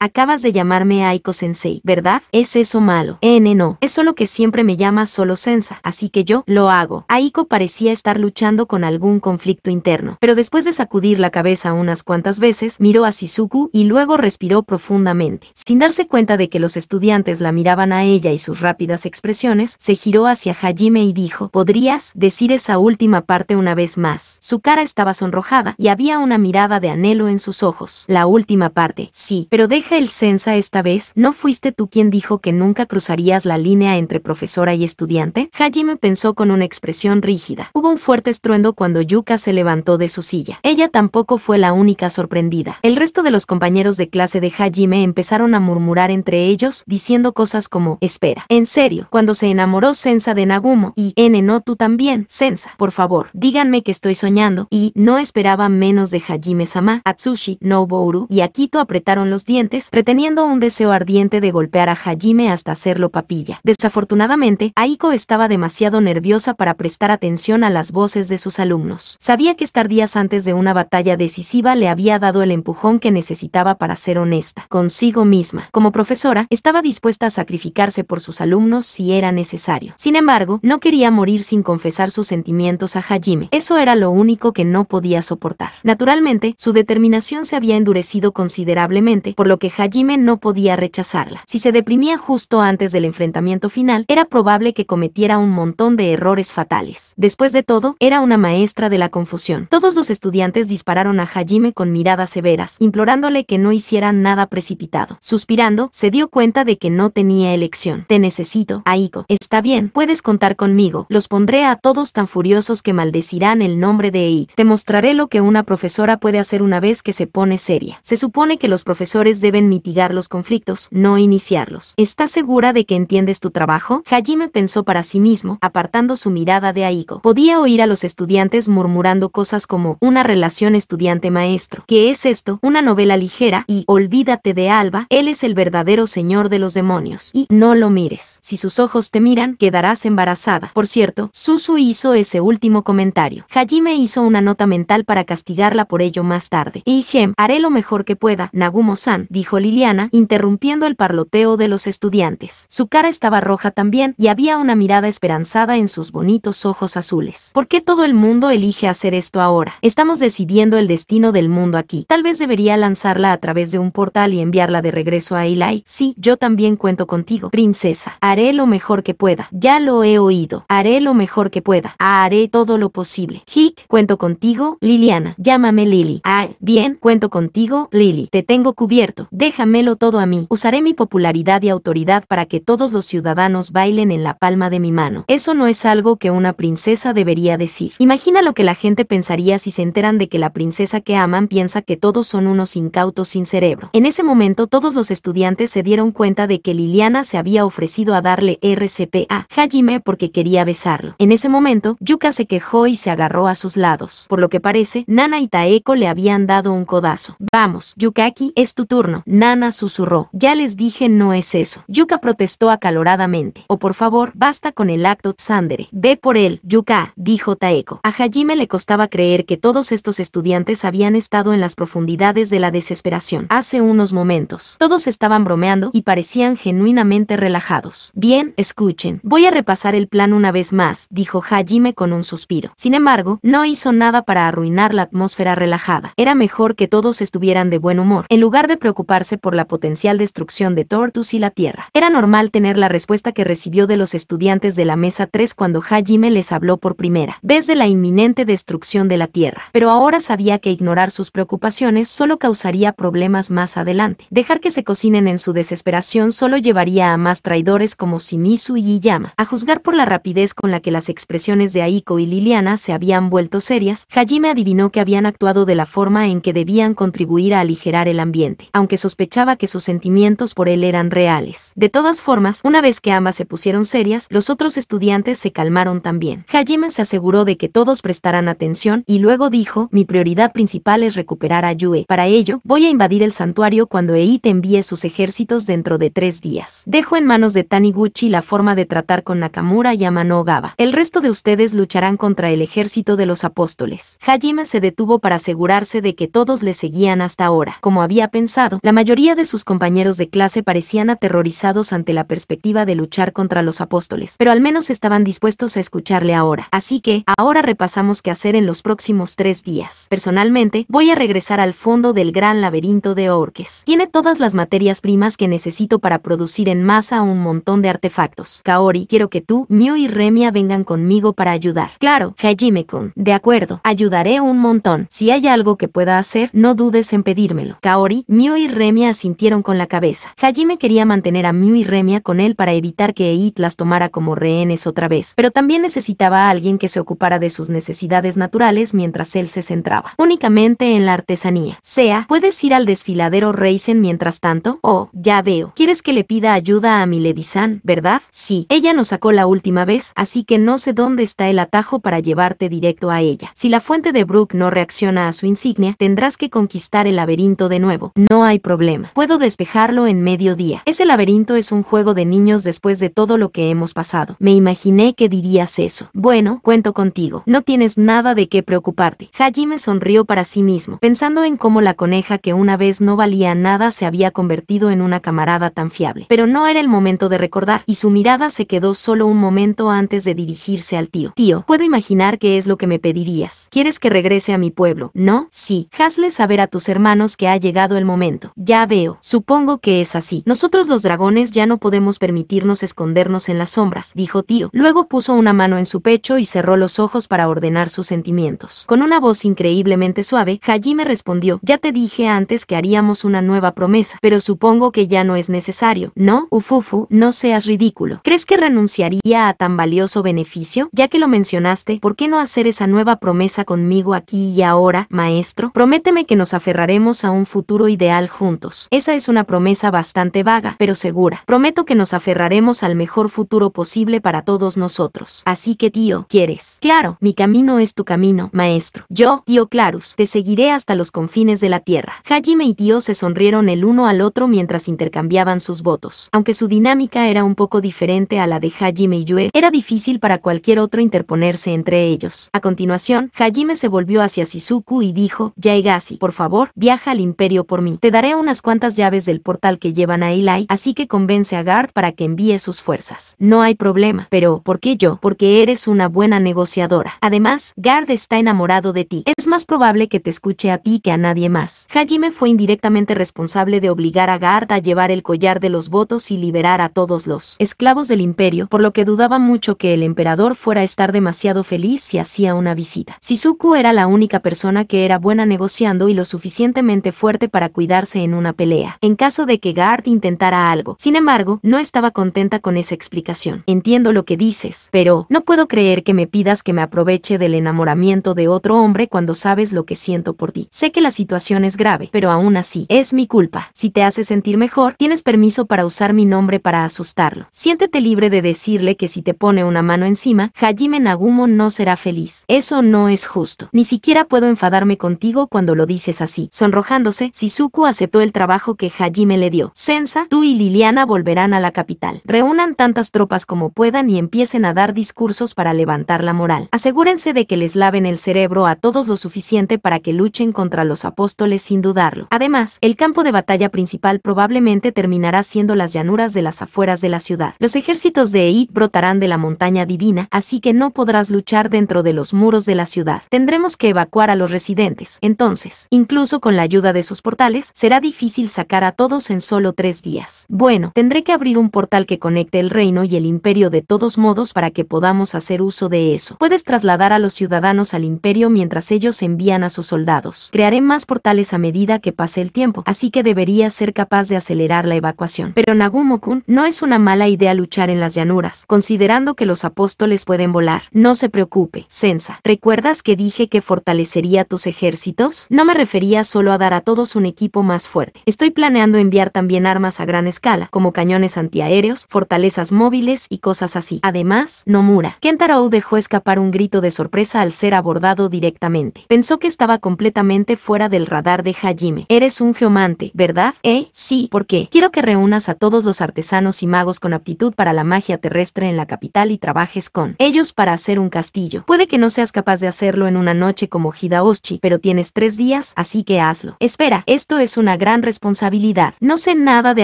acabas de llamarme Aiko Sensei, ¿verdad? ¿Es eso malo? N. No, es solo que siempre me llama solo así que yo lo hago. Aiko parecía estar luchando con algún conflicto interno, pero después de sacudir la cabeza unas cuantas veces, miró a Shizuku y luego respiró profundamente. Sin darse cuenta de que los estudiantes la miraban a ella y sus rápidas expresiones, se giró hacia Hajime y dijo, ¿podrías decir esa última parte una vez más? Su cara estaba sonrojada y había una mirada de anhelo en sus ojos. La última parte, sí, pero deja el Sensa esta vez, ¿no fuiste tú quien dijo que nunca cruzarías la línea entre profesora y estudiante? Hajime pensó con una expresión rígida. Hubo un fuerte estruendo cuando Yuka se levantó de su silla. Ella tampoco fue la única sorprendida. El resto de los compañeros de clase de Hajime empezaron a murmurar entre ellos, diciendo cosas como, espera, en serio, cuando se enamoró Sensa de Nagumo, y N no tú también, Sensa, por favor, díganme que estoy soñando, y no esperaba menos de Hajime-sama, Atsushi, Noboru y Akito apretaron los dientes, reteniendo un deseo ardiente de golpear a Hajime hasta hacerlo papilla. Desafortunadamente, Aiko está estaba demasiado nerviosa para prestar atención a las voces de sus alumnos. Sabía que estar días antes de una batalla decisiva le había dado el empujón que necesitaba para ser honesta, consigo misma. Como profesora, estaba dispuesta a sacrificarse por sus alumnos si era necesario. Sin embargo, no quería morir sin confesar sus sentimientos a Hajime. Eso era lo único que no podía soportar. Naturalmente, su determinación se había endurecido considerablemente, por lo que Hajime no podía rechazarla. Si se deprimía justo antes del enfrentamiento final, era probable que cometiera un montón de errores fatales. Después de todo, era una maestra de la confusión. Todos los estudiantes dispararon a Hajime con miradas severas, implorándole que no hiciera nada precipitado. Suspirando, se dio cuenta de que no tenía elección. Te necesito, Aiko. Está bien, puedes contar conmigo. Los pondré a todos tan furiosos que maldecirán el nombre de Eid. Te mostraré lo que una profesora puede hacer una vez que se pone seria. Se supone que los profesores deben mitigar los conflictos, no iniciarlos. ¿Estás segura de que entiendes tu trabajo? Hajime pensó para sí mismo, apartando su mirada de Aigo. Podía oír a los estudiantes murmurando cosas como una relación estudiante-maestro. ¿Qué es esto? Una novela ligera y olvídate de Alba, él es el verdadero señor de los demonios. Y no lo mires. Si sus ojos te miran, quedarás embarazada. Por cierto, Susu hizo ese último comentario. Hajime hizo una nota mental para castigarla por ello más tarde. Y haré lo mejor que pueda, Nagumo-san, dijo Liliana, interrumpiendo el parloteo de los estudiantes. Su cara estaba roja también y había una mirada esperanzada en sus bonitos ojos azules. ¿Por qué todo el mundo elige hacer esto ahora? Estamos decidiendo el destino del mundo aquí. Tal vez debería lanzarla a través de un portal y enviarla de regreso a Eli. Sí, yo también cuento contigo, princesa. Haré lo mejor que pueda. Ya lo he oído. Haré lo mejor que pueda. Haré todo lo posible. Hick, cuento contigo, Liliana. Llámame Lily. Ah, bien, cuento contigo, Lily. Te tengo cubierto. Déjamelo todo a mí. Usaré mi popularidad y autoridad para que todos los ciudadanos bailen en la palma de mi mano. Eso no es algo que una princesa debería decir. Imagina lo que la gente pensaría si se enteran de que la princesa que aman piensa que todos son unos incautos sin cerebro. En ese momento todos los estudiantes se dieron cuenta de que Liliana se había ofrecido a darle RCP a Hajime porque quería besarlo. En ese momento, Yuka se quejó y se agarró a sus lados. Por lo que parece, Nana y Taeko le habían dado un codazo. Vamos, Yukaki, es tu turno. Nana susurró. Ya les dije no es eso. Yuka protestó acaloradamente. O oh, por favor, basta con el acto tsandere. Ve por él, Yuka, dijo Taeko. A Hajime le costaba creer que todos estos estudiantes habían estado en las profundidades de la desesperación. Hace unos momentos, todos estaban bromeando y parecían genuinamente relajados. Bien, escuchen. Voy a repasar el plan una vez más, dijo Hajime con un suspiro. Sin embargo, no hizo nada para arruinar la atmósfera relajada. Era mejor que todos estuvieran de buen humor, en lugar de preocuparse por la potencial destrucción de Tortus y la Tierra. Era normal tener la respuesta que recibió de los estudiantes de la Mesa 3 cuando Hajime les habló por primera vez de la inminente destrucción de la Tierra, pero ahora sabía que ignorar sus preocupaciones solo causaría problemas más adelante. Dejar que se cocinen en su desesperación solo llevaría a más traidores como Shimizu y Iyama. A juzgar por la rapidez con la que las expresiones de Aiko y Liliana se habían vuelto serias, Hajime adivinó que habían actuado de la forma en que debían contribuir a aligerar el ambiente, aunque sospechaba que sus sentimientos por él eran reales. De todas formas, una vez que ambas se pusieron serias, los otros estudiantes se calmaron también. Hajime se aseguró de que todos prestaran atención y luego dijo, mi prioridad principal es recuperar a Yue. Para ello, voy a invadir el santuario cuando Eite envíe sus ejércitos dentro de tres días. Dejo en manos de Taniguchi la forma de tratar con Nakamura y Amano Gaba. El resto de ustedes lucharán contra el ejército de los apóstoles. Hajime se detuvo para asegurarse de que todos le seguían hasta ahora. Como había pensado, la mayoría de sus compañeros de clase parecían aterrorizados ante la perspectiva de luchar contra los apóstoles, pero al menos estaban dispuestos a escucharle ahora. Así que, ahora repasamos qué hacer en los próximos tres días. Personalmente, voy a regresar al fondo del gran laberinto de Orques. Tiene todas las materias primas que necesito para producir en masa un montón de artefactos. Kaori, quiero que tú, Miu y Remia vengan conmigo para ayudar. Claro, Hajime-kun. De acuerdo, ayudaré un montón. Si hay algo que pueda hacer, no dudes en pedírmelo. Kaori, Mio y Remia asintieron con la cabeza. Hajime quería mantener a Miu y Remia con él para evitar que Eit las tomara como rehenes otra vez, pero también necesitaba a alguien que se ocupara de sus necesidades naturales mientras él se centraba únicamente en la artesanía. Sea, puedes ir al desfiladero Reisen mientras tanto, o, oh, ya veo, quieres que le pida ayuda a Milady-san, ¿verdad? Sí, ella nos sacó la última vez, así que no sé dónde está el atajo para llevarte directo a ella. Si la fuente de Brook no reacciona a su insignia, tendrás que conquistar el laberinto de nuevo. No hay problema. Puedo despejarlo en mediodía. Ese laberinto es un juego de niños después de todo lo que hemos pasado. Me imaginé que dirías eso. Bueno, cuento contigo. No tienes nada de qué preocuparte. Hajime sonrió para sí mismo, pensando en cómo la coneja que una vez no valía nada se había convertido en una camarada tan fiable. Pero no era el momento de recordar, y su mirada se quedó solo un momento antes de dirigirse al tío. Tío, puedo imaginar qué es lo que me pedirías. ¿Quieres que regrese a mi pueblo? ¿No? Sí. Hazle saber a tus hermanos que ha llegado el momento. Ya veo. Supongo que es así. Nosotros los dragones ya no podemos permitirnos escondernos en las sombras dijo tío. Luego puso una mano en su pecho y cerró los ojos para ordenar sus sentimientos. Con una voz increíblemente suave, Hajime respondió, ya te dije antes que haríamos una nueva promesa, pero supongo que ya no es necesario. No, Ufufu, no seas ridículo. ¿Crees que renunciaría a tan valioso beneficio? Ya que lo mencionaste, ¿por qué no hacer esa nueva promesa conmigo aquí y ahora, maestro? Prométeme que nos aferraremos a un futuro ideal juntos. Esa es una promesa bastante vaga, pero segura. Prometo que nos aferraremos al mejor futuro posible para todos nosotros. Así que tío, ¿quieres? Claro, mi camino es tu camino, maestro. Yo, tío Clarus, te seguiré hasta los confines de la tierra. Hajime y tío se sonrieron el uno al otro mientras intercambiaban sus votos. Aunque su dinámica era un poco diferente a la de Hajime y Yue, era difícil para cualquier otro interponerse entre ellos. A continuación, Hajime se volvió hacia Shizuku y dijo, Yaegasi, por favor, viaja al imperio por mí. Te daré unas cuantas llaves del portal que llevan a Eli, así que convence a Gard para que envíe sus fuerzas. No hay problema. Pero, ¿por qué yo? Porque eres una buena negociadora. Además, Gard está enamorado de ti. Es más probable que te escuche a ti que a nadie más. Hajime fue indirectamente responsable de obligar a Gard a llevar el collar de los votos y liberar a todos los esclavos del imperio, por lo que dudaba mucho que el emperador fuera a estar demasiado feliz si hacía una visita. Shizuku era la única persona que era buena negociando y lo suficientemente fuerte para cuidarse en una pelea, en caso de que Gard intentara algo. Sin embargo, no estaba contenta con esa explicación entiendo lo que dices, pero no puedo creer que me pidas que me aproveche del enamoramiento de otro hombre cuando sabes lo que siento por ti. Sé que la situación es grave, pero aún así, es mi culpa. Si te hace sentir mejor, tienes permiso para usar mi nombre para asustarlo. Siéntete libre de decirle que si te pone una mano encima, Hajime Nagumo no será feliz. Eso no es justo. Ni siquiera puedo enfadarme contigo cuando lo dices así. Sonrojándose, Shizuku aceptó el trabajo que Hajime le dio. Sensa, tú y Liliana volverán a la capital. Reúnan tantas tropas como puedan y empiecen a dar discursos para levantar la moral. Asegúrense de que les laven el cerebro a todos lo suficiente para que luchen contra los apóstoles sin dudarlo. Además, el campo de batalla principal probablemente terminará siendo las llanuras de las afueras de la ciudad. Los ejércitos de Eid brotarán de la montaña divina, así que no podrás luchar dentro de los muros de la ciudad. Tendremos que evacuar a los residentes. Entonces, incluso con la ayuda de sus portales, será difícil sacar a todos en solo tres días. Bueno, tendré que abrir un portal que conecte el reino y el imperio de todos modos para que podamos hacer uso de eso. Puedes trasladar a los ciudadanos al imperio mientras ellos envían a sus soldados. Crearé más portales a medida que pase el tiempo, así que debería ser capaz de acelerar la evacuación. Pero Nagumo-kun, no es una mala idea luchar en las llanuras, considerando que los apóstoles pueden volar. No se preocupe, Sensa. ¿Recuerdas que dije que fortalecería tus ejércitos? No me refería solo a dar a todos un equipo más fuerte. Estoy planeando enviar también armas a gran escala, como cañones antiaéreos, fortalezas móviles y cosas así. Además, Nomura. Kentaro dejó escapar un grito de sorpresa al ser abordado directamente. Pensó que estaba completamente fuera del radar de Hajime. Eres un geomante, ¿verdad? Eh, sí, ¿por qué? Quiero que reúnas a todos los artesanos y magos con aptitud para la magia terrestre en la capital y trabajes con ellos para hacer un castillo. Puede que no seas capaz de hacerlo en una noche como Hidaoshi, pero tienes tres días, así que hazlo. Espera, esto es una gran responsabilidad. No sé nada de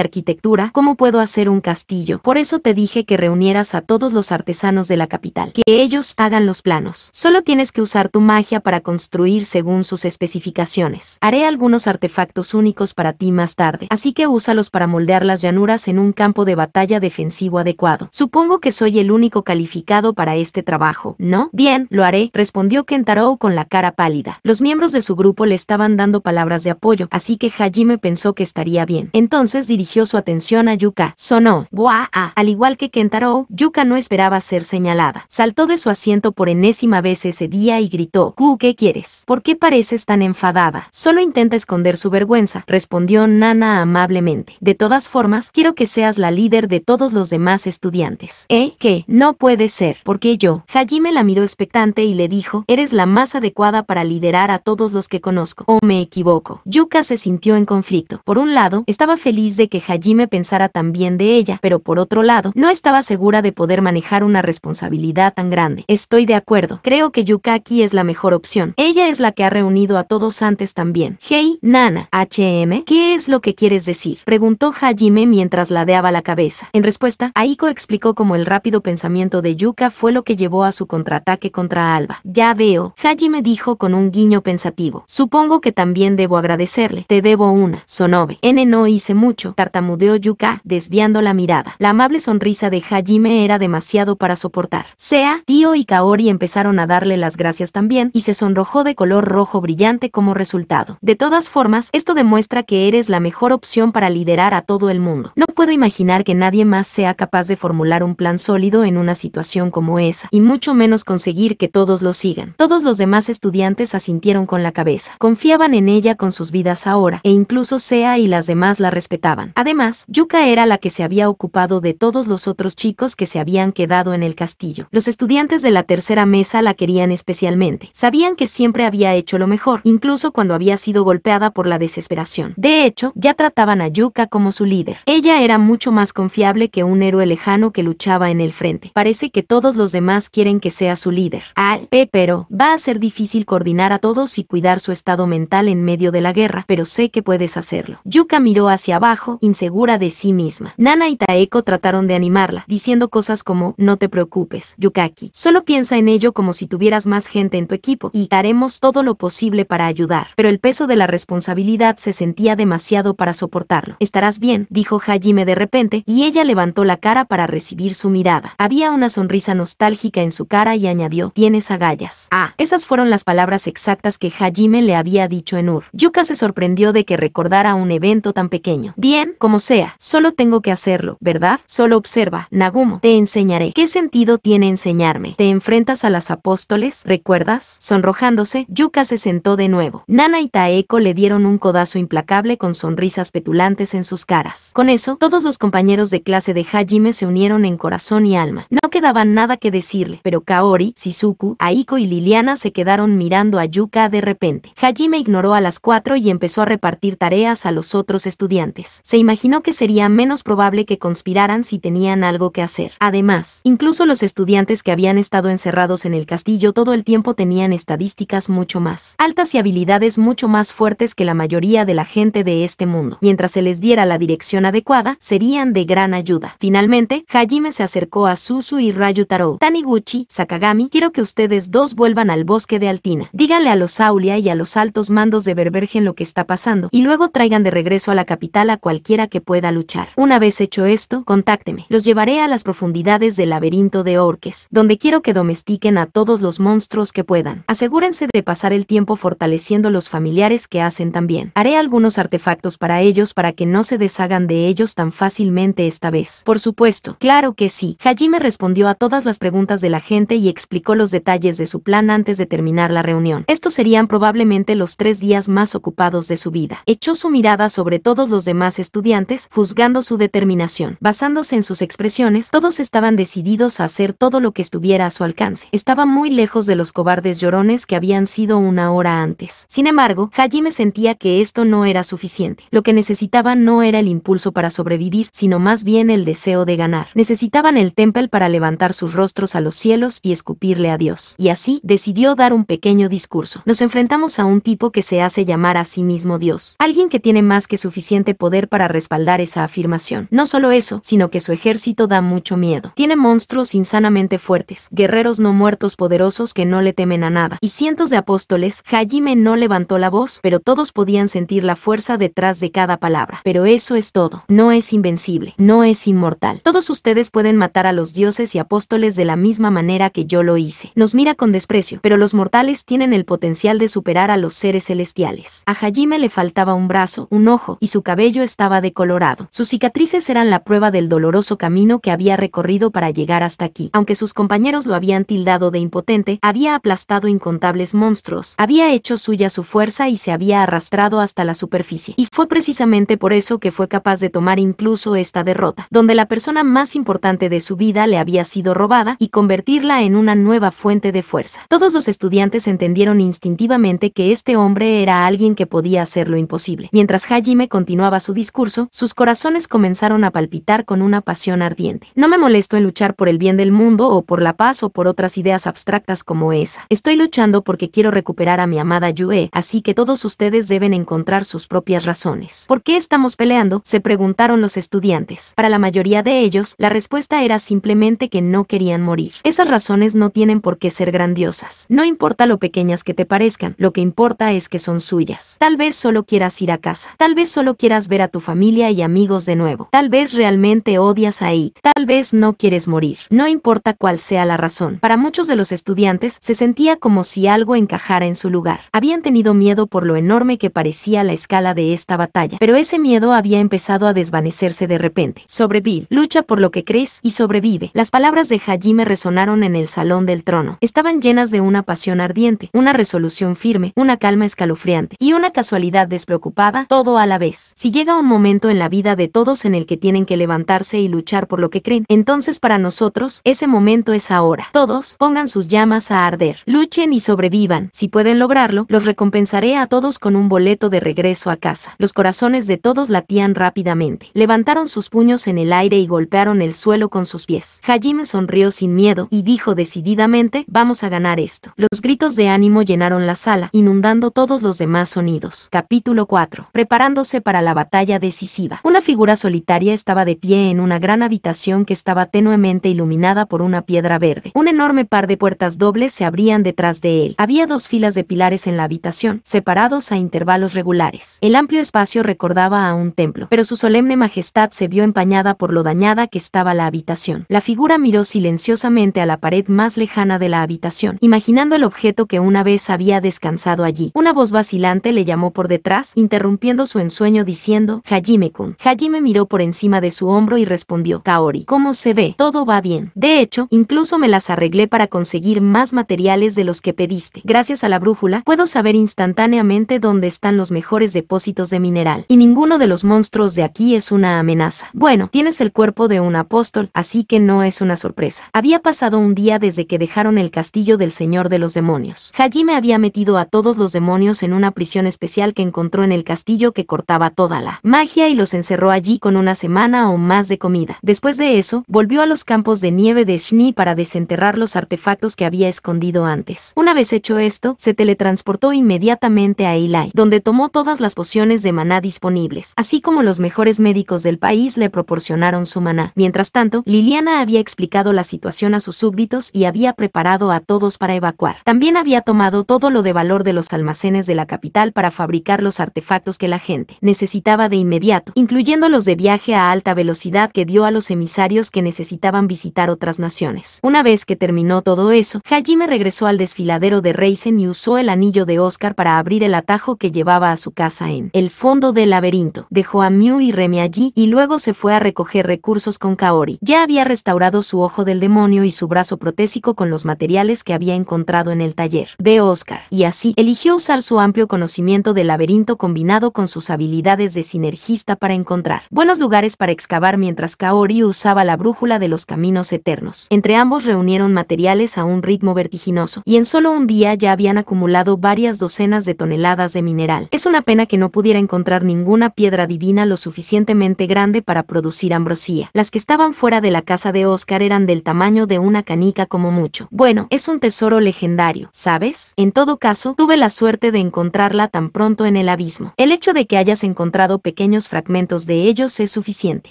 arquitectura, ¿cómo puedo hacer un castillo? Por eso te dije que reuní a todos los artesanos de la capital, que ellos hagan los planos. Solo tienes que usar tu magia para construir según sus especificaciones. Haré algunos artefactos únicos para ti más tarde, así que úsalos para moldear las llanuras en un campo de batalla defensivo adecuado. Supongo que soy el único calificado para este trabajo, ¿no? Bien, lo haré, respondió Kentaro con la cara pálida. Los miembros de su grupo le estaban dando palabras de apoyo, así que Hajime pensó que estaría bien. Entonces dirigió su atención a Yuka. Sonó, a. al igual que Kentaro Yuka no esperaba ser señalada. Saltó de su asiento por enésima vez ese día y gritó, ¿qué quieres? ¿Por qué pareces tan enfadada? Solo intenta esconder su vergüenza, respondió Nana amablemente. De todas formas, quiero que seas la líder de todos los demás estudiantes. ¿Eh? ¿Qué? No puede ser. ¿Por qué yo? Hajime la miró expectante y le dijo, eres la más adecuada para liderar a todos los que conozco. ¿O oh, me equivoco? Yuka se sintió en conflicto. Por un lado, estaba feliz de que Hajime pensara tan bien de ella, pero por otro lado, no estaba segura segura de poder manejar una responsabilidad tan grande. Estoy de acuerdo. Creo que Yuka aquí es la mejor opción. Ella es la que ha reunido a todos antes también. Hey, Nana, HM, ¿qué es lo que quieres decir? Preguntó Hajime mientras ladeaba la cabeza. En respuesta, Aiko explicó cómo el rápido pensamiento de Yuka fue lo que llevó a su contraataque contra Alba. Ya veo, Hajime dijo con un guiño pensativo. Supongo que también debo agradecerle. Te debo una, Sonobe. N no hice mucho, tartamudeó Yuka, desviando la mirada. La amable sonrisa de Hajime Jimmy era demasiado para soportar. Sea, Tío y Kaori empezaron a darle las gracias también y se sonrojó de color rojo brillante como resultado. De todas formas, esto demuestra que eres la mejor opción para liderar a todo el mundo. No puedo imaginar que nadie más sea capaz de formular un plan sólido en una situación como esa, y mucho menos conseguir que todos lo sigan. Todos los demás estudiantes asintieron con la cabeza. Confiaban en ella con sus vidas ahora, e incluso Sea y las demás la respetaban. Además, Yuka era la que se había ocupado de todos los otros chicos que se habían quedado en el castillo. Los estudiantes de la tercera mesa la querían especialmente. Sabían que siempre había hecho lo mejor, incluso cuando había sido golpeada por la desesperación. De hecho, ya trataban a Yuka como su líder. Ella era mucho más confiable que un héroe lejano que luchaba en el frente. Parece que todos los demás quieren que sea su líder. Al pero va a ser difícil coordinar a todos y cuidar su estado mental en medio de la guerra, pero sé que puedes hacerlo. Yuka miró hacia abajo, insegura de sí misma. Nana y Taeko trataron de animarla, diciendo haciendo cosas como, no te preocupes, Yukaki, solo piensa en ello como si tuvieras más gente en tu equipo y haremos todo lo posible para ayudar. Pero el peso de la responsabilidad se sentía demasiado para soportarlo. Estarás bien, dijo Hajime de repente, y ella levantó la cara para recibir su mirada. Había una sonrisa nostálgica en su cara y añadió, tienes agallas. Ah, esas fueron las palabras exactas que Hajime le había dicho en Ur. Yuka se sorprendió de que recordara un evento tan pequeño. Bien, como sea, solo tengo que hacerlo, ¿verdad? Solo observa, Nago te enseñaré. ¿Qué sentido tiene enseñarme? ¿Te enfrentas a las apóstoles? ¿Recuerdas? Sonrojándose, Yuka se sentó de nuevo. Nana y Taeko le dieron un codazo implacable con sonrisas petulantes en sus caras. Con eso, todos los compañeros de clase de Hajime se unieron en corazón y alma. No quedaba nada que decirle, pero Kaori, Sisuku, Aiko y Liliana se quedaron mirando a Yuka de repente. Hajime ignoró a las cuatro y empezó a repartir tareas a los otros estudiantes. Se imaginó que sería menos probable que conspiraran si tenían algo que hacer. Además, incluso los estudiantes que habían estado encerrados en el castillo todo el tiempo tenían estadísticas mucho más altas y habilidades mucho más fuertes que la mayoría de la gente de este mundo. Mientras se les diera la dirección adecuada, serían de gran ayuda. Finalmente, Hajime se acercó a Susu y Rayu Taro. Taniguchi, Sakagami, quiero que ustedes dos vuelvan al bosque de Altina. Díganle a los Aulia y a los altos mandos de Berbergen lo que está pasando, y luego traigan de regreso a la capital a cualquiera que pueda luchar. Una vez hecho esto, contácteme. Los llevaré a la profundidades del laberinto de Orques, donde quiero que domestiquen a todos los monstruos que puedan. Asegúrense de pasar el tiempo fortaleciendo los familiares que hacen también. Haré algunos artefactos para ellos para que no se deshagan de ellos tan fácilmente esta vez. Por supuesto, claro que sí. Hajime respondió a todas las preguntas de la gente y explicó los detalles de su plan antes de terminar la reunión. Estos serían probablemente los tres días más ocupados de su vida. Echó su mirada sobre todos los demás estudiantes, juzgando su determinación. Basándose en sus expresiones, pues todos estaban decididos a hacer todo lo que estuviera a su alcance. Estaban muy lejos de los cobardes llorones que habían sido una hora antes. Sin embargo, Hajime sentía que esto no era suficiente. Lo que necesitaba no era el impulso para sobrevivir, sino más bien el deseo de ganar. Necesitaban el Temple para levantar sus rostros a los cielos y escupirle a Dios. Y así, decidió dar un pequeño discurso. Nos enfrentamos a un tipo que se hace llamar a sí mismo Dios. Alguien que tiene más que suficiente poder para respaldar esa afirmación. No solo eso, sino que su ejército da mucho mucho miedo. Tiene monstruos insanamente fuertes, guerreros no muertos poderosos que no le temen a nada, y cientos de apóstoles. Hajime no levantó la voz, pero todos podían sentir la fuerza detrás de cada palabra. Pero eso es todo. No es invencible, no es inmortal. Todos ustedes pueden matar a los dioses y apóstoles de la misma manera que yo lo hice. Nos mira con desprecio, pero los mortales tienen el potencial de superar a los seres celestiales. A Hajime le faltaba un brazo, un ojo, y su cabello estaba decolorado. Sus cicatrices eran la prueba del doloroso camino que había recorrido para llegar hasta aquí. Aunque sus compañeros lo habían tildado de impotente, había aplastado incontables monstruos, había hecho suya su fuerza y se había arrastrado hasta la superficie. Y fue precisamente por eso que fue capaz de tomar incluso esta derrota, donde la persona más importante de su vida le había sido robada y convertirla en una nueva fuente de fuerza. Todos los estudiantes entendieron instintivamente que este hombre era alguien que podía hacer lo imposible. Mientras Hajime continuaba su discurso, sus corazones comenzaron a palpitar con una pasión ardiente. No me molesto en luchar por el bien del mundo o por la paz o por otras ideas abstractas como esa. Estoy luchando porque quiero recuperar a mi amada Yue, así que todos ustedes deben encontrar sus propias razones. ¿Por qué estamos peleando? se preguntaron los estudiantes. Para la mayoría de ellos, la respuesta era simplemente que no querían morir. Esas razones no tienen por qué ser grandiosas. No importa lo pequeñas que te parezcan, lo que importa es que son suyas. Tal vez solo quieras ir a casa. Tal vez solo quieras ver a tu familia y amigos de nuevo. Tal vez realmente odias a It. Tal vez no quieres morir. No importa cuál sea la razón. Para muchos de los estudiantes se sentía como si algo encajara en su lugar. Habían tenido miedo por lo enorme que parecía la escala de esta batalla, pero ese miedo había empezado a desvanecerse de repente. Sobrevive, lucha por lo que crees y sobrevive. Las palabras de Hajime resonaron en el salón del trono. Estaban llenas de una pasión ardiente, una resolución firme, una calma escalofriante y una casualidad despreocupada, todo a la vez. Si llega un momento en la vida de todos en el que tienen que levantarse y luchar por lo que entonces para nosotros, ese momento es ahora. Todos, pongan sus llamas a arder. Luchen y sobrevivan. Si pueden lograrlo, los recompensaré a todos con un boleto de regreso a casa. Los corazones de todos latían rápidamente. Levantaron sus puños en el aire y golpearon el suelo con sus pies. Hajime sonrió sin miedo y dijo decididamente, vamos a ganar esto. Los gritos de ánimo llenaron la sala, inundando todos los demás sonidos. Capítulo 4. Preparándose para la batalla decisiva. Una figura solitaria estaba de pie en una gran habitación que estaba tenuemente iluminada por una piedra verde. Un enorme par de puertas dobles se abrían detrás de él. Había dos filas de pilares en la habitación, separados a intervalos regulares. El amplio espacio recordaba a un templo, pero su solemne majestad se vio empañada por lo dañada que estaba la habitación. La figura miró silenciosamente a la pared más lejana de la habitación, imaginando el objeto que una vez había descansado allí. Una voz vacilante le llamó por detrás, interrumpiendo su ensueño diciendo, Hajime-kun. Hajime miró por encima de su hombro y respondió, Kaori cómo se ve, todo va bien. De hecho, incluso me las arreglé para conseguir más materiales de los que pediste. Gracias a la brújula, puedo saber instantáneamente dónde están los mejores depósitos de mineral. Y ninguno de los monstruos de aquí es una amenaza. Bueno, tienes el cuerpo de un apóstol, así que no es una sorpresa. Había pasado un día desde que dejaron el castillo del señor de los demonios. me había metido a todos los demonios en una prisión especial que encontró en el castillo que cortaba toda la magia y los encerró allí con una semana o más de comida. Después de eso, volvió a los campos de nieve de Shni para desenterrar los artefactos que había escondido antes. Una vez hecho esto, se teletransportó inmediatamente a Eli, donde tomó todas las pociones de maná disponibles, así como los mejores médicos del país le proporcionaron su maná. Mientras tanto, Liliana había explicado la situación a sus súbditos y había preparado a todos para evacuar. También había tomado todo lo de valor de los almacenes de la capital para fabricar los artefactos que la gente necesitaba de inmediato, incluyendo los de viaje a alta velocidad que dio a los emisarios que necesitaban visitar otras naciones. Una vez que terminó todo eso, Hajime regresó al desfiladero de Reisen y usó el anillo de Oscar para abrir el atajo que llevaba a su casa en el fondo del laberinto. Dejó a Mew y Remi allí y luego se fue a recoger recursos con Kaori. Ya había restaurado su ojo del demonio y su brazo protésico con los materiales que había encontrado en el taller de Oscar, y así eligió usar su amplio conocimiento del laberinto combinado con sus habilidades de sinergista para encontrar buenos lugares para excavar mientras Kaori usa la brújula de los caminos eternos. Entre ambos reunieron materiales a un ritmo vertiginoso, y en solo un día ya habían acumulado varias docenas de toneladas de mineral. Es una pena que no pudiera encontrar ninguna piedra divina lo suficientemente grande para producir ambrosía. Las que estaban fuera de la casa de Oscar eran del tamaño de una canica como mucho. Bueno, es un tesoro legendario, ¿sabes? En todo caso, tuve la suerte de encontrarla tan pronto en el abismo. El hecho de que hayas encontrado pequeños fragmentos de ellos es suficiente.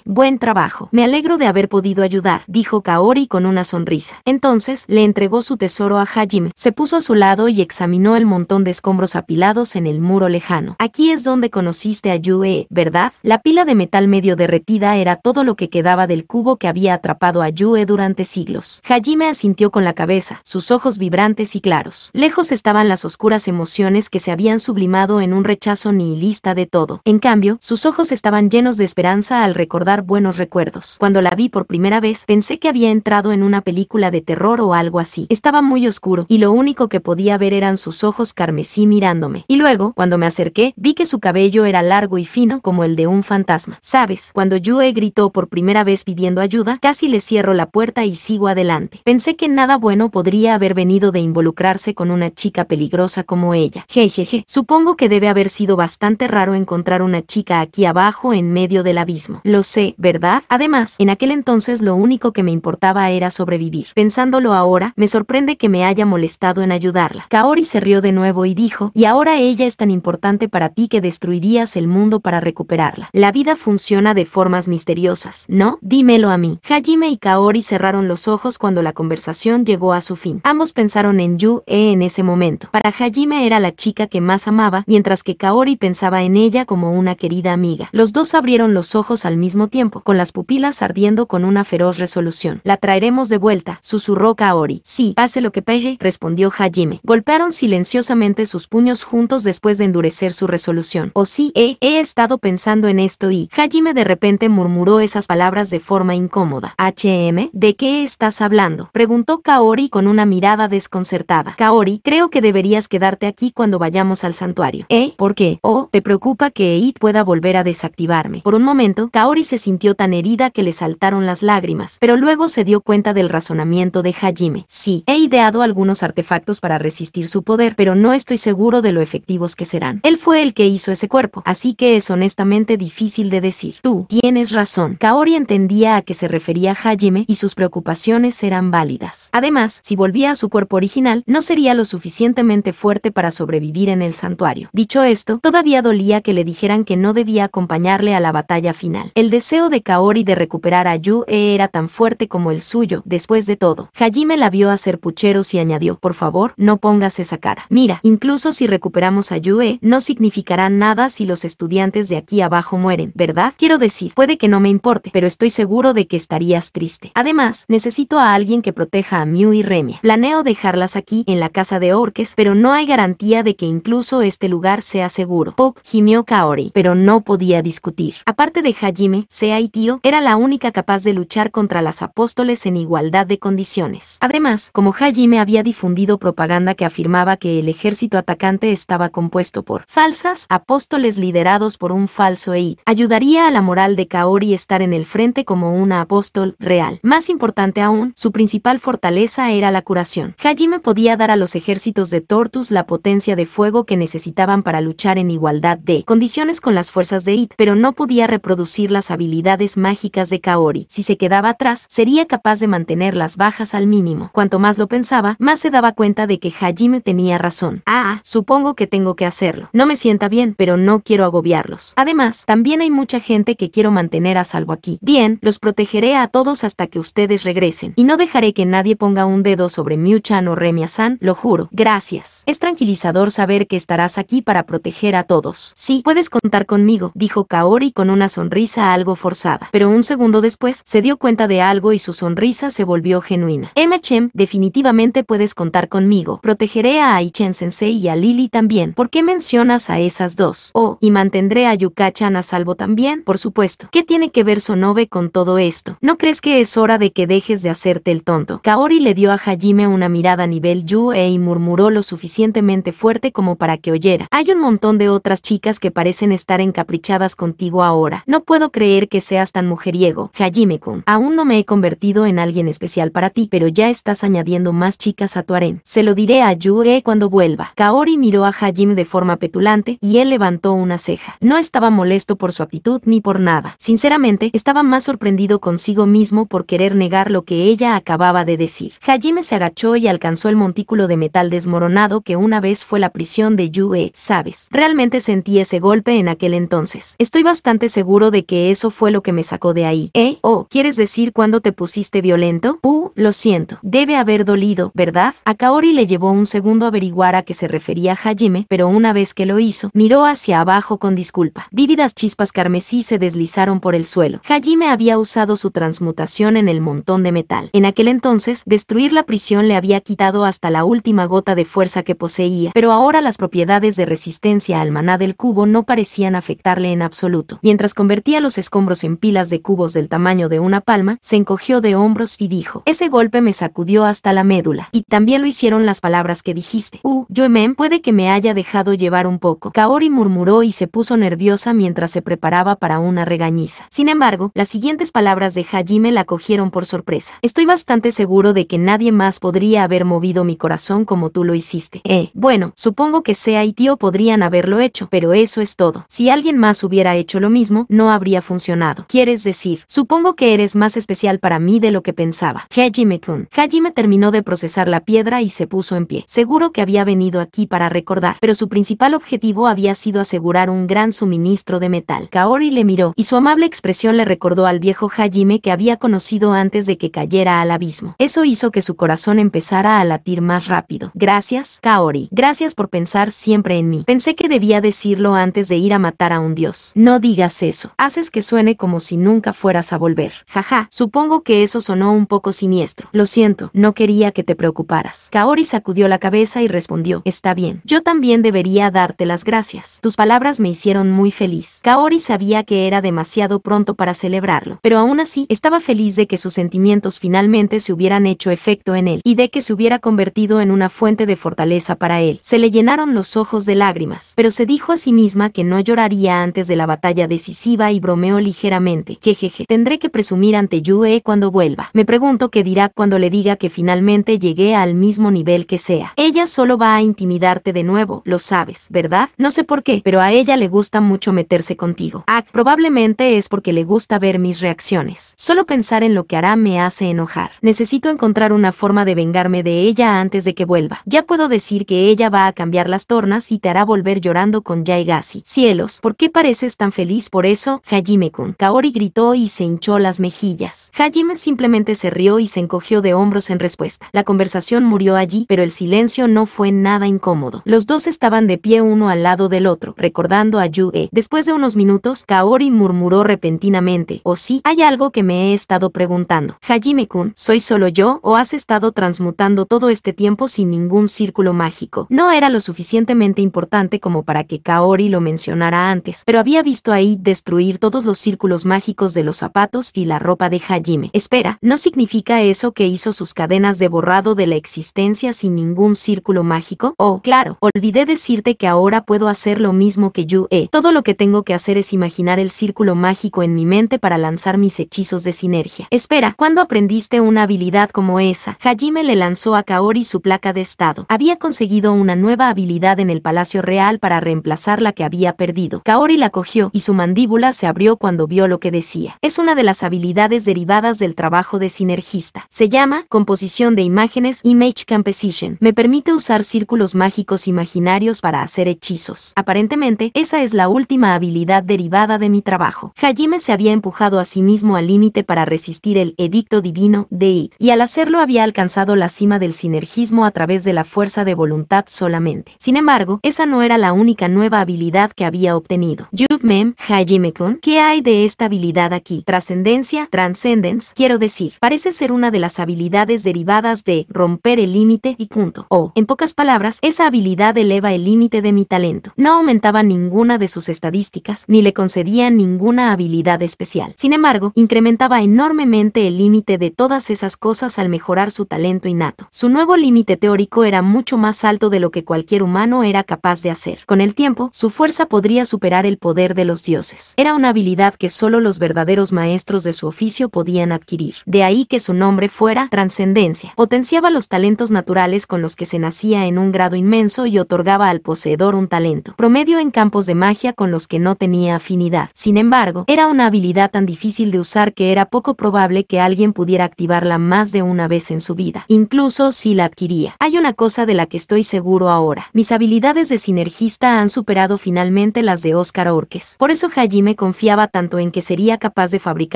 Buen trabajo. Me alegro de haber podido ayudar, dijo Kaori con una sonrisa. Entonces, le entregó su tesoro a Hajime, se puso a su lado y examinó el montón de escombros apilados en el muro lejano. Aquí es donde conociste a Yue, ¿verdad? La pila de metal medio derretida era todo lo que quedaba del cubo que había atrapado a Yue durante siglos. Hajime asintió con la cabeza, sus ojos vibrantes y claros. Lejos estaban las oscuras emociones que se habían sublimado en un rechazo nihilista de todo. En cambio, sus ojos estaban llenos de esperanza al recordar buenos recuerdos. Cuando la vi por primera vez, pensé que había entrado en una película de terror o algo así. Estaba muy oscuro, y lo único que podía ver eran sus ojos carmesí mirándome. Y luego, cuando me acerqué, vi que su cabello era largo y fino como el de un fantasma. Sabes, cuando Yue gritó por primera vez pidiendo ayuda, casi le cierro la puerta y sigo adelante. Pensé que nada bueno podría haber venido de involucrarse con una chica peligrosa como ella. Jejeje, supongo que debe haber sido bastante raro encontrar una chica aquí abajo en medio del abismo. Lo sé, ¿verdad? Además, en aquel entonces lo único que me importaba era sobrevivir. Pensándolo ahora, me sorprende que me haya molestado en ayudarla. Kaori se rió de nuevo y dijo, y ahora ella es tan importante para ti que destruirías el mundo para recuperarla. La vida funciona de formas misteriosas, ¿no? Dímelo a mí. Hajime y Kaori cerraron los ojos cuando la conversación llegó a su fin. Ambos pensaron en Yu-e en ese momento. Para Hajime era la chica que más amaba, mientras que Kaori pensaba en ella como una querida amiga. Los dos abrieron los ojos al mismo tiempo, con las pupilas ardiendo con una feroz resolución. La traeremos de vuelta, susurró Kaori. Sí, pase lo que pese, respondió Hajime. Golpearon silenciosamente sus puños juntos después de endurecer su resolución. O oh, sí, eh, he estado pensando en esto y... Hajime de repente murmuró esas palabras de forma incómoda. HM, ¿de qué estás hablando? Preguntó Kaori con una mirada desconcertada. Kaori, creo que deberías quedarte aquí cuando vayamos al santuario. ¿Eh? ¿Por qué? Oh, ¿te preocupa que Eid pueda volver a desactivarme? Por un momento, Kaori se sintió tan herida que le saltó las lágrimas, pero luego se dio cuenta del razonamiento de Hajime. Sí, he ideado algunos artefactos para resistir su poder, pero no estoy seguro de lo efectivos que serán. Él fue el que hizo ese cuerpo, así que es honestamente difícil de decir. Tú, tienes razón. Kaori entendía a qué se refería Hajime y sus preocupaciones eran válidas. Además, si volvía a su cuerpo original, no sería lo suficientemente fuerte para sobrevivir en el santuario. Dicho esto, todavía dolía que le dijeran que no debía acompañarle a la batalla final. El deseo de Kaori de recuperar a Yue era tan fuerte como el suyo, después de todo. Hajime la vio hacer pucheros y añadió, por favor, no pongas esa cara. Mira, incluso si recuperamos a Yue, no significará nada si los estudiantes de aquí abajo mueren, ¿verdad? Quiero decir, puede que no me importe, pero estoy seguro de que estarías triste. Además, necesito a alguien que proteja a Mew y Remia. Planeo dejarlas aquí, en la casa de Orques, pero no hay garantía de que incluso este lugar sea seguro. Pok gimió Kaori, pero no podía discutir. Aparte de Hajime, Sea y Tío, era la única capaz de luchar contra las apóstoles en igualdad de condiciones. Además, como Hajime había difundido propaganda que afirmaba que el ejército atacante estaba compuesto por falsas apóstoles liderados por un falso Eid, ayudaría a la moral de Kaori estar en el frente como una apóstol real. Más importante aún, su principal fortaleza era la curación. Hajime podía dar a los ejércitos de Tortus la potencia de fuego que necesitaban para luchar en igualdad de condiciones con las fuerzas de Eid, pero no podía reproducir las habilidades mágicas de Kaori. Si se quedaba atrás, sería capaz de mantener las bajas al mínimo. Cuanto más lo pensaba, más se daba cuenta de que Hajime tenía razón. Ah, ah, supongo que tengo que hacerlo. No me sienta bien, pero no quiero agobiarlos. Además, también hay mucha gente que quiero mantener a salvo aquí. Bien, los protegeré a todos hasta que ustedes regresen. Y no dejaré que nadie ponga un dedo sobre Miu-chan o Remia-san, lo juro. Gracias. Es tranquilizador saber que estarás aquí para proteger a todos. Sí, puedes contar conmigo, dijo Kaori con una sonrisa algo forzada. Pero un segundo después, después, se dio cuenta de algo y su sonrisa se volvió genuina. Emma Chem, definitivamente puedes contar conmigo. Protegeré a Aichen Sensei y a Lily también. ¿Por qué mencionas a esas dos? Oh, y mantendré a yuka a salvo también, por supuesto. ¿Qué tiene que ver Sonobe con todo esto? ¿No crees que es hora de que dejes de hacerte el tonto? Kaori le dio a Hajime una mirada a nivel Yue y murmuró lo suficientemente fuerte como para que oyera. Hay un montón de otras chicas que parecen estar encaprichadas contigo ahora. No puedo creer que seas tan mujeriego. Hajime-kun, aún no me he convertido en alguien especial para ti, pero ya estás añadiendo más chicas a tu harén. Se lo diré a Yue cuando vuelva. Kaori miró a Hajime de forma petulante y él levantó una ceja. No estaba molesto por su actitud ni por nada. Sinceramente, estaba más sorprendido consigo mismo por querer negar lo que ella acababa de decir. Hajime se agachó y alcanzó el montículo de metal desmoronado que una vez fue la prisión de Yue, ¿sabes? Realmente sentí ese golpe en aquel entonces. Estoy bastante seguro de que eso fue lo que me sacó de ahí. ¿Eh? oh, ¿quieres decir cuando te pusiste violento? Uh, lo siento. Debe haber dolido, ¿verdad? A Kaori le llevó un segundo averiguar a qué se refería Hajime, pero una vez que lo hizo, miró hacia abajo con disculpa. Vívidas chispas carmesí se deslizaron por el suelo. Hajime había usado su transmutación en el montón de metal. En aquel entonces, destruir la prisión le había quitado hasta la última gota de fuerza que poseía, pero ahora las propiedades de resistencia al maná del cubo no parecían afectarle en absoluto. Mientras convertía los escombros en pilas de cubos del tamaño tamaño de una palma, se encogió de hombros y dijo, ese golpe me sacudió hasta la médula, y también lo hicieron las palabras que dijiste. Uh, Yoemem puede que me haya dejado llevar un poco. Kaori murmuró y se puso nerviosa mientras se preparaba para una regañiza. Sin embargo, las siguientes palabras de Hajime la cogieron por sorpresa. Estoy bastante seguro de que nadie más podría haber movido mi corazón como tú lo hiciste. Eh, bueno, supongo que Sea y tío podrían haberlo hecho, pero eso es todo. Si alguien más hubiera hecho lo mismo, no habría funcionado. Quieres decir, supongo Supongo que eres más especial para mí de lo que pensaba. Hajime-kun. Hajime terminó de procesar la piedra y se puso en pie. Seguro que había venido aquí para recordar, pero su principal objetivo había sido asegurar un gran suministro de metal. Kaori le miró, y su amable expresión le recordó al viejo Hajime que había conocido antes de que cayera al abismo. Eso hizo que su corazón empezara a latir más rápido. Gracias, Kaori. Gracias por pensar siempre en mí. Pensé que debía decirlo antes de ir a matar a un dios. No digas eso. Haces que suene como si nunca fueras a volver. Jaja, supongo que eso sonó un poco siniestro. Lo siento, no quería que te preocuparas. Kaori sacudió la cabeza y respondió, está bien. Yo también debería darte las gracias. Tus palabras me hicieron muy feliz. Kaori sabía que era demasiado pronto para celebrarlo, pero aún así estaba feliz de que sus sentimientos finalmente se hubieran hecho efecto en él y de que se hubiera convertido en una fuente de fortaleza para él. Se le llenaron los ojos de lágrimas, pero se dijo a sí misma que no lloraría antes de la batalla decisiva y bromeó ligeramente. Jejeje, tendré que presumir ante Yue cuando vuelva. Me pregunto qué dirá cuando le diga que finalmente llegué al mismo nivel que sea. Ella solo va a intimidarte de nuevo, lo sabes, ¿verdad? No sé por qué, pero a ella le gusta mucho meterse contigo. Ah, probablemente es porque le gusta ver mis reacciones. Solo pensar en lo que hará me hace enojar. Necesito encontrar una forma de vengarme de ella antes de que vuelva. Ya puedo decir que ella va a cambiar las tornas y te hará volver llorando con Yaegasi. Cielos, ¿por qué pareces tan feliz por eso? Hajime-kun. Kaori gritó y se hinchó las mejillas. Hajime simplemente se rió y se encogió de hombros en respuesta. La conversación murió allí, pero el silencio no fue nada incómodo. Los dos estaban de pie uno al lado del otro, recordando a Yue. Después de unos minutos, Kaori murmuró repentinamente, o oh, sí, hay algo que me he estado preguntando. Hajime-kun, ¿soy solo yo o has estado transmutando todo este tiempo sin ningún círculo mágico? No era lo suficientemente importante como para que Kaori lo mencionara antes, pero había visto ahí destruir todos los círculos mágicos de los zapatos y la ropa de Hajime. Espera, ¿no significa eso que hizo sus cadenas de borrado de la existencia sin ningún círculo mágico? Oh, claro, olvidé decirte que ahora puedo hacer lo mismo que Yu-e. Eh, todo lo que tengo que hacer es imaginar el círculo mágico en mi mente para lanzar mis hechizos de sinergia. Espera, ¿cuándo aprendiste una habilidad como esa? Hajime le lanzó a Kaori su placa de estado. Había conseguido una nueva habilidad en el Palacio Real para reemplazar la que había perdido. Kaori la cogió y su mandíbula se abrió cuando vio lo que decía. Es una de las habilidades derivadas del trabajo de sinergista. Se llama composición de imágenes Image Composition. Me permite usar círculos mágicos imaginarios para hacer hechizos. Aparentemente, esa es la última habilidad derivada de mi trabajo. Hajime se había empujado a sí mismo al límite para resistir el edicto divino de Id, y al hacerlo había alcanzado la cima del sinergismo a través de la fuerza de voluntad solamente. Sin embargo, esa no era la única nueva habilidad que había obtenido. Yubmem, Hajime-kun, ¿qué hay de esta habilidad aquí? Tras trascendencia, transcendence, quiero decir, parece ser una de las habilidades derivadas de romper el límite y punto. O, en pocas palabras, esa habilidad eleva el límite de mi talento. No aumentaba ninguna de sus estadísticas, ni le concedía ninguna habilidad especial. Sin embargo, incrementaba enormemente el límite de todas esas cosas al mejorar su talento innato. Su nuevo límite teórico era mucho más alto de lo que cualquier humano era capaz de hacer. Con el tiempo, su fuerza podría superar el poder de los dioses. Era una habilidad que solo los verdaderos maestros de su oficio podían adquirir. De ahí que su nombre fuera Transcendencia. Potenciaba los talentos naturales con los que se nacía en un grado inmenso y otorgaba al poseedor un talento promedio en campos de magia con los que no tenía afinidad. Sin embargo, era una habilidad tan difícil de usar que era poco probable que alguien pudiera activarla más de una vez en su vida, incluso si la adquiría. Hay una cosa de la que estoy seguro ahora. Mis habilidades de sinergista han superado finalmente las de Oscar Orques. Por eso me confiaba tanto en que sería capaz de fabricar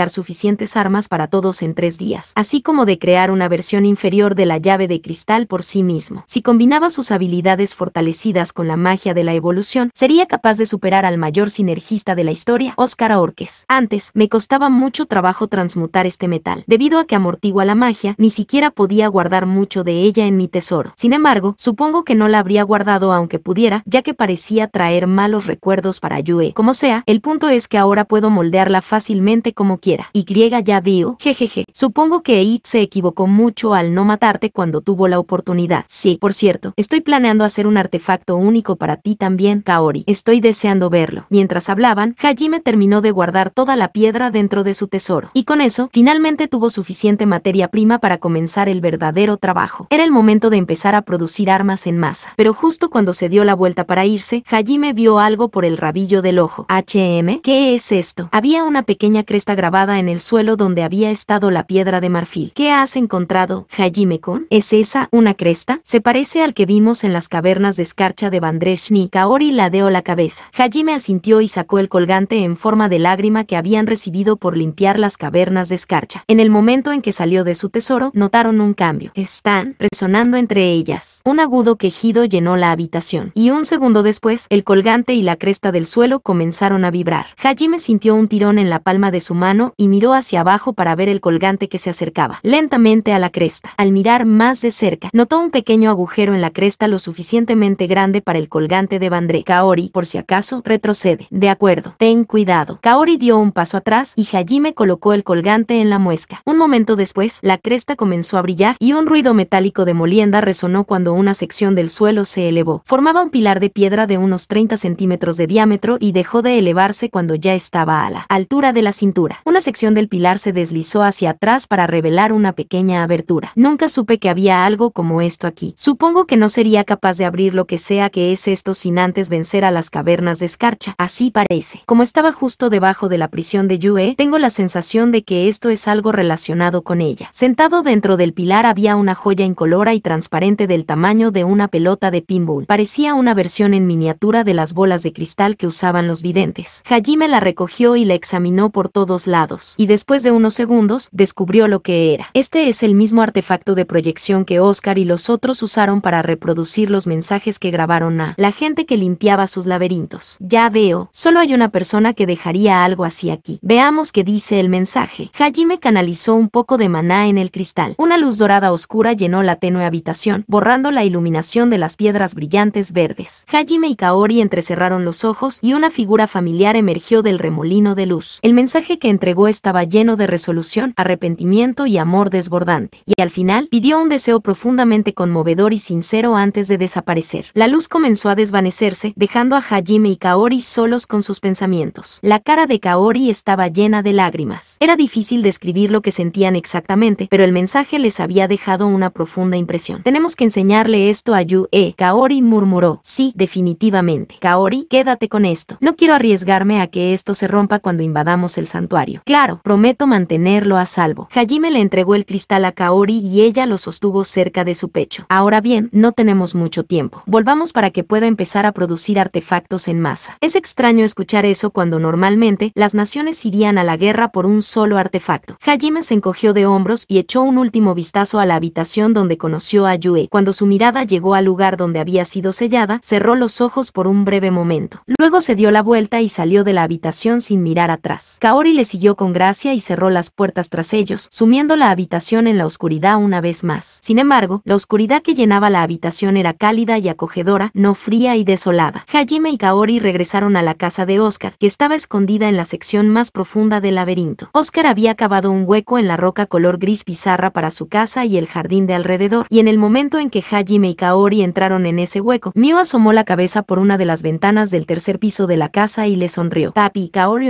suficientes armas para todos en tres días, así como de crear una versión inferior de la llave de cristal por sí mismo. Si combinaba sus habilidades fortalecidas con la magia de la evolución, sería capaz de superar al mayor sinergista de la historia, Oscar Orques. Antes, me costaba mucho trabajo transmutar este metal, debido a que amortigua la magia, ni siquiera podía guardar mucho de ella en mi tesoro. Sin embargo, supongo que no la habría guardado aunque pudiera, ya que parecía traer malos recuerdos para Yue. Como sea, el punto es que ahora puedo moldearla fácilmente como quiera. Y ya vio, jejeje. Supongo que Eid se equivocó mucho al no matarte cuando tuvo la oportunidad. Sí, por cierto, estoy planeando hacer un artefacto único para ti también, Kaori. Estoy deseando verlo. Mientras hablaban, Hajime terminó de guardar toda la piedra dentro de su tesoro. Y con eso, finalmente tuvo suficiente materia prima para comenzar el verdadero trabajo. Era el momento de empezar a producir armas en masa. Pero justo cuando se dio la vuelta para irse, Hajime vio algo por el rabillo del ojo. HM, ¿qué es esto? Había una pequeña cresta grabada en el suelo donde había estado la piedra de marfil. ¿Qué has encontrado, hajime ¿Es esa una cresta? Se parece al que vimos en las cavernas de escarcha de Bandreshni. Kaori ladeó la cabeza. Hajime asintió y sacó el colgante en forma de lágrima que habían recibido por limpiar las cavernas de escarcha. En el momento en que salió de su tesoro, notaron un cambio. Están resonando entre ellas. Un agudo quejido llenó la habitación. Y un segundo después, el colgante y la cresta del suelo comenzaron a vibrar. Hajime sintió un tirón en la palma de su mano y miró hacia abajo para ver el colgante que se acercaba, lentamente a la cresta. Al mirar más de cerca, notó un pequeño agujero en la cresta lo suficientemente grande para el colgante de Bandré. Kaori, por si acaso, retrocede. De acuerdo, ten cuidado. Kaori dio un paso atrás y Hajime colocó el colgante en la muesca. Un momento después, la cresta comenzó a brillar y un ruido metálico de molienda resonó cuando una sección del suelo se elevó. Formaba un pilar de piedra de unos 30 centímetros de diámetro y dejó de elevarse cuando ya estaba a la altura de la cintura. Una sección del pilar se deslizó hacia atrás para revelar una pequeña abertura. Nunca supe que había algo como esto aquí. Supongo que no sería capaz de abrir lo que sea que es esto sin antes vencer a las cavernas de escarcha. Así parece. Como estaba justo debajo de la prisión de Yue, tengo la sensación de que esto es algo relacionado con ella. Sentado dentro del pilar había una joya incolora y transparente del tamaño de una pelota de pinball. Parecía una versión en miniatura de las bolas de cristal que usaban los videntes. Hajime la recogió y la examinó por todos lados, y después de unos segundos, descubrió lo que era. Este es el mismo artefacto de proyección que Oscar y los otros usaron para reproducir los mensajes que grabaron a la gente que limpiaba sus laberintos. Ya veo, solo hay una persona que dejaría algo así aquí. Veamos qué dice el mensaje. Hajime canalizó un poco de maná en el cristal. Una luz dorada oscura llenó la tenue habitación, borrando la iluminación de las piedras brillantes verdes. Hajime y Kaori entrecerraron los ojos y una figura familiar emergió del remolino de luz. El mensaje que entregó estaba lleno de resolución, arrepentimiento y amor desbordante, y al final pidió un deseo profundamente conmovedor y sincero antes de desaparecer. La luz comenzó a desvanecerse, dejando a Hajime y Kaori solos con sus pensamientos. La cara de Kaori estaba llena de lágrimas. Era difícil describir lo que sentían exactamente, pero el mensaje les había dejado una profunda impresión. Tenemos que enseñarle esto a Yu e Kaori murmuró. Sí, definitivamente. Kaori, quédate con esto. No quiero arriesgarme a que esto se rompa cuando invadamos el santuario. Claro, prometo mantenerlo a salvo. Hajime le entregó el cristal a Kaori y ella lo sostuvo cerca de su pecho. Ahora bien, no tenemos mucho tiempo. Volvamos para que pueda empezar a producir artefactos en masa. Es extraño escuchar eso cuando normalmente las naciones irían a la guerra por un solo artefacto. Hajime se encogió de hombros y echó un último vistazo a la habitación donde conoció a Yue. Cuando su mirada llegó al lugar donde había sido sellada, cerró los ojos por un breve momento. Luego se dio la vuelta y salió de la habitación sin mirar atrás. Kaori le siguió siguió con gracia y cerró las puertas tras ellos, sumiendo la habitación en la oscuridad una vez más. Sin embargo, la oscuridad que llenaba la habitación era cálida y acogedora, no fría y desolada. Hajime y Kaori regresaron a la casa de Oscar, que estaba escondida en la sección más profunda del laberinto. Oscar había cavado un hueco en la roca color gris pizarra para su casa y el jardín de alrededor, y en el momento en que Hajime y Kaori entraron en ese hueco, Mio asomó la cabeza por una de las ventanas del tercer piso de la casa y le sonrió. Papi, Kaori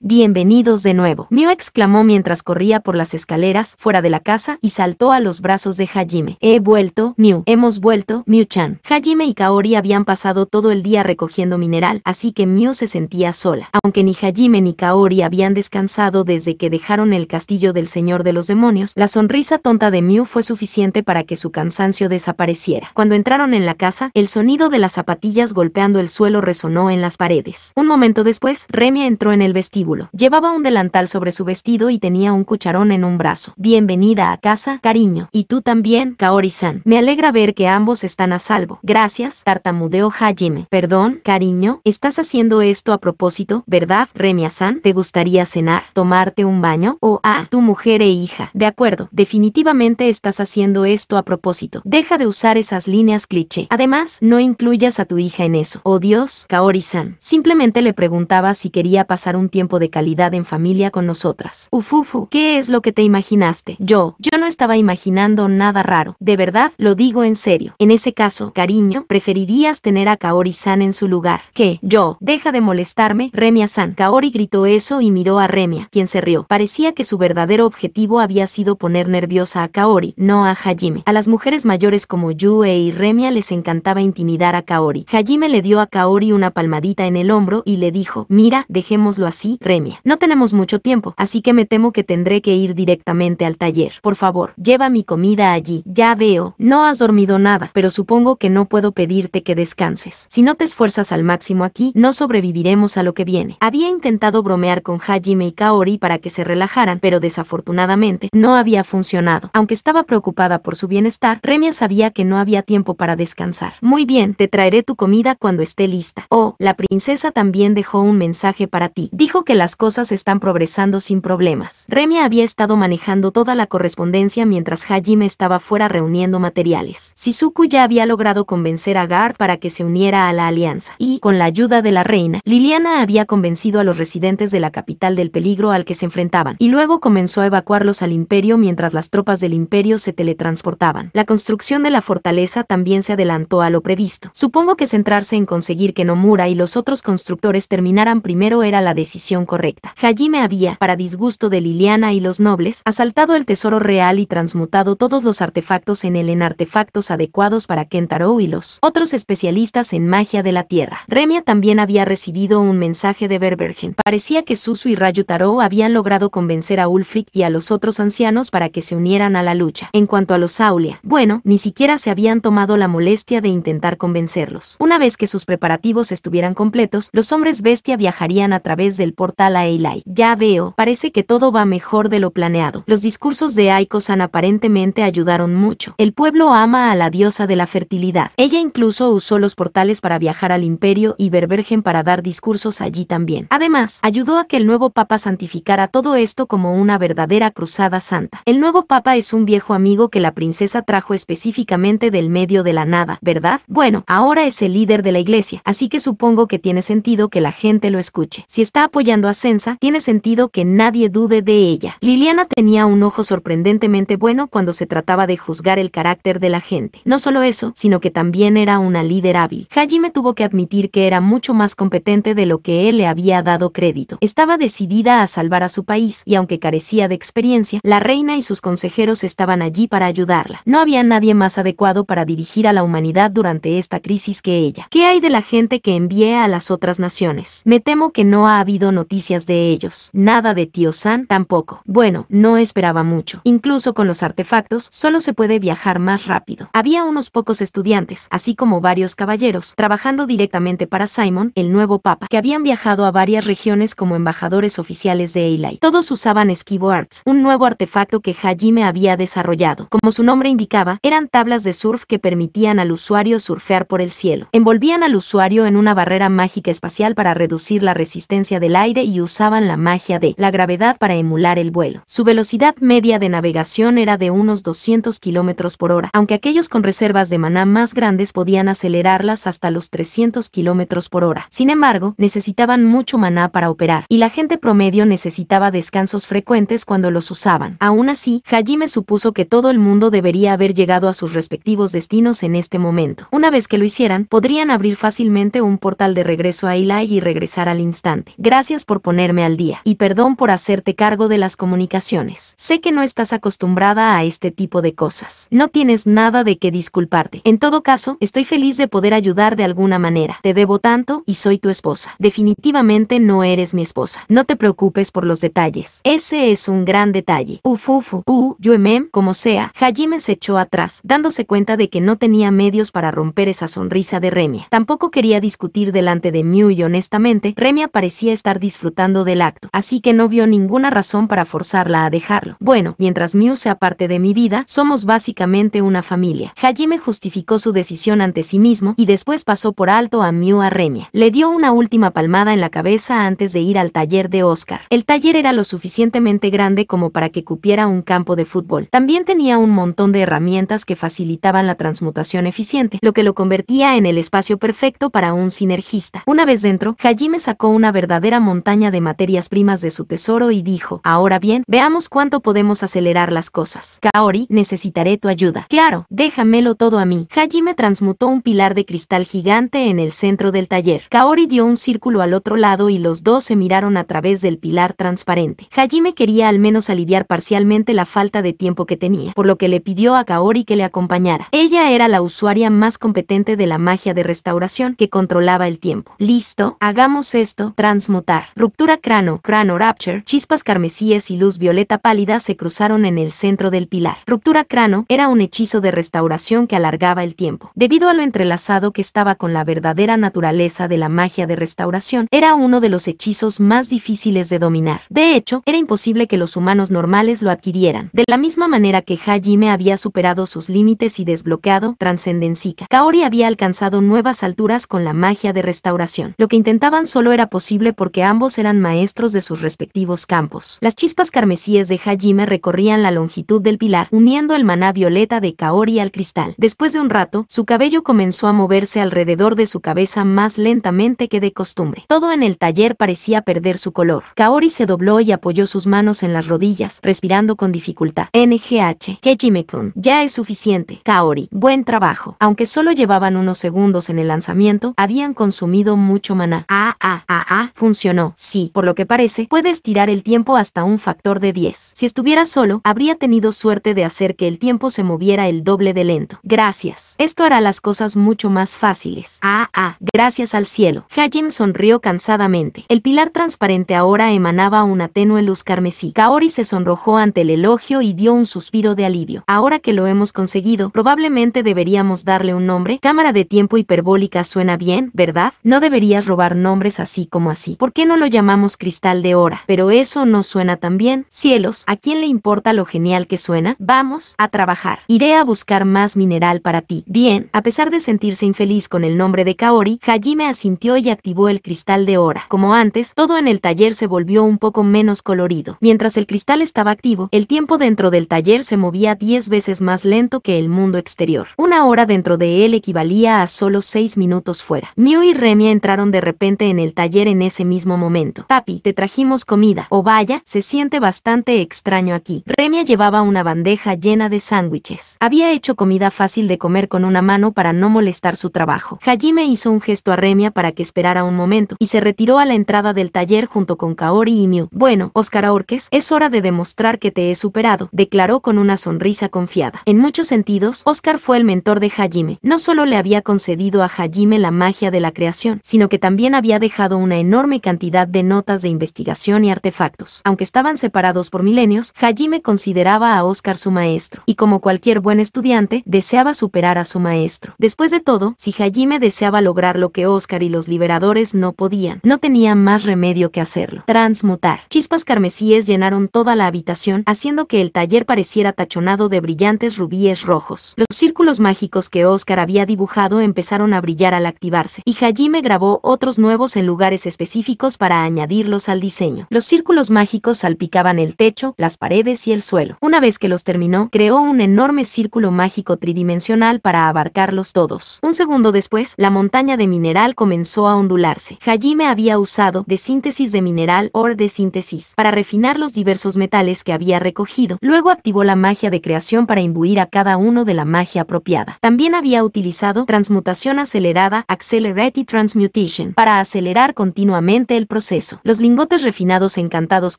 bienvenidos de nuevo. Mew exclamó mientras corría por las escaleras fuera de la casa y saltó a los brazos de Hajime. He vuelto, Mew. Hemos vuelto, mew chan Hajime y Kaori habían pasado todo el día recogiendo mineral, así que Mew se sentía sola. Aunque ni Hajime ni Kaori habían descansado desde que dejaron el castillo del Señor de los Demonios, la sonrisa tonta de Mew fue suficiente para que su cansancio desapareciera. Cuando entraron en la casa, el sonido de las zapatillas golpeando el suelo resonó en las paredes. Un momento después, Remi entró en el vestíbulo. Llevaba un delantal sobre su vestido y tenía un cucharón en un brazo. Bienvenida a casa, cariño. Y tú también, Kaori-san. Me alegra ver que ambos están a salvo. Gracias, tartamudeo Hajime. Perdón, cariño, estás haciendo esto a propósito, ¿verdad, Remia-san? ¿Te gustaría cenar, tomarte un baño? O oh, a ah, tu mujer e hija. De acuerdo, definitivamente estás haciendo esto a propósito. Deja de usar esas líneas cliché. Además, no incluyas a tu hija en eso. Oh Dios, Kaori-san. Simplemente le preguntaba si quería pasar un tiempo de calidad en familia familia con nosotras. Ufufu, ¿qué es lo que te imaginaste? Yo, yo no estaba imaginando nada raro. De verdad, lo digo en serio. En ese caso, cariño, preferirías tener a Kaori-san en su lugar. ¿Qué? Yo, deja de molestarme, Remia-san. Kaori gritó eso y miró a Remia, quien se rió. Parecía que su verdadero objetivo había sido poner nerviosa a Kaori, no a Hajime. A las mujeres mayores como Yue y Remia les encantaba intimidar a Kaori. Hajime le dio a Kaori una palmadita en el hombro y le dijo, mira, dejémoslo así, Remia. No tenemos mucho tiempo, así que me temo que tendré que ir directamente al taller. Por favor, lleva mi comida allí. Ya veo, no has dormido nada, pero supongo que no puedo pedirte que descanses. Si no te esfuerzas al máximo aquí, no sobreviviremos a lo que viene. Había intentado bromear con Hajime y Kaori para que se relajaran, pero desafortunadamente, no había funcionado. Aunque estaba preocupada por su bienestar, Remia sabía que no había tiempo para descansar. Muy bien, te traeré tu comida cuando esté lista. Oh, la princesa también dejó un mensaje para ti. Dijo que las cosas estaban están progresando sin problemas. Remi había estado manejando toda la correspondencia mientras Hajime estaba fuera reuniendo materiales. Shizuku ya había logrado convencer a gar para que se uniera a la alianza. Y, con la ayuda de la reina, Liliana había convencido a los residentes de la capital del peligro al que se enfrentaban, y luego comenzó a evacuarlos al imperio mientras las tropas del imperio se teletransportaban. La construcción de la fortaleza también se adelantó a lo previsto. Supongo que centrarse en conseguir que Nomura y los otros constructores terminaran primero era la decisión correcta. Allí me había, para disgusto de Liliana y los nobles, asaltado el tesoro real y transmutado todos los artefactos en él en artefactos adecuados para Kentaro y los otros especialistas en magia de la tierra. Remia también había recibido un mensaje de Berbergen. Parecía que Susu y Taro habían logrado convencer a Ulfric y a los otros ancianos para que se unieran a la lucha. En cuanto a los Aulia, bueno, ni siquiera se habían tomado la molestia de intentar convencerlos. Una vez que sus preparativos estuvieran completos, los hombres bestia viajarían a través del portal a Eilai. Ya veo, parece que todo va mejor de lo planeado. Los discursos de Aiko-san aparentemente ayudaron mucho. El pueblo ama a la diosa de la fertilidad. Ella incluso usó los portales para viajar al imperio y Berbergen para dar discursos allí también. Además, ayudó a que el nuevo papa santificara todo esto como una verdadera cruzada santa. El nuevo papa es un viejo amigo que la princesa trajo específicamente del medio de la nada, ¿verdad? Bueno, ahora es el líder de la iglesia, así que supongo que tiene sentido que la gente lo escuche. Si está apoyando a Sensa, tiene sentido que nadie dude de ella. Liliana tenía un ojo sorprendentemente bueno cuando se trataba de juzgar el carácter de la gente. No solo eso, sino que también era una líder hábil. Hajime tuvo que admitir que era mucho más competente de lo que él le había dado crédito. Estaba decidida a salvar a su país, y aunque carecía de experiencia, la reina y sus consejeros estaban allí para ayudarla. No había nadie más adecuado para dirigir a la humanidad durante esta crisis que ella. ¿Qué hay de la gente que envíe a las otras naciones? Me temo que no ha habido noticias de ellos. Nada de Tío San tampoco. Bueno, no esperaba mucho. Incluso con los artefactos, solo se puede viajar más rápido. Había unos pocos estudiantes, así como varios caballeros, trabajando directamente para Simon, el nuevo papa, que habían viajado a varias regiones como embajadores oficiales de Eilai. Todos usaban Esquivo Arts, un nuevo artefacto que Hajime había desarrollado. Como su nombre indicaba, eran tablas de surf que permitían al usuario surfear por el cielo. Envolvían al usuario en una barrera mágica espacial para reducir la resistencia del aire y usaban la magia de la gravedad para emular el vuelo. Su velocidad media de navegación era de unos 200 km por hora, aunque aquellos con reservas de maná más grandes podían acelerarlas hasta los 300 km por hora. Sin embargo, necesitaban mucho maná para operar, y la gente promedio necesitaba descansos frecuentes cuando los usaban. Aún así, Hajime supuso que todo el mundo debería haber llegado a sus respectivos destinos en este momento. Una vez que lo hicieran, podrían abrir fácilmente un portal de regreso a Eli y regresar al instante. Gracias por ponerme al día y perdón por hacerte cargo de las comunicaciones. Sé que no estás acostumbrada a este tipo de cosas. No tienes nada de qué disculparte. En todo caso, estoy feliz de poder ayudar de alguna manera. Te debo tanto y soy tu esposa. Definitivamente no eres mi esposa. No te preocupes por los detalles. Ese es un gran detalle. Ufufu, u, yuemem, em, como sea, Hajime se echó atrás, dándose cuenta de que no tenía medios para romper esa sonrisa de Remia. Tampoco quería discutir delante de Mew y honestamente, Remia parecía estar disfrutando del acto así que no vio ninguna razón para forzarla a dejarlo. Bueno, mientras Mew sea parte de mi vida, somos básicamente una familia. Hajime justificó su decisión ante sí mismo y después pasó por alto a Mew Arremia. Le dio una última palmada en la cabeza antes de ir al taller de Oscar. El taller era lo suficientemente grande como para que cupiera un campo de fútbol. También tenía un montón de herramientas que facilitaban la transmutación eficiente, lo que lo convertía en el espacio perfecto para un sinergista. Una vez dentro, Hajime sacó una verdadera montaña de materia primas de su tesoro y dijo, ahora bien, veamos cuánto podemos acelerar las cosas. Kaori, necesitaré tu ayuda. Claro, déjamelo todo a mí. Hajime transmutó un pilar de cristal gigante en el centro del taller. Kaori dio un círculo al otro lado y los dos se miraron a través del pilar transparente. Hajime quería al menos aliviar parcialmente la falta de tiempo que tenía, por lo que le pidió a Kaori que le acompañara. Ella era la usuaria más competente de la magia de restauración que controlaba el tiempo. Listo, hagamos esto, transmutar. Ruptura cráneo crano, rapture, chispas carmesíes y luz violeta pálida se cruzaron en el centro del pilar. Ruptura crano era un hechizo de restauración que alargaba el tiempo. Debido a lo entrelazado que estaba con la verdadera naturaleza de la magia de restauración, era uno de los hechizos más difíciles de dominar. De hecho, era imposible que los humanos normales lo adquirieran. De la misma manera que Hajime había superado sus límites y desbloqueado Transcendencica, Kaori había alcanzado nuevas alturas con la magia de restauración. Lo que intentaban solo era posible porque ambos eran maestros de sus respectivos campos. Las chispas carmesíes de Hajime recorrían la longitud del pilar, uniendo el maná violeta de Kaori al cristal. Después de un rato, su cabello comenzó a moverse alrededor de su cabeza más lentamente que de costumbre. Todo en el taller parecía perder su color. Kaori se dobló y apoyó sus manos en las rodillas, respirando con dificultad. NGH. Hajime-kun. Ya es suficiente. Kaori. Buen trabajo. Aunque solo llevaban unos segundos en el lanzamiento, habían consumido mucho maná. Ah, ah, ah, ah. Funcionó. Sí, por lo que parece, puedes tirar el tiempo hasta un factor de 10. Si estuviera solo, habría tenido suerte de hacer que el tiempo se moviera el doble de lento. Gracias. Esto hará las cosas mucho más fáciles. Ah, ah, gracias al cielo. Hajim sonrió cansadamente. El pilar transparente ahora emanaba una tenue luz carmesí. Kaori se sonrojó ante el elogio y dio un suspiro de alivio. Ahora que lo hemos conseguido, probablemente deberíamos darle un nombre. Cámara de tiempo hiperbólica suena bien, ¿verdad? No deberías robar nombres así como así. ¿Por qué no lo llamamos cristal? cristal de hora, pero eso no suena tan bien. Cielos, ¿a quién le importa lo genial que suena? Vamos a trabajar. Iré a buscar más mineral para ti. Bien, a pesar de sentirse infeliz con el nombre de Kaori, Hajime asintió y activó el cristal de hora. Como antes, todo en el taller se volvió un poco menos colorido. Mientras el cristal estaba activo, el tiempo dentro del taller se movía 10 veces más lento que el mundo exterior. Una hora dentro de él equivalía a solo 6 minutos fuera. Miu y Remia entraron de repente en el taller en ese mismo momento. Papi, trajimos comida. O oh, vaya, se siente bastante extraño aquí. Remia llevaba una bandeja llena de sándwiches. Había hecho comida fácil de comer con una mano para no molestar su trabajo. Hajime hizo un gesto a Remia para que esperara un momento, y se retiró a la entrada del taller junto con Kaori y Miu. Bueno, Oscar Orques, es hora de demostrar que te he superado, declaró con una sonrisa confiada. En muchos sentidos, Oscar fue el mentor de Hajime. No solo le había concedido a Hajime la magia de la creación, sino que también había dejado una enorme cantidad de notas de investigación y artefactos. Aunque estaban separados por milenios, Hajime consideraba a Oscar su maestro, y como cualquier buen estudiante, deseaba superar a su maestro. Después de todo, si Hajime deseaba lograr lo que Oscar y los liberadores no podían, no tenía más remedio que hacerlo. Transmutar. Chispas carmesíes llenaron toda la habitación, haciendo que el taller pareciera tachonado de brillantes rubíes rojos. Los círculos mágicos que Oscar había dibujado empezaron a brillar al activarse, y Hajime grabó otros nuevos en lugares específicos para añadirlos al diseño. Los círculos mágicos salpicaban el techo, las paredes y el suelo. Una vez que los terminó, creó un enorme círculo mágico tridimensional para abarcarlos todos. Un segundo después, la montaña de mineral comenzó a ondularse. Hajime había usado de síntesis de mineral or de síntesis para refinar los diversos metales que había recogido. Luego activó la magia de creación para imbuir a cada uno de la magia apropiada. También había utilizado transmutación acelerada, accelerated transmutation, para acelerar continuamente el proceso. Los lingotes refinados encantados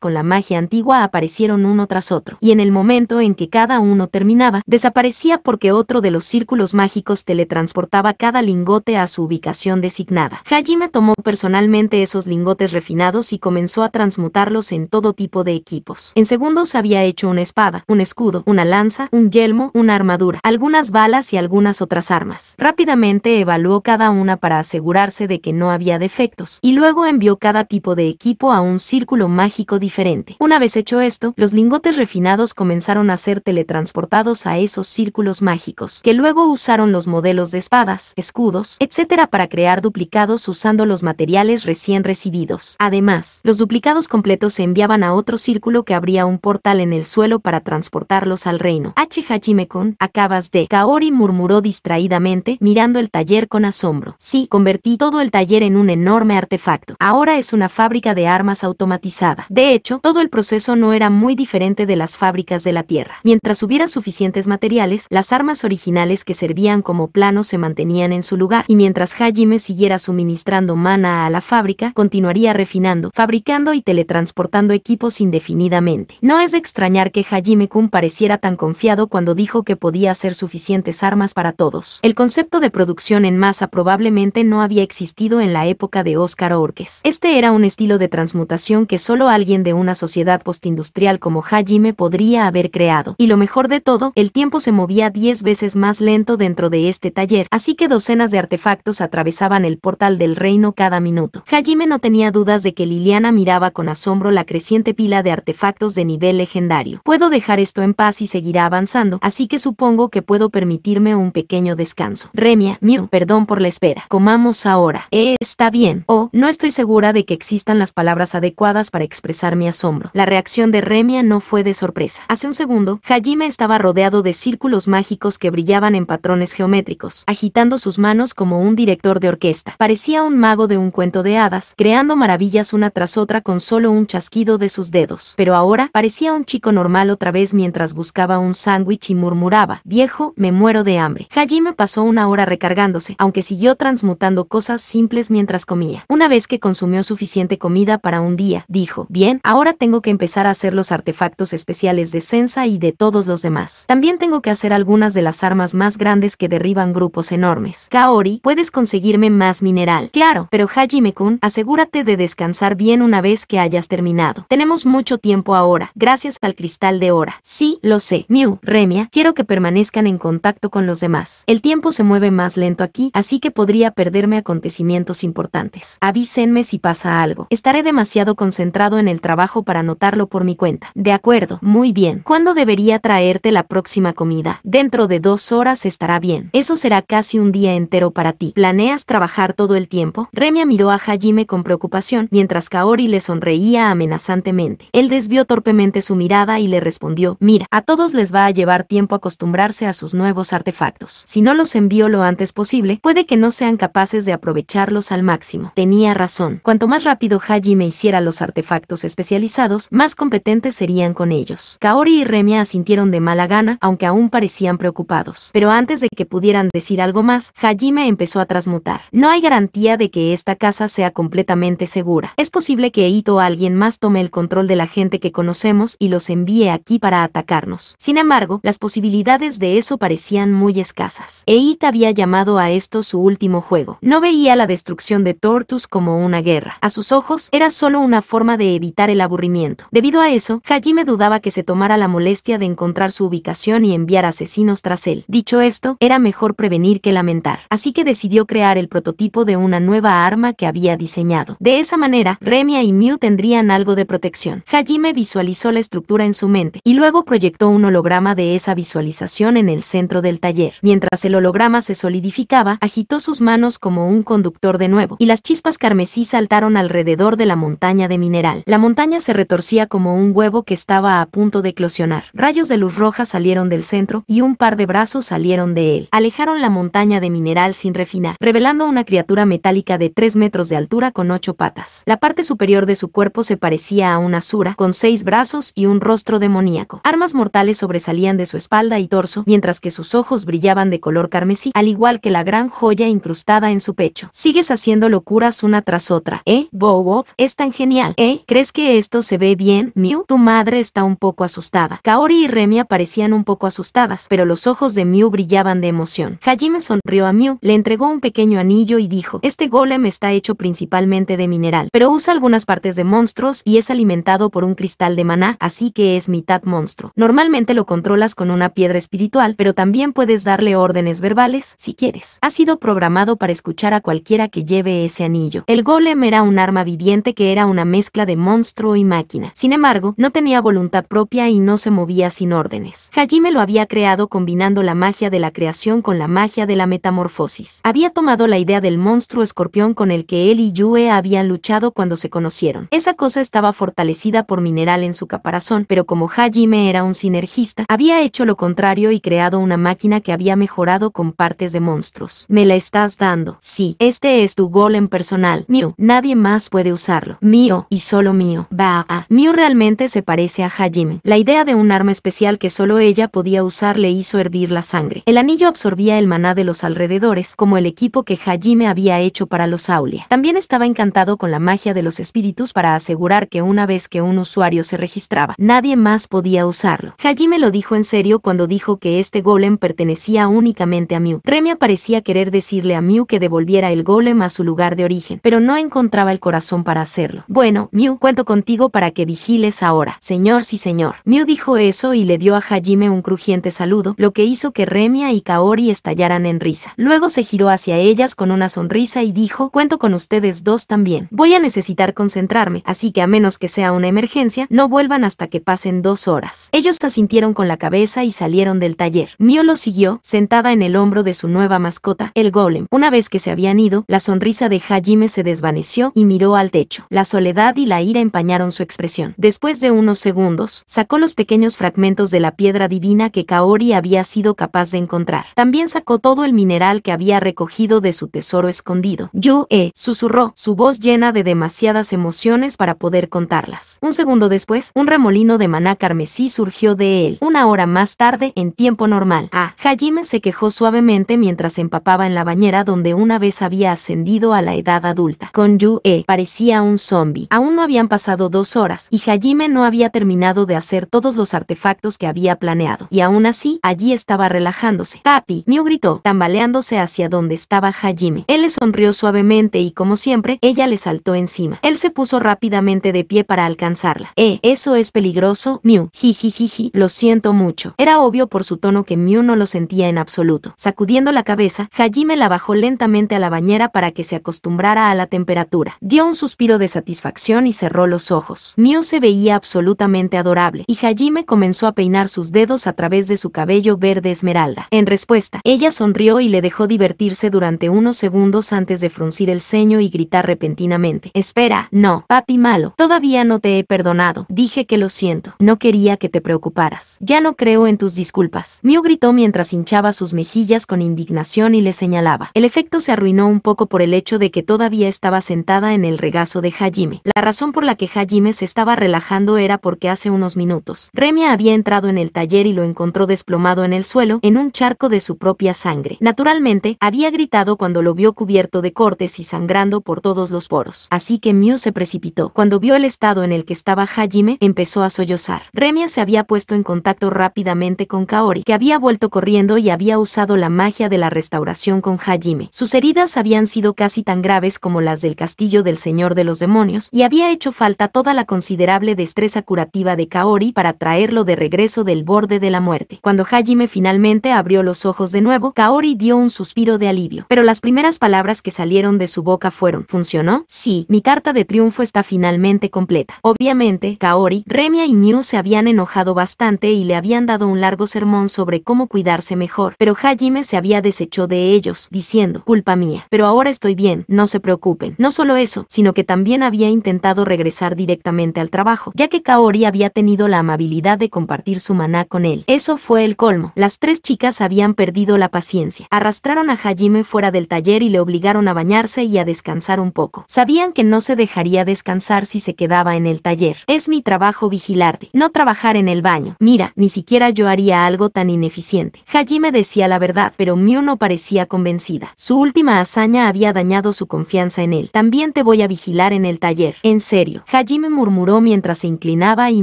con la magia antigua aparecieron uno tras otro, y en el momento en que cada uno terminaba, desaparecía porque otro de los círculos mágicos teletransportaba cada lingote a su ubicación designada. Hajime tomó personalmente esos lingotes refinados y comenzó a transmutarlos en todo tipo de equipos. En segundos había hecho una espada, un escudo, una lanza, un yelmo, una armadura, algunas balas y algunas otras armas. Rápidamente evaluó cada una para asegurarse de que no había defectos, y luego envió cada tipo de equipo a un círculo mágico diferente. Una vez hecho esto, los lingotes refinados comenzaron a ser teletransportados a esos círculos mágicos, que luego usaron los modelos de espadas, escudos, etcétera para crear duplicados usando los materiales recién recibidos. Además, los duplicados completos se enviaban a otro círculo que abría un portal en el suelo para transportarlos al reino. H. Hachimekon, acabas de... Kaori murmuró distraídamente, mirando el taller con asombro. Sí, convertí todo el taller en un enorme artefacto. Ahora es una fábrica de armas automatizada. De hecho, todo el proceso no era muy diferente de las fábricas de la Tierra. Mientras hubiera suficientes materiales, las armas originales que servían como plano se mantenían en su lugar, y mientras Hajime siguiera suministrando mana a la fábrica, continuaría refinando, fabricando y teletransportando equipos indefinidamente. No es de extrañar que Hajime-kun pareciera tan confiado cuando dijo que podía hacer suficientes armas para todos. El concepto de producción en masa probablemente no había existido en la época de Oscar Orques. Este era un estilo de transmutación que solo alguien de una sociedad postindustrial como Hajime podría haber creado. Y lo mejor de todo, el tiempo se movía 10 veces más lento dentro de este taller, así que docenas de artefactos atravesaban el portal del reino cada minuto. Hajime no tenía dudas de que Liliana miraba con asombro la creciente pila de artefactos de nivel legendario. Puedo dejar esto en paz y seguirá avanzando, así que supongo que puedo permitirme un pequeño descanso. Remia, Mew, perdón por la espera. Comamos ahora. Eh, está bien. O, oh, no estoy segura de que existan las palabras palabras adecuadas para expresar mi asombro. La reacción de Remia no fue de sorpresa. Hace un segundo, Hajime estaba rodeado de círculos mágicos que brillaban en patrones geométricos, agitando sus manos como un director de orquesta. Parecía un mago de un cuento de hadas, creando maravillas una tras otra con solo un chasquido de sus dedos. Pero ahora, parecía un chico normal otra vez mientras buscaba un sándwich y murmuraba, viejo, me muero de hambre. Hajime pasó una hora recargándose, aunque siguió transmutando cosas simples mientras comía. Una vez que consumió suficiente comida para un día, dijo. Bien, ahora tengo que empezar a hacer los artefactos especiales de Sensa y de todos los demás. También tengo que hacer algunas de las armas más grandes que derriban grupos enormes. Kaori, puedes conseguirme más mineral. Claro, pero Hajime-kun, asegúrate de descansar bien una vez que hayas terminado. Tenemos mucho tiempo ahora, gracias al cristal de hora. Sí, lo sé. Mew, Remia, quiero que permanezcan en contacto con los demás. El tiempo se mueve más lento aquí, así que podría perderme acontecimientos importantes. Avísenme si pasa algo. Estaré de demasiado concentrado en el trabajo para notarlo por mi cuenta. De acuerdo, muy bien. ¿Cuándo debería traerte la próxima comida? Dentro de dos horas estará bien. Eso será casi un día entero para ti. ¿Planeas trabajar todo el tiempo? Remia miró a Hajime con preocupación, mientras Kaori le sonreía amenazantemente. Él desvió torpemente su mirada y le respondió, mira, a todos les va a llevar tiempo acostumbrarse a sus nuevos artefactos. Si no los envío lo antes posible, puede que no sean capaces de aprovecharlos al máximo. Tenía razón. Cuanto más rápido Hajime me hiciera los artefactos especializados, más competentes serían con ellos. Kaori y Remia asintieron de mala gana, aunque aún parecían preocupados. Pero antes de que pudieran decir algo más, Hajime empezó a transmutar. No hay garantía de que esta casa sea completamente segura. Es posible que Eito o alguien más tome el control de la gente que conocemos y los envíe aquí para atacarnos. Sin embargo, las posibilidades de eso parecían muy escasas. Eita había llamado a esto su último juego. No veía la destrucción de Tortus como una guerra. A sus ojos, era solo una forma de evitar el aburrimiento. Debido a eso, Hajime dudaba que se tomara la molestia de encontrar su ubicación y enviar asesinos tras él. Dicho esto, era mejor prevenir que lamentar, así que decidió crear el prototipo de una nueva arma que había diseñado. De esa manera, Remia y Mew tendrían algo de protección. Hajime visualizó la estructura en su mente y luego proyectó un holograma de esa visualización en el centro del taller. Mientras el holograma se solidificaba, agitó sus manos como un conductor de nuevo, y las chispas carmesí saltaron alrededor de la montaña de mineral. La montaña se retorcía como un huevo que estaba a punto de eclosionar. Rayos de luz roja salieron del centro y un par de brazos salieron de él. Alejaron la montaña de mineral sin refinar, revelando una criatura metálica de 3 metros de altura con ocho patas. La parte superior de su cuerpo se parecía a una sura, con seis brazos y un rostro demoníaco. Armas mortales sobresalían de su espalda y torso, mientras que sus ojos brillaban de color carmesí, al igual que la gran joya incrustada en su pecho. Sigues haciendo locuras una tras otra, ¿eh, Bobov? es tan genial, ¿eh? ¿Crees que esto se ve bien, Mew? Tu madre está un poco asustada. Kaori y Remia parecían un poco asustadas, pero los ojos de Mew brillaban de emoción. Hajime sonrió a Mew, le entregó un pequeño anillo y dijo, este golem está hecho principalmente de mineral, pero usa algunas partes de monstruos y es alimentado por un cristal de maná, así que es mitad monstruo. Normalmente lo controlas con una piedra espiritual, pero también puedes darle órdenes verbales, si quieres. Ha sido programado para escuchar a cualquiera que lleve ese anillo. El golem era un arma viviente que era una mezcla de monstruo y máquina. Sin embargo, no tenía voluntad propia y no se movía sin órdenes. Hajime lo había creado combinando la magia de la creación con la magia de la metamorfosis. Había tomado la idea del monstruo escorpión con el que él y Yue habían luchado cuando se conocieron. Esa cosa estaba fortalecida por mineral en su caparazón, pero como Hajime era un sinergista, había hecho lo contrario y creado una máquina que había mejorado con partes de monstruos. Me la estás dando. Sí, este es tu golem personal. Mew, nadie más puede usar. Mío, y solo mío. Ba'a. Mío realmente se parece a Hajime. La idea de un arma especial que solo ella podía usar le hizo hervir la sangre. El anillo absorbía el maná de los alrededores, como el equipo que Hajime había hecho para los Aulia. También estaba encantado con la magia de los espíritus para asegurar que una vez que un usuario se registraba, nadie más podía usarlo. Hajime lo dijo en serio cuando dijo que este golem pertenecía únicamente a Mew. Remia parecía querer decirle a Mew que devolviera el golem a su lugar de origen, pero no encontraba el corazón para hacerlo. Bueno, Mew, cuento contigo para que vigiles ahora. Señor, sí señor. Mew dijo eso y le dio a Hajime un crujiente saludo, lo que hizo que Remia y Kaori estallaran en risa. Luego se giró hacia ellas con una sonrisa y dijo, cuento con ustedes dos también. Voy a necesitar concentrarme, así que a menos que sea una emergencia, no vuelvan hasta que pasen dos horas. Ellos asintieron con la cabeza y salieron del taller. Mew lo siguió, sentada en el hombro de su nueva mascota, el golem. Una vez que se habían ido, la sonrisa de Hajime se desvaneció y miró al techo. La soledad y la ira empañaron su expresión. Después de unos segundos, sacó los pequeños fragmentos de la piedra divina que Kaori había sido capaz de encontrar. También sacó todo el mineral que había recogido de su tesoro escondido. Yu-e eh, susurró, su voz llena de demasiadas emociones para poder contarlas. Un segundo después, un remolino de maná carmesí surgió de él. Una hora más tarde, en tiempo normal. Ah, Hajime se quejó suavemente mientras empapaba en la bañera donde una vez había ascendido a la edad adulta. Con Yu, e parecía un un zombie. Aún no habían pasado dos horas, y Hajime no había terminado de hacer todos los artefactos que había planeado. Y aún así, allí estaba relajándose. Papi, Miu gritó, tambaleándose hacia donde estaba Hajime. Él le sonrió suavemente y como siempre, ella le saltó encima. Él se puso rápidamente de pie para alcanzarla. Eh, eso es peligroso, Miu. Jijijiji, lo siento mucho. Era obvio por su tono que Miu no lo sentía en absoluto. Sacudiendo la cabeza, Hajime la bajó lentamente a la bañera para que se acostumbrara a la temperatura. Dio un suspiro de satisfacción y cerró los ojos. Miu se veía absolutamente adorable, y Hajime comenzó a peinar sus dedos a través de su cabello verde esmeralda. En respuesta, ella sonrió y le dejó divertirse durante unos segundos antes de fruncir el ceño y gritar repentinamente. Espera, no, papi malo, todavía no te he perdonado. Dije que lo siento, no quería que te preocuparas. Ya no creo en tus disculpas. Miu gritó mientras hinchaba sus mejillas con indignación y le señalaba. El efecto se arruinó un poco por el hecho de que todavía estaba sentada en el regazo de Hajime. La razón por la que Hajime se estaba relajando era porque hace unos minutos, Remia había entrado en el taller y lo encontró desplomado en el suelo, en un charco de su propia sangre. Naturalmente, había gritado cuando lo vio cubierto de cortes y sangrando por todos los poros. Así que Mew se precipitó. Cuando vio el estado en el que estaba Hajime, empezó a sollozar. Remia se había puesto en contacto rápidamente con Kaori, que había vuelto corriendo y había usado la magia de la restauración con Hajime. Sus heridas habían sido casi tan graves como las del castillo del señor de los demonios, y había hecho falta toda la considerable destreza curativa de Kaori para traerlo de regreso del borde de la muerte. Cuando Hajime finalmente abrió los ojos de nuevo, Kaori dio un suspiro de alivio. Pero las primeras palabras que salieron de su boca fueron, ¿funcionó? Sí, mi carta de triunfo está finalmente completa. Obviamente, Kaori, Remia y Mew se habían enojado bastante y le habían dado un largo sermón sobre cómo cuidarse mejor, pero Hajime se había deshecho de ellos, diciendo, culpa mía, pero ahora estoy bien, no se preocupen. No solo eso, sino que también también había intentado regresar directamente al trabajo, ya que Kaori había tenido la amabilidad de compartir su maná con él. Eso fue el colmo. Las tres chicas habían perdido la paciencia. Arrastraron a Hajime fuera del taller y le obligaron a bañarse y a descansar un poco. Sabían que no se dejaría descansar si se quedaba en el taller. Es mi trabajo vigilarte, no trabajar en el baño. Mira, ni siquiera yo haría algo tan ineficiente. Hajime decía la verdad, pero Miu no parecía convencida. Su última hazaña había dañado su confianza en él. También te voy a vigilar en el taller. En serio, Hajime murmuró mientras se inclinaba y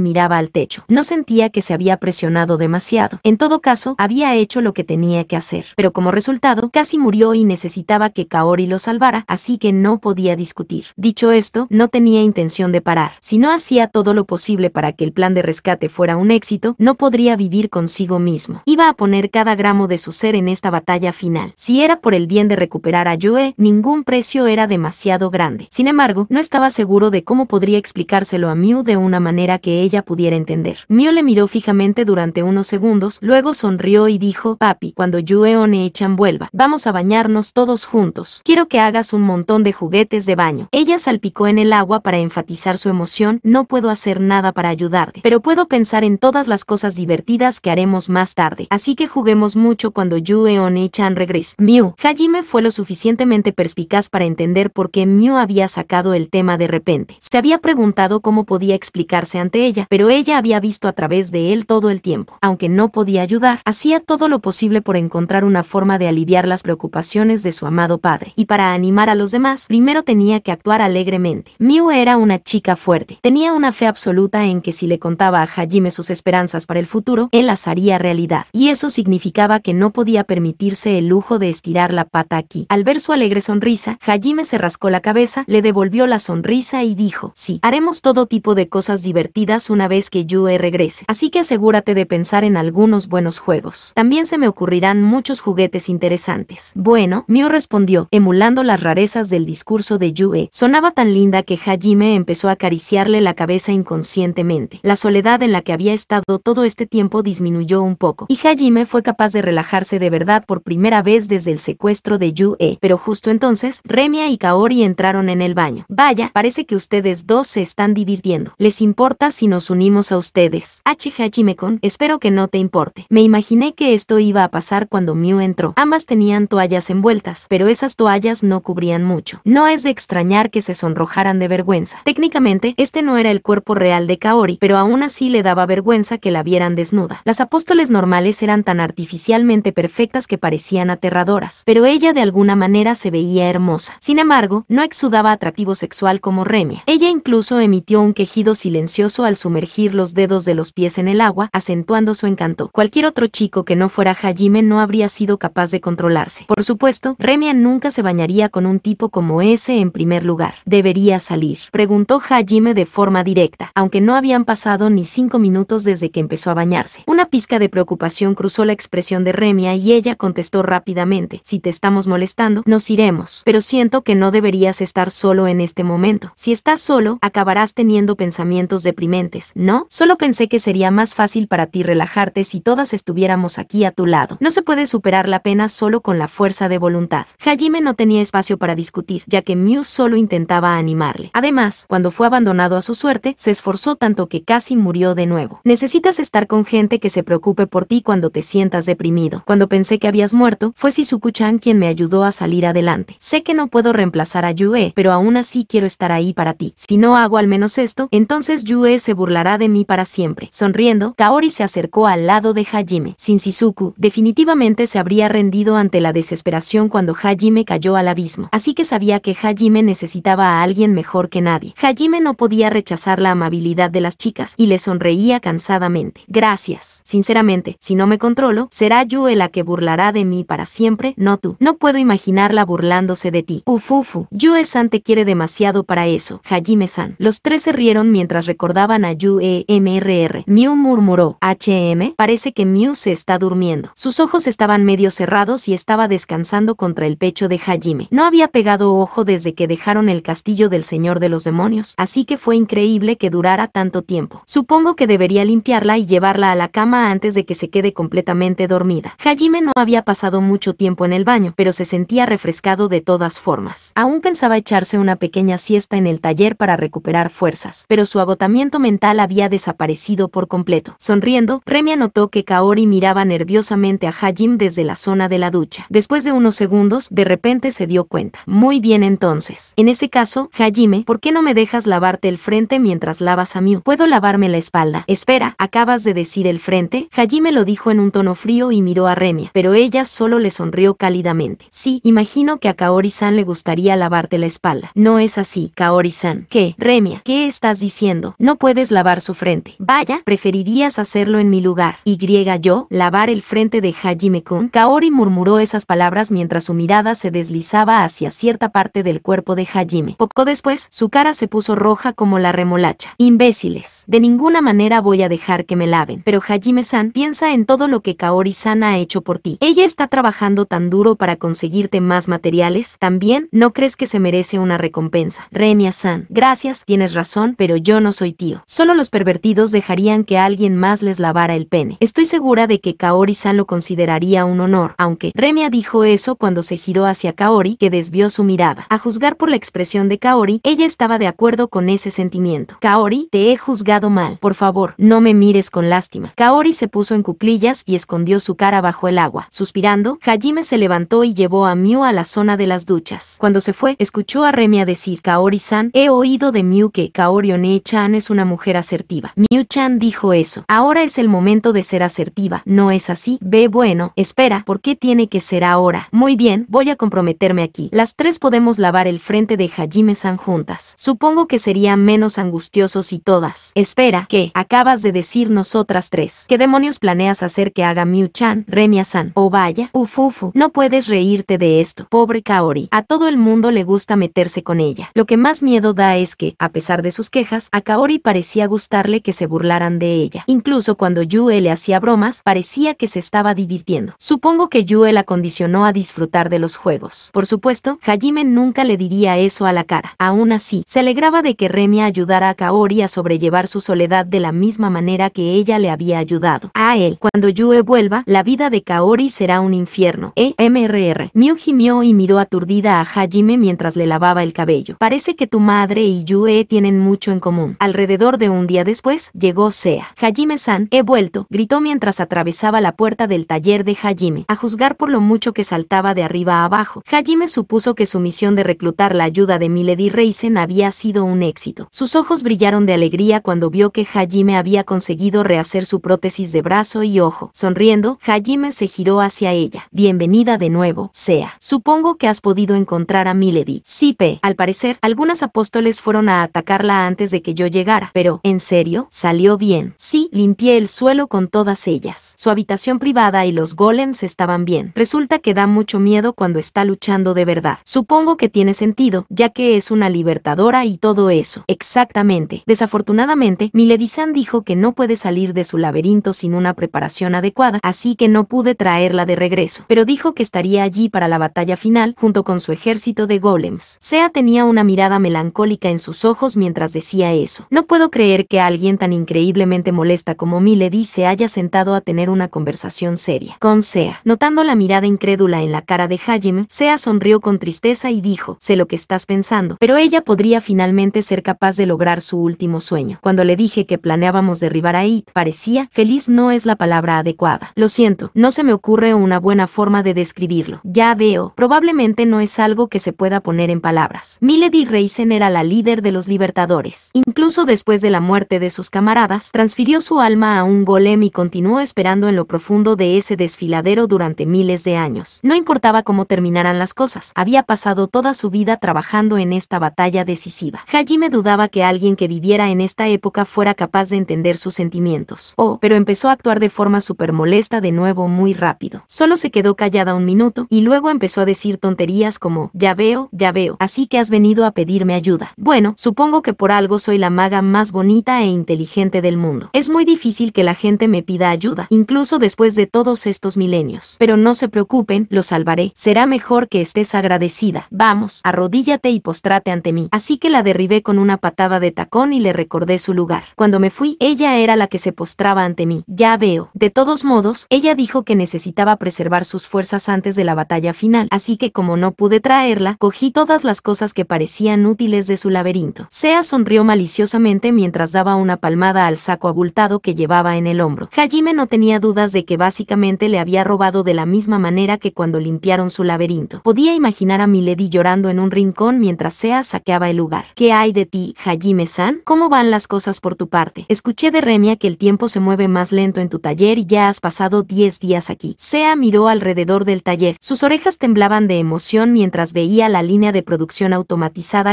miraba al techo. No sentía que se había presionado demasiado. En todo caso, había hecho lo que tenía que hacer. Pero como resultado, casi murió y necesitaba que Kaori lo salvara, así que no podía discutir. Dicho esto, no tenía intención de parar. Si no hacía todo lo posible para que el plan de rescate fuera un éxito, no podría vivir consigo mismo. Iba a poner cada gramo de su ser en esta batalla final. Si era por el bien de recuperar a Joe, ningún precio era demasiado grande. Sin embargo, no no estaba seguro de cómo podría explicárselo a Mew de una manera que ella pudiera entender. Mew le miró fijamente durante unos segundos, luego sonrió y dijo, papi, cuando Yueon e Echan vuelva, vamos a bañarnos todos juntos. Quiero que hagas un montón de juguetes de baño. Ella salpicó en el agua para enfatizar su emoción, no puedo hacer nada para ayudarte, pero puedo pensar en todas las cosas divertidas que haremos más tarde, así que juguemos mucho cuando Yueon e Chan regrese. Mew, Hajime fue lo suficientemente perspicaz para entender por qué Mew había sacado el tema de repente. Se había preguntado cómo podía explicarse ante ella, pero ella había visto a través de él todo el tiempo. Aunque no podía ayudar, hacía todo lo posible por encontrar una forma de aliviar las preocupaciones de su amado padre. Y para animar a los demás, primero tenía que actuar alegremente. Miu era una chica fuerte. Tenía una fe absoluta en que si le contaba a Hajime sus esperanzas para el futuro, él las haría realidad. Y eso significaba que no podía permitirse el lujo de estirar la pata aquí. Al ver su alegre sonrisa, Hajime se rascó la cabeza, le devolvió la sonrisa y dijo, sí, haremos todo tipo de cosas divertidas una vez que Yue regrese, así que asegúrate de pensar en algunos buenos juegos. También se me ocurrirán muchos juguetes interesantes. Bueno, Mio respondió, emulando las rarezas del discurso de Yue. Sonaba tan linda que Hajime empezó a acariciarle la cabeza inconscientemente. La soledad en la que había estado todo este tiempo disminuyó un poco, y Hajime fue capaz de relajarse de verdad por primera vez desde el secuestro de Yue. Pero justo entonces, Remia y Kaori entraron en el baño parece que ustedes dos se están divirtiendo. ¿Les importa si nos unimos a ustedes? Hachimekon, espero que no te importe. Me imaginé que esto iba a pasar cuando Mew entró. Ambas tenían toallas envueltas, pero esas toallas no cubrían mucho. No es de extrañar que se sonrojaran de vergüenza. Técnicamente, este no era el cuerpo real de Kaori, pero aún así le daba vergüenza que la vieran desnuda. Las apóstoles normales eran tan artificialmente perfectas que parecían aterradoras, pero ella de alguna manera se veía hermosa. Sin embargo, no exudaba atractivos como Remia. Ella incluso emitió un quejido silencioso al sumergir los dedos de los pies en el agua, acentuando su encanto. Cualquier otro chico que no fuera Hajime no habría sido capaz de controlarse. Por supuesto, Remia nunca se bañaría con un tipo como ese en primer lugar. ¿Debería salir? Preguntó Hajime de forma directa, aunque no habían pasado ni cinco minutos desde que empezó a bañarse. Una pizca de preocupación cruzó la expresión de Remia y ella contestó rápidamente, si te estamos molestando, nos iremos, pero siento que no deberías estar solo en este este momento. Si estás solo, acabarás teniendo pensamientos deprimentes, ¿no? Solo pensé que sería más fácil para ti relajarte si todas estuviéramos aquí a tu lado. No se puede superar la pena solo con la fuerza de voluntad. Hajime no tenía espacio para discutir, ya que Mew solo intentaba animarle. Además, cuando fue abandonado a su suerte, se esforzó tanto que casi murió de nuevo. Necesitas estar con gente que se preocupe por ti cuando te sientas deprimido. Cuando pensé que habías muerto, fue Shizuku-chan quien me ayudó a salir adelante. Sé que no puedo reemplazar a Yue, pero aún así quiero estar ahí para ti. Si no hago al menos esto, entonces Yue se burlará de mí para siempre. Sonriendo, Kaori se acercó al lado de Hajime. Sin Shizuku, definitivamente se habría rendido ante la desesperación cuando Hajime cayó al abismo, así que sabía que Hajime necesitaba a alguien mejor que nadie. Hajime no podía rechazar la amabilidad de las chicas y le sonreía cansadamente. Gracias. Sinceramente, si no me controlo, será Yue la que burlará de mí para siempre, no tú. No puedo imaginarla burlándose de ti. Ufufu, Yue-san te quiere demasiado para eso, Hajime-san. Los tres se rieron mientras recordaban a Ju-e-m-r-r. Mew murmuró, HM, parece que Mew se está durmiendo. Sus ojos estaban medio cerrados y estaba descansando contra el pecho de Hajime. No había pegado ojo desde que dejaron el castillo del señor de los demonios, así que fue increíble que durara tanto tiempo. Supongo que debería limpiarla y llevarla a la cama antes de que se quede completamente dormida. Hajime no había pasado mucho tiempo en el baño, pero se sentía refrescado de todas formas. Aún pensaba echarse una pequeña siesta en el taller para recuperar fuerzas, pero su agotamiento mental había desaparecido por completo. Sonriendo, Remia notó que Kaori miraba nerviosamente a Hajim desde la zona de la ducha. Después de unos segundos, de repente se dio cuenta. Muy bien entonces. En ese caso, Hajime, ¿por qué no me dejas lavarte el frente mientras lavas a Miu? ¿Puedo lavarme la espalda? Espera, acabas de decir el frente. Hajime lo dijo en un tono frío y miró a Remia, pero ella solo le sonrió cálidamente. Sí, imagino que a Kaori-san le gustaría lavarte la espalda. No es así, Kaori-san. ¿Qué? Remia, ¿qué estás diciendo? No puedes lavar su frente. Vaya, preferirías hacerlo en mi lugar. Y yo, lavar el frente de Hajime-kun. Kaori murmuró esas palabras mientras su mirada se deslizaba hacia cierta parte del cuerpo de Hajime. Poco después, su cara se puso roja como la remolacha. Imbéciles. De ninguna manera voy a dejar que me laven. Pero Hajime-san, piensa en todo lo que Kaori-san ha hecho por ti. Ella está trabajando tan duro para conseguirte más materiales. También, ¿no crees que se merece una recompensa? Remia-san, gracias, tienes razón, pero yo no soy tío. Solo los pervertidos dejarían que alguien más les lavara el pene. Estoy segura de que Kaori-san lo consideraría un honor, aunque Remia dijo eso cuando se giró hacia Kaori, que desvió su mirada. A juzgar por la expresión de Kaori, ella estaba de acuerdo con ese sentimiento. Kaori, te he juzgado mal. Por favor, no me mires con lástima. Kaori se puso en cuclillas y escondió su cara bajo el agua. Suspirando, Hajime se levantó y llevó a Miu a la zona de las duchas. Cuando se fue, escuchó a Remia decir, Kaori-san, he oído de Miu que Kaori oni chan es una mujer asertiva. Miu-chan dijo eso. Ahora es el momento de ser asertiva, ¿no es así? Ve bueno, espera, ¿por qué tiene que ser ahora? Muy bien, voy a comprometerme aquí. Las tres podemos lavar el frente de Hajime-san juntas. Supongo que serían menos angustiosos si todas. Espera, ¿qué? Acabas de decir nosotras tres. ¿Qué demonios planeas hacer que haga Miu-chan, Remia-san? O oh, vaya, ufufu, no puedes reírte de esto. Pobre Kaori. A todo el mundo le gusta meterse con ella. Lo que más miedo da es que, a pesar de sus quejas, a Kaori parecía gustarle que se burlaran de ella. Incluso cuando Yue le hacía bromas, parecía que se estaba divirtiendo. Supongo que Yue la condicionó a disfrutar de los juegos. Por supuesto, Hajime nunca le diría eso a la cara. Aún así, se alegraba de que Remia ayudara a Kaori a sobrellevar su soledad de la misma manera que ella le había ayudado. A él, cuando Yue vuelva, la vida de Kaori será un infierno. E. MRR. Miu gimió y miró aturdida a Hajime mientras le lavaba el cabello. Parece que tu madre y Yue tienen mucho en común. Alrededor de un día después, llegó Sea. Hajime-san, he vuelto, gritó mientras atravesaba la puerta del taller de Hajime, a juzgar por lo mucho que saltaba de arriba a abajo. Hajime supuso que su misión de reclutar la ayuda de Milady Reisen había sido un éxito. Sus ojos brillaron de alegría cuando vio que Hajime había conseguido rehacer su prótesis de brazo y ojo. Sonriendo, Hajime se giró hacia ella. Bienvenida de nuevo, Sea. Supongo que has podido encontrar a Milady. Sí, Al parecer ser, algunas apóstoles fueron a atacarla antes de que yo llegara, pero, en serio, salió bien. Sí, limpié el suelo con todas ellas. Su habitación privada y los golems estaban bien. Resulta que da mucho miedo cuando está luchando de verdad. Supongo que tiene sentido, ya que es una libertadora y todo eso. Exactamente. Desafortunadamente, Milady dijo que no puede salir de su laberinto sin una preparación adecuada, así que no pude traerla de regreso. Pero dijo que estaría allí para la batalla final, junto con su ejército de golems. Sea tenía una mirada melancólica en sus ojos mientras decía eso. No puedo creer que alguien tan increíblemente molesta como Milady se haya sentado a tener una conversación seria. Con Sea, notando la mirada incrédula en la cara de Hajime, Sea sonrió con tristeza y dijo, sé lo que estás pensando, pero ella podría finalmente ser capaz de lograr su último sueño. Cuando le dije que planeábamos derribar a It, parecía, feliz no es la palabra adecuada. Lo siento, no se me ocurre una buena forma de describirlo. Ya veo, probablemente no es algo que se pueda poner en palabras. Lady Reisen era la líder de los Libertadores. Incluso después de la muerte de sus camaradas, transfirió su alma a un golem y continuó esperando en lo profundo de ese desfiladero durante miles de años. No importaba cómo terminaran las cosas, había pasado toda su vida trabajando en esta batalla decisiva. Hajime dudaba que alguien que viviera en esta época fuera capaz de entender sus sentimientos. Oh, pero empezó a actuar de forma súper molesta de nuevo muy rápido. Solo se quedó callada un minuto y luego empezó a decir tonterías como, ya veo, ya veo, así que has venido a pedirme ayuda. Bueno, supongo que por algo soy la maga más bonita e inteligente del mundo. Es muy difícil que la gente me pida ayuda, incluso después de todos estos milenios. Pero no se preocupen, lo salvaré. Será mejor que estés agradecida. Vamos, arrodíllate y postrate ante mí. Así que la derribé con una patada de tacón y le recordé su lugar. Cuando me fui, ella era la que se postraba ante mí. Ya veo. De todos modos, ella dijo que necesitaba preservar sus fuerzas antes de la batalla final, así que como no pude traerla, cogí todas las cosas que parecían parecían útiles de su laberinto. Sea sonrió maliciosamente mientras daba una palmada al saco abultado que llevaba en el hombro. Hajime no tenía dudas de que básicamente le había robado de la misma manera que cuando limpiaron su laberinto. Podía imaginar a Milady llorando en un rincón mientras Sea saqueaba el lugar. ¿Qué hay de ti, Hajime-san? ¿Cómo van las cosas por tu parte? Escuché de Remia que el tiempo se mueve más lento en tu taller y ya has pasado 10 días aquí. Sea miró alrededor del taller. Sus orejas temblaban de emoción mientras veía la línea de producción automática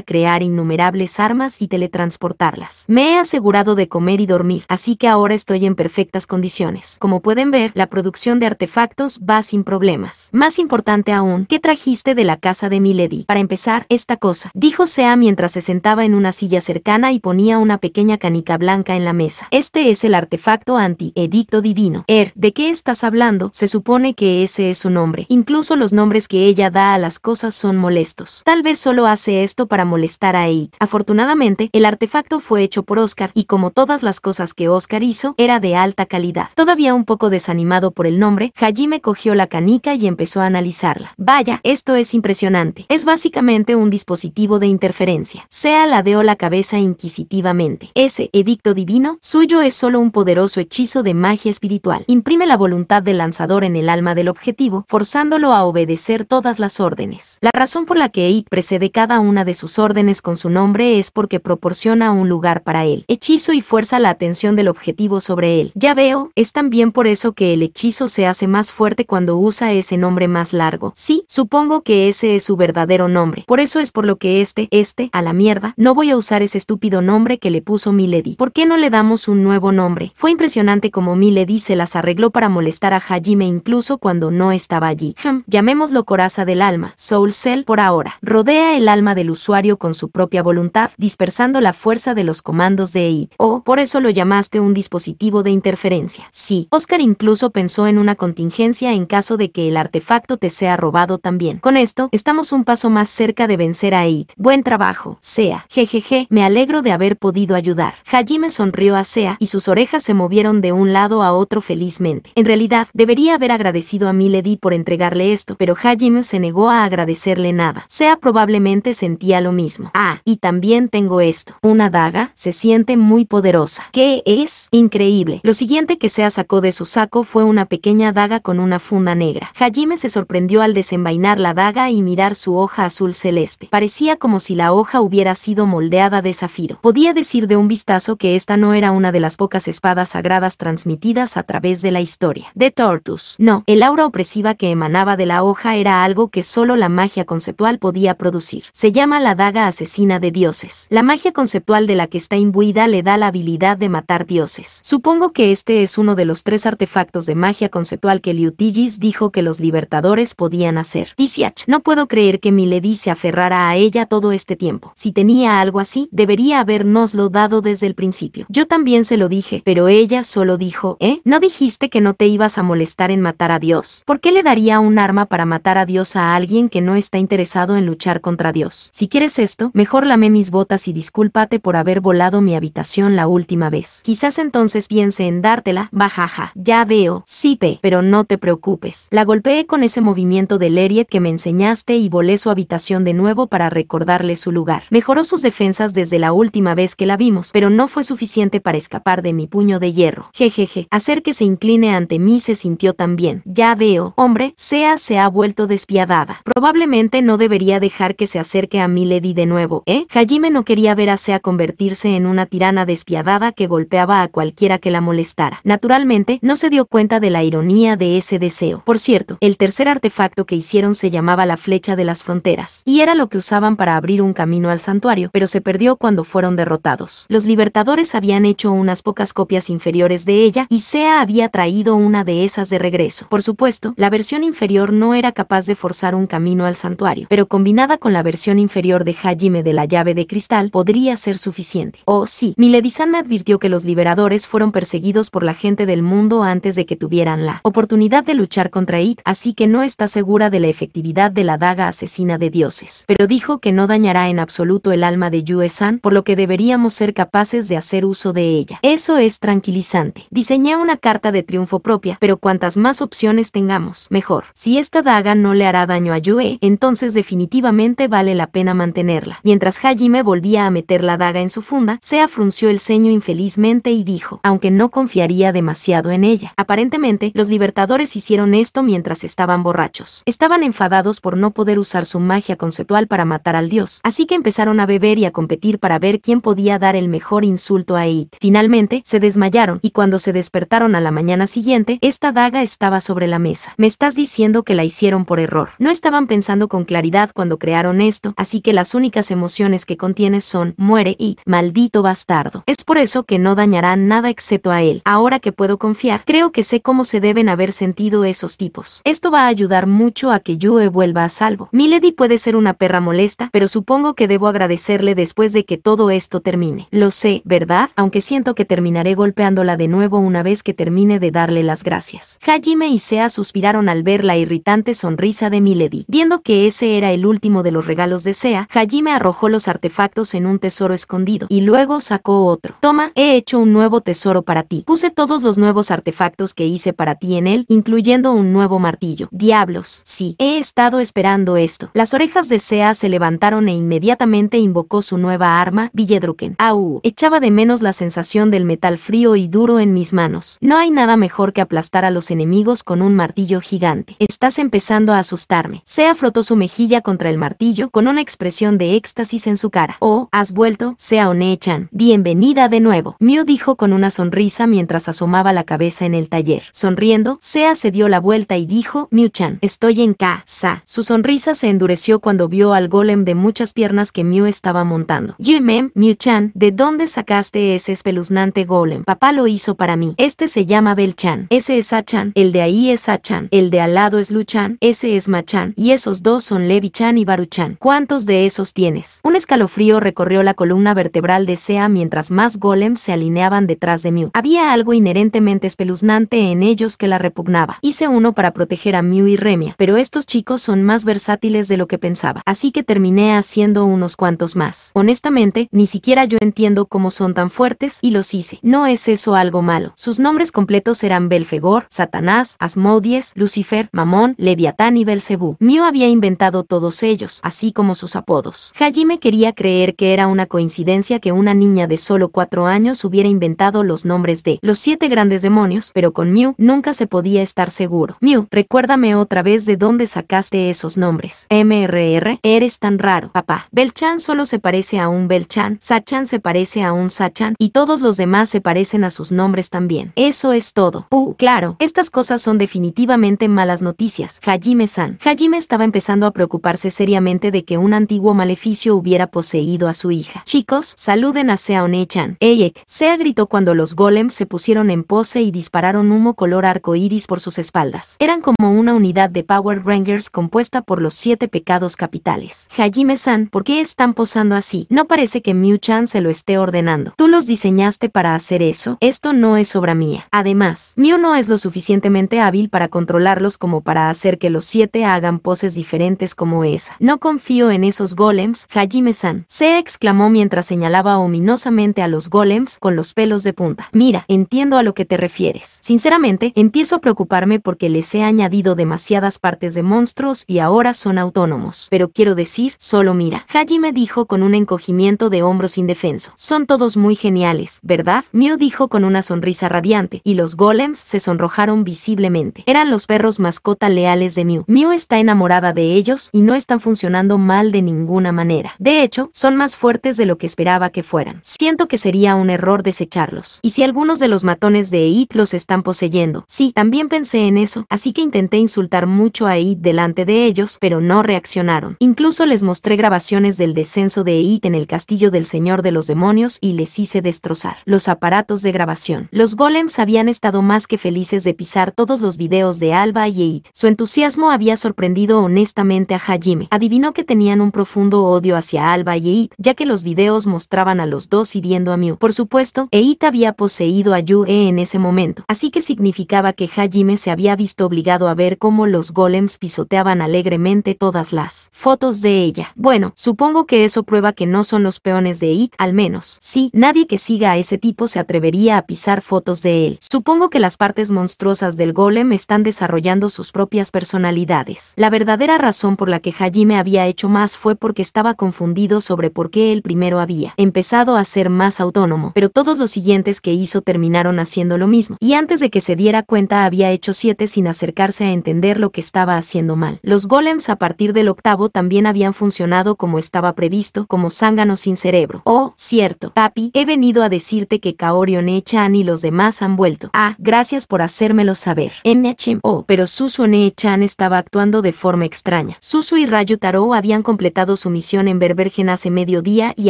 crear innumerables armas y teletransportarlas. Me he asegurado de comer y dormir, así que ahora estoy en perfectas condiciones. Como pueden ver, la producción de artefactos va sin problemas. Más importante aún, ¿qué trajiste de la casa de Milady? Para empezar, esta cosa, dijo Sea mientras se sentaba en una silla cercana y ponía una pequeña canica blanca en la mesa. Este es el artefacto anti-edicto divino. Er, ¿de qué estás hablando? Se supone que ese es su nombre. Incluso los nombres que ella da a las cosas son molestos. Tal vez solo hace esto para molestar a Eid. Afortunadamente, el artefacto fue hecho por Oscar y como todas las cosas que Oscar hizo, era de alta calidad. Todavía un poco desanimado por el nombre, Hajime cogió la canica y empezó a analizarla. Vaya, esto es impresionante. Es básicamente un dispositivo de interferencia. Sea ladeó la cabeza inquisitivamente. Ese edicto divino suyo es solo un poderoso hechizo de magia espiritual. Imprime la voluntad del lanzador en el alma del objetivo, forzándolo a obedecer todas las órdenes. La razón por la que Eid precede cada una de sus órdenes con su nombre es porque proporciona un lugar para él. Hechizo y fuerza la atención del objetivo sobre él. Ya veo, es también por eso que el hechizo se hace más fuerte cuando usa ese nombre más largo. Sí, supongo que ese es su verdadero nombre. Por eso es por lo que este, este, a la mierda, no voy a usar ese estúpido nombre que le puso Milady. ¿Por qué no le damos un nuevo nombre? Fue impresionante como Milady se las arregló para molestar a Hajime incluso cuando no estaba allí. Hmm, llamémoslo coraza del alma, Soul Cell por ahora. Rodea el alma del usuario con su propia voluntad, dispersando la fuerza de los comandos de Aid. o oh, por eso lo llamaste un dispositivo de interferencia. Sí, Oscar incluso pensó en una contingencia en caso de que el artefacto te sea robado también. Con esto, estamos un paso más cerca de vencer a Aid. Buen trabajo, Sea. Jejeje, me alegro de haber podido ayudar. Hajime sonrió a Sea y sus orejas se movieron de un lado a otro felizmente. En realidad, debería haber agradecido a Milady por entregarle esto, pero Hajime se negó a agradecerle nada. Sea probablemente se sentía lo mismo. Ah, y también tengo esto. Una daga se siente muy poderosa. ¿Qué es? Increíble. Lo siguiente que Sea sacó de su saco fue una pequeña daga con una funda negra. Hajime se sorprendió al desenvainar la daga y mirar su hoja azul celeste. Parecía como si la hoja hubiera sido moldeada de zafiro. Podía decir de un vistazo que esta no era una de las pocas espadas sagradas transmitidas a través de la historia. De Tortus. No, el aura opresiva que emanaba de la hoja era algo que solo la magia conceptual podía producir. Se llama la daga asesina de dioses. La magia conceptual de la que está imbuida le da la habilidad de matar dioses. Supongo que este es uno de los tres artefactos de magia conceptual que Liutigis dijo que los libertadores podían hacer. Tisiach, no puedo creer que Milady se aferrara a ella todo este tiempo. Si tenía algo así, debería habernoslo dado desde el principio. Yo también se lo dije, pero ella solo dijo, ¿eh? ¿No dijiste que no te ibas a molestar en matar a Dios? ¿Por qué le daría un arma para matar a Dios a alguien que no está interesado en luchar contra Dios? Si quieres esto, mejor lame mis botas y discúlpate por haber volado mi habitación la última vez. Quizás entonces piense en dártela, bajaja. Ya veo, sipe pero no te preocupes. La golpeé con ese movimiento de Leriet que me enseñaste y volé su habitación de nuevo para recordarle su lugar. Mejoró sus defensas desde la última vez que la vimos, pero no fue suficiente para escapar de mi puño de hierro. Jejeje, hacer que se incline ante mí se sintió tan bien. Ya veo, hombre, Sea se ha vuelto despiadada. Probablemente no debería dejar que se acerque a Milady de nuevo, ¿eh? Hajime no quería ver a Sea convertirse en una tirana despiadada que golpeaba a cualquiera que la molestara. Naturalmente, no se dio cuenta de la ironía de ese deseo. Por cierto, el tercer artefacto que hicieron se llamaba la flecha de las fronteras, y era lo que usaban para abrir un camino al santuario, pero se perdió cuando fueron derrotados. Los libertadores habían hecho unas pocas copias inferiores de ella, y Sea había traído una de esas de regreso. Por supuesto, la versión inferior no era capaz de forzar un camino al santuario, pero combinada con la versión inferior de Hajime de la llave de cristal podría ser suficiente. Oh sí, Milady-san me advirtió que los liberadores fueron perseguidos por la gente del mundo antes de que tuvieran la oportunidad de luchar contra It, así que no está segura de la efectividad de la daga asesina de dioses. Pero dijo que no dañará en absoluto el alma de Yue-san, por lo que deberíamos ser capaces de hacer uso de ella. Eso es tranquilizante. Diseñé una carta de triunfo propia, pero cuantas más opciones tengamos, mejor. Si esta daga no le hará daño a Yue, entonces definitivamente vale la pena mantenerla. Mientras Hajime volvía a meter la daga en su funda, Sea frunció el ceño infelizmente y dijo, aunque no confiaría demasiado en ella. Aparentemente, los libertadores hicieron esto mientras estaban borrachos. Estaban enfadados por no poder usar su magia conceptual para matar al dios, así que empezaron a beber y a competir para ver quién podía dar el mejor insulto a It. Finalmente, se desmayaron, y cuando se despertaron a la mañana siguiente, esta daga estaba sobre la mesa. Me estás diciendo que la hicieron por error. No estaban pensando con claridad cuando crearon esto, así que las únicas emociones que contiene son muere y maldito bastardo. Es por eso que no dañará nada excepto a él. Ahora que puedo confiar, creo que sé cómo se deben haber sentido esos tipos. Esto va a ayudar mucho a que Yue vuelva a salvo. Milady puede ser una perra molesta, pero supongo que debo agradecerle después de que todo esto termine. Lo sé, ¿verdad? Aunque siento que terminaré golpeándola de nuevo una vez que termine de darle las gracias. Hajime y Sea suspiraron al ver la irritante sonrisa de Milady, viendo que ese era el último de los regalos desea, Hajime arrojó los artefactos en un tesoro escondido, y luego sacó otro. Toma, he hecho un nuevo tesoro para ti. Puse todos los nuevos artefactos que hice para ti en él, incluyendo un nuevo martillo. Diablos, sí, he estado esperando esto. Las orejas de Sea se levantaron e inmediatamente invocó su nueva arma, Villedruken. Au, echaba de menos la sensación del metal frío y duro en mis manos. No hay nada mejor que aplastar a los enemigos con un martillo gigante. Estás empezando a asustarme. Sea frotó su mejilla contra el martillo con un expresión de éxtasis en su cara. Oh, has vuelto, sea onee chan Bienvenida de nuevo. Miu dijo con una sonrisa mientras asomaba la cabeza en el taller. Sonriendo, Sea se dio la vuelta y dijo, Miu-chan, estoy en casa. Su sonrisa se endureció cuando vio al golem de muchas piernas que Miu estaba montando. Yumem, Miu-chan, ¿de dónde sacaste ese espeluznante golem? Papá lo hizo para mí. Este se llama Bel-chan. Ese es A-chan, El de ahí es A-chan, El de al lado es Luchan. Ese es Machan. Y esos dos son Levi-chan y Baruchan. chan de esos tienes? Un escalofrío recorrió la columna vertebral de Sea mientras más golems se alineaban detrás de Mew. Había algo inherentemente espeluznante en ellos que la repugnaba. Hice uno para proteger a Mew y Remia, pero estos chicos son más versátiles de lo que pensaba, así que terminé haciendo unos cuantos más. Honestamente, ni siquiera yo entiendo cómo son tan fuertes y los hice. No es eso algo malo. Sus nombres completos eran Belfegor, Satanás, Asmodies, Lucifer, Mamón, Leviatán y Belcebú. Mew había inventado todos ellos, así como sus apodos. Hajime quería creer que era una coincidencia que una niña de solo cuatro años hubiera inventado los nombres de los siete grandes demonios, pero con Mew nunca se podía estar seguro. Mew, recuérdame otra vez de dónde sacaste esos nombres. MRR, eres tan raro, papá. Belchan solo se parece a un Belchan, Sachan se parece a un Sachan, y todos los demás se parecen a sus nombres también. Eso es todo. Uh, claro, estas cosas son definitivamente malas noticias. Hajime-san. Hajime estaba empezando a preocuparse seriamente de que un un antiguo maleficio hubiera poseído a su hija. Chicos, saluden a Sea chan Eyek, Sea gritó cuando los golems se pusieron en pose y dispararon humo color arco iris por sus espaldas. Eran como una unidad de Power Rangers compuesta por los siete pecados capitales. Hajime-san, ¿por qué están posando así? No parece que Mew-chan se lo esté ordenando. ¿Tú los diseñaste para hacer eso? Esto no es obra mía. Además, Mew no es lo suficientemente hábil para controlarlos como para hacer que los siete hagan poses diferentes como esa. No confío en en esos golems, Hajime-san, se exclamó mientras señalaba ominosamente a los golems con los pelos de punta. Mira, entiendo a lo que te refieres. Sinceramente, empiezo a preocuparme porque les he añadido demasiadas partes de monstruos y ahora son autónomos. Pero quiero decir, solo mira. Hajime dijo con un encogimiento de hombros indefenso. Son todos muy geniales, ¿verdad? Mew dijo con una sonrisa radiante, y los golems se sonrojaron visiblemente. Eran los perros mascota leales de Mew. Mew está enamorada de ellos y no están funcionando mal de ninguna manera. De hecho, son más fuertes de lo que esperaba que fueran. Siento que sería un error desecharlos. Y si algunos de los matones de Eid los están poseyendo. Sí, también pensé en eso, así que intenté insultar mucho a Eid delante de ellos, pero no reaccionaron. Incluso les mostré grabaciones del descenso de Eid en el castillo del Señor de los Demonios y les hice destrozar los aparatos de grabación. Los golems habían estado más que felices de pisar todos los videos de Alba y Eid. Su entusiasmo había sorprendido honestamente a Hajime. Adivinó que tenía un profundo odio hacia Alba y Eid... ya que los videos mostraban a los dos hiriendo a Mew. Por supuesto, Eit había poseído a Yue en ese momento, así que significaba que Hajime se había visto obligado a ver cómo los golems pisoteaban alegremente todas las fotos de ella. Bueno, supongo que eso prueba que no son los peones de Eit, al menos. Sí, nadie que siga a ese tipo se atrevería a pisar fotos de él. Supongo que las partes monstruosas del golem están desarrollando sus propias personalidades. La verdadera razón por la que Hajime había hecho más fue porque estaba confundido sobre por qué el primero había empezado a ser más autónomo, pero todos los siguientes que hizo terminaron haciendo lo mismo, y antes de que se diera cuenta había hecho siete sin acercarse a entender lo que estaba haciendo mal. Los golems a partir del octavo también habían funcionado como estaba previsto, como zánganos sin cerebro. Oh, cierto, papi, he venido a decirte que Kaorio Chan y los demás han vuelto. Ah, gracias por hacérmelo saber. MHM. Oh, pero Susu Chan estaba actuando de forma extraña. Susu y Rayu Taro habían completado su misión en Berbergen hace mediodía y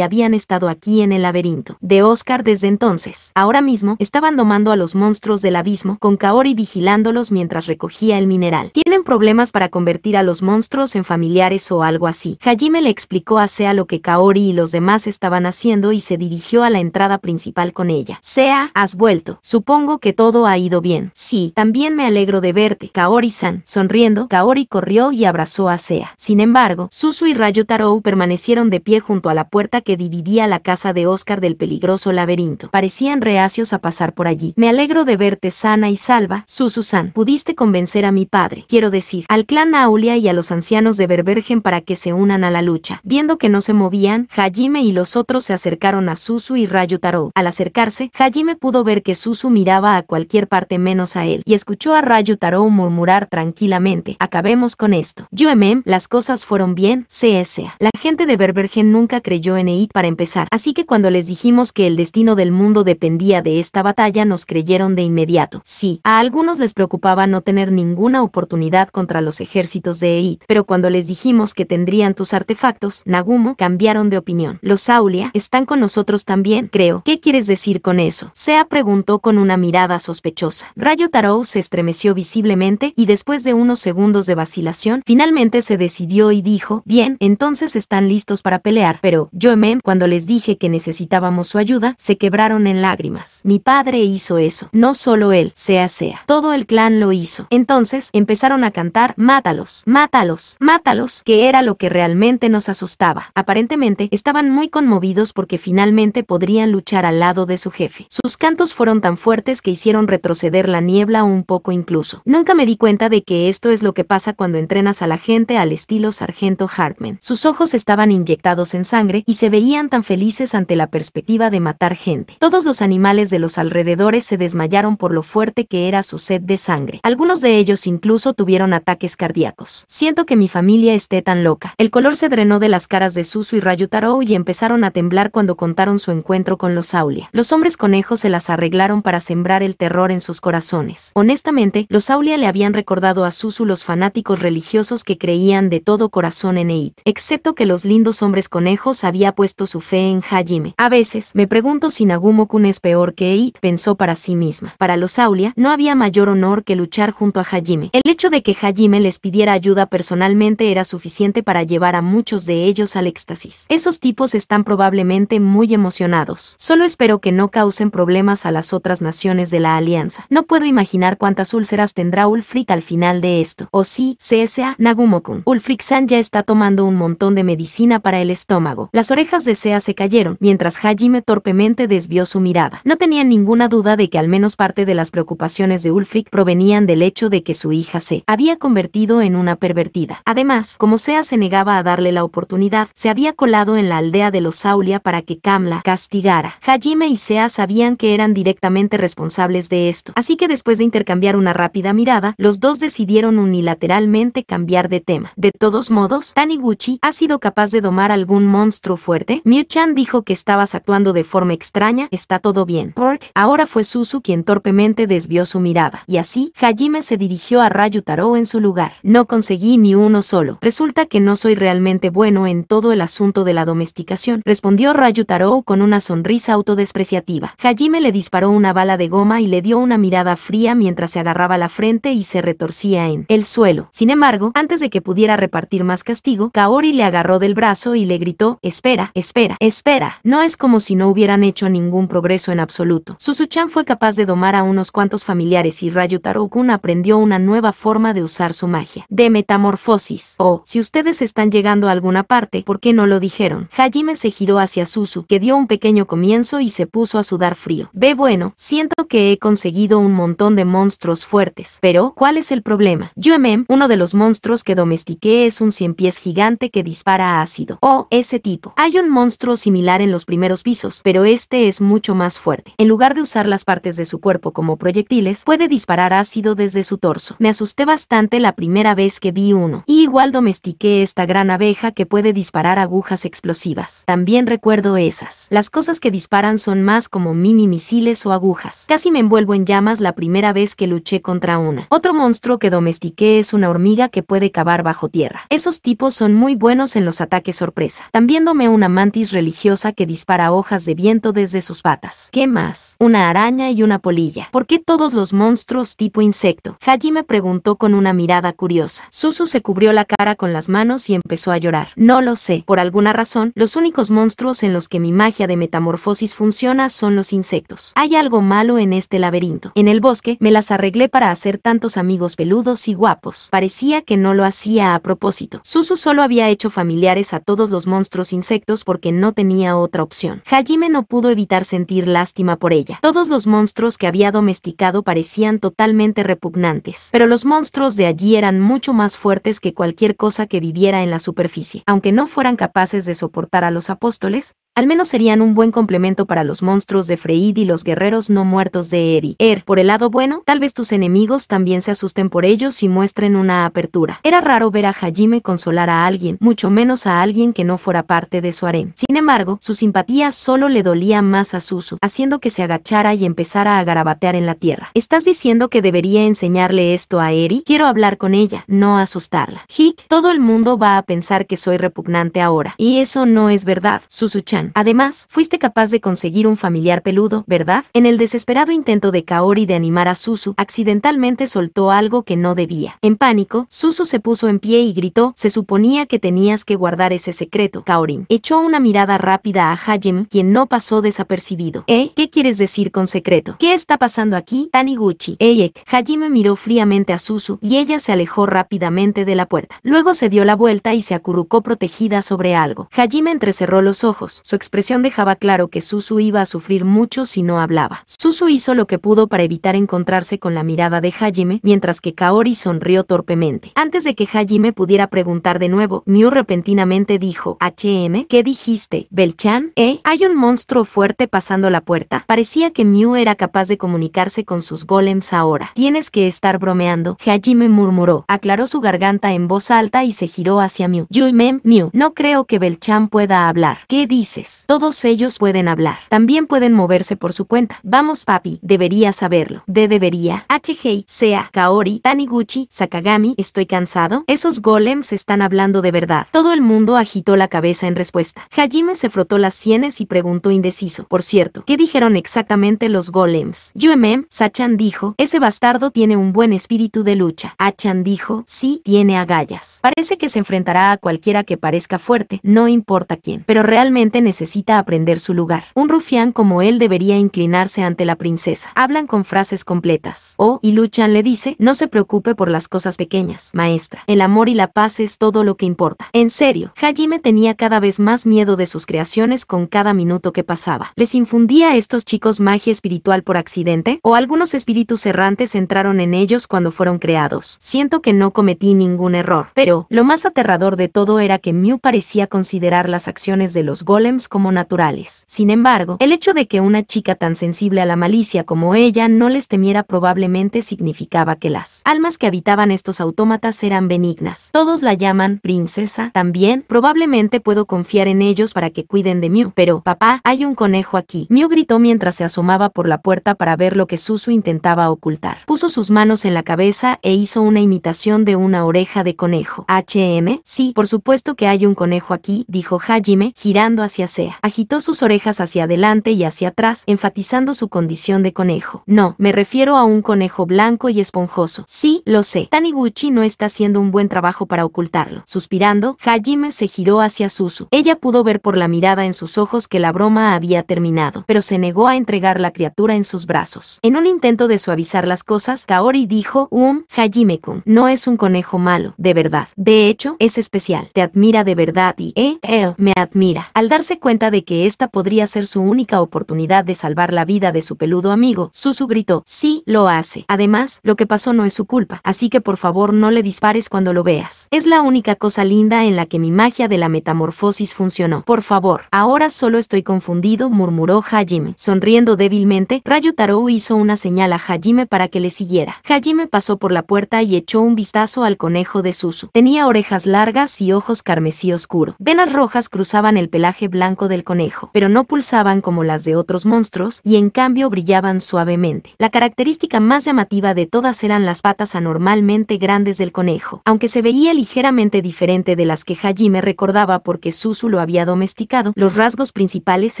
habían estado aquí en el laberinto de Oscar desde entonces. Ahora mismo estaban domando a los monstruos del abismo, con Kaori vigilándolos mientras recogía el mineral. Tienen problemas para convertir a los monstruos en familiares o algo así. Hajime le explicó a Sea lo que Kaori y los demás estaban haciendo y se dirigió a la entrada principal con ella. Sea, has vuelto. Supongo que todo ha ido bien. Sí, también me alegro de verte, Kaori-san. Sonriendo, Kaori corrió y abrazó a Sea. Sin embargo, Susu y Rayo Tarou permanecieron de pie junto a la puerta que dividía la casa de Oscar del peligroso laberinto. Parecían reacios a pasar por allí. Me alegro de verte sana y salva, Susu-san. Pudiste convencer a mi padre, quiero decir, al clan Aulia y a los ancianos de Berbergen para que se unan a la lucha. Viendo que no se movían, Hajime y los otros se acercaron a Susu y Rayo Tarou. Al acercarse, Hajime pudo ver que Susu miraba a cualquier parte menos a él, y escuchó a Rayo Tarou murmurar tranquilamente, acabemos con esto. Yoemem, las cosas fueron bien, CSA. La gente de Berbergen nunca creyó en Eid para empezar, así que cuando les dijimos que el destino del mundo dependía de esta batalla nos creyeron de inmediato. Sí, a algunos les preocupaba no tener ninguna oportunidad contra los ejércitos de Eid, pero cuando les dijimos que tendrían tus artefactos, Nagumo, cambiaron de opinión. Los Saulia están con nosotros también, creo. ¿Qué quieres decir con eso? Sea preguntó con una mirada sospechosa. Rayo Tarou se estremeció visiblemente y después de unos segundos de vacilación, finalmente se decidió y dijo, bien, entonces están listos para pelear, pero yo Mem, cuando les dije que necesitábamos su ayuda, se quebraron en lágrimas. Mi padre hizo eso, no solo él, sea sea, todo el clan lo hizo. Entonces empezaron a cantar, mátalos, mátalos, mátalos, que era lo que realmente nos asustaba. Aparentemente estaban muy conmovidos porque finalmente podrían luchar al lado de su jefe. Sus cantos fueron tan fuertes que hicieron retroceder la niebla un poco incluso. Nunca me di cuenta de que esto es lo que pasa cuando entrenas a la gente al estilo sargento Hart. Sus ojos estaban inyectados en sangre y se veían tan felices ante la perspectiva de matar gente. Todos los animales de los alrededores se desmayaron por lo fuerte que era su sed de sangre. Algunos de ellos incluso tuvieron ataques cardíacos. Siento que mi familia esté tan loca. El color se drenó de las caras de Susu y Rayutaro y empezaron a temblar cuando contaron su encuentro con los Aulia. Los hombres conejos se las arreglaron para sembrar el terror en sus corazones. Honestamente, los Aulia le habían recordado a Susu los fanáticos religiosos que creían de todo corazón en ella excepto que los lindos hombres conejos había puesto su fe en Hajime. A veces, me pregunto si Nagumo-kun es peor que Eid, pensó para sí misma. Para los Aulia, no había mayor honor que luchar junto a Hajime. El hecho de que Hajime les pidiera ayuda personalmente era suficiente para llevar a muchos de ellos al éxtasis. Esos tipos están probablemente muy emocionados. Solo espero que no causen problemas a las otras naciones de la alianza. No puedo imaginar cuántas úlceras tendrá Ulfric al final de esto. O sí, CSA nagumo Ulfric-san ya está tomando un montón de medicina para el estómago. Las orejas de Sea se cayeron, mientras Hajime torpemente desvió su mirada. No tenía ninguna duda de que al menos parte de las preocupaciones de Ulfric provenían del hecho de que su hija se había convertido en una pervertida. Además, como Sea se negaba a darle la oportunidad, se había colado en la aldea de los Aulia para que Kamla castigara. Hajime y Sea sabían que eran directamente responsables de esto, así que después de intercambiar una rápida mirada, los dos decidieron unilateralmente cambiar de tema. De todos modos, Tani Gucci, ha sido capaz de domar algún monstruo fuerte? Miu-chan dijo que estabas actuando de forma extraña, está todo bien. Pork, ahora fue Susu quien torpemente desvió su mirada. Y así, Hajime se dirigió a Taro en su lugar. No conseguí ni uno solo. Resulta que no soy realmente bueno en todo el asunto de la domesticación, respondió Taro con una sonrisa autodespreciativa. Hajime le disparó una bala de goma y le dio una mirada fría mientras se agarraba la frente y se retorcía en el suelo. Sin embargo, antes de que pudiera repartir más castigo, Kaori le agarró del brazo y le gritó, espera, espera, espera. No es como si no hubieran hecho ningún progreso en absoluto. Susu-chan fue capaz de domar a unos cuantos familiares y Rayu Tarukun aprendió una nueva forma de usar su magia. De metamorfosis. O, oh, si ustedes están llegando a alguna parte, ¿por qué no lo dijeron? Hajime se giró hacia Susu, que dio un pequeño comienzo y se puso a sudar frío. Ve bueno, siento que he conseguido un montón de monstruos fuertes, pero, ¿cuál es el problema? Yuemem, uno de los monstruos que domestiqué es un cien pies gigante que dispara ácido, o oh, ese tipo. Hay un monstruo similar en los primeros pisos, pero este es mucho más fuerte. En lugar de usar las partes de su cuerpo como proyectiles, puede disparar ácido desde su torso. Me asusté bastante la primera vez que vi uno, y igual domestiqué esta gran abeja que puede disparar agujas explosivas. También recuerdo esas. Las cosas que disparan son más como mini misiles o agujas. Casi me envuelvo en llamas la primera vez que luché contra una. Otro monstruo que domestiqué es una hormiga que puede cavar bajo tierra. Esos tipos son muy buenos en los ataques sorpresa. También domé una mantis religiosa que dispara hojas de viento desde sus patas. ¿Qué más? Una araña y una polilla. ¿Por qué todos los monstruos tipo insecto? Haji me preguntó con una mirada curiosa. Susu se cubrió la cara con las manos y empezó a llorar. No lo sé. Por alguna razón, los únicos monstruos en los que mi magia de metamorfosis funciona son los insectos. Hay algo malo en este laberinto. En el bosque, me las arreglé para hacer tantos amigos peludos y guapos. Parecía que no lo hacía a propósito. Susu solo había hecho familiares a todos los monstruos insectos porque no tenía otra opción. Hajime no pudo evitar sentir lástima por ella. Todos los monstruos que había domesticado parecían totalmente repugnantes, pero los monstruos de allí eran mucho más fuertes que cualquier cosa que viviera en la superficie. Aunque no fueran capaces de soportar a los apóstoles, al menos serían un buen complemento para los monstruos de Freid y los guerreros no muertos de Eri. Er, por el lado bueno, tal vez tus enemigos también se asusten por ellos y muestren una apertura. Era raro ver a Hajime consolar a alguien, mucho menos a alguien que no fuera parte de su harén. Sin embargo, su simpatía solo le dolía más a Susu, haciendo que se agachara y empezara a garabatear en la tierra. ¿Estás diciendo que debería enseñarle esto a Eri? Quiero hablar con ella, no asustarla. Hick, todo el mundo va a pensar que soy repugnante ahora. Y eso no es verdad, Susu-chan. Además, fuiste capaz de conseguir un familiar peludo, ¿verdad? En el desesperado intento de Kaori de animar a Susu, accidentalmente soltó algo que no debía. En pánico, Susu se puso en pie y gritó, se suponía que tenías que guardar ese secreto, Kaorin. Echó una mirada rápida a Hajim, quien no pasó desapercibido. ¿Eh? ¿Qué quieres decir con secreto? ¿Qué está pasando aquí, Taniguchi? Eyek. Hajime miró fríamente a Susu y ella se alejó rápidamente de la puerta. Luego se dio la vuelta y se acurrucó protegida sobre algo. Hajime entrecerró los ojos expresión dejaba claro que Susu iba a sufrir mucho si no hablaba. Susu hizo lo que pudo para evitar encontrarse con la mirada de Hajime, mientras que Kaori sonrió torpemente. Antes de que Hajime pudiera preguntar de nuevo, Miu repentinamente dijo, HM, ¿qué dijiste? Belchan, ¿eh? Hay un monstruo fuerte pasando la puerta. Parecía que Miu era capaz de comunicarse con sus golems ahora. Tienes que estar bromeando, Hajime murmuró, aclaró su garganta en voz alta y se giró hacia Miu. Mem, Miu, no creo que Belchan pueda hablar. ¿Qué dices? Todos ellos pueden hablar. También pueden moverse por su cuenta. Vamos papi, debería saberlo. De debería. Hei, Sea, Kaori, Taniguchi, Sakagami, estoy cansado. Esos golems están hablando de verdad. Todo el mundo agitó la cabeza en respuesta. Hajime se frotó las sienes y preguntó indeciso. Por cierto, ¿qué dijeron exactamente los golems? Yuemem, Sachan dijo, ese bastardo tiene un buen espíritu de lucha. Achan dijo, sí, tiene agallas. Parece que se enfrentará a cualquiera que parezca fuerte, no importa quién. Pero realmente necesita necesita aprender su lugar. Un rufián como él debería inclinarse ante la princesa. Hablan con frases completas. Oh, y Luchan le dice, no se preocupe por las cosas pequeñas, maestra. El amor y la paz es todo lo que importa. En serio, Hajime tenía cada vez más miedo de sus creaciones con cada minuto que pasaba. ¿Les infundía a estos chicos magia espiritual por accidente? ¿O algunos espíritus errantes entraron en ellos cuando fueron creados? Siento que no cometí ningún error. Pero, lo más aterrador de todo era que Mew parecía considerar las acciones de los golems como naturales. Sin embargo, el hecho de que una chica tan sensible a la malicia como ella no les temiera probablemente significaba que las almas que habitaban estos autómatas eran benignas. Todos la llaman princesa. También, probablemente puedo confiar en ellos para que cuiden de Mew. Pero, papá, hay un conejo aquí. Mew gritó mientras se asomaba por la puerta para ver lo que Susu intentaba ocultar. Puso sus manos en la cabeza e hizo una imitación de una oreja de conejo. ¿HM? Sí, por supuesto que hay un conejo aquí, dijo Hajime, girando hacia sea. Agitó sus orejas hacia adelante y hacia atrás, enfatizando su condición de conejo. No, me refiero a un conejo blanco y esponjoso. Sí, lo sé. Taniguchi no está haciendo un buen trabajo para ocultarlo. Suspirando, Hajime se giró hacia Susu. Ella pudo ver por la mirada en sus ojos que la broma había terminado, pero se negó a entregar la criatura en sus brazos. En un intento de suavizar las cosas, Kaori dijo, Um, Hajime-kun, no es un conejo malo, de verdad. De hecho, es especial. Te admira de verdad y, eh, él me admira. Al darse cuenta de que esta podría ser su única oportunidad de salvar la vida de su peludo amigo, Susu gritó, sí, lo hace. Además, lo que pasó no es su culpa, así que por favor no le dispares cuando lo veas. Es la única cosa linda en la que mi magia de la metamorfosis funcionó. Por favor, ahora solo estoy confundido, murmuró Hajime. Sonriendo débilmente, Rayu Tarou hizo una señal a Hajime para que le siguiera. Hajime pasó por la puerta y echó un vistazo al conejo de Susu. Tenía orejas largas y ojos carmesí oscuro. Venas rojas cruzaban el pelaje blanco del conejo, pero no pulsaban como las de otros monstruos, y en cambio brillaban suavemente. La característica más llamativa de todas eran las patas anormalmente grandes del conejo, aunque se veía ligeramente diferente de las que Hajime recordaba porque Susu lo había domesticado, los rasgos principales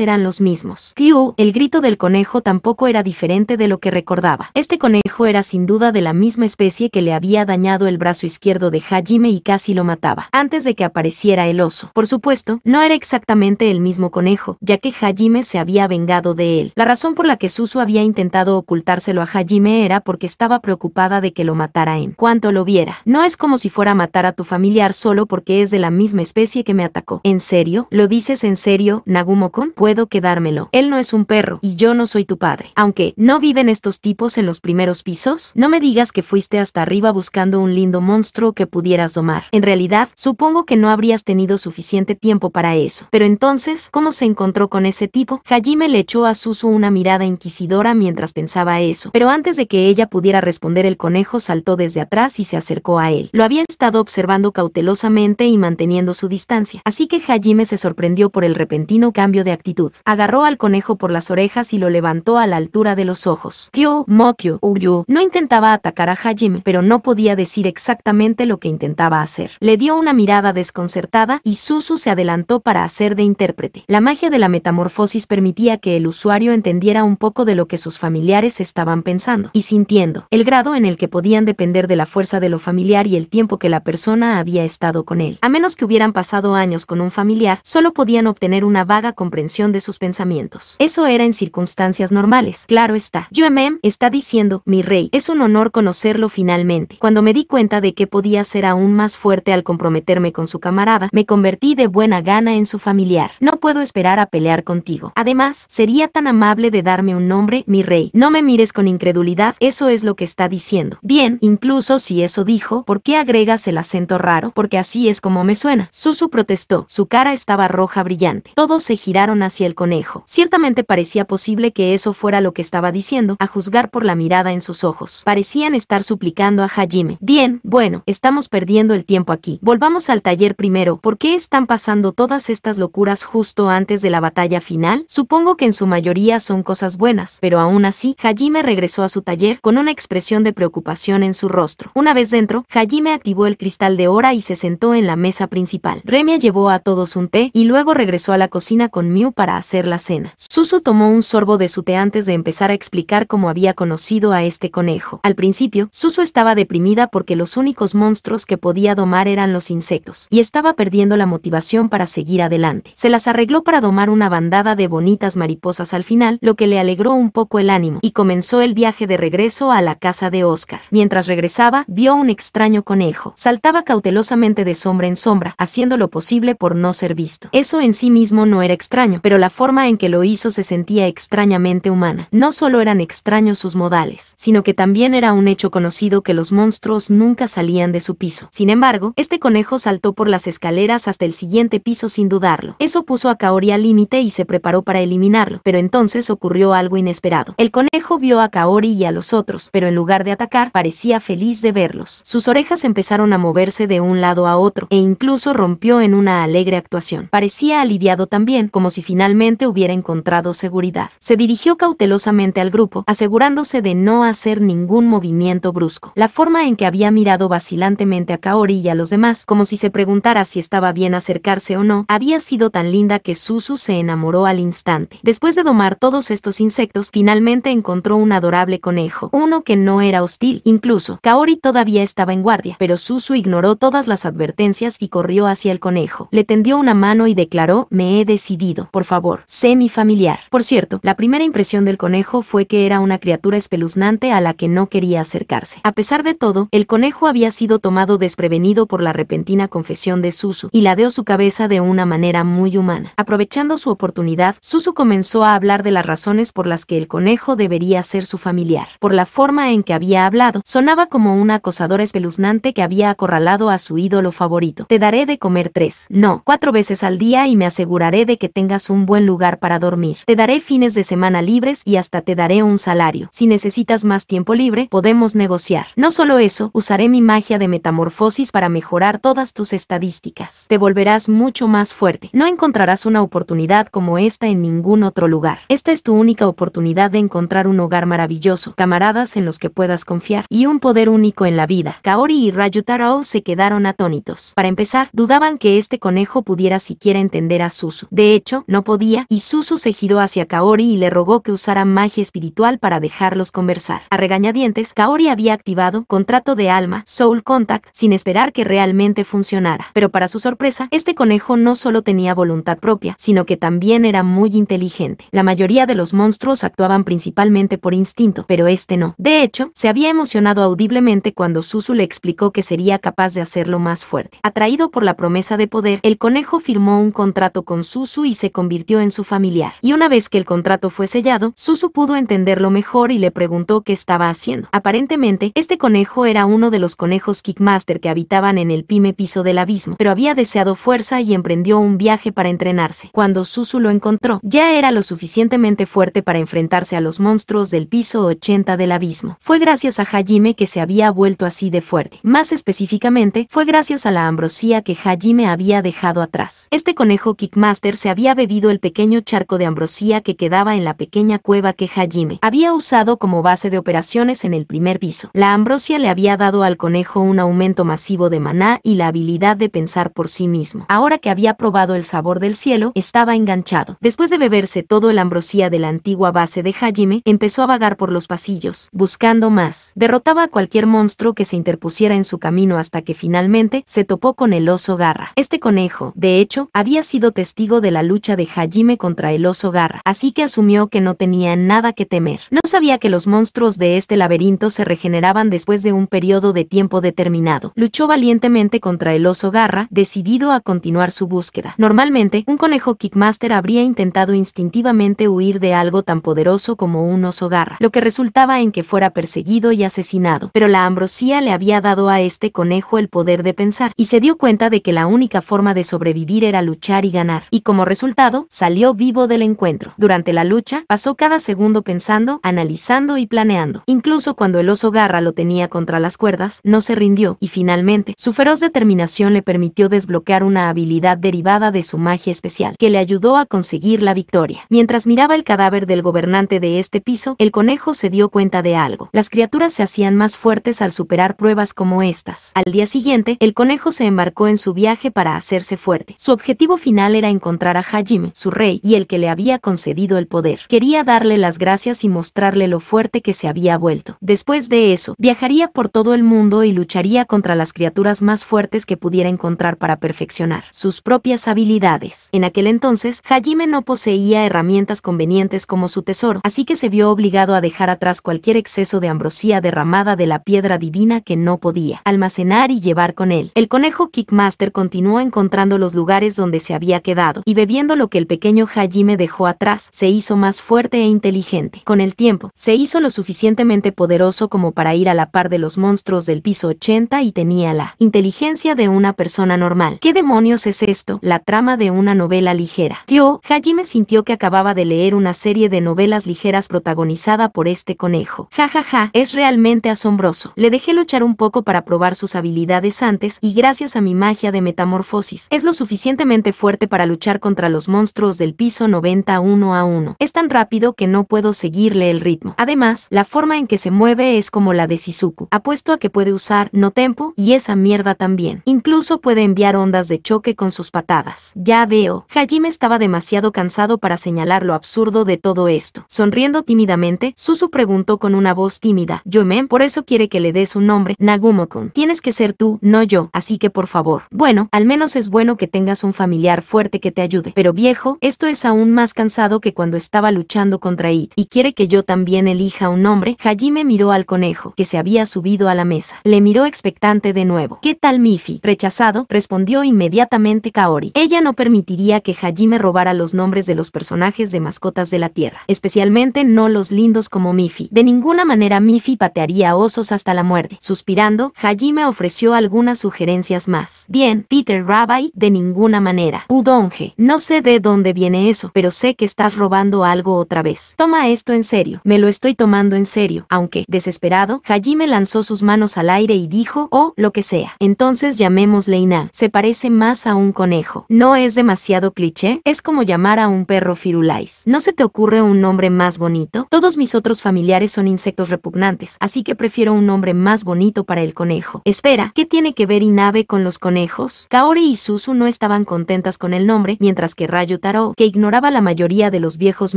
eran los mismos. Kyu, el grito del conejo tampoco era diferente de lo que recordaba. Este conejo era sin duda de la misma especie que le había dañado el brazo izquierdo de Hajime y casi lo mataba, antes de que apareciera el oso. Por supuesto, no era exactamente el mismo conejo, ya que Hajime se había vengado de él. La razón por la que Susu había intentado ocultárselo a Hajime era porque estaba preocupada de que lo matara en cuanto lo viera. No es como si fuera a matar a tu familiar solo porque es de la misma especie que me atacó. ¿En serio? ¿Lo dices en serio, Nagumokon? Puedo quedármelo. Él no es un perro, y yo no soy tu padre. Aunque, ¿no viven estos tipos en los primeros pisos? No me digas que fuiste hasta arriba buscando un lindo monstruo que pudieras domar. En realidad, supongo que no habrías tenido suficiente tiempo para eso. Pero entonces ¿cómo se encontró con ese tipo? Hajime le echó a Susu una mirada inquisidora mientras pensaba eso, pero antes de que ella pudiera responder el conejo saltó desde atrás y se acercó a él. Lo había estado observando cautelosamente y manteniendo su distancia, así que Hajime se sorprendió por el repentino cambio de actitud. Agarró al conejo por las orejas y lo levantó a la altura de los ojos. Kyo, Mokyo, Uryu no intentaba atacar a Hajime, pero no podía decir exactamente lo que intentaba hacer. Le dio una mirada desconcertada y Susu se adelantó para hacer de intérprete. La magia de la metamorfosis permitía que el usuario entendiera un poco de lo que sus familiares estaban pensando y sintiendo, el grado en el que podían depender de la fuerza de lo familiar y el tiempo que la persona había estado con él. A menos que hubieran pasado años con un familiar, solo podían obtener una vaga comprensión de sus pensamientos. Eso era en circunstancias normales, claro está. UMM está diciendo, mi rey, es un honor conocerlo finalmente. Cuando me di cuenta de que podía ser aún más fuerte al comprometerme con su camarada, me convertí de buena gana en su familiar. No puedo esperar a pelear contigo. Además, sería tan amable de darme un nombre, mi rey. No me mires con incredulidad, eso es lo que está diciendo. Bien, incluso si eso dijo, ¿por qué agregas el acento raro? Porque así es como me suena. Susu protestó. Su cara estaba roja brillante. Todos se giraron hacia el conejo. Ciertamente parecía posible que eso fuera lo que estaba diciendo, a juzgar por la mirada en sus ojos. Parecían estar suplicando a Hajime. Bien, bueno, estamos perdiendo el tiempo aquí. Volvamos al taller primero. ¿Por qué están pasando todas estas locuras juntos? justo antes de la batalla final, supongo que en su mayoría son cosas buenas, pero aún así, Hajime regresó a su taller con una expresión de preocupación en su rostro. Una vez dentro, Hajime activó el cristal de hora y se sentó en la mesa principal. Remia llevó a todos un té y luego regresó a la cocina con Mew para hacer la cena. Suso tomó un sorbo de su té antes de empezar a explicar cómo había conocido a este conejo. Al principio, Suso estaba deprimida porque los únicos monstruos que podía domar eran los insectos, y estaba perdiendo la motivación para seguir adelante. Se las arregló para domar una bandada de bonitas mariposas al final, lo que le alegró un poco el ánimo, y comenzó el viaje de regreso a la casa de Oscar. Mientras regresaba, vio un extraño conejo. Saltaba cautelosamente de sombra en sombra, haciendo lo posible por no ser visto. Eso en sí mismo no era extraño, pero la forma en que lo hizo se sentía extrañamente humana. No solo eran extraños sus modales, sino que también era un hecho conocido que los monstruos nunca salían de su piso. Sin embargo, este conejo saltó por las escaleras hasta el siguiente piso sin dudarlo. Eso puso a Kaori al límite y se preparó para eliminarlo, pero entonces ocurrió algo inesperado. El conejo vio a Kaori y a los otros, pero en lugar de atacar, parecía feliz de verlos. Sus orejas empezaron a moverse de un lado a otro, e incluso rompió en una alegre actuación. Parecía aliviado también, como si finalmente hubiera encontrado seguridad. Se dirigió cautelosamente al grupo, asegurándose de no hacer ningún movimiento brusco. La forma en que había mirado vacilantemente a Kaori y a los demás, como si se preguntara si estaba bien acercarse o no, había sido tan linda que Susu se enamoró al instante. Después de domar todos estos insectos, finalmente encontró un adorable conejo, uno que no era hostil, incluso Kaori todavía estaba en guardia, pero Susu ignoró todas las advertencias y corrió hacia el conejo. Le tendió una mano y declaró, me he decidido, por favor, sé mi familiar. Por cierto, la primera impresión del conejo fue que era una criatura espeluznante a la que no quería acercarse. A pesar de todo, el conejo había sido tomado desprevenido por la repentina confesión de Susu y ladeó su cabeza de una manera muy humana Aprovechando su oportunidad, Susu comenzó a hablar de las razones por las que el conejo debería ser su familiar. Por la forma en que había hablado, sonaba como un acosador espeluznante que había acorralado a su ídolo favorito. Te daré de comer tres, no, cuatro veces al día y me aseguraré de que tengas un buen lugar para dormir. Te daré fines de semana libres y hasta te daré un salario. Si necesitas más tiempo libre, podemos negociar. No solo eso, usaré mi magia de metamorfosis para mejorar todas tus estadísticas. Te volverás mucho más fuerte. No encontré encontrarás una oportunidad como esta en ningún otro lugar. Esta es tu única oportunidad de encontrar un hogar maravilloso, camaradas en los que puedas confiar, y un poder único en la vida. Kaori y Rayutaro se quedaron atónitos. Para empezar, dudaban que este conejo pudiera siquiera entender a Susu. De hecho, no podía, y Susu se giró hacia Kaori y le rogó que usara magia espiritual para dejarlos conversar. A regañadientes, Kaori había activado contrato de alma, Soul Contact, sin esperar que realmente funcionara. Pero para su sorpresa, este conejo no solo tenía voluntad propia, sino que también era muy inteligente. La mayoría de los monstruos actuaban principalmente por instinto, pero este no. De hecho, se había emocionado audiblemente cuando Susu le explicó que sería capaz de hacerlo más fuerte. Atraído por la promesa de poder, el conejo firmó un contrato con Susu y se convirtió en su familiar. Y una vez que el contrato fue sellado, Susu pudo entenderlo mejor y le preguntó qué estaba haciendo. Aparentemente, este conejo era uno de los conejos Kickmaster que habitaban en el pime piso del abismo, pero había deseado fuerza y emprendió un viaje para entrenarse. Cuando Susu lo encontró, ya era lo suficientemente fuerte para enfrentarse a los monstruos del piso 80 del abismo. Fue gracias a Hajime que se había vuelto así de fuerte. Más específicamente, fue gracias a la ambrosía que Hajime había dejado atrás. Este conejo Kickmaster se había bebido el pequeño charco de ambrosía que quedaba en la pequeña cueva que Hajime había usado como base de operaciones en el primer piso. La ambrosia le había dado al conejo un aumento masivo de maná y la habilidad de pensar por sí mismo. Ahora que había probado el sabor de el cielo, estaba enganchado. Después de beberse todo el ambrosía de la antigua base de Hajime, empezó a vagar por los pasillos, buscando más. Derrotaba a cualquier monstruo que se interpusiera en su camino hasta que finalmente se topó con el oso garra. Este conejo, de hecho, había sido testigo de la lucha de Hajime contra el oso garra, así que asumió que no tenía nada que temer. No sabía que los monstruos de este laberinto se regeneraban después de un periodo de tiempo determinado. Luchó valientemente contra el oso garra, decidido a continuar su búsqueda. Normalmente un conejo Kickmaster habría intentado instintivamente huir de algo tan poderoso como un oso garra, lo que resultaba en que fuera perseguido y asesinado. Pero la ambrosía le había dado a este conejo el poder de pensar, y se dio cuenta de que la única forma de sobrevivir era luchar y ganar, y como resultado, salió vivo del encuentro. Durante la lucha, pasó cada segundo pensando, analizando y planeando. Incluso cuando el oso garra lo tenía contra las cuerdas, no se rindió, y finalmente, su feroz determinación le permitió desbloquear una habilidad derivada de su magia especial, que le ayudó a conseguir la victoria. Mientras miraba el cadáver del gobernante de este piso, el conejo se dio cuenta de algo. Las criaturas se hacían más fuertes al superar pruebas como estas. Al día siguiente, el conejo se embarcó en su viaje para hacerse fuerte. Su objetivo final era encontrar a Hajime, su rey, y el que le había concedido el poder. Quería darle las gracias y mostrarle lo fuerte que se había vuelto. Después de eso, viajaría por todo el mundo y lucharía contra las criaturas más fuertes que pudiera encontrar para perfeccionar sus propias habilidades. En aquel entonces, Hajime no poseía herramientas convenientes como su tesoro, así que se vio obligado a dejar atrás cualquier exceso de ambrosía derramada de la piedra divina que no podía almacenar y llevar con él. El conejo Kickmaster continuó encontrando los lugares donde se había quedado, y bebiendo lo que el pequeño Hajime dejó atrás, se hizo más fuerte e inteligente. Con el tiempo, se hizo lo suficientemente poderoso como para ir a la par de los monstruos del piso 80 y tenía la inteligencia de una persona normal. ¿Qué demonios es esto? La trama de un una novela ligera. Yo, Hajime sintió que acababa de leer una serie de novelas ligeras protagonizada por este conejo. Ja ja ja, es realmente asombroso. Le dejé luchar un poco para probar sus habilidades antes y gracias a mi magia de metamorfosis, es lo suficientemente fuerte para luchar contra los monstruos del piso 91 a 1. Es tan rápido que no puedo seguirle el ritmo. Además, la forma en que se mueve es como la de Shizuku. Apuesto a que puede usar no tempo y esa mierda también. Incluso puede enviar ondas de choque con sus patadas. Ya veo. Hajime estaba demasiado cansado para señalar lo absurdo de todo esto. Sonriendo tímidamente, Susu preguntó con una voz tímida. Yomen, por eso quiere que le des un nombre, Nagumokun. Tienes que ser tú, no yo, así que por favor. Bueno, al menos es bueno que tengas un familiar fuerte que te ayude. Pero viejo, esto es aún más cansado que cuando estaba luchando contra It. Y quiere que yo también elija un nombre. Hajime miró al conejo, que se había subido a la mesa. Le miró expectante de nuevo. ¿Qué tal Mifi? Rechazado, respondió inmediatamente Kaori. Ella no permitió permitiría que Hajime robara los nombres de los personajes de mascotas de la Tierra, especialmente no los lindos como Miffy. De ninguna manera Miffy patearía osos hasta la muerte. Suspirando, Hajime ofreció algunas sugerencias más. Bien, Peter Rabbi, de ninguna manera. Udonge, no sé de dónde viene eso, pero sé que estás robando algo otra vez. Toma esto en serio. Me lo estoy tomando en serio, aunque, desesperado, Hajime lanzó sus manos al aire y dijo, oh, lo que sea. Entonces llamémosle Ina. Se parece más a un conejo. No es de demasiado cliché? Es como llamar a un perro firulais. ¿No se te ocurre un nombre más bonito? Todos mis otros familiares son insectos repugnantes, así que prefiero un nombre más bonito para el conejo. Espera, ¿qué tiene que ver Inabe con los conejos? Kaori y Susu no estaban contentas con el nombre, mientras que Rayo Taro, que ignoraba la mayoría de los viejos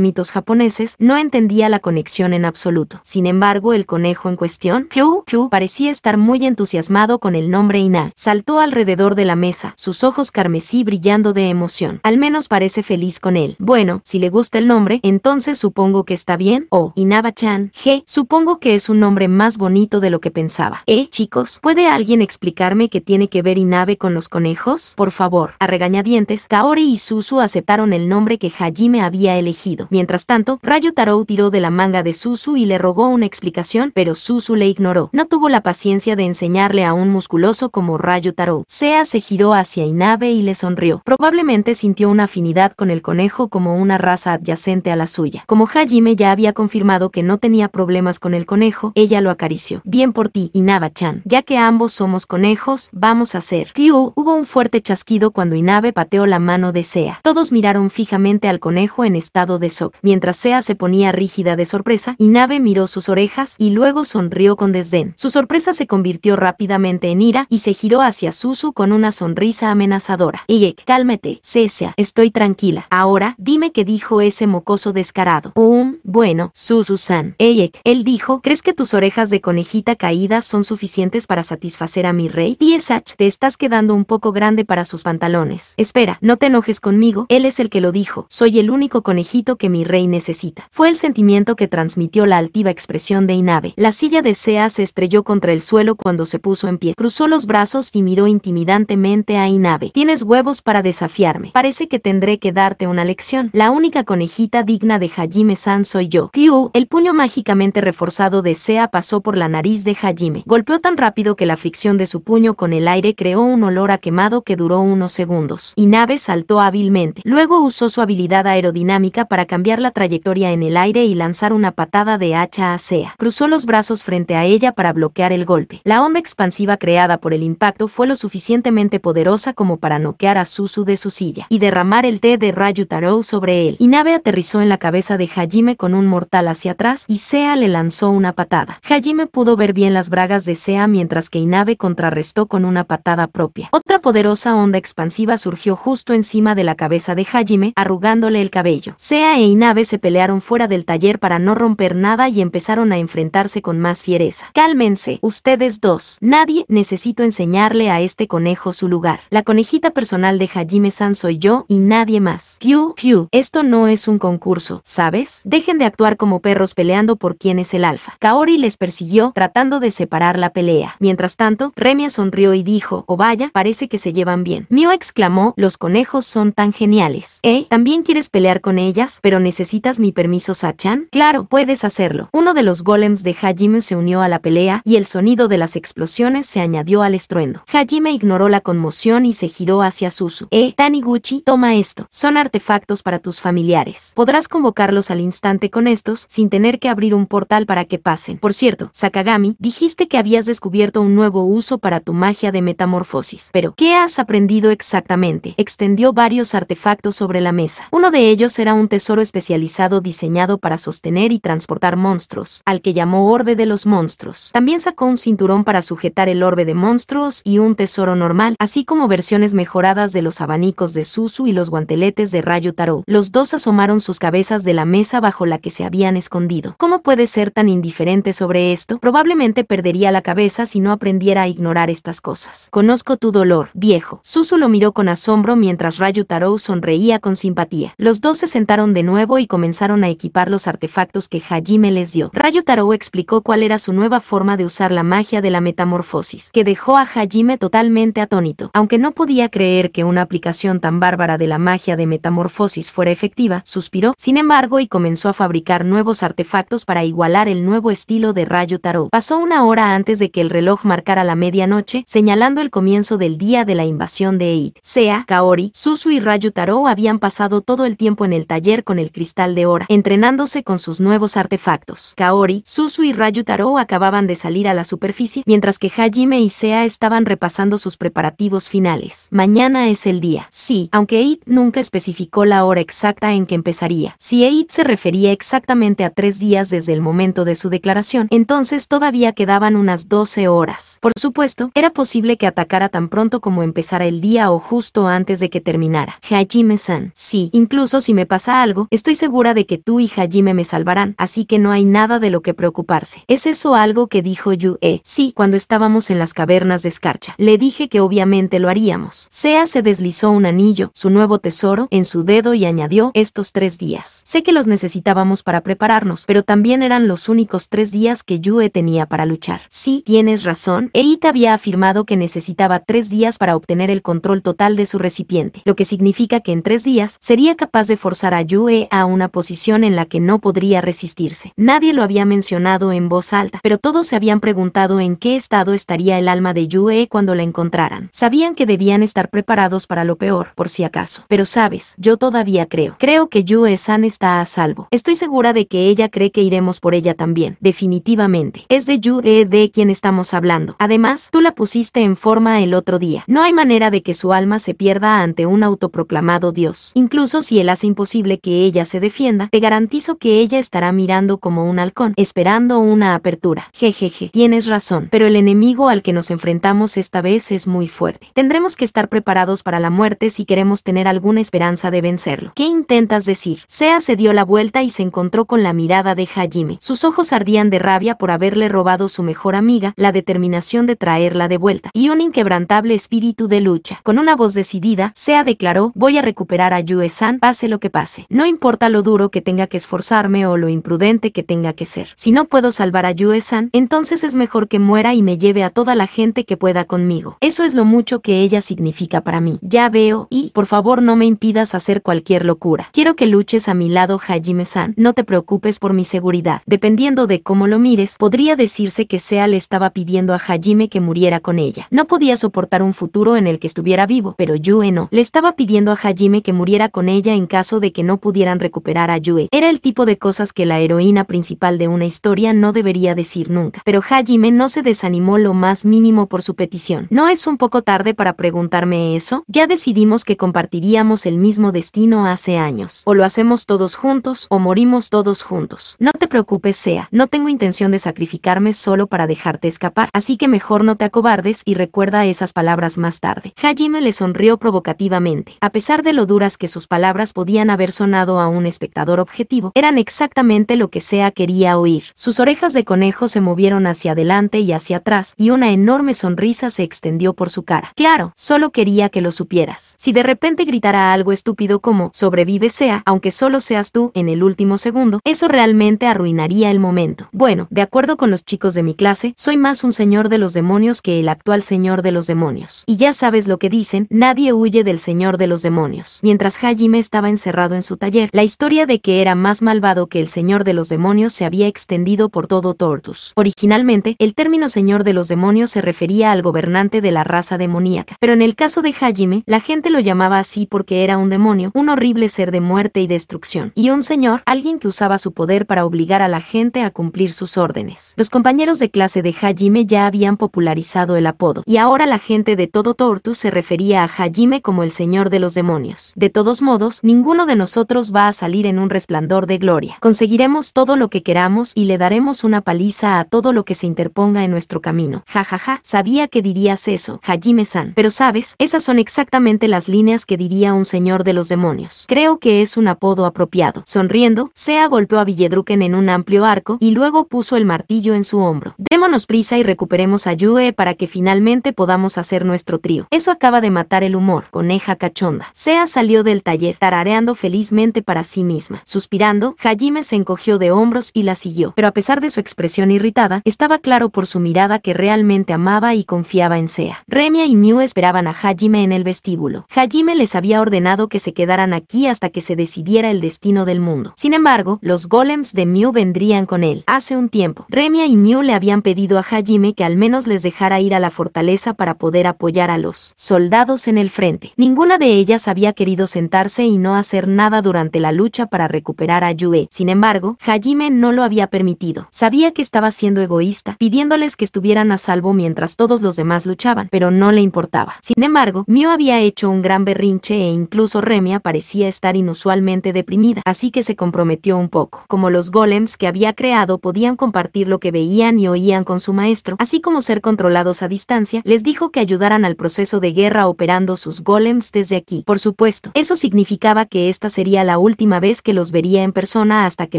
mitos japoneses, no entendía la conexión en absoluto. Sin embargo, el conejo en cuestión, Kyu, parecía estar muy entusiasmado con el nombre Ina. Saltó alrededor de la mesa, sus ojos carmesí brillando de emoción emoción. Al menos parece feliz con él. Bueno, si le gusta el nombre, entonces supongo que está bien. O, oh, Inaba-chan, G, supongo que es un nombre más bonito de lo que pensaba. Eh, chicos, ¿puede alguien explicarme qué tiene que ver Inabe con los conejos? Por favor, a regañadientes, Kaori y Susu aceptaron el nombre que Hajime había elegido. Mientras tanto, Rayo Tarou tiró de la manga de Susu y le rogó una explicación, pero Susu le ignoró. No tuvo la paciencia de enseñarle a un musculoso como Rayo Tarou. Sea se giró hacia Inabe y le sonrió. Probablemente sintió una afinidad con el conejo como una raza adyacente a la suya. Como Hajime ya había confirmado que no tenía problemas con el conejo, ella lo acarició. Bien por ti, Inaba-chan. Ya que ambos somos conejos, vamos a hacer. Ryu, hubo un fuerte chasquido cuando Inabe pateó la mano de Sea. Todos miraron fijamente al conejo en estado de shock. Mientras Sea se ponía rígida de sorpresa, Inabe miró sus orejas y luego sonrió con desdén. Su sorpresa se convirtió rápidamente en ira y se giró hacia Susu con una sonrisa amenazadora. Yek, cálmate, Cesia estoy tranquila. Ahora, dime qué dijo ese mocoso descarado. Um, bueno, su Susan. Eyek, él dijo, ¿crees que tus orejas de conejita caídas son suficientes para satisfacer a mi rey? Piesach, te estás quedando un poco grande para sus pantalones. Espera, no te enojes conmigo, él es el que lo dijo. Soy el único conejito que mi rey necesita. Fue el sentimiento que transmitió la altiva expresión de Inabe. La silla de Sea se estrelló contra el suelo cuando se puso en pie. Cruzó los brazos y miró intimidantemente a Inabe. Tienes huevos para desafiar Parece que tendré que darte una lección. La única conejita digna de Hajime San soy yo. Kyu, el puño mágicamente reforzado de Sea pasó por la nariz de Hajime. Golpeó tan rápido que la fricción de su puño con el aire creó un olor a quemado que duró unos segundos. Y Inabe saltó hábilmente. Luego usó su habilidad aerodinámica para cambiar la trayectoria en el aire y lanzar una patada de hacha a Sea. Cruzó los brazos frente a ella para bloquear el golpe. La onda expansiva creada por el impacto fue lo suficientemente poderosa como para noquear a Susu de su silla y derramar el té de Rayu Tarou sobre él. Inabe aterrizó en la cabeza de Hajime con un mortal hacia atrás y Sea le lanzó una patada. Hajime pudo ver bien las bragas de Sea mientras que Inabe contrarrestó con una patada propia. Otra poderosa onda expansiva surgió justo encima de la cabeza de Hajime, arrugándole el cabello. Sea e Inabe se pelearon fuera del taller para no romper nada y empezaron a enfrentarse con más fiereza. Cálmense, ustedes dos. Nadie necesito enseñarle a este conejo su lugar. La conejita personal de Hajime soy yo y nadie más. Q, Q, esto no es un concurso, ¿sabes? Dejen de actuar como perros peleando por quién es el alfa. Kaori les persiguió, tratando de separar la pelea. Mientras tanto, Remia sonrió y dijo, oh vaya, parece que se llevan bien. Mio exclamó, los conejos son tan geniales. ¿Eh? ¿También quieres pelear con ellas? ¿Pero necesitas mi permiso, Sachan? Claro, puedes hacerlo. Uno de los golems de Hajime se unió a la pelea, y el sonido de las explosiones se añadió al estruendo. Hajime ignoró la conmoción y se giró hacia Suzu. ¿Eh? Niguchi, toma esto. Son artefactos para tus familiares. Podrás convocarlos al instante con estos, sin tener que abrir un portal para que pasen. Por cierto, Sakagami, dijiste que habías descubierto un nuevo uso para tu magia de metamorfosis. Pero, ¿qué has aprendido exactamente? Extendió varios artefactos sobre la mesa. Uno de ellos era un tesoro especializado diseñado para sostener y transportar monstruos, al que llamó Orbe de los Monstruos. También sacó un cinturón para sujetar el Orbe de Monstruos y un tesoro normal, así como versiones mejoradas de los abanicos de Susu y los guanteletes de rayo Tarou. Los dos asomaron sus cabezas de la mesa bajo la que se habían escondido. ¿Cómo puede ser tan indiferente sobre esto? Probablemente perdería la cabeza si no aprendiera a ignorar estas cosas. Conozco tu dolor, viejo. Susu lo miró con asombro mientras Rayu Tarou sonreía con simpatía. Los dos se sentaron de nuevo y comenzaron a equipar los artefactos que Hajime les dio. Rayu Tarou explicó cuál era su nueva forma de usar la magia de la metamorfosis, que dejó a Hajime totalmente atónito. Aunque no podía creer que una aplicación tan bárbara de la magia de metamorfosis fuera efectiva, suspiró, sin embargo, y comenzó a fabricar nuevos artefactos para igualar el nuevo estilo de Rayu Tarot. Pasó una hora antes de que el reloj marcara la medianoche, señalando el comienzo del día de la invasión de Eid. Sea, Kaori, Susu y Rayu Tarot habían pasado todo el tiempo en el taller con el cristal de hora, entrenándose con sus nuevos artefactos. Kaori, Susu y Rayu Tarou acababan de salir a la superficie, mientras que Hajime y Sea estaban repasando sus preparativos finales. Mañana es el día. Sí, aunque Eid nunca especificó la hora exacta en que empezaría. Si Eid se refería exactamente a tres días desde el momento de su declaración, entonces todavía quedaban unas 12 horas. Por supuesto, era posible que atacara tan pronto como empezara el día o justo antes de que terminara. Hajime-san, sí, incluso si me pasa algo, estoy segura de que tú y Hajime me salvarán, así que no hay nada de lo que preocuparse. ¿Es eso algo que dijo Yue? Sí, cuando estábamos en las cavernas de escarcha. Le dije que obviamente lo haríamos. Sea se deslizó un anillo, su nuevo tesoro, en su dedo y añadió estos tres días. Sé que los necesitábamos para prepararnos, pero también eran los únicos tres días que Yue tenía para luchar. Sí, tienes razón, Eita había afirmado que necesitaba tres días para obtener el control total de su recipiente, lo que significa que en tres días sería capaz de forzar a Yue a una posición en la que no podría resistirse. Nadie lo había mencionado en voz alta, pero todos se habían preguntado en qué estado estaría el alma de Yue cuando la encontraran. Sabían que debían estar preparados para lo peor por si acaso. Pero sabes, yo todavía creo. Creo que Yue-san está a salvo. Estoy segura de que ella cree que iremos por ella también. Definitivamente. Es de Yue eh, de quien estamos hablando. Además, tú la pusiste en forma el otro día. No hay manera de que su alma se pierda ante un autoproclamado Dios. Incluso si él hace imposible que ella se defienda, te garantizo que ella estará mirando como un halcón, esperando una apertura. Jejeje, tienes razón, pero el enemigo al que nos enfrentamos esta vez es muy fuerte. Tendremos que estar preparados para la muerte si queremos tener alguna esperanza de vencerlo. ¿Qué intentas decir? Sea se dio la vuelta y se encontró con la mirada de Hajime. Sus ojos ardían de rabia por haberle robado su mejor amiga, la determinación de traerla de vuelta, y un inquebrantable espíritu de lucha. Con una voz decidida, Sea declaró, voy a recuperar a Yue-san pase lo que pase. No importa lo duro que tenga que esforzarme o lo imprudente que tenga que ser. Si no puedo salvar a Yue-san, entonces es mejor que muera y me lleve a toda la gente que pueda conmigo. Eso es lo mucho que ella significa para mí. Ya veo y, por favor, no me impidas hacer cualquier locura. Quiero que luches a mi lado, Hajime-san. No te preocupes por mi seguridad. Dependiendo de cómo lo mires, podría decirse que Sea le estaba pidiendo a Hajime que muriera con ella. No podía soportar un futuro en el que estuviera vivo, pero Yue no. Le estaba pidiendo a Hajime que muriera con ella en caso de que no pudieran recuperar a Yue. Era el tipo de cosas que la heroína principal de una historia no debería decir nunca. Pero Hajime no se desanimó lo más mínimo por su petición. ¿No es un poco tarde para preguntarme eso? Ya decidí que compartiríamos el mismo destino hace años. O lo hacemos todos juntos o morimos todos juntos. No te preocupes, Sea. No tengo intención de sacrificarme solo para dejarte escapar, así que mejor no te acobardes y recuerda esas palabras más tarde. Hajime le sonrió provocativamente. A pesar de lo duras que sus palabras podían haber sonado a un espectador objetivo, eran exactamente lo que Sea quería oír. Sus orejas de conejo se movieron hacia adelante y hacia atrás, y una enorme sonrisa se extendió por su cara. Claro, solo quería que lo supieras. Si de repente gritara algo estúpido como sobrevive sea, aunque solo seas tú en el último segundo, eso realmente arruinaría el momento. Bueno, de acuerdo con los chicos de mi clase, soy más un señor de los demonios que el actual señor de los demonios. Y ya sabes lo que dicen, nadie huye del señor de los demonios. Mientras Hajime estaba encerrado en su taller, la historia de que era más malvado que el señor de los demonios se había extendido por todo Tortus. Originalmente, el término señor de los demonios se refería al gobernante de la raza demoníaca, pero en el caso de Hajime, la gente lo llamaba así porque era un demonio, un horrible ser de muerte y destrucción, y un señor, alguien que usaba su poder para obligar a la gente a cumplir sus órdenes. Los compañeros de clase de Hajime ya habían popularizado el apodo, y ahora la gente de todo Tortu se refería a Hajime como el señor de los demonios. De todos modos, ninguno de nosotros va a salir en un resplandor de gloria. Conseguiremos todo lo que queramos y le daremos una paliza a todo lo que se interponga en nuestro camino. Ja ja ja, sabía que dirías eso, Hajime-san. Pero sabes, esas son exactamente las líneas que diría un señor de los demonios. Creo que es un apodo apropiado. Sonriendo, Sea golpeó a Villedruken en un amplio arco y luego puso el martillo en su hombro. Démonos prisa y recuperemos a Yue para que finalmente podamos hacer nuestro trío. Eso acaba de matar el humor, coneja cachonda. Sea salió del taller, tarareando felizmente para sí misma. Suspirando, Hajime se encogió de hombros y la siguió, pero a pesar de su expresión irritada, estaba claro por su mirada que realmente amaba y confiaba en Sea. Remia y Mew esperaban a Hajime en el vestíbulo. Hajime les había ordenado que se quedaran aquí hasta que se decidiera el destino del mundo. Sin embargo, los golems de Mew vendrían con él. Hace un tiempo, Remia y Mew le habían pedido a Hajime que al menos les dejara ir a la fortaleza para poder apoyar a los soldados en el frente. Ninguna de ellas había querido sentarse y no hacer nada durante la lucha para recuperar a Yue. Sin embargo, Hajime no lo había permitido. Sabía que estaba siendo egoísta, pidiéndoles que estuvieran a salvo mientras todos los demás luchaban, pero no le importaba. Sin embargo, Mew había hecho un gran berrinche e incluso Remia parecía estar inusualmente deprimida, así que se comprometió un poco. Como los golems que había creado podían compartir lo que veían y oían con su maestro, así como ser controlados a distancia, les dijo que ayudaran al proceso de guerra operando sus golems desde aquí. Por supuesto, eso significaba que esta sería la última vez que los vería en persona hasta que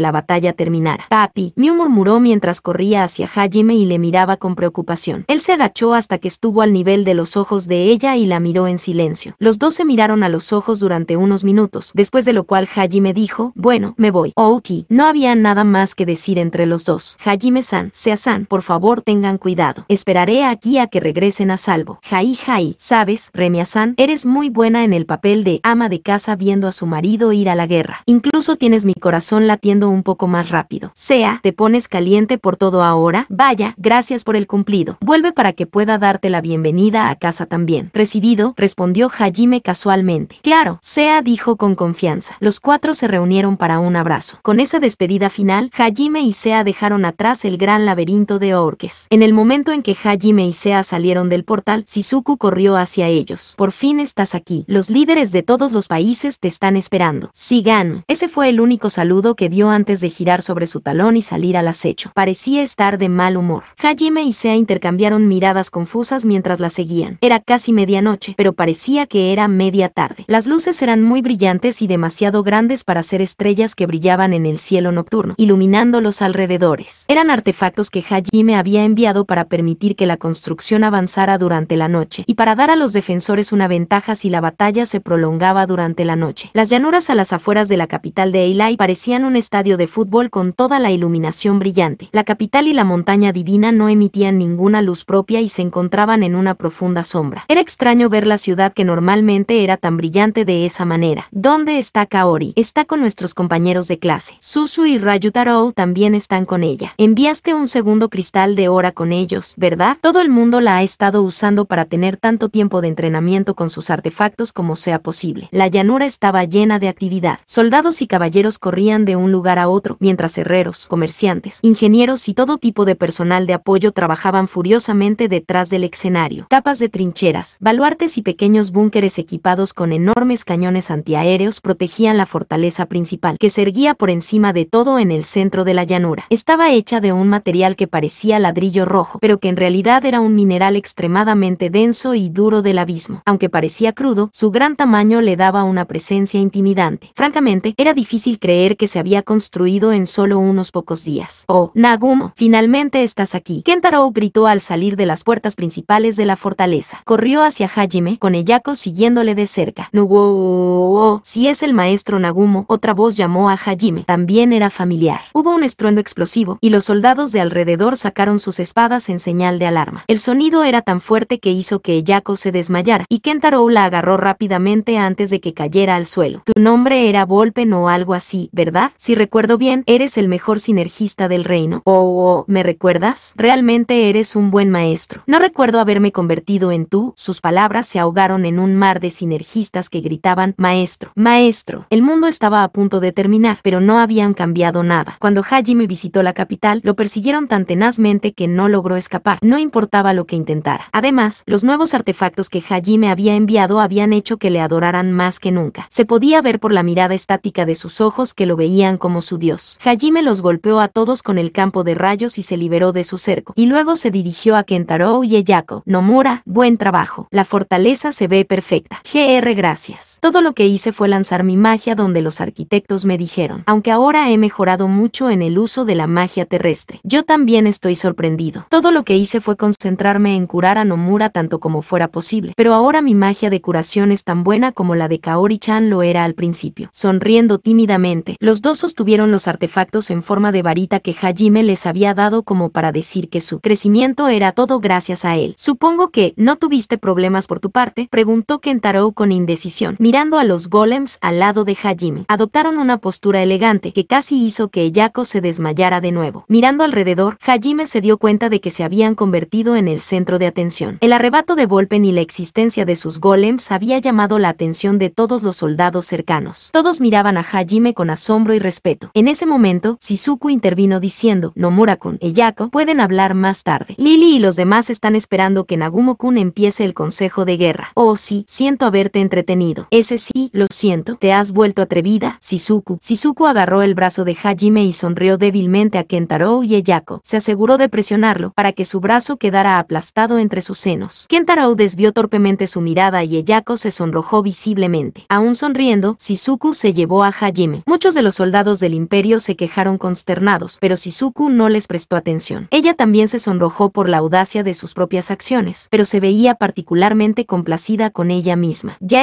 la batalla terminara. Papi, Mew murmuró mientras corría hacia Hajime y le miraba con preocupación. Él se agachó hasta que estuvo al nivel de los ojos de ella y la miró en silencio. Los dos se miraron a los ojos durante unos minutos, después de lo cual Hajime dijo, bueno, me voy. Ouki, no había nada más que decir entre los dos. Hajime-san, Sea-san, por favor tengan cuidado. Esperaré aquí a que regresen a salvo. Jai Jai, sabes, remi san eres muy buena en el papel de ama de casa viendo a su marido ir a la guerra. Incluso tienes mi corazón latiendo un poco más rápido. Sea, te pones caliente por todo ahora. Vaya, gracias por el cumplido. Vuelve para que pueda darte la bienvenida a casa también. Recibido, respondió Jai Hajime casualmente. Claro, Sea dijo con confianza. Los cuatro se reunieron para un abrazo. Con esa despedida final, Hajime y Sea dejaron atrás el gran laberinto de orques. En el momento en que Hajime y Sea salieron del portal, Shizuku corrió hacia ellos. Por fin estás aquí. Los líderes de todos los países te están esperando. Sigan. Ese fue el único saludo que dio antes de girar sobre su talón y salir al acecho. Parecía estar de mal humor. Hajime y Sea intercambiaron miradas confusas mientras la seguían. Era casi medianoche, pero parecía que que era media tarde. Las luces eran muy brillantes y demasiado grandes para ser estrellas que brillaban en el cielo nocturno, iluminando los alrededores. Eran artefactos que Hajime había enviado para permitir que la construcción avanzara durante la noche, y para dar a los defensores una ventaja si la batalla se prolongaba durante la noche. Las llanuras a las afueras de la capital de Eilai parecían un estadio de fútbol con toda la iluminación brillante. La capital y la montaña divina no emitían ninguna luz propia y se encontraban en una profunda sombra. Era extraño ver la ciudad que normalmente normalmente era tan brillante de esa manera. ¿Dónde está Kaori? Está con nuestros compañeros de clase. Susu y Rayutarou también están con ella. Enviaste un segundo cristal de hora con ellos, ¿verdad? Todo el mundo la ha estado usando para tener tanto tiempo de entrenamiento con sus artefactos como sea posible. La llanura estaba llena de actividad. Soldados y caballeros corrían de un lugar a otro, mientras herreros, comerciantes, ingenieros y todo tipo de personal de apoyo trabajaban furiosamente detrás del escenario. Capas de trincheras, baluartes y pequeños búnkeres equipados con enormes cañones antiaéreos protegían la fortaleza principal, que se erguía por encima de todo en el centro de la llanura. Estaba hecha de un material que parecía ladrillo rojo, pero que en realidad era un mineral extremadamente denso y duro del abismo. Aunque parecía crudo, su gran tamaño le daba una presencia intimidante. Francamente, era difícil creer que se había construido en solo unos pocos días. Oh, Nagumo, finalmente estás aquí. Kentaro gritó al salir de las puertas principales de la fortaleza. Corrió hacia Hajime, con Eyakos siguiéndole de cerca. Nugo, si es el maestro Nagumo, otra voz llamó a Hajime, también era familiar. Hubo un estruendo explosivo, y los soldados de alrededor sacaron sus espadas en señal de alarma. El sonido era tan fuerte que hizo que Yako se desmayara, y Kentaro la agarró rápidamente antes de que cayera al suelo. Tu nombre era Volpen o algo así, ¿verdad? Si recuerdo bien, eres el mejor sinergista del reino. Oh, oh, ¿me recuerdas? Realmente eres un buen maestro. No recuerdo haberme convertido en tú, sus palabras se ahogaron en un mar de sinergistas que gritaban, Maestro, Maestro. El mundo estaba a punto de terminar, pero no habían cambiado nada. Cuando Hajime visitó la capital, lo persiguieron tan tenazmente que no logró escapar, no importaba lo que intentara. Además, los nuevos artefactos que Hajime había enviado habían hecho que le adoraran más que nunca. Se podía ver por la mirada estática de sus ojos que lo veían como su dios. Hajime los golpeó a todos con el campo de rayos y se liberó de su cerco, y luego se dirigió a Kentaro y Eyako. Nomura, buen trabajo. La fortaleza se ve perfecta. GR gracias. Todo lo que hice fue lanzar mi magia donde los arquitectos me dijeron, aunque ahora he mejorado mucho en el uso de la magia terrestre. Yo también estoy sorprendido. Todo lo que hice fue concentrarme en curar a Nomura tanto como fuera posible, pero ahora mi magia de curación es tan buena como la de Kaori-chan lo era al principio. Sonriendo tímidamente, los dos sostuvieron los artefactos en forma de varita que Hajime les había dado como para decir que su crecimiento era todo gracias a él. Supongo que, ¿no tuviste problemas por tu parte? Preguntó preguntó con indecisión, mirando a los golems al lado de Hajime. Adoptaron una postura elegante que casi hizo que Eyako se desmayara de nuevo. Mirando alrededor, Hajime se dio cuenta de que se habían convertido en el centro de atención. El arrebato de Volpen y la existencia de sus golems había llamado la atención de todos los soldados cercanos. Todos miraban a Hajime con asombro y respeto. En ese momento, Shizuku intervino diciendo, Nomura-kun, Eyako, pueden hablar más tarde. Lily y los demás están esperando que Nagumo-kun empiece el consejo de guerra. Oh, si" siento haberte entretenido. Ese sí, lo siento, te has vuelto atrevida, Shizuku. Shizuku agarró el brazo de Hajime y sonrió débilmente a Kentarou y Eyako. Se aseguró de presionarlo, para que su brazo quedara aplastado entre sus senos. Kentarou desvió torpemente su mirada y Eyako se sonrojó visiblemente. Aún sonriendo, Shizuku se llevó a Hajime. Muchos de los soldados del imperio se quejaron consternados, pero Shizuku no les prestó atención. Ella también se sonrojó por la audacia de sus propias acciones, pero se veía particularmente complacida con ella misma. Ya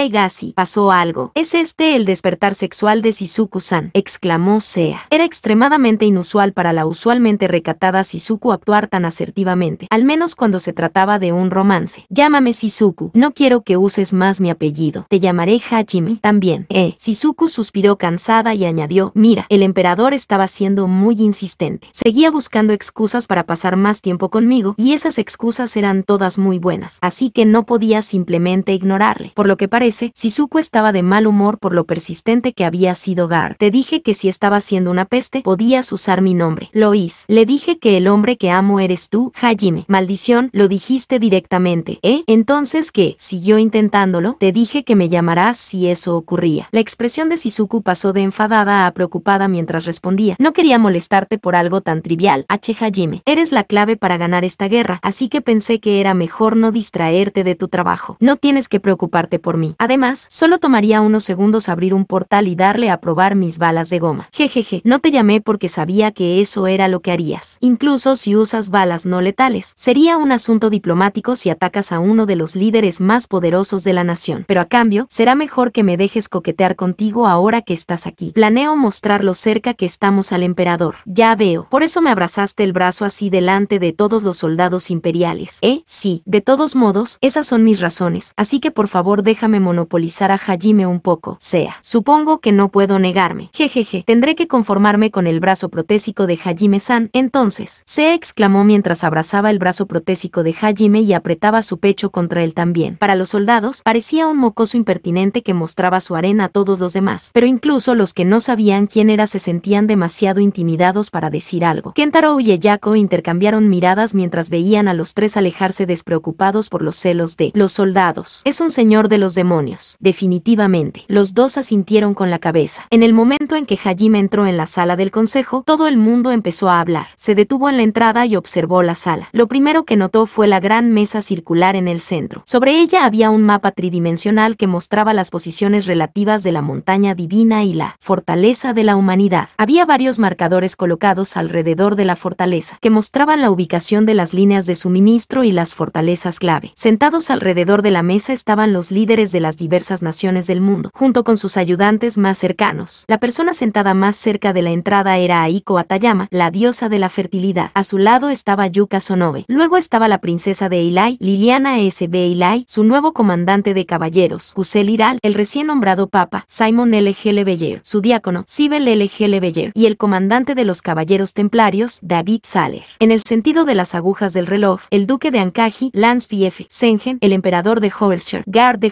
pasó algo. ¿Es este el despertar sexual de Shizuku-san? exclamó Sea. Era extremadamente inusual para la usualmente recatada Shizuku actuar tan asertivamente, al menos cuando se trataba de un romance. Llámame Sisuku. no quiero que uses más mi apellido. Te llamaré Hajime. También, eh. Shizuku suspiró cansada y añadió, mira, el emperador estaba siendo muy insistente. Seguía buscando excusas para pasar más tiempo conmigo, y esas excusas eran todas muy buenas, así que no podía simplemente ignorar ignorarle. Por lo que parece, Sisuko estaba de mal humor por lo persistente que había sido Gar. Te dije que si estaba haciendo una peste, podías usar mi nombre. Lois. Le dije que el hombre que amo eres tú, Hajime. Maldición, lo dijiste directamente. ¿Eh? Entonces ¿qué? siguió intentándolo, te dije que me llamarás si eso ocurría. La expresión de Shizuku pasó de enfadada a preocupada mientras respondía. No quería molestarte por algo tan trivial, H. Hajime. Eres la clave para ganar esta guerra, así que pensé que era mejor no distraerte de tu trabajo. No tienes que preocuparte por mí. Además, solo tomaría unos segundos abrir un portal y darle a probar mis balas de goma. Jejeje, no te llamé porque sabía que eso era lo que harías. Incluso si usas balas no letales, sería un asunto diplomático si atacas a uno de los líderes más poderosos de la nación. Pero a cambio, será mejor que me dejes coquetear contigo ahora que estás aquí. Planeo mostrar lo cerca que estamos al emperador. Ya veo. Por eso me abrazaste el brazo así delante de todos los soldados imperiales. Eh, sí, de todos modos, esas son mis razones. Así que por favor déjame monopolizar a Hajime un poco, sea. Supongo que no puedo negarme. Jejeje, tendré que conformarme con el brazo protésico de Hajime-san, entonces. Se exclamó mientras abrazaba el brazo protésico de Hajime y apretaba su pecho contra él también. Para los soldados, parecía un mocoso impertinente que mostraba su arena a todos los demás, pero incluso los que no sabían quién era se sentían demasiado intimidados para decir algo. Kentaro y Eyako intercambiaron miradas mientras veían a los tres alejarse despreocupados por los celos de los soldados un señor de los demonios, definitivamente. Los dos asintieron con la cabeza. En el momento en que Hajime entró en la sala del consejo, todo el mundo empezó a hablar. Se detuvo en la entrada y observó la sala. Lo primero que notó fue la gran mesa circular en el centro. Sobre ella había un mapa tridimensional que mostraba las posiciones relativas de la montaña divina y la fortaleza de la humanidad. Había varios marcadores colocados alrededor de la fortaleza, que mostraban la ubicación de las líneas de suministro y las fortalezas clave. Sentados alrededor de la mesa estaban los líderes de las diversas naciones del mundo, junto con sus ayudantes más cercanos. La persona sentada más cerca de la entrada era Aiko Atayama, la diosa de la fertilidad. A su lado estaba Yuka Sonobe. Luego estaba la princesa de Eilai, Liliana S.B. Eilai, su nuevo comandante de caballeros, Gusel Iral, el recién nombrado papa, Simon L. G. su diácono, Sibel L. G. y el comandante de los caballeros templarios, David Saller. En el sentido de las agujas del reloj, el duque de Ankaji, Lance F. Sengen, el emperador de Hoverstone, Gar de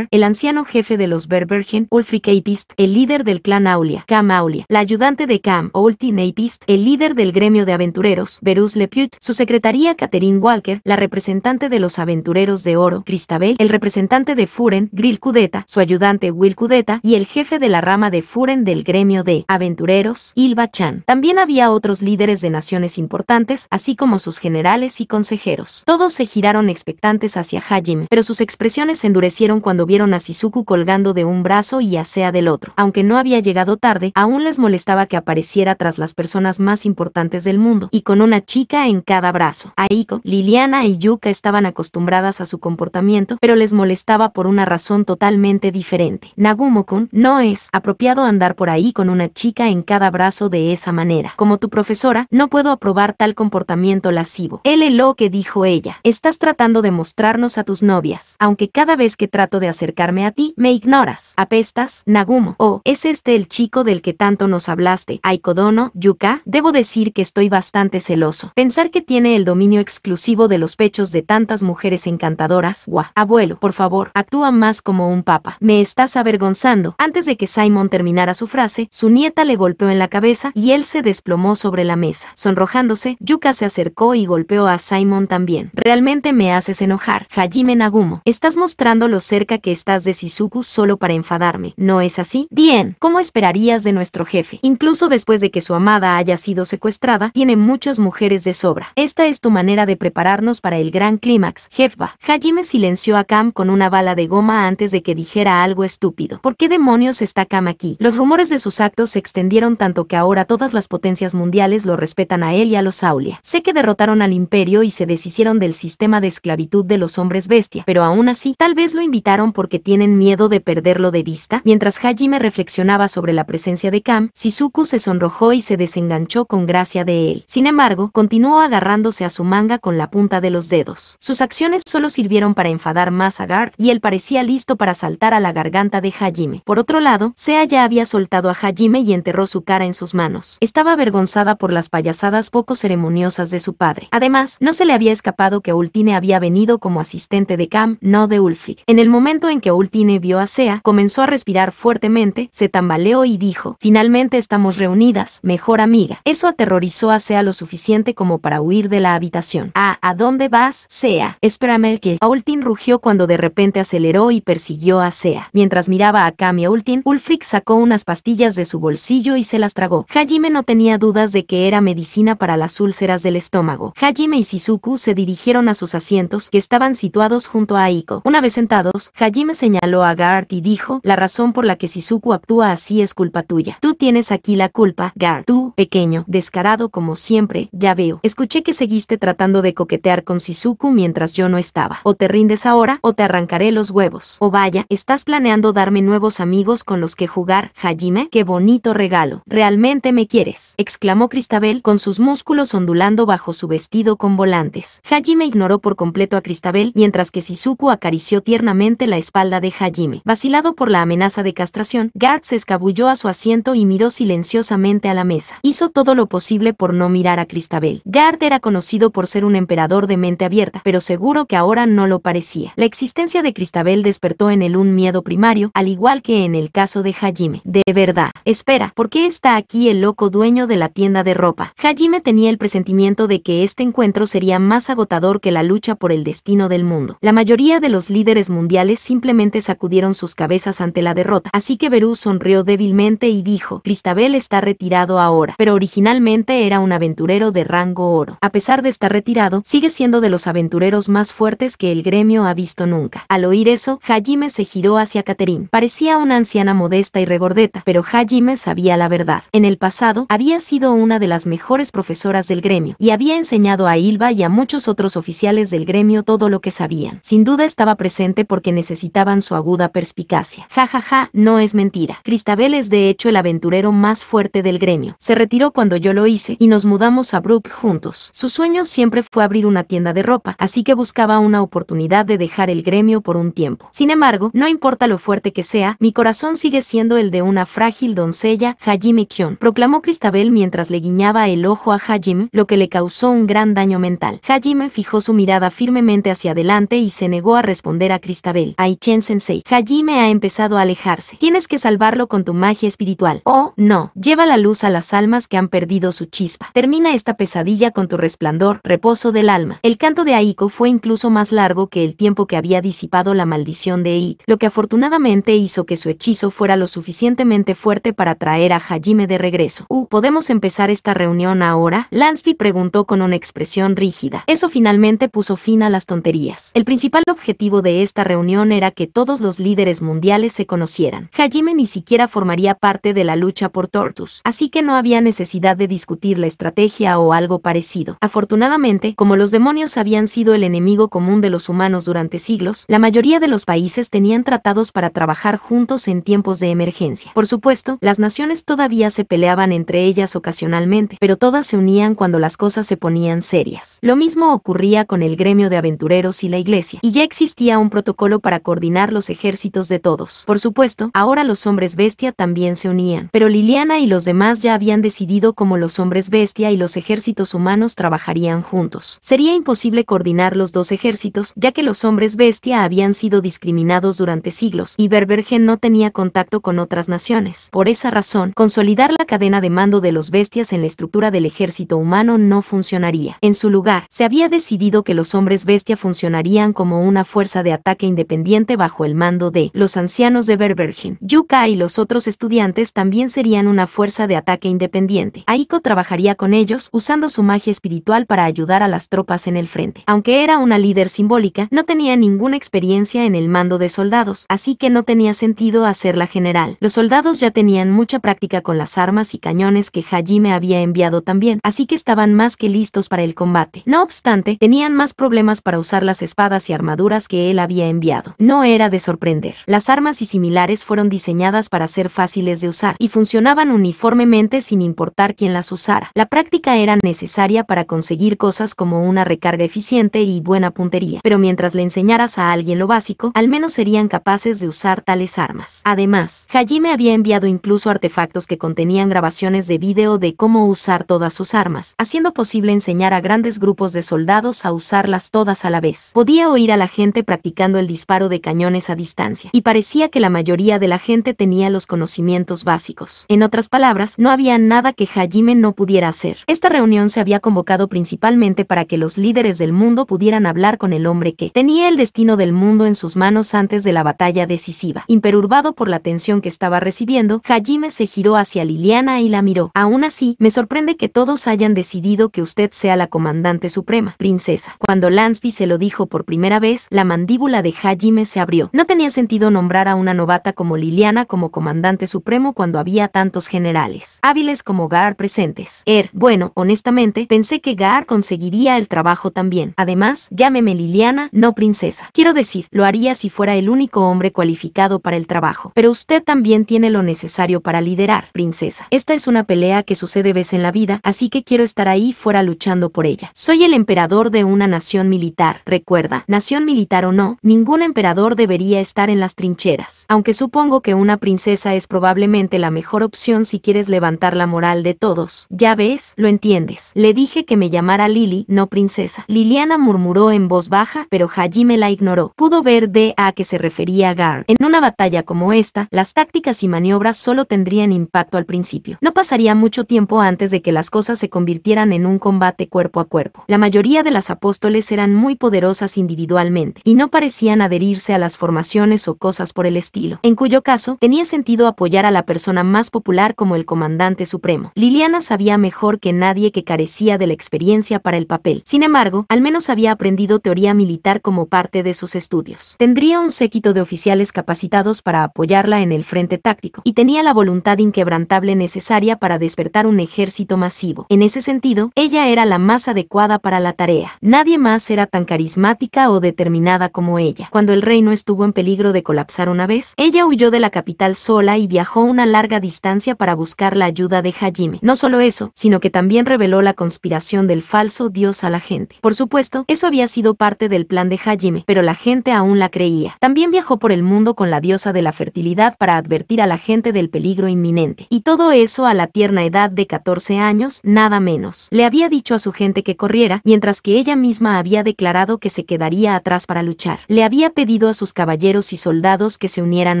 el anciano jefe de los Berbergen, Ulfric Apist, el líder del clan Aulia, Cam Aulia, la ayudante de Cam, Ultin el líder del gremio de aventureros, Berus Leput, su secretaría Catherine Walker, la representante de los aventureros de oro, Cristabel, el representante de Furen, Grill Cudeta, su ayudante Will Cudeta y el jefe de la rama de Furen del gremio de aventureros, Ilva Chan. También había otros líderes de naciones importantes, así como sus generales y consejeros. Todos se giraron expectantes hacia Hajime, pero sus expresiones se endurecieron cuando vieron a Shizuku colgando de un brazo y a Sea del otro. Aunque no había llegado tarde, aún les molestaba que apareciera tras las personas más importantes del mundo, y con una chica en cada brazo. Aiko, Liliana y Yuka estaban acostumbradas a su comportamiento, pero les molestaba por una razón totalmente diferente. Nagumo-kun, no es apropiado andar por ahí con una chica en cada brazo de esa manera. Como tu profesora, no puedo aprobar tal comportamiento lascivo. Él lo que dijo ella. Estás tratando de mostrarnos a tus novias. Aunque cada vez que trato de acercarme a ti, me ignoras. Apestas, Nagumo. Oh, ¿es este el chico del que tanto nos hablaste? Aikodono, Yuka, debo decir que estoy bastante celoso. Pensar que tiene el dominio exclusivo de los pechos de tantas mujeres encantadoras. Gua. Abuelo, por favor, actúa más como un papa. Me estás avergonzando. Antes de que Simon terminara su frase, su nieta le golpeó en la cabeza y él se desplomó sobre la mesa. Sonrojándose, Yuka se acercó y golpeó a Simon también. Realmente me haces enojar. Hajime Nagumo. Estás mostrando lo cerca que estás de Sisuku solo para enfadarme, ¿no es así? Bien, ¿cómo esperarías de nuestro jefe? Incluso después de que su amada haya sido secuestrada, tiene muchas mujeres de sobra. Esta es tu manera de prepararnos para el gran clímax, Jefba. Hajime silenció a Cam con una bala de goma antes de que dijera algo estúpido. ¿Por qué demonios está Cam aquí? Los rumores de sus actos se extendieron tanto que ahora todas las potencias mundiales lo respetan a él y a los Aulia. Sé que derrotaron al imperio y se deshicieron del sistema de esclavitud de los hombres bestia, pero aún así tal vez lo invitaron porque tienen miedo de perderlo de vista. Mientras Hajime reflexionaba sobre la presencia de Cam, Shizuku se sonrojó y se desenganchó con gracia de él. Sin embargo, continuó agarrándose a su manga con la punta de los dedos. Sus acciones solo sirvieron para enfadar más a Garth y él parecía listo para saltar a la garganta de Hajime. Por otro lado, Sea ya había soltado a Hajime y enterró su cara en sus manos. Estaba avergonzada por las payasadas poco ceremoniosas de su padre. Además, no se le había escapado que Ultine había venido como asistente de Cam, no de Ulfric. En el momento en que Ultine vio a Sea, comenzó a respirar fuertemente, se tambaleó y dijo, finalmente estamos reunidas, mejor amiga. Eso aterrorizó a Sea lo suficiente como para huir de la habitación. Ah, ¿a dónde vas, Sea? Espérame que... Ultin rugió cuando de repente aceleró y persiguió a Sea. Mientras miraba a Cami Ultin, Ulfric sacó unas pastillas de su bolsillo y se las tragó. Hajime no tenía dudas de que era medicina para las úlceras del estómago. Hajime y Sisuku se dirigieron a sus asientos, que estaban situados junto a Aiko. Una vez sentados, Hajime señaló a Gart y dijo, la razón por la que Shizuku actúa así es culpa tuya. Tú tienes aquí la culpa, Gart. Tú, pequeño, descarado como siempre, ya veo. Escuché que seguiste tratando de coquetear con Shizuku mientras yo no estaba. O te rindes ahora, o te arrancaré los huevos. O vaya, estás planeando darme nuevos amigos con los que jugar, Hajime. Qué bonito regalo. Realmente me quieres. Exclamó Cristabel con sus músculos ondulando bajo su vestido con volantes. Hajime ignoró por completo a Cristabel mientras que Shizuku acarició tiernamente la espalda de Hajime. Vacilado por la amenaza de castración, Gart se escabulló a su asiento y miró silenciosamente a la mesa. Hizo todo lo posible por no mirar a Cristabel. Gart era conocido por ser un emperador de mente abierta, pero seguro que ahora no lo parecía. La existencia de Cristabel despertó en él un miedo primario, al igual que en el caso de Hajime. De verdad. Espera, ¿por qué está aquí el loco dueño de la tienda de ropa? Hajime tenía el presentimiento de que este encuentro sería más agotador que la lucha por el destino del mundo. La mayoría de los los líderes mundiales simplemente sacudieron sus cabezas ante la derrota, así que Berú sonrió débilmente y dijo, Cristabel está retirado ahora, pero originalmente era un aventurero de rango oro. A pesar de estar retirado, sigue siendo de los aventureros más fuertes que el gremio ha visto nunca. Al oír eso, Hajime se giró hacia Catherine. Parecía una anciana modesta y regordeta, pero Hajime sabía la verdad. En el pasado, había sido una de las mejores profesoras del gremio, y había enseñado a Ilva y a muchos otros oficiales del gremio todo lo que sabían. Sin duda estaba presente porque necesitaban su aguda perspicacia. Ja ja ja, no es mentira. Cristabel es de hecho el aventurero más fuerte del gremio. Se retiró cuando yo lo hice y nos mudamos a Brook juntos. Su sueño siempre fue abrir una tienda de ropa, así que buscaba una oportunidad de dejar el gremio por un tiempo. Sin embargo, no importa lo fuerte que sea, mi corazón sigue siendo el de una frágil doncella, Hajime Kion proclamó Cristabel mientras le guiñaba el ojo a Hajime, lo que le causó un gran daño mental. Hajime fijó su mirada firmemente hacia adelante y se negó a responder a Cristabel. Aichen Sensei, Hajime ha empezado a alejarse. Tienes que salvarlo con tu magia espiritual. Oh, no. Lleva la luz a las almas que han perdido su chispa. Termina esta pesadilla con tu resplandor, reposo del alma. El canto de Aiko fue incluso más largo que el tiempo que había disipado la maldición de Eid, lo que afortunadamente hizo que su hechizo fuera lo suficientemente fuerte para traer a Hajime de regreso. Uh, ¿podemos empezar esta reunión ahora? Lansby preguntó con una expresión rígida. Eso finalmente puso fin a las tonterías. El principal objetivo de esta reunión era que todos los líderes mundiales se conocieran. Hajime ni siquiera formaría parte de la lucha por Tortus, así que no había necesidad de discutir la estrategia o algo parecido. Afortunadamente, como los demonios habían sido el enemigo común de los humanos durante siglos, la mayoría de los países tenían tratados para trabajar juntos en tiempos de emergencia. Por supuesto, las naciones todavía se peleaban entre ellas ocasionalmente, pero todas se unían cuando las cosas se ponían serias. Lo mismo ocurría con el gremio de aventureros y la iglesia, y ya existía un protocolo para coordinar los ejércitos de todos. Por supuesto, ahora los hombres bestia también se unían, pero Liliana y los demás ya habían decidido cómo los hombres bestia y los ejércitos humanos trabajarían juntos. Sería imposible coordinar los dos ejércitos, ya que los hombres bestia habían sido discriminados durante siglos y Berbergen no tenía contacto con otras naciones. Por esa razón, consolidar la cadena de mando de los bestias en la estructura del ejército humano no funcionaría. En su lugar, se había decidido que los hombres bestia funcionarían como una fuerza de ataque independiente bajo el mando de los ancianos de Berbergen. Yuka y los otros estudiantes también serían una fuerza de ataque independiente. Aiko trabajaría con ellos usando su magia espiritual para ayudar a las tropas en el frente. Aunque era una líder simbólica, no tenía ninguna experiencia en el mando de soldados, así que no tenía sentido hacerla general. Los soldados ya tenían mucha práctica con las armas y cañones que Hajime había enviado también, así que estaban más que listos para el combate. No obstante, tenían más problemas para usar las espadas y armaduras que él había enviado. No era de sorprender. Las armas y similares fueron diseñadas para ser fáciles de usar y funcionaban uniformemente sin importar quién las usara. La práctica era necesaria para conseguir cosas como una recarga eficiente y buena puntería, pero mientras le enseñaras a alguien lo básico, al menos serían capaces de usar tales armas. Además, Hajime había enviado incluso artefactos que contenían grabaciones de vídeo de cómo usar todas sus armas, haciendo posible enseñar a grandes grupos de soldados a usarlas todas a la vez. Podía oír a la gente practicando el disparo de cañones a distancia, y parecía que la mayoría de la gente tenía los conocimientos básicos. En otras palabras, no había nada que Hajime no pudiera hacer. Esta reunión se había convocado principalmente para que los líderes del mundo pudieran hablar con el hombre que tenía el destino del mundo en sus manos antes de la batalla decisiva. Imperurbado por la atención que estaba recibiendo, Hajime se giró hacia Liliana y la miró. Aún así, me sorprende que todos hayan decidido que usted sea la comandante suprema, princesa. Cuando Lansby se lo dijo por primera vez, la mandíbula de Hajime se abrió. No tenía sentido nombrar a una novata como Liliana como comandante supremo cuando había tantos generales hábiles como Gar presentes. Er, bueno, honestamente, pensé que Gar conseguiría el trabajo también. Además, llámeme Liliana, no princesa. Quiero decir, lo haría si fuera el único hombre cualificado para el trabajo. Pero usted también tiene lo necesario para liderar, princesa. Esta es una pelea que sucede vez en la vida, así que quiero estar ahí fuera luchando por ella. Soy el emperador de una nación militar, recuerda, nación militar o no, ningún emperador debería estar en las trincheras, aunque supongo que una princesa es probablemente la mejor opción si quieres levantar la moral de todos. Ya ves, lo entiendes. Le dije que me llamara Lily, no princesa. Liliana murmuró en voz baja, pero Hajime la ignoró. Pudo ver de a qué se refería Gar. En una batalla como esta, las tácticas y maniobras solo tendrían impacto al principio. No pasaría mucho tiempo antes de que las cosas se convirtieran en un combate cuerpo a cuerpo. La mayoría de las apóstoles eran muy poderosas individualmente, y no parecían adherirse a las formaciones o cosas por el estilo, en cuyo caso tenía sentido apoyar a la persona más popular como el comandante supremo. Liliana sabía mejor que nadie que carecía de la experiencia para el papel. Sin embargo, al menos había aprendido teoría militar como parte de sus estudios. Tendría un séquito de oficiales capacitados para apoyarla en el frente táctico, y tenía la voluntad inquebrantable necesaria para despertar un ejército masivo. En ese sentido, ella era la más adecuada para la tarea. Nadie más era tan carismática o determinada como ella. Cuando el reino estuvo en peligro de colapsar una vez, ella huyó de la capital sola y viajó una larga distancia para buscar la ayuda de Hajime. No solo eso, sino que también reveló la conspiración del falso dios a la gente. Por supuesto, eso había sido parte del plan de Hajime, pero la gente aún la creía. También viajó por el mundo con la diosa de la fertilidad para advertir a la gente del peligro inminente. Y todo eso a la tierna edad de 14 años, nada menos. Le había dicho a su gente que corriera, mientras que ella misma había declarado que se quedaría atrás para luchar luchar. Le había pedido a sus caballeros y soldados que se unieran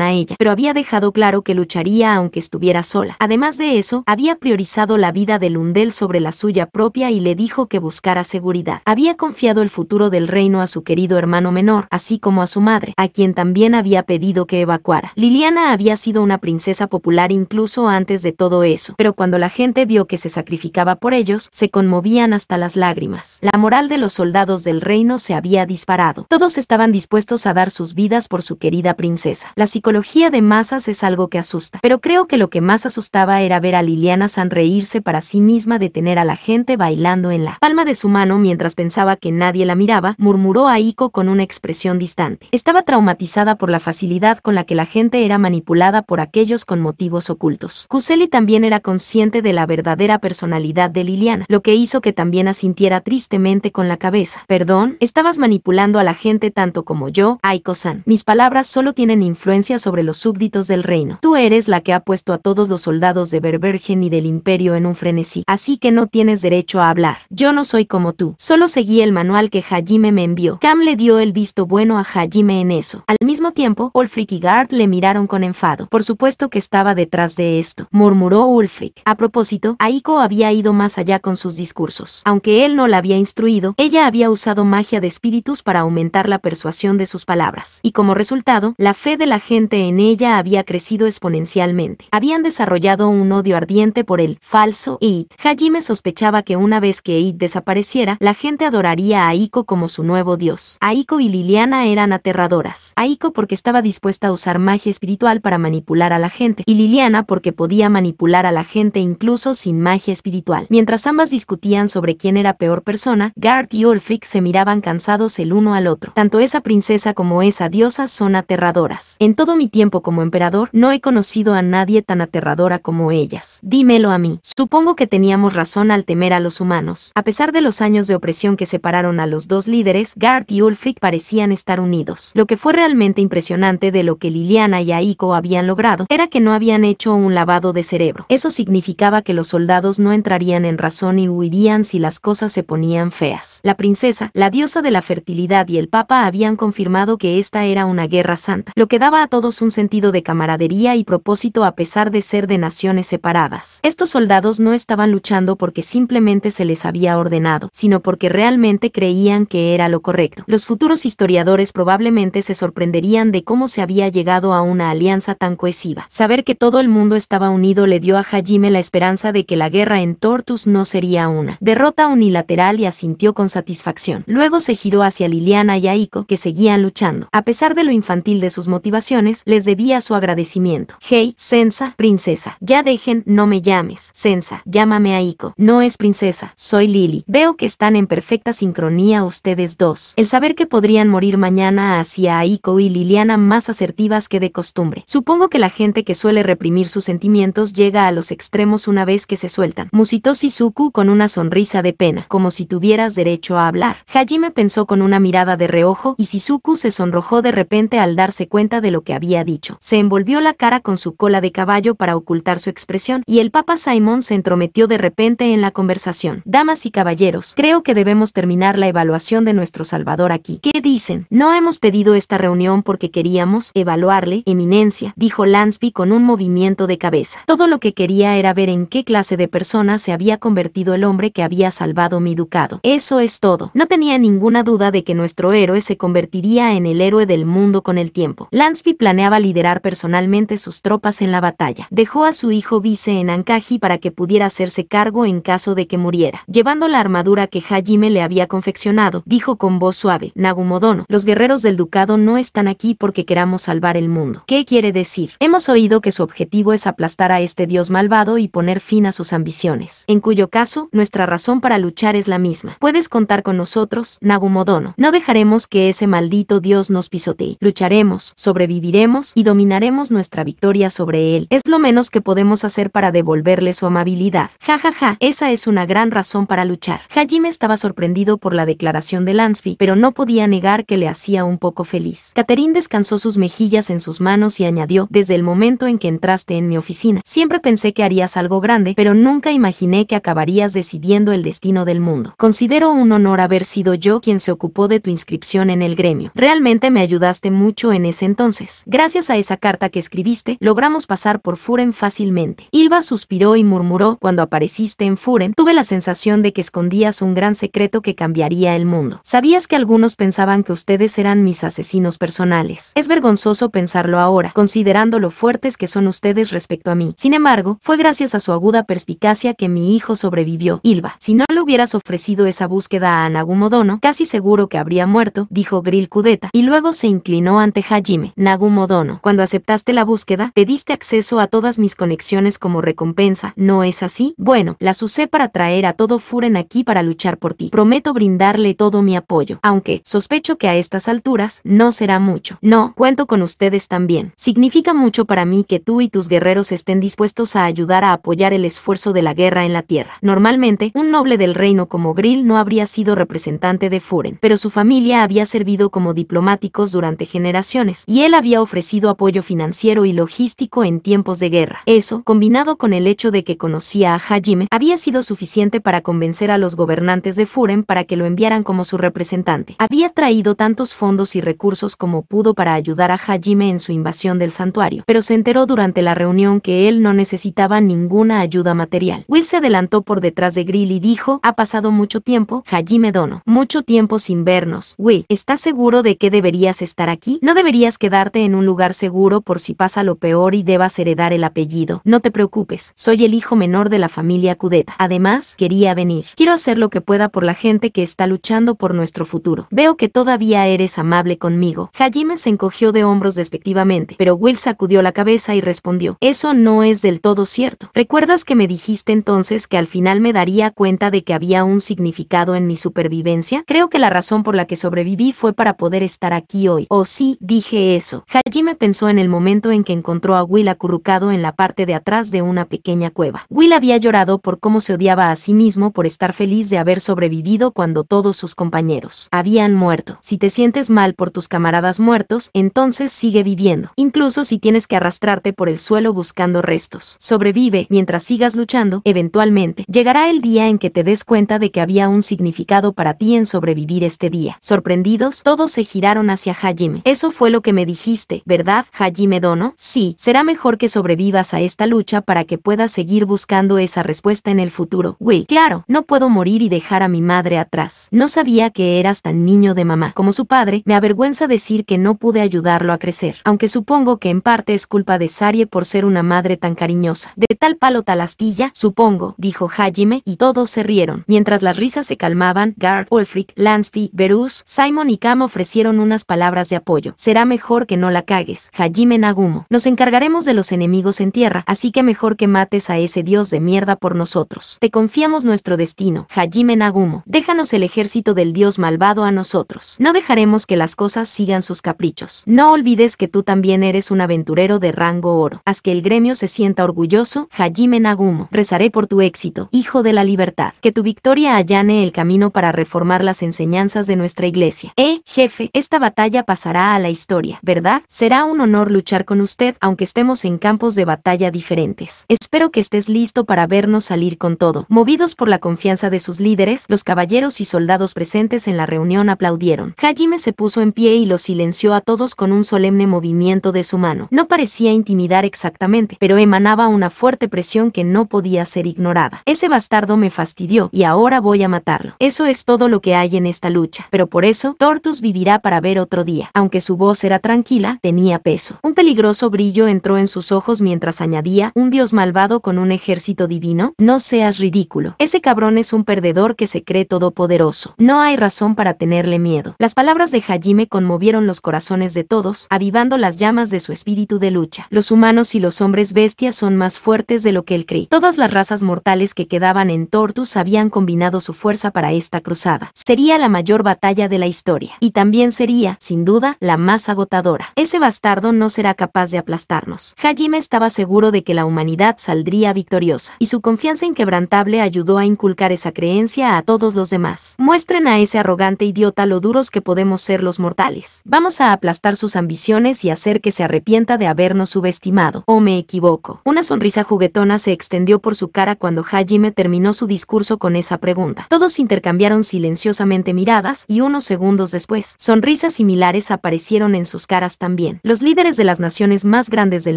a ella, pero había dejado claro que lucharía aunque estuviera sola. Además de eso, había priorizado la vida de Lundell sobre la suya propia y le dijo que buscara seguridad. Había confiado el futuro del reino a su querido hermano menor, así como a su madre, a quien también había pedido que evacuara. Liliana había sido una princesa popular incluso antes de todo eso, pero cuando la gente vio que se sacrificaba por ellos, se conmovían hasta las lágrimas. La moral de los soldados del reino se había disparado. Todos estaban dispuestos a dar sus vidas por su querida princesa. La psicología de masas es algo que asusta, pero creo que lo que más asustaba era ver a Liliana sonreírse para sí misma de tener a la gente bailando en la palma de su mano mientras pensaba que nadie la miraba, murmuró a Iko con una expresión distante. Estaba traumatizada por la facilidad con la que la gente era manipulada por aquellos con motivos ocultos. Kuseli también era consciente de la verdadera personalidad de Liliana, lo que hizo que también asintiera tristemente con la cabeza. Perdón, estabas manipulando a la gente tanto como yo, Aiko-san. Mis palabras solo tienen influencia sobre los súbditos del reino. Tú eres la que ha puesto a todos los soldados de Berbergen y del imperio en un frenesí, así que no tienes derecho a hablar. Yo no soy como tú, solo seguí el manual que Hajime me envió. Cam le dio el visto bueno a Hajime en eso. Al mismo tiempo, Ulfric y Gard le miraron con enfado. Por supuesto que estaba detrás de esto, murmuró Ulfric. A propósito, Aiko había ido más allá con sus discursos. Aunque él no la había instruido, ella había usado magia de espíritus para aumentar la persuasión de sus palabras, y como resultado, la fe de la gente en ella había crecido exponencialmente. Habían desarrollado un odio ardiente por el falso Eid. Hajime sospechaba que una vez que Eid desapareciera, la gente adoraría a Aiko como su nuevo dios. Aiko y Liliana eran aterradoras. Aiko porque estaba dispuesta a usar magia espiritual para manipular a la gente, y Liliana porque podía manipular a la gente incluso sin magia espiritual. Mientras ambas discutían sobre quién era peor persona, Gart y Ulfric se miraban cansados el uno al otro tanto esa princesa como esa diosa son aterradoras. En todo mi tiempo como emperador, no he conocido a nadie tan aterradora como ellas. Dímelo a mí. Supongo que teníamos razón al temer a los humanos. A pesar de los años de opresión que separaron a los dos líderes, gart y Ulfric parecían estar unidos. Lo que fue realmente impresionante de lo que Liliana y Aiko habían logrado, era que no habían hecho un lavado de cerebro. Eso significaba que los soldados no entrarían en razón y huirían si las cosas se ponían feas. La princesa, la diosa de la fertilidad y el papa habían confirmado que esta era una guerra santa, lo que daba a todos un sentido de camaradería y propósito a pesar de ser de naciones separadas. Estos soldados no estaban luchando porque simplemente se les había ordenado, sino porque realmente creían que era lo correcto. Los futuros historiadores probablemente se sorprenderían de cómo se había llegado a una alianza tan cohesiva. Saber que todo el mundo estaba unido le dio a Hajime la esperanza de que la guerra en Tortus no sería una derrota unilateral y asintió con satisfacción. Luego se giró hacia Liliana y ahí que seguían luchando. A pesar de lo infantil de sus motivaciones, les debía su agradecimiento. Hey, Sensa, princesa. Ya dejen, no me llames. Sensa, llámame Aiko. No es princesa, soy Lily. Veo que están en perfecta sincronía ustedes dos. El saber que podrían morir mañana hacía Aiko y Liliana más asertivas que de costumbre. Supongo que la gente que suele reprimir sus sentimientos llega a los extremos una vez que se sueltan. Musitó Shizuku con una sonrisa de pena, como si tuvieras derecho a hablar. Hajime pensó con una mirada de reo ojo, y Shizuku se sonrojó de repente al darse cuenta de lo que había dicho. Se envolvió la cara con su cola de caballo para ocultar su expresión, y el Papa Simon se entrometió de repente en la conversación. Damas y caballeros, creo que debemos terminar la evaluación de nuestro Salvador aquí. ¿Qué dicen? No hemos pedido esta reunión porque queríamos evaluarle, eminencia, dijo Lansby con un movimiento de cabeza. Todo lo que quería era ver en qué clase de persona se había convertido el hombre que había salvado mi ducado. Eso es todo. No tenía ninguna duda de que nuestro héroe se convertiría en el héroe del mundo con el tiempo. Lansby planeaba liderar personalmente sus tropas en la batalla. Dejó a su hijo Vice en Ankaji para que pudiera hacerse cargo en caso de que muriera. Llevando la armadura que Hajime le había confeccionado, dijo con voz suave, Nagumodono, los guerreros del ducado no están aquí porque queramos salvar el mundo. ¿Qué quiere decir? Hemos oído que su objetivo es aplastar a este dios malvado y poner fin a sus ambiciones, en cuyo caso, nuestra razón para luchar es la misma. Puedes contar con nosotros, Nagumodono. No dejaremos que ese maldito Dios nos pisotee. Lucharemos, sobreviviremos y dominaremos nuestra victoria sobre él. Es lo menos que podemos hacer para devolverle su amabilidad. Ja ja ja, esa es una gran razón para luchar. Hajime estaba sorprendido por la declaración de Lansfi, pero no podía negar que le hacía un poco feliz. Catherine descansó sus mejillas en sus manos y añadió, desde el momento en que entraste en mi oficina, siempre pensé que harías algo grande, pero nunca imaginé que acabarías decidiendo el destino del mundo. Considero un honor haber sido yo quien se ocupó de tu inscripción en el gremio. Realmente me ayudaste mucho en ese entonces. Gracias a esa carta que escribiste, logramos pasar por Furen fácilmente. Ilva suspiró y murmuró, cuando apareciste en Furen, tuve la sensación de que escondías un gran secreto que cambiaría el mundo. Sabías que algunos pensaban que ustedes eran mis asesinos personales. Es vergonzoso pensarlo ahora, considerando lo fuertes que son ustedes respecto a mí. Sin embargo, fue gracias a su aguda perspicacia que mi hijo sobrevivió. Ilva, si no le hubieras ofrecido esa búsqueda a Anagumodono, casi seguro que habría muerto, dijo Grill cudeta y luego se inclinó ante Hajime. Nagumo Dono, cuando aceptaste la búsqueda, pediste acceso a todas mis conexiones como recompensa, ¿no es así? Bueno, las usé para traer a todo Furen aquí para luchar por ti. Prometo brindarle todo mi apoyo, aunque sospecho que a estas alturas no será mucho. No, cuento con ustedes también. Significa mucho para mí que tú y tus guerreros estén dispuestos a ayudar a apoyar el esfuerzo de la guerra en la tierra. Normalmente, un noble del reino como Grill no habría sido representante de Furen, pero su familia había servido como diplomáticos durante generaciones, y él había ofrecido apoyo financiero y logístico en tiempos de guerra. Eso, combinado con el hecho de que conocía a Hajime, había sido suficiente para convencer a los gobernantes de Furen para que lo enviaran como su representante. Había traído tantos fondos y recursos como pudo para ayudar a Hajime en su invasión del santuario, pero se enteró durante la reunión que él no necesitaba ninguna ayuda material. Will se adelantó por detrás de Grill y dijo, ha pasado mucho tiempo, Hajime Dono, mucho tiempo sin vernos, Will. ¿estás seguro de que deberías estar aquí? No deberías quedarte en un lugar seguro por si pasa lo peor y debas heredar el apellido. No te preocupes, soy el hijo menor de la familia Cudeta. Además, quería venir. Quiero hacer lo que pueda por la gente que está luchando por nuestro futuro. Veo que todavía eres amable conmigo. Hajime se encogió de hombros despectivamente, pero Will sacudió la cabeza y respondió, eso no es del todo cierto. ¿Recuerdas que me dijiste entonces que al final me daría cuenta de que había un significado en mi supervivencia? Creo que la razón por la que sobreviví viví fue para poder estar aquí hoy. Oh sí, dije eso. Hajime pensó en el momento en que encontró a Will acurrucado en la parte de atrás de una pequeña cueva. Will había llorado por cómo se odiaba a sí mismo por estar feliz de haber sobrevivido cuando todos sus compañeros habían muerto. Si te sientes mal por tus camaradas muertos, entonces sigue viviendo. Incluso si tienes que arrastrarte por el suelo buscando restos. Sobrevive mientras sigas luchando, eventualmente. Llegará el día en que te des cuenta de que había un significado para ti en sobrevivir este día. Sorprendente todos se giraron hacia Hajime. Eso fue lo que me dijiste, ¿verdad, Hajime Dono? Sí, será mejor que sobrevivas a esta lucha para que puedas seguir buscando esa respuesta en el futuro. Will, claro, no puedo morir y dejar a mi madre atrás. No sabía que eras tan niño de mamá. Como su padre, me avergüenza decir que no pude ayudarlo a crecer, aunque supongo que en parte es culpa de Sarie por ser una madre tan cariñosa. De tal palo tal astilla, supongo, dijo Hajime, y todos se rieron. Mientras las risas se calmaban, Garth, Ulfric, Lansby, Berus, Simon Simon y Kama ofrecieron unas palabras de apoyo. Será mejor que no la cagues, Hajime Nagumo. Nos encargaremos de los enemigos en tierra, así que mejor que mates a ese dios de mierda por nosotros. Te confiamos nuestro destino, Hajime Nagumo. Déjanos el ejército del dios malvado a nosotros. No dejaremos que las cosas sigan sus caprichos. No olvides que tú también eres un aventurero de rango oro. Haz que el gremio se sienta orgulloso, Hajime Nagumo. Rezaré por tu éxito, hijo de la libertad. Que tu victoria allane el camino para reformar las enseñanzas de nuestra iglesia. Eh, jefe, esta batalla pasará a la historia, ¿verdad? Será un honor luchar con usted, aunque estemos en campos de batalla diferentes. Espero que estés listo para vernos salir con todo. Movidos por la confianza de sus líderes, los caballeros y soldados presentes en la reunión aplaudieron. Hajime se puso en pie y los silenció a todos con un solemne movimiento de su mano. No parecía intimidar exactamente, pero emanaba una fuerte presión que no podía ser ignorada. Ese bastardo me fastidió, y ahora voy a matarlo. Eso es todo lo que hay en esta lucha, pero por eso Tortus vivirá para ver otro día. Aunque su voz era tranquila, tenía peso. Un peligroso brillo entró en sus ojos mientras añadía, un dios malvado con un ejército divino, no seas ridículo. Ese cabrón es un perdedor que se cree todopoderoso. No hay razón para tenerle miedo. Las palabras de Hajime conmovieron los corazones de todos, avivando las llamas de su espíritu de lucha. Los humanos y los hombres bestias son más fuertes de lo que él cree. Todas las razas mortales que quedaban en Tortus habían combinado su fuerza para esta cruzada. Sería la mayor batalla de la historia historia, y también sería, sin duda, la más agotadora. Ese bastardo no será capaz de aplastarnos. Hajime estaba seguro de que la humanidad saldría victoriosa, y su confianza inquebrantable ayudó a inculcar esa creencia a todos los demás. Muestren a ese arrogante idiota lo duros que podemos ser los mortales. Vamos a aplastar sus ambiciones y hacer que se arrepienta de habernos subestimado. ¿O me equivoco? Una sonrisa juguetona se extendió por su cara cuando Hajime terminó su discurso con esa pregunta. Todos intercambiaron silenciosamente miradas y uno segundos después, sonrisas similares aparecieron en sus caras también. Los líderes de las naciones más grandes del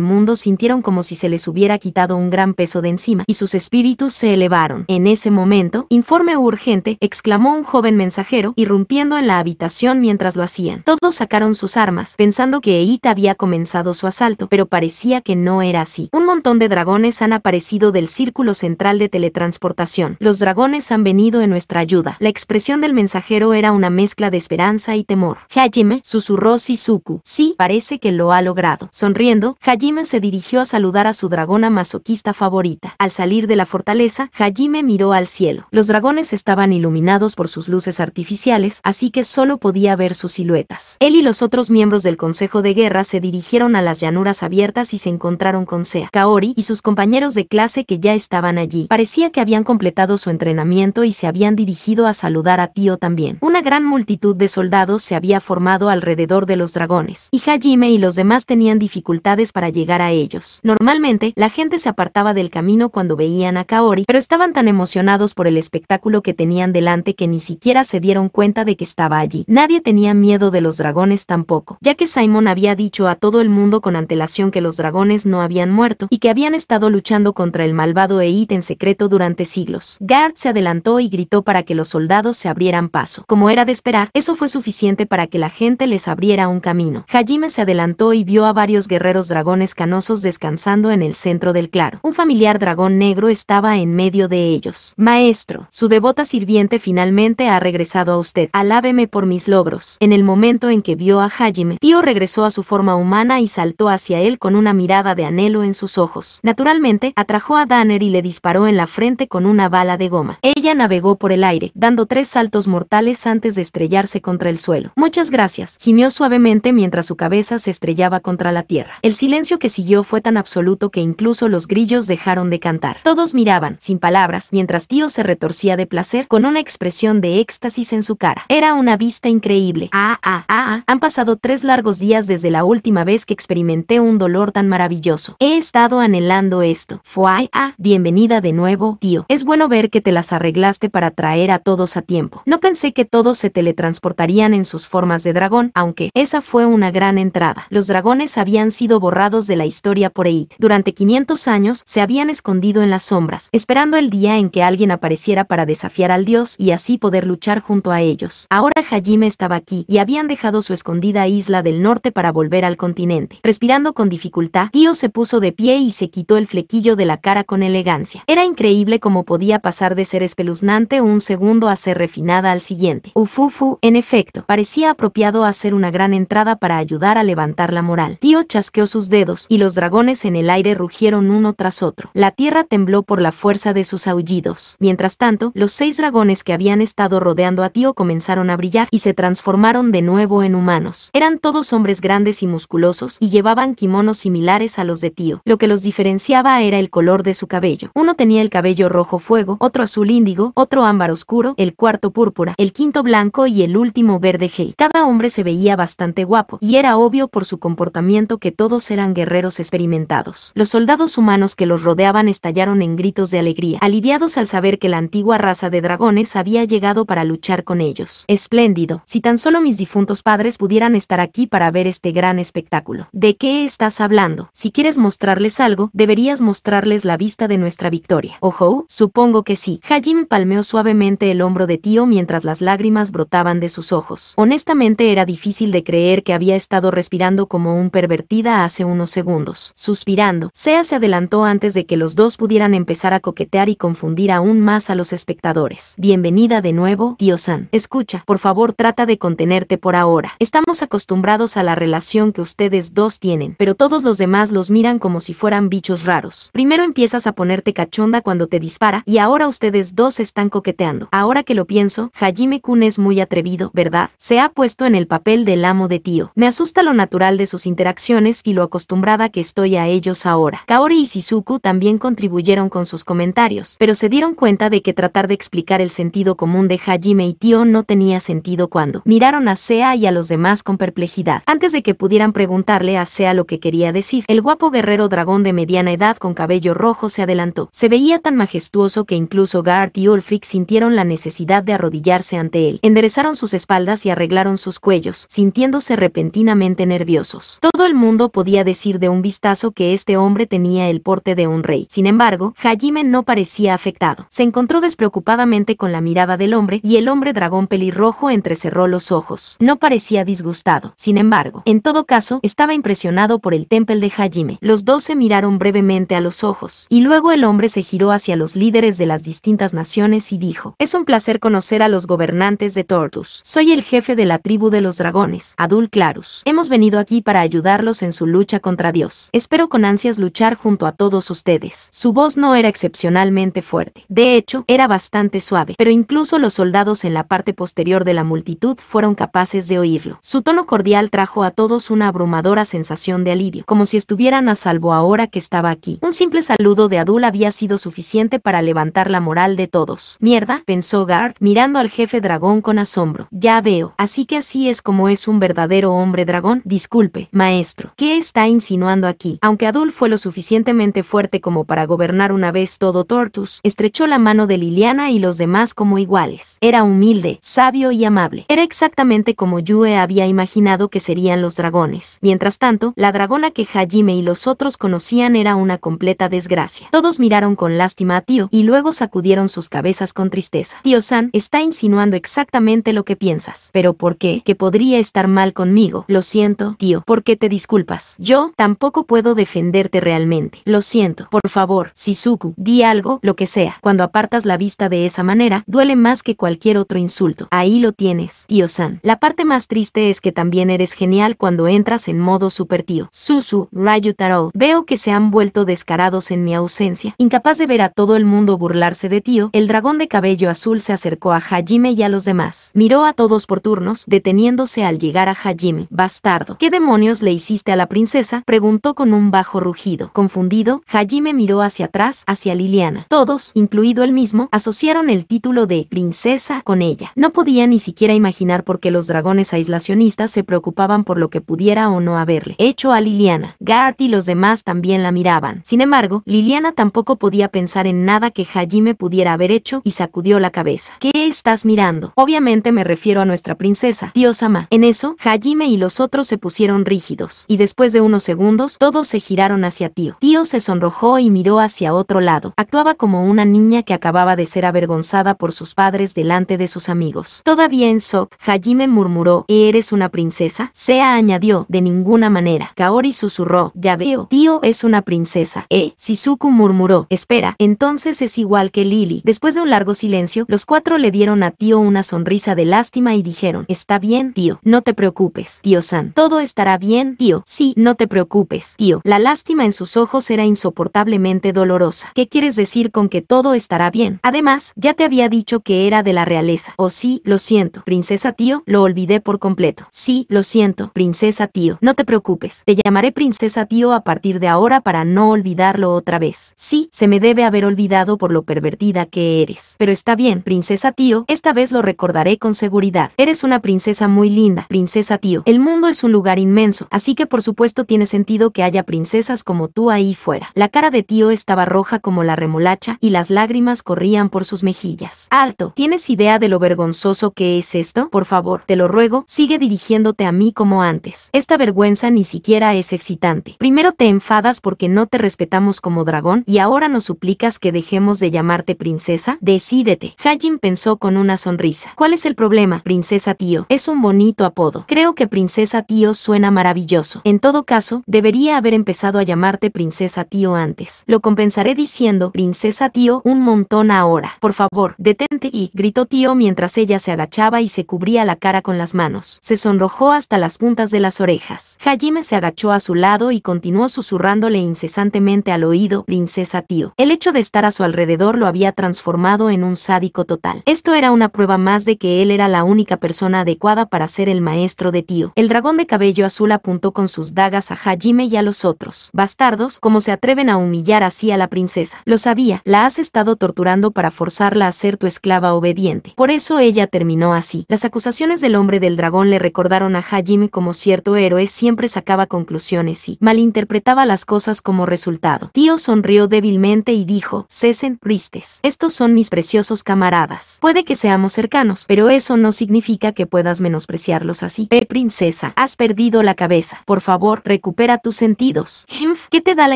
mundo sintieron como si se les hubiera quitado un gran peso de encima, y sus espíritus se elevaron. En ese momento, informe urgente, exclamó un joven mensajero, irrumpiendo en la habitación mientras lo hacían. Todos sacaron sus armas, pensando que Eita había comenzado su asalto, pero parecía que no era así. Un montón de dragones han aparecido del círculo central de teletransportación. Los dragones han venido en nuestra ayuda. La expresión del mensajero era una mezcla esperanza y temor. Hajime, susurró Shizuku. Sí, parece que lo ha logrado. Sonriendo, Hajime se dirigió a saludar a su dragona masoquista favorita. Al salir de la fortaleza, Hajime miró al cielo. Los dragones estaban iluminados por sus luces artificiales, así que solo podía ver sus siluetas. Él y los otros miembros del Consejo de Guerra se dirigieron a las llanuras abiertas y se encontraron con Sea, Kaori y sus compañeros de clase que ya estaban allí. Parecía que habían completado su entrenamiento y se habían dirigido a saludar a Tío también. Una gran multitud de soldados se había formado alrededor de los dragones, y Hajime y los demás tenían dificultades para llegar a ellos. Normalmente, la gente se apartaba del camino cuando veían a Kaori, pero estaban tan emocionados por el espectáculo que tenían delante que ni siquiera se dieron cuenta de que estaba allí. Nadie tenía miedo de los dragones tampoco, ya que Simon había dicho a todo el mundo con antelación que los dragones no habían muerto y que habían estado luchando contra el malvado Eit en secreto durante siglos. Gard se adelantó y gritó para que los soldados se abrieran paso. Como era de esperar, eso fue suficiente para que la gente les abriera un camino. Hajime se adelantó y vio a varios guerreros dragones canosos descansando en el centro del claro. Un familiar dragón negro estaba en medio de ellos. Maestro, su devota sirviente finalmente ha regresado a usted. Alábeme por mis logros. En el momento en que vio a Hajime, Tío regresó a su forma humana y saltó hacia él con una mirada de anhelo en sus ojos. Naturalmente, atrajo a Danner y le disparó en la frente con una bala de goma. Ella navegó por el aire, dando tres saltos mortales antes de estrellar contra el suelo. Muchas gracias, gimió suavemente mientras su cabeza se estrellaba contra la tierra. El silencio que siguió fue tan absoluto que incluso los grillos dejaron de cantar. Todos miraban, sin palabras, mientras Tío se retorcía de placer con una expresión de éxtasis en su cara. Era una vista increíble. Ah, ah, ah, ah. Han pasado tres largos días desde la última vez que experimenté un dolor tan maravilloso. He estado anhelando esto. Fuay, ah, bienvenida de nuevo, tío. Es bueno ver que te las arreglaste para traer a todos a tiempo. No pensé que todos se teletransportaran transportarían en sus formas de dragón, aunque esa fue una gran entrada. Los dragones habían sido borrados de la historia por Eid. Durante 500 años se habían escondido en las sombras, esperando el día en que alguien apareciera para desafiar al dios y así poder luchar junto a ellos. Ahora Hajime estaba aquí y habían dejado su escondida isla del norte para volver al continente. Respirando con dificultad, Io se puso de pie y se quitó el flequillo de la cara con elegancia. Era increíble cómo podía pasar de ser espeluznante un segundo a ser refinada al siguiente. Ufufu en efecto, parecía apropiado hacer una gran entrada para ayudar a levantar la moral. Tío chasqueó sus dedos y los dragones en el aire rugieron uno tras otro. La tierra tembló por la fuerza de sus aullidos. Mientras tanto, los seis dragones que habían estado rodeando a Tío comenzaron a brillar y se transformaron de nuevo en humanos. Eran todos hombres grandes y musculosos y llevaban kimonos similares a los de Tío. Lo que los diferenciaba era el color de su cabello. Uno tenía el cabello rojo fuego, otro azul índigo, otro ámbar oscuro, el cuarto púrpura, el quinto blanco y el el último verde Hei. Cada hombre se veía bastante guapo, y era obvio por su comportamiento que todos eran guerreros experimentados. Los soldados humanos que los rodeaban estallaron en gritos de alegría, aliviados al saber que la antigua raza de dragones había llegado para luchar con ellos. Espléndido. Si tan solo mis difuntos padres pudieran estar aquí para ver este gran espectáculo. ¿De qué estás hablando? Si quieres mostrarles algo, deberías mostrarles la vista de nuestra victoria. Ojo, supongo que sí. Hajim palmeó suavemente el hombro de tío mientras las lágrimas brotaban sus ojos. Honestamente era difícil de creer que había estado respirando como un pervertida hace unos segundos. Suspirando, Sea se adelantó antes de que los dos pudieran empezar a coquetear y confundir aún más a los espectadores. Bienvenida de nuevo, Diosan. San. Escucha, por favor trata de contenerte por ahora. Estamos acostumbrados a la relación que ustedes dos tienen, pero todos los demás los miran como si fueran bichos raros. Primero empiezas a ponerte cachonda cuando te dispara, y ahora ustedes dos están coqueteando. Ahora que lo pienso, Hajime Kun es muy atrevido ¿verdad? Se ha puesto en el papel del amo de tío. Me asusta lo natural de sus interacciones y lo acostumbrada que estoy a ellos ahora. Kaori y Shizuku también contribuyeron con sus comentarios, pero se dieron cuenta de que tratar de explicar el sentido común de Hajime y tío no tenía sentido cuando miraron a Sea y a los demás con perplejidad. Antes de que pudieran preguntarle a Sea lo que quería decir, el guapo guerrero dragón de mediana edad con cabello rojo se adelantó. Se veía tan majestuoso que incluso Gart y Ulfric sintieron la necesidad de arrodillarse ante él. Enderezaron sus espaldas y arreglaron sus cuellos, sintiéndose repentinamente nerviosos. Todo el mundo podía decir de un vistazo que este hombre tenía el porte de un rey. Sin embargo, Hajime no parecía afectado. Se encontró despreocupadamente con la mirada del hombre y el hombre dragón pelirrojo entrecerró los ojos. No parecía disgustado. Sin embargo, en todo caso, estaba impresionado por el temple de Hajime. Los dos se miraron brevemente a los ojos, y luego el hombre se giró hacia los líderes de las distintas naciones y dijo, es un placer conocer a los gobernantes de Tortu. Soy el jefe de la tribu de los dragones, Adul Clarus. Hemos venido aquí para ayudarlos en su lucha contra Dios. Espero con ansias luchar junto a todos ustedes. Su voz no era excepcionalmente fuerte. De hecho, era bastante suave, pero incluso los soldados en la parte posterior de la multitud fueron capaces de oírlo. Su tono cordial trajo a todos una abrumadora sensación de alivio, como si estuvieran a salvo ahora que estaba aquí. Un simple saludo de Adul había sido suficiente para levantar la moral de todos. Mierda, pensó Garth, mirando al jefe dragón con asombro. Ya veo. Así que así es como es un verdadero hombre dragón. Disculpe, maestro. ¿Qué está insinuando aquí? Aunque Adul fue lo suficientemente fuerte como para gobernar una vez todo Tortus, estrechó la mano de Liliana y los demás como iguales. Era humilde, sabio y amable. Era exactamente como Yue había imaginado que serían los dragones. Mientras tanto, la dragona que Hajime y los otros conocían era una completa desgracia. Todos miraron con lástima a Tío y luego sacudieron sus cabezas con tristeza. Tío San está insinuando exactamente lo que piensas. ¿Pero por qué? Que podría estar mal conmigo. Lo siento, tío. ¿Por qué te disculpas? Yo tampoco puedo defenderte realmente. Lo siento. Por favor, Shizuku, di algo, lo que sea. Cuando apartas la vista de esa manera, duele más que cualquier otro insulto. Ahí lo tienes, tío-san. La parte más triste es que también eres genial cuando entras en modo super tío. Susu, Rayu Taro, veo que se han vuelto descarados en mi ausencia. Incapaz de ver a todo el mundo burlarse de tío, el dragón de cabello azul se acercó a Hajime y a los demás. Miró a todos por turnos, deteniéndose al llegar a Hajime. Bastardo. ¿Qué demonios le hiciste a la princesa? Preguntó con un bajo rugido. Confundido, Hajime miró hacia atrás, hacia Liliana. Todos, incluido él mismo, asociaron el título de princesa con ella. No podía ni siquiera imaginar por qué los dragones aislacionistas se preocupaban por lo que pudiera o no haberle hecho a Liliana. Gart y los demás también la miraban. Sin embargo, Liliana tampoco podía pensar en nada que Hajime pudiera haber hecho y sacudió la cabeza. ¿Qué estás mirando? Obviamente me refiero a nuestra princesa, Diosama. En eso, Hajime y los otros se pusieron rígidos, y después de unos segundos, todos se giraron hacia Tío. Tío se sonrojó y miró hacia otro lado. Actuaba como una niña que acababa de ser avergonzada por sus padres delante de sus amigos. Todavía en Sok, Hajime murmuró, ¿E ¿eres una princesa? Sea añadió, de ninguna manera. Kaori susurró, ya veo, Tío es una princesa. Eh, Shizuku murmuró, espera, entonces es igual que Lili. Después de un largo silencio, los cuatro le dieron a Tío una sonrisa de lástima y dijeron, está bien, tío, no te preocupes, tío San, todo estará bien, tío, sí, no te preocupes, tío. La lástima en sus ojos era insoportablemente dolorosa. ¿Qué quieres decir con que todo estará bien? Además, ya te había dicho que era de la realeza. O oh, sí, lo siento, princesa tío, lo olvidé por completo. Sí, lo siento, princesa tío, no te preocupes, te llamaré princesa tío a partir de ahora para no olvidarlo otra vez. Sí, se me debe haber olvidado por lo pervertida que eres. Pero está bien, princesa tío, esta vez lo recordaré con seguridad. Eres una princesa muy linda, princesa tío. El mundo es un lugar inmenso, así que por supuesto tiene sentido que haya princesas como tú ahí fuera. La cara de tío estaba roja como la remolacha y las lágrimas corrían por sus mejillas. Alto, ¿tienes idea de lo vergonzoso que es esto? Por favor, te lo ruego, sigue dirigiéndote a mí como antes. Esta vergüenza ni siquiera es excitante. Primero te enfadas porque no te respetamos como dragón y ahora nos suplicas que dejemos de llamarte princesa. Decídete. Hajin pensó con una sonrisa. ¿Cuál es el problema, Princesa Tío. Es un bonito apodo. Creo que Princesa Tío suena maravilloso. En todo caso, debería haber empezado a llamarte Princesa Tío antes. Lo compensaré diciendo, Princesa Tío, un montón ahora. Por favor, detente y, gritó Tío mientras ella se agachaba y se cubría la cara con las manos. Se sonrojó hasta las puntas de las orejas. Hajime se agachó a su lado y continuó susurrándole incesantemente al oído, Princesa Tío. El hecho de estar a su alrededor lo había transformado en un sádico total. Esto era una prueba más de que él era la única persona adecuada para ser el maestro de Tío. El dragón de cabello azul apuntó con sus dagas a Hajime y a los otros. Bastardos, como se atreven a humillar así a la princesa. Lo sabía, la has estado torturando para forzarla a ser tu esclava obediente. Por eso ella terminó así. Las acusaciones del hombre del dragón le recordaron a Hajime como cierto héroe siempre sacaba conclusiones y malinterpretaba las cosas como resultado. Tío sonrió débilmente y dijo, cesen, tristes. Estos son mis preciosos camaradas. Puede que seamos cercanos, pero es eso no significa que puedas menospreciarlos así. Eh, princesa, has perdido la cabeza. Por favor, recupera tus sentidos. ¿Qué te da la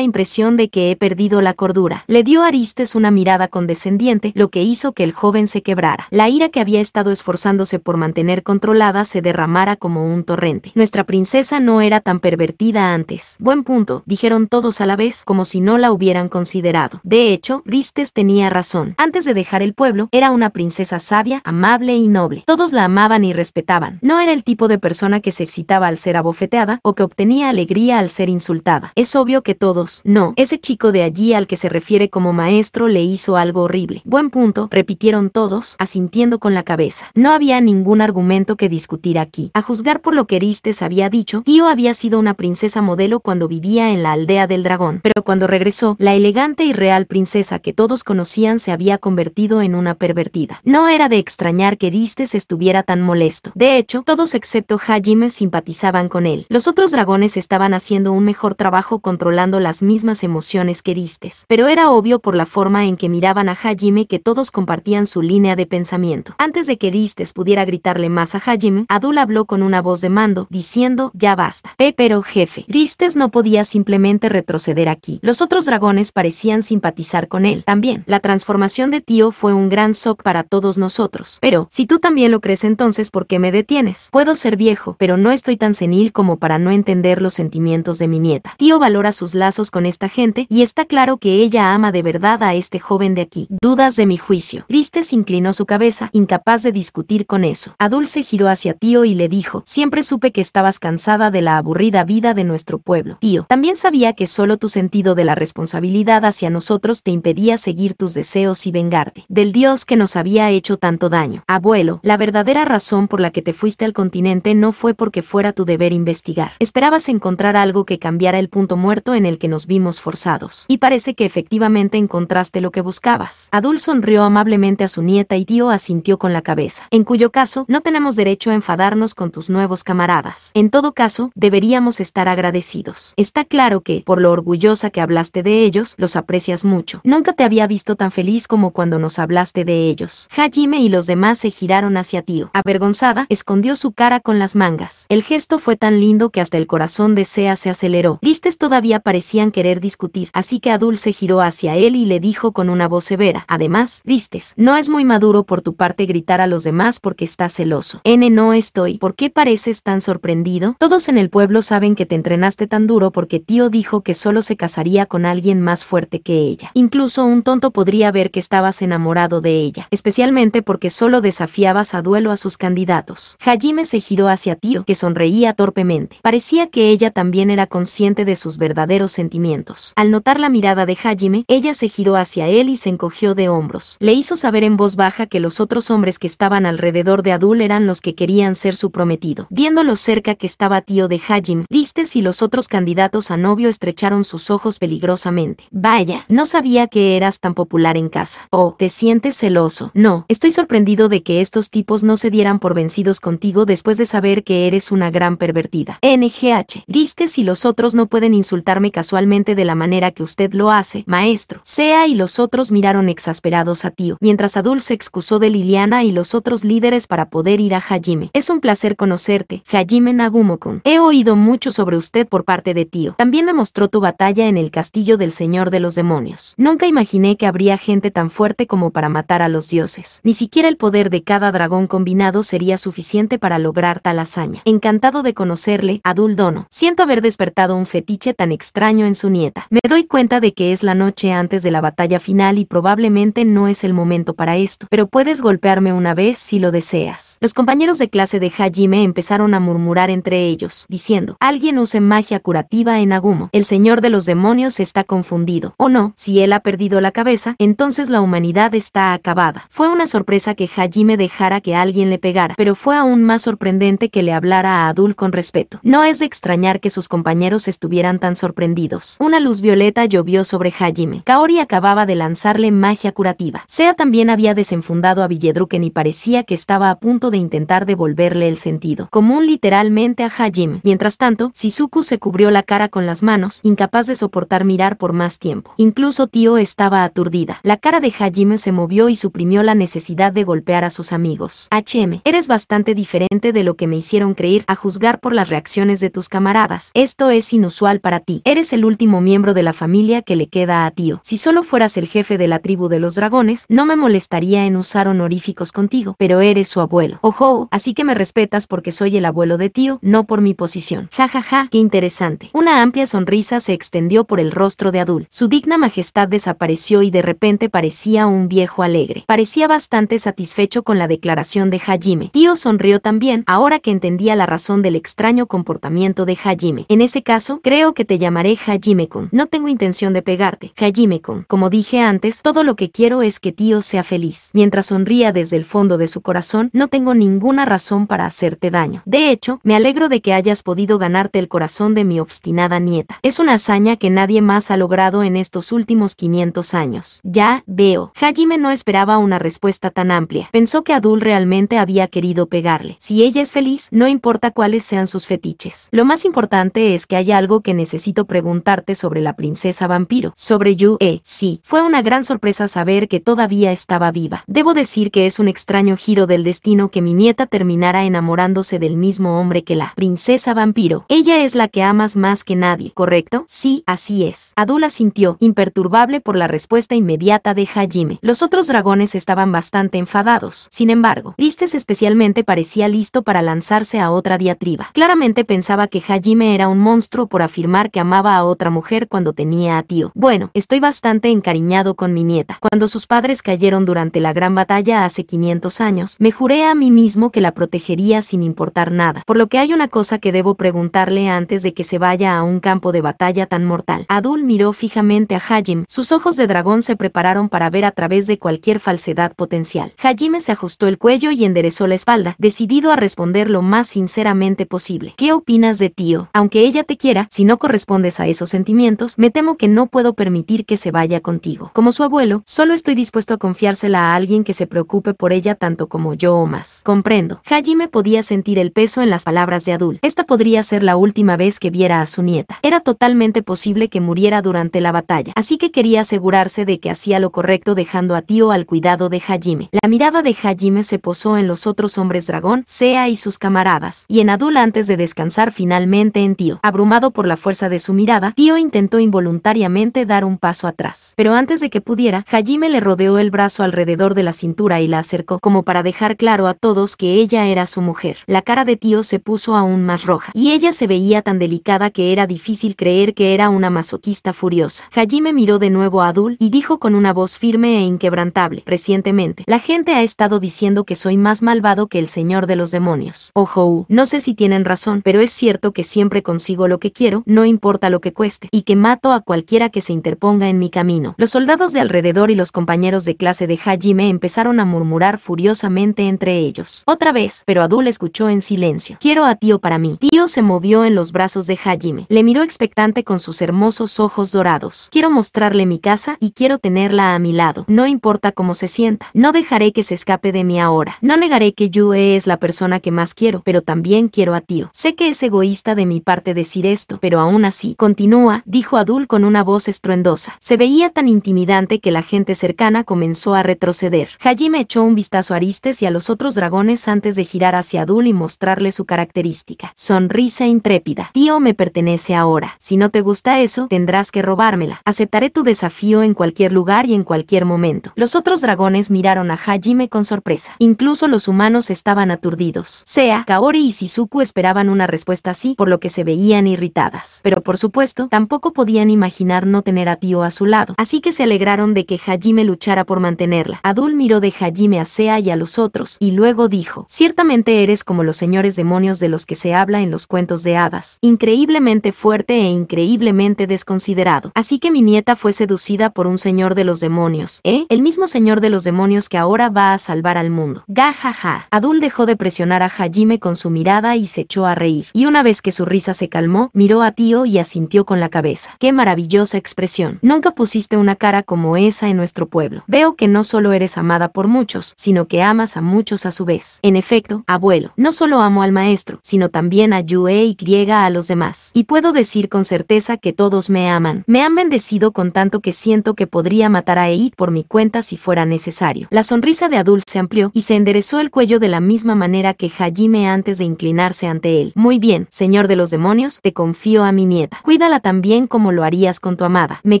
impresión de que he perdido la cordura? Le dio a Aristes una mirada condescendiente, lo que hizo que el joven se quebrara. La ira que había estado esforzándose por mantener controlada se derramara como un torrente. Nuestra princesa no era tan pervertida antes. Buen punto, dijeron todos a la vez, como si no la hubieran considerado. De hecho, Aristes tenía razón. Antes de dejar el pueblo, era una princesa sabia, amable y noble. Todos la amaban y respetaban. No era el tipo de persona que se excitaba al ser abofeteada o que obtenía alegría al ser insultada. Es obvio que todos, no, ese chico de allí al que se refiere como maestro le hizo algo horrible. Buen punto, repitieron todos, asintiendo con la cabeza. No había ningún argumento que discutir aquí. A juzgar por lo que Eristes había dicho, Tío había sido una princesa modelo cuando vivía en la aldea del dragón, pero cuando regresó, la elegante y real princesa que todos conocían se había convertido en una pervertida. No era de extrañar que Eristes estuviera tan molesto. De hecho, todos excepto Hajime simpatizaban con él. Los otros dragones estaban haciendo un mejor trabajo controlando las mismas emociones que Distes, pero era obvio por la forma en que miraban a Hajime que todos compartían su línea de pensamiento. Antes de que Distes pudiera gritarle más a Hajime, Adul habló con una voz de mando, diciendo, ya basta. Pe eh, pero jefe, Distes no podía simplemente retroceder aquí. Los otros dragones parecían simpatizar con él. También, la transformación de Tío fue un gran shock para todos nosotros. Pero, si tú también bien lo crees entonces, ¿por qué me detienes? Puedo ser viejo, pero no estoy tan senil como para no entender los sentimientos de mi nieta. Tío valora sus lazos con esta gente y está claro que ella ama de verdad a este joven de aquí. Dudas de mi juicio. Tristes inclinó su cabeza, incapaz de discutir con eso. A Dulce giró hacia tío y le dijo, siempre supe que estabas cansada de la aburrida vida de nuestro pueblo. Tío, también sabía que solo tu sentido de la responsabilidad hacia nosotros te impedía seguir tus deseos y vengarte del Dios que nos había hecho tanto daño. Abuelo, la verdadera razón por la que te fuiste al continente no fue porque fuera tu deber investigar. Esperabas encontrar algo que cambiara el punto muerto en el que nos vimos forzados. Y parece que efectivamente encontraste lo que buscabas. Adul sonrió amablemente a su nieta y Dio asintió con la cabeza. En cuyo caso, no tenemos derecho a enfadarnos con tus nuevos camaradas. En todo caso, deberíamos estar agradecidos. Está claro que, por lo orgullosa que hablaste de ellos, los aprecias mucho. Nunca te había visto tan feliz como cuando nos hablaste de ellos. Hajime y los demás se giraron hacia tío. Avergonzada, escondió su cara con las mangas. El gesto fue tan lindo que hasta el corazón de Sea se aceleró. Listes todavía parecían querer discutir, así que Adul se giró hacia él y le dijo con una voz severa. Además, Listes, no es muy maduro por tu parte gritar a los demás porque estás celoso. N no estoy. ¿Por qué pareces tan sorprendido? Todos en el pueblo saben que te entrenaste tan duro porque tío dijo que solo se casaría con alguien más fuerte que ella. Incluso un tonto podría ver que estabas enamorado de ella, especialmente porque solo desafiaba a duelo a sus candidatos. Hajime se giró hacia Tío, que sonreía torpemente. Parecía que ella también era consciente de sus verdaderos sentimientos. Al notar la mirada de Hajime, ella se giró hacia él y se encogió de hombros. Le hizo saber en voz baja que los otros hombres que estaban alrededor de Adul eran los que querían ser su prometido. Viendo cerca que estaba Tío de Hajime, viste y los otros candidatos a novio estrecharon sus ojos peligrosamente. Vaya, no sabía que eras tan popular en casa. Oh, te sientes celoso. No, estoy sorprendido de que estos tipos no se dieran por vencidos contigo después de saber que eres una gran pervertida. NGH. Diste si los otros no pueden insultarme casualmente de la manera que usted lo hace, maestro. Sea y los otros miraron exasperados a Tío, mientras Adul se excusó de Liliana y los otros líderes para poder ir a Hajime. Es un placer conocerte, Hajime Nagumokun. He oído mucho sobre usted por parte de Tío. También me mostró tu batalla en el castillo del Señor de los Demonios. Nunca imaginé que habría gente tan fuerte como para matar a los dioses. Ni siquiera el poder de cada dragón combinado sería suficiente para lograr tal hazaña. Encantado de conocerle, Adul Siento haber despertado un fetiche tan extraño en su nieta. Me doy cuenta de que es la noche antes de la batalla final y probablemente no es el momento para esto, pero puedes golpearme una vez si lo deseas. Los compañeros de clase de Hajime empezaron a murmurar entre ellos, diciendo, alguien use magia curativa en Agumo. El señor de los demonios está confundido. O oh, no, si él ha perdido la cabeza, entonces la humanidad está acabada. Fue una sorpresa que Hajime dejara que alguien le pegara, pero fue aún más sorprendente que le hablara a Adul con respeto. No es de extrañar que sus compañeros estuvieran tan sorprendidos. Una luz violeta llovió sobre Hajime. Kaori acababa de lanzarle magia curativa. Sea también había desenfundado a Villedruken y parecía que estaba a punto de intentar devolverle el sentido, común literalmente a Hajime. Mientras tanto, Sisuku se cubrió la cara con las manos, incapaz de soportar mirar por más tiempo. Incluso Tío estaba aturdida. La cara de Hajime se movió y suprimió la necesidad de golpear a sus amigos. HM, eres bastante diferente de lo que me hicieron creer a juzgar por las reacciones de tus camaradas. Esto es inusual para ti. Eres el último miembro de la familia que le queda a tío. Si solo fueras el jefe de la tribu de los dragones, no me molestaría en usar honoríficos contigo, pero eres su abuelo. Ojo, así que me respetas porque soy el abuelo de tío, no por mi posición. Ja ja ja, qué interesante. Una amplia sonrisa se extendió por el rostro de Adul. Su digna majestad desapareció y de repente parecía un viejo alegre. Parecía bastante satisfecho con la declaración declaración de Hajime. Tío sonrió también, ahora que entendía la razón del extraño comportamiento de Hajime. En ese caso, creo que te llamaré Hajime-kun. No tengo intención de pegarte, Hajime-kun. Como dije antes, todo lo que quiero es que tío sea feliz. Mientras sonría desde el fondo de su corazón, no tengo ninguna razón para hacerte daño. De hecho, me alegro de que hayas podido ganarte el corazón de mi obstinada nieta. Es una hazaña que nadie más ha logrado en estos últimos 500 años. Ya, veo. Hajime no esperaba una respuesta tan amplia. Pensó que adulto realmente había querido pegarle. Si ella es feliz, no importa cuáles sean sus fetiches. Lo más importante es que hay algo que necesito preguntarte sobre la princesa vampiro. Sobre Yu, eh, sí. Fue una gran sorpresa saber que todavía estaba viva. Debo decir que es un extraño giro del destino que mi nieta terminara enamorándose del mismo hombre que la princesa vampiro. Ella es la que amas más que nadie, ¿correcto? Sí, así es. Adula sintió, imperturbable por la respuesta inmediata de Hajime. Los otros dragones estaban bastante enfadados. Sin embargo, Listes especialmente parecía listo para lanzarse a otra diatriba. Claramente pensaba que Hajime era un monstruo por afirmar que amaba a otra mujer cuando tenía a tío. Bueno, estoy bastante encariñado con mi nieta. Cuando sus padres cayeron durante la gran batalla hace 500 años, me juré a mí mismo que la protegería sin importar nada. Por lo que hay una cosa que debo preguntarle antes de que se vaya a un campo de batalla tan mortal. Adul miró fijamente a Hajime. Sus ojos de dragón se prepararon para ver a través de cualquier falsedad potencial. Hajime se ajustó el cuello y enderezó la espalda, decidido a responder lo más sinceramente posible. ¿Qué opinas de tío? Oh? Aunque ella te quiera, si no correspondes a esos sentimientos, me temo que no puedo permitir que se vaya contigo. Como su abuelo, solo estoy dispuesto a confiársela a alguien que se preocupe por ella tanto como yo o más. Comprendo. Hajime podía sentir el peso en las palabras de Adul. Esta podría ser la última vez que viera a su nieta. Era totalmente posible que muriera durante la batalla, así que quería asegurarse de que hacía lo correcto dejando a tío al cuidado de Hajime. La mirada de Hajime se posó en los otros hombres dragón, Sea y sus camaradas, y en Adul antes de descansar finalmente en Tío. Abrumado por la fuerza de su mirada, Tío intentó involuntariamente dar un paso atrás. Pero antes de que pudiera, Hajime le rodeó el brazo alrededor de la cintura y la acercó, como para dejar claro a todos que ella era su mujer. La cara de Tío se puso aún más roja, y ella se veía tan delicada que era difícil creer que era una masoquista furiosa. Hajime miró de nuevo a Adul y dijo con una voz firme e inquebrantable, recientemente, la gente ha estado diciendo que soy más malvado que el señor de los demonios. Ojo, uh, no sé si tienen razón, pero es cierto que siempre consigo lo que quiero, no importa lo que cueste, y que mato a cualquiera que se interponga en mi camino. Los soldados de alrededor y los compañeros de clase de Hajime empezaron a murmurar furiosamente entre ellos. Otra vez, pero Adul escuchó en silencio. Quiero a tío para mí. Tío se movió en los brazos de Hajime. Le miró expectante con sus hermosos ojos dorados. Quiero mostrarle mi casa y quiero tenerla a mi lado. No importa cómo se sienta. No dejaré que se escape de mi ahora. No negaré que Yue es la persona que más quiero, pero también quiero a Tío. Sé que es egoísta de mi parte decir esto, pero aún así, continúa, dijo Adul con una voz estruendosa. Se veía tan intimidante que la gente cercana comenzó a retroceder. Hajime echó un vistazo a Aristes y a los otros dragones antes de girar hacia Adul y mostrarle su característica. Sonrisa intrépida. Tío me pertenece ahora. Si no te gusta eso, tendrás que robármela. Aceptaré tu desafío en cualquier lugar y en cualquier momento. Los otros dragones miraron a Hajime con sorpresa. Incluso los humanos estaban aturdidos. Sea, Kaori y Shizuku esperaban una respuesta así, por lo que se veían irritadas. Pero por supuesto, tampoco podían imaginar no tener a tío a su lado, así que se alegraron de que Hajime luchara por mantenerla. Adul miró de Hajime a Sea y a los otros, y luego dijo, ciertamente eres como los señores demonios de los que se habla en los cuentos de hadas, increíblemente fuerte e increíblemente desconsiderado. Así que mi nieta fue seducida por un señor de los demonios, ¿eh? El mismo señor de los demonios que ahora va a salvar al mundo mundo. Gajaja. Adul dejó de presionar a Hajime con su mirada y se echó a reír. Y una vez que su risa se calmó, miró a Tío y asintió con la cabeza. Qué maravillosa expresión. Nunca pusiste una cara como esa en nuestro pueblo. Veo que no solo eres amada por muchos, sino que amas a muchos a su vez. En efecto, abuelo, no solo amo al maestro, sino también a Yue y griega a los demás. Y puedo decir con certeza que todos me aman. Me han bendecido con tanto que siento que podría matar a Eid por mi cuenta si fuera necesario. La sonrisa de Adul se amplió y se enderezó el cuello de la misma manera que Hajime antes de inclinarse ante él. Muy bien, señor de los demonios, te confío a mi nieta. Cuídala también como lo harías con tu amada. Me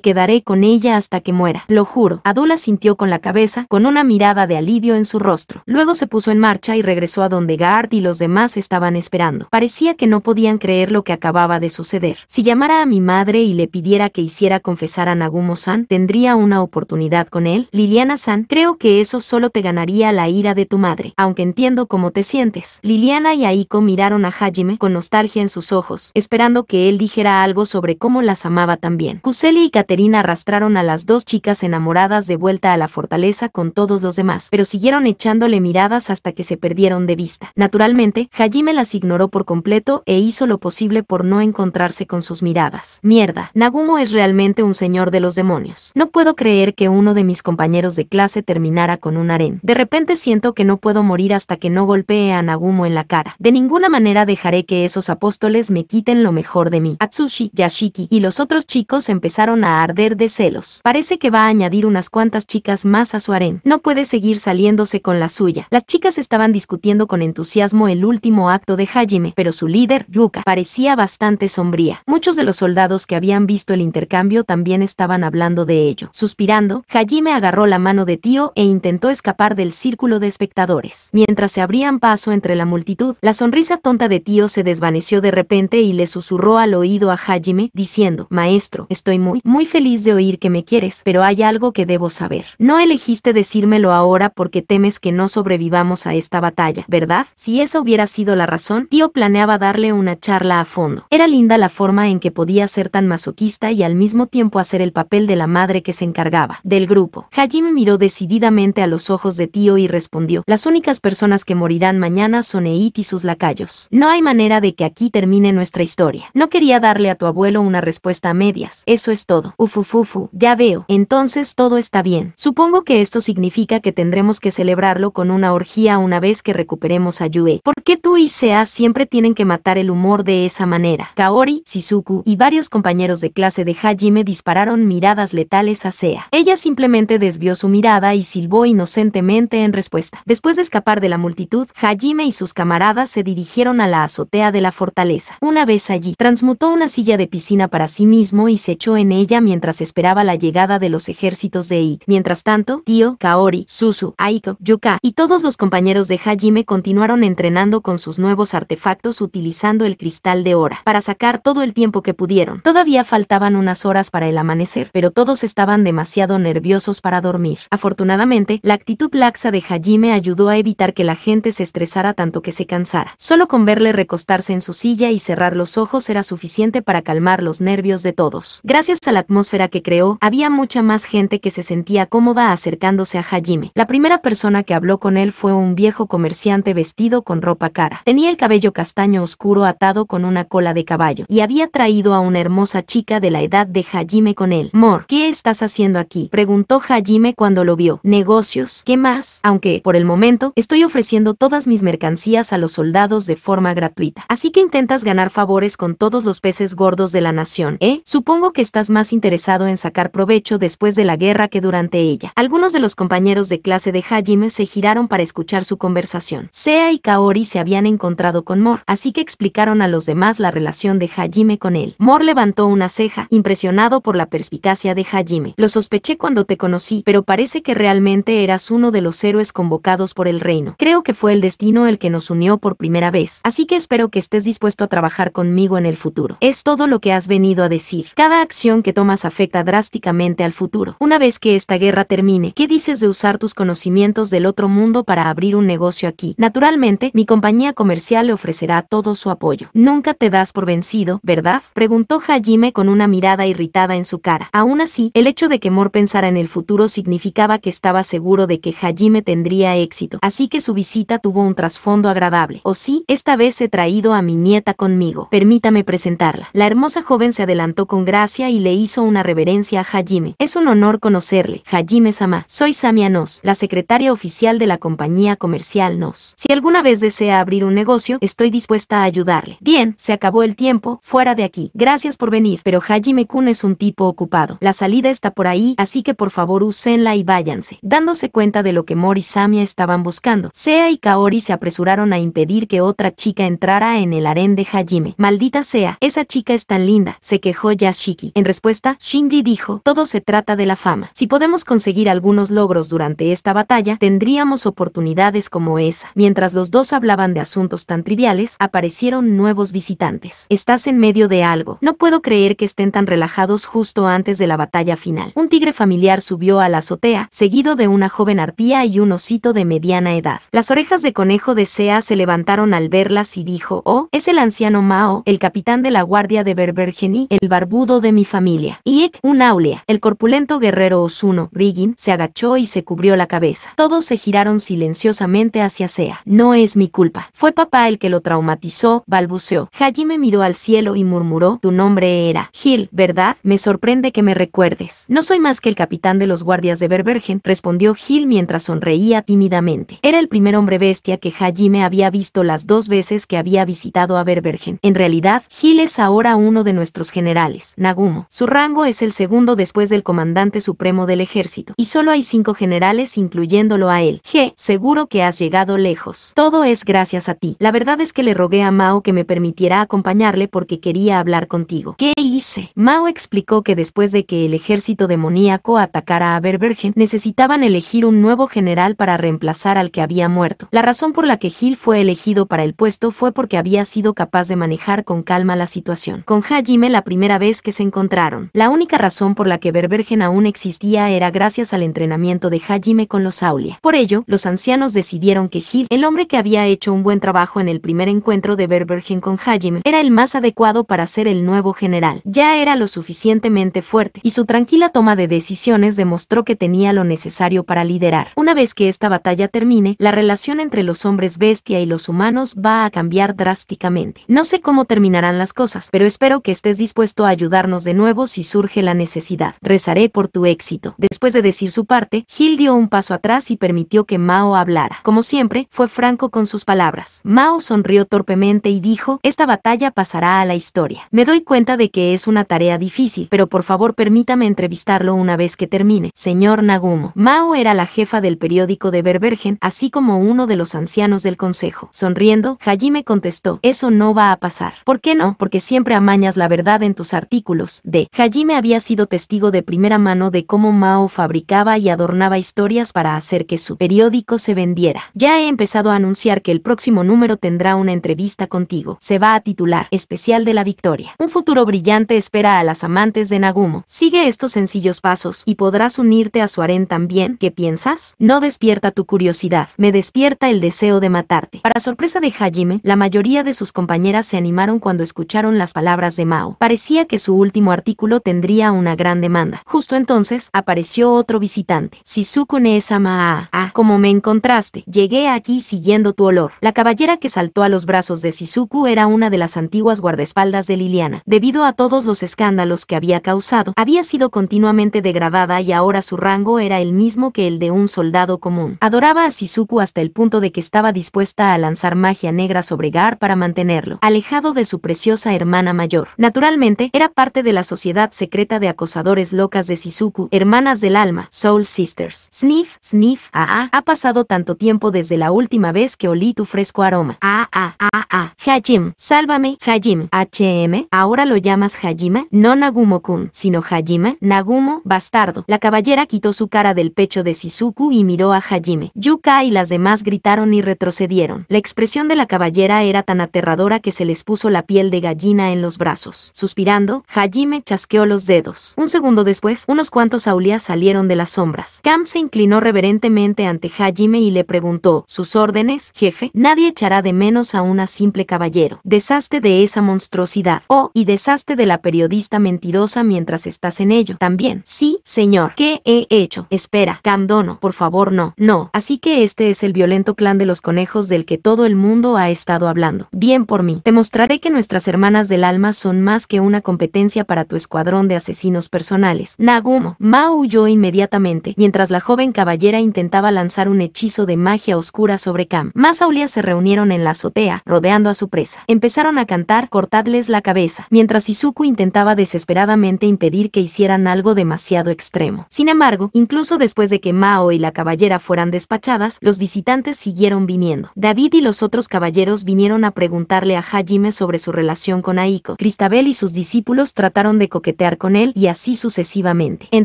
quedaré con ella hasta que muera. Lo juro. Adula sintió con la cabeza, con una mirada de alivio en su rostro. Luego se puso en marcha y regresó a donde Gard y los demás estaban esperando. Parecía que no podían creer lo que acababa de suceder. Si llamara a mi madre y le pidiera que hiciera confesar a Nagumo-san, ¿tendría una oportunidad con él? Liliana-san, creo que eso solo te ganaría la ira de tu madre, aunque entiendo cómo te sientes. Liliana y Aiko miraron a Hajime con nostalgia en sus ojos, esperando que él dijera algo sobre cómo las amaba también. Kuseli y Katerina arrastraron a las dos chicas enamoradas de vuelta a la fortaleza con todos los demás, pero siguieron echándole miradas hasta que se perdieron de vista. Naturalmente, Hajime las ignoró por completo e hizo lo posible por no encontrarse con sus miradas. Mierda, Nagumo es realmente un señor de los demonios. No puedo creer que uno de mis compañeros de clase terminara con un harén. De repente siento que no puedo morir hasta que no golpee a Nagumo en la cara. De ninguna manera dejaré que esos apóstoles me quiten lo mejor de mí. Atsushi, Yashiki y los otros chicos empezaron a arder de celos. Parece que va a añadir unas cuantas chicas más a su harén. No puede seguir saliéndose con la suya. Las chicas estaban discutiendo con entusiasmo el último acto de Hajime, pero su líder, Yuka, parecía bastante sombría. Muchos de los soldados que habían visto el intercambio también estaban hablando de ello. Suspirando, Hajime agarró la mano de Tío e intentó escapar del círculo de espectadores. Mientras se abrían paso entre la multitud, la sonrisa tonta de tío se desvaneció de repente y le susurró al oído a Hajime, diciendo, Maestro, estoy muy, muy feliz de oír que me quieres, pero hay algo que debo saber. No elegiste decírmelo ahora porque temes que no sobrevivamos a esta batalla, ¿verdad? Si esa hubiera sido la razón, tío planeaba darle una charla a fondo. Era linda la forma en que podía ser tan masoquista y al mismo tiempo hacer el papel de la madre que se encargaba del grupo. Hajime miró decididamente a los ojos de tío y respondió, las únicas personas que morirán mañana son Eit y sus lacayos. No hay manera de que aquí termine nuestra historia. No quería darle a tu abuelo una respuesta a medias, eso es todo. Ufufufu, ya veo, entonces todo está bien. Supongo que esto significa que tendremos que celebrarlo con una orgía una vez que recuperemos a Yue. ¿Por qué tú y Sea siempre tienen que matar el humor de esa manera? Kaori, Shizuku y varios compañeros de clase de Hajime dispararon miradas letales a Sea. Ella simplemente desvió su mirada y silbó inocentemente en respuesta Después de escapar de la multitud, Hajime y sus camaradas se dirigieron a la azotea de la fortaleza. Una vez allí, transmutó una silla de piscina para sí mismo y se echó en ella mientras esperaba la llegada de los ejércitos de Eid. Mientras tanto, Tio, Kaori, Susu, Aiko, Yuka y todos los compañeros de Hajime continuaron entrenando con sus nuevos artefactos utilizando el cristal de hora para sacar todo el tiempo que pudieron. Todavía faltaban unas horas para el amanecer, pero todos estaban demasiado nerviosos para dormir. Afortunadamente, la actitud laxa de Hajime Hajime me ayudó a evitar que la gente se estresara tanto que se cansara. Solo con verle recostarse en su silla y cerrar los ojos era suficiente para calmar los nervios de todos. Gracias a la atmósfera que creó, había mucha más gente que se sentía cómoda acercándose a Hajime. La primera persona que habló con él fue un viejo comerciante vestido con ropa cara. Tenía el cabello castaño oscuro atado con una cola de caballo y había traído a una hermosa chica de la edad de Hajime con él. Mor, ¿qué estás haciendo aquí? Preguntó Hajime cuando lo vio. Negocios, ¿qué más? Aunque por el momento, estoy ofreciendo todas mis mercancías a los soldados de forma gratuita. Así que intentas ganar favores con todos los peces gordos de la nación, ¿eh? Supongo que estás más interesado en sacar provecho después de la guerra que durante ella. Algunos de los compañeros de clase de Hajime se giraron para escuchar su conversación. Sea y Kaori se habían encontrado con Mor, así que explicaron a los demás la relación de Hajime con él. Mor levantó una ceja, impresionado por la perspicacia de Hajime. Lo sospeché cuando te conocí, pero parece que realmente eras uno de los héroes convocados por el reino. Creo que fue el destino el que nos unió por primera vez, así que espero que estés dispuesto a trabajar conmigo en el futuro. Es todo lo que has venido a decir. Cada acción que tomas afecta drásticamente al futuro. Una vez que esta guerra termine, ¿qué dices de usar tus conocimientos del otro mundo para abrir un negocio aquí? Naturalmente, mi compañía comercial le ofrecerá todo su apoyo. Nunca te das por vencido, ¿verdad? Preguntó Hajime con una mirada irritada en su cara. Aún así, el hecho de que Mor pensara en el futuro significaba que estaba seguro de que Hajime tendría éxito, así que su visita tuvo un trasfondo agradable. O oh, sí, esta vez he traído a mi nieta conmigo. Permítame presentarla. La hermosa joven se adelantó con gracia y le hizo una reverencia a Hajime. Es un honor conocerle, Hajime Sama. Soy Samia Nos, la secretaria oficial de la compañía comercial Nos. Si alguna vez desea abrir un negocio, estoy dispuesta a ayudarle. Bien, se acabó el tiempo, fuera de aquí. Gracias por venir, pero Hajime Kun es un tipo ocupado. La salida está por ahí, así que por favor úsenla y váyanse. Dándose cuenta de lo que Mori estaban buscando. Sea y Kaori se apresuraron a impedir que otra chica entrara en el harén de Hajime. Maldita sea, esa chica es tan linda, se quejó Yashiki. En respuesta, Shinji dijo, todo se trata de la fama. Si podemos conseguir algunos logros durante esta batalla, tendríamos oportunidades como esa. Mientras los dos hablaban de asuntos tan triviales, aparecieron nuevos visitantes. Estás en medio de algo. No puedo creer que estén tan relajados justo antes de la batalla final. Un tigre familiar subió a la azotea, seguido de una joven arpía y unos de mediana edad. Las orejas de conejo de Sea se levantaron al verlas y dijo, oh, es el anciano Mao, el capitán de la guardia de Berbergen y el barbudo de mi familia. Yek, un aulia, el corpulento guerrero Osuno, Riggin, se agachó y se cubrió la cabeza. Todos se giraron silenciosamente hacia Sea. No es mi culpa. Fue papá el que lo traumatizó, balbuceó. Hajime miró al cielo y murmuró, tu nombre era Gil, ¿verdad? Me sorprende que me recuerdes. No soy más que el capitán de los guardias de Berbergen, respondió Gil mientras sonreía tímidamente. Era el primer hombre bestia que Hajime había visto las dos veces que había visitado a Berbergen. En realidad, Gil es ahora uno de nuestros generales, Nagumo. Su rango es el segundo después del comandante supremo del ejército, y solo hay cinco generales incluyéndolo a él. G, seguro que has llegado lejos. Todo es gracias a ti. La verdad es que le rogué a Mao que me permitiera acompañarle porque quería hablar contigo. ¿Qué hice? Mao explicó que después de que el ejército demoníaco atacara a Berbergen, necesitaban elegir un nuevo general para reemplazar al que había muerto. La razón por la que Gil fue elegido para el puesto fue porque había sido capaz de manejar con calma la situación. Con Hajime la primera vez que se encontraron. La única razón por la que Berbergen aún existía era gracias al entrenamiento de Hajime con los Aulia. Por ello, los ancianos decidieron que Gil, el hombre que había hecho un buen trabajo en el primer encuentro de Berbergen con Hajime, era el más adecuado para ser el nuevo general. Ya era lo suficientemente fuerte, y su tranquila toma de decisiones demostró que tenía lo necesario para liderar. Una vez que esta batalla termine, la relación entre los hombres bestia y los humanos va a cambiar drásticamente. No sé cómo terminarán las cosas, pero espero que estés dispuesto a ayudarnos de nuevo si surge la necesidad. Rezaré por tu éxito. Después de decir su parte, Gil dio un paso atrás y permitió que Mao hablara. Como siempre, fue franco con sus palabras. Mao sonrió torpemente y dijo, esta batalla pasará a la historia. Me doy cuenta de que es una tarea difícil, pero por favor permítame entrevistarlo una vez que termine, señor Nagumo. Mao era la jefa del periódico de Berbergen, así como uno de los ancianos del consejo. Sonriendo, Hajime contestó, eso no va a pasar. ¿Por qué no? Porque siempre amañas la verdad en tus artículos. D. Hajime había sido testigo de primera mano de cómo Mao fabricaba y adornaba historias para hacer que su periódico se vendiera. Ya he empezado a anunciar que el próximo número tendrá una entrevista contigo. Se va a titular Especial de la Victoria. Un futuro brillante espera a las amantes de Nagumo. Sigue estos sencillos pasos y podrás unirte a su harén también. ¿Qué piensas? No despierta despierta tu curiosidad, me despierta el deseo de matarte. Para sorpresa de Hajime, la mayoría de sus compañeras se animaron cuando escucharon las palabras de Mao. Parecía que su último artículo tendría una gran demanda. Justo entonces, apareció otro visitante. Sisukune-sama, Maa. Ah, como me encontraste. Llegué aquí siguiendo tu olor. La caballera que saltó a los brazos de Sisuku era una de las antiguas guardaespaldas de Liliana. Debido a todos los escándalos que había causado, había sido continuamente degradada y ahora su rango era el mismo que el de un soldado como Adoraba a Sisuku hasta el punto de que estaba dispuesta a lanzar magia negra sobre Gar para mantenerlo, alejado de su preciosa hermana mayor. Naturalmente, era parte de la sociedad secreta de acosadores locas de Sisuku, hermanas del alma, Soul Sisters. Sniff, sniff, ah, ah, ha pasado tanto tiempo desde la última vez que olí tu fresco aroma. Ah, ah, ah, ah. Hajim, sálvame, Hajim. HM, ahora lo llamas Hajima, no Nagumo-kun, sino Hajima, Nagumo, bastardo. La caballera quitó su cara del pecho de Sisuku y miró a Hajime. Yuka y las demás gritaron y retrocedieron. La expresión de la caballera era tan aterradora que se les puso la piel de gallina en los brazos. Suspirando, Hajime chasqueó los dedos. Un segundo después, unos cuantos aulías salieron de las sombras. Kam se inclinó reverentemente ante Hajime y le preguntó, ¿sus órdenes, jefe? Nadie echará de menos a una simple caballero. Desaste de esa monstruosidad. Oh, y desaste de la periodista mentirosa mientras estás en ello. También. Sí, señor. ¿Qué he hecho? Espera, dono. por favor no. No, así que este es el violento clan de los conejos del que todo el mundo ha estado hablando. Bien por mí, te mostraré que nuestras hermanas del alma son más que una competencia para tu escuadrón de asesinos personales. Nagumo, Mao huyó inmediatamente, mientras la joven caballera intentaba lanzar un hechizo de magia oscura sobre Cam. Más Aulia se reunieron en la azotea, rodeando a su presa. Empezaron a cantar, cortadles la cabeza, mientras Izuku intentaba desesperadamente impedir que hicieran algo demasiado extremo. Sin embargo, incluso después de que Mao y la caballera fueran despachadas, los visitantes siguieron viniendo. David y los otros caballeros vinieron a preguntarle a Hajime sobre su relación con Aiko. Cristabel y sus discípulos trataron de coquetear con él y así sucesivamente. En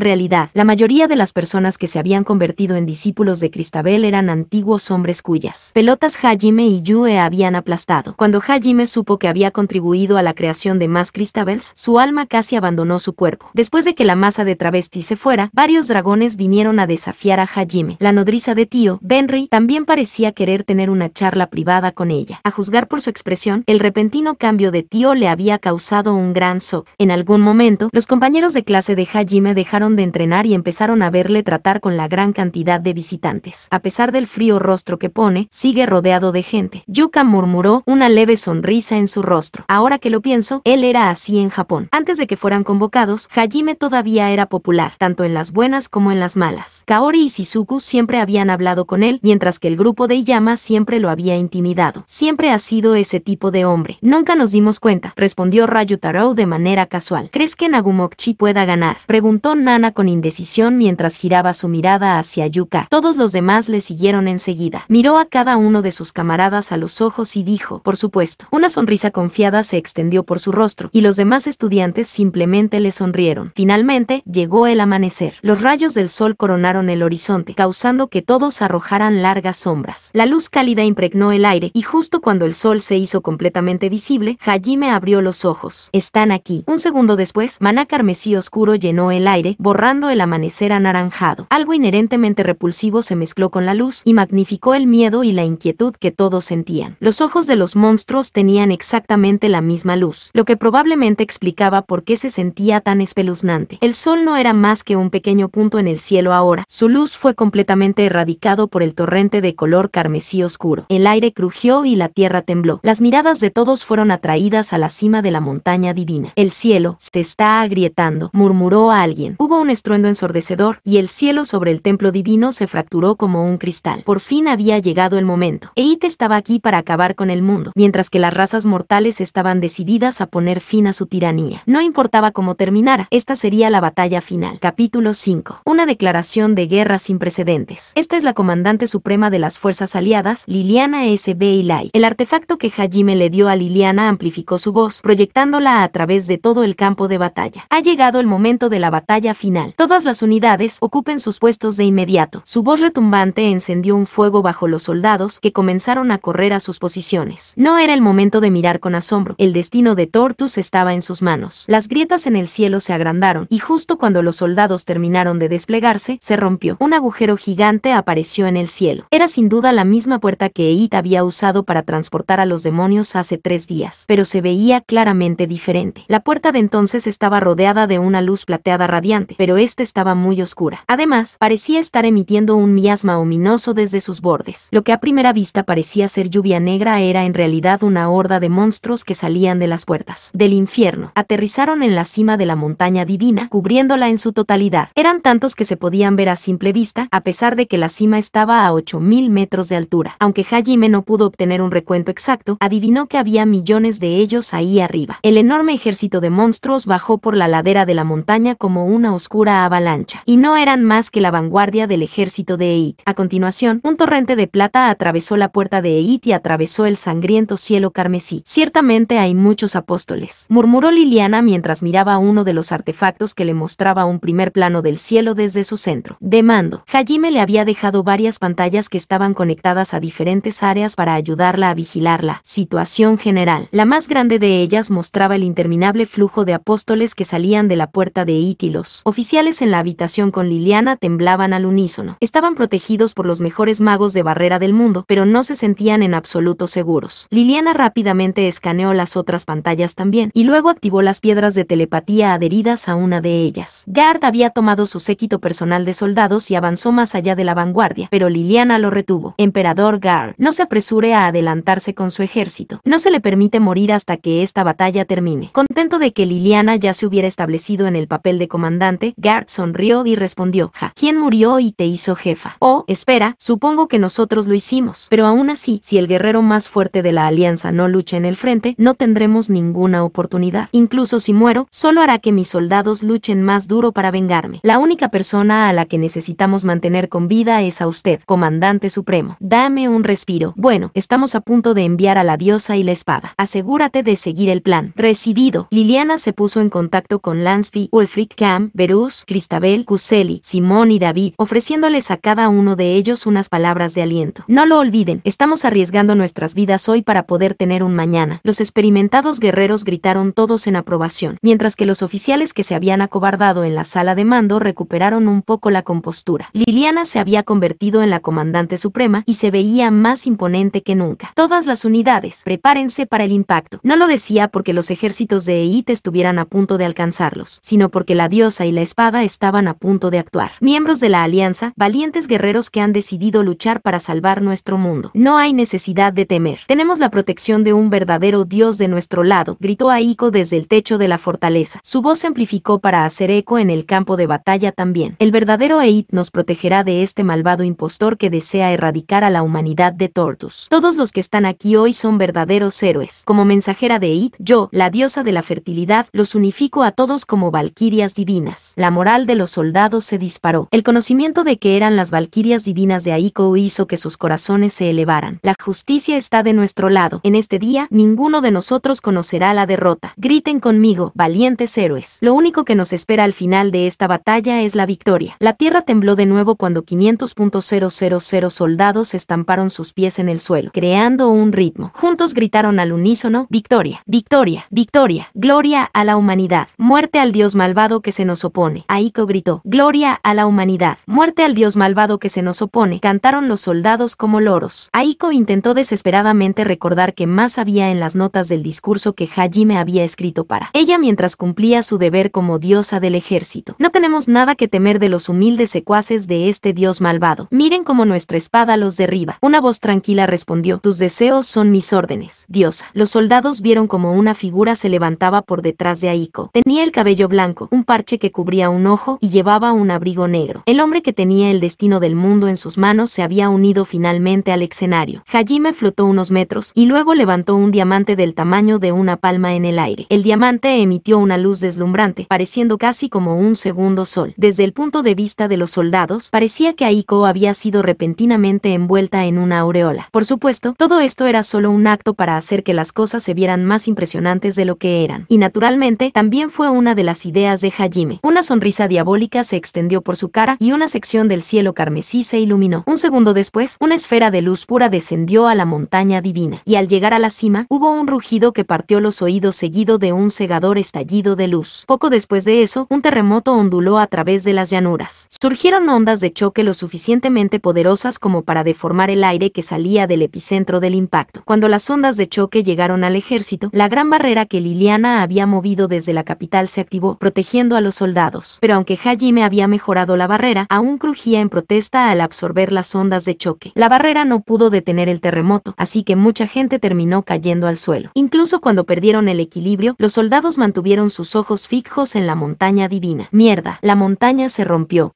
realidad, la mayoría de las personas que se habían convertido en discípulos de Cristabel eran antiguos hombres cuyas pelotas Hajime y Yue habían aplastado. Cuando Hajime supo que había contribuido a la creación de más Cristabels, su alma casi abandonó su cuerpo. Después de que la masa de travesti se fuera, varios dragones vinieron a desafiar a Hajime. La de tío, Benry, también parecía querer tener una charla privada con ella. A juzgar por su expresión, el repentino cambio de tío le había causado un gran shock. En algún momento, los compañeros de clase de Hajime dejaron de entrenar y empezaron a verle tratar con la gran cantidad de visitantes. A pesar del frío rostro que pone, sigue rodeado de gente. Yuka murmuró una leve sonrisa en su rostro. Ahora que lo pienso, él era así en Japón. Antes de que fueran convocados, Hajime todavía era popular, tanto en las buenas como en las malas. Kaori y Shizuku siempre habían hablado con él, mientras que el grupo de Iyama siempre lo había intimidado. Siempre ha sido ese tipo de hombre. Nunca nos dimos cuenta, respondió Rayu Tarou de manera casual. ¿Crees que Nagumokchi pueda ganar? Preguntó Nana con indecisión mientras giraba su mirada hacia Yuka. Todos los demás le siguieron enseguida. Miró a cada uno de sus camaradas a los ojos y dijo, por supuesto. Una sonrisa confiada se extendió por su rostro, y los demás estudiantes simplemente le sonrieron. Finalmente, llegó el amanecer. Los rayos del sol coronaron el horizonte, causando que todos arrojaran largas sombras. La luz cálida impregnó el aire y justo cuando el sol se hizo completamente visible, Hajime abrió los ojos. Están aquí. Un segundo después, maná carmesí oscuro llenó el aire, borrando el amanecer anaranjado. Algo inherentemente repulsivo se mezcló con la luz y magnificó el miedo y la inquietud que todos sentían. Los ojos de los monstruos tenían exactamente la misma luz, lo que probablemente explicaba por qué se sentía tan espeluznante. El sol no era más que un pequeño punto en el cielo ahora. Su luz fue completamente erradicado por el torrente de color carmesí oscuro. El aire crujió y la tierra tembló. Las miradas de todos fueron atraídas a la cima de la montaña divina. El cielo se está agrietando, murmuró alguien. Hubo un estruendo ensordecedor, y el cielo sobre el templo divino se fracturó como un cristal. Por fin había llegado el momento. Eit estaba aquí para acabar con el mundo, mientras que las razas mortales estaban decididas a poner fin a su tiranía. No importaba cómo terminara, esta sería la batalla final. Capítulo 5. Una declaración de guerra sin precedentes. Esta es la comandante suprema de las fuerzas aliadas, Liliana S. Bailai. El artefacto que Hajime le dio a Liliana amplificó su voz, proyectándola a través de todo el campo de batalla. Ha llegado el momento de la batalla final. Todas las unidades ocupen sus puestos de inmediato. Su voz retumbante encendió un fuego bajo los soldados que comenzaron a correr a sus posiciones. No era el momento de mirar con asombro. El destino de Tortus estaba en sus manos. Las grietas en el cielo se agrandaron y justo cuando los soldados terminaron de desplegarse, se rompió. Un agujero gigante apareció en el cielo. Era sin duda la misma puerta que Eid había usado para transportar a los demonios hace tres días, pero se veía claramente diferente. La puerta de entonces estaba rodeada de una luz plateada radiante, pero esta estaba muy oscura. Además, parecía estar emitiendo un miasma ominoso desde sus bordes. Lo que a primera vista parecía ser lluvia negra era en realidad una horda de monstruos que salían de las puertas del infierno. Aterrizaron en la cima de la montaña divina, cubriéndola en su totalidad. Eran tantos que se podían ver a simple vista, a pesar de que la cima estaba a 8.000 metros de altura. Aunque Hajime no pudo obtener un recuento exacto, adivinó que había millones de ellos ahí arriba. El enorme ejército de monstruos bajó por la ladera de la montaña como una oscura avalancha, y no eran más que la vanguardia del ejército de Eid. A continuación, un torrente de plata atravesó la puerta de Eid y atravesó el sangriento cielo carmesí. Ciertamente hay muchos apóstoles, murmuró Liliana mientras miraba uno de los artefactos que le mostraba un primer plano del cielo desde su centro. De mando, Hajime le había dejado varias pantallas que estaban conectadas a diferentes áreas para ayudarla a vigilar la situación general. La más grande de ellas mostraba el interminable flujo de apóstoles que salían de la puerta de Ítilos. Oficiales en la habitación con Liliana temblaban al unísono. Estaban protegidos por los mejores magos de barrera del mundo, pero no se sentían en absoluto seguros. Liliana rápidamente escaneó las otras pantallas también, y luego activó las piedras de telepatía adheridas a una de ellas. Gard había tomado su séquito personal de soldados y avanzó más allá de la vanguardia, pero Liliana lo retuvo. Emperador Gar, no se apresure a adelantarse con su ejército. No se le permite morir hasta que esta batalla termine. Contento de que Liliana ya se hubiera establecido en el papel de comandante, Gar sonrió y respondió, ja, ¿quién murió y te hizo jefa? Oh, espera, supongo que nosotros lo hicimos, pero aún así, si el guerrero más fuerte de la alianza no lucha en el frente, no tendremos ninguna oportunidad. Incluso si muero, solo hará que mis soldados luchen más duro para vengarme. La única persona a la que necesitamos mantener con vida es a usted, comandante supremo. Dame un respiro. Bueno, estamos a punto de enviar a la diosa y la espada. Asegúrate de seguir el plan. Recibido. Liliana se puso en contacto con Lansby, Ulfric, Cam, Berus, Cristabel, Cuseli, Simón y David, ofreciéndoles a cada uno de ellos unas palabras de aliento. No lo olviden, estamos arriesgando nuestras vidas hoy para poder tener un mañana. Los experimentados guerreros gritaron todos en aprobación, mientras que los oficiales que se habían acobardado en la sala de mando recuperaron un poco la compostura. Liliana se se había convertido en la comandante suprema y se veía más imponente que nunca. Todas las unidades, prepárense para el impacto. No lo decía porque los ejércitos de Eit estuvieran a punto de alcanzarlos, sino porque la diosa y la espada estaban a punto de actuar. Miembros de la alianza, valientes guerreros que han decidido luchar para salvar nuestro mundo. No hay necesidad de temer. Tenemos la protección de un verdadero dios de nuestro lado, gritó Aiko desde el techo de la fortaleza. Su voz se amplificó para hacer eco en el campo de batalla también. El verdadero Eit nos protegerá de este malvado impostor que desea erradicar a la humanidad de Tortus. Todos los que están aquí hoy son verdaderos héroes. Como mensajera de Eid, yo, la diosa de la fertilidad, los unifico a todos como valquirias divinas. La moral de los soldados se disparó. El conocimiento de que eran las valquirias divinas de Aiko hizo que sus corazones se elevaran. La justicia está de nuestro lado. En este día, ninguno de nosotros conocerá la derrota. Griten conmigo, valientes héroes. Lo único que nos espera al final de esta batalla es la victoria. La tierra tembló de nuevo cuando 500.000 soldados estamparon sus pies en el suelo, creando un ritmo. Juntos gritaron al unísono, victoria, victoria, victoria, gloria a la humanidad, muerte al dios malvado que se nos opone. Aiko gritó, gloria a la humanidad, muerte al dios malvado que se nos opone, cantaron los soldados como loros. Aiko intentó desesperadamente recordar que más había en las notas del discurso que Hajime había escrito para ella mientras cumplía su deber como diosa del ejército. No tenemos nada que temer de los humildes secuaces de este dios dios malvado. Miren cómo nuestra espada los derriba. Una voz tranquila respondió, tus deseos son mis órdenes, diosa. Los soldados vieron como una figura se levantaba por detrás de Aiko. Tenía el cabello blanco, un parche que cubría un ojo y llevaba un abrigo negro. El hombre que tenía el destino del mundo en sus manos se había unido finalmente al escenario. Hajime flotó unos metros y luego levantó un diamante del tamaño de una palma en el aire. El diamante emitió una luz deslumbrante, pareciendo casi como un segundo sol. Desde el punto de vista de los soldados, parecía que Aiko había sido repentinamente envuelta en una aureola. Por supuesto, todo esto era solo un acto para hacer que las cosas se vieran más impresionantes de lo que eran. Y naturalmente, también fue una de las ideas de Hajime. Una sonrisa diabólica se extendió por su cara y una sección del cielo carmesí se iluminó. Un segundo después, una esfera de luz pura descendió a la montaña divina, y al llegar a la cima, hubo un rugido que partió los oídos seguido de un segador estallido de luz. Poco después de eso, un terremoto onduló a través de las llanuras. Surgieron ondas de choque que lo suficientemente poderosas como para deformar el aire que salía del epicentro del impacto. Cuando las ondas de choque llegaron al ejército, la gran barrera que Liliana había movido desde la capital se activó, protegiendo a los soldados. Pero aunque Hajime había mejorado la barrera, aún crujía en protesta al absorber las ondas de choque. La barrera no pudo detener el terremoto, así que mucha gente terminó cayendo al suelo. Incluso cuando perdieron el equilibrio, los soldados mantuvieron sus ojos fijos en la montaña divina. Mierda, la montaña se rompió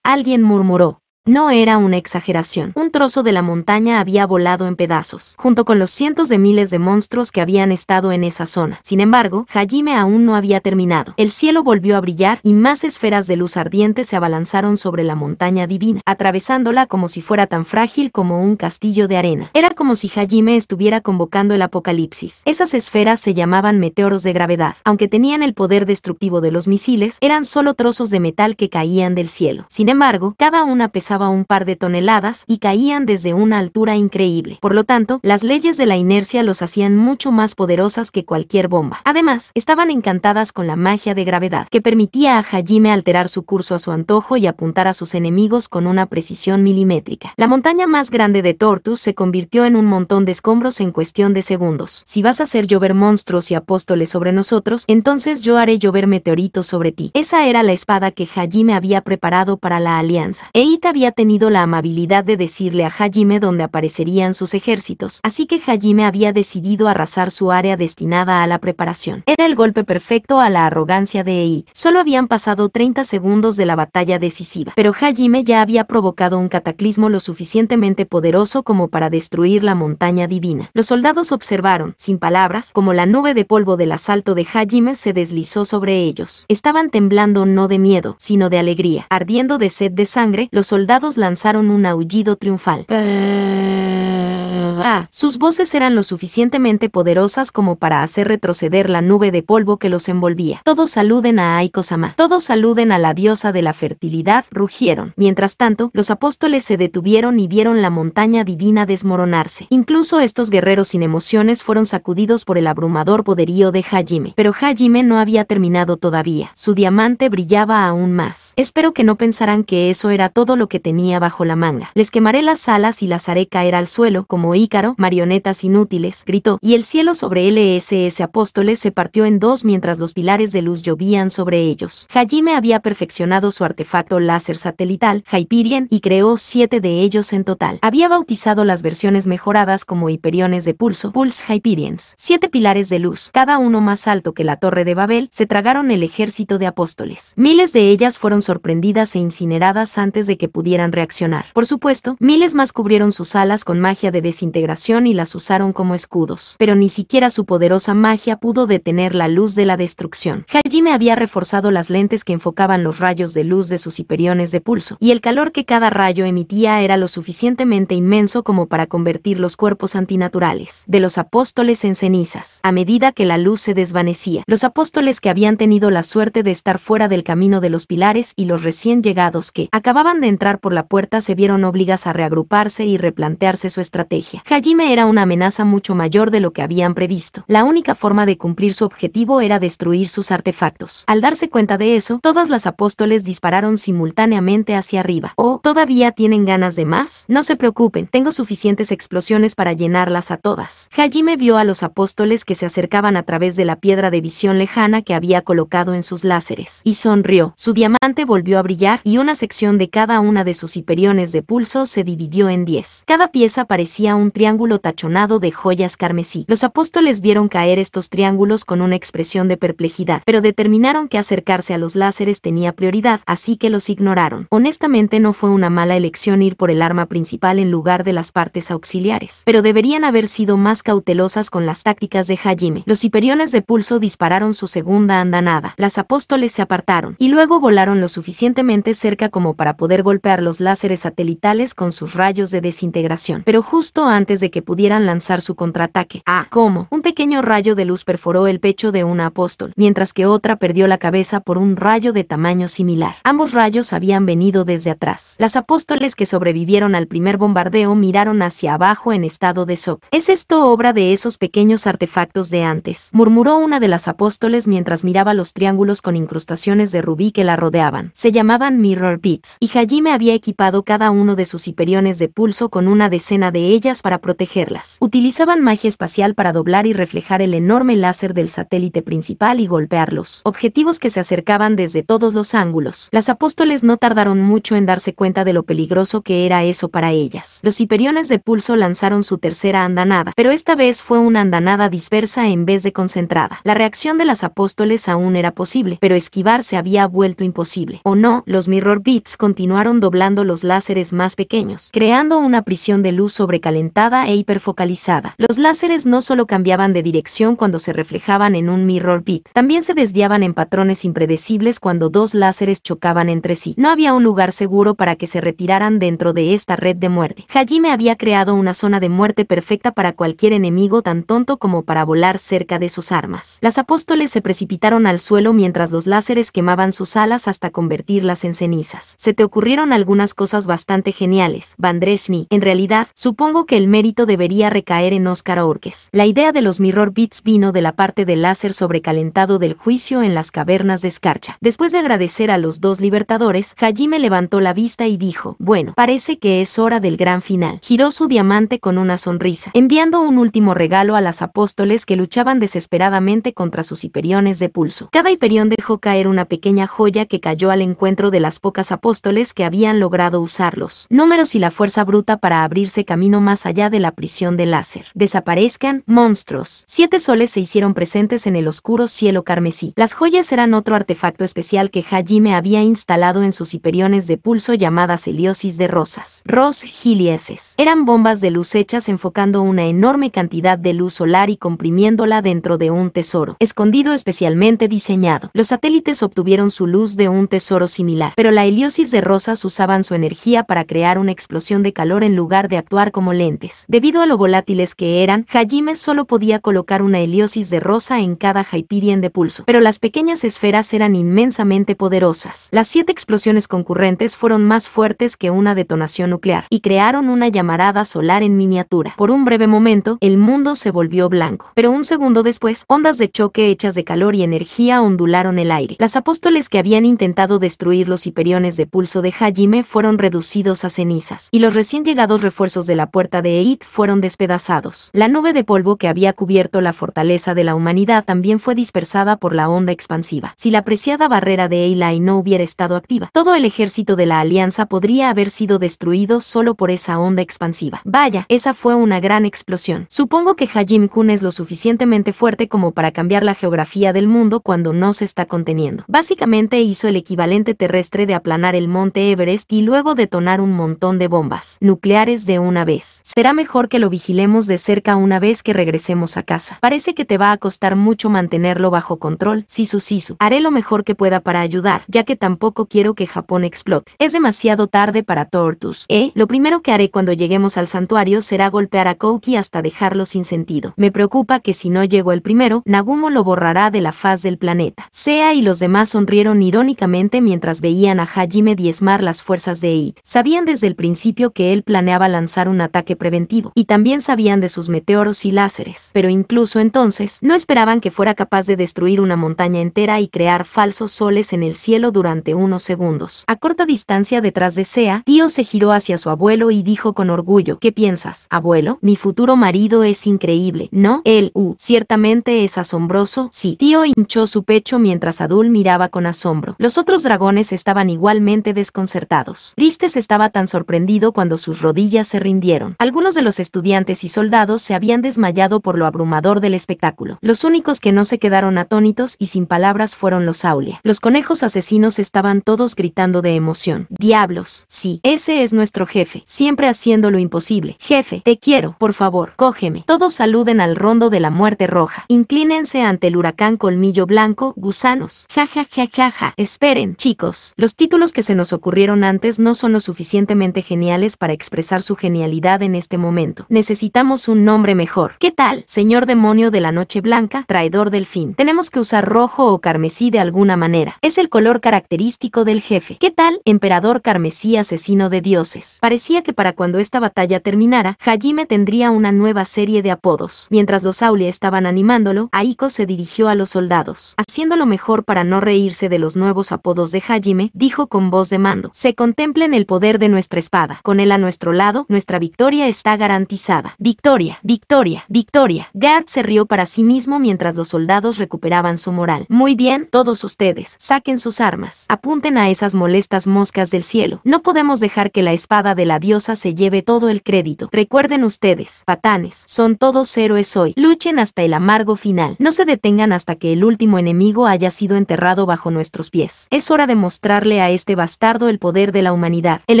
alguien murmuró. No era una exageración. Un trozo de la montaña había volado en pedazos, junto con los cientos de miles de monstruos que habían estado en esa zona. Sin embargo, Hajime aún no había terminado. El cielo volvió a brillar y más esferas de luz ardiente se abalanzaron sobre la montaña divina, atravesándola como si fuera tan frágil como un castillo de arena. Era como si Hajime estuviera convocando el apocalipsis. Esas esferas se llamaban meteoros de gravedad. Aunque tenían el poder destructivo de los misiles, eran solo trozos de metal que caían del cielo. Sin embargo, cada una pesaba un par de toneladas y caían desde una altura increíble. Por lo tanto, las leyes de la inercia los hacían mucho más poderosas que cualquier bomba. Además, estaban encantadas con la magia de gravedad, que permitía a Hajime alterar su curso a su antojo y apuntar a sus enemigos con una precisión milimétrica. La montaña más grande de Tortus se convirtió en un montón de escombros en cuestión de segundos. Si vas a hacer llover monstruos y apóstoles sobre nosotros, entonces yo haré llover meteoritos sobre ti. Esa era la espada que Hajime había preparado para la alianza. Eita había tenido la amabilidad de decirle a Hajime dónde aparecerían sus ejércitos, así que Hajime había decidido arrasar su área destinada a la preparación. Era el golpe perfecto a la arrogancia de Ei. Solo habían pasado 30 segundos de la batalla decisiva, pero Hajime ya había provocado un cataclismo lo suficientemente poderoso como para destruir la montaña divina. Los soldados observaron, sin palabras, como la nube de polvo del asalto de Hajime se deslizó sobre ellos. Estaban temblando no de miedo, sino de alegría. Ardiendo de sed de sangre, los soldados soldados lanzaron un aullido triunfal. Eh, ah. Sus voces eran lo suficientemente poderosas como para hacer retroceder la nube de polvo que los envolvía. Todos saluden a Aiko-sama. Todos saluden a la diosa de la fertilidad, rugieron. Mientras tanto, los apóstoles se detuvieron y vieron la montaña divina desmoronarse. Incluso estos guerreros sin emociones fueron sacudidos por el abrumador poderío de Hajime. Pero Hajime no había terminado todavía. Su diamante brillaba aún más. Espero que no pensaran que eso era todo lo que tenía bajo la manga. Les quemaré las alas y las haré caer al suelo, como Ícaro, marionetas inútiles, gritó, y el cielo sobre LSS Apóstoles se partió en dos mientras los pilares de luz llovían sobre ellos. Hajime había perfeccionado su artefacto láser satelital, Hyperion, y creó siete de ellos en total. Había bautizado las versiones mejoradas como hiperiones de pulso, Pulse Hyperions. Siete pilares de luz, cada uno más alto que la Torre de Babel, se tragaron el ejército de apóstoles. Miles de ellas fueron sorprendidas e incineradas antes de que pudieran reaccionar. Por supuesto, miles más cubrieron sus alas con magia de desintegración y las usaron como escudos, pero ni siquiera su poderosa magia pudo detener la luz de la destrucción. Hajime había reforzado las lentes que enfocaban los rayos de luz de sus hiperiones de pulso, y el calor que cada rayo emitía era lo suficientemente inmenso como para convertir los cuerpos antinaturales de los apóstoles en cenizas, a medida que la luz se desvanecía. Los apóstoles que habían tenido la suerte de estar fuera del camino de los pilares y los recién llegados que acababan de entrar por la puerta se vieron obligadas a reagruparse y replantearse su estrategia. Hajime era una amenaza mucho mayor de lo que habían previsto. La única forma de cumplir su objetivo era destruir sus artefactos. Al darse cuenta de eso, todas las apóstoles dispararon simultáneamente hacia arriba. ¿O oh, todavía tienen ganas de más? No se preocupen, tengo suficientes explosiones para llenarlas a todas. Hajime vio a los apóstoles que se acercaban a través de la piedra de visión lejana que había colocado en sus láseres, y sonrió. Su diamante volvió a brillar y una sección de cada una de de sus hiperiones de pulso se dividió en 10. Cada pieza parecía un triángulo tachonado de joyas carmesí. Los apóstoles vieron caer estos triángulos con una expresión de perplejidad, pero determinaron que acercarse a los láseres tenía prioridad, así que los ignoraron. Honestamente no fue una mala elección ir por el arma principal en lugar de las partes auxiliares, pero deberían haber sido más cautelosas con las tácticas de Hajime. Los hiperiones de pulso dispararon su segunda andanada. Las apóstoles se apartaron, y luego volaron lo suficientemente cerca como para poder golpear los láseres satelitales con sus rayos de desintegración. Pero justo antes de que pudieran lanzar su contraataque, ah, ¿cómo? Un pequeño rayo de luz perforó el pecho de una apóstol, mientras que otra perdió la cabeza por un rayo de tamaño similar. Ambos rayos habían venido desde atrás. Las apóstoles que sobrevivieron al primer bombardeo miraron hacia abajo en estado de shock. ¿Es esto obra de esos pequeños artefactos de antes? murmuró una de las apóstoles mientras miraba los triángulos con incrustaciones de rubí que la rodeaban. Se llamaban mirror beats, y Hajime había equipado cada uno de sus hiperiones de pulso con una decena de ellas para protegerlas. Utilizaban magia espacial para doblar y reflejar el enorme láser del satélite principal y golpearlos, objetivos que se acercaban desde todos los ángulos. Las apóstoles no tardaron mucho en darse cuenta de lo peligroso que era eso para ellas. Los hiperiones de pulso lanzaron su tercera andanada, pero esta vez fue una andanada dispersa en vez de concentrada. La reacción de las apóstoles aún era posible, pero esquivar se había vuelto imposible. O no, los Mirror Beats continuaron doblando los láseres más pequeños, creando una prisión de luz sobrecalentada e hiperfocalizada. Los láseres no solo cambiaban de dirección cuando se reflejaban en un mirror bit, también se desviaban en patrones impredecibles cuando dos láseres chocaban entre sí. No había un lugar seguro para que se retiraran dentro de esta red de muerte. Hajime había creado una zona de muerte perfecta para cualquier enemigo tan tonto como para volar cerca de sus armas. Las apóstoles se precipitaron al suelo mientras los láseres quemaban sus alas hasta convertirlas en cenizas. Se te ocurrieron algunas cosas bastante geniales. Vandreshny, en realidad, supongo que el mérito debería recaer en Oscar Orques. La idea de los mirror beats vino de la parte del láser sobrecalentado del juicio en las cavernas de escarcha. Después de agradecer a los dos libertadores, Hajime levantó la vista y dijo, bueno, parece que es hora del gran final. Giró su diamante con una sonrisa, enviando un último regalo a las apóstoles que luchaban desesperadamente contra sus hiperiones de pulso. Cada hiperión dejó caer una pequeña joya que cayó al encuentro de las pocas apóstoles que habían han logrado usarlos. Números y la fuerza bruta para abrirse camino más allá de la prisión de láser. Desaparezcan, monstruos. Siete soles se hicieron presentes en el oscuro cielo carmesí. Las joyas eran otro artefacto especial que Hajime había instalado en sus hiperiones de pulso llamadas heliosis de rosas. Ros gilieses. Eran bombas de luz hechas enfocando una enorme cantidad de luz solar y comprimiéndola dentro de un tesoro, escondido especialmente diseñado. Los satélites obtuvieron su luz de un tesoro similar, pero la heliosis de rosas usaba usaban su energía para crear una explosión de calor en lugar de actuar como lentes. Debido a lo volátiles que eran, Hajime solo podía colocar una heliosis de rosa en cada Hyperion de pulso, pero las pequeñas esferas eran inmensamente poderosas. Las siete explosiones concurrentes fueron más fuertes que una detonación nuclear y crearon una llamarada solar en miniatura. Por un breve momento, el mundo se volvió blanco, pero un segundo después, ondas de choque hechas de calor y energía ondularon el aire. Las apóstoles que habían intentado destruir los hiperiones de pulso de Hajime fueron reducidos a cenizas, y los recién llegados refuerzos de la puerta de Eid fueron despedazados. La nube de polvo que había cubierto la fortaleza de la humanidad también fue dispersada por la onda expansiva. Si la preciada barrera de Eilai no hubiera estado activa, todo el ejército de la Alianza podría haber sido destruido solo por esa onda expansiva. Vaya, esa fue una gran explosión. Supongo que Hajim Kun es lo suficientemente fuerte como para cambiar la geografía del mundo cuando no se está conteniendo. Básicamente hizo el equivalente terrestre de aplanar el monte Everest y luego detonar un montón de bombas nucleares de una vez. Será mejor que lo vigilemos de cerca una vez que regresemos a casa. Parece que te va a costar mucho mantenerlo bajo control, Sisu Sisu. Haré lo mejor que pueda para ayudar, ya que tampoco quiero que Japón explote. Es demasiado tarde para Tortus, ¿eh? Lo primero que haré cuando lleguemos al santuario será golpear a Kouki hasta dejarlo sin sentido. Me preocupa que si no llego el primero, Nagumo lo borrará de la faz del planeta. Sea y los demás sonrieron irónicamente mientras veían a Hajime diezmar las fuerzas de Eid. Sabían desde el principio que él planeaba lanzar un ataque preventivo, y también sabían de sus meteoros y láseres, pero incluso entonces, no esperaban que fuera capaz de destruir una montaña entera y crear falsos soles en el cielo durante unos segundos. A corta distancia detrás de Sea, Tío se giró hacia su abuelo y dijo con orgullo, ¿qué piensas, abuelo? Mi futuro marido es increíble, ¿no? Él, uh, ciertamente es asombroso, sí. Tío hinchó su pecho mientras Adul miraba con asombro. Los otros dragones estaban igualmente desconcertados. Tristes estaba tan sorprendido cuando sus rodillas se rindieron. Algunos de los estudiantes y soldados se habían desmayado por lo abrumador del espectáculo. Los únicos que no se quedaron atónitos y sin palabras fueron los Aulia. Los conejos asesinos estaban todos gritando de emoción. Diablos, sí, ese es nuestro jefe, siempre haciendo lo imposible. Jefe, te quiero, por favor, cógeme. Todos saluden al rondo de la muerte roja. Inclínense ante el huracán colmillo blanco, gusanos. Ja ja ja ja ja. Esperen, chicos. Los títulos que se nos ocurrieron no son lo suficientemente geniales para expresar su genialidad en este momento. Necesitamos un nombre mejor. ¿Qué tal, señor demonio de la noche blanca, traidor del fin? Tenemos que usar rojo o carmesí de alguna manera. Es el color característico del jefe. ¿Qué tal, emperador carmesí asesino de dioses? Parecía que para cuando esta batalla terminara, Hajime tendría una nueva serie de apodos. Mientras los Aulia estaban animándolo, Aiko se dirigió a los soldados. Haciendo lo mejor para no reírse de los nuevos apodos de Hajime, dijo con voz de mando contemplen el poder de nuestra espada. Con él a nuestro lado, nuestra victoria está garantizada. Victoria, victoria, victoria. Gard se rió para sí mismo mientras los soldados recuperaban su moral. Muy bien, todos ustedes, saquen sus armas. Apunten a esas molestas moscas del cielo. No podemos dejar que la espada de la diosa se lleve todo el crédito. Recuerden ustedes, patanes, son todos héroes hoy. Luchen hasta el amargo final. No se detengan hasta que el último enemigo haya sido enterrado bajo nuestros pies. Es hora de mostrarle a este bastardo el poder de la humanidad. El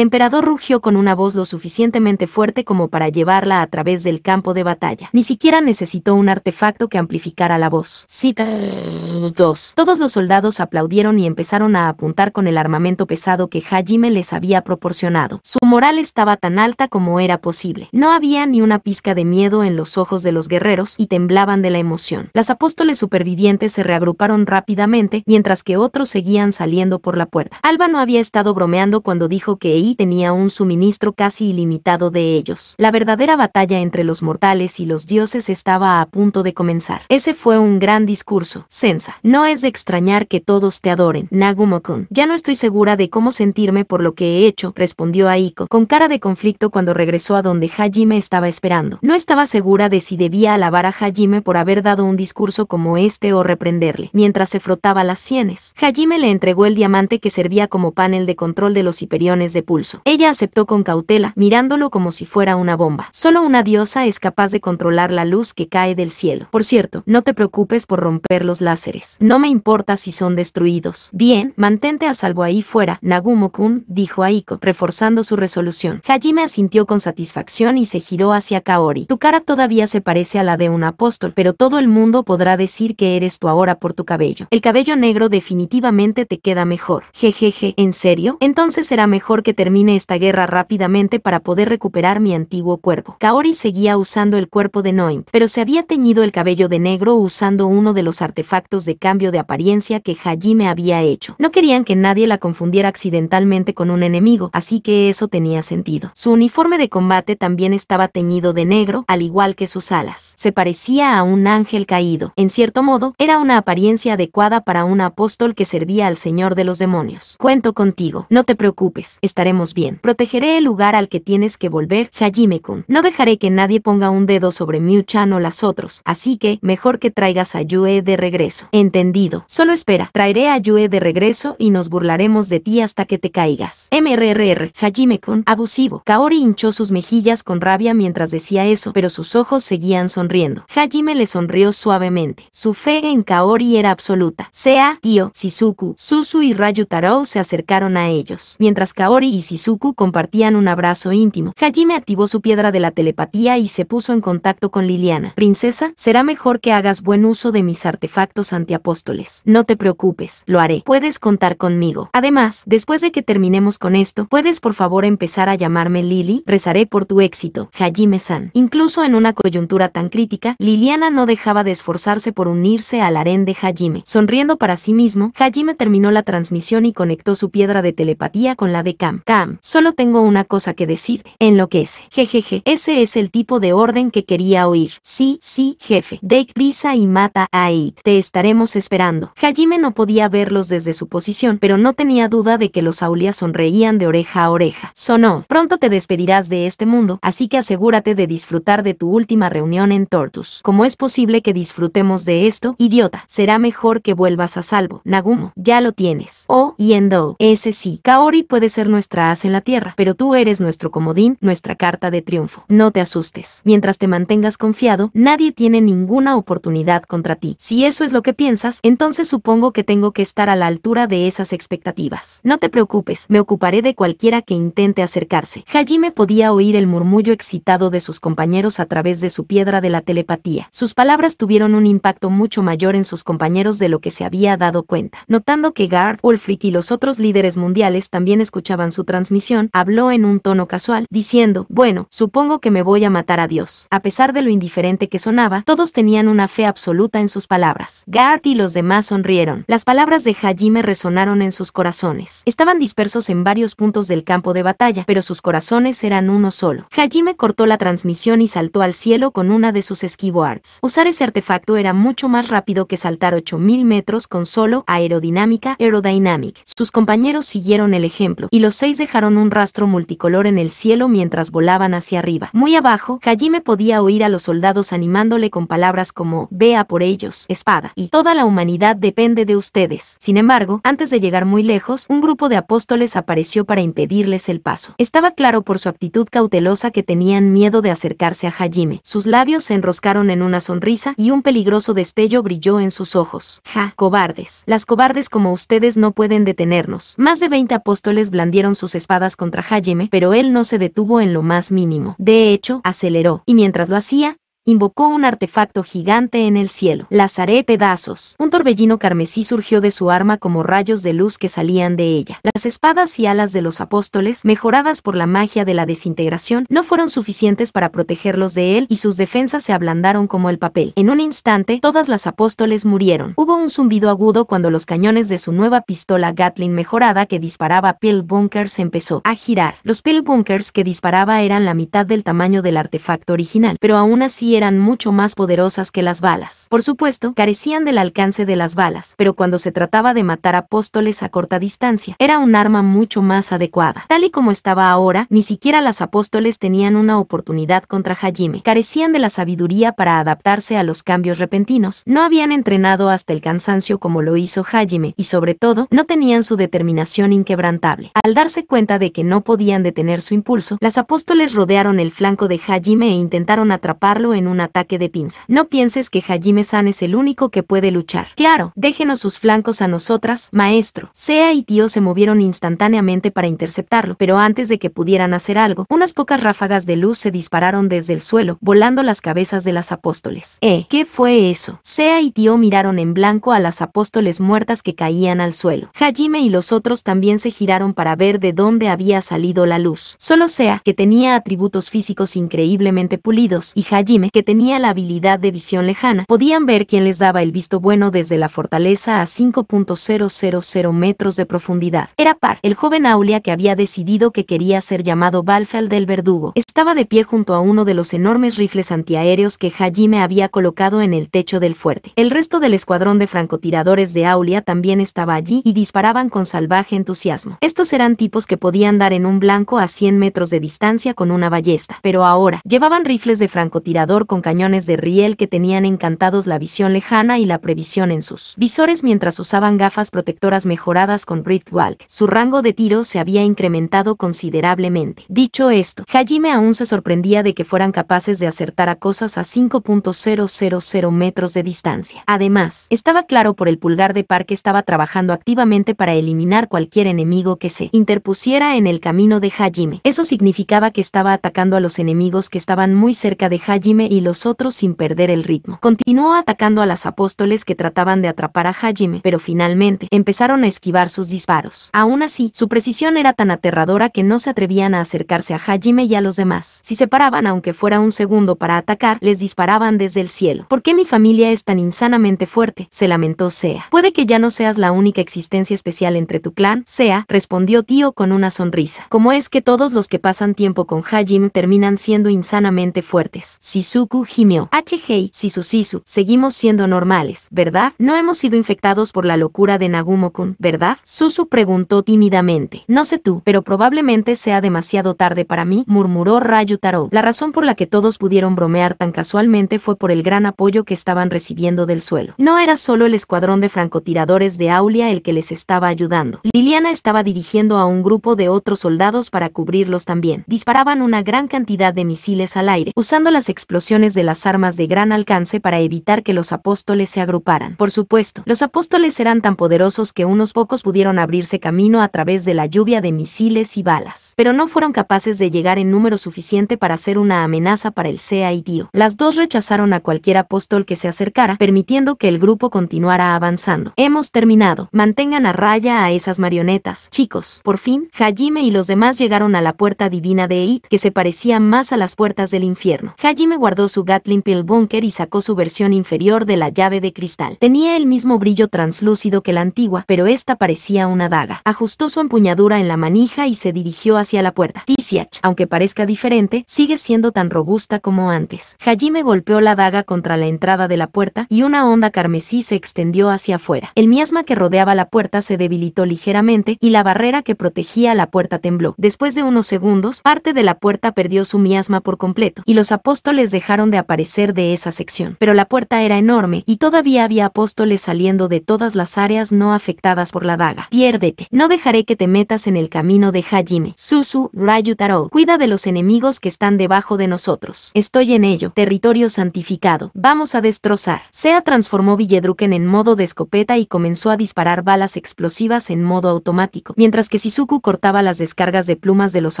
emperador rugió con una voz lo suficientemente fuerte como para llevarla a través del campo de batalla. Ni siquiera necesitó un artefacto que amplificara la voz. Cita 2. Todos los soldados aplaudieron y empezaron a apuntar con el armamento pesado que Hajime les había proporcionado. Su moral estaba tan alta como era posible. No había ni una pizca de miedo en los ojos de los guerreros y temblaban de la emoción. Las apóstoles supervivientes se reagruparon rápidamente mientras que otros seguían saliendo por la puerta. Alba no había estado bromeando cuando dijo que EI tenía un suministro casi ilimitado de ellos. La verdadera batalla entre los mortales y los dioses estaba a punto de comenzar. Ese fue un gran discurso. Sensa. No es de extrañar que todos te adoren. nagumo Ya no estoy segura de cómo sentirme por lo que he hecho, respondió Aiko, con cara de conflicto cuando regresó a donde Hajime estaba esperando. No estaba segura de si debía alabar a Hajime por haber dado un discurso como este o reprenderle, mientras se frotaba las sienes. Hajime le entregó el diamante que servía como panel de control de de los hiperiones de pulso. Ella aceptó con cautela, mirándolo como si fuera una bomba. Solo una diosa es capaz de controlar la luz que cae del cielo. Por cierto, no te preocupes por romper los láseres. No me importa si son destruidos. Bien, mantente a salvo ahí fuera, Nagumo-kun, dijo Aiko, reforzando su resolución. Hajime asintió con satisfacción y se giró hacia Kaori. Tu cara todavía se parece a la de un apóstol, pero todo el mundo podrá decir que eres tú ahora por tu cabello. El cabello negro definitivamente te queda mejor. Jejeje, ¿en serio? Entonces entonces será mejor que termine esta guerra rápidamente para poder recuperar mi antiguo cuerpo. Kaori seguía usando el cuerpo de Noint, pero se había teñido el cabello de negro usando uno de los artefactos de cambio de apariencia que Hajime había hecho. No querían que nadie la confundiera accidentalmente con un enemigo, así que eso tenía sentido. Su uniforme de combate también estaba teñido de negro, al igual que sus alas. Se parecía a un ángel caído. En cierto modo, era una apariencia adecuada para un apóstol que servía al Señor de los demonios. Cuento contigo. No te preocupes, estaremos bien. Protegeré el lugar al que tienes que volver, Hajime-kun. No dejaré que nadie ponga un dedo sobre Miu-chan o las otros, así que, mejor que traigas a Yue de regreso. Entendido. Solo espera, traeré a Yue de regreso y nos burlaremos de ti hasta que te caigas. MRRR, Hajime-kun, abusivo. Kaori hinchó sus mejillas con rabia mientras decía eso, pero sus ojos seguían sonriendo. Hajime le sonrió suavemente. Su fe en Kaori era absoluta. Sea, tío, Sisuku, Susu y Rayu Tarou se acercaron a ellos. Mientras Kaori y Shizuku compartían un abrazo íntimo, Hajime activó su piedra de la telepatía y se puso en contacto con Liliana. Princesa, será mejor que hagas buen uso de mis artefactos antiapóstoles. No te preocupes, lo haré. Puedes contar conmigo. Además, después de que terminemos con esto, puedes por favor empezar a llamarme Lili, rezaré por tu éxito, Hajime-san. Incluso en una coyuntura tan crítica, Liliana no dejaba de esforzarse por unirse al harén de Hajime. Sonriendo para sí mismo, Hajime terminó la transmisión y conectó su piedra de telepatía con la de Cam. Cam, solo tengo una cosa que decirte. Enloquece. Jejeje. Ese es el tipo de orden que quería oír. Sí, sí, jefe. Dake prisa y mata a Aid. Te estaremos esperando. Hajime no podía verlos desde su posición, pero no tenía duda de que los aulia sonreían de oreja a oreja. Sonó. Pronto te despedirás de este mundo, así que asegúrate de disfrutar de tu última reunión en Tortus. ¿Cómo es posible que disfrutemos de esto? Idiota. Será mejor que vuelvas a salvo. Nagumo. Ya lo tienes. Oh, y Endo. Ese sí. Ori puede ser nuestra as en la tierra, pero tú eres nuestro comodín, nuestra carta de triunfo. No te asustes. Mientras te mantengas confiado, nadie tiene ninguna oportunidad contra ti. Si eso es lo que piensas, entonces supongo que tengo que estar a la altura de esas expectativas. No te preocupes, me ocuparé de cualquiera que intente acercarse. Hajime podía oír el murmullo excitado de sus compañeros a través de su piedra de la telepatía. Sus palabras tuvieron un impacto mucho mayor en sus compañeros de lo que se había dado cuenta, notando que Garth, Ulfric y los otros líderes mundiales también escuchaban su transmisión, habló en un tono casual, diciendo, bueno, supongo que me voy a matar a Dios. A pesar de lo indiferente que sonaba, todos tenían una fe absoluta en sus palabras. Gart y los demás sonrieron. Las palabras de Hajime resonaron en sus corazones. Estaban dispersos en varios puntos del campo de batalla, pero sus corazones eran uno solo. Hajime cortó la transmisión y saltó al cielo con una de sus esquivo Usar ese artefacto era mucho más rápido que saltar 8000 metros con solo aerodinámica aerodynamic. Sus compañeros siguieron el el ejemplo, y los seis dejaron un rastro multicolor en el cielo mientras volaban hacia arriba. Muy abajo, Hajime podía oír a los soldados animándole con palabras como vea por ellos, espada, y toda la humanidad depende de ustedes. Sin embargo, antes de llegar muy lejos, un grupo de apóstoles apareció para impedirles el paso. Estaba claro por su actitud cautelosa que tenían miedo de acercarse a Hajime. Sus labios se enroscaron en una sonrisa y un peligroso destello brilló en sus ojos. Ja, cobardes. Las cobardes como ustedes no pueden detenernos. Más de 20 apóstoles blandieron sus espadas contra Jaime, pero él no se detuvo en lo más mínimo. De hecho, aceleró, y mientras lo hacía, invocó un artefacto gigante en el cielo. Las haré pedazos. Un torbellino carmesí surgió de su arma como rayos de luz que salían de ella. Las espadas y alas de los apóstoles, mejoradas por la magia de la desintegración, no fueron suficientes para protegerlos de él y sus defensas se ablandaron como el papel. En un instante, todas las apóstoles murieron. Hubo un zumbido agudo cuando los cañones de su nueva pistola Gatling mejorada que disparaba Pill Bunkers empezó a girar. Los Pill Bunkers que disparaba eran la mitad del tamaño del artefacto original, pero aún así eran mucho más poderosas que las balas. Por supuesto, carecían del alcance de las balas, pero cuando se trataba de matar apóstoles a corta distancia, era un arma mucho más adecuada. Tal y como estaba ahora, ni siquiera las apóstoles tenían una oportunidad contra Hajime. Carecían de la sabiduría para adaptarse a los cambios repentinos, no habían entrenado hasta el cansancio como lo hizo Hajime, y sobre todo, no tenían su determinación inquebrantable. Al darse cuenta de que no podían detener su impulso, las apóstoles rodearon el flanco de Hajime e intentaron atraparlo en un ataque de pinza. No pienses que Hajime-san es el único que puede luchar. Claro, déjenos sus flancos a nosotras, maestro. Sea y Tío se movieron instantáneamente para interceptarlo, pero antes de que pudieran hacer algo, unas pocas ráfagas de luz se dispararon desde el suelo, volando las cabezas de las apóstoles. Eh, ¿qué fue eso? Sea y Tío miraron en blanco a las apóstoles muertas que caían al suelo. Hajime y los otros también se giraron para ver de dónde había salido la luz. Solo Sea, que tenía atributos físicos increíblemente pulidos, y Hajime, que tenía la habilidad de visión lejana, podían ver quién les daba el visto bueno desde la fortaleza a 5.000 metros de profundidad. Era Par, el joven Aulia que había decidido que quería ser llamado balfeld del Verdugo. Estaba de pie junto a uno de los enormes rifles antiaéreos que Hajime había colocado en el techo del fuerte. El resto del escuadrón de francotiradores de Aulia también estaba allí y disparaban con salvaje entusiasmo. Estos eran tipos que podían dar en un blanco a 100 metros de distancia con una ballesta, pero ahora llevaban rifles de francotirador con cañones de riel que tenían encantados la visión lejana y la previsión en sus visores mientras usaban gafas protectoras mejoradas con Walk. Su rango de tiro se había incrementado considerablemente. Dicho esto, Hajime aún se sorprendía de que fueran capaces de acertar a cosas a 5.000 metros de distancia. Además, estaba claro por el pulgar de par que estaba trabajando activamente para eliminar cualquier enemigo que se interpusiera en el camino de Hajime. Eso significaba que estaba atacando a los enemigos que estaban muy cerca de Hajime y los otros sin perder el ritmo. Continuó atacando a las apóstoles que trataban de atrapar a Hajime, pero finalmente empezaron a esquivar sus disparos. Aún así, su precisión era tan aterradora que no se atrevían a acercarse a Hajime y a los demás. Si se paraban aunque fuera un segundo para atacar, les disparaban desde el cielo. ¿Por qué mi familia es tan insanamente fuerte? se lamentó Sea. Puede que ya no seas la única existencia especial entre tu clan, Sea, respondió tío con una sonrisa. Como es que todos los que pasan tiempo con Hajime terminan siendo insanamente fuertes? Si su Suku gimió. Hei, Sisu Sisu, seguimos siendo normales, ¿verdad? No hemos sido infectados por la locura de nagumo ¿verdad? Susu preguntó tímidamente. No sé tú, pero probablemente sea demasiado tarde para mí, murmuró Rayu Taro. La razón por la que todos pudieron bromear tan casualmente fue por el gran apoyo que estaban recibiendo del suelo. No era solo el escuadrón de francotiradores de Aulia el que les estaba ayudando. Liliana estaba dirigiendo a un grupo de otros soldados para cubrirlos también. Disparaban una gran cantidad de misiles al aire, usando las explosiones de las armas de gran alcance para evitar que los apóstoles se agruparan. Por supuesto, los apóstoles eran tan poderosos que unos pocos pudieron abrirse camino a través de la lluvia de misiles y balas, pero no fueron capaces de llegar en número suficiente para ser una amenaza para el Sea y Dio. Las dos rechazaron a cualquier apóstol que se acercara, permitiendo que el grupo continuara avanzando. Hemos terminado. Mantengan a raya a esas marionetas. Chicos, por fin, Hajime y los demás llegaron a la puerta divina de Eid, que se parecía más a las puertas del infierno. Hajime guardó su Gatling Pill Bunker y sacó su versión inferior de la llave de cristal. Tenía el mismo brillo translúcido que la antigua, pero esta parecía una daga. Ajustó su empuñadura en la manija y se dirigió hacia la puerta. Tisiach, aunque parezca diferente, sigue siendo tan robusta como antes. Hajime golpeó la daga contra la entrada de la puerta y una onda carmesí se extendió hacia afuera. El miasma que rodeaba la puerta se debilitó ligeramente y la barrera que protegía la puerta tembló. Después de unos segundos, parte de la puerta perdió su miasma por completo y los apóstoles dejaron dejaron de aparecer de esa sección. Pero la puerta era enorme y todavía había apóstoles saliendo de todas las áreas no afectadas por la daga. Piérdete. No dejaré que te metas en el camino de Hajime. Susu, Rayu Cuida de los enemigos que están debajo de nosotros. Estoy en ello. Territorio santificado. Vamos a destrozar. Sea transformó Villedruken en modo de escopeta y comenzó a disparar balas explosivas en modo automático, mientras que Shizuku cortaba las descargas de plumas de los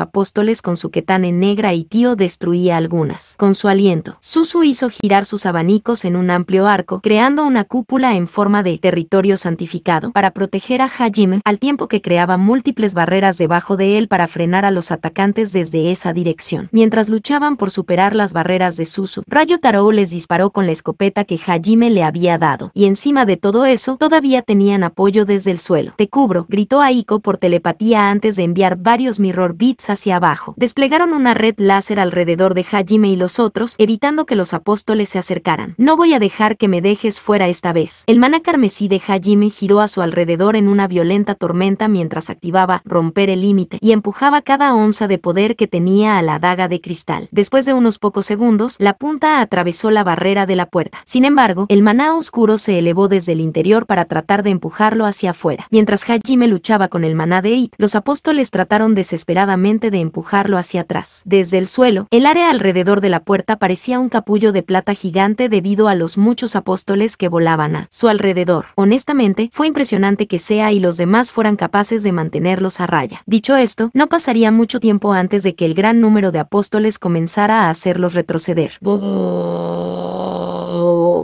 apóstoles con su ketane negra y Tío destruía algunas. Con su aliento Susu hizo girar sus abanicos en un amplio arco, creando una cúpula en forma de territorio santificado para proteger a Hajime, al tiempo que creaba múltiples barreras debajo de él para frenar a los atacantes desde esa dirección. Mientras luchaban por superar las barreras de Susu, Rayo Taro les disparó con la escopeta que Hajime le había dado, y encima de todo eso, todavía tenían apoyo desde el suelo. Te cubro, gritó Aiko por telepatía antes de enviar varios mirror bits hacia abajo. Desplegaron una red láser alrededor de Hajime y los otros, evitando que los apóstoles se acercaran. No voy a dejar que me dejes fuera esta vez. El maná carmesí de Hajime giró a su alrededor en una violenta tormenta mientras activaba romper el límite y empujaba cada onza de poder que tenía a la daga de cristal. Después de unos pocos segundos, la punta atravesó la barrera de la puerta. Sin embargo, el maná oscuro se elevó desde el interior para tratar de empujarlo hacia afuera. Mientras Hajime luchaba con el maná de Eid, los apóstoles trataron desesperadamente de empujarlo hacia atrás. Desde el suelo, el área alrededor de la puerta parecía un capullo de plata gigante debido a los muchos apóstoles que volaban a su alrededor. Honestamente, fue impresionante que Sea y los demás fueran capaces de mantenerlos a raya. Dicho esto, no pasaría mucho tiempo antes de que el gran número de apóstoles comenzara a hacerlos retroceder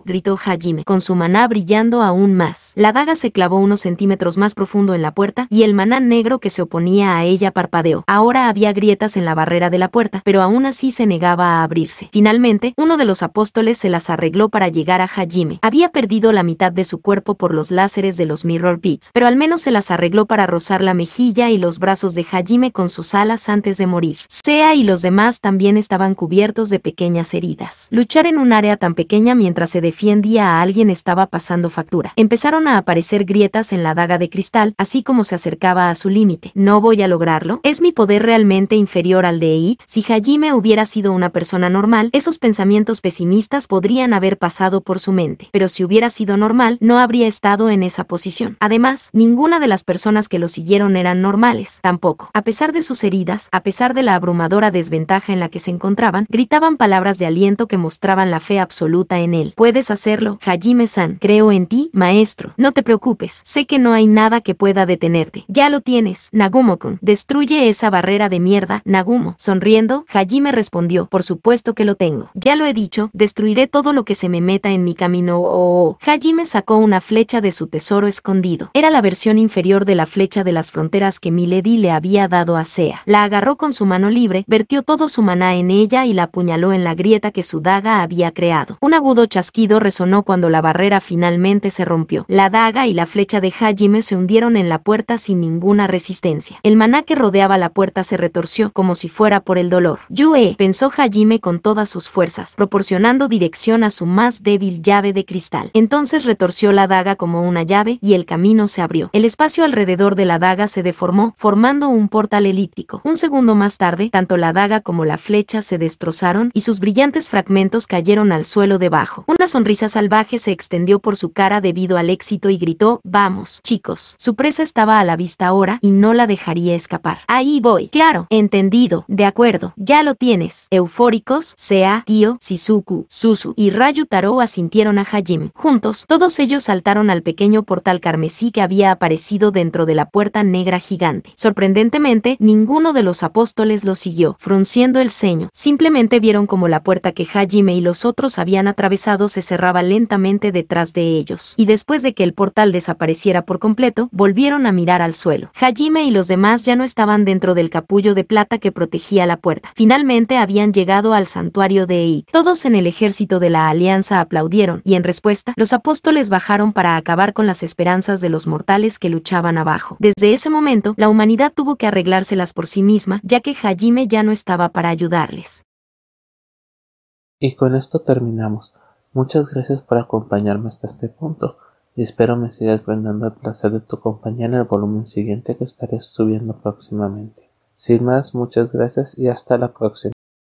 gritó Hajime, con su maná brillando aún más. La daga se clavó unos centímetros más profundo en la puerta y el maná negro que se oponía a ella parpadeó. Ahora había grietas en la barrera de la puerta, pero aún así se negaba a abrirse. Finalmente, uno de los apóstoles se las arregló para llegar a Hajime. Había perdido la mitad de su cuerpo por los láseres de los Mirror Beats, pero al menos se las arregló para rozar la mejilla y los brazos de Hajime con sus alas antes de morir. Sea y los demás también estaban cubiertos de pequeñas heridas. Luchar en un área tan pequeña mientras mientras se defendía a alguien estaba pasando factura. Empezaron a aparecer grietas en la daga de cristal, así como se acercaba a su límite. No voy a lograrlo. ¿Es mi poder realmente inferior al de Eid? Si Hajime hubiera sido una persona normal, esos pensamientos pesimistas podrían haber pasado por su mente. Pero si hubiera sido normal, no habría estado en esa posición. Además, ninguna de las personas que lo siguieron eran normales, tampoco. A pesar de sus heridas, a pesar de la abrumadora desventaja en la que se encontraban, gritaban palabras de aliento que mostraban la fe absoluta en él. Puedes hacerlo, Hajime-san. Creo en ti, maestro. No te preocupes, sé que no hay nada que pueda detenerte. Ya lo tienes, Nagumo-kun. Destruye esa barrera de mierda, Nagumo. Sonriendo, Hajime respondió, por supuesto que lo tengo. Ya lo he dicho, destruiré todo lo que se me meta en mi camino. Oh, oh. oh. Hajime sacó una flecha de su tesoro escondido. Era la versión inferior de la flecha de las fronteras que Milady le había dado a Sea. La agarró con su mano libre, vertió todo su maná en ella y la apuñaló en la grieta que su daga había creado. Un agudo chasquido resonó cuando la barrera finalmente se rompió. La daga y la flecha de Hajime se hundieron en la puerta sin ninguna resistencia. El maná que rodeaba la puerta se retorció, como si fuera por el dolor. Yue, pensó Hajime con todas sus fuerzas, proporcionando dirección a su más débil llave de cristal. Entonces retorció la daga como una llave y el camino se abrió. El espacio alrededor de la daga se deformó, formando un portal elíptico. Un segundo más tarde, tanto la daga como la flecha se destrozaron y sus brillantes fragmentos cayeron al suelo debajo. Una sonrisa salvaje se extendió por su cara debido al éxito y gritó, vamos, chicos. Su presa estaba a la vista ahora y no la dejaría escapar. Ahí voy. Claro, entendido, de acuerdo, ya lo tienes. Eufóricos, Sea, Tío, Sisuku, Susu y Rayu Taro asintieron a Hajime. Juntos, todos ellos saltaron al pequeño portal carmesí que había aparecido dentro de la puerta negra gigante. Sorprendentemente, ninguno de los apóstoles lo siguió, frunciendo el ceño. Simplemente vieron como la puerta que Hajime y los otros habían atravesado se cerraba lentamente detrás de ellos, y después de que el portal desapareciera por completo, volvieron a mirar al suelo. Hajime y los demás ya no estaban dentro del capullo de plata que protegía la puerta. Finalmente habían llegado al santuario de Eid. Todos en el ejército de la alianza aplaudieron, y en respuesta, los apóstoles bajaron para acabar con las esperanzas de los mortales que luchaban abajo. Desde ese momento, la humanidad tuvo que arreglárselas por sí misma, ya que Hajime ya no estaba para ayudarles. Y con esto terminamos. Muchas gracias por acompañarme hasta este punto y espero me sigas brindando el placer de tu compañía en el volumen siguiente que estaré subiendo próximamente. Sin más, muchas gracias y hasta la próxima.